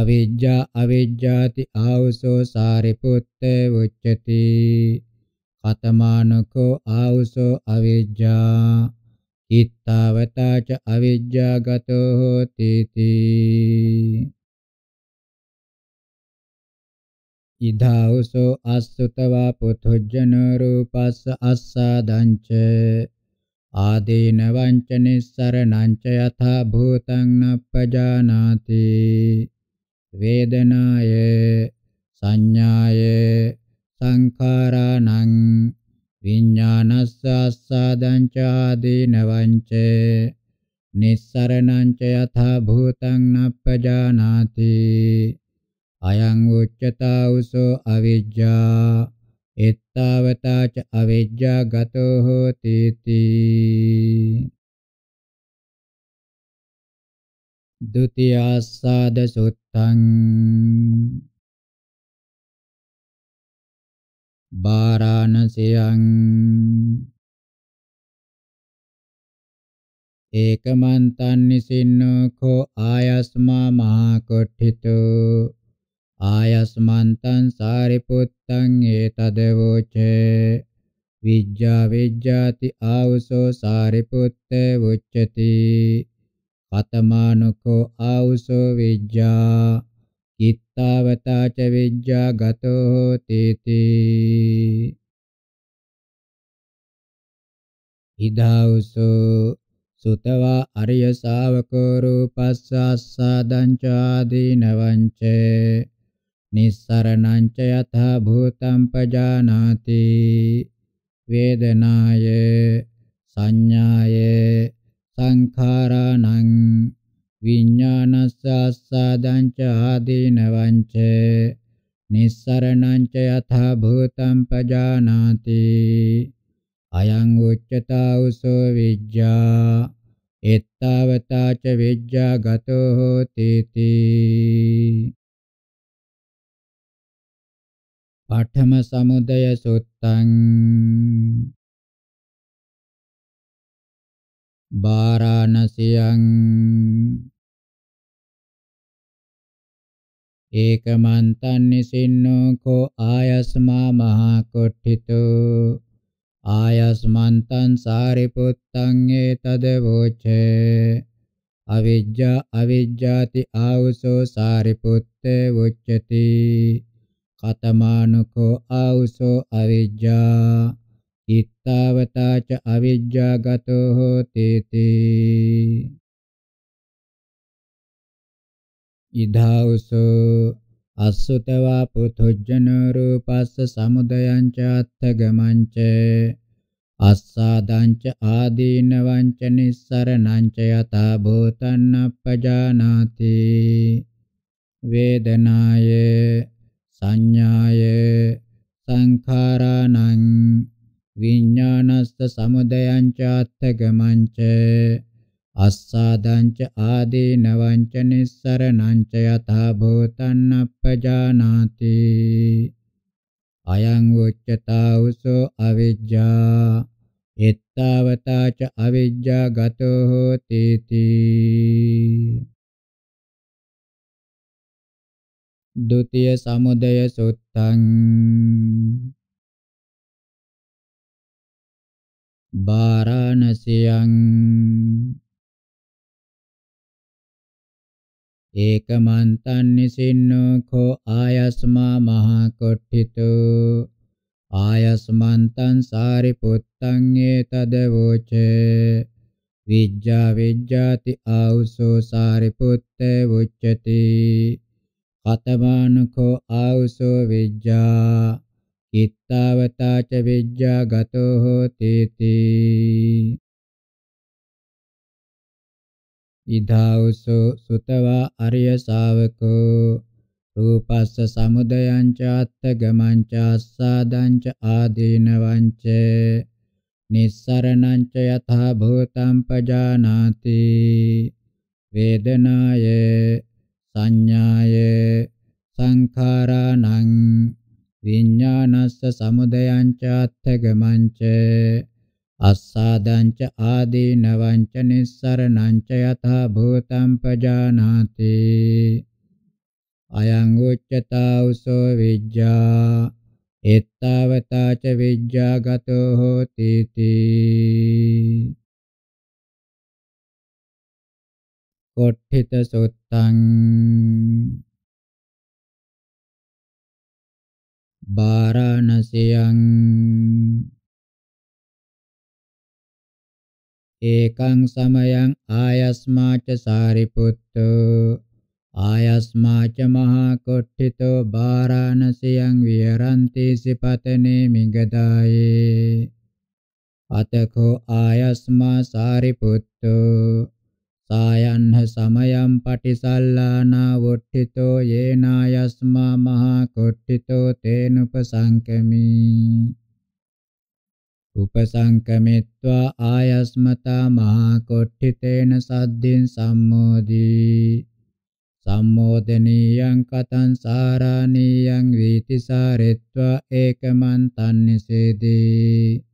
අවිජ්ජා අවිජ්ජාති ආවසෝ සාරිපුත්තේ උච්චති කතමානකෝ ආවසෝ අවිජ්ජා ittavata ca avijja gato hoti ti ඉදාවසෝ අස්සුතවා පුතුජන රූපස්ස අස්සාදංච ආදීන වංචනිස්සරණං ච යථා භූතං නප්පජානාති වේදනාය සංඥාය සංඛාරාණං විඥානස්ස ආස්වාදං ච ආදීනවං ච නිස්සරණං ච යථා භූතං නප්පජානාති අයං උච්චතා උසෝ අවිජ්ජා එත්තාවතා ච අවිජ්ජා ගතෝ හෝති තී ဒုတိယ ආස්වාද සුත්තං වාරාණසියං ඒකමන්තං නිසින්නෝ කෝ ආයස්මා මහකොට්ඨිතෝ ආයස්මන්තං සාරිපුත්තං ඒතදවෝචේ විජ්ජා විජ්ජාති ආවුසෝ සාරිපුත්තේ උච්චති පතමානුකෝ ආවුසෝ විජ්ජා තාවතා ච විජ්ජා ගතෝ හෝති තී ඉදාවසෝ සුතවා අරිය ශාවකෝ රූපස්සස්සාදං චාදීනවං ච නිස්සරණං ච යථා භූතං පජානාති වේදනාය සංඥාය සංඛාරාණං විඥානස්ස ආස්වාදං ච ආදීනවං ච නිස්සරණං ච යථා භූතං පජානාති අයං උච්චතා උසෝ විජ්ජා එත්තාවතා ච විජ්ජා ගතෝ හෝති තී පඨම සමුදය සුත්තං බාරාණසියං ඒකමන්තං නිසින්නෝ කෝ ආයස්මා මහා කොට්ඨිතෝ ආයස්මන්තං සාරිපුත්තං ඒතද වෝචේ අවිජ්ජා අවිජ්ජාති ආවුසෝ සාරිපුත්තේ වොච්චති කතමානුකෝ ආවුසෝ අවිජ්ජා ඉත්තවතාච අවිජ්ජා ගතෝ හෝතේති ඉදාවසෝ අස්සුතවා පුතුජන රූපස්ස සමුදයං ච අත්ථගමංච අස්සාදංච ආදීනවංච නිස්සරණංච යතා භූතං අපජානාති වේදනාය සංඥාය සංඛාරාණං විඥානස්ස සමුදයං ච අත්ථගමංච අස්සාදංච ආදීනවංච නිස්සරණංච යථා භූතං අපජානාති අයං උච්චතා උසෝ අවිජ්ජා එත්තාවතා ච අවිජ්ජා ගතෝ හෝති තී ဒုတိย සමුදය සුත්තං බාරාණසියං ඒකමන්තං නිසින්නෝ කෝ ආයස්මා මහා කොට්ඨිතෝ ආයස්මන්තං සාරිපුත්තං ඒතදවෝච විජ්ජා විජ්ජාති ආවුසෝ සාරිපුත්ත වුච්චති කතමානකෝ ආවුසෝ විජ්ජා කිත්තාවතාච විජ්ජා ගතෝ හෝතේති ඉදාවුසු සුතවා අරිය ශාවකෝ රූපස්ස සමුදයං චාත්ත ගමං චාස්සාදං ච ආදීනවං ච නිස්සරණං ච යථා භූතං පජානාති වේදනාය සංඥාය සංඛාරාණං විඥානස්ස සමුදයං චාත්ත ගමං ච අස්සාදංච ආදීනවංච නිස්සරණංච යථා භූතං පජානාති අයං උච්චතා උසෝ විජ්ජා එත්තාවතා ච විජ්ජා ගතෝ හෝති තී කොට්ඨිත සුත්තං බාරාණසියං ඒකං සමයං ආයස්මාච සාරිපුත්තෝ ආයස්මාච මහා කොට්ඨිතෝ බාරාණසියං විහරಂತಿ සිපතනේ මිගදායේ අතකෝ ආයස්මා සාරිපුත්තෝ සායන්හ සමයම් පටිසල්ලානා වොට්ඨිතෝ යේනායස්මා මහා කොට්ඨිතෝ තේනුපසංකමී උපසංකමිත්වා ආයස්මතා මහා කොට්ඨිතේන සද්දින් සම්මෝදී සම්මෝදනීයං කතං සාරාණීයං වීතිසාරෙත්වා ඒකමන්තං නිසේදී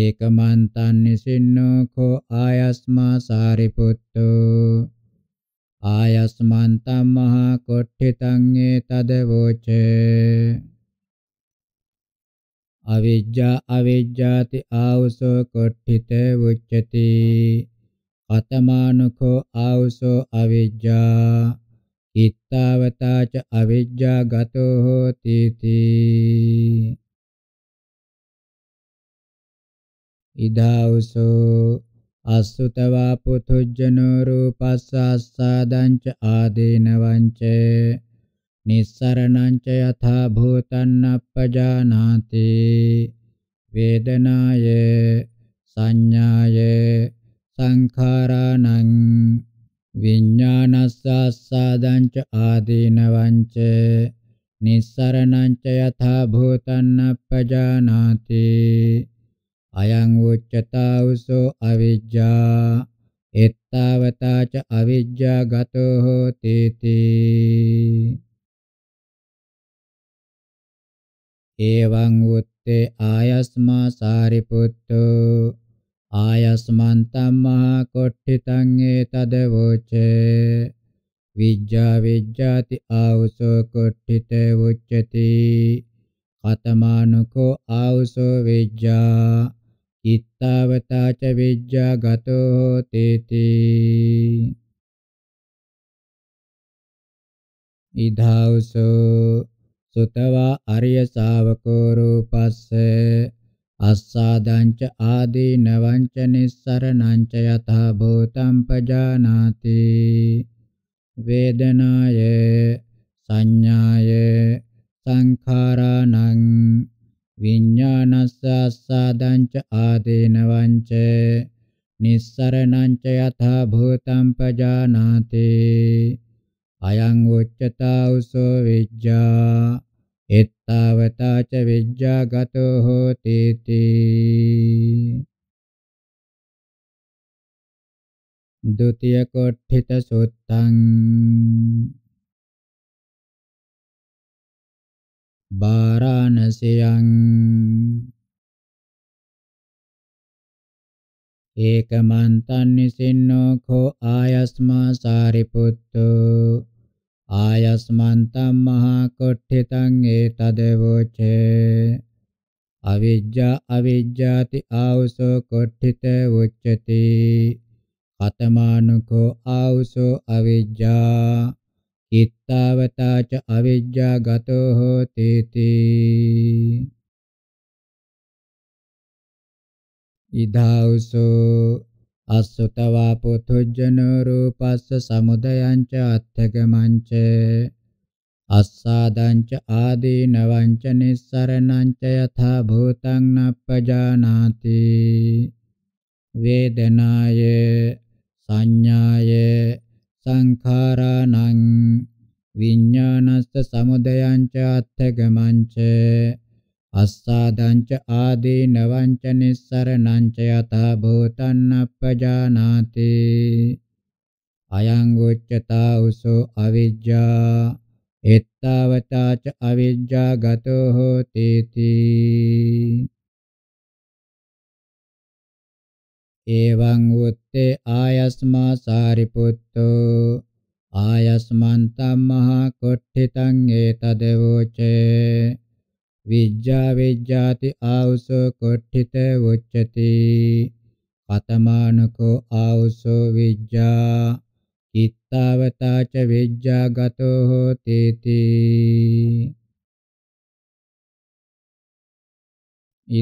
ඒකමන්තං නිසින්නෝ කෝ ආයස්මා සාරිපුත්තෝ ආයස්මන්තං මහා කොට්ඨිතං ඒතදවෝචේ අවිජ්ජා අවිජ්ජාති ආවසෝ කොට්ඨිතේ උච්චති අතමානුකෝ ආවසෝ අවිජ්ජා ඉත්තවතාච අවිජ්ජා ගතෝ හෝති තී ඉදාවසෝ අස්සුතවා පුතුජ්ජනෝ රූපස්සාස්සාදංච ආදීනවංචේ නිස්සරණං ච යථා භූතං අපජානාති වේදනාය සංඥාය සංඛාරාණං විඥානස්සස්සාදං ච ආදීනවං ච නිස්සරණං ච යථා භූතං අපජානාති අයං උච්චතාවසෝ අවිජ්ජා එත්තාවතා ච අවිජ්ජා ගතෝ හෝතේති එවං උත්තේ ආයස්මා සාරිපුත්තෝ ආයස්මන්තම් මහා කොට්ඨිතං ඒතද වොච්චේ විජ්ජා විජ්ජාති ආවසෝ කොට්ඨිතේ වොච්චති කතමානුකෝ ආවසෝ විජ්ජා කිත්තවතා ච විජ්ජා ගතෝ තේති ඉධාවසෝ සුතවා අරිය ශාවකෝ රූපස්ස අස්සාදංච ආදීනවංච නිස්සරණංච යථා භූතං පජානාති වේදනාය සංඥාය සංඛාරාණං විඤ්ඤාණස්ස අස්සාදංච ආදීනවංච නිස්සරණංච යථා භූතං පජානාති අයං උච්චතා උසෝ විජ්ජා එත්තාවතා ච විජ්ජා ගතෝ හෝති තී ဒုတိ ය කොට්ඨිත සුත්තං බාරාණසියං ඒකමන්තං නිසින්නෝ කෝ ආයස්මා සාරිපුත්තෝ ආයස්මන්තම් මහා කොට්ඨිතං ඒතදවෝචේ අවිජ්ජා අවිජ්ජාති ආවසෝ කොට්ඨිත උච්චති කතමානුකෝ ආවසෝ අවිජ්ජා කිත්තවතා ච අවිජ්ජා ගතෝ හෝති තී ඉදාවසෝ අසුතවා පුතුජ්ජනෝ රූපස්ස සමුදයං ච අත්ථගමං ච අස්සාදං ච ආදීනවං ච නිස්සරණං ච යථා භූතං නප්පජානාති වේදනාය සංඥාය සංඛාරාණං විඤ්ඤාණස්ස සමුදයං ච අත්ථගමං ච අස්සාදංච ආදීනවං ච නිස්සරණං ච යතා භූතං අපජානාති අයං උච්චතා උසෝ අවිජ්ජා එත්තාවතා ච අවිජ්ජා ගතෝ හෝති තී එවං උත්තේ ආයස්මා සාරිපුත්තෝ ආයස්මන්තම් මහා කොට්ඨිතං ඒතදවෝචේ විජ්ජා විජ්ජාති ආවුසෝ කොට්ඨිත උච්චති කතමානකෝ ආවුසෝ විජ්ජා කිත්තවතා ච විජ්ජා ගතෝ හෝතේති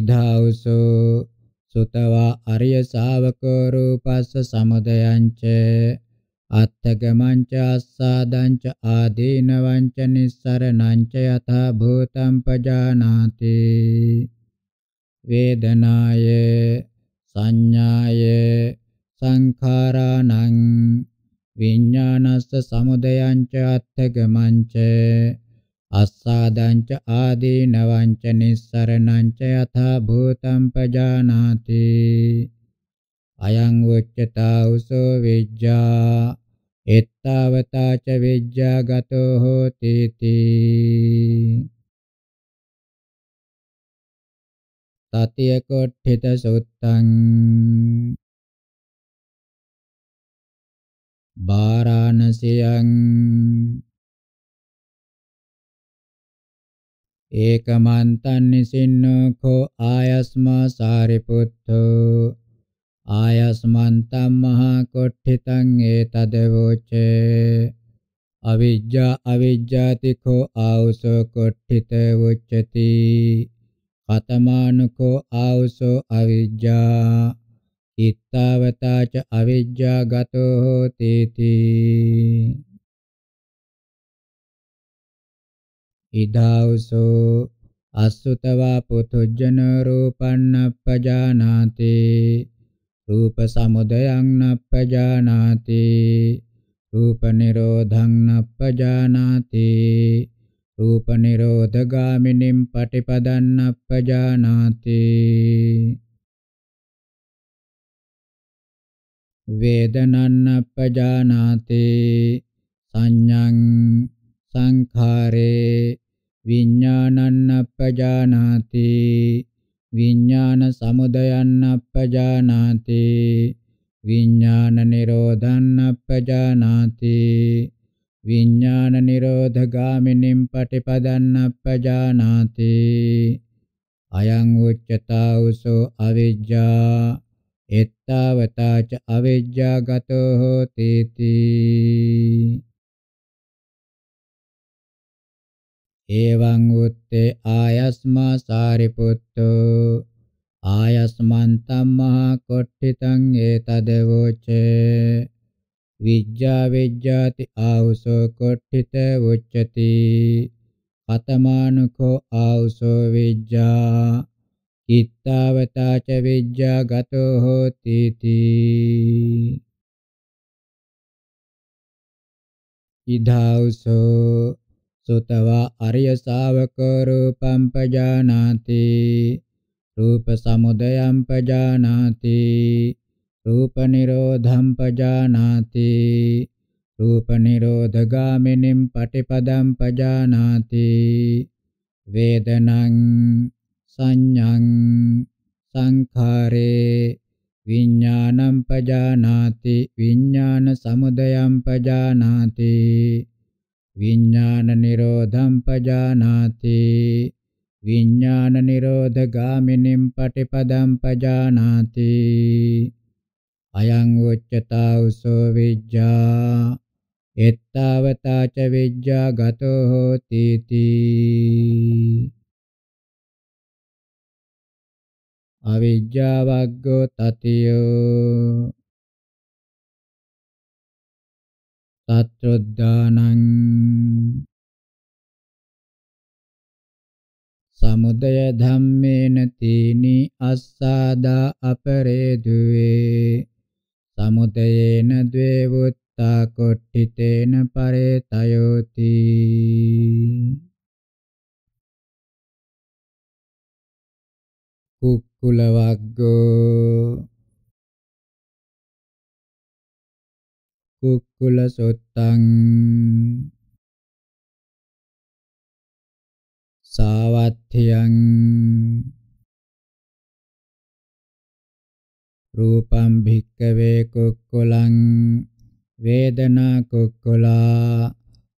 ඉධාවුසෝ සුතවා අරිය ශාවකෝ රූපස්ස සමුදයං ච අත්තගමංච අස්සාදංච ආදීනවංච නිස්සරණංච යථා භූතං පජානාති වේදනාය සංඥාය සංඛාරාණං විඥානස්ස සමුදයංච අත්තගමංච අස්සාදංච ආදීනවංච නිස්සරණංච යථා භූතං පජානාති අයං උච්චතා උසෝ විජ්ජා එත්තාවතා ච විජ්ජා ගතෝ හෝති තී තතිය කොට්ඨිත සුත්තං බාරාණසියං ඒකමන්තං නිසින්නෝ කෝ ආයස්මා සාරිපුත්තෝ ආයස්මන්තම් මහා කොට්ඨිතං ඒතදවෝචේ අවිජ්ජා අවිජ්ජාතිකෝ ආවසෝ කොට්ඨිත වොච්චති කතමානුකෝ ආවසෝ අවිජ්ජා ඉත්තවතාච අවිජ්ජා ගතෝ හෝතේති ඉදාවසෝ අසුතවා පුතුජන රූපන්නප්පජානාතේ රූප සමුදයං නප්පජානාති රූප නිරෝධං නප්පජානාති රූප නිරෝධගාමිනිම් පටිපදං නප්පජානාති වේදනං නප්පජානාති සංඤං සංඛාරේ විඥානං නප්පජානාති විඥාන සමුදයන් අපජානාති විඥාන නිරෝධං අපජානාති විඥාන නිරෝධගාමිනින් පටිපදං අපජානාති අයං උච්චතා උසෝ අවිජ්ජා එත්තාවතාච අවිජ්ජා ගතෝ හෝතේති එවං උත්තේ ආයස්මා සාරිපුත්තෝ ආයස්මන්තම් මහා කොට්ඨිතං ඒතදවෝචේ විජ්ජා විජ්ජාති ආවුසෝ කොට්ඨිත උච්චති අතමානුකෝ ආවුසෝ විජ්ජා කිත්තාවතා ච විජ්ජා ගතෝ හෝති තී ඉදාවුසෝ සුතවා අරිය ශාවකෝ රූපං පජානාති රූප සමුදයං පජානාති රූප නිරෝධං පජානාති රූප නිරෝධගාමිනින් පටිපදං පජානාති වේදනං සංඤං සංඛාරේ විඥානං පජානාති විඥාන සමුදයං පජානාති විඥාන නිරෝධම් පජානාති විඥාන නිරෝධ ගාමිනිම් පටිපදම් පජානාති අයං උච්චතා උසෝ විජ්ජා එත්තාවතා ච විජ්ජා ගතෝ හෝති තී අවිජ්ජා වග්ගෝ තතියෝ තත්ත්වදානං සමුදය ධම්මේන තීනි අස්සාදා අපරේදුවේ සමුදයේන ද්වේවුත්තා කොට්ඨිතේන පරේතයෝති කුක්කුල වග්ගෝ කුක්කුල සුත්තං සාවත්ථියං රූපං භික්කවේ කුක්කුලං වේදනා කුක්කුලා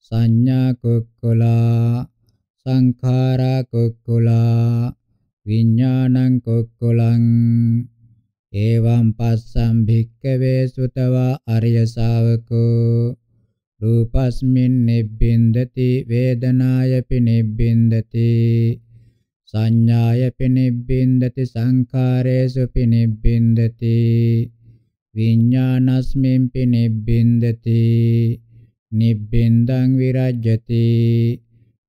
සංඥා කුක්කුලා සංඛාරා කුක්කුලා විඥානං කුක්කුලං එවං පස්සම් භික්කවේ සුතවා අරිය ශාවකෝ රූපස්මින් නිබ්බින්දති වේදනායපි නිබ්බින්දති සංඥායපි නිබ්බින්දති සංඛාරේසුපි නිබ්බින්දති විඥානස්මින් පි නිබ්බින්දති නිබ්බින්දං විරජ්‍යති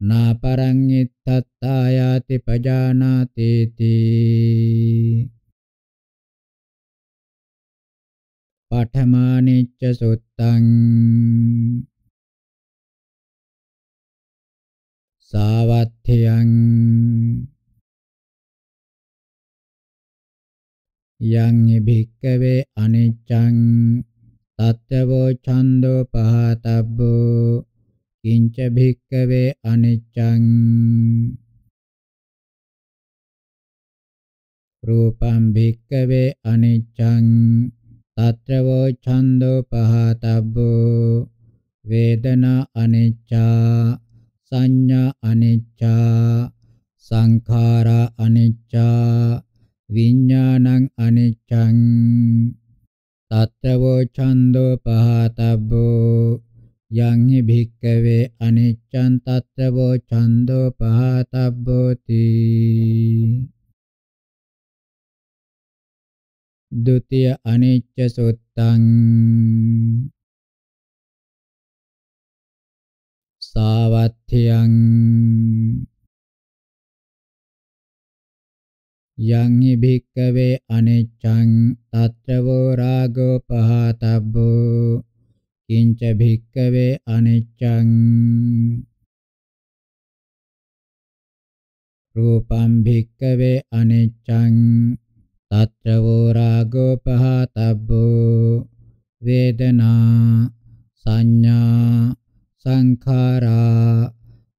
නාපරං ඉත්තත්තායාති පජානාතේති පඨමානිච්ච සුත්තං සාවත්ථයං යං භික්කවේ අනිච්ඡං තත්තවෝ ඡන්தோ පහතබ්බෝ කිංච භික්කවේ අනිච්ඡං රූපං භික්කවේ අනිච්ඡං తత్రవో ఛందోపహతబ్బో వేదన అనిచ్చా సంజ్ఞ అనిచ్చా సంఖార అనిచ్చా విజ్ఞానం అనిచ్చం తత్రవో ఛందోపహతబ్బో යං හි භික්කවේ අනිච්ඡන් තත්ත්වෝ ඡන්தோ පහතබ්බෝති द्वितीय अनिच्च सुत्तं सावथ्यं යං හි භික්කවේ අනිච්ඡං තත්ත්වෝ රාගෝ පහතබ්බෝ කිංච භික්කවේ අනිච්ඡං රූපං භික්කවේ අනිච්ඡං తత్ర వో రాగోపహతబ్బో వేదనా සංඥා සංඛාරා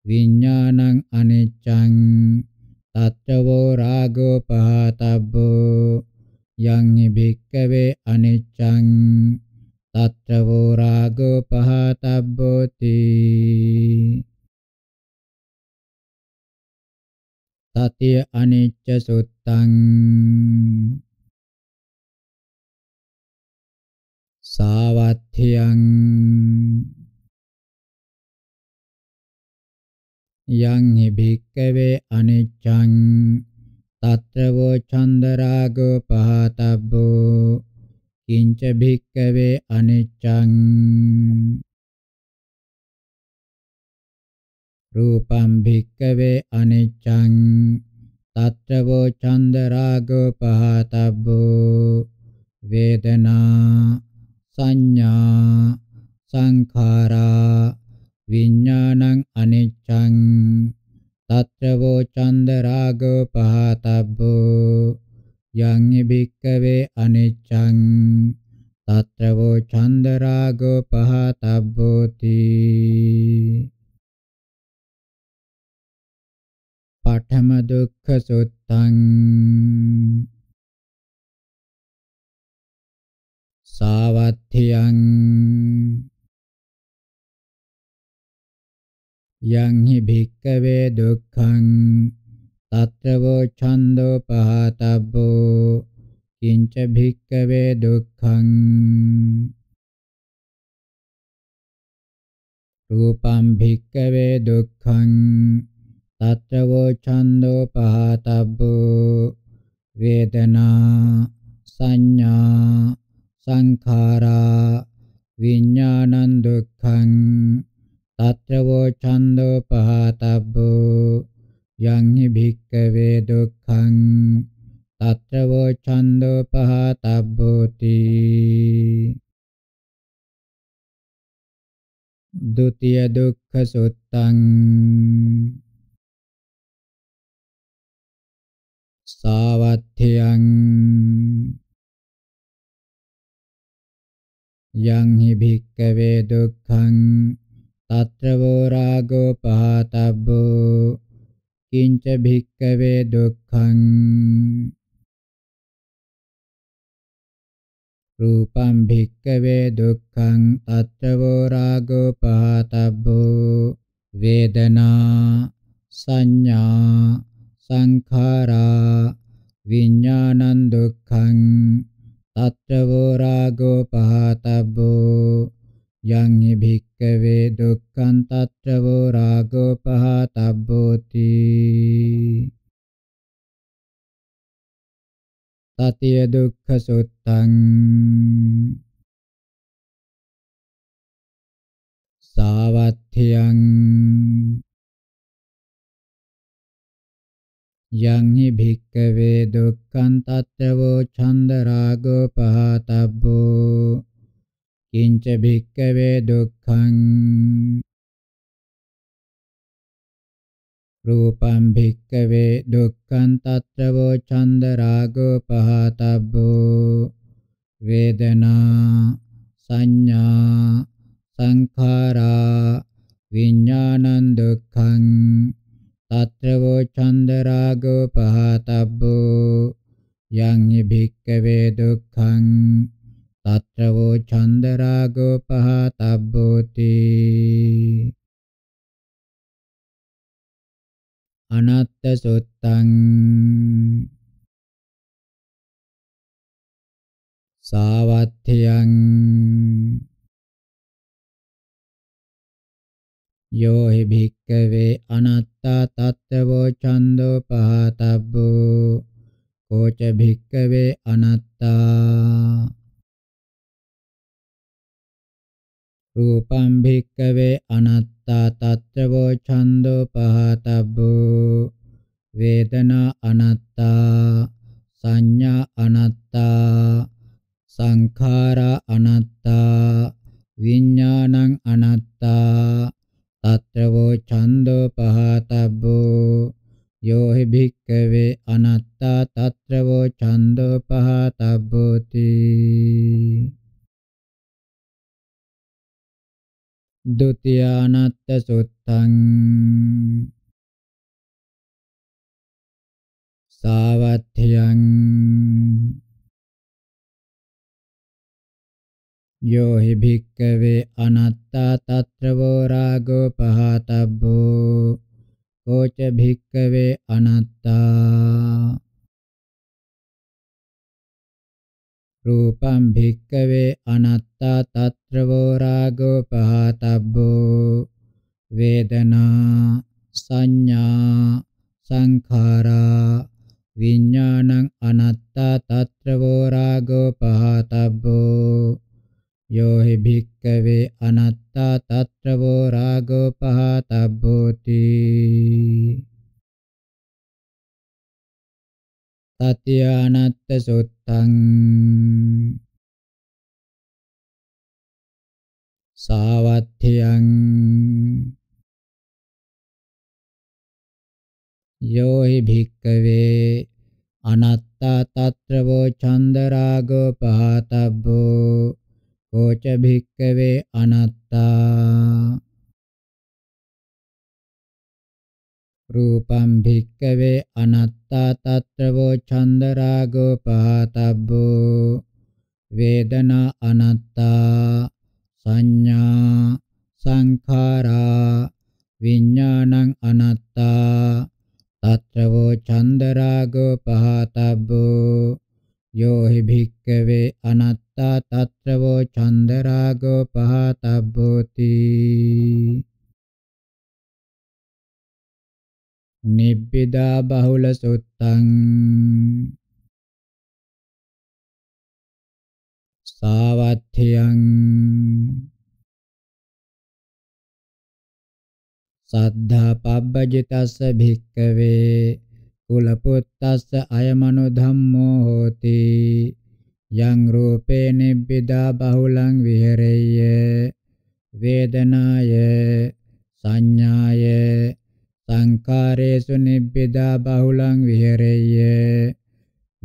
විඥානං අනිච්ඡං තත්ත්වෝ රාගෝ පහතබ්බෝ යං භික්කවේ අනිච්ඡං තත්ත්වෝ රාගෝ පහතබ්බෝති තතිය අනිච්ච සුත්තං සාවත්ථියං යං හි භික්කවේ අනිච්ඡං తత్రవో ඡන්දරාගෝ පහතබ්බෝ කිංච භික්කවේ අනිච්ඡං රූපං භික්කවේ අනිච්ඡං තත්ත්වෝ චන්ද රාගෝ පහතබ්බෝ වේදනා සංඥා සංඛාරා විඥානං අනිච්ඡං තත්ත්වෝ චන්ද රාගෝ පහතබ්බෝ යං භික්කවේ අනිච්ඡං තත්ත්වෝ චන්ද රාගෝ පහතබ්බෝති පඨම දුක්ඛ සුත්තං සාවත්ථියං යං හි භික්ඛවේ දුක්ඛං తత్రవో ඡන්தోపහතබ්බෝ කිංච භික්ඛවේ දුක්ඛං රූපං භික්ඛවේ දුක්ඛං తత్రవో ఛందోపహతబ్బు వేదనా సంజ్ఞా సంఖారా విజ్ఞానం దుఃఖం తత్రవో ఛందోపహతబ్బు යං හි භික්කවේ දුක්ඛං తత్రవో ඡන්தోපහතබ්බෝති ဒုတိယ දුක්ඛ සුත්තං සාවත්ථයං යං හි භික්කවේ දුක්ඛං తత్ర වෝ රාගෝ පහතබ්බෝ කිංච භික්කවේ දුක්ඛං රූපං භික්කවේ දුක්ඛං తත්‍ර වෝ රාගෝ පහතබ්බෝ වේදනා සංඥා සංඛාරා විඥානං දුක්ඛං තත්ත්වෝ රාගෝ පහතබ්බෝ යං හි භික්කවේ දුක්ඛං තත්ත්වෝ රාගෝ පහතබ්බෝති සතිය දුක්ඛ සුත්තං සාවත්ථියං යං හි භික්කවේ දුක්ඛං තත්ත්වෝ ඡන්ද රාගෝ පහතබ්බෝ කිංච භික්කවේ දුක්ඛං රූපං භික්කවේ දුක්ඛං තත්ත්වෝ ඡන්ද රාගෝ පහතබ්බෝ වේදනා සංඥා සංඛාරා විඥානං දුක්ඛං අත්‍රවෝ ඡන්ද රාගෝ පහතබ්බෝ යං භික්කවේ දුක්ඛං තත්‍රවෝ ඡන්ද රාගෝ පහතබ්බෝති අනත්ත සුත්තං සාවත්ථයං යෝ හි භික්කවේ අනත්තා තත්තවෝ ඡන්தோ පහතබ්බෝ කෝච භික්කවේ අනත්තා රූපං භික්කවේ අනත්තා තත්තවෝ ඡන්தோ පහතබ්බෝ වේදනා අනත්තා සංඥා අනත්තා සංඛාරා අනත්තා විඥානං අනත්තා අත්‍රවෝ ඡන්தோ පහතබ්බෝ යෝ හි භික්කවේ අනත්තා తත්‍රවෝ ඡන්தோ පහතබ්බෝති ဒုတိ යානත්ත සුත්තං සාවත්ථයං यो हि भिक्कवे अनत्ता तत्रवो रागोपहातब्बो को च भिक्कवे अनत्ता रूपं भिक्कवे अनत्ता तत्रवो रागोपहातब्बो वेदना संज्ञा සංඛාරා විඥානං අනත්තා తත්‍රවෝ රාගෝ පහතබ්බෝ यो हि भिक्खवे अनत्ता तत्रवो रागोपहतभूति තතියානත්ත සුත්තං සාවත්ථියං යෝහි භික්කවේ අනත්තා තත්‍රවෝ චන්දරාගෝ පහතබ්බෝ කෝච භික්කවේ අනත්තා රූපම් භික්කවේ අනත්තා తත්‍රවෝ ඡන්ද රාගෝ පහතබ්බෝ වේදනා අනත්තා සංඥා සංඛාරා විඥානං අනත්තා తත්‍රවෝ ඡන්ද රාගෝ පහතබ්බෝ යෝහි භික්කවේ අනත්තා අත්තා తත්‍රවෝ චන්දරාගෝ පහතබ්බෝති නිබ්බිදා බහුල සුත්තං සාවත්ථයං සද්ධා පබ්බජිතස්ස භික්කවේ කුලපුත්තස්ස අයමනු ධම්මෝ හෝති යං රූපේ නිබ්බිදා බහුලං විහෙරෙය්‍ය වේදනාය සංඥාය සංකාරේසු නිබ්බිදා බහුලං විහෙරෙය්‍ය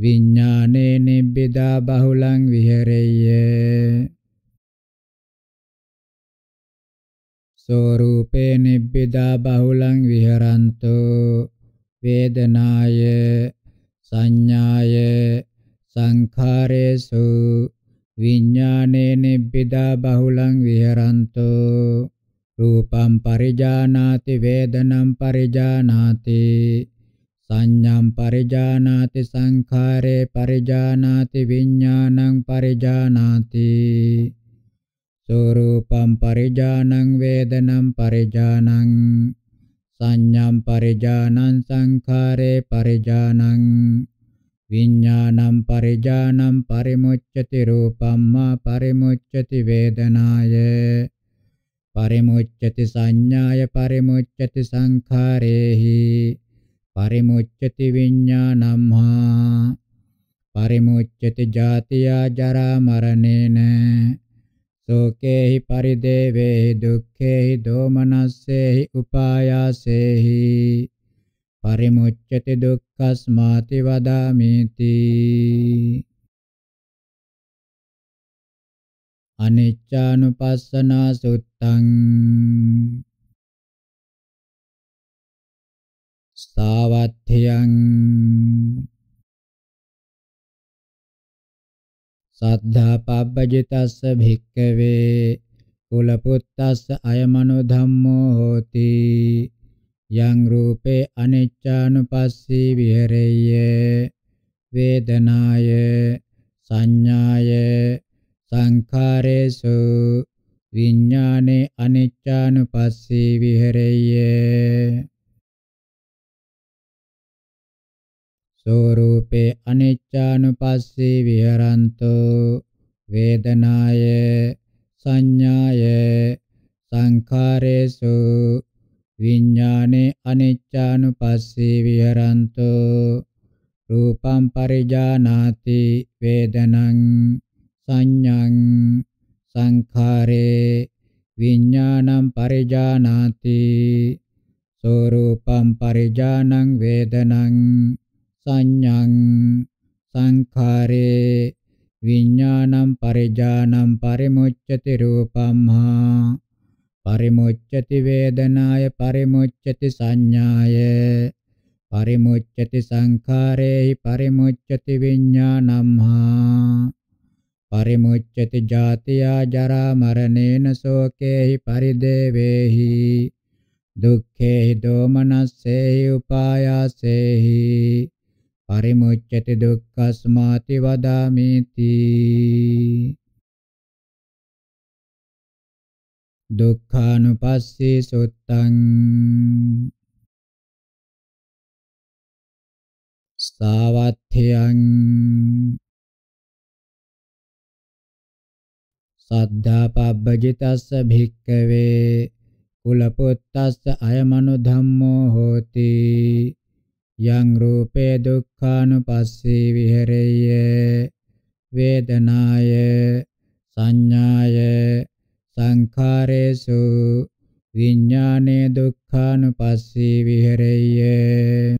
විඥානේ නිබ්බිදා බහුලං විහෙරෙය්‍ය සෝරූපේ නිබ්බිදා බහුලං විහරන්තෝ වේදනාය සංඥාය සංඛාරේසු විඥානේ නිබ්බිදා බහුලං විහරන්තෝ රූපං පරිජානාති වේදනං පරිජානාති සංඥාං පරිජානාති සංඛාරේ පරිජානාති විඥානං පරිජානාති සෝරූපං පරිජානං වේදනං පරිජානං සංඥාං පරිජානං සංඛාරේ පරිජානං විඤ්ඤාණං පරිජානං පරිමුච්ඡති රූපං මා පරිමුච්ඡති වේදනාය පරිමුච්ඡති සංඥාය පරිමුච්ඡති සංඛාරේහි පරිමුච්ඡති විඤ්ඤාණං හා පරිමුච්ඡති ජාතියා ජරා මරණේන සෝකේහි පරිදේවේ දුක්ඛේහි දෝමනස්සේහි උපායාසේහි පරිමුච්ඡති දුක්ඛස්මාති වදාමිති අනිච්චානුපස්සනා සුත්තං සාවත්ථයං සද්ධා පබ්බජිතස්ස භික්කවේ කුලපුත්තස්ස අයමනෝ ධම්මෝ හෝති යං රූපේ අනිච්චානුපස්සී විහෙරෙය්‍ය වේදනාය සංඥාය සංඛාරේසු විඥානේ අනිච්චානුපස්සී විහෙරෙය්‍ය සෝරූපේ අනිච්චානුපස්සී විහරන්තෝ වේදනාය සංඥාය සංඛාරේසු විඥානේ අනිච්චානුපස්සේ විහරන්තෝ රූපං පරිජානාති වේදනං සංඤං සංඛාරේ විඥානං පරිජානාති සෝරූපං පරිජානං වේදනං සංඤං සංඛාරේ විඥානං පරිජානං පරිමුච්ඡති රූපම්හා පරිමුච්ඡති වේදනාය පරිමුච්ඡති සංඥාය පරිමුච්ඡති සංඛාරේහි පරිමුච්ඡති විඥානම්හා පරිමුච්ඡති ජාතියා ජරා මරණේන සෝකේහි පරිදේවේහි දුක්ඛේහි දෝමනස්සේහි උපායාසේහි පරිමුච්ඡති දුක්ඛස්මාති වදාමිති දුක්ඛානුපස්සී සුත්තං සාවත්ථයං සද්ධා පබ්බජිතස්ස භික්කවේ කුලපොත්තස්ස අයමනු ධම්මෝ හෝති යං රූපේ දුක්ඛානුපස්සී විහෙරෙය්‍ය වේදනාය සංඥාය සංඛාරේසු විඥානේ දුක්ඛානුපස්සී විහෙරෙය්‍ය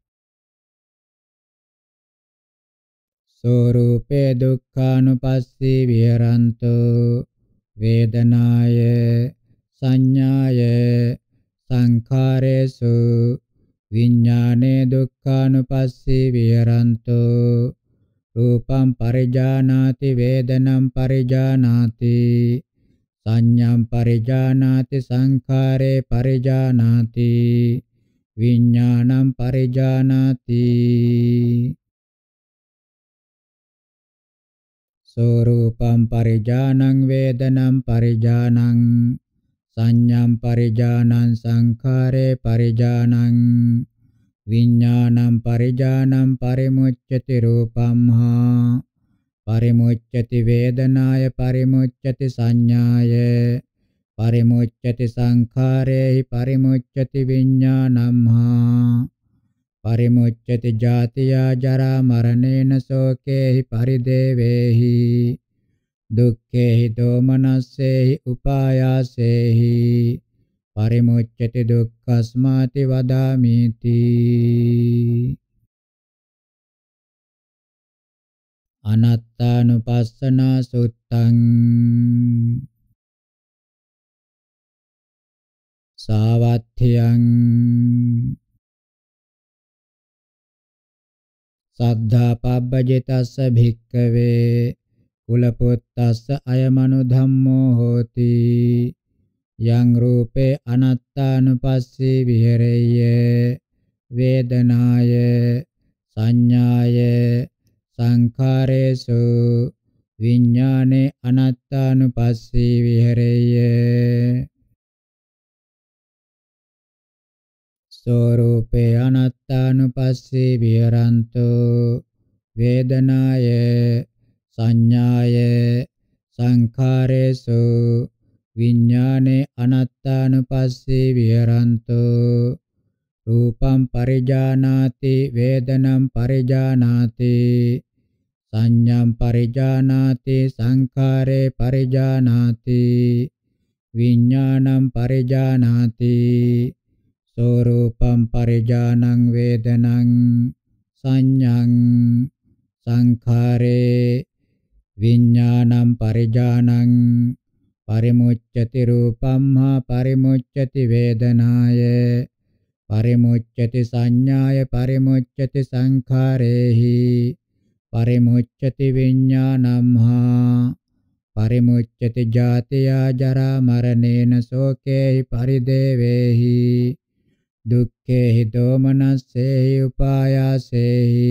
සෝරූපේ දුක්ඛානුපස්සී විහරන්තෝ වේදනාය සංඥාය සංඛාරේසු විඥානේ දුක්ඛානුපස්සී විහරන්තෝ රූපම් පරිජානාති වේදනම් පරිජානාති Sanyam parijanati sankare parijanati viññāṇam parijanati Sorupam parijanam vedanam parijanam sanyam parijanam sankare parijanam viññāṇam parijanam parimuccati rūpam ha පරිමුච්ඡති වේදනාය පරිමුච්ඡති සංඥාය පරිමුච්ඡති සංඛාරේහි පරිමුච්ඡති විඥානම්හා පරිමුච්ඡති ජාතියා ජරා මරණේන සෝකේහි පරිදේවේහි දුක්ඛේහි දෝමනස්සේහි උපායාසේහි පරිමුච්ඡති දුක්ඛස්මාති වදාමීති අනත්තානුපස්සනා සුත්තං සාවත්ථියං සද්ධා පබ්බජිතස්ස භික්කවේ කුලපොත්තස්ස අයමනු ධම්මෝ හෝති යං රූපේ අනත්තානුපස්සී විහෙරෙය්‍ය වේදනාය සංඥාය සංඛාරේසු විඥානේ අනාත්තානුපස්සී විහෙරේය ස්වરૂපේ අනාත්තානුපස්සී විහරන්තෝ වේදනාය සංඥාය සංඛාරේසු විඥානේ අනාත්තානුපස්සී විහරන්තෝ රූපම් පරිජානාති වේදනම් පරිජානාති සංඤ්ඤම් පරිජානාති සංඛාරේ පරිජානාති විඥානං පරිජානාති සෝරූපං පරිජානං වේදනං සංඤං සංඛාරේ විඥානං පරිජානං පරිමුච්ඡති රූපං හා පරිමුච්ඡති වේදනාය පරිමුච්ඡති සංඥාය පරිමුච්ඡති සංඛාරේහි පරිමුච්ඡති විඥානම්හා පරිමුච්ඡති ජාතියා ජරා මරණේන සෝකේහි පරිදේවේහි දුක්ඛේහි දෝමනස්සේහි උපායාසේහි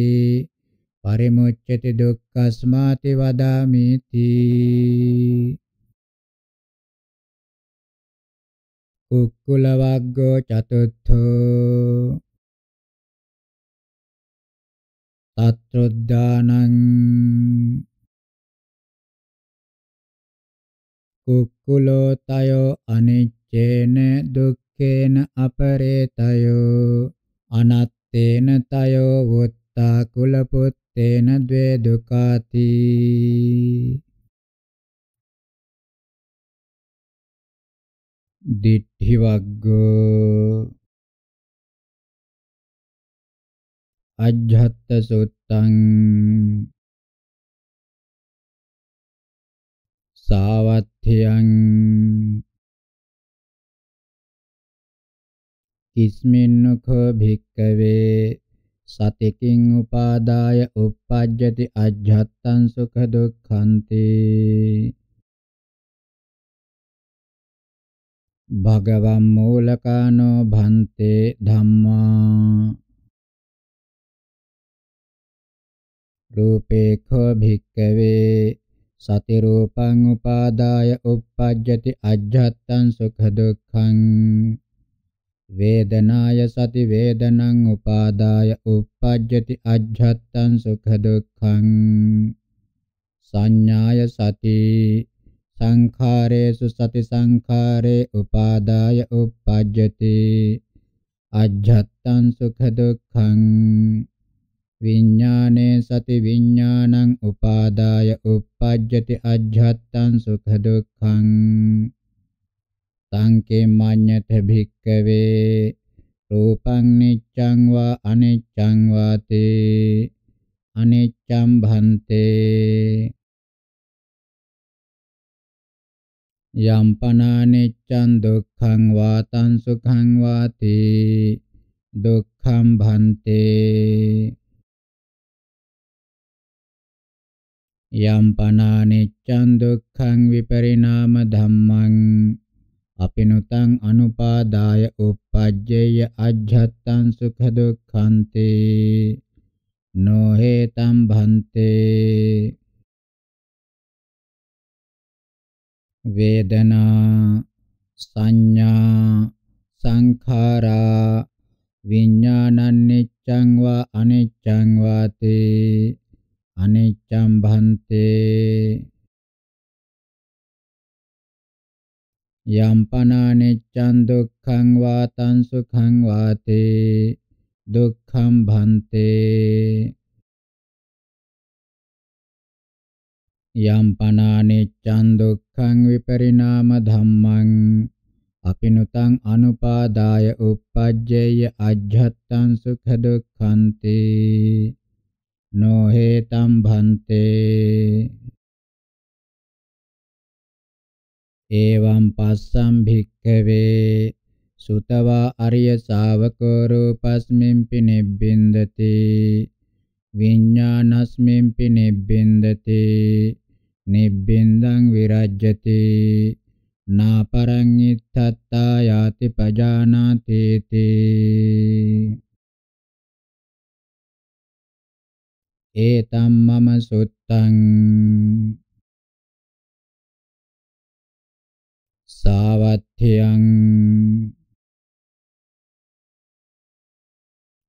පරිමුච්ඡති දුක්ඛස්මාති වදාමිති කුක්කුල වග්ගෝ චතුත්ථෝ අත්‍රොද්දානං කුක්කුලෝතයෝ අනිච්චේන දුක්ඛේන අපරේතයෝ අනත්තේන තයෝ වොත්තා කුලපුත්තේන ද්වේ දුකාති දිට්ඨි වග්ගෝ අජ්ජත්ත සුත්තං සාවත්ථයං කිස්මින්නුඛ භික්කවේ සතිකින් උපාදාය uppajjati අජ්ජත්තං සුඛ දුක්ඛන්ති භගවම් මූලකානෝ භන්තේ ධම්මා රූපේඛෝ භික්ඛවේ සති රූපං උපාදාය uppajjati ajjhattan sukha dukkhaං වේදනාය සති වේදනං උපාදාය uppajjati ajjhattan sukha dukkhaං සංඥාය සති සංඛාරේසු සති සංඛාරේ උපාදාය uppajjati ajjhattan sukha dukkhaං විඥානේ සති විඥානං උපාදාය uppajjati ajjhattan sukha dukkhaං සංකේ මඤ්ඤත භික්කවේ රූපං නිච්ඡං වා අනිච්ඡං වාතේ අනිච්ඡම් භන්තේ යම් පනානිච්ඡං දුක්ඛං වාතං සුඛං වාති දුක්ඛම් භන්තේ යම් පනානිච්ඡං දුක්ඛං විපරිණාම ධම්මං අපිනුතං අනුපාදාය uppajjeyya ajjhattan sukha dukkhanti නොහෙතම් භන්තේ වේදනා සංඥා සංඛාරා විඥානං නිච්ඡං වා අනිච්ඡං වාතේ අනිච්ඡම් භන්තේ යම්පනානිච්ඡන් දුක්ඛං වාතං සුඛං වාතේ දුක්ඛම් භන්තේ යම්පනානිච්ඡන් දුක්ඛං විපරිණාම ධම්මං අපිනුතං අනුපාදාය uppajjeyya ajjhattan sukha dukkhanti නොහෙතම් භන්තේ එවං පස්සම් භික්ඛවේ සුතවා අරිය ශාවකෝ රූපස්මින් පිනිබ්බින්දති විඥානස්මින් පිනිබ්බින්දති නිබ්බින්දං විරජ්‍යති නාපරං ඉත්තත්තා යාති පජානාති තේ etam mama suttang savatthiyang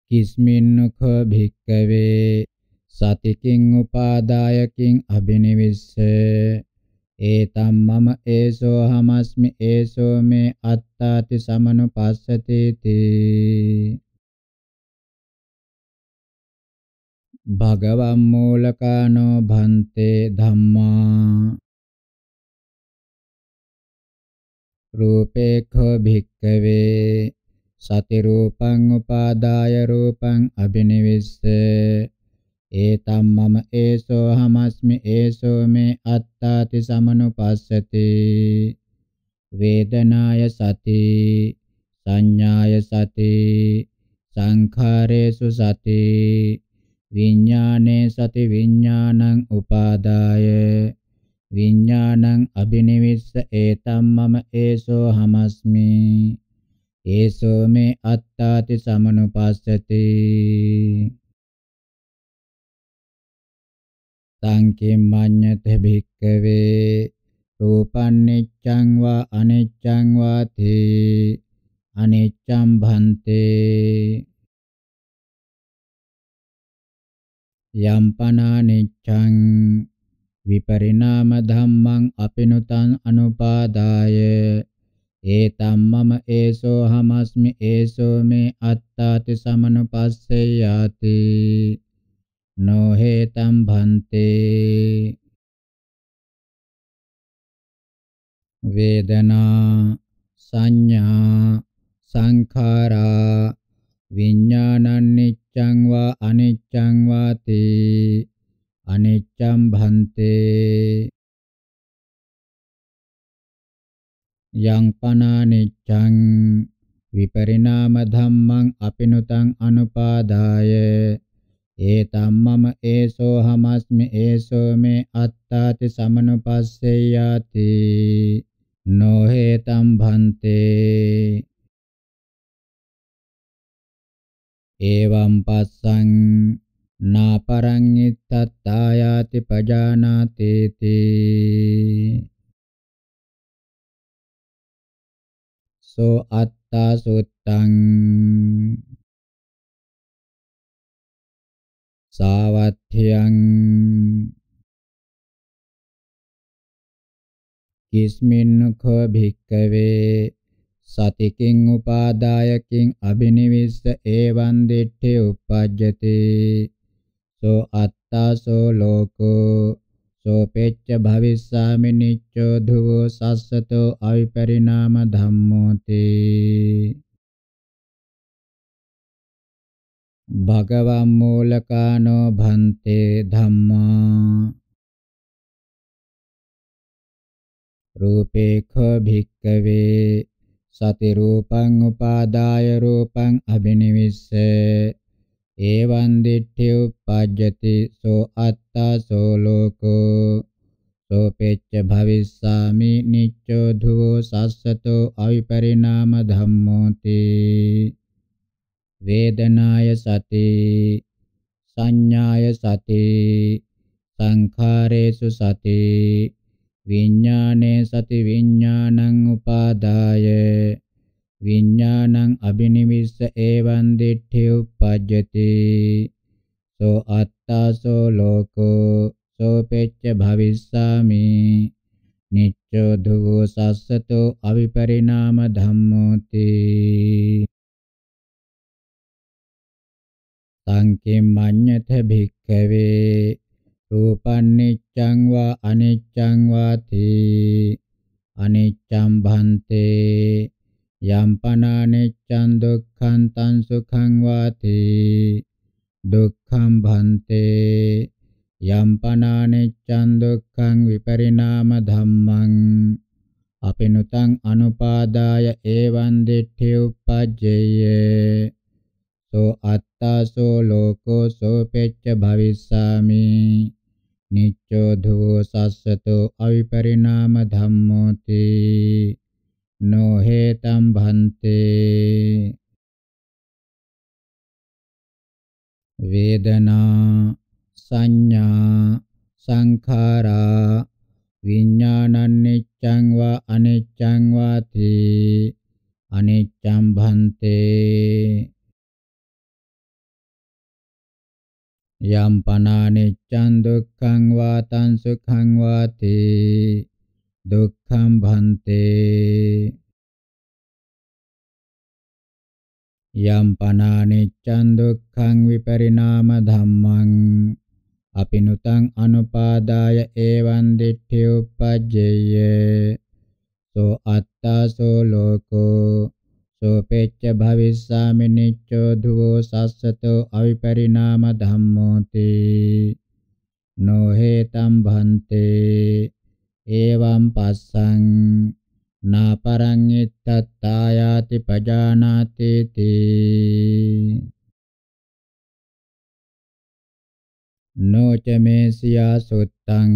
කිස්මින්නකෝ භික්කවේ සතිකින් උපාදායකින් අබිනිවිස්ස ඒතම් මම ඒසෝ හමස්මි ඒසෝ මේ අත්තාති සමනුපස්සතේති භගවම් මූලකානෝ භන්තේ ධම්මා රූපේඛෝ භික්ඛවේ සති රූපං උපාදාය රූපං අබිනිවිස්ස ඒතම් මම ඒසෝ හමස්මි ඒසෝ මේ අත්තාති සමනුපස්සති වේදනාය සති සංඥාය සති සංඛාරේසු සති විඥානේ සති විඥානං උපාදාය විඥානං අබිනිවිස්ස ඒතම් මම ඒසෝ හමස්මි ඒසෝ මේ අත්තාති සමනුපස්සති සංකේමඤ්ඤත භික්කවේ රූපං නිච්ඡං වා අනිච්ඡං වාති අනිච්ඡං භන්තේ යම්පනානිච්ඡං විපරිණාම ධම්මං අපිනුතං අනුපාදාය ඒතම් මම ඒසෝ හමස්මි ඒසෝ මේ අත්තාති සමනුපස්සයාති නොහෙතම් භන්තේ වේදනා සංඥා සංඛාරා විඥානං අනිච්ඡං වා අනිච්ඡං වාති අනිච්ඡම් භන්තේ යං පනානිච්ඡං විපරිණාම ධම්මං අපිනුතං අනුපාදාය ඒතම් මම ඒසෝ හමස්මි ඒසෝ මේ අත්තාති සමනුපස්සෙය්‍යාති නොහෙතම් භන්තේ एवं पस्सं नापरं इत्तत्तायाति पजानाति ති සෝ අත්තා සුත්තං සාවත්ථ්‍යං කිස්මින් කෝ භික්කවේ සතිකින් උපාදායකින් අබිනිවිස්ස ඒවං දිට්ඨි uppajjati සෝ අත්තා සෝ ලෝකෝ සෝ පෙච්ච භවිස්සාමි නිච්ඡෝ ධුවෝ සස්සතෝ අවිපරිණාම ධම්මෝති භගවම් මූලකානෝ භන්තේ ධම්මා රූපේඛ භික්කවේ සති රූපං උපාදාය රූපං අබිනිවිස්ස එවං දිට්ඨි උපජ්ජති සෝ අත්තා සෝ ලෝකෝ සෝ පෙච්ච භවිස්සාමි නිච්ඡෝ ධුවෝ සස්සතෝ අවිපරිණාම ධම්මෝති වේදනාය සති සංඥාය සති සංඛාරේසු සති විඥානේ සති විඥානං උපාදාය විඥානං අබිනිවිස්ස එවං දිට්ඨි උපජ්ජති සෝ අත්තාසෝ ලෝකෝ සෝ පෙච්ච භවිස්සාමි නිච්චෝ දුගෝ සස්සතෝ අවිපරිණාම ධම්මෝති සංකේ මඤ්ඤත භික්ඛවේ රූපන්නිච්ඡං වා අනිච්ඡං වාති අනිච්ඡම් භන්තේ යම්පනානිච්ඡං දුක්ඛං තං සුඛං වාති දුක්ඛම් භන්තේ යම්පනානිච්ඡං දුක්ඛං විපරිණාම ධම්මං අපිනුතං අනුපාදාය ඒවං දිට්ඨි උපජ්ජේය සෝ අත්තාසෝ ලෝකෝ සෝ පෙච්ච භවිස්සාමි නිච්ඡෝධෝ සස්සතෝ අවිපරිණාම ධම්මෝති නොහෙතම් භන්තේ වේදනා සංඥා සංඛාරා විඥානනිච්ඡං වා අනිච්ඡං වාති අනිච්ඡම් භන්තේ Yam pananiccaṃ dukkhaṃ vā taṃ sukhaṃ vāti dukkhaṃ bhante Yam pananiccaṃ dukkhaṃ viparināma dhammaṃ apinutaṃ anupādāya evaṃ diṭṭhi uppajjeyye so attā so loko සෝපේච්ච භවිස්සාමි නිච්චෝ ධුවෝ සස්සතෝ අවිපරිණාම ධම්මෝති නොහෙතම් භන්තේ එවං පස්සං නාපරං ඉත්තත්තායාති පජානාති තී නොචමේ සියා සුත්තං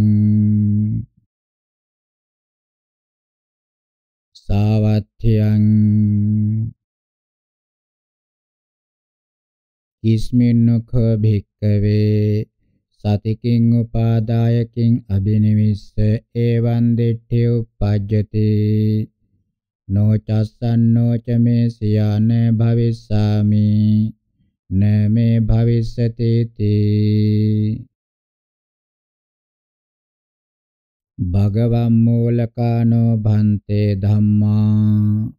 සාවත්ත්‍යං කිස්මින්නුඛ භික්කවේ සතිකින් උපාදායකින් අබිනිවිස්ස ඒවං දිට්ඨි උපජ්ජති නොචස්සන්නෝ ච මේ සියාන භවිස්සාමි නමේ භවිස්සති තී භගවම් මූලකානෝ භන්තේ ධම්මා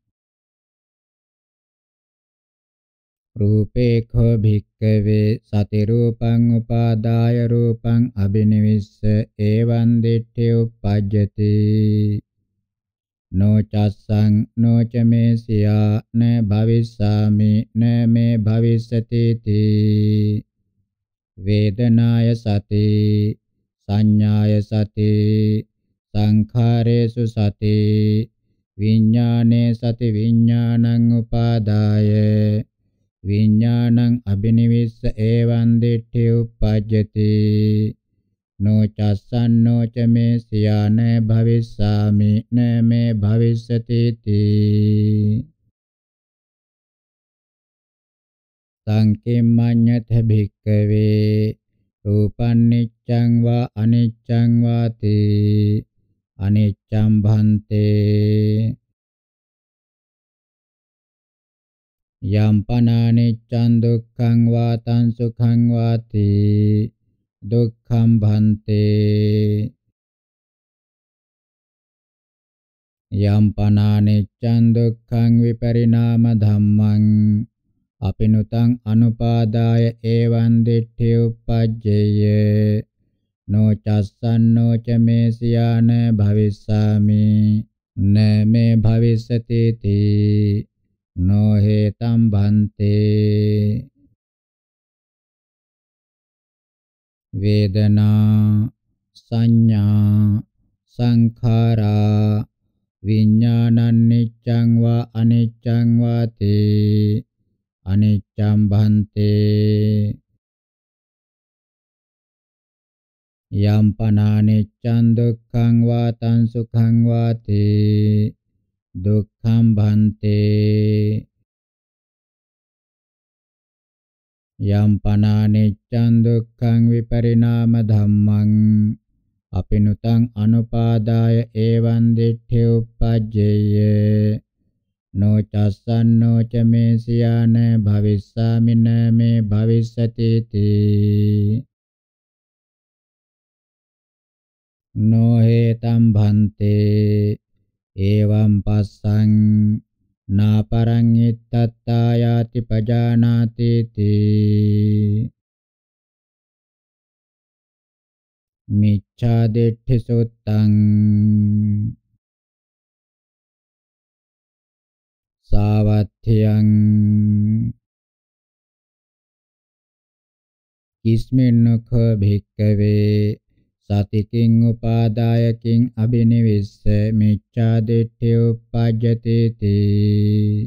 රූපේඛෝ භික්ඛවේ සති රූපං උපාදාය රූපං අබිනවිස්ස එවං දිට්ඨි උපජ්ජති නොචස්සං නොචමේ සියා න භවිස්සාමි න මේ භවිස්සති තී වේදනාය සතේ සංඥාය සති සංඛාරේසු සති විඥානේ සති විඥානං උපාදාය විඥානං අබිනිවිස්ස ඒවං දිට්ඨි උපජ්ජති නොචස්සන්නෝ ච මේ සියාන භවිස්සාමි න මේ භවිස්සති තී සංකේමඤ්ඤත භික්කවේ රූපන්නිච්ඡං වා අනිච්ඡං වාති අනිච්ඡම් භන්තේ යම් පනානිච්ඡං දුක්ඛං වාතං සුඛං වාති දුක්ඛම් භන්තේ යම් පනානිච්ඡං දුක්ඛං විපරිණාම ධම්මං අපිනුතං අනුපාදාය ඒවං දිට්ඨි උප්පජ්ජේය නෝ චස්සන්නෝ ච මේ සියාන භවිස්සාමි න මේ භවිස්සති තී නෝ හේතම් බන්තේ වේදනා සංඥා සංඛාරා විඥානං නිච්ඡං වා අනිච්ඡං වාතේ අනිච්ඡම් භන්තේ යම් පනානිච්ඡන් දුක්ඛං වාතං සුඛං වාති දුක්ඛං භන්තේ යම් පනානිච්ඡන් දුක්ඛං විපරිණාම ධම්මං අපිනුතං අනුපාදාය එවං දිට්ඨි උප්පජ්ජේය no chassanno ca me siyana bhavissamina me bhavissati ti no hetam bhante evam passang na parang ittattayati pajanati ti micchā diṭṭhi suttaṃ සාවත්ථයං කිස්මෙන්නඛ භික්කවේ සතිකින් උපාදායකින් අබිනිවිස්ස මිච්ඡා දිට්ඨි උපජ්ජති තී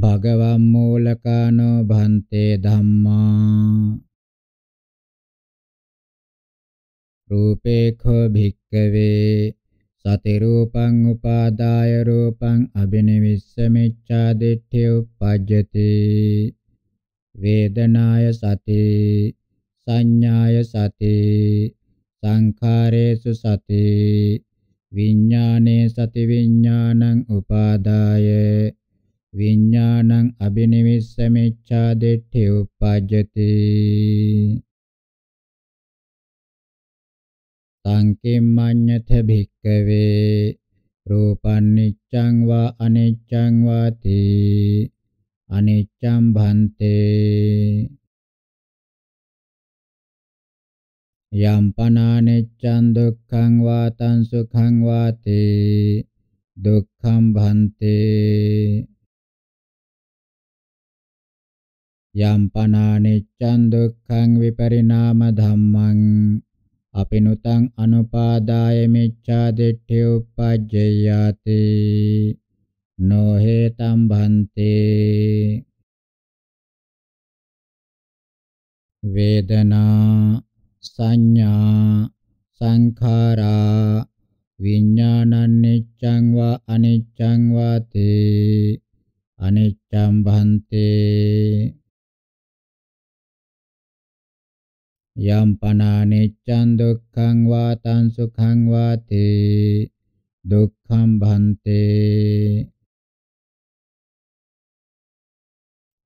භගවම් මූලකානෝ භන්තේ ධම්මා රූපේඛ භික්කවේ sati rūpaṁ upādāya rūpaṁ abhinivissa micchā diṭṭhi uppajjati vedanāya sati saññāya sati saṅkhāresu sati viññāne sati viññānaṁ upādāya viññānaṁ abhinivissa micchā diṭṭhi uppajjati තං කිම්මඤ්ඤත භික්කවේ රූපං නිච්ඡං වා අනිච්ඡං වාති අනිච්ඡං භන්තේ යම් පනානිච්ඡං දුක්ඛං වාතං සුඛං වාති දුක්ඛං භන්තේ යම් පනානිච්ඡං දුක්ඛං විපරිණාම ධම්මං අපිනුතං අනුපාදාය මිච්ඡා දිට්ඨි උපජ්ජයාති නොහෙතම් භන්තේ වේදනා සංඥා සංඛාරා විඥානං නිච්ඡං වා අනිච්ඡං වාති අනිච්ඡම් භන්තේ Yam pananiccan dukkhaṃ vātaṃ sukhaṃ vāti dukkhaṃ bhante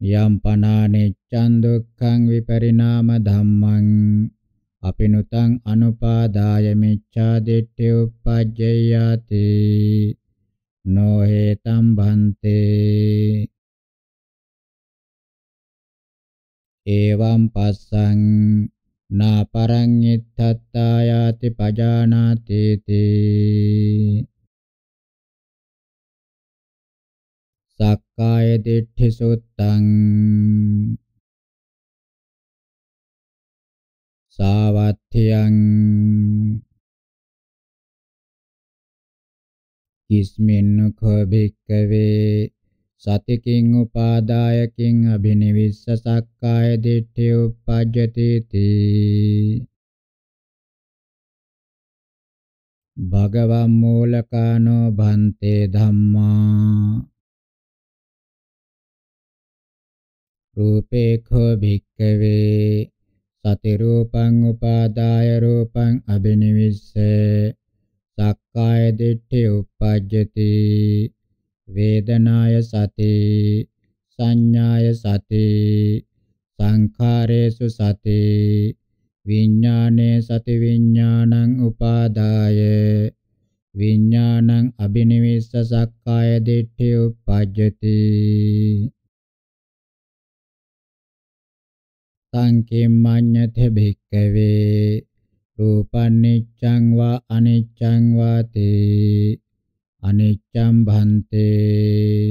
Yam pananiccan dukkhaṃ viparināma dhammaṃ apinutaṃ anupādāya micchā diṭṭhi uppajjayati no hetaṃ bhante evaṃ passaṃ නාපරං ඉත්තත්තායාති පජානාති තේ සක්කාය දිට්ඨි සුත්තං සාවත්ථියං කිස්මෙන් කෝ භික්කවේ සතිකින් උපාදායකින් අබිනිවිස්ස සක්කාය දිට්ඨි උප්පජ්ජති තී භගවම් මූලකානෝ භන්තේ ධම්මා රූපේඛෝ භික්ඛවේ සති රූපං උපාදාය රූපං අබිනිවිස්ස සක්කාය දිට්ඨි උප්පජ්ජති වේදනාය සති සංඥාය සති සංඛාරේසු සති විඥානේ සති විඥානං උපාදාය විඥානං අබිනිවෙස්ස සක්කාය දිට්ඨි උපජ්ජති සංකේමඤ්ඤතේ භික්ඛවේ රූපං නිච්ඡං වා අනිච්ඡං වාති අනිච්ඡම් භන්තේ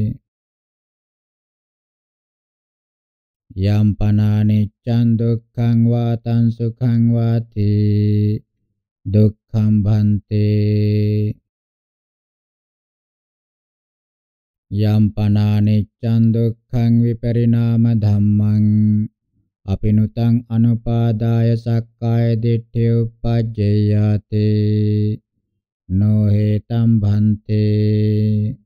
යම් පනානිච්ඡන් දුක්ඛං වාතං සුඛං වාති දුක්ඛම් භන්තේ යම් පනානිච්ඡන් දුක්ඛං විපරිණාම ධම්මං අපිනුතං අනුපාදාය සක්කාය දිට්ඨි උපජ්ජයාතේ නොහෙතම් භන්තේ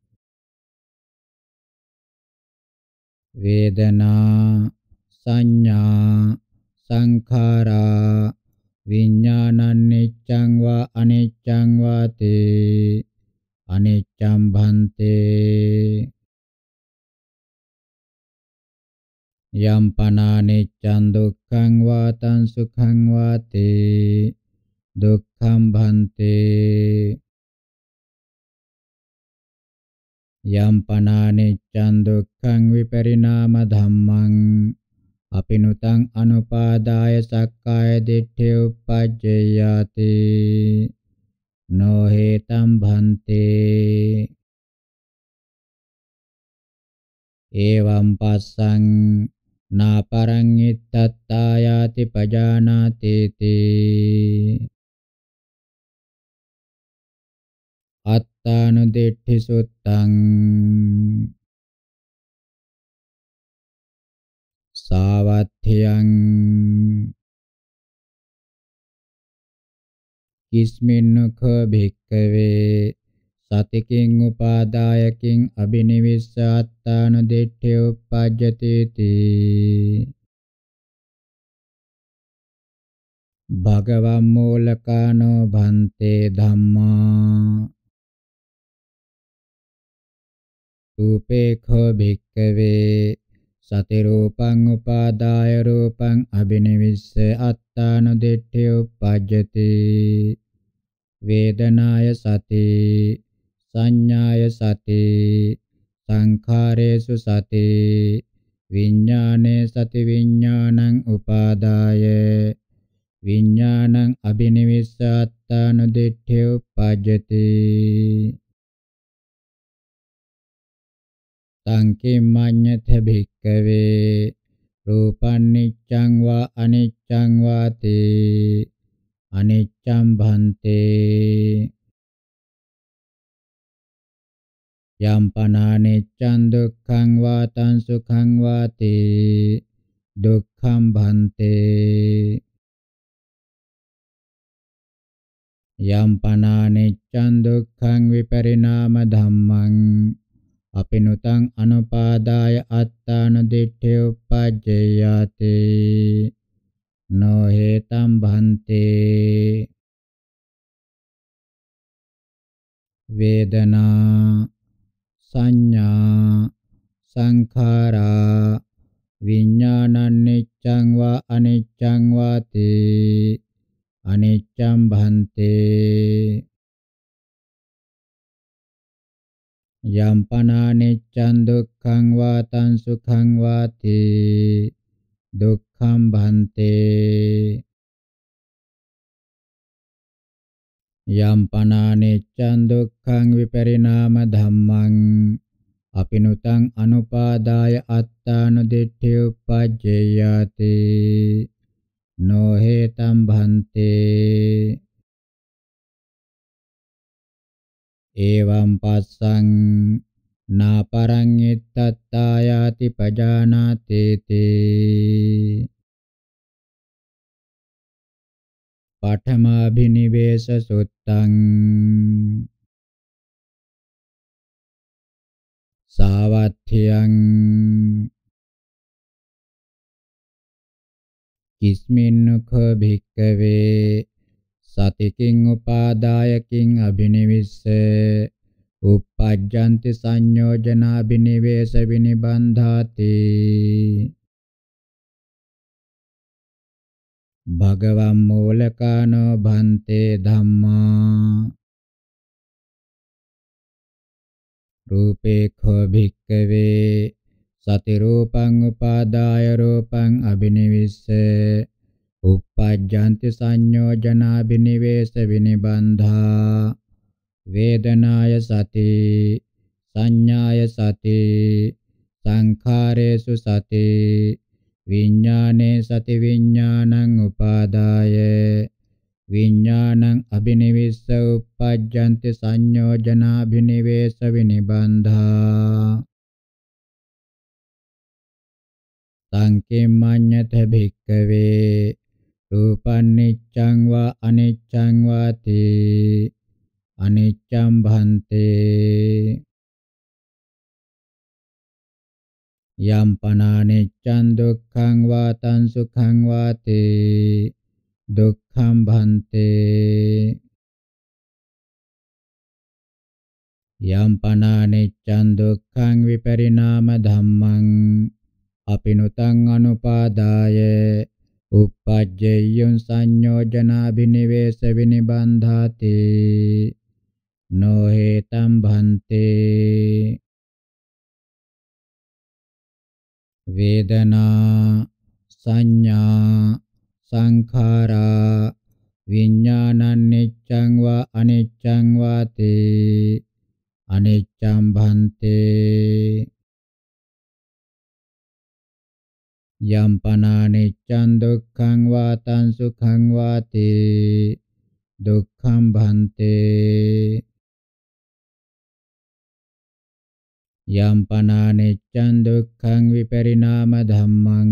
වේදනා සංඥා සංඛාරා විඥානනිච්ඡං වා අනිච්ඡං වාතේ අනිච්ඡම් භන්තේ යම් පනානිච්ඡං දුක්ඛං වාතං සුඛං වාතේ දුක් සම්භන්තේ යම් පනානිච්ඡන් දුක්ඛං විපරිණාම ධම්මං අපිනුතං අනුපාදාය සක්කාය දිට්ඨි උපජ්ජයාති නොහෙතම් භන්තේ එවම් පස්සං නාපරං ඉත්තත්තායාති පජානාති තේ සත්තානුදෙට්ඨි සුත්තං සාවත්ථයං කිස්මින්නක භික්කවේ සතිකින් උපාදායකින් අබිනිවිස්සාත්තානුදෙට්ඨි උප්පජ්ජති භගවම් මූලකානෝ භන්තේ ධම්මා රූපේඛෝ භික්ඛවේ සති රූපං උපාදාය රූපං අබිනවිස්ස අත්තානුදෙට්ඨි උපජ්ජති වේදනාය සති සංඥාය සති සංඛාරේසු සති විඥානේ සති විඥානං උපාදාය විඥානං අබිනවිස්ස අත්තානුදෙට්ඨි උපජ්ජති තං කිම්මඤ්ඤත භික්කවේ රූපං නිච්ඡං වා අනිච්ඡං වාති අනිච්ඡං භන්තේ යම් පනානිච්ඡං දුක්ඛං වා තං සුඛං වාති දුක්ඛං භන්තේ යම් පනානිච්ඡං දුක්ඛං විපරිණාම ධම්මං අපිනුතං අනුපාදාය අත්තාන දිට්ඨි උපජ්ජයාති නොහෙතම් භන්තේ වේදනා සංඥා සංඛාරා විඥානං නිච්ඡං වා අනිච්ඡං වාති අනිච්ඡම් භන්තේ යම්පනානිච්චන් දුක්ඛං වාතං සුඛං වාති දුක්ඛං භන්තේ යම්පනානිච්චන් දුක්ඛං විපරිණාම ධම්මං අපිනුතං අනුපාදාය අත්තානුදිට්ඨි උපජ්ජේයති නොහෙතම් භන්තේ एवं पस्सं नापरं इत्तत्तायाति पजानाति ते पठमाभिनिवेश सुत्तं सावथ्यं किस्मिन्नुख भिक्खवे සතිකින් උපාදායකින් අබිනිවිස්ස uppajjanti sannyojana binivesa binibandhati භගවම් මූලකානෝ භන්තේ ධම්මා රූපේ කෝ භික්කවේ සති රූපං උපාදාය රූපං අබිනිවිස්සේ uppajjanti sannyojana binivesa vinibandha vedanaya sati sannyaya sati sankharesu sati විඤ්ඤාණේ සති විඤ්ඤාණං උපාදාය විඤ්ඤාණං අබිනිවිස්ස uppajjanti සංයෝජනා බිනිවේස විනිබන්ධා සංකේමඤ්ඤත භික්කවේ රූපනිච්ඡං වා අනිච්ඡං වාති අනිච්ඡම් භන්තේ යම් පනානිච්ඡං දුක්ඛං වාතං සුඛං වාති දුක්ඛම් භන්තේ යම් පනානිච්ඡං දුක්ඛං විපරිණාම ධම්මං අපිනුතං අනුපාදාය uppajjeyyun sannyojanaabhinivesa vinibandhati nohetam bhante vedana sanya sankhara viññānan niccang va aniccang vati aniccam bhante Yam pananiccan dukkhaṃ vātaṃ sukhaṃ vāti dukkhaṃ bhante Yam pananiccan dukkhaṃ viparināma dhammaṃ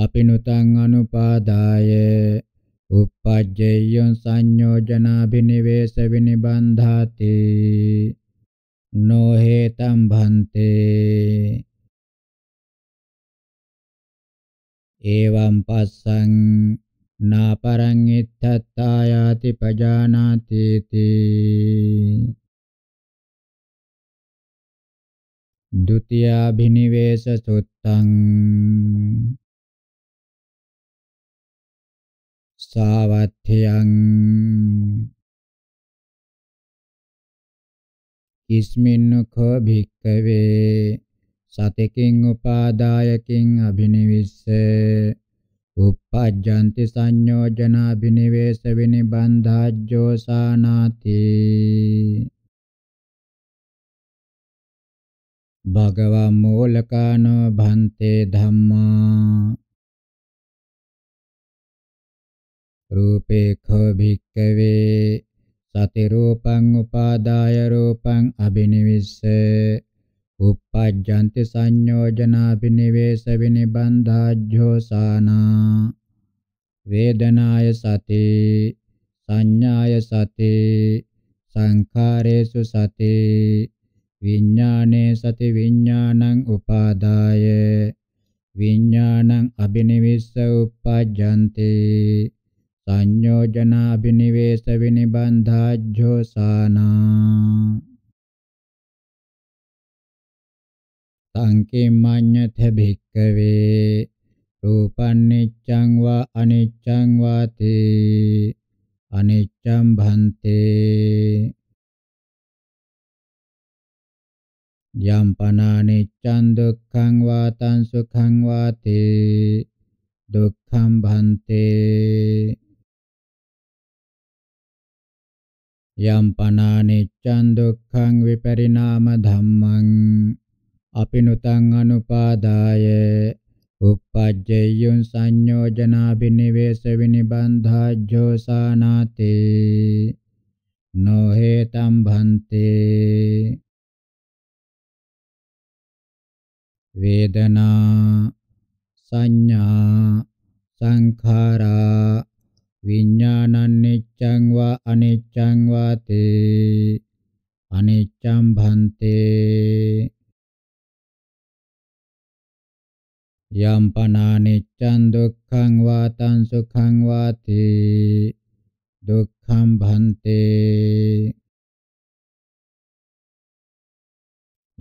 apinutaṃ anupādāya uppajjeyyon sanyojanabhinivesa vinibandhāti no hetam bhante evam passang na parang ittattayati pajanati ti dutiya bhinivesa suttang savatthiyang කිස්මින්නකෝ භික්කවේ සතෙකින් උපාදායකින් අබිනිවිස්ස uppajjanti sannyojana abinivesa vinibandhajjo sanati භගවා මූලකානෝ භන්තේ ධම්මා රූපේ කෝ භික්කවේ සති රූපං උපාදාය රූපං අබිනිවිස්ස uppajjanti sannyojana biniwesa binibandhajjo sana vedanaya sati sannyaya sati සංඛාරේසු සති විඥානේ සති විඥානං උපාදාය විඥානං අබිනිවෙස්ස උපජ්ජන්ති සංයෝජනා අබිනිවේස විනිබන්ධාජ්ජෝ සානා සංකේමඤ්ඤත භික්කවේ රූපන්නිච්ඡං වා අනිච්ඡං වාති අනිච්ඡං භන්තේ යම් පනානිච්ඡං දුක්ඛං වාතං සුඛං වාති දුක්ඛං භන්තේ යම් පනානිච්ඡං දුක්ඛං විපරිණාම ධම්මං අපිනුතං අනුපාදාය uppajjayyun sannyojana biniwesa vinibandha jyosanati නොහෙතම් භන්තේ වේදනා සංඥා සංඛාරා විඥානං නිච්ඡං වා අනිච්ඡං වාතේ අනිච්ඡම් භන්තේ Yam pananiccan dukkhaṃ vātaṃ sukhaṃ vāti dukkhaṃ bhante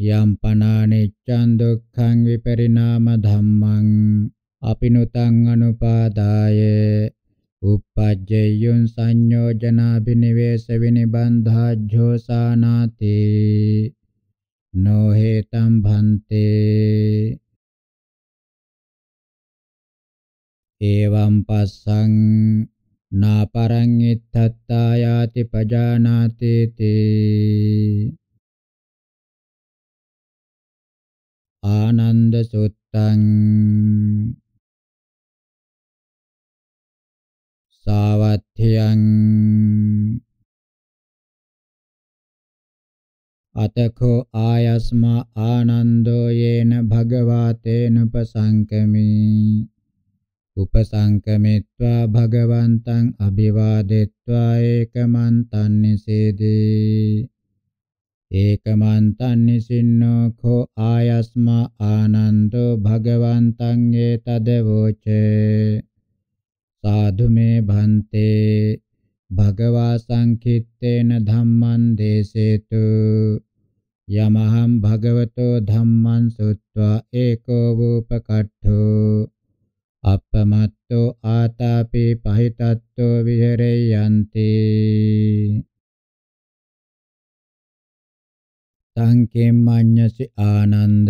Yam pananiccan dukkhaṃ viparināma dhammaṃ apinutaṃ anupādāye uppajjeyyuṃ saññojana abhinivesa vinibandhajjho sānāti no hetam bhante evam passang na parang ittatta yati pajanati ti Ananda suttang savatthiyang අතකෝ ආයස්මා ආනන්දෝ යේන භගවතේන උපසංකමි උපසංකමිත්වා භගවන්තං අභිවාදෙත්වා ඒකමන්තං නිසේදී ඒකමන්තං නිසින්නෝ කෝ ආයස්මා ආනන්දෝ භගවන්තං ඒතදවෝචේ සාදු මේ භන්තේ භගවා සංකිට්ඨේන ධම්මං දේසේතු යමහම් භගවතෝ ධම්මං සුත්වා ඒකෝ වූපකට්ඨෝ අපමත්තෝ ආතාපේ පහිතත්තෝ විහෙරෙයන්ති සංකේමඤ්ඤසි ආනන්ද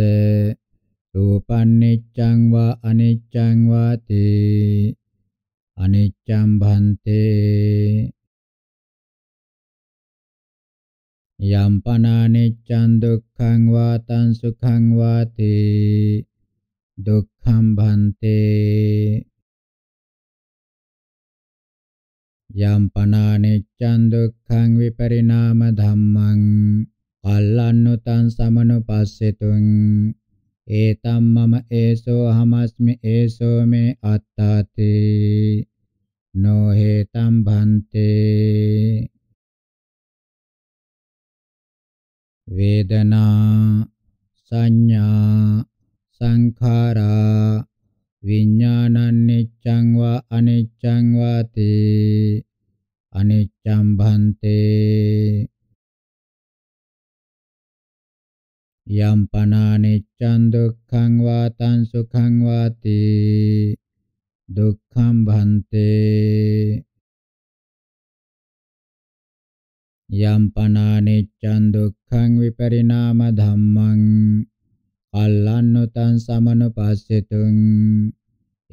රූපං නිච්ඡං වා අනිච්ඡං වාති අනිච්ඡං භන්තේ යම්පනානිච්ඡං දුක්ඛං වාතං සුඛං වාති දුක්ඛම් භන්තේ යම් පනානෙච්ඡන් දුක්ඛං විපරිණාම ධම්මං කල්ලන්නුතං සමනුපස්සෙතුං ඒතම් මම ඒසෝ හමස්මි ඒසෝ මේ අත්තාති නොහෙතම් භන්තේ වේදනා සංඥා සංඛාරා විඥානං නිච්ඡං වා අනිච්ඡං වාති අනිච්ඡම් භන්තේ යම් පනානිච්ඡං දුක්ඛං වා තං සුඛං වාති දුක්ඛම් භන්තේ යම් පනානිච්ඡං දුක්ඛං විපරිණාම ධම්මං අල්ලන්නතං සමන පස්සෙතුං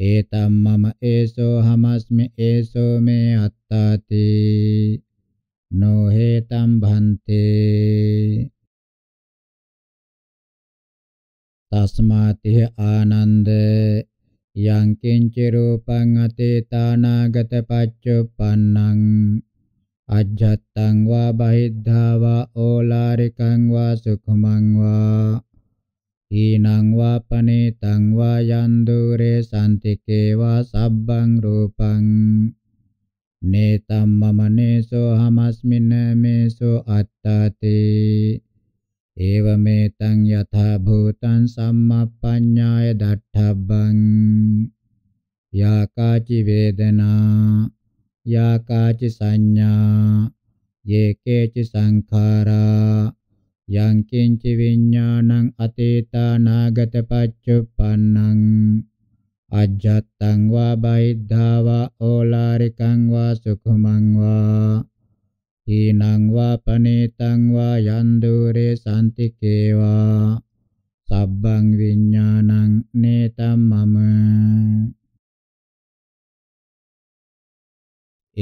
ඒතම් මම ඒසෝ හමස්මි ඒසෝ මේ අත්තාති නොහෙතම් භන්තේ තස්මාතිහ ආනන්ද යං කිංච රූපං අතීතානාගත පච්චුප්පන්නං අජ්ජත්තං වා බහිද්ධා වා ඕලාරිකං වා සුඛමං වා ඊනං වා පනේතං වා යන් දුරේ සම්තිකේ වා සබ්බං රූපං නේතම් මම නේසෝ හමස්මින මේසෝ අත්තාති ඒවමෙතං යථා භූතං සම්මප්පඤ්ඤාය දට්ඨබ්බං යාකාචි වේදනා යාකාචි සංඥා යේකේචි සංඛාරා යං කිංචි විඥානං අතීතානාගත පච්චුප්පන්නං අජ්ජත්තං වා බහිද්ධා වා ඕලාරිකං වා සුඛමං වා ඊනං වා පනේතං වා යන් දුරේ සම්තිකේවා සබ්බං විඥානං නේතම් මම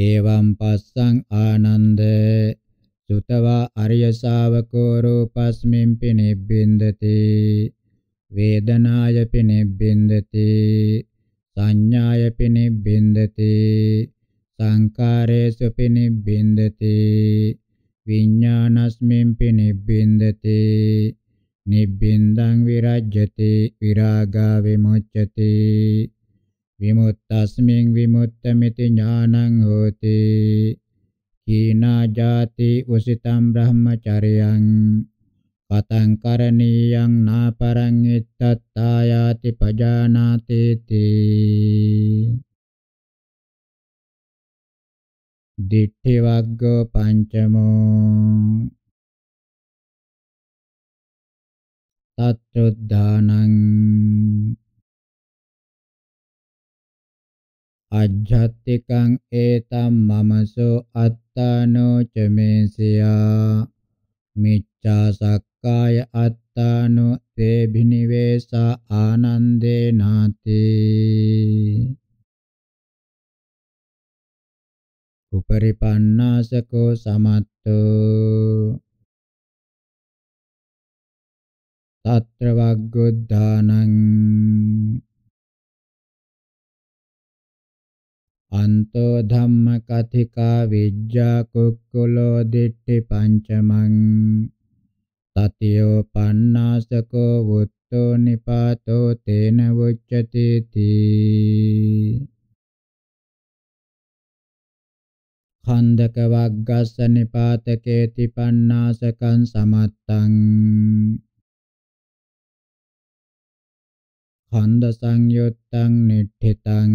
එවං පස්සං ආනන්දේ සුතවා අරිය ශාවකෝ රූපස්මින්පි නිබ්බින්දති වේදනායපි නිබ්බින්දති සංඥායපි නිබ්බින්දති සංකාරේසුපි නිබ්බින්දති විඥානස්මින්පි නිබ්බින්දති නිබ්බින්දං විරජ්‍යති විරාගා විමුච්ඡති විමුක්තස්මින් විමුක්තമിതി ඥානං හෝති hina jati usitam brahmacariang patang karaniyang na parangittatayati pajanati ti ditthi vaggo pancamo tatruddhanang අජ්ජත්තිකං ඒතම් මමසෝ අත්තානෝ චමේසියා මිච්ඡා සක්කාය අත්තානෝ තේ භිනිවේසා ආනන්දේ නාති උපරිපන්නාසකෝ සමත්තෝ తత్ర వగ్గుద్ధానం අන්තෝ ධම්ම කතිකා විජ්ජා කුක්කුලෝ දිට්ඨි පංචමං තතියෝ පන්නාසකෝ වුත්තෝ නිපාතෝ තේන වුච්චති තී ඛණ්ඩක වග්ගස්ස නිපාතකේති පන්නාසකං සමත්තං ඛණ්ඩ සංයුත්තං නිට්ඨිතං